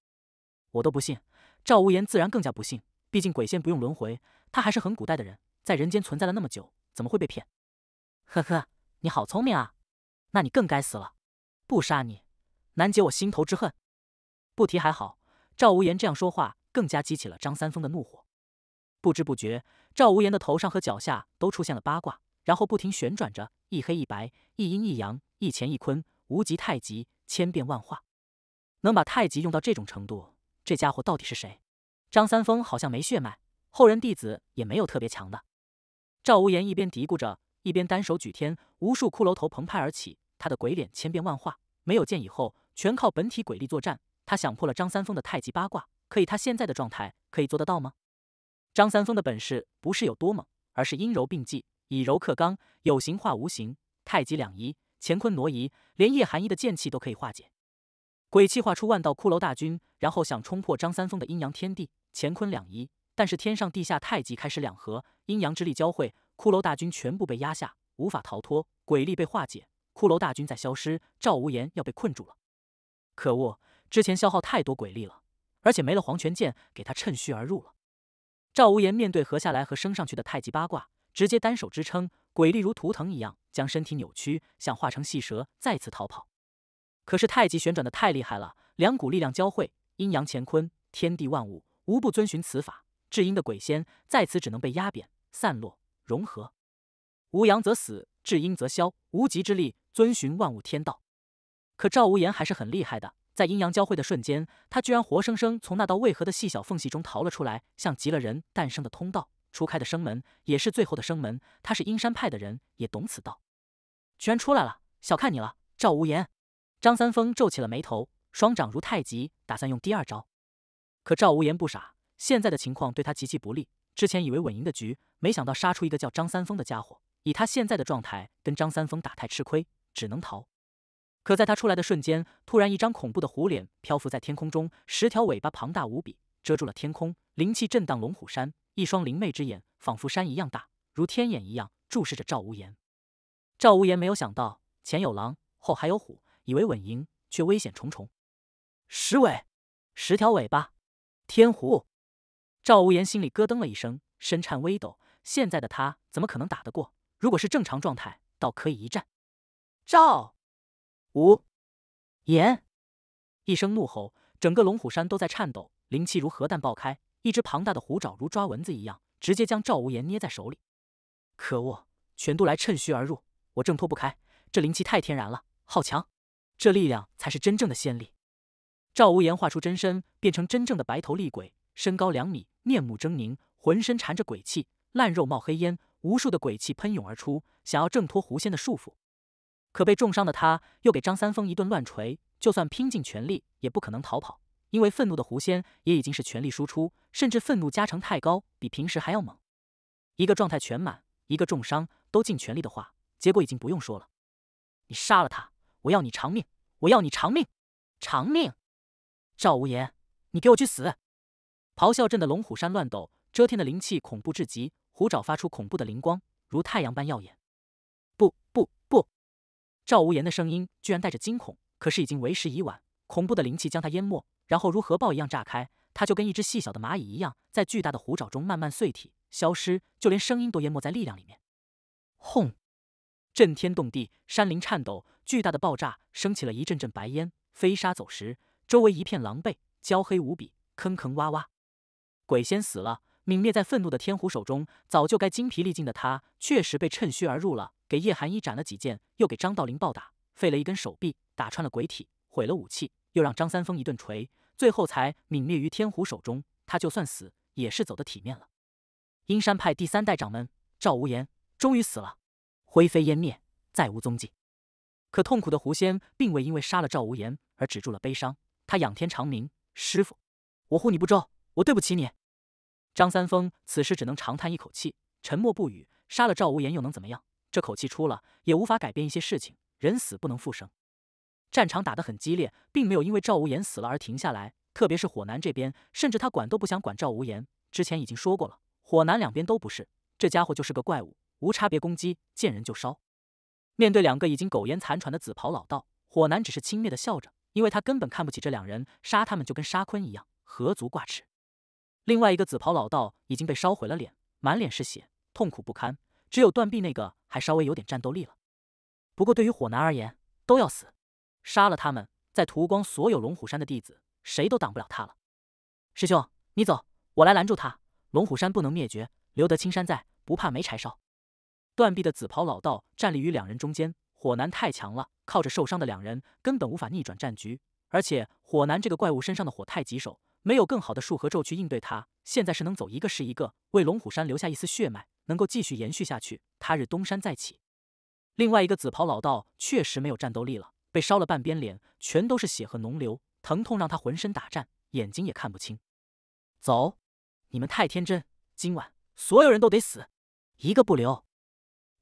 我都不信，赵无言自然更加不信。毕竟鬼仙不用轮回，他还是很古代的人，在人间存在了那么久。怎么会被骗？呵呵，你好聪明啊！那你更该死了！不杀你，难解我心头之恨。不提还好，赵无言这样说话，更加激起了张三丰的怒火。不知不觉，赵无言的头上和脚下都出现了八卦，然后不停旋转着，一黑一白，一阴一阳，一乾一坤，无极太极，千变万化。能把太极用到这种程度，这家伙到底是谁？张三丰好像没血脉，后人弟子也没有特别强的。赵无言一边嘀咕着，一边单手举天，无数骷髅头澎湃而起。他的鬼脸千变万化，没有剑以后，全靠本体鬼力作战。他想破了张三丰的太极八卦，可以，他现在的状态可以做得到吗？张三丰的本事不是有多猛，而是阴柔并济，以柔克刚，有形化无形，太极两仪，乾坤挪移，连叶寒衣的剑气都可以化解。鬼气化出万道骷髅大军，然后想冲破张三丰的阴阳天地、乾坤两仪。但是天上地下太极开始两合，阴阳之力交汇，骷髅大军全部被压下，无法逃脱，鬼力被化解，骷髅大军在消失，赵无言要被困住了。可恶，之前消耗太多鬼力了，而且没了黄泉剑给他趁虚而入了。赵无言面对合下来和升上去的太极八卦，直接单手支撑，鬼力如图腾一样将身体扭曲，想化成细蛇再次逃跑。可是太极旋转的太厉害了，两股力量交汇，阴阳乾坤，天地万物无不遵循此法。至阴的鬼仙在此只能被压扁、散落、融合。无阳则死，至阴则消，无极之力遵循万物天道。可赵无言还是很厉害的，在阴阳交汇的瞬间，他居然活生生从那道渭河的细小缝隙中逃了出来，像极了人诞生的通道，初开的生门，也是最后的生门。他是阴山派的人，也懂此道，居然出来了，小看你了，赵无言。张三丰皱起了眉头，双掌如太极，打算用第二招。可赵无言不傻。现在的情况对他极其不利。之前以为稳赢的局，没想到杀出一个叫张三丰的家伙。以他现在的状态，跟张三丰打太吃亏，只能逃。可在他出来的瞬间，突然一张恐怖的虎脸漂浮在天空中，十条尾巴庞大无比，遮住了天空，灵气震荡龙虎山。一双灵魅之眼，仿佛山一样大，如天眼一样注视着赵无言。赵无言没有想到前有狼，后还有虎，以为稳赢，却危险重重。十尾，十条尾巴，天狐。赵无言心里咯噔了一声，身颤微抖。现在的他怎么可能打得过？如果是正常状态，倒可以一战。赵无言一声怒吼，整个龙虎山都在颤抖，灵气如核弹爆开。一只庞大的虎爪如抓蚊子一样，直接将赵无言捏在手里。可恶，全都来趁虚而入，我挣脱不开。这灵气太天然了，好强！这力量才是真正的仙力。赵无言化出真身，变成真正的白头厉鬼。身高两米，面目狰狞，浑身缠着鬼气，烂肉冒黑烟，无数的鬼气喷涌而出，想要挣脱狐仙的束缚。可被重伤的他，又给张三丰一顿乱锤，就算拼尽全力，也不可能逃跑。因为愤怒的狐仙也已经是全力输出，甚至愤怒加成太高，比平时还要猛。一个状态全满，一个重伤，都尽全力的话，结果已经不用说了。你杀了他，我要你偿命，我要你偿命，偿命！赵无言，你给我去死！咆哮镇的龙虎山乱斗，遮天的灵气恐怖至极，虎爪发出恐怖的灵光，如太阳般耀眼。不不不！赵无言的声音居然带着惊恐，可是已经为时已晚，恐怖的灵气将他淹没，然后如核爆一样炸开，他就跟一只细小的蚂蚁一样，在巨大的虎爪中慢慢碎体消失，就连声音都淹没在力量里面。轰！震天动地，山林颤抖，巨大的爆炸升起了一阵阵白烟，飞沙走石，周围一片狼狈，焦黑无比，坑坑洼洼。鬼仙死了，泯灭在愤怒的天狐手中。早就该精疲力尽的他，确实被趁虚而入了。给叶寒衣斩了几剑，又给张道陵暴打，废了一根手臂，打穿了鬼体，毁了武器，又让张三丰一顿锤，最后才泯灭于天狐手中。他就算死，也是走得体面了。阴山派第三代掌门赵无言终于死了，灰飞烟灭，再无踪迹。可痛苦的狐仙并未因为杀了赵无言而止住了悲伤，他仰天长鸣：“师傅，我护你不周。”我对不起你，张三丰此时只能长叹一口气，沉默不语。杀了赵无言又能怎么样？这口气出了，也无法改变一些事情。人死不能复生。战场打得很激烈，并没有因为赵无言死了而停下来。特别是火男这边，甚至他管都不想管赵无言。之前已经说过了，火男两边都不是，这家伙就是个怪物，无差别攻击，见人就烧。面对两个已经苟延残喘的紫袍老道，火男只是轻蔑的笑着，因为他根本看不起这两人，杀他们就跟杀鲲一样，何足挂齿。另外一个紫袍老道已经被烧毁了脸，满脸是血，痛苦不堪。只有断臂那个还稍微有点战斗力了。不过对于火男而言，都要死。杀了他们，再屠光所有龙虎山的弟子，谁都挡不了他了。师兄，你走，我来拦住他。龙虎山不能灭绝，留得青山在，不怕没柴烧。断臂的紫袍老道站立于两人中间，火男太强了，靠着受伤的两人根本无法逆转战局，而且火男这个怪物身上的火太棘手。没有更好的术和咒去应对他，现在是能走一个是一个，为龙虎山留下一丝血脉，能够继续延续下去，他日东山再起。另外一个紫袍老道确实没有战斗力了，被烧了半边脸，全都是血和脓流，疼痛让他浑身打颤，眼睛也看不清。走！你们太天真，今晚所有人都得死，一个不留！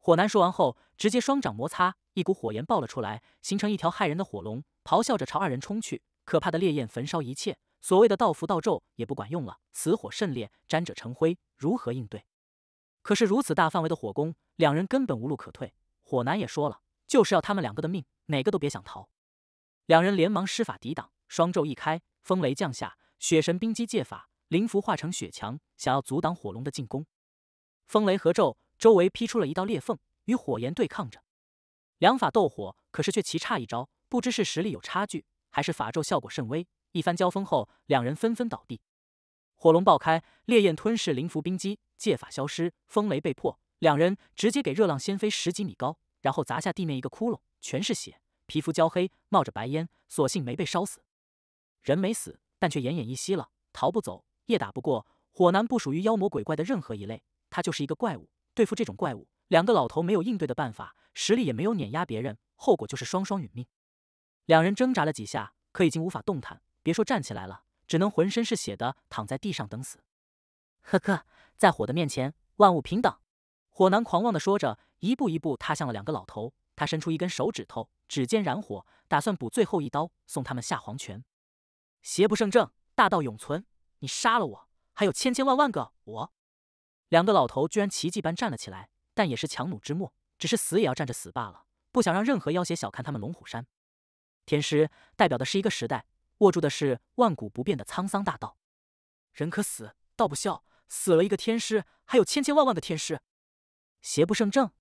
火男说完后，直接双掌摩擦，一股火焰爆了出来，形成一条骇人的火龙，咆哮着朝二人冲去，可怕的烈焰焚烧一切。所谓的道符、道咒也不管用了，此火甚烈，沾者成灰，如何应对？可是如此大范围的火攻，两人根本无路可退。火男也说了，就是要他们两个的命，哪个都别想逃。两人连忙施法抵挡，双咒一开，风雷降下，雪神冰击借法，灵符化成雪墙，想要阻挡火龙的进攻。风雷合咒周围劈出了一道裂缝，与火焰对抗着。两法斗火，可是却棋差一招，不知是实力有差距，还是法咒效果甚微。一番交锋后，两人纷纷倒地，火龙爆开，烈焰吞噬灵符、冰击，借法消失，风雷被破，两人直接给热浪掀飞十几米高，然后砸下地面一个窟窿，全是血，皮肤焦黑，冒着白烟，所幸没被烧死，人没死，但却奄奄一息了，逃不走，也打不过。火男不属于妖魔鬼怪的任何一类，他就是一个怪物，对付这种怪物，两个老头没有应对的办法，实力也没有碾压别人，后果就是双双殒命。两人挣扎了几下，可已经无法动弹。别说站起来了，只能浑身是血的躺在地上等死。呵呵，在火的面前，万物平等。火男狂妄的说着，一步一步踏向了两个老头。他伸出一根手指头，指尖燃火，打算补最后一刀，送他们下黄泉。邪不胜正，大道永存。你杀了我，还有千千万万个我。两个老头居然奇迹般站了起来，但也是强弩之末，只是死也要站着死罢了。不想让任何妖邪小看他们龙虎山。天师代表的是一个时代。握住的是万古不变的沧桑大道，人可死，道不消。死了一个天师，还有千千万万个天师。邪不胜正，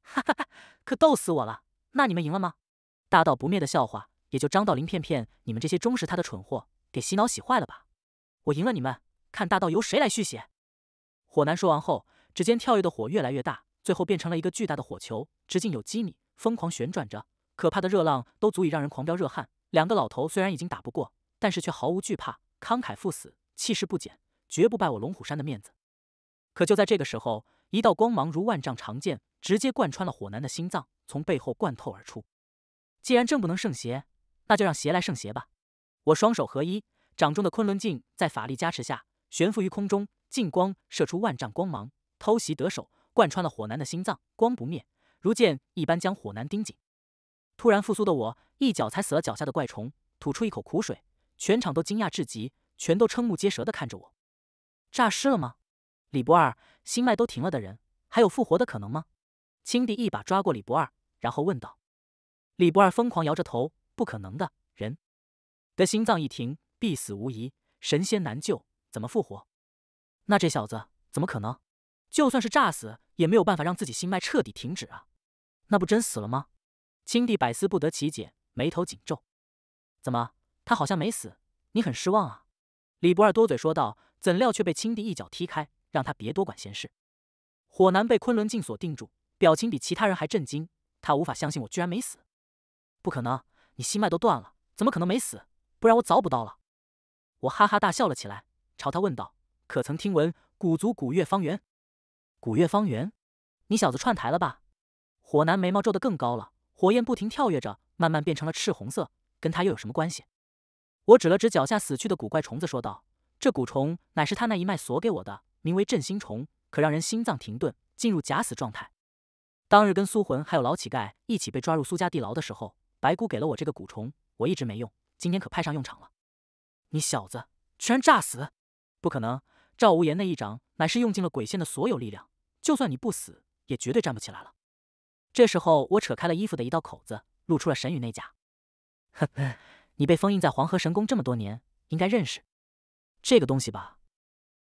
哈哈哈，可逗死我了。那你们赢了吗？大道不灭的笑话，也就张道林骗骗你们这些忠实他的蠢货，给洗脑洗坏了吧？我赢了，你们看大道由谁来续写？火男说完后，指尖跳跃的火越来越大，最后变成了一个巨大的火球，直径有几米，疯狂旋转着，可怕的热浪都足以让人狂飙热汗。两个老头虽然已经打不过，但是却毫无惧怕，慷慨赴死，气势不减，绝不败我龙虎山的面子。可就在这个时候，一道光芒如万丈长剑，直接贯穿了火男的心脏，从背后贯透而出。既然正不能胜邪，那就让邪来胜邪吧！我双手合一，掌中的昆仑镜在法力加持下悬浮于空中，镜光射出万丈光芒，偷袭得手，贯穿了火男的心脏。光不灭，如剑一般将火男钉紧。突然复苏的我。一脚踩死了脚下的怪虫，吐出一口苦水，全场都惊讶至极，全都瞠目结舌的看着我。诈尸了吗？李不二心脉都停了的人，还有复活的可能吗？青帝一把抓过李不二，然后问道。李不二疯狂摇着头：“不可能的，人的心脏一停，必死无疑，神仙难救，怎么复活？”那这小子怎么可能？就算是诈死，也没有办法让自己心脉彻底停止啊！那不真死了吗？青帝百思不得其解。眉头紧皱，怎么？他好像没死？你很失望啊？李不二多嘴说道，怎料却被青帝一脚踢开，让他别多管闲事。火男被昆仑镜锁定住，表情比其他人还震惊，他无法相信我居然没死，不可能，你心脉都断了，怎么可能没死？不然我早补刀了。我哈哈大笑了起来，朝他问道：“可曾听闻古族古月方圆？”“古月方圆？你小子串台了吧？”火男眉毛皱得更高了。火焰不停跳跃着，慢慢变成了赤红色。跟他又有什么关系？我指了指脚下死去的古怪虫子，说道：“这蛊虫乃是他那一脉所给我的，名为镇心虫，可让人心脏停顿，进入假死状态。当日跟苏魂还有老乞丐一起被抓入苏家地牢的时候，白姑给了我这个蛊虫，我一直没用。今天可派上用场了。你小子居然诈死！不可能，赵无言那一掌乃是用尽了鬼仙的所有力量，就算你不死，也绝对站不起来了。”这时候，我扯开了衣服的一道口子，露出了神羽内甲。呵呵，[LAUGHS] 你被封印在黄河神宫这么多年，应该认识这个东西吧？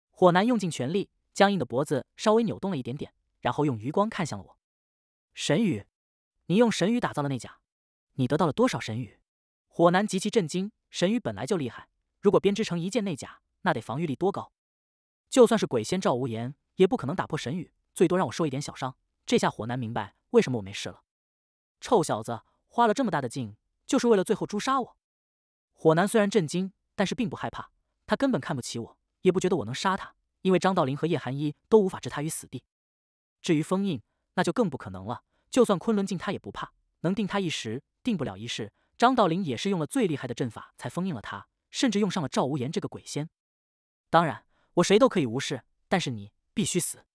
火男用尽全力，僵硬的脖子稍微扭动了一点点，然后用余光看向了我。神羽，你用神羽打造了内甲，你得到了多少神羽？火男极其震惊。神羽本来就厉害，如果编织成一件内甲，那得防御力多高？就算是鬼仙赵无言，也不可能打破神羽，最多让我受一点小伤。这下火男明白。为什么我没事了？臭小子，花了这么大的劲，就是为了最后诛杀我。火男虽然震惊，但是并不害怕。他根本看不起我，也不觉得我能杀他。因为张道陵和叶寒一都无法置他于死地。至于封印，那就更不可能了。就算昆仑镜，他也不怕。能定他一时，定不了一世。张道陵也是用了最厉害的阵法才封印了他，甚至用上了赵无言这个鬼仙。当然，我谁都可以无视，但是你必须死。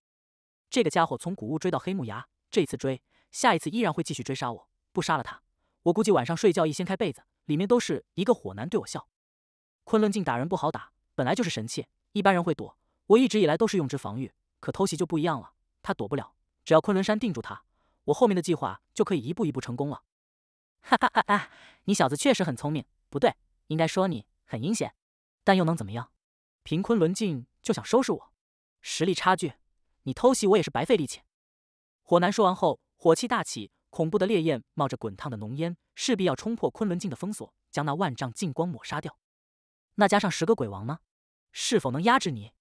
这个家伙从古屋追到黑木崖，这次追。下一次依然会继续追杀我，不杀了他，我估计晚上睡觉一掀开被子，里面都是一个火男对我笑。昆仑镜打人不好打，本来就是神器，一般人会躲。我一直以来都是用之防御，可偷袭就不一样了，他躲不了。只要昆仑山定住他，我后面的计划就可以一步一步成功了。哈哈哈！哈，你小子确实很聪明，不对，应该说你很阴险，但又能怎么样？凭昆仑镜就想收拾我，实力差距，你偷袭我也是白费力气。火男说完后。火气大起，恐怖的烈焰冒着滚烫的浓烟，势必要冲破昆仑镜的封锁，将那万丈镜光抹杀掉。那加上十个鬼王呢？是否能压制你？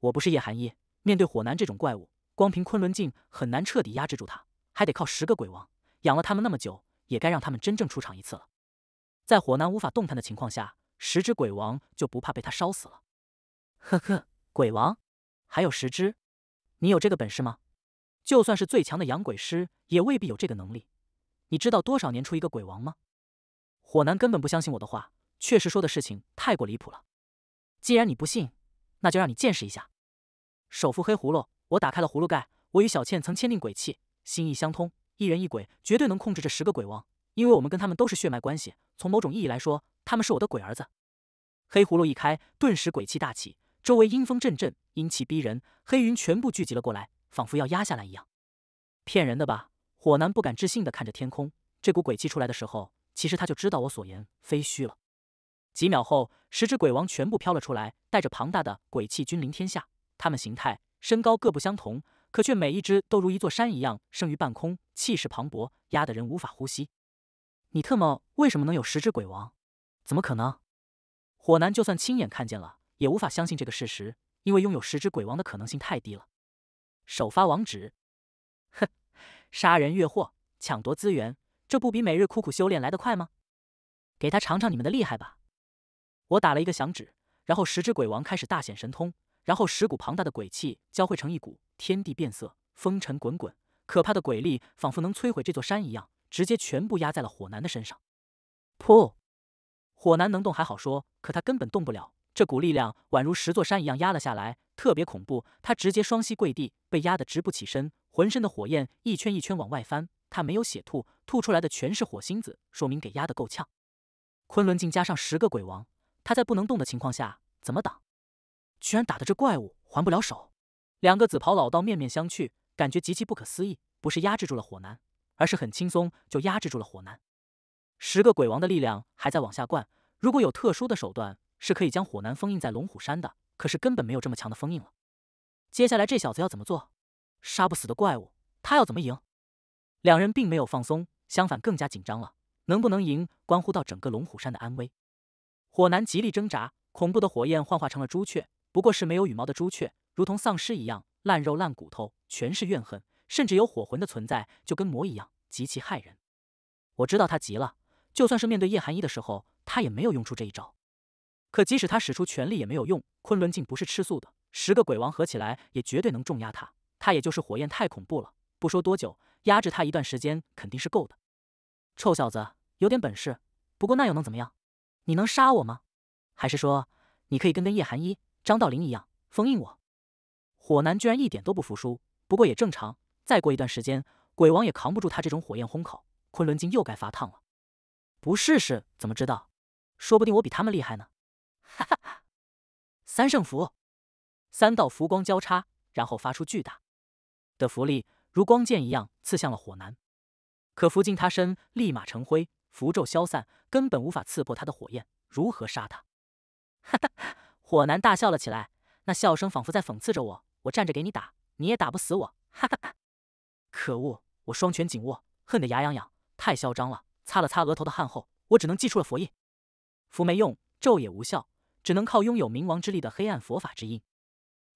我不是叶寒一，面对火男这种怪物，光凭昆仑镜很难彻底压制住他，还得靠十个鬼王。养了他们那么久，也该让他们真正出场一次了。在火男无法动弹的情况下，十只鬼王就不怕被他烧死了。呵呵，鬼王，还有十只，你有这个本事吗？就算是最强的养鬼师，也未必有这个能力。你知道多少年出一个鬼王吗？火男根本不相信我的话，确实说的事情太过离谱了。既然你不信，那就让你见识一下。首富黑葫芦，我打开了葫芦盖。我与小倩曾签订鬼契，心意相通，一人一鬼绝对能控制这十个鬼王。因为我们跟他们都是血脉关系，从某种意义来说，他们是我的鬼儿子。黑葫芦一开，顿时鬼气大起，周围阴风阵阵，阴气逼人，黑云全部聚集了过来。仿佛要压下来一样，骗人的吧？火男不敢置信的看着天空，这股鬼气出来的时候，其实他就知道我所言非虚了。几秒后，十只鬼王全部飘了出来，带着庞大的鬼气，君临天下。他们形态、身高各不相同，可却每一只都如一座山一样生于半空，气势磅礴，压得人无法呼吸。你特么为什么能有十只鬼王？怎么可能？火男就算亲眼看见了，也无法相信这个事实，因为拥有十只鬼王的可能性太低了。首发网址，哼，杀人越货，抢夺资源，这不比每日苦苦修炼来得快吗？给他尝尝你们的厉害吧！我打了一个响指，然后十只鬼王开始大显神通，然后十股庞大的鬼气交汇成一股，天地变色，风尘滚滚，可怕的鬼力仿佛能摧毁这座山一样，直接全部压在了火男的身上。噗！火男能动还好说，可他根本动不了。这股力量宛如十座山一样压了下来，特别恐怖。他直接双膝跪地，被压得直不起身，浑身的火焰一圈一圈往外翻。他没有血吐，吐出来的全是火星子，说明给压得够呛。昆仑镜加上十个鬼王，他在不能动的情况下怎么挡？居然打得这怪物还不了手！两个紫袍老道面面相觑，感觉极其不可思议。不是压制住了火男，而是很轻松就压制住了火男。十个鬼王的力量还在往下灌，如果有特殊的手段。是可以将火男封印在龙虎山的，可是根本没有这么强的封印了。接下来这小子要怎么做？杀不死的怪物，他要怎么赢？两人并没有放松，相反更加紧张了。能不能赢，关乎到整个龙虎山的安危。火男极力挣扎，恐怖的火焰幻化成了朱雀，不过是没有羽毛的朱雀，如同丧尸一样，烂肉烂骨头，全是怨恨，甚至有火魂的存在，就跟魔一样，极其骇人。我知道他急了，就算是面对叶寒一的时候，他也没有用出这一招。可即使他使出全力也没有用，昆仑镜不是吃素的，十个鬼王合起来也绝对能重压他。他也就是火焰太恐怖了，不说多久，压制他一段时间肯定是够的。臭小子，有点本事，不过那又能怎么样？你能杀我吗？还是说你可以跟跟叶寒、一、张道陵一样封印我？火男居然一点都不服输，不过也正常。再过一段时间，鬼王也扛不住他这种火焰烘烤，昆仑镜又该发烫了。不试试怎么知道？说不定我比他们厉害呢。三圣符，三道符光交叉，然后发出巨大的符力，如光剑一样刺向了火男。可符进他身，立马成灰，符咒消散，根本无法刺破他的火焰，如何杀他？[LAUGHS] 哈哈！火男大笑了起来，那笑声仿佛在讽刺着我。我站着给你打，你也打不死我。哈哈哈！可恶！我双拳紧握，恨得牙痒痒，太嚣张了。擦了擦额头的汗后，我只能祭出了佛印，符没用，咒也无效。只能靠拥有冥王之力的黑暗佛法之印。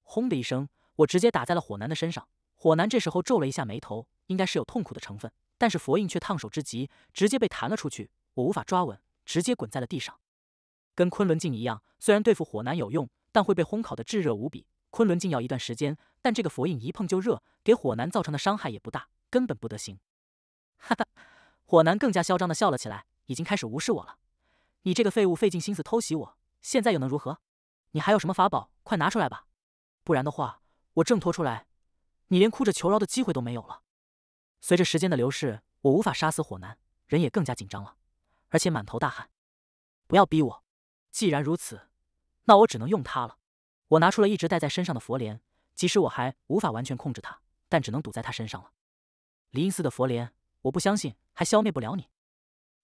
轰的一声，我直接打在了火男的身上。火男这时候皱了一下眉头，应该是有痛苦的成分，但是佛印却烫手之极，直接被弹了出去。我无法抓稳，直接滚在了地上。跟昆仑镜一样，虽然对付火男有用，但会被烘烤的炙热无比。昆仑镜要一段时间，但这个佛印一碰就热，给火男造成的伤害也不大，根本不得行。哈哈，火男更加嚣张的笑了起来，已经开始无视我了。你这个废物，费尽心思偷袭我。现在又能如何？你还有什么法宝？快拿出来吧！不然的话，我挣脱出来，你连哭着求饶的机会都没有了。随着时间的流逝，我无法杀死火男，人也更加紧张了，而且满头大汗。不要逼我！既然如此，那我只能用它了。我拿出了一直带在身上的佛莲，即使我还无法完全控制它，但只能堵在他身上了。离阴寺的佛莲，我不相信还消灭不了你。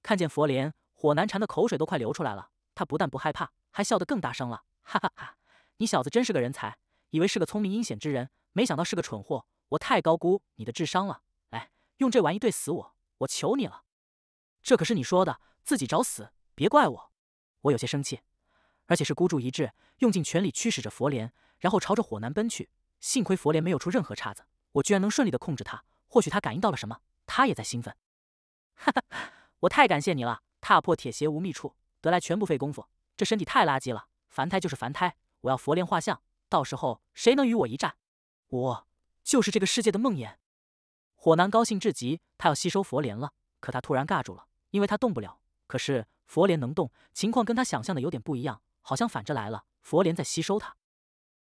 看见佛莲，火男馋的口水都快流出来了。他不但不害怕。还笑得更大声了，哈哈哈！你小子真是个人才，以为是个聪明阴险之人，没想到是个蠢货，我太高估你的智商了。来，用这玩意对死我，我求你了！这可是你说的，自己找死，别怪我。我有些生气，而且是孤注一掷，用尽全力驱使着佛莲，然后朝着火男奔去。幸亏佛莲没有出任何岔子，我居然能顺利的控制他。或许他感应到了什么，他也在兴奋。[LAUGHS] 哈哈！我太感谢你了，踏破铁鞋无觅处，得来全不费工夫。这身体太垃圾了，凡胎就是凡胎！我要佛莲画像，到时候谁能与我一战，我就是这个世界的梦魇！火男高兴至极，他要吸收佛莲了，可他突然尬住了，因为他动不了。可是佛莲能动，情况跟他想象的有点不一样，好像反着来了，佛莲在吸收他，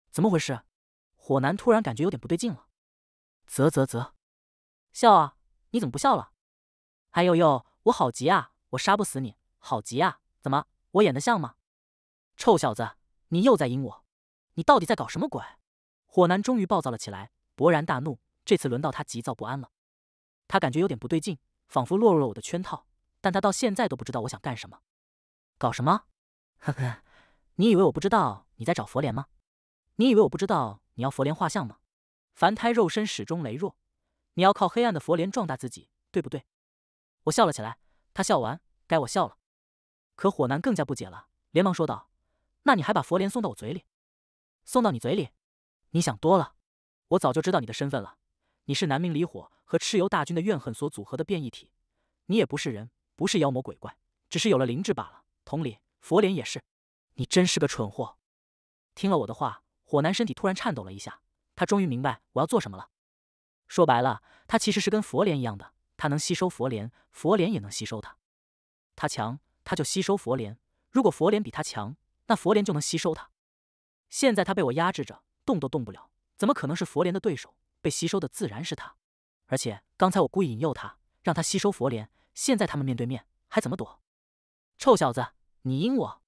怎么回事？火男突然感觉有点不对劲了。啧啧啧，笑啊！你怎么不笑了？哎呦呦，我好急啊，我杀不死你，好急啊！怎么，我演的像吗？臭小子，你又在阴我！你到底在搞什么鬼？火男终于暴躁了起来，勃然大怒。这次轮到他急躁不安了。他感觉有点不对劲，仿佛落入了我的圈套，但他到现在都不知道我想干什么，搞什么。呵呵，你以为我不知道你在找佛莲吗？你以为我不知道你要佛莲画像吗？凡胎肉身始终羸弱，你要靠黑暗的佛莲壮大自己，对不对？我笑了起来。他笑完，该我笑了。可火男更加不解了，连忙说道。那你还把佛莲送到我嘴里，送到你嘴里？你想多了，我早就知道你的身份了。你是南明离火和蚩尤大军的怨恨所组合的变异体，你也不是人，不是妖魔鬼怪，只是有了灵智罢了。同理，佛莲也是。你真是个蠢货！听了我的话，火男身体突然颤抖了一下，他终于明白我要做什么了。说白了，他其实是跟佛莲一样的，他能吸收佛莲，佛莲也能吸收他。他强，他就吸收佛莲；如果佛莲比他强，那佛莲就能吸收他。现在他被我压制着，动都动不了，怎么可能是佛莲的对手？被吸收的自然是他。而且刚才我故意引诱他，让他吸收佛莲。现在他们面对面，还怎么躲？臭小子，你阴我！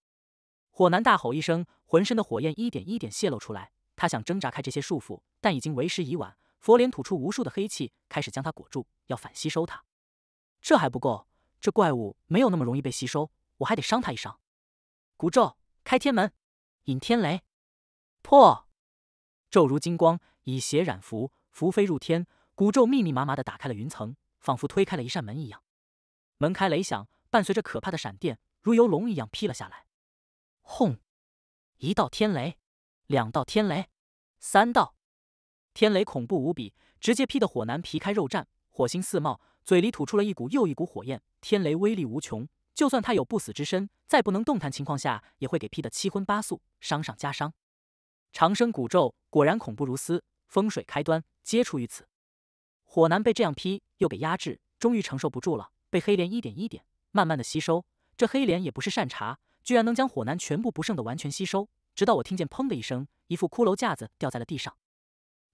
火男大吼一声，浑身的火焰一点一点泄露出来。他想挣扎开这些束缚，但已经为时已晚。佛莲吐出无数的黑气，开始将他裹住，要反吸收他。这还不够，这怪物没有那么容易被吸收，我还得伤他一伤。骨咒。开天门，引天雷，破咒如金光，以邪染符，符飞入天，古咒密密麻麻的打开了云层，仿佛推开了一扇门一样。门开雷响，伴随着可怕的闪电，如游龙一样劈了下来。轰！一道天雷，两道天雷，三道天雷，恐怖无比，直接劈得火男皮开肉绽，火星四冒，嘴里吐出了一股又一股火焰。天雷威力无穷。就算他有不死之身，在不能动弹情况下，也会给劈得七荤八素，伤上加伤。长生古咒果然恐怖如斯，风水开端皆出于此。火男被这样劈，又给压制，终于承受不住了，被黑莲一点一点慢慢的吸收。这黑莲也不是善茬，居然能将火男全部不剩的完全吸收，直到我听见砰的一声，一副骷髅架子掉在了地上。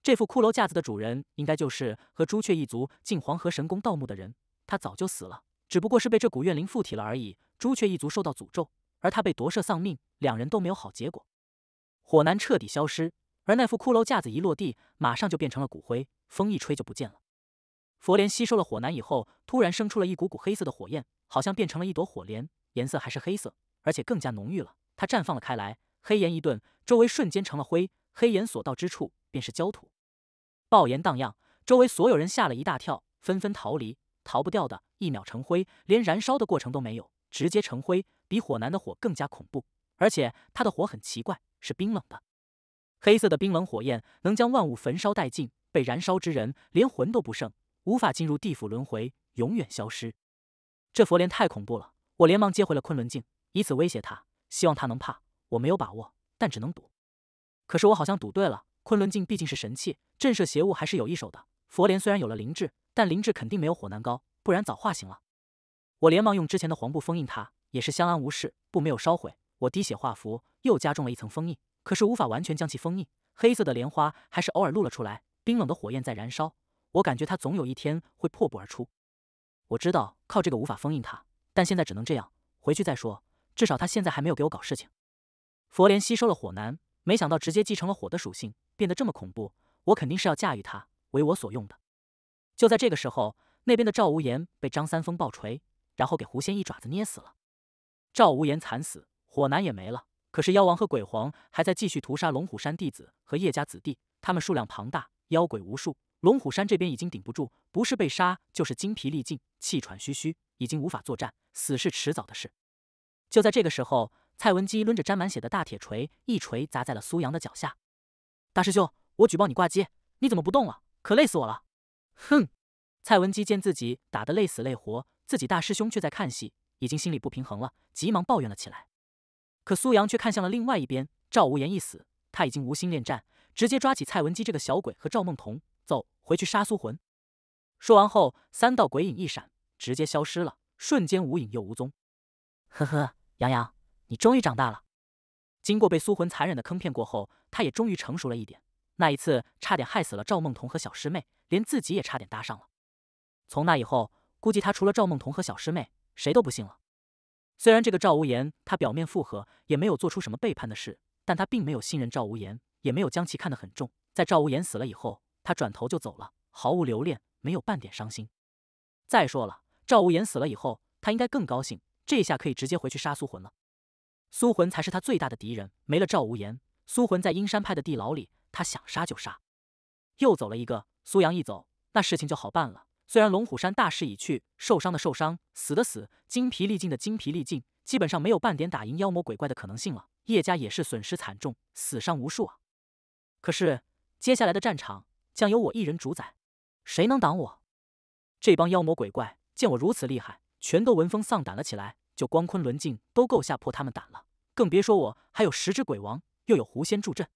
这副骷髅架子的主人，应该就是和朱雀一族进黄河神宫盗墓的人，他早就死了。只不过是被这古怨灵附体了而已。朱雀一族受到诅咒，而他被夺舍丧命，两人都没有好结果。火男彻底消失，而那副骷髅架子一落地，马上就变成了骨灰，风一吹就不见了。佛莲吸收了火男以后，突然生出了一股股黑色的火焰，好像变成了一朵火莲，颜色还是黑色，而且更加浓郁了。它绽放了开来，黑炎一顿，周围瞬间成了灰，黑炎所到之处便是焦土，爆炎荡漾，周围所有人吓了一大跳，纷纷逃离。逃不掉的一秒成灰，连燃烧的过程都没有，直接成灰，比火男的火更加恐怖。而且他的火很奇怪，是冰冷的，黑色的冰冷火焰能将万物焚烧殆尽，被燃烧之人连魂都不剩，无法进入地府轮回，永远消失。这佛莲太恐怖了，我连忙接回了昆仑镜，以此威胁他，希望他能怕。我没有把握，但只能赌。可是我好像赌对了，昆仑镜毕竟是神器，震慑邪物还是有一手的。佛莲虽然有了灵智。但灵智肯定没有火男高，不然早化形了。我连忙用之前的黄布封印他，也是相安无事，布没有烧毁。我滴血画符，又加重了一层封印，可是无法完全将其封印。黑色的莲花还是偶尔露了出来，冰冷的火焰在燃烧。我感觉它总有一天会破布而出。我知道靠这个无法封印它，但现在只能这样，回去再说。至少他现在还没有给我搞事情。佛莲吸收了火男，没想到直接继承了火的属性，变得这么恐怖。我肯定是要驾驭它，为我所用的。就在这个时候，那边的赵无言被张三丰爆锤，然后给狐仙一爪子捏死了。赵无言惨死，火男也没了。可是妖王和鬼皇还在继续屠杀龙虎山弟子和叶家子弟，他们数量庞大，妖鬼无数，龙虎山这边已经顶不住，不是被杀就是精疲力尽，气喘吁吁，已经无法作战，死是迟早的事。就在这个时候，蔡文姬抡着沾满血的大铁锤，一锤砸在了苏阳的脚下。大师兄，我举报你挂机，你怎么不动了？可累死我了！哼，蔡文姬见自己打得累死累活，自己大师兄却在看戏，已经心里不平衡了，急忙抱怨了起来。可苏阳却看向了另外一边，赵无言一死，他已经无心恋战，直接抓起蔡文姬这个小鬼和赵梦彤走回去杀苏魂。说完后，三道鬼影一闪，直接消失了，瞬间无影又无踪。呵呵，杨洋，你终于长大了。经过被苏魂残忍的坑骗过后，他也终于成熟了一点。那一次差点害死了赵梦彤和小师妹。连自己也差点搭上了。从那以后，估计他除了赵梦彤和小师妹，谁都不信了。虽然这个赵无言，他表面附和，也没有做出什么背叛的事，但他并没有信任赵无言，也没有将其看得很重。在赵无言死了以后，他转头就走了，毫无留恋，没有半点伤心。再说了，赵无言死了以后，他应该更高兴，这下可以直接回去杀苏魂了。苏魂才是他最大的敌人，没了赵无言，苏魂在阴山派的地牢里，他想杀就杀。又走了一个。苏阳一走，那事情就好办了。虽然龙虎山大势已去，受伤的受伤，死的死，精疲力尽的精疲力尽，基本上没有半点打赢妖魔鬼怪的可能性了。叶家也是损失惨重，死伤无数啊。可是接下来的战场将由我一人主宰，谁能挡我？这帮妖魔鬼怪见我如此厉害，全都闻风丧胆了起来。就光昆仑镜都够吓破他们胆了，更别说我还有十只鬼王，又有狐仙助阵。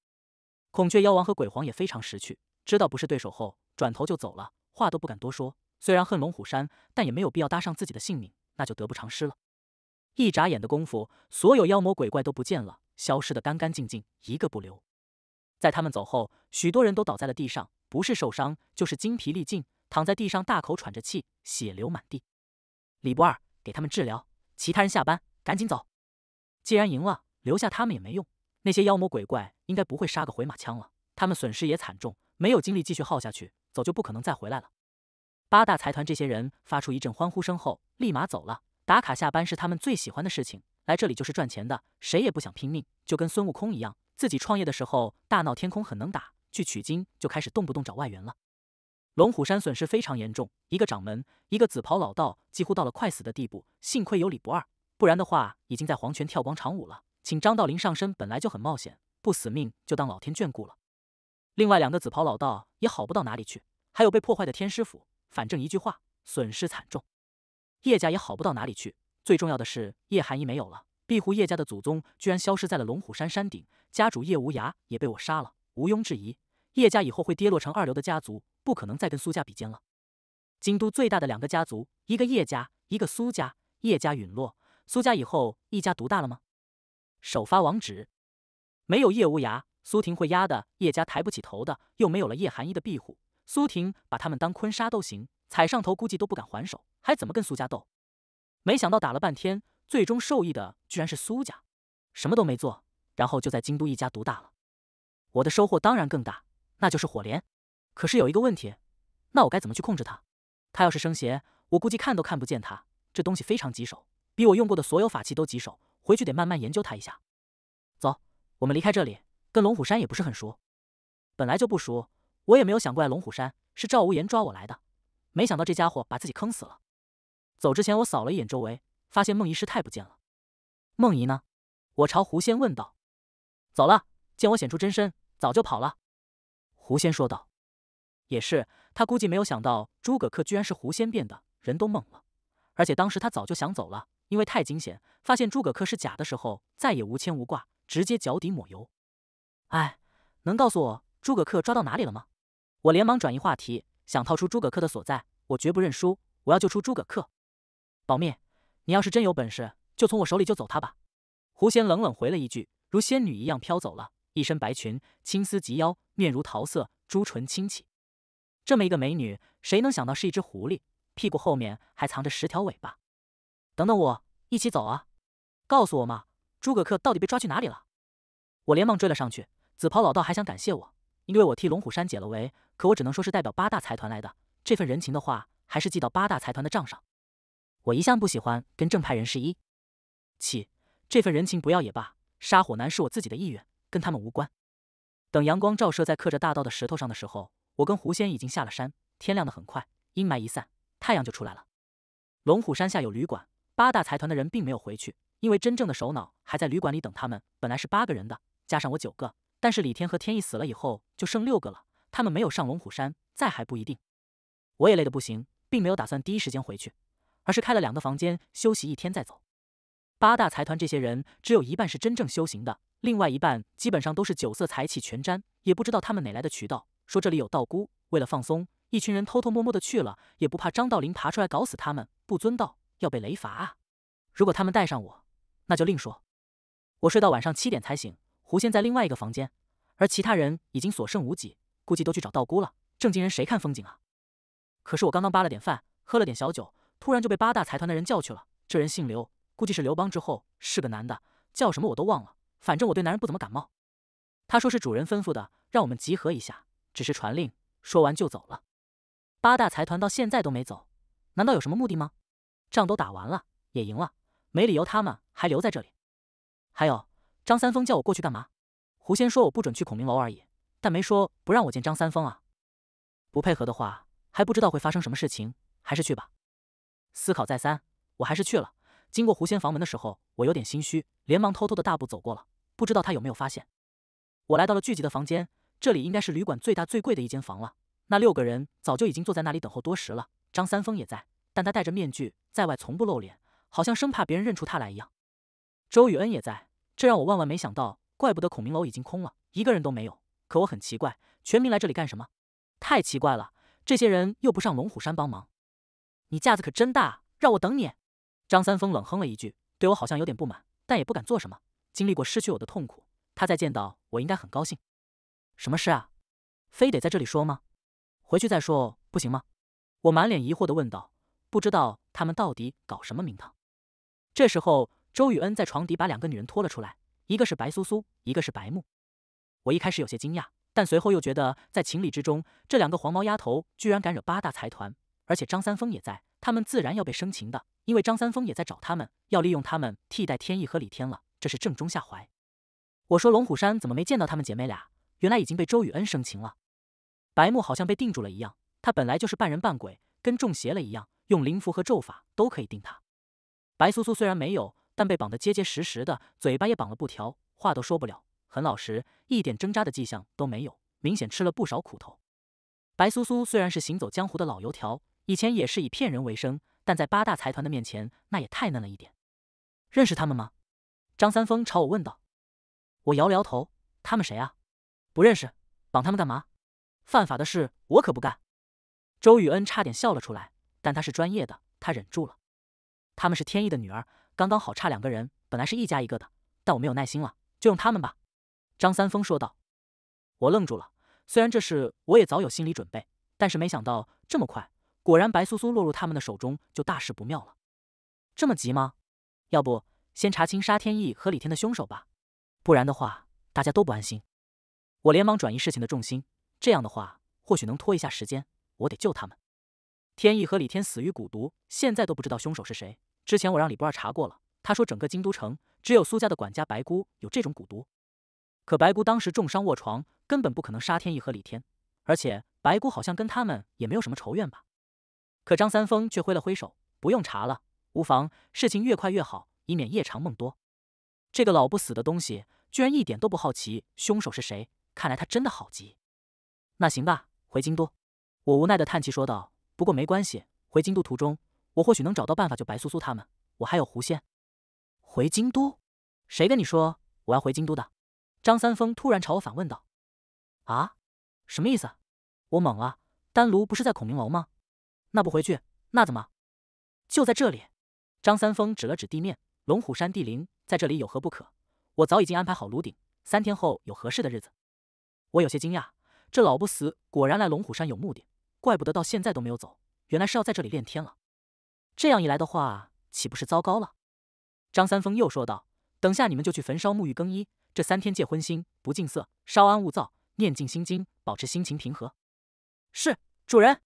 孔雀妖王和鬼皇也非常识趣。知道不是对手后，转头就走了，话都不敢多说。虽然恨龙虎山，但也没有必要搭上自己的性命，那就得不偿失了。一眨眼的功夫，所有妖魔鬼怪都不见了，消失的干干净净，一个不留。在他们走后，许多人都倒在了地上，不是受伤，就是精疲力尽，躺在地上大口喘着气，血流满地。李不二给他们治疗，其他人下班，赶紧走。既然赢了，留下他们也没用。那些妖魔鬼怪应该不会杀个回马枪了，他们损失也惨重。没有精力继续耗下去，走就不可能再回来了。八大财团这些人发出一阵欢呼声后，立马走了。打卡下班是他们最喜欢的事情，来这里就是赚钱的，谁也不想拼命，就跟孙悟空一样，自己创业的时候大闹天空很能打，去取经就开始动不动找外援了。龙虎山损失非常严重，一个掌门，一个紫袍老道几乎到了快死的地步，幸亏有李不二，不然的话已经在黄泉跳广场舞了。请张道陵上身本来就很冒险，不死命就当老天眷顾了。另外两个紫袍老道也好不到哪里去，还有被破坏的天师府，反正一句话，损失惨重。叶家也好不到哪里去，最重要的是叶寒衣没有了，庇护叶家的祖宗居然消失在了龙虎山山顶，家主叶无涯也被我杀了，毋庸置疑，叶家以后会跌落成二流的家族，不可能再跟苏家比肩了。京都最大的两个家族，一个叶家，一个苏家，叶家陨落，苏家以后一家独大了吗？首发网址，没有叶无涯。苏婷会压的叶家抬不起头的，又没有了叶寒衣的庇护，苏婷把他们当坤沙都行，踩上头估计都不敢还手，还怎么跟苏家斗？没想到打了半天，最终受益的居然是苏家，什么都没做，然后就在京都一家独大了。我的收获当然更大，那就是火莲。可是有一个问题，那我该怎么去控制它？它要是生邪，我估计看都看不见它。这东西非常棘手，比我用过的所有法器都棘手，回去得慢慢研究它一下。走，我们离开这里。跟龙虎山也不是很熟，本来就不熟，我也没有想怪龙虎山，是赵无言抓我来的，没想到这家伙把自己坑死了。走之前，我扫了一眼周围，发现梦遗师太不见了。梦遗呢？我朝狐仙问道。走了，见我显出真身，早就跑了。狐仙说道。也是，他估计没有想到诸葛恪居然是狐仙变的，人都懵了。而且当时他早就想走了，因为太惊险。发现诸葛恪是假的时候，再也无牵无挂，直接脚底抹油。哎，能告诉我诸葛恪抓到哪里了吗？我连忙转移话题，想套出诸葛恪的所在。我绝不认输，我要救出诸葛恪。保命！你要是真有本事，就从我手里救走他吧。狐仙冷冷回了一句，如仙女一样飘走了。一身白裙，青丝及腰，面如桃色，朱唇轻启。这么一个美女，谁能想到是一只狐狸？屁股后面还藏着十条尾巴。等等我，一起走啊！告诉我嘛，诸葛恪到底被抓去哪里了？我连忙追了上去。紫袍老道还想感谢我，因为我替龙虎山解了围。可我只能说是代表八大财团来的，这份人情的话，还是记到八大财团的账上。我一向不喜欢跟正派人士一起，这份人情不要也罢。杀火男是我自己的意愿，跟他们无关。等阳光照射在刻着大道的石头上的时候，我跟狐仙已经下了山。天亮的很快，阴霾一散，太阳就出来了。龙虎山下有旅馆，八大财团的人并没有回去，因为真正的首脑还在旅馆里等他们。本来是八个人的，加上我九个。但是李天和天意死了以后，就剩六个了。他们没有上龙虎山，再还不一定。我也累得不行，并没有打算第一时间回去，而是开了两个房间休息一天再走。八大财团这些人只有一半是真正修行的，另外一半基本上都是酒色财气全沾，也不知道他们哪来的渠道，说这里有道姑，为了放松，一群人偷偷摸摸的去了，也不怕张道陵爬出来搞死他们，不尊道要被雷罚啊！如果他们带上我，那就另说。我睡到晚上七点才醒。狐仙在另外一个房间，而其他人已经所剩无几，估计都去找道姑了。正经人谁看风景啊？可是我刚刚扒了点饭，喝了点小酒，突然就被八大财团的人叫去了。这人姓刘，估计是刘邦之后，是个男的，叫什么我都忘了。反正我对男人不怎么感冒。他说是主人吩咐的，让我们集合一下，只是传令。说完就走了。八大财团到现在都没走，难道有什么目的吗？仗都打完了，也赢了，没理由他们还留在这里。还有。张三丰叫我过去干嘛？狐仙说我不准去孔明楼而已，但没说不让我见张三丰啊。不配合的话，还不知道会发生什么事情，还是去吧。思考再三，我还是去了。经过狐仙房门的时候，我有点心虚，连忙偷偷的大步走过了，不知道他有没有发现。我来到了聚集的房间，这里应该是旅馆最大最贵的一间房了。那六个人早就已经坐在那里等候多时了，张三丰也在，但他戴着面具，在外从不露脸，好像生怕别人认出他来一样。周雨恩也在。这让我万万没想到，怪不得孔明楼已经空了，一个人都没有。可我很奇怪，全民来这里干什么？太奇怪了，这些人又不上龙虎山帮忙。你架子可真大，让我等你。张三丰冷哼了一句，对我好像有点不满，但也不敢做什么。经历过失去我的痛苦，他再见到我应该很高兴。什么事啊？非得在这里说吗？回去再说不行吗？我满脸疑惑地问道，不知道他们到底搞什么名堂。这时候。周雨恩在床底把两个女人拖了出来，一个是白苏苏，一个是白木。我一开始有些惊讶，但随后又觉得在情理之中。这两个黄毛丫头居然敢惹八大财团，而且张三丰也在，他们自然要被生擒的。因为张三丰也在找他们，要利用他们替代天意和李天了，这是正中下怀。我说龙虎山怎么没见到他们姐妹俩？原来已经被周雨恩生擒了。白木好像被定住了一样，他本来就是半人半鬼，跟中邪了一样，用灵符和咒法都可以定他。白苏苏虽然没有。但被绑得结结实实的，嘴巴也绑了布条，话都说不了，很老实，一点挣扎的迹象都没有，明显吃了不少苦头。白苏苏虽然是行走江湖的老油条，以前也是以骗人为生，但在八大财团的面前，那也太嫩了一点。认识他们吗？张三丰朝我问道。我摇了摇头。他们谁啊？不认识。绑他们干嘛？犯法的事，我可不干。周雨恩差点笑了出来，但他是专业的，他忍住了。他们是天意的女儿。刚刚好差两个人，本来是一家一个的，但我没有耐心了，就用他们吧。”张三丰说道。我愣住了，虽然这事我也早有心理准备，但是没想到这么快。果然，白苏苏落入他们的手中，就大事不妙了。这么急吗？要不先查清沙天意和李天的凶手吧，不然的话大家都不安心。我连忙转移事情的重心，这样的话或许能拖一下时间。我得救他们，天意和李天死于蛊毒，现在都不知道凶手是谁。之前我让李不二查过了，他说整个京都城只有苏家的管家白姑有这种蛊毒，可白姑当时重伤卧床，根本不可能杀天意和李天，而且白姑好像跟他们也没有什么仇怨吧？可张三丰却挥了挥手，不用查了，无妨，事情越快越好，以免夜长梦多。这个老不死的东西居然一点都不好奇凶手是谁，看来他真的好急。那行吧，回京都。我无奈的叹气说道，不过没关系，回京都途中。我或许能找到办法救白苏苏他们。我还有狐仙，回京都？谁跟你说我要回京都的？张三丰突然朝我反问道。啊？什么意思？我懵了。丹炉不是在孔明楼吗？那不回去，那怎么？就在这里。张三丰指了指地面。龙虎山地灵在这里有何不可？我早已经安排好炉顶，三天后有合适的日子。我有些惊讶，这老不死果然来龙虎山有目的，怪不得到现在都没有走，原来是要在这里炼天了。这样一来的话，岂不是糟糕了？张三丰又说道：“等下你们就去焚烧沐浴更衣，这三天戒荤腥，不近色，稍安勿躁，念尽心经，保持心情平和。”是，主人。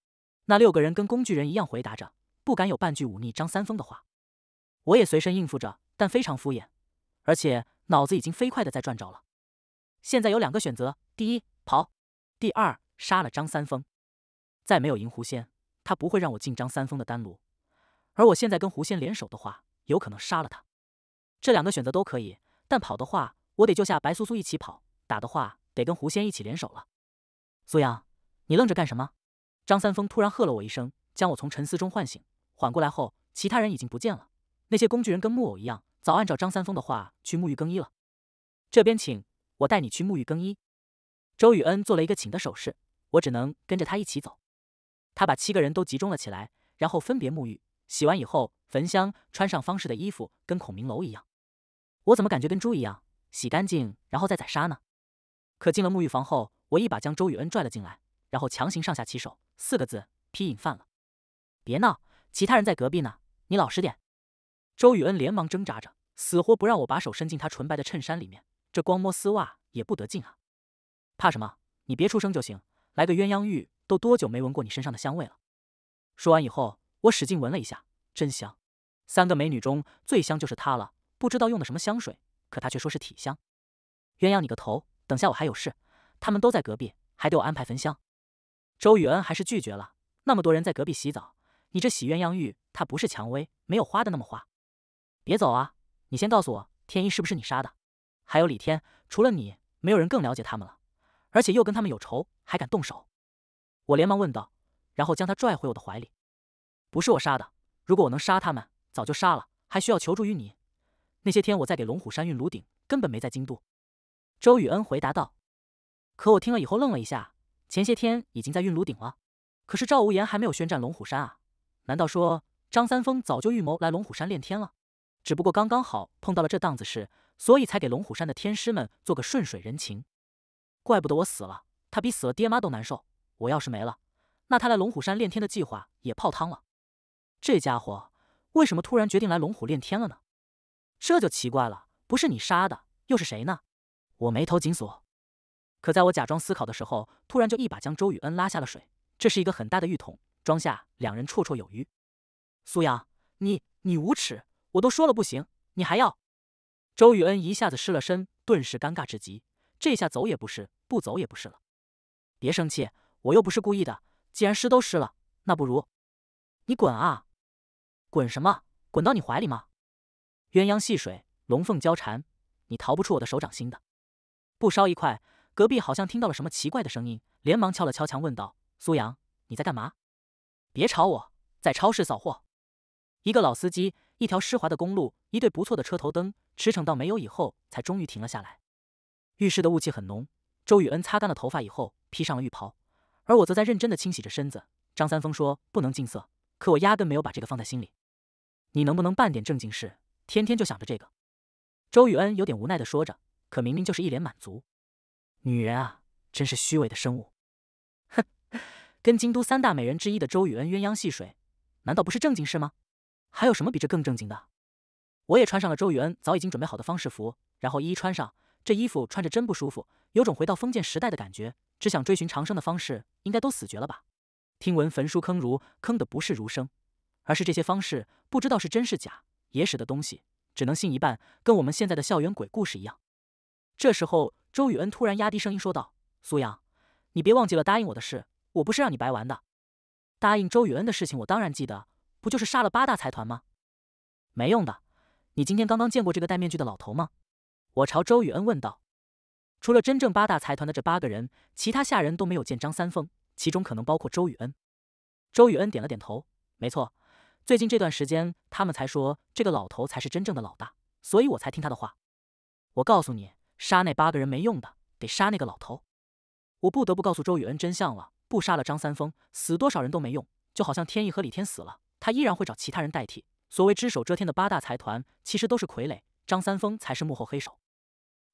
那六个人跟工具人一样回答着，不敢有半句忤逆张三丰的话。我也随身应付着，但非常敷衍，而且脑子已经飞快的在转着了。现在有两个选择：第一，跑；第二，杀了张三丰。再没有银狐仙，他不会让我进张三丰的丹炉。而我现在跟狐仙联手的话，有可能杀了他。这两个选择都可以，但跑的话，我得救下白苏苏一起跑；打的话，得跟狐仙一起联手了。苏阳，你愣着干什么？张三丰突然喝了我一声，将我从沉思中唤醒。缓过来后，其他人已经不见了。那些工具人跟木偶一样，早按照张三丰的话去沐浴更衣了。这边请，我带你去沐浴更衣。周雨恩做了一个请的手势，我只能跟着他一起走。他把七个人都集中了起来，然后分别沐浴。洗完以后，焚香，穿上方氏的衣服，跟孔明楼一样。我怎么感觉跟猪一样？洗干净然后再宰杀呢？可进了沐浴房后，我一把将周雨恩拽了进来，然后强行上下其手。四个字：批瘾犯了。别闹，其他人在隔壁呢，你老实点。周雨恩连忙挣扎着，死活不让我把手伸进他纯白的衬衫里面。这光摸丝袜也不得劲啊。怕什么？你别出声就行。来个鸳鸯浴，都多久没闻过你身上的香味了？说完以后。我使劲闻了一下，真香！三个美女中最香就是她了。不知道用的什么香水，可她却说是体香。鸳鸯，你个头！等下我还有事，他们都在隔壁，还得我安排焚香。周雨恩还是拒绝了。那么多人在隔壁洗澡，你这洗鸳鸯浴，它不是蔷薇，没有花的那么花。别走啊！你先告诉我，天一是不是你杀的？还有李天，除了你，没有人更了解他们了，而且又跟他们有仇，还敢动手？我连忙问道，然后将他拽回我的怀里。不是我杀的，如果我能杀他们，早就杀了，还需要求助于你。那些天我在给龙虎山运炉鼎，根本没在京都。周雨恩回答道：“可我听了以后愣了一下，前些天已经在运炉鼎了，可是赵无言还没有宣战龙虎山啊？难道说张三丰早就预谋来龙虎山练天了？只不过刚刚好碰到了这档子事，所以才给龙虎山的天师们做个顺水人情。怪不得我死了，他比死了爹妈都难受。我要是没了，那他来龙虎山练天的计划也泡汤了。”这家伙为什么突然决定来龙虎炼天了呢？这就奇怪了，不是你杀的，又是谁呢？我眉头紧锁。可在我假装思考的时候，突然就一把将周雨恩拉下了水。这是一个很大的浴桶，装下两人绰绰有余。苏阳，你你无耻！我都说了不行，你还要？周雨恩一下子湿了身，顿时尴尬至极。这下走也不是，不走也不是了。别生气，我又不是故意的。既然湿都湿了，那不如你滚啊！滚什么？滚到你怀里吗？鸳鸯戏水，龙凤交缠，你逃不出我的手掌心的。不烧一块。隔壁好像听到了什么奇怪的声音，连忙敲了敲墙，问道：“苏阳，你在干嘛？”别吵，我在超市扫货。一个老司机，一条湿滑的公路，一对不错的车头灯，驰骋到没有以后，才终于停了下来。浴室的雾气很浓，周雨恩擦干了头发以后，披上了浴袍，而我则在认真的清洗着身子。张三丰说：“不能近色。”可我压根没有把这个放在心里。你能不能办点正经事？天天就想着这个，周雨恩有点无奈的说着，可明明就是一脸满足。女人啊，真是虚伪的生物。哼，跟京都三大美人之一的周雨恩鸳鸯戏水，难道不是正经事吗？还有什么比这更正经的？我也穿上了周雨恩早已经准备好的方士服，然后一一穿上。这衣服穿着真不舒服，有种回到封建时代的感觉。只想追寻长生的方式，应该都死绝了吧？听闻焚书坑儒，坑的不是儒生。而是这些方式不知道是真是假，野史的东西只能信一半，跟我们现在的校园鬼故事一样。这时候，周雨恩突然压低声音说道：“苏阳，你别忘记了答应我的事，我不是让你白玩的。”答应周雨恩的事情我当然记得，不就是杀了八大财团吗？没用的，你今天刚刚见过这个戴面具的老头吗？我朝周雨恩问道：“除了真正八大财团的这八个人，其他下人都没有见张三丰，其中可能包括周雨恩。”周雨恩点了点头：“没错。”最近这段时间，他们才说这个老头才是真正的老大，所以我才听他的话。我告诉你，杀那八个人没用的，得杀那个老头。我不得不告诉周雨恩真相了，不杀了张三丰，死多少人都没用。就好像天意和李天死了，他依然会找其他人代替。所谓只手遮天的八大财团，其实都是傀儡，张三丰才是幕后黑手。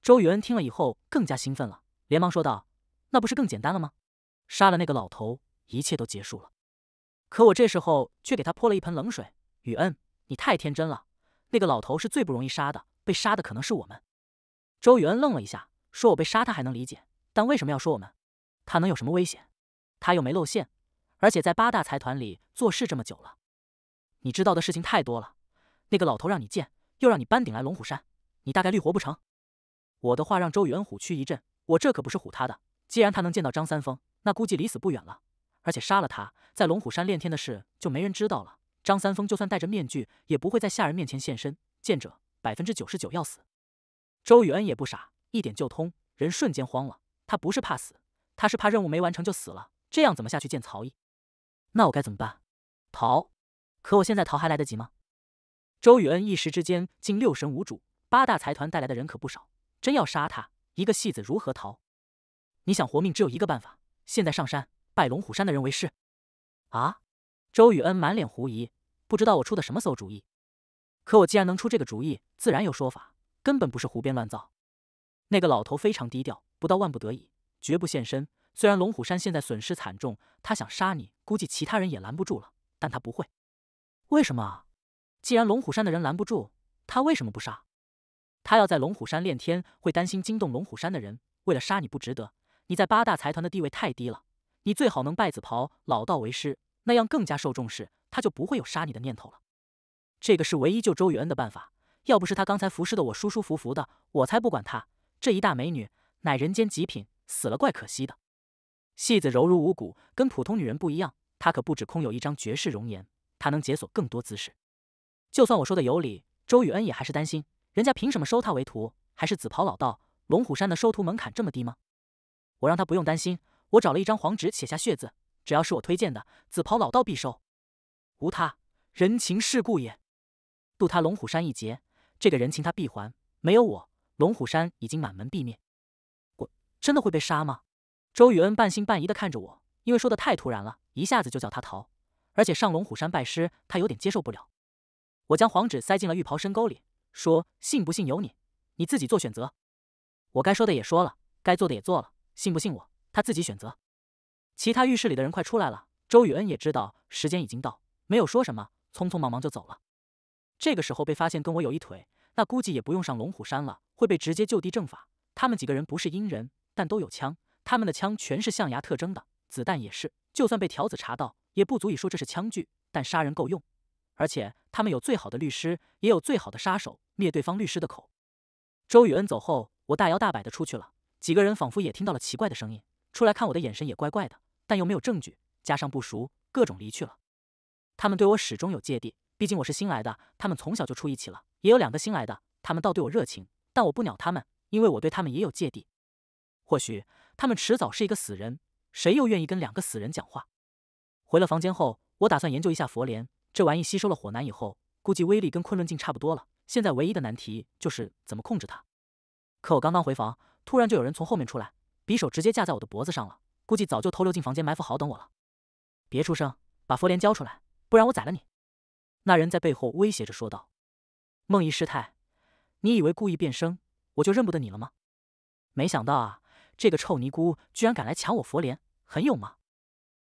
周雨恩听了以后更加兴奋了，连忙说道：“那不是更简单了吗？杀了那个老头，一切都结束了。”可我这时候却给他泼了一盆冷水：“雨恩，你太天真了。那个老头是最不容易杀的，被杀的可能是我们。”周雨恩愣了一下，说：“我被杀他还能理解，但为什么要说我们？他能有什么危险？他又没露馅，而且在八大财团里做事这么久了，你知道的事情太多了。那个老头让你见，又让你班顶来龙虎山，你大概率活不成。”我的话让周雨恩虎躯一震，我这可不是唬他的。既然他能见到张三丰，那估计离死不远了。而且杀了他，在龙虎山练天的事就没人知道了。张三丰就算戴着面具，也不会在下人面前现身。见者百分之九十九要死。周雨恩也不傻，一点就通，人瞬间慌了。他不是怕死，他是怕任务没完成就死了，这样怎么下去见曹毅？那我该怎么办？逃？可我现在逃还来得及吗？周雨恩一时之间竟六神无主。八大财团带来的人可不少，真要杀他，一个戏子如何逃？你想活命，只有一个办法，现在上山。拜龙虎山的人为师，啊？周雨恩满脸狐疑，不知道我出的什么馊主意。可我既然能出这个主意，自然有说法，根本不是胡编乱造。那个老头非常低调，不到万不得已，绝不现身。虽然龙虎山现在损失惨重，他想杀你，估计其他人也拦不住了，但他不会。为什么？既然龙虎山的人拦不住，他为什么不杀？他要在龙虎山练天，会担心惊动龙虎山的人。为了杀你不值得，你在八大财团的地位太低了。你最好能拜紫袍老道为师，那样更加受重视，他就不会有杀你的念头了。这个是唯一救周雨恩的办法。要不是他刚才服侍的我舒舒服服的，我才不管他。这一大美女，乃人间极品，死了怪可惜的。戏子柔如无骨，跟普通女人不一样。她可不止空有一张绝世容颜，她能解锁更多姿势。就算我说的有理，周雨恩也还是担心。人家凭什么收他为徒？还是紫袍老道？龙虎山的收徒门槛这么低吗？我让他不用担心。我找了一张黄纸，写下血字。只要是我推荐的，紫袍老道必收。无他，人情世故也。渡他龙虎山一劫，这个人情他必还。没有我，龙虎山已经满门毙灭。我真的会被杀吗？周雨恩半信半疑的看着我，因为说的太突然了，一下子就叫他逃。而且上龙虎山拜师，他有点接受不了。我将黄纸塞进了浴袍深沟里，说：“信不信由你，你自己做选择。我该说的也说了，该做的也做了，信不信我？”他自己选择，其他浴室里的人快出来了。周雨恩也知道时间已经到，没有说什么，匆匆忙忙就走了。这个时候被发现跟我有一腿，那估计也不用上龙虎山了，会被直接就地正法。他们几个人不是阴人，但都有枪，他们的枪全是象牙特征的，子弹也是。就算被条子查到，也不足以说这是枪具，但杀人够用。而且他们有最好的律师，也有最好的杀手，灭对方律师的口。周雨恩走后，我大摇大摆的出去了。几个人仿佛也听到了奇怪的声音。出来看我的眼神也怪怪的，但又没有证据，加上不熟，各种离去了。他们对我始终有芥蒂，毕竟我是新来的。他们从小就处一起了，也有两个新来的，他们倒对我热情，但我不鸟他们，因为我对他们也有芥蒂。或许他们迟早是一个死人，谁又愿意跟两个死人讲话？回了房间后，我打算研究一下佛莲这玩意，吸收了火男以后，估计威力跟昆仑镜差不多了。现在唯一的难题就是怎么控制它。可我刚刚回房，突然就有人从后面出来。匕首直接架在我的脖子上了，估计早就偷溜进房间埋伏好等我了。别出声，把佛莲交出来，不然我宰了你！那人在背后威胁着说道：“梦怡师太，你以为故意变声我就认不得你了吗？没想到啊，这个臭尼姑居然敢来抢我佛莲，很勇吗？”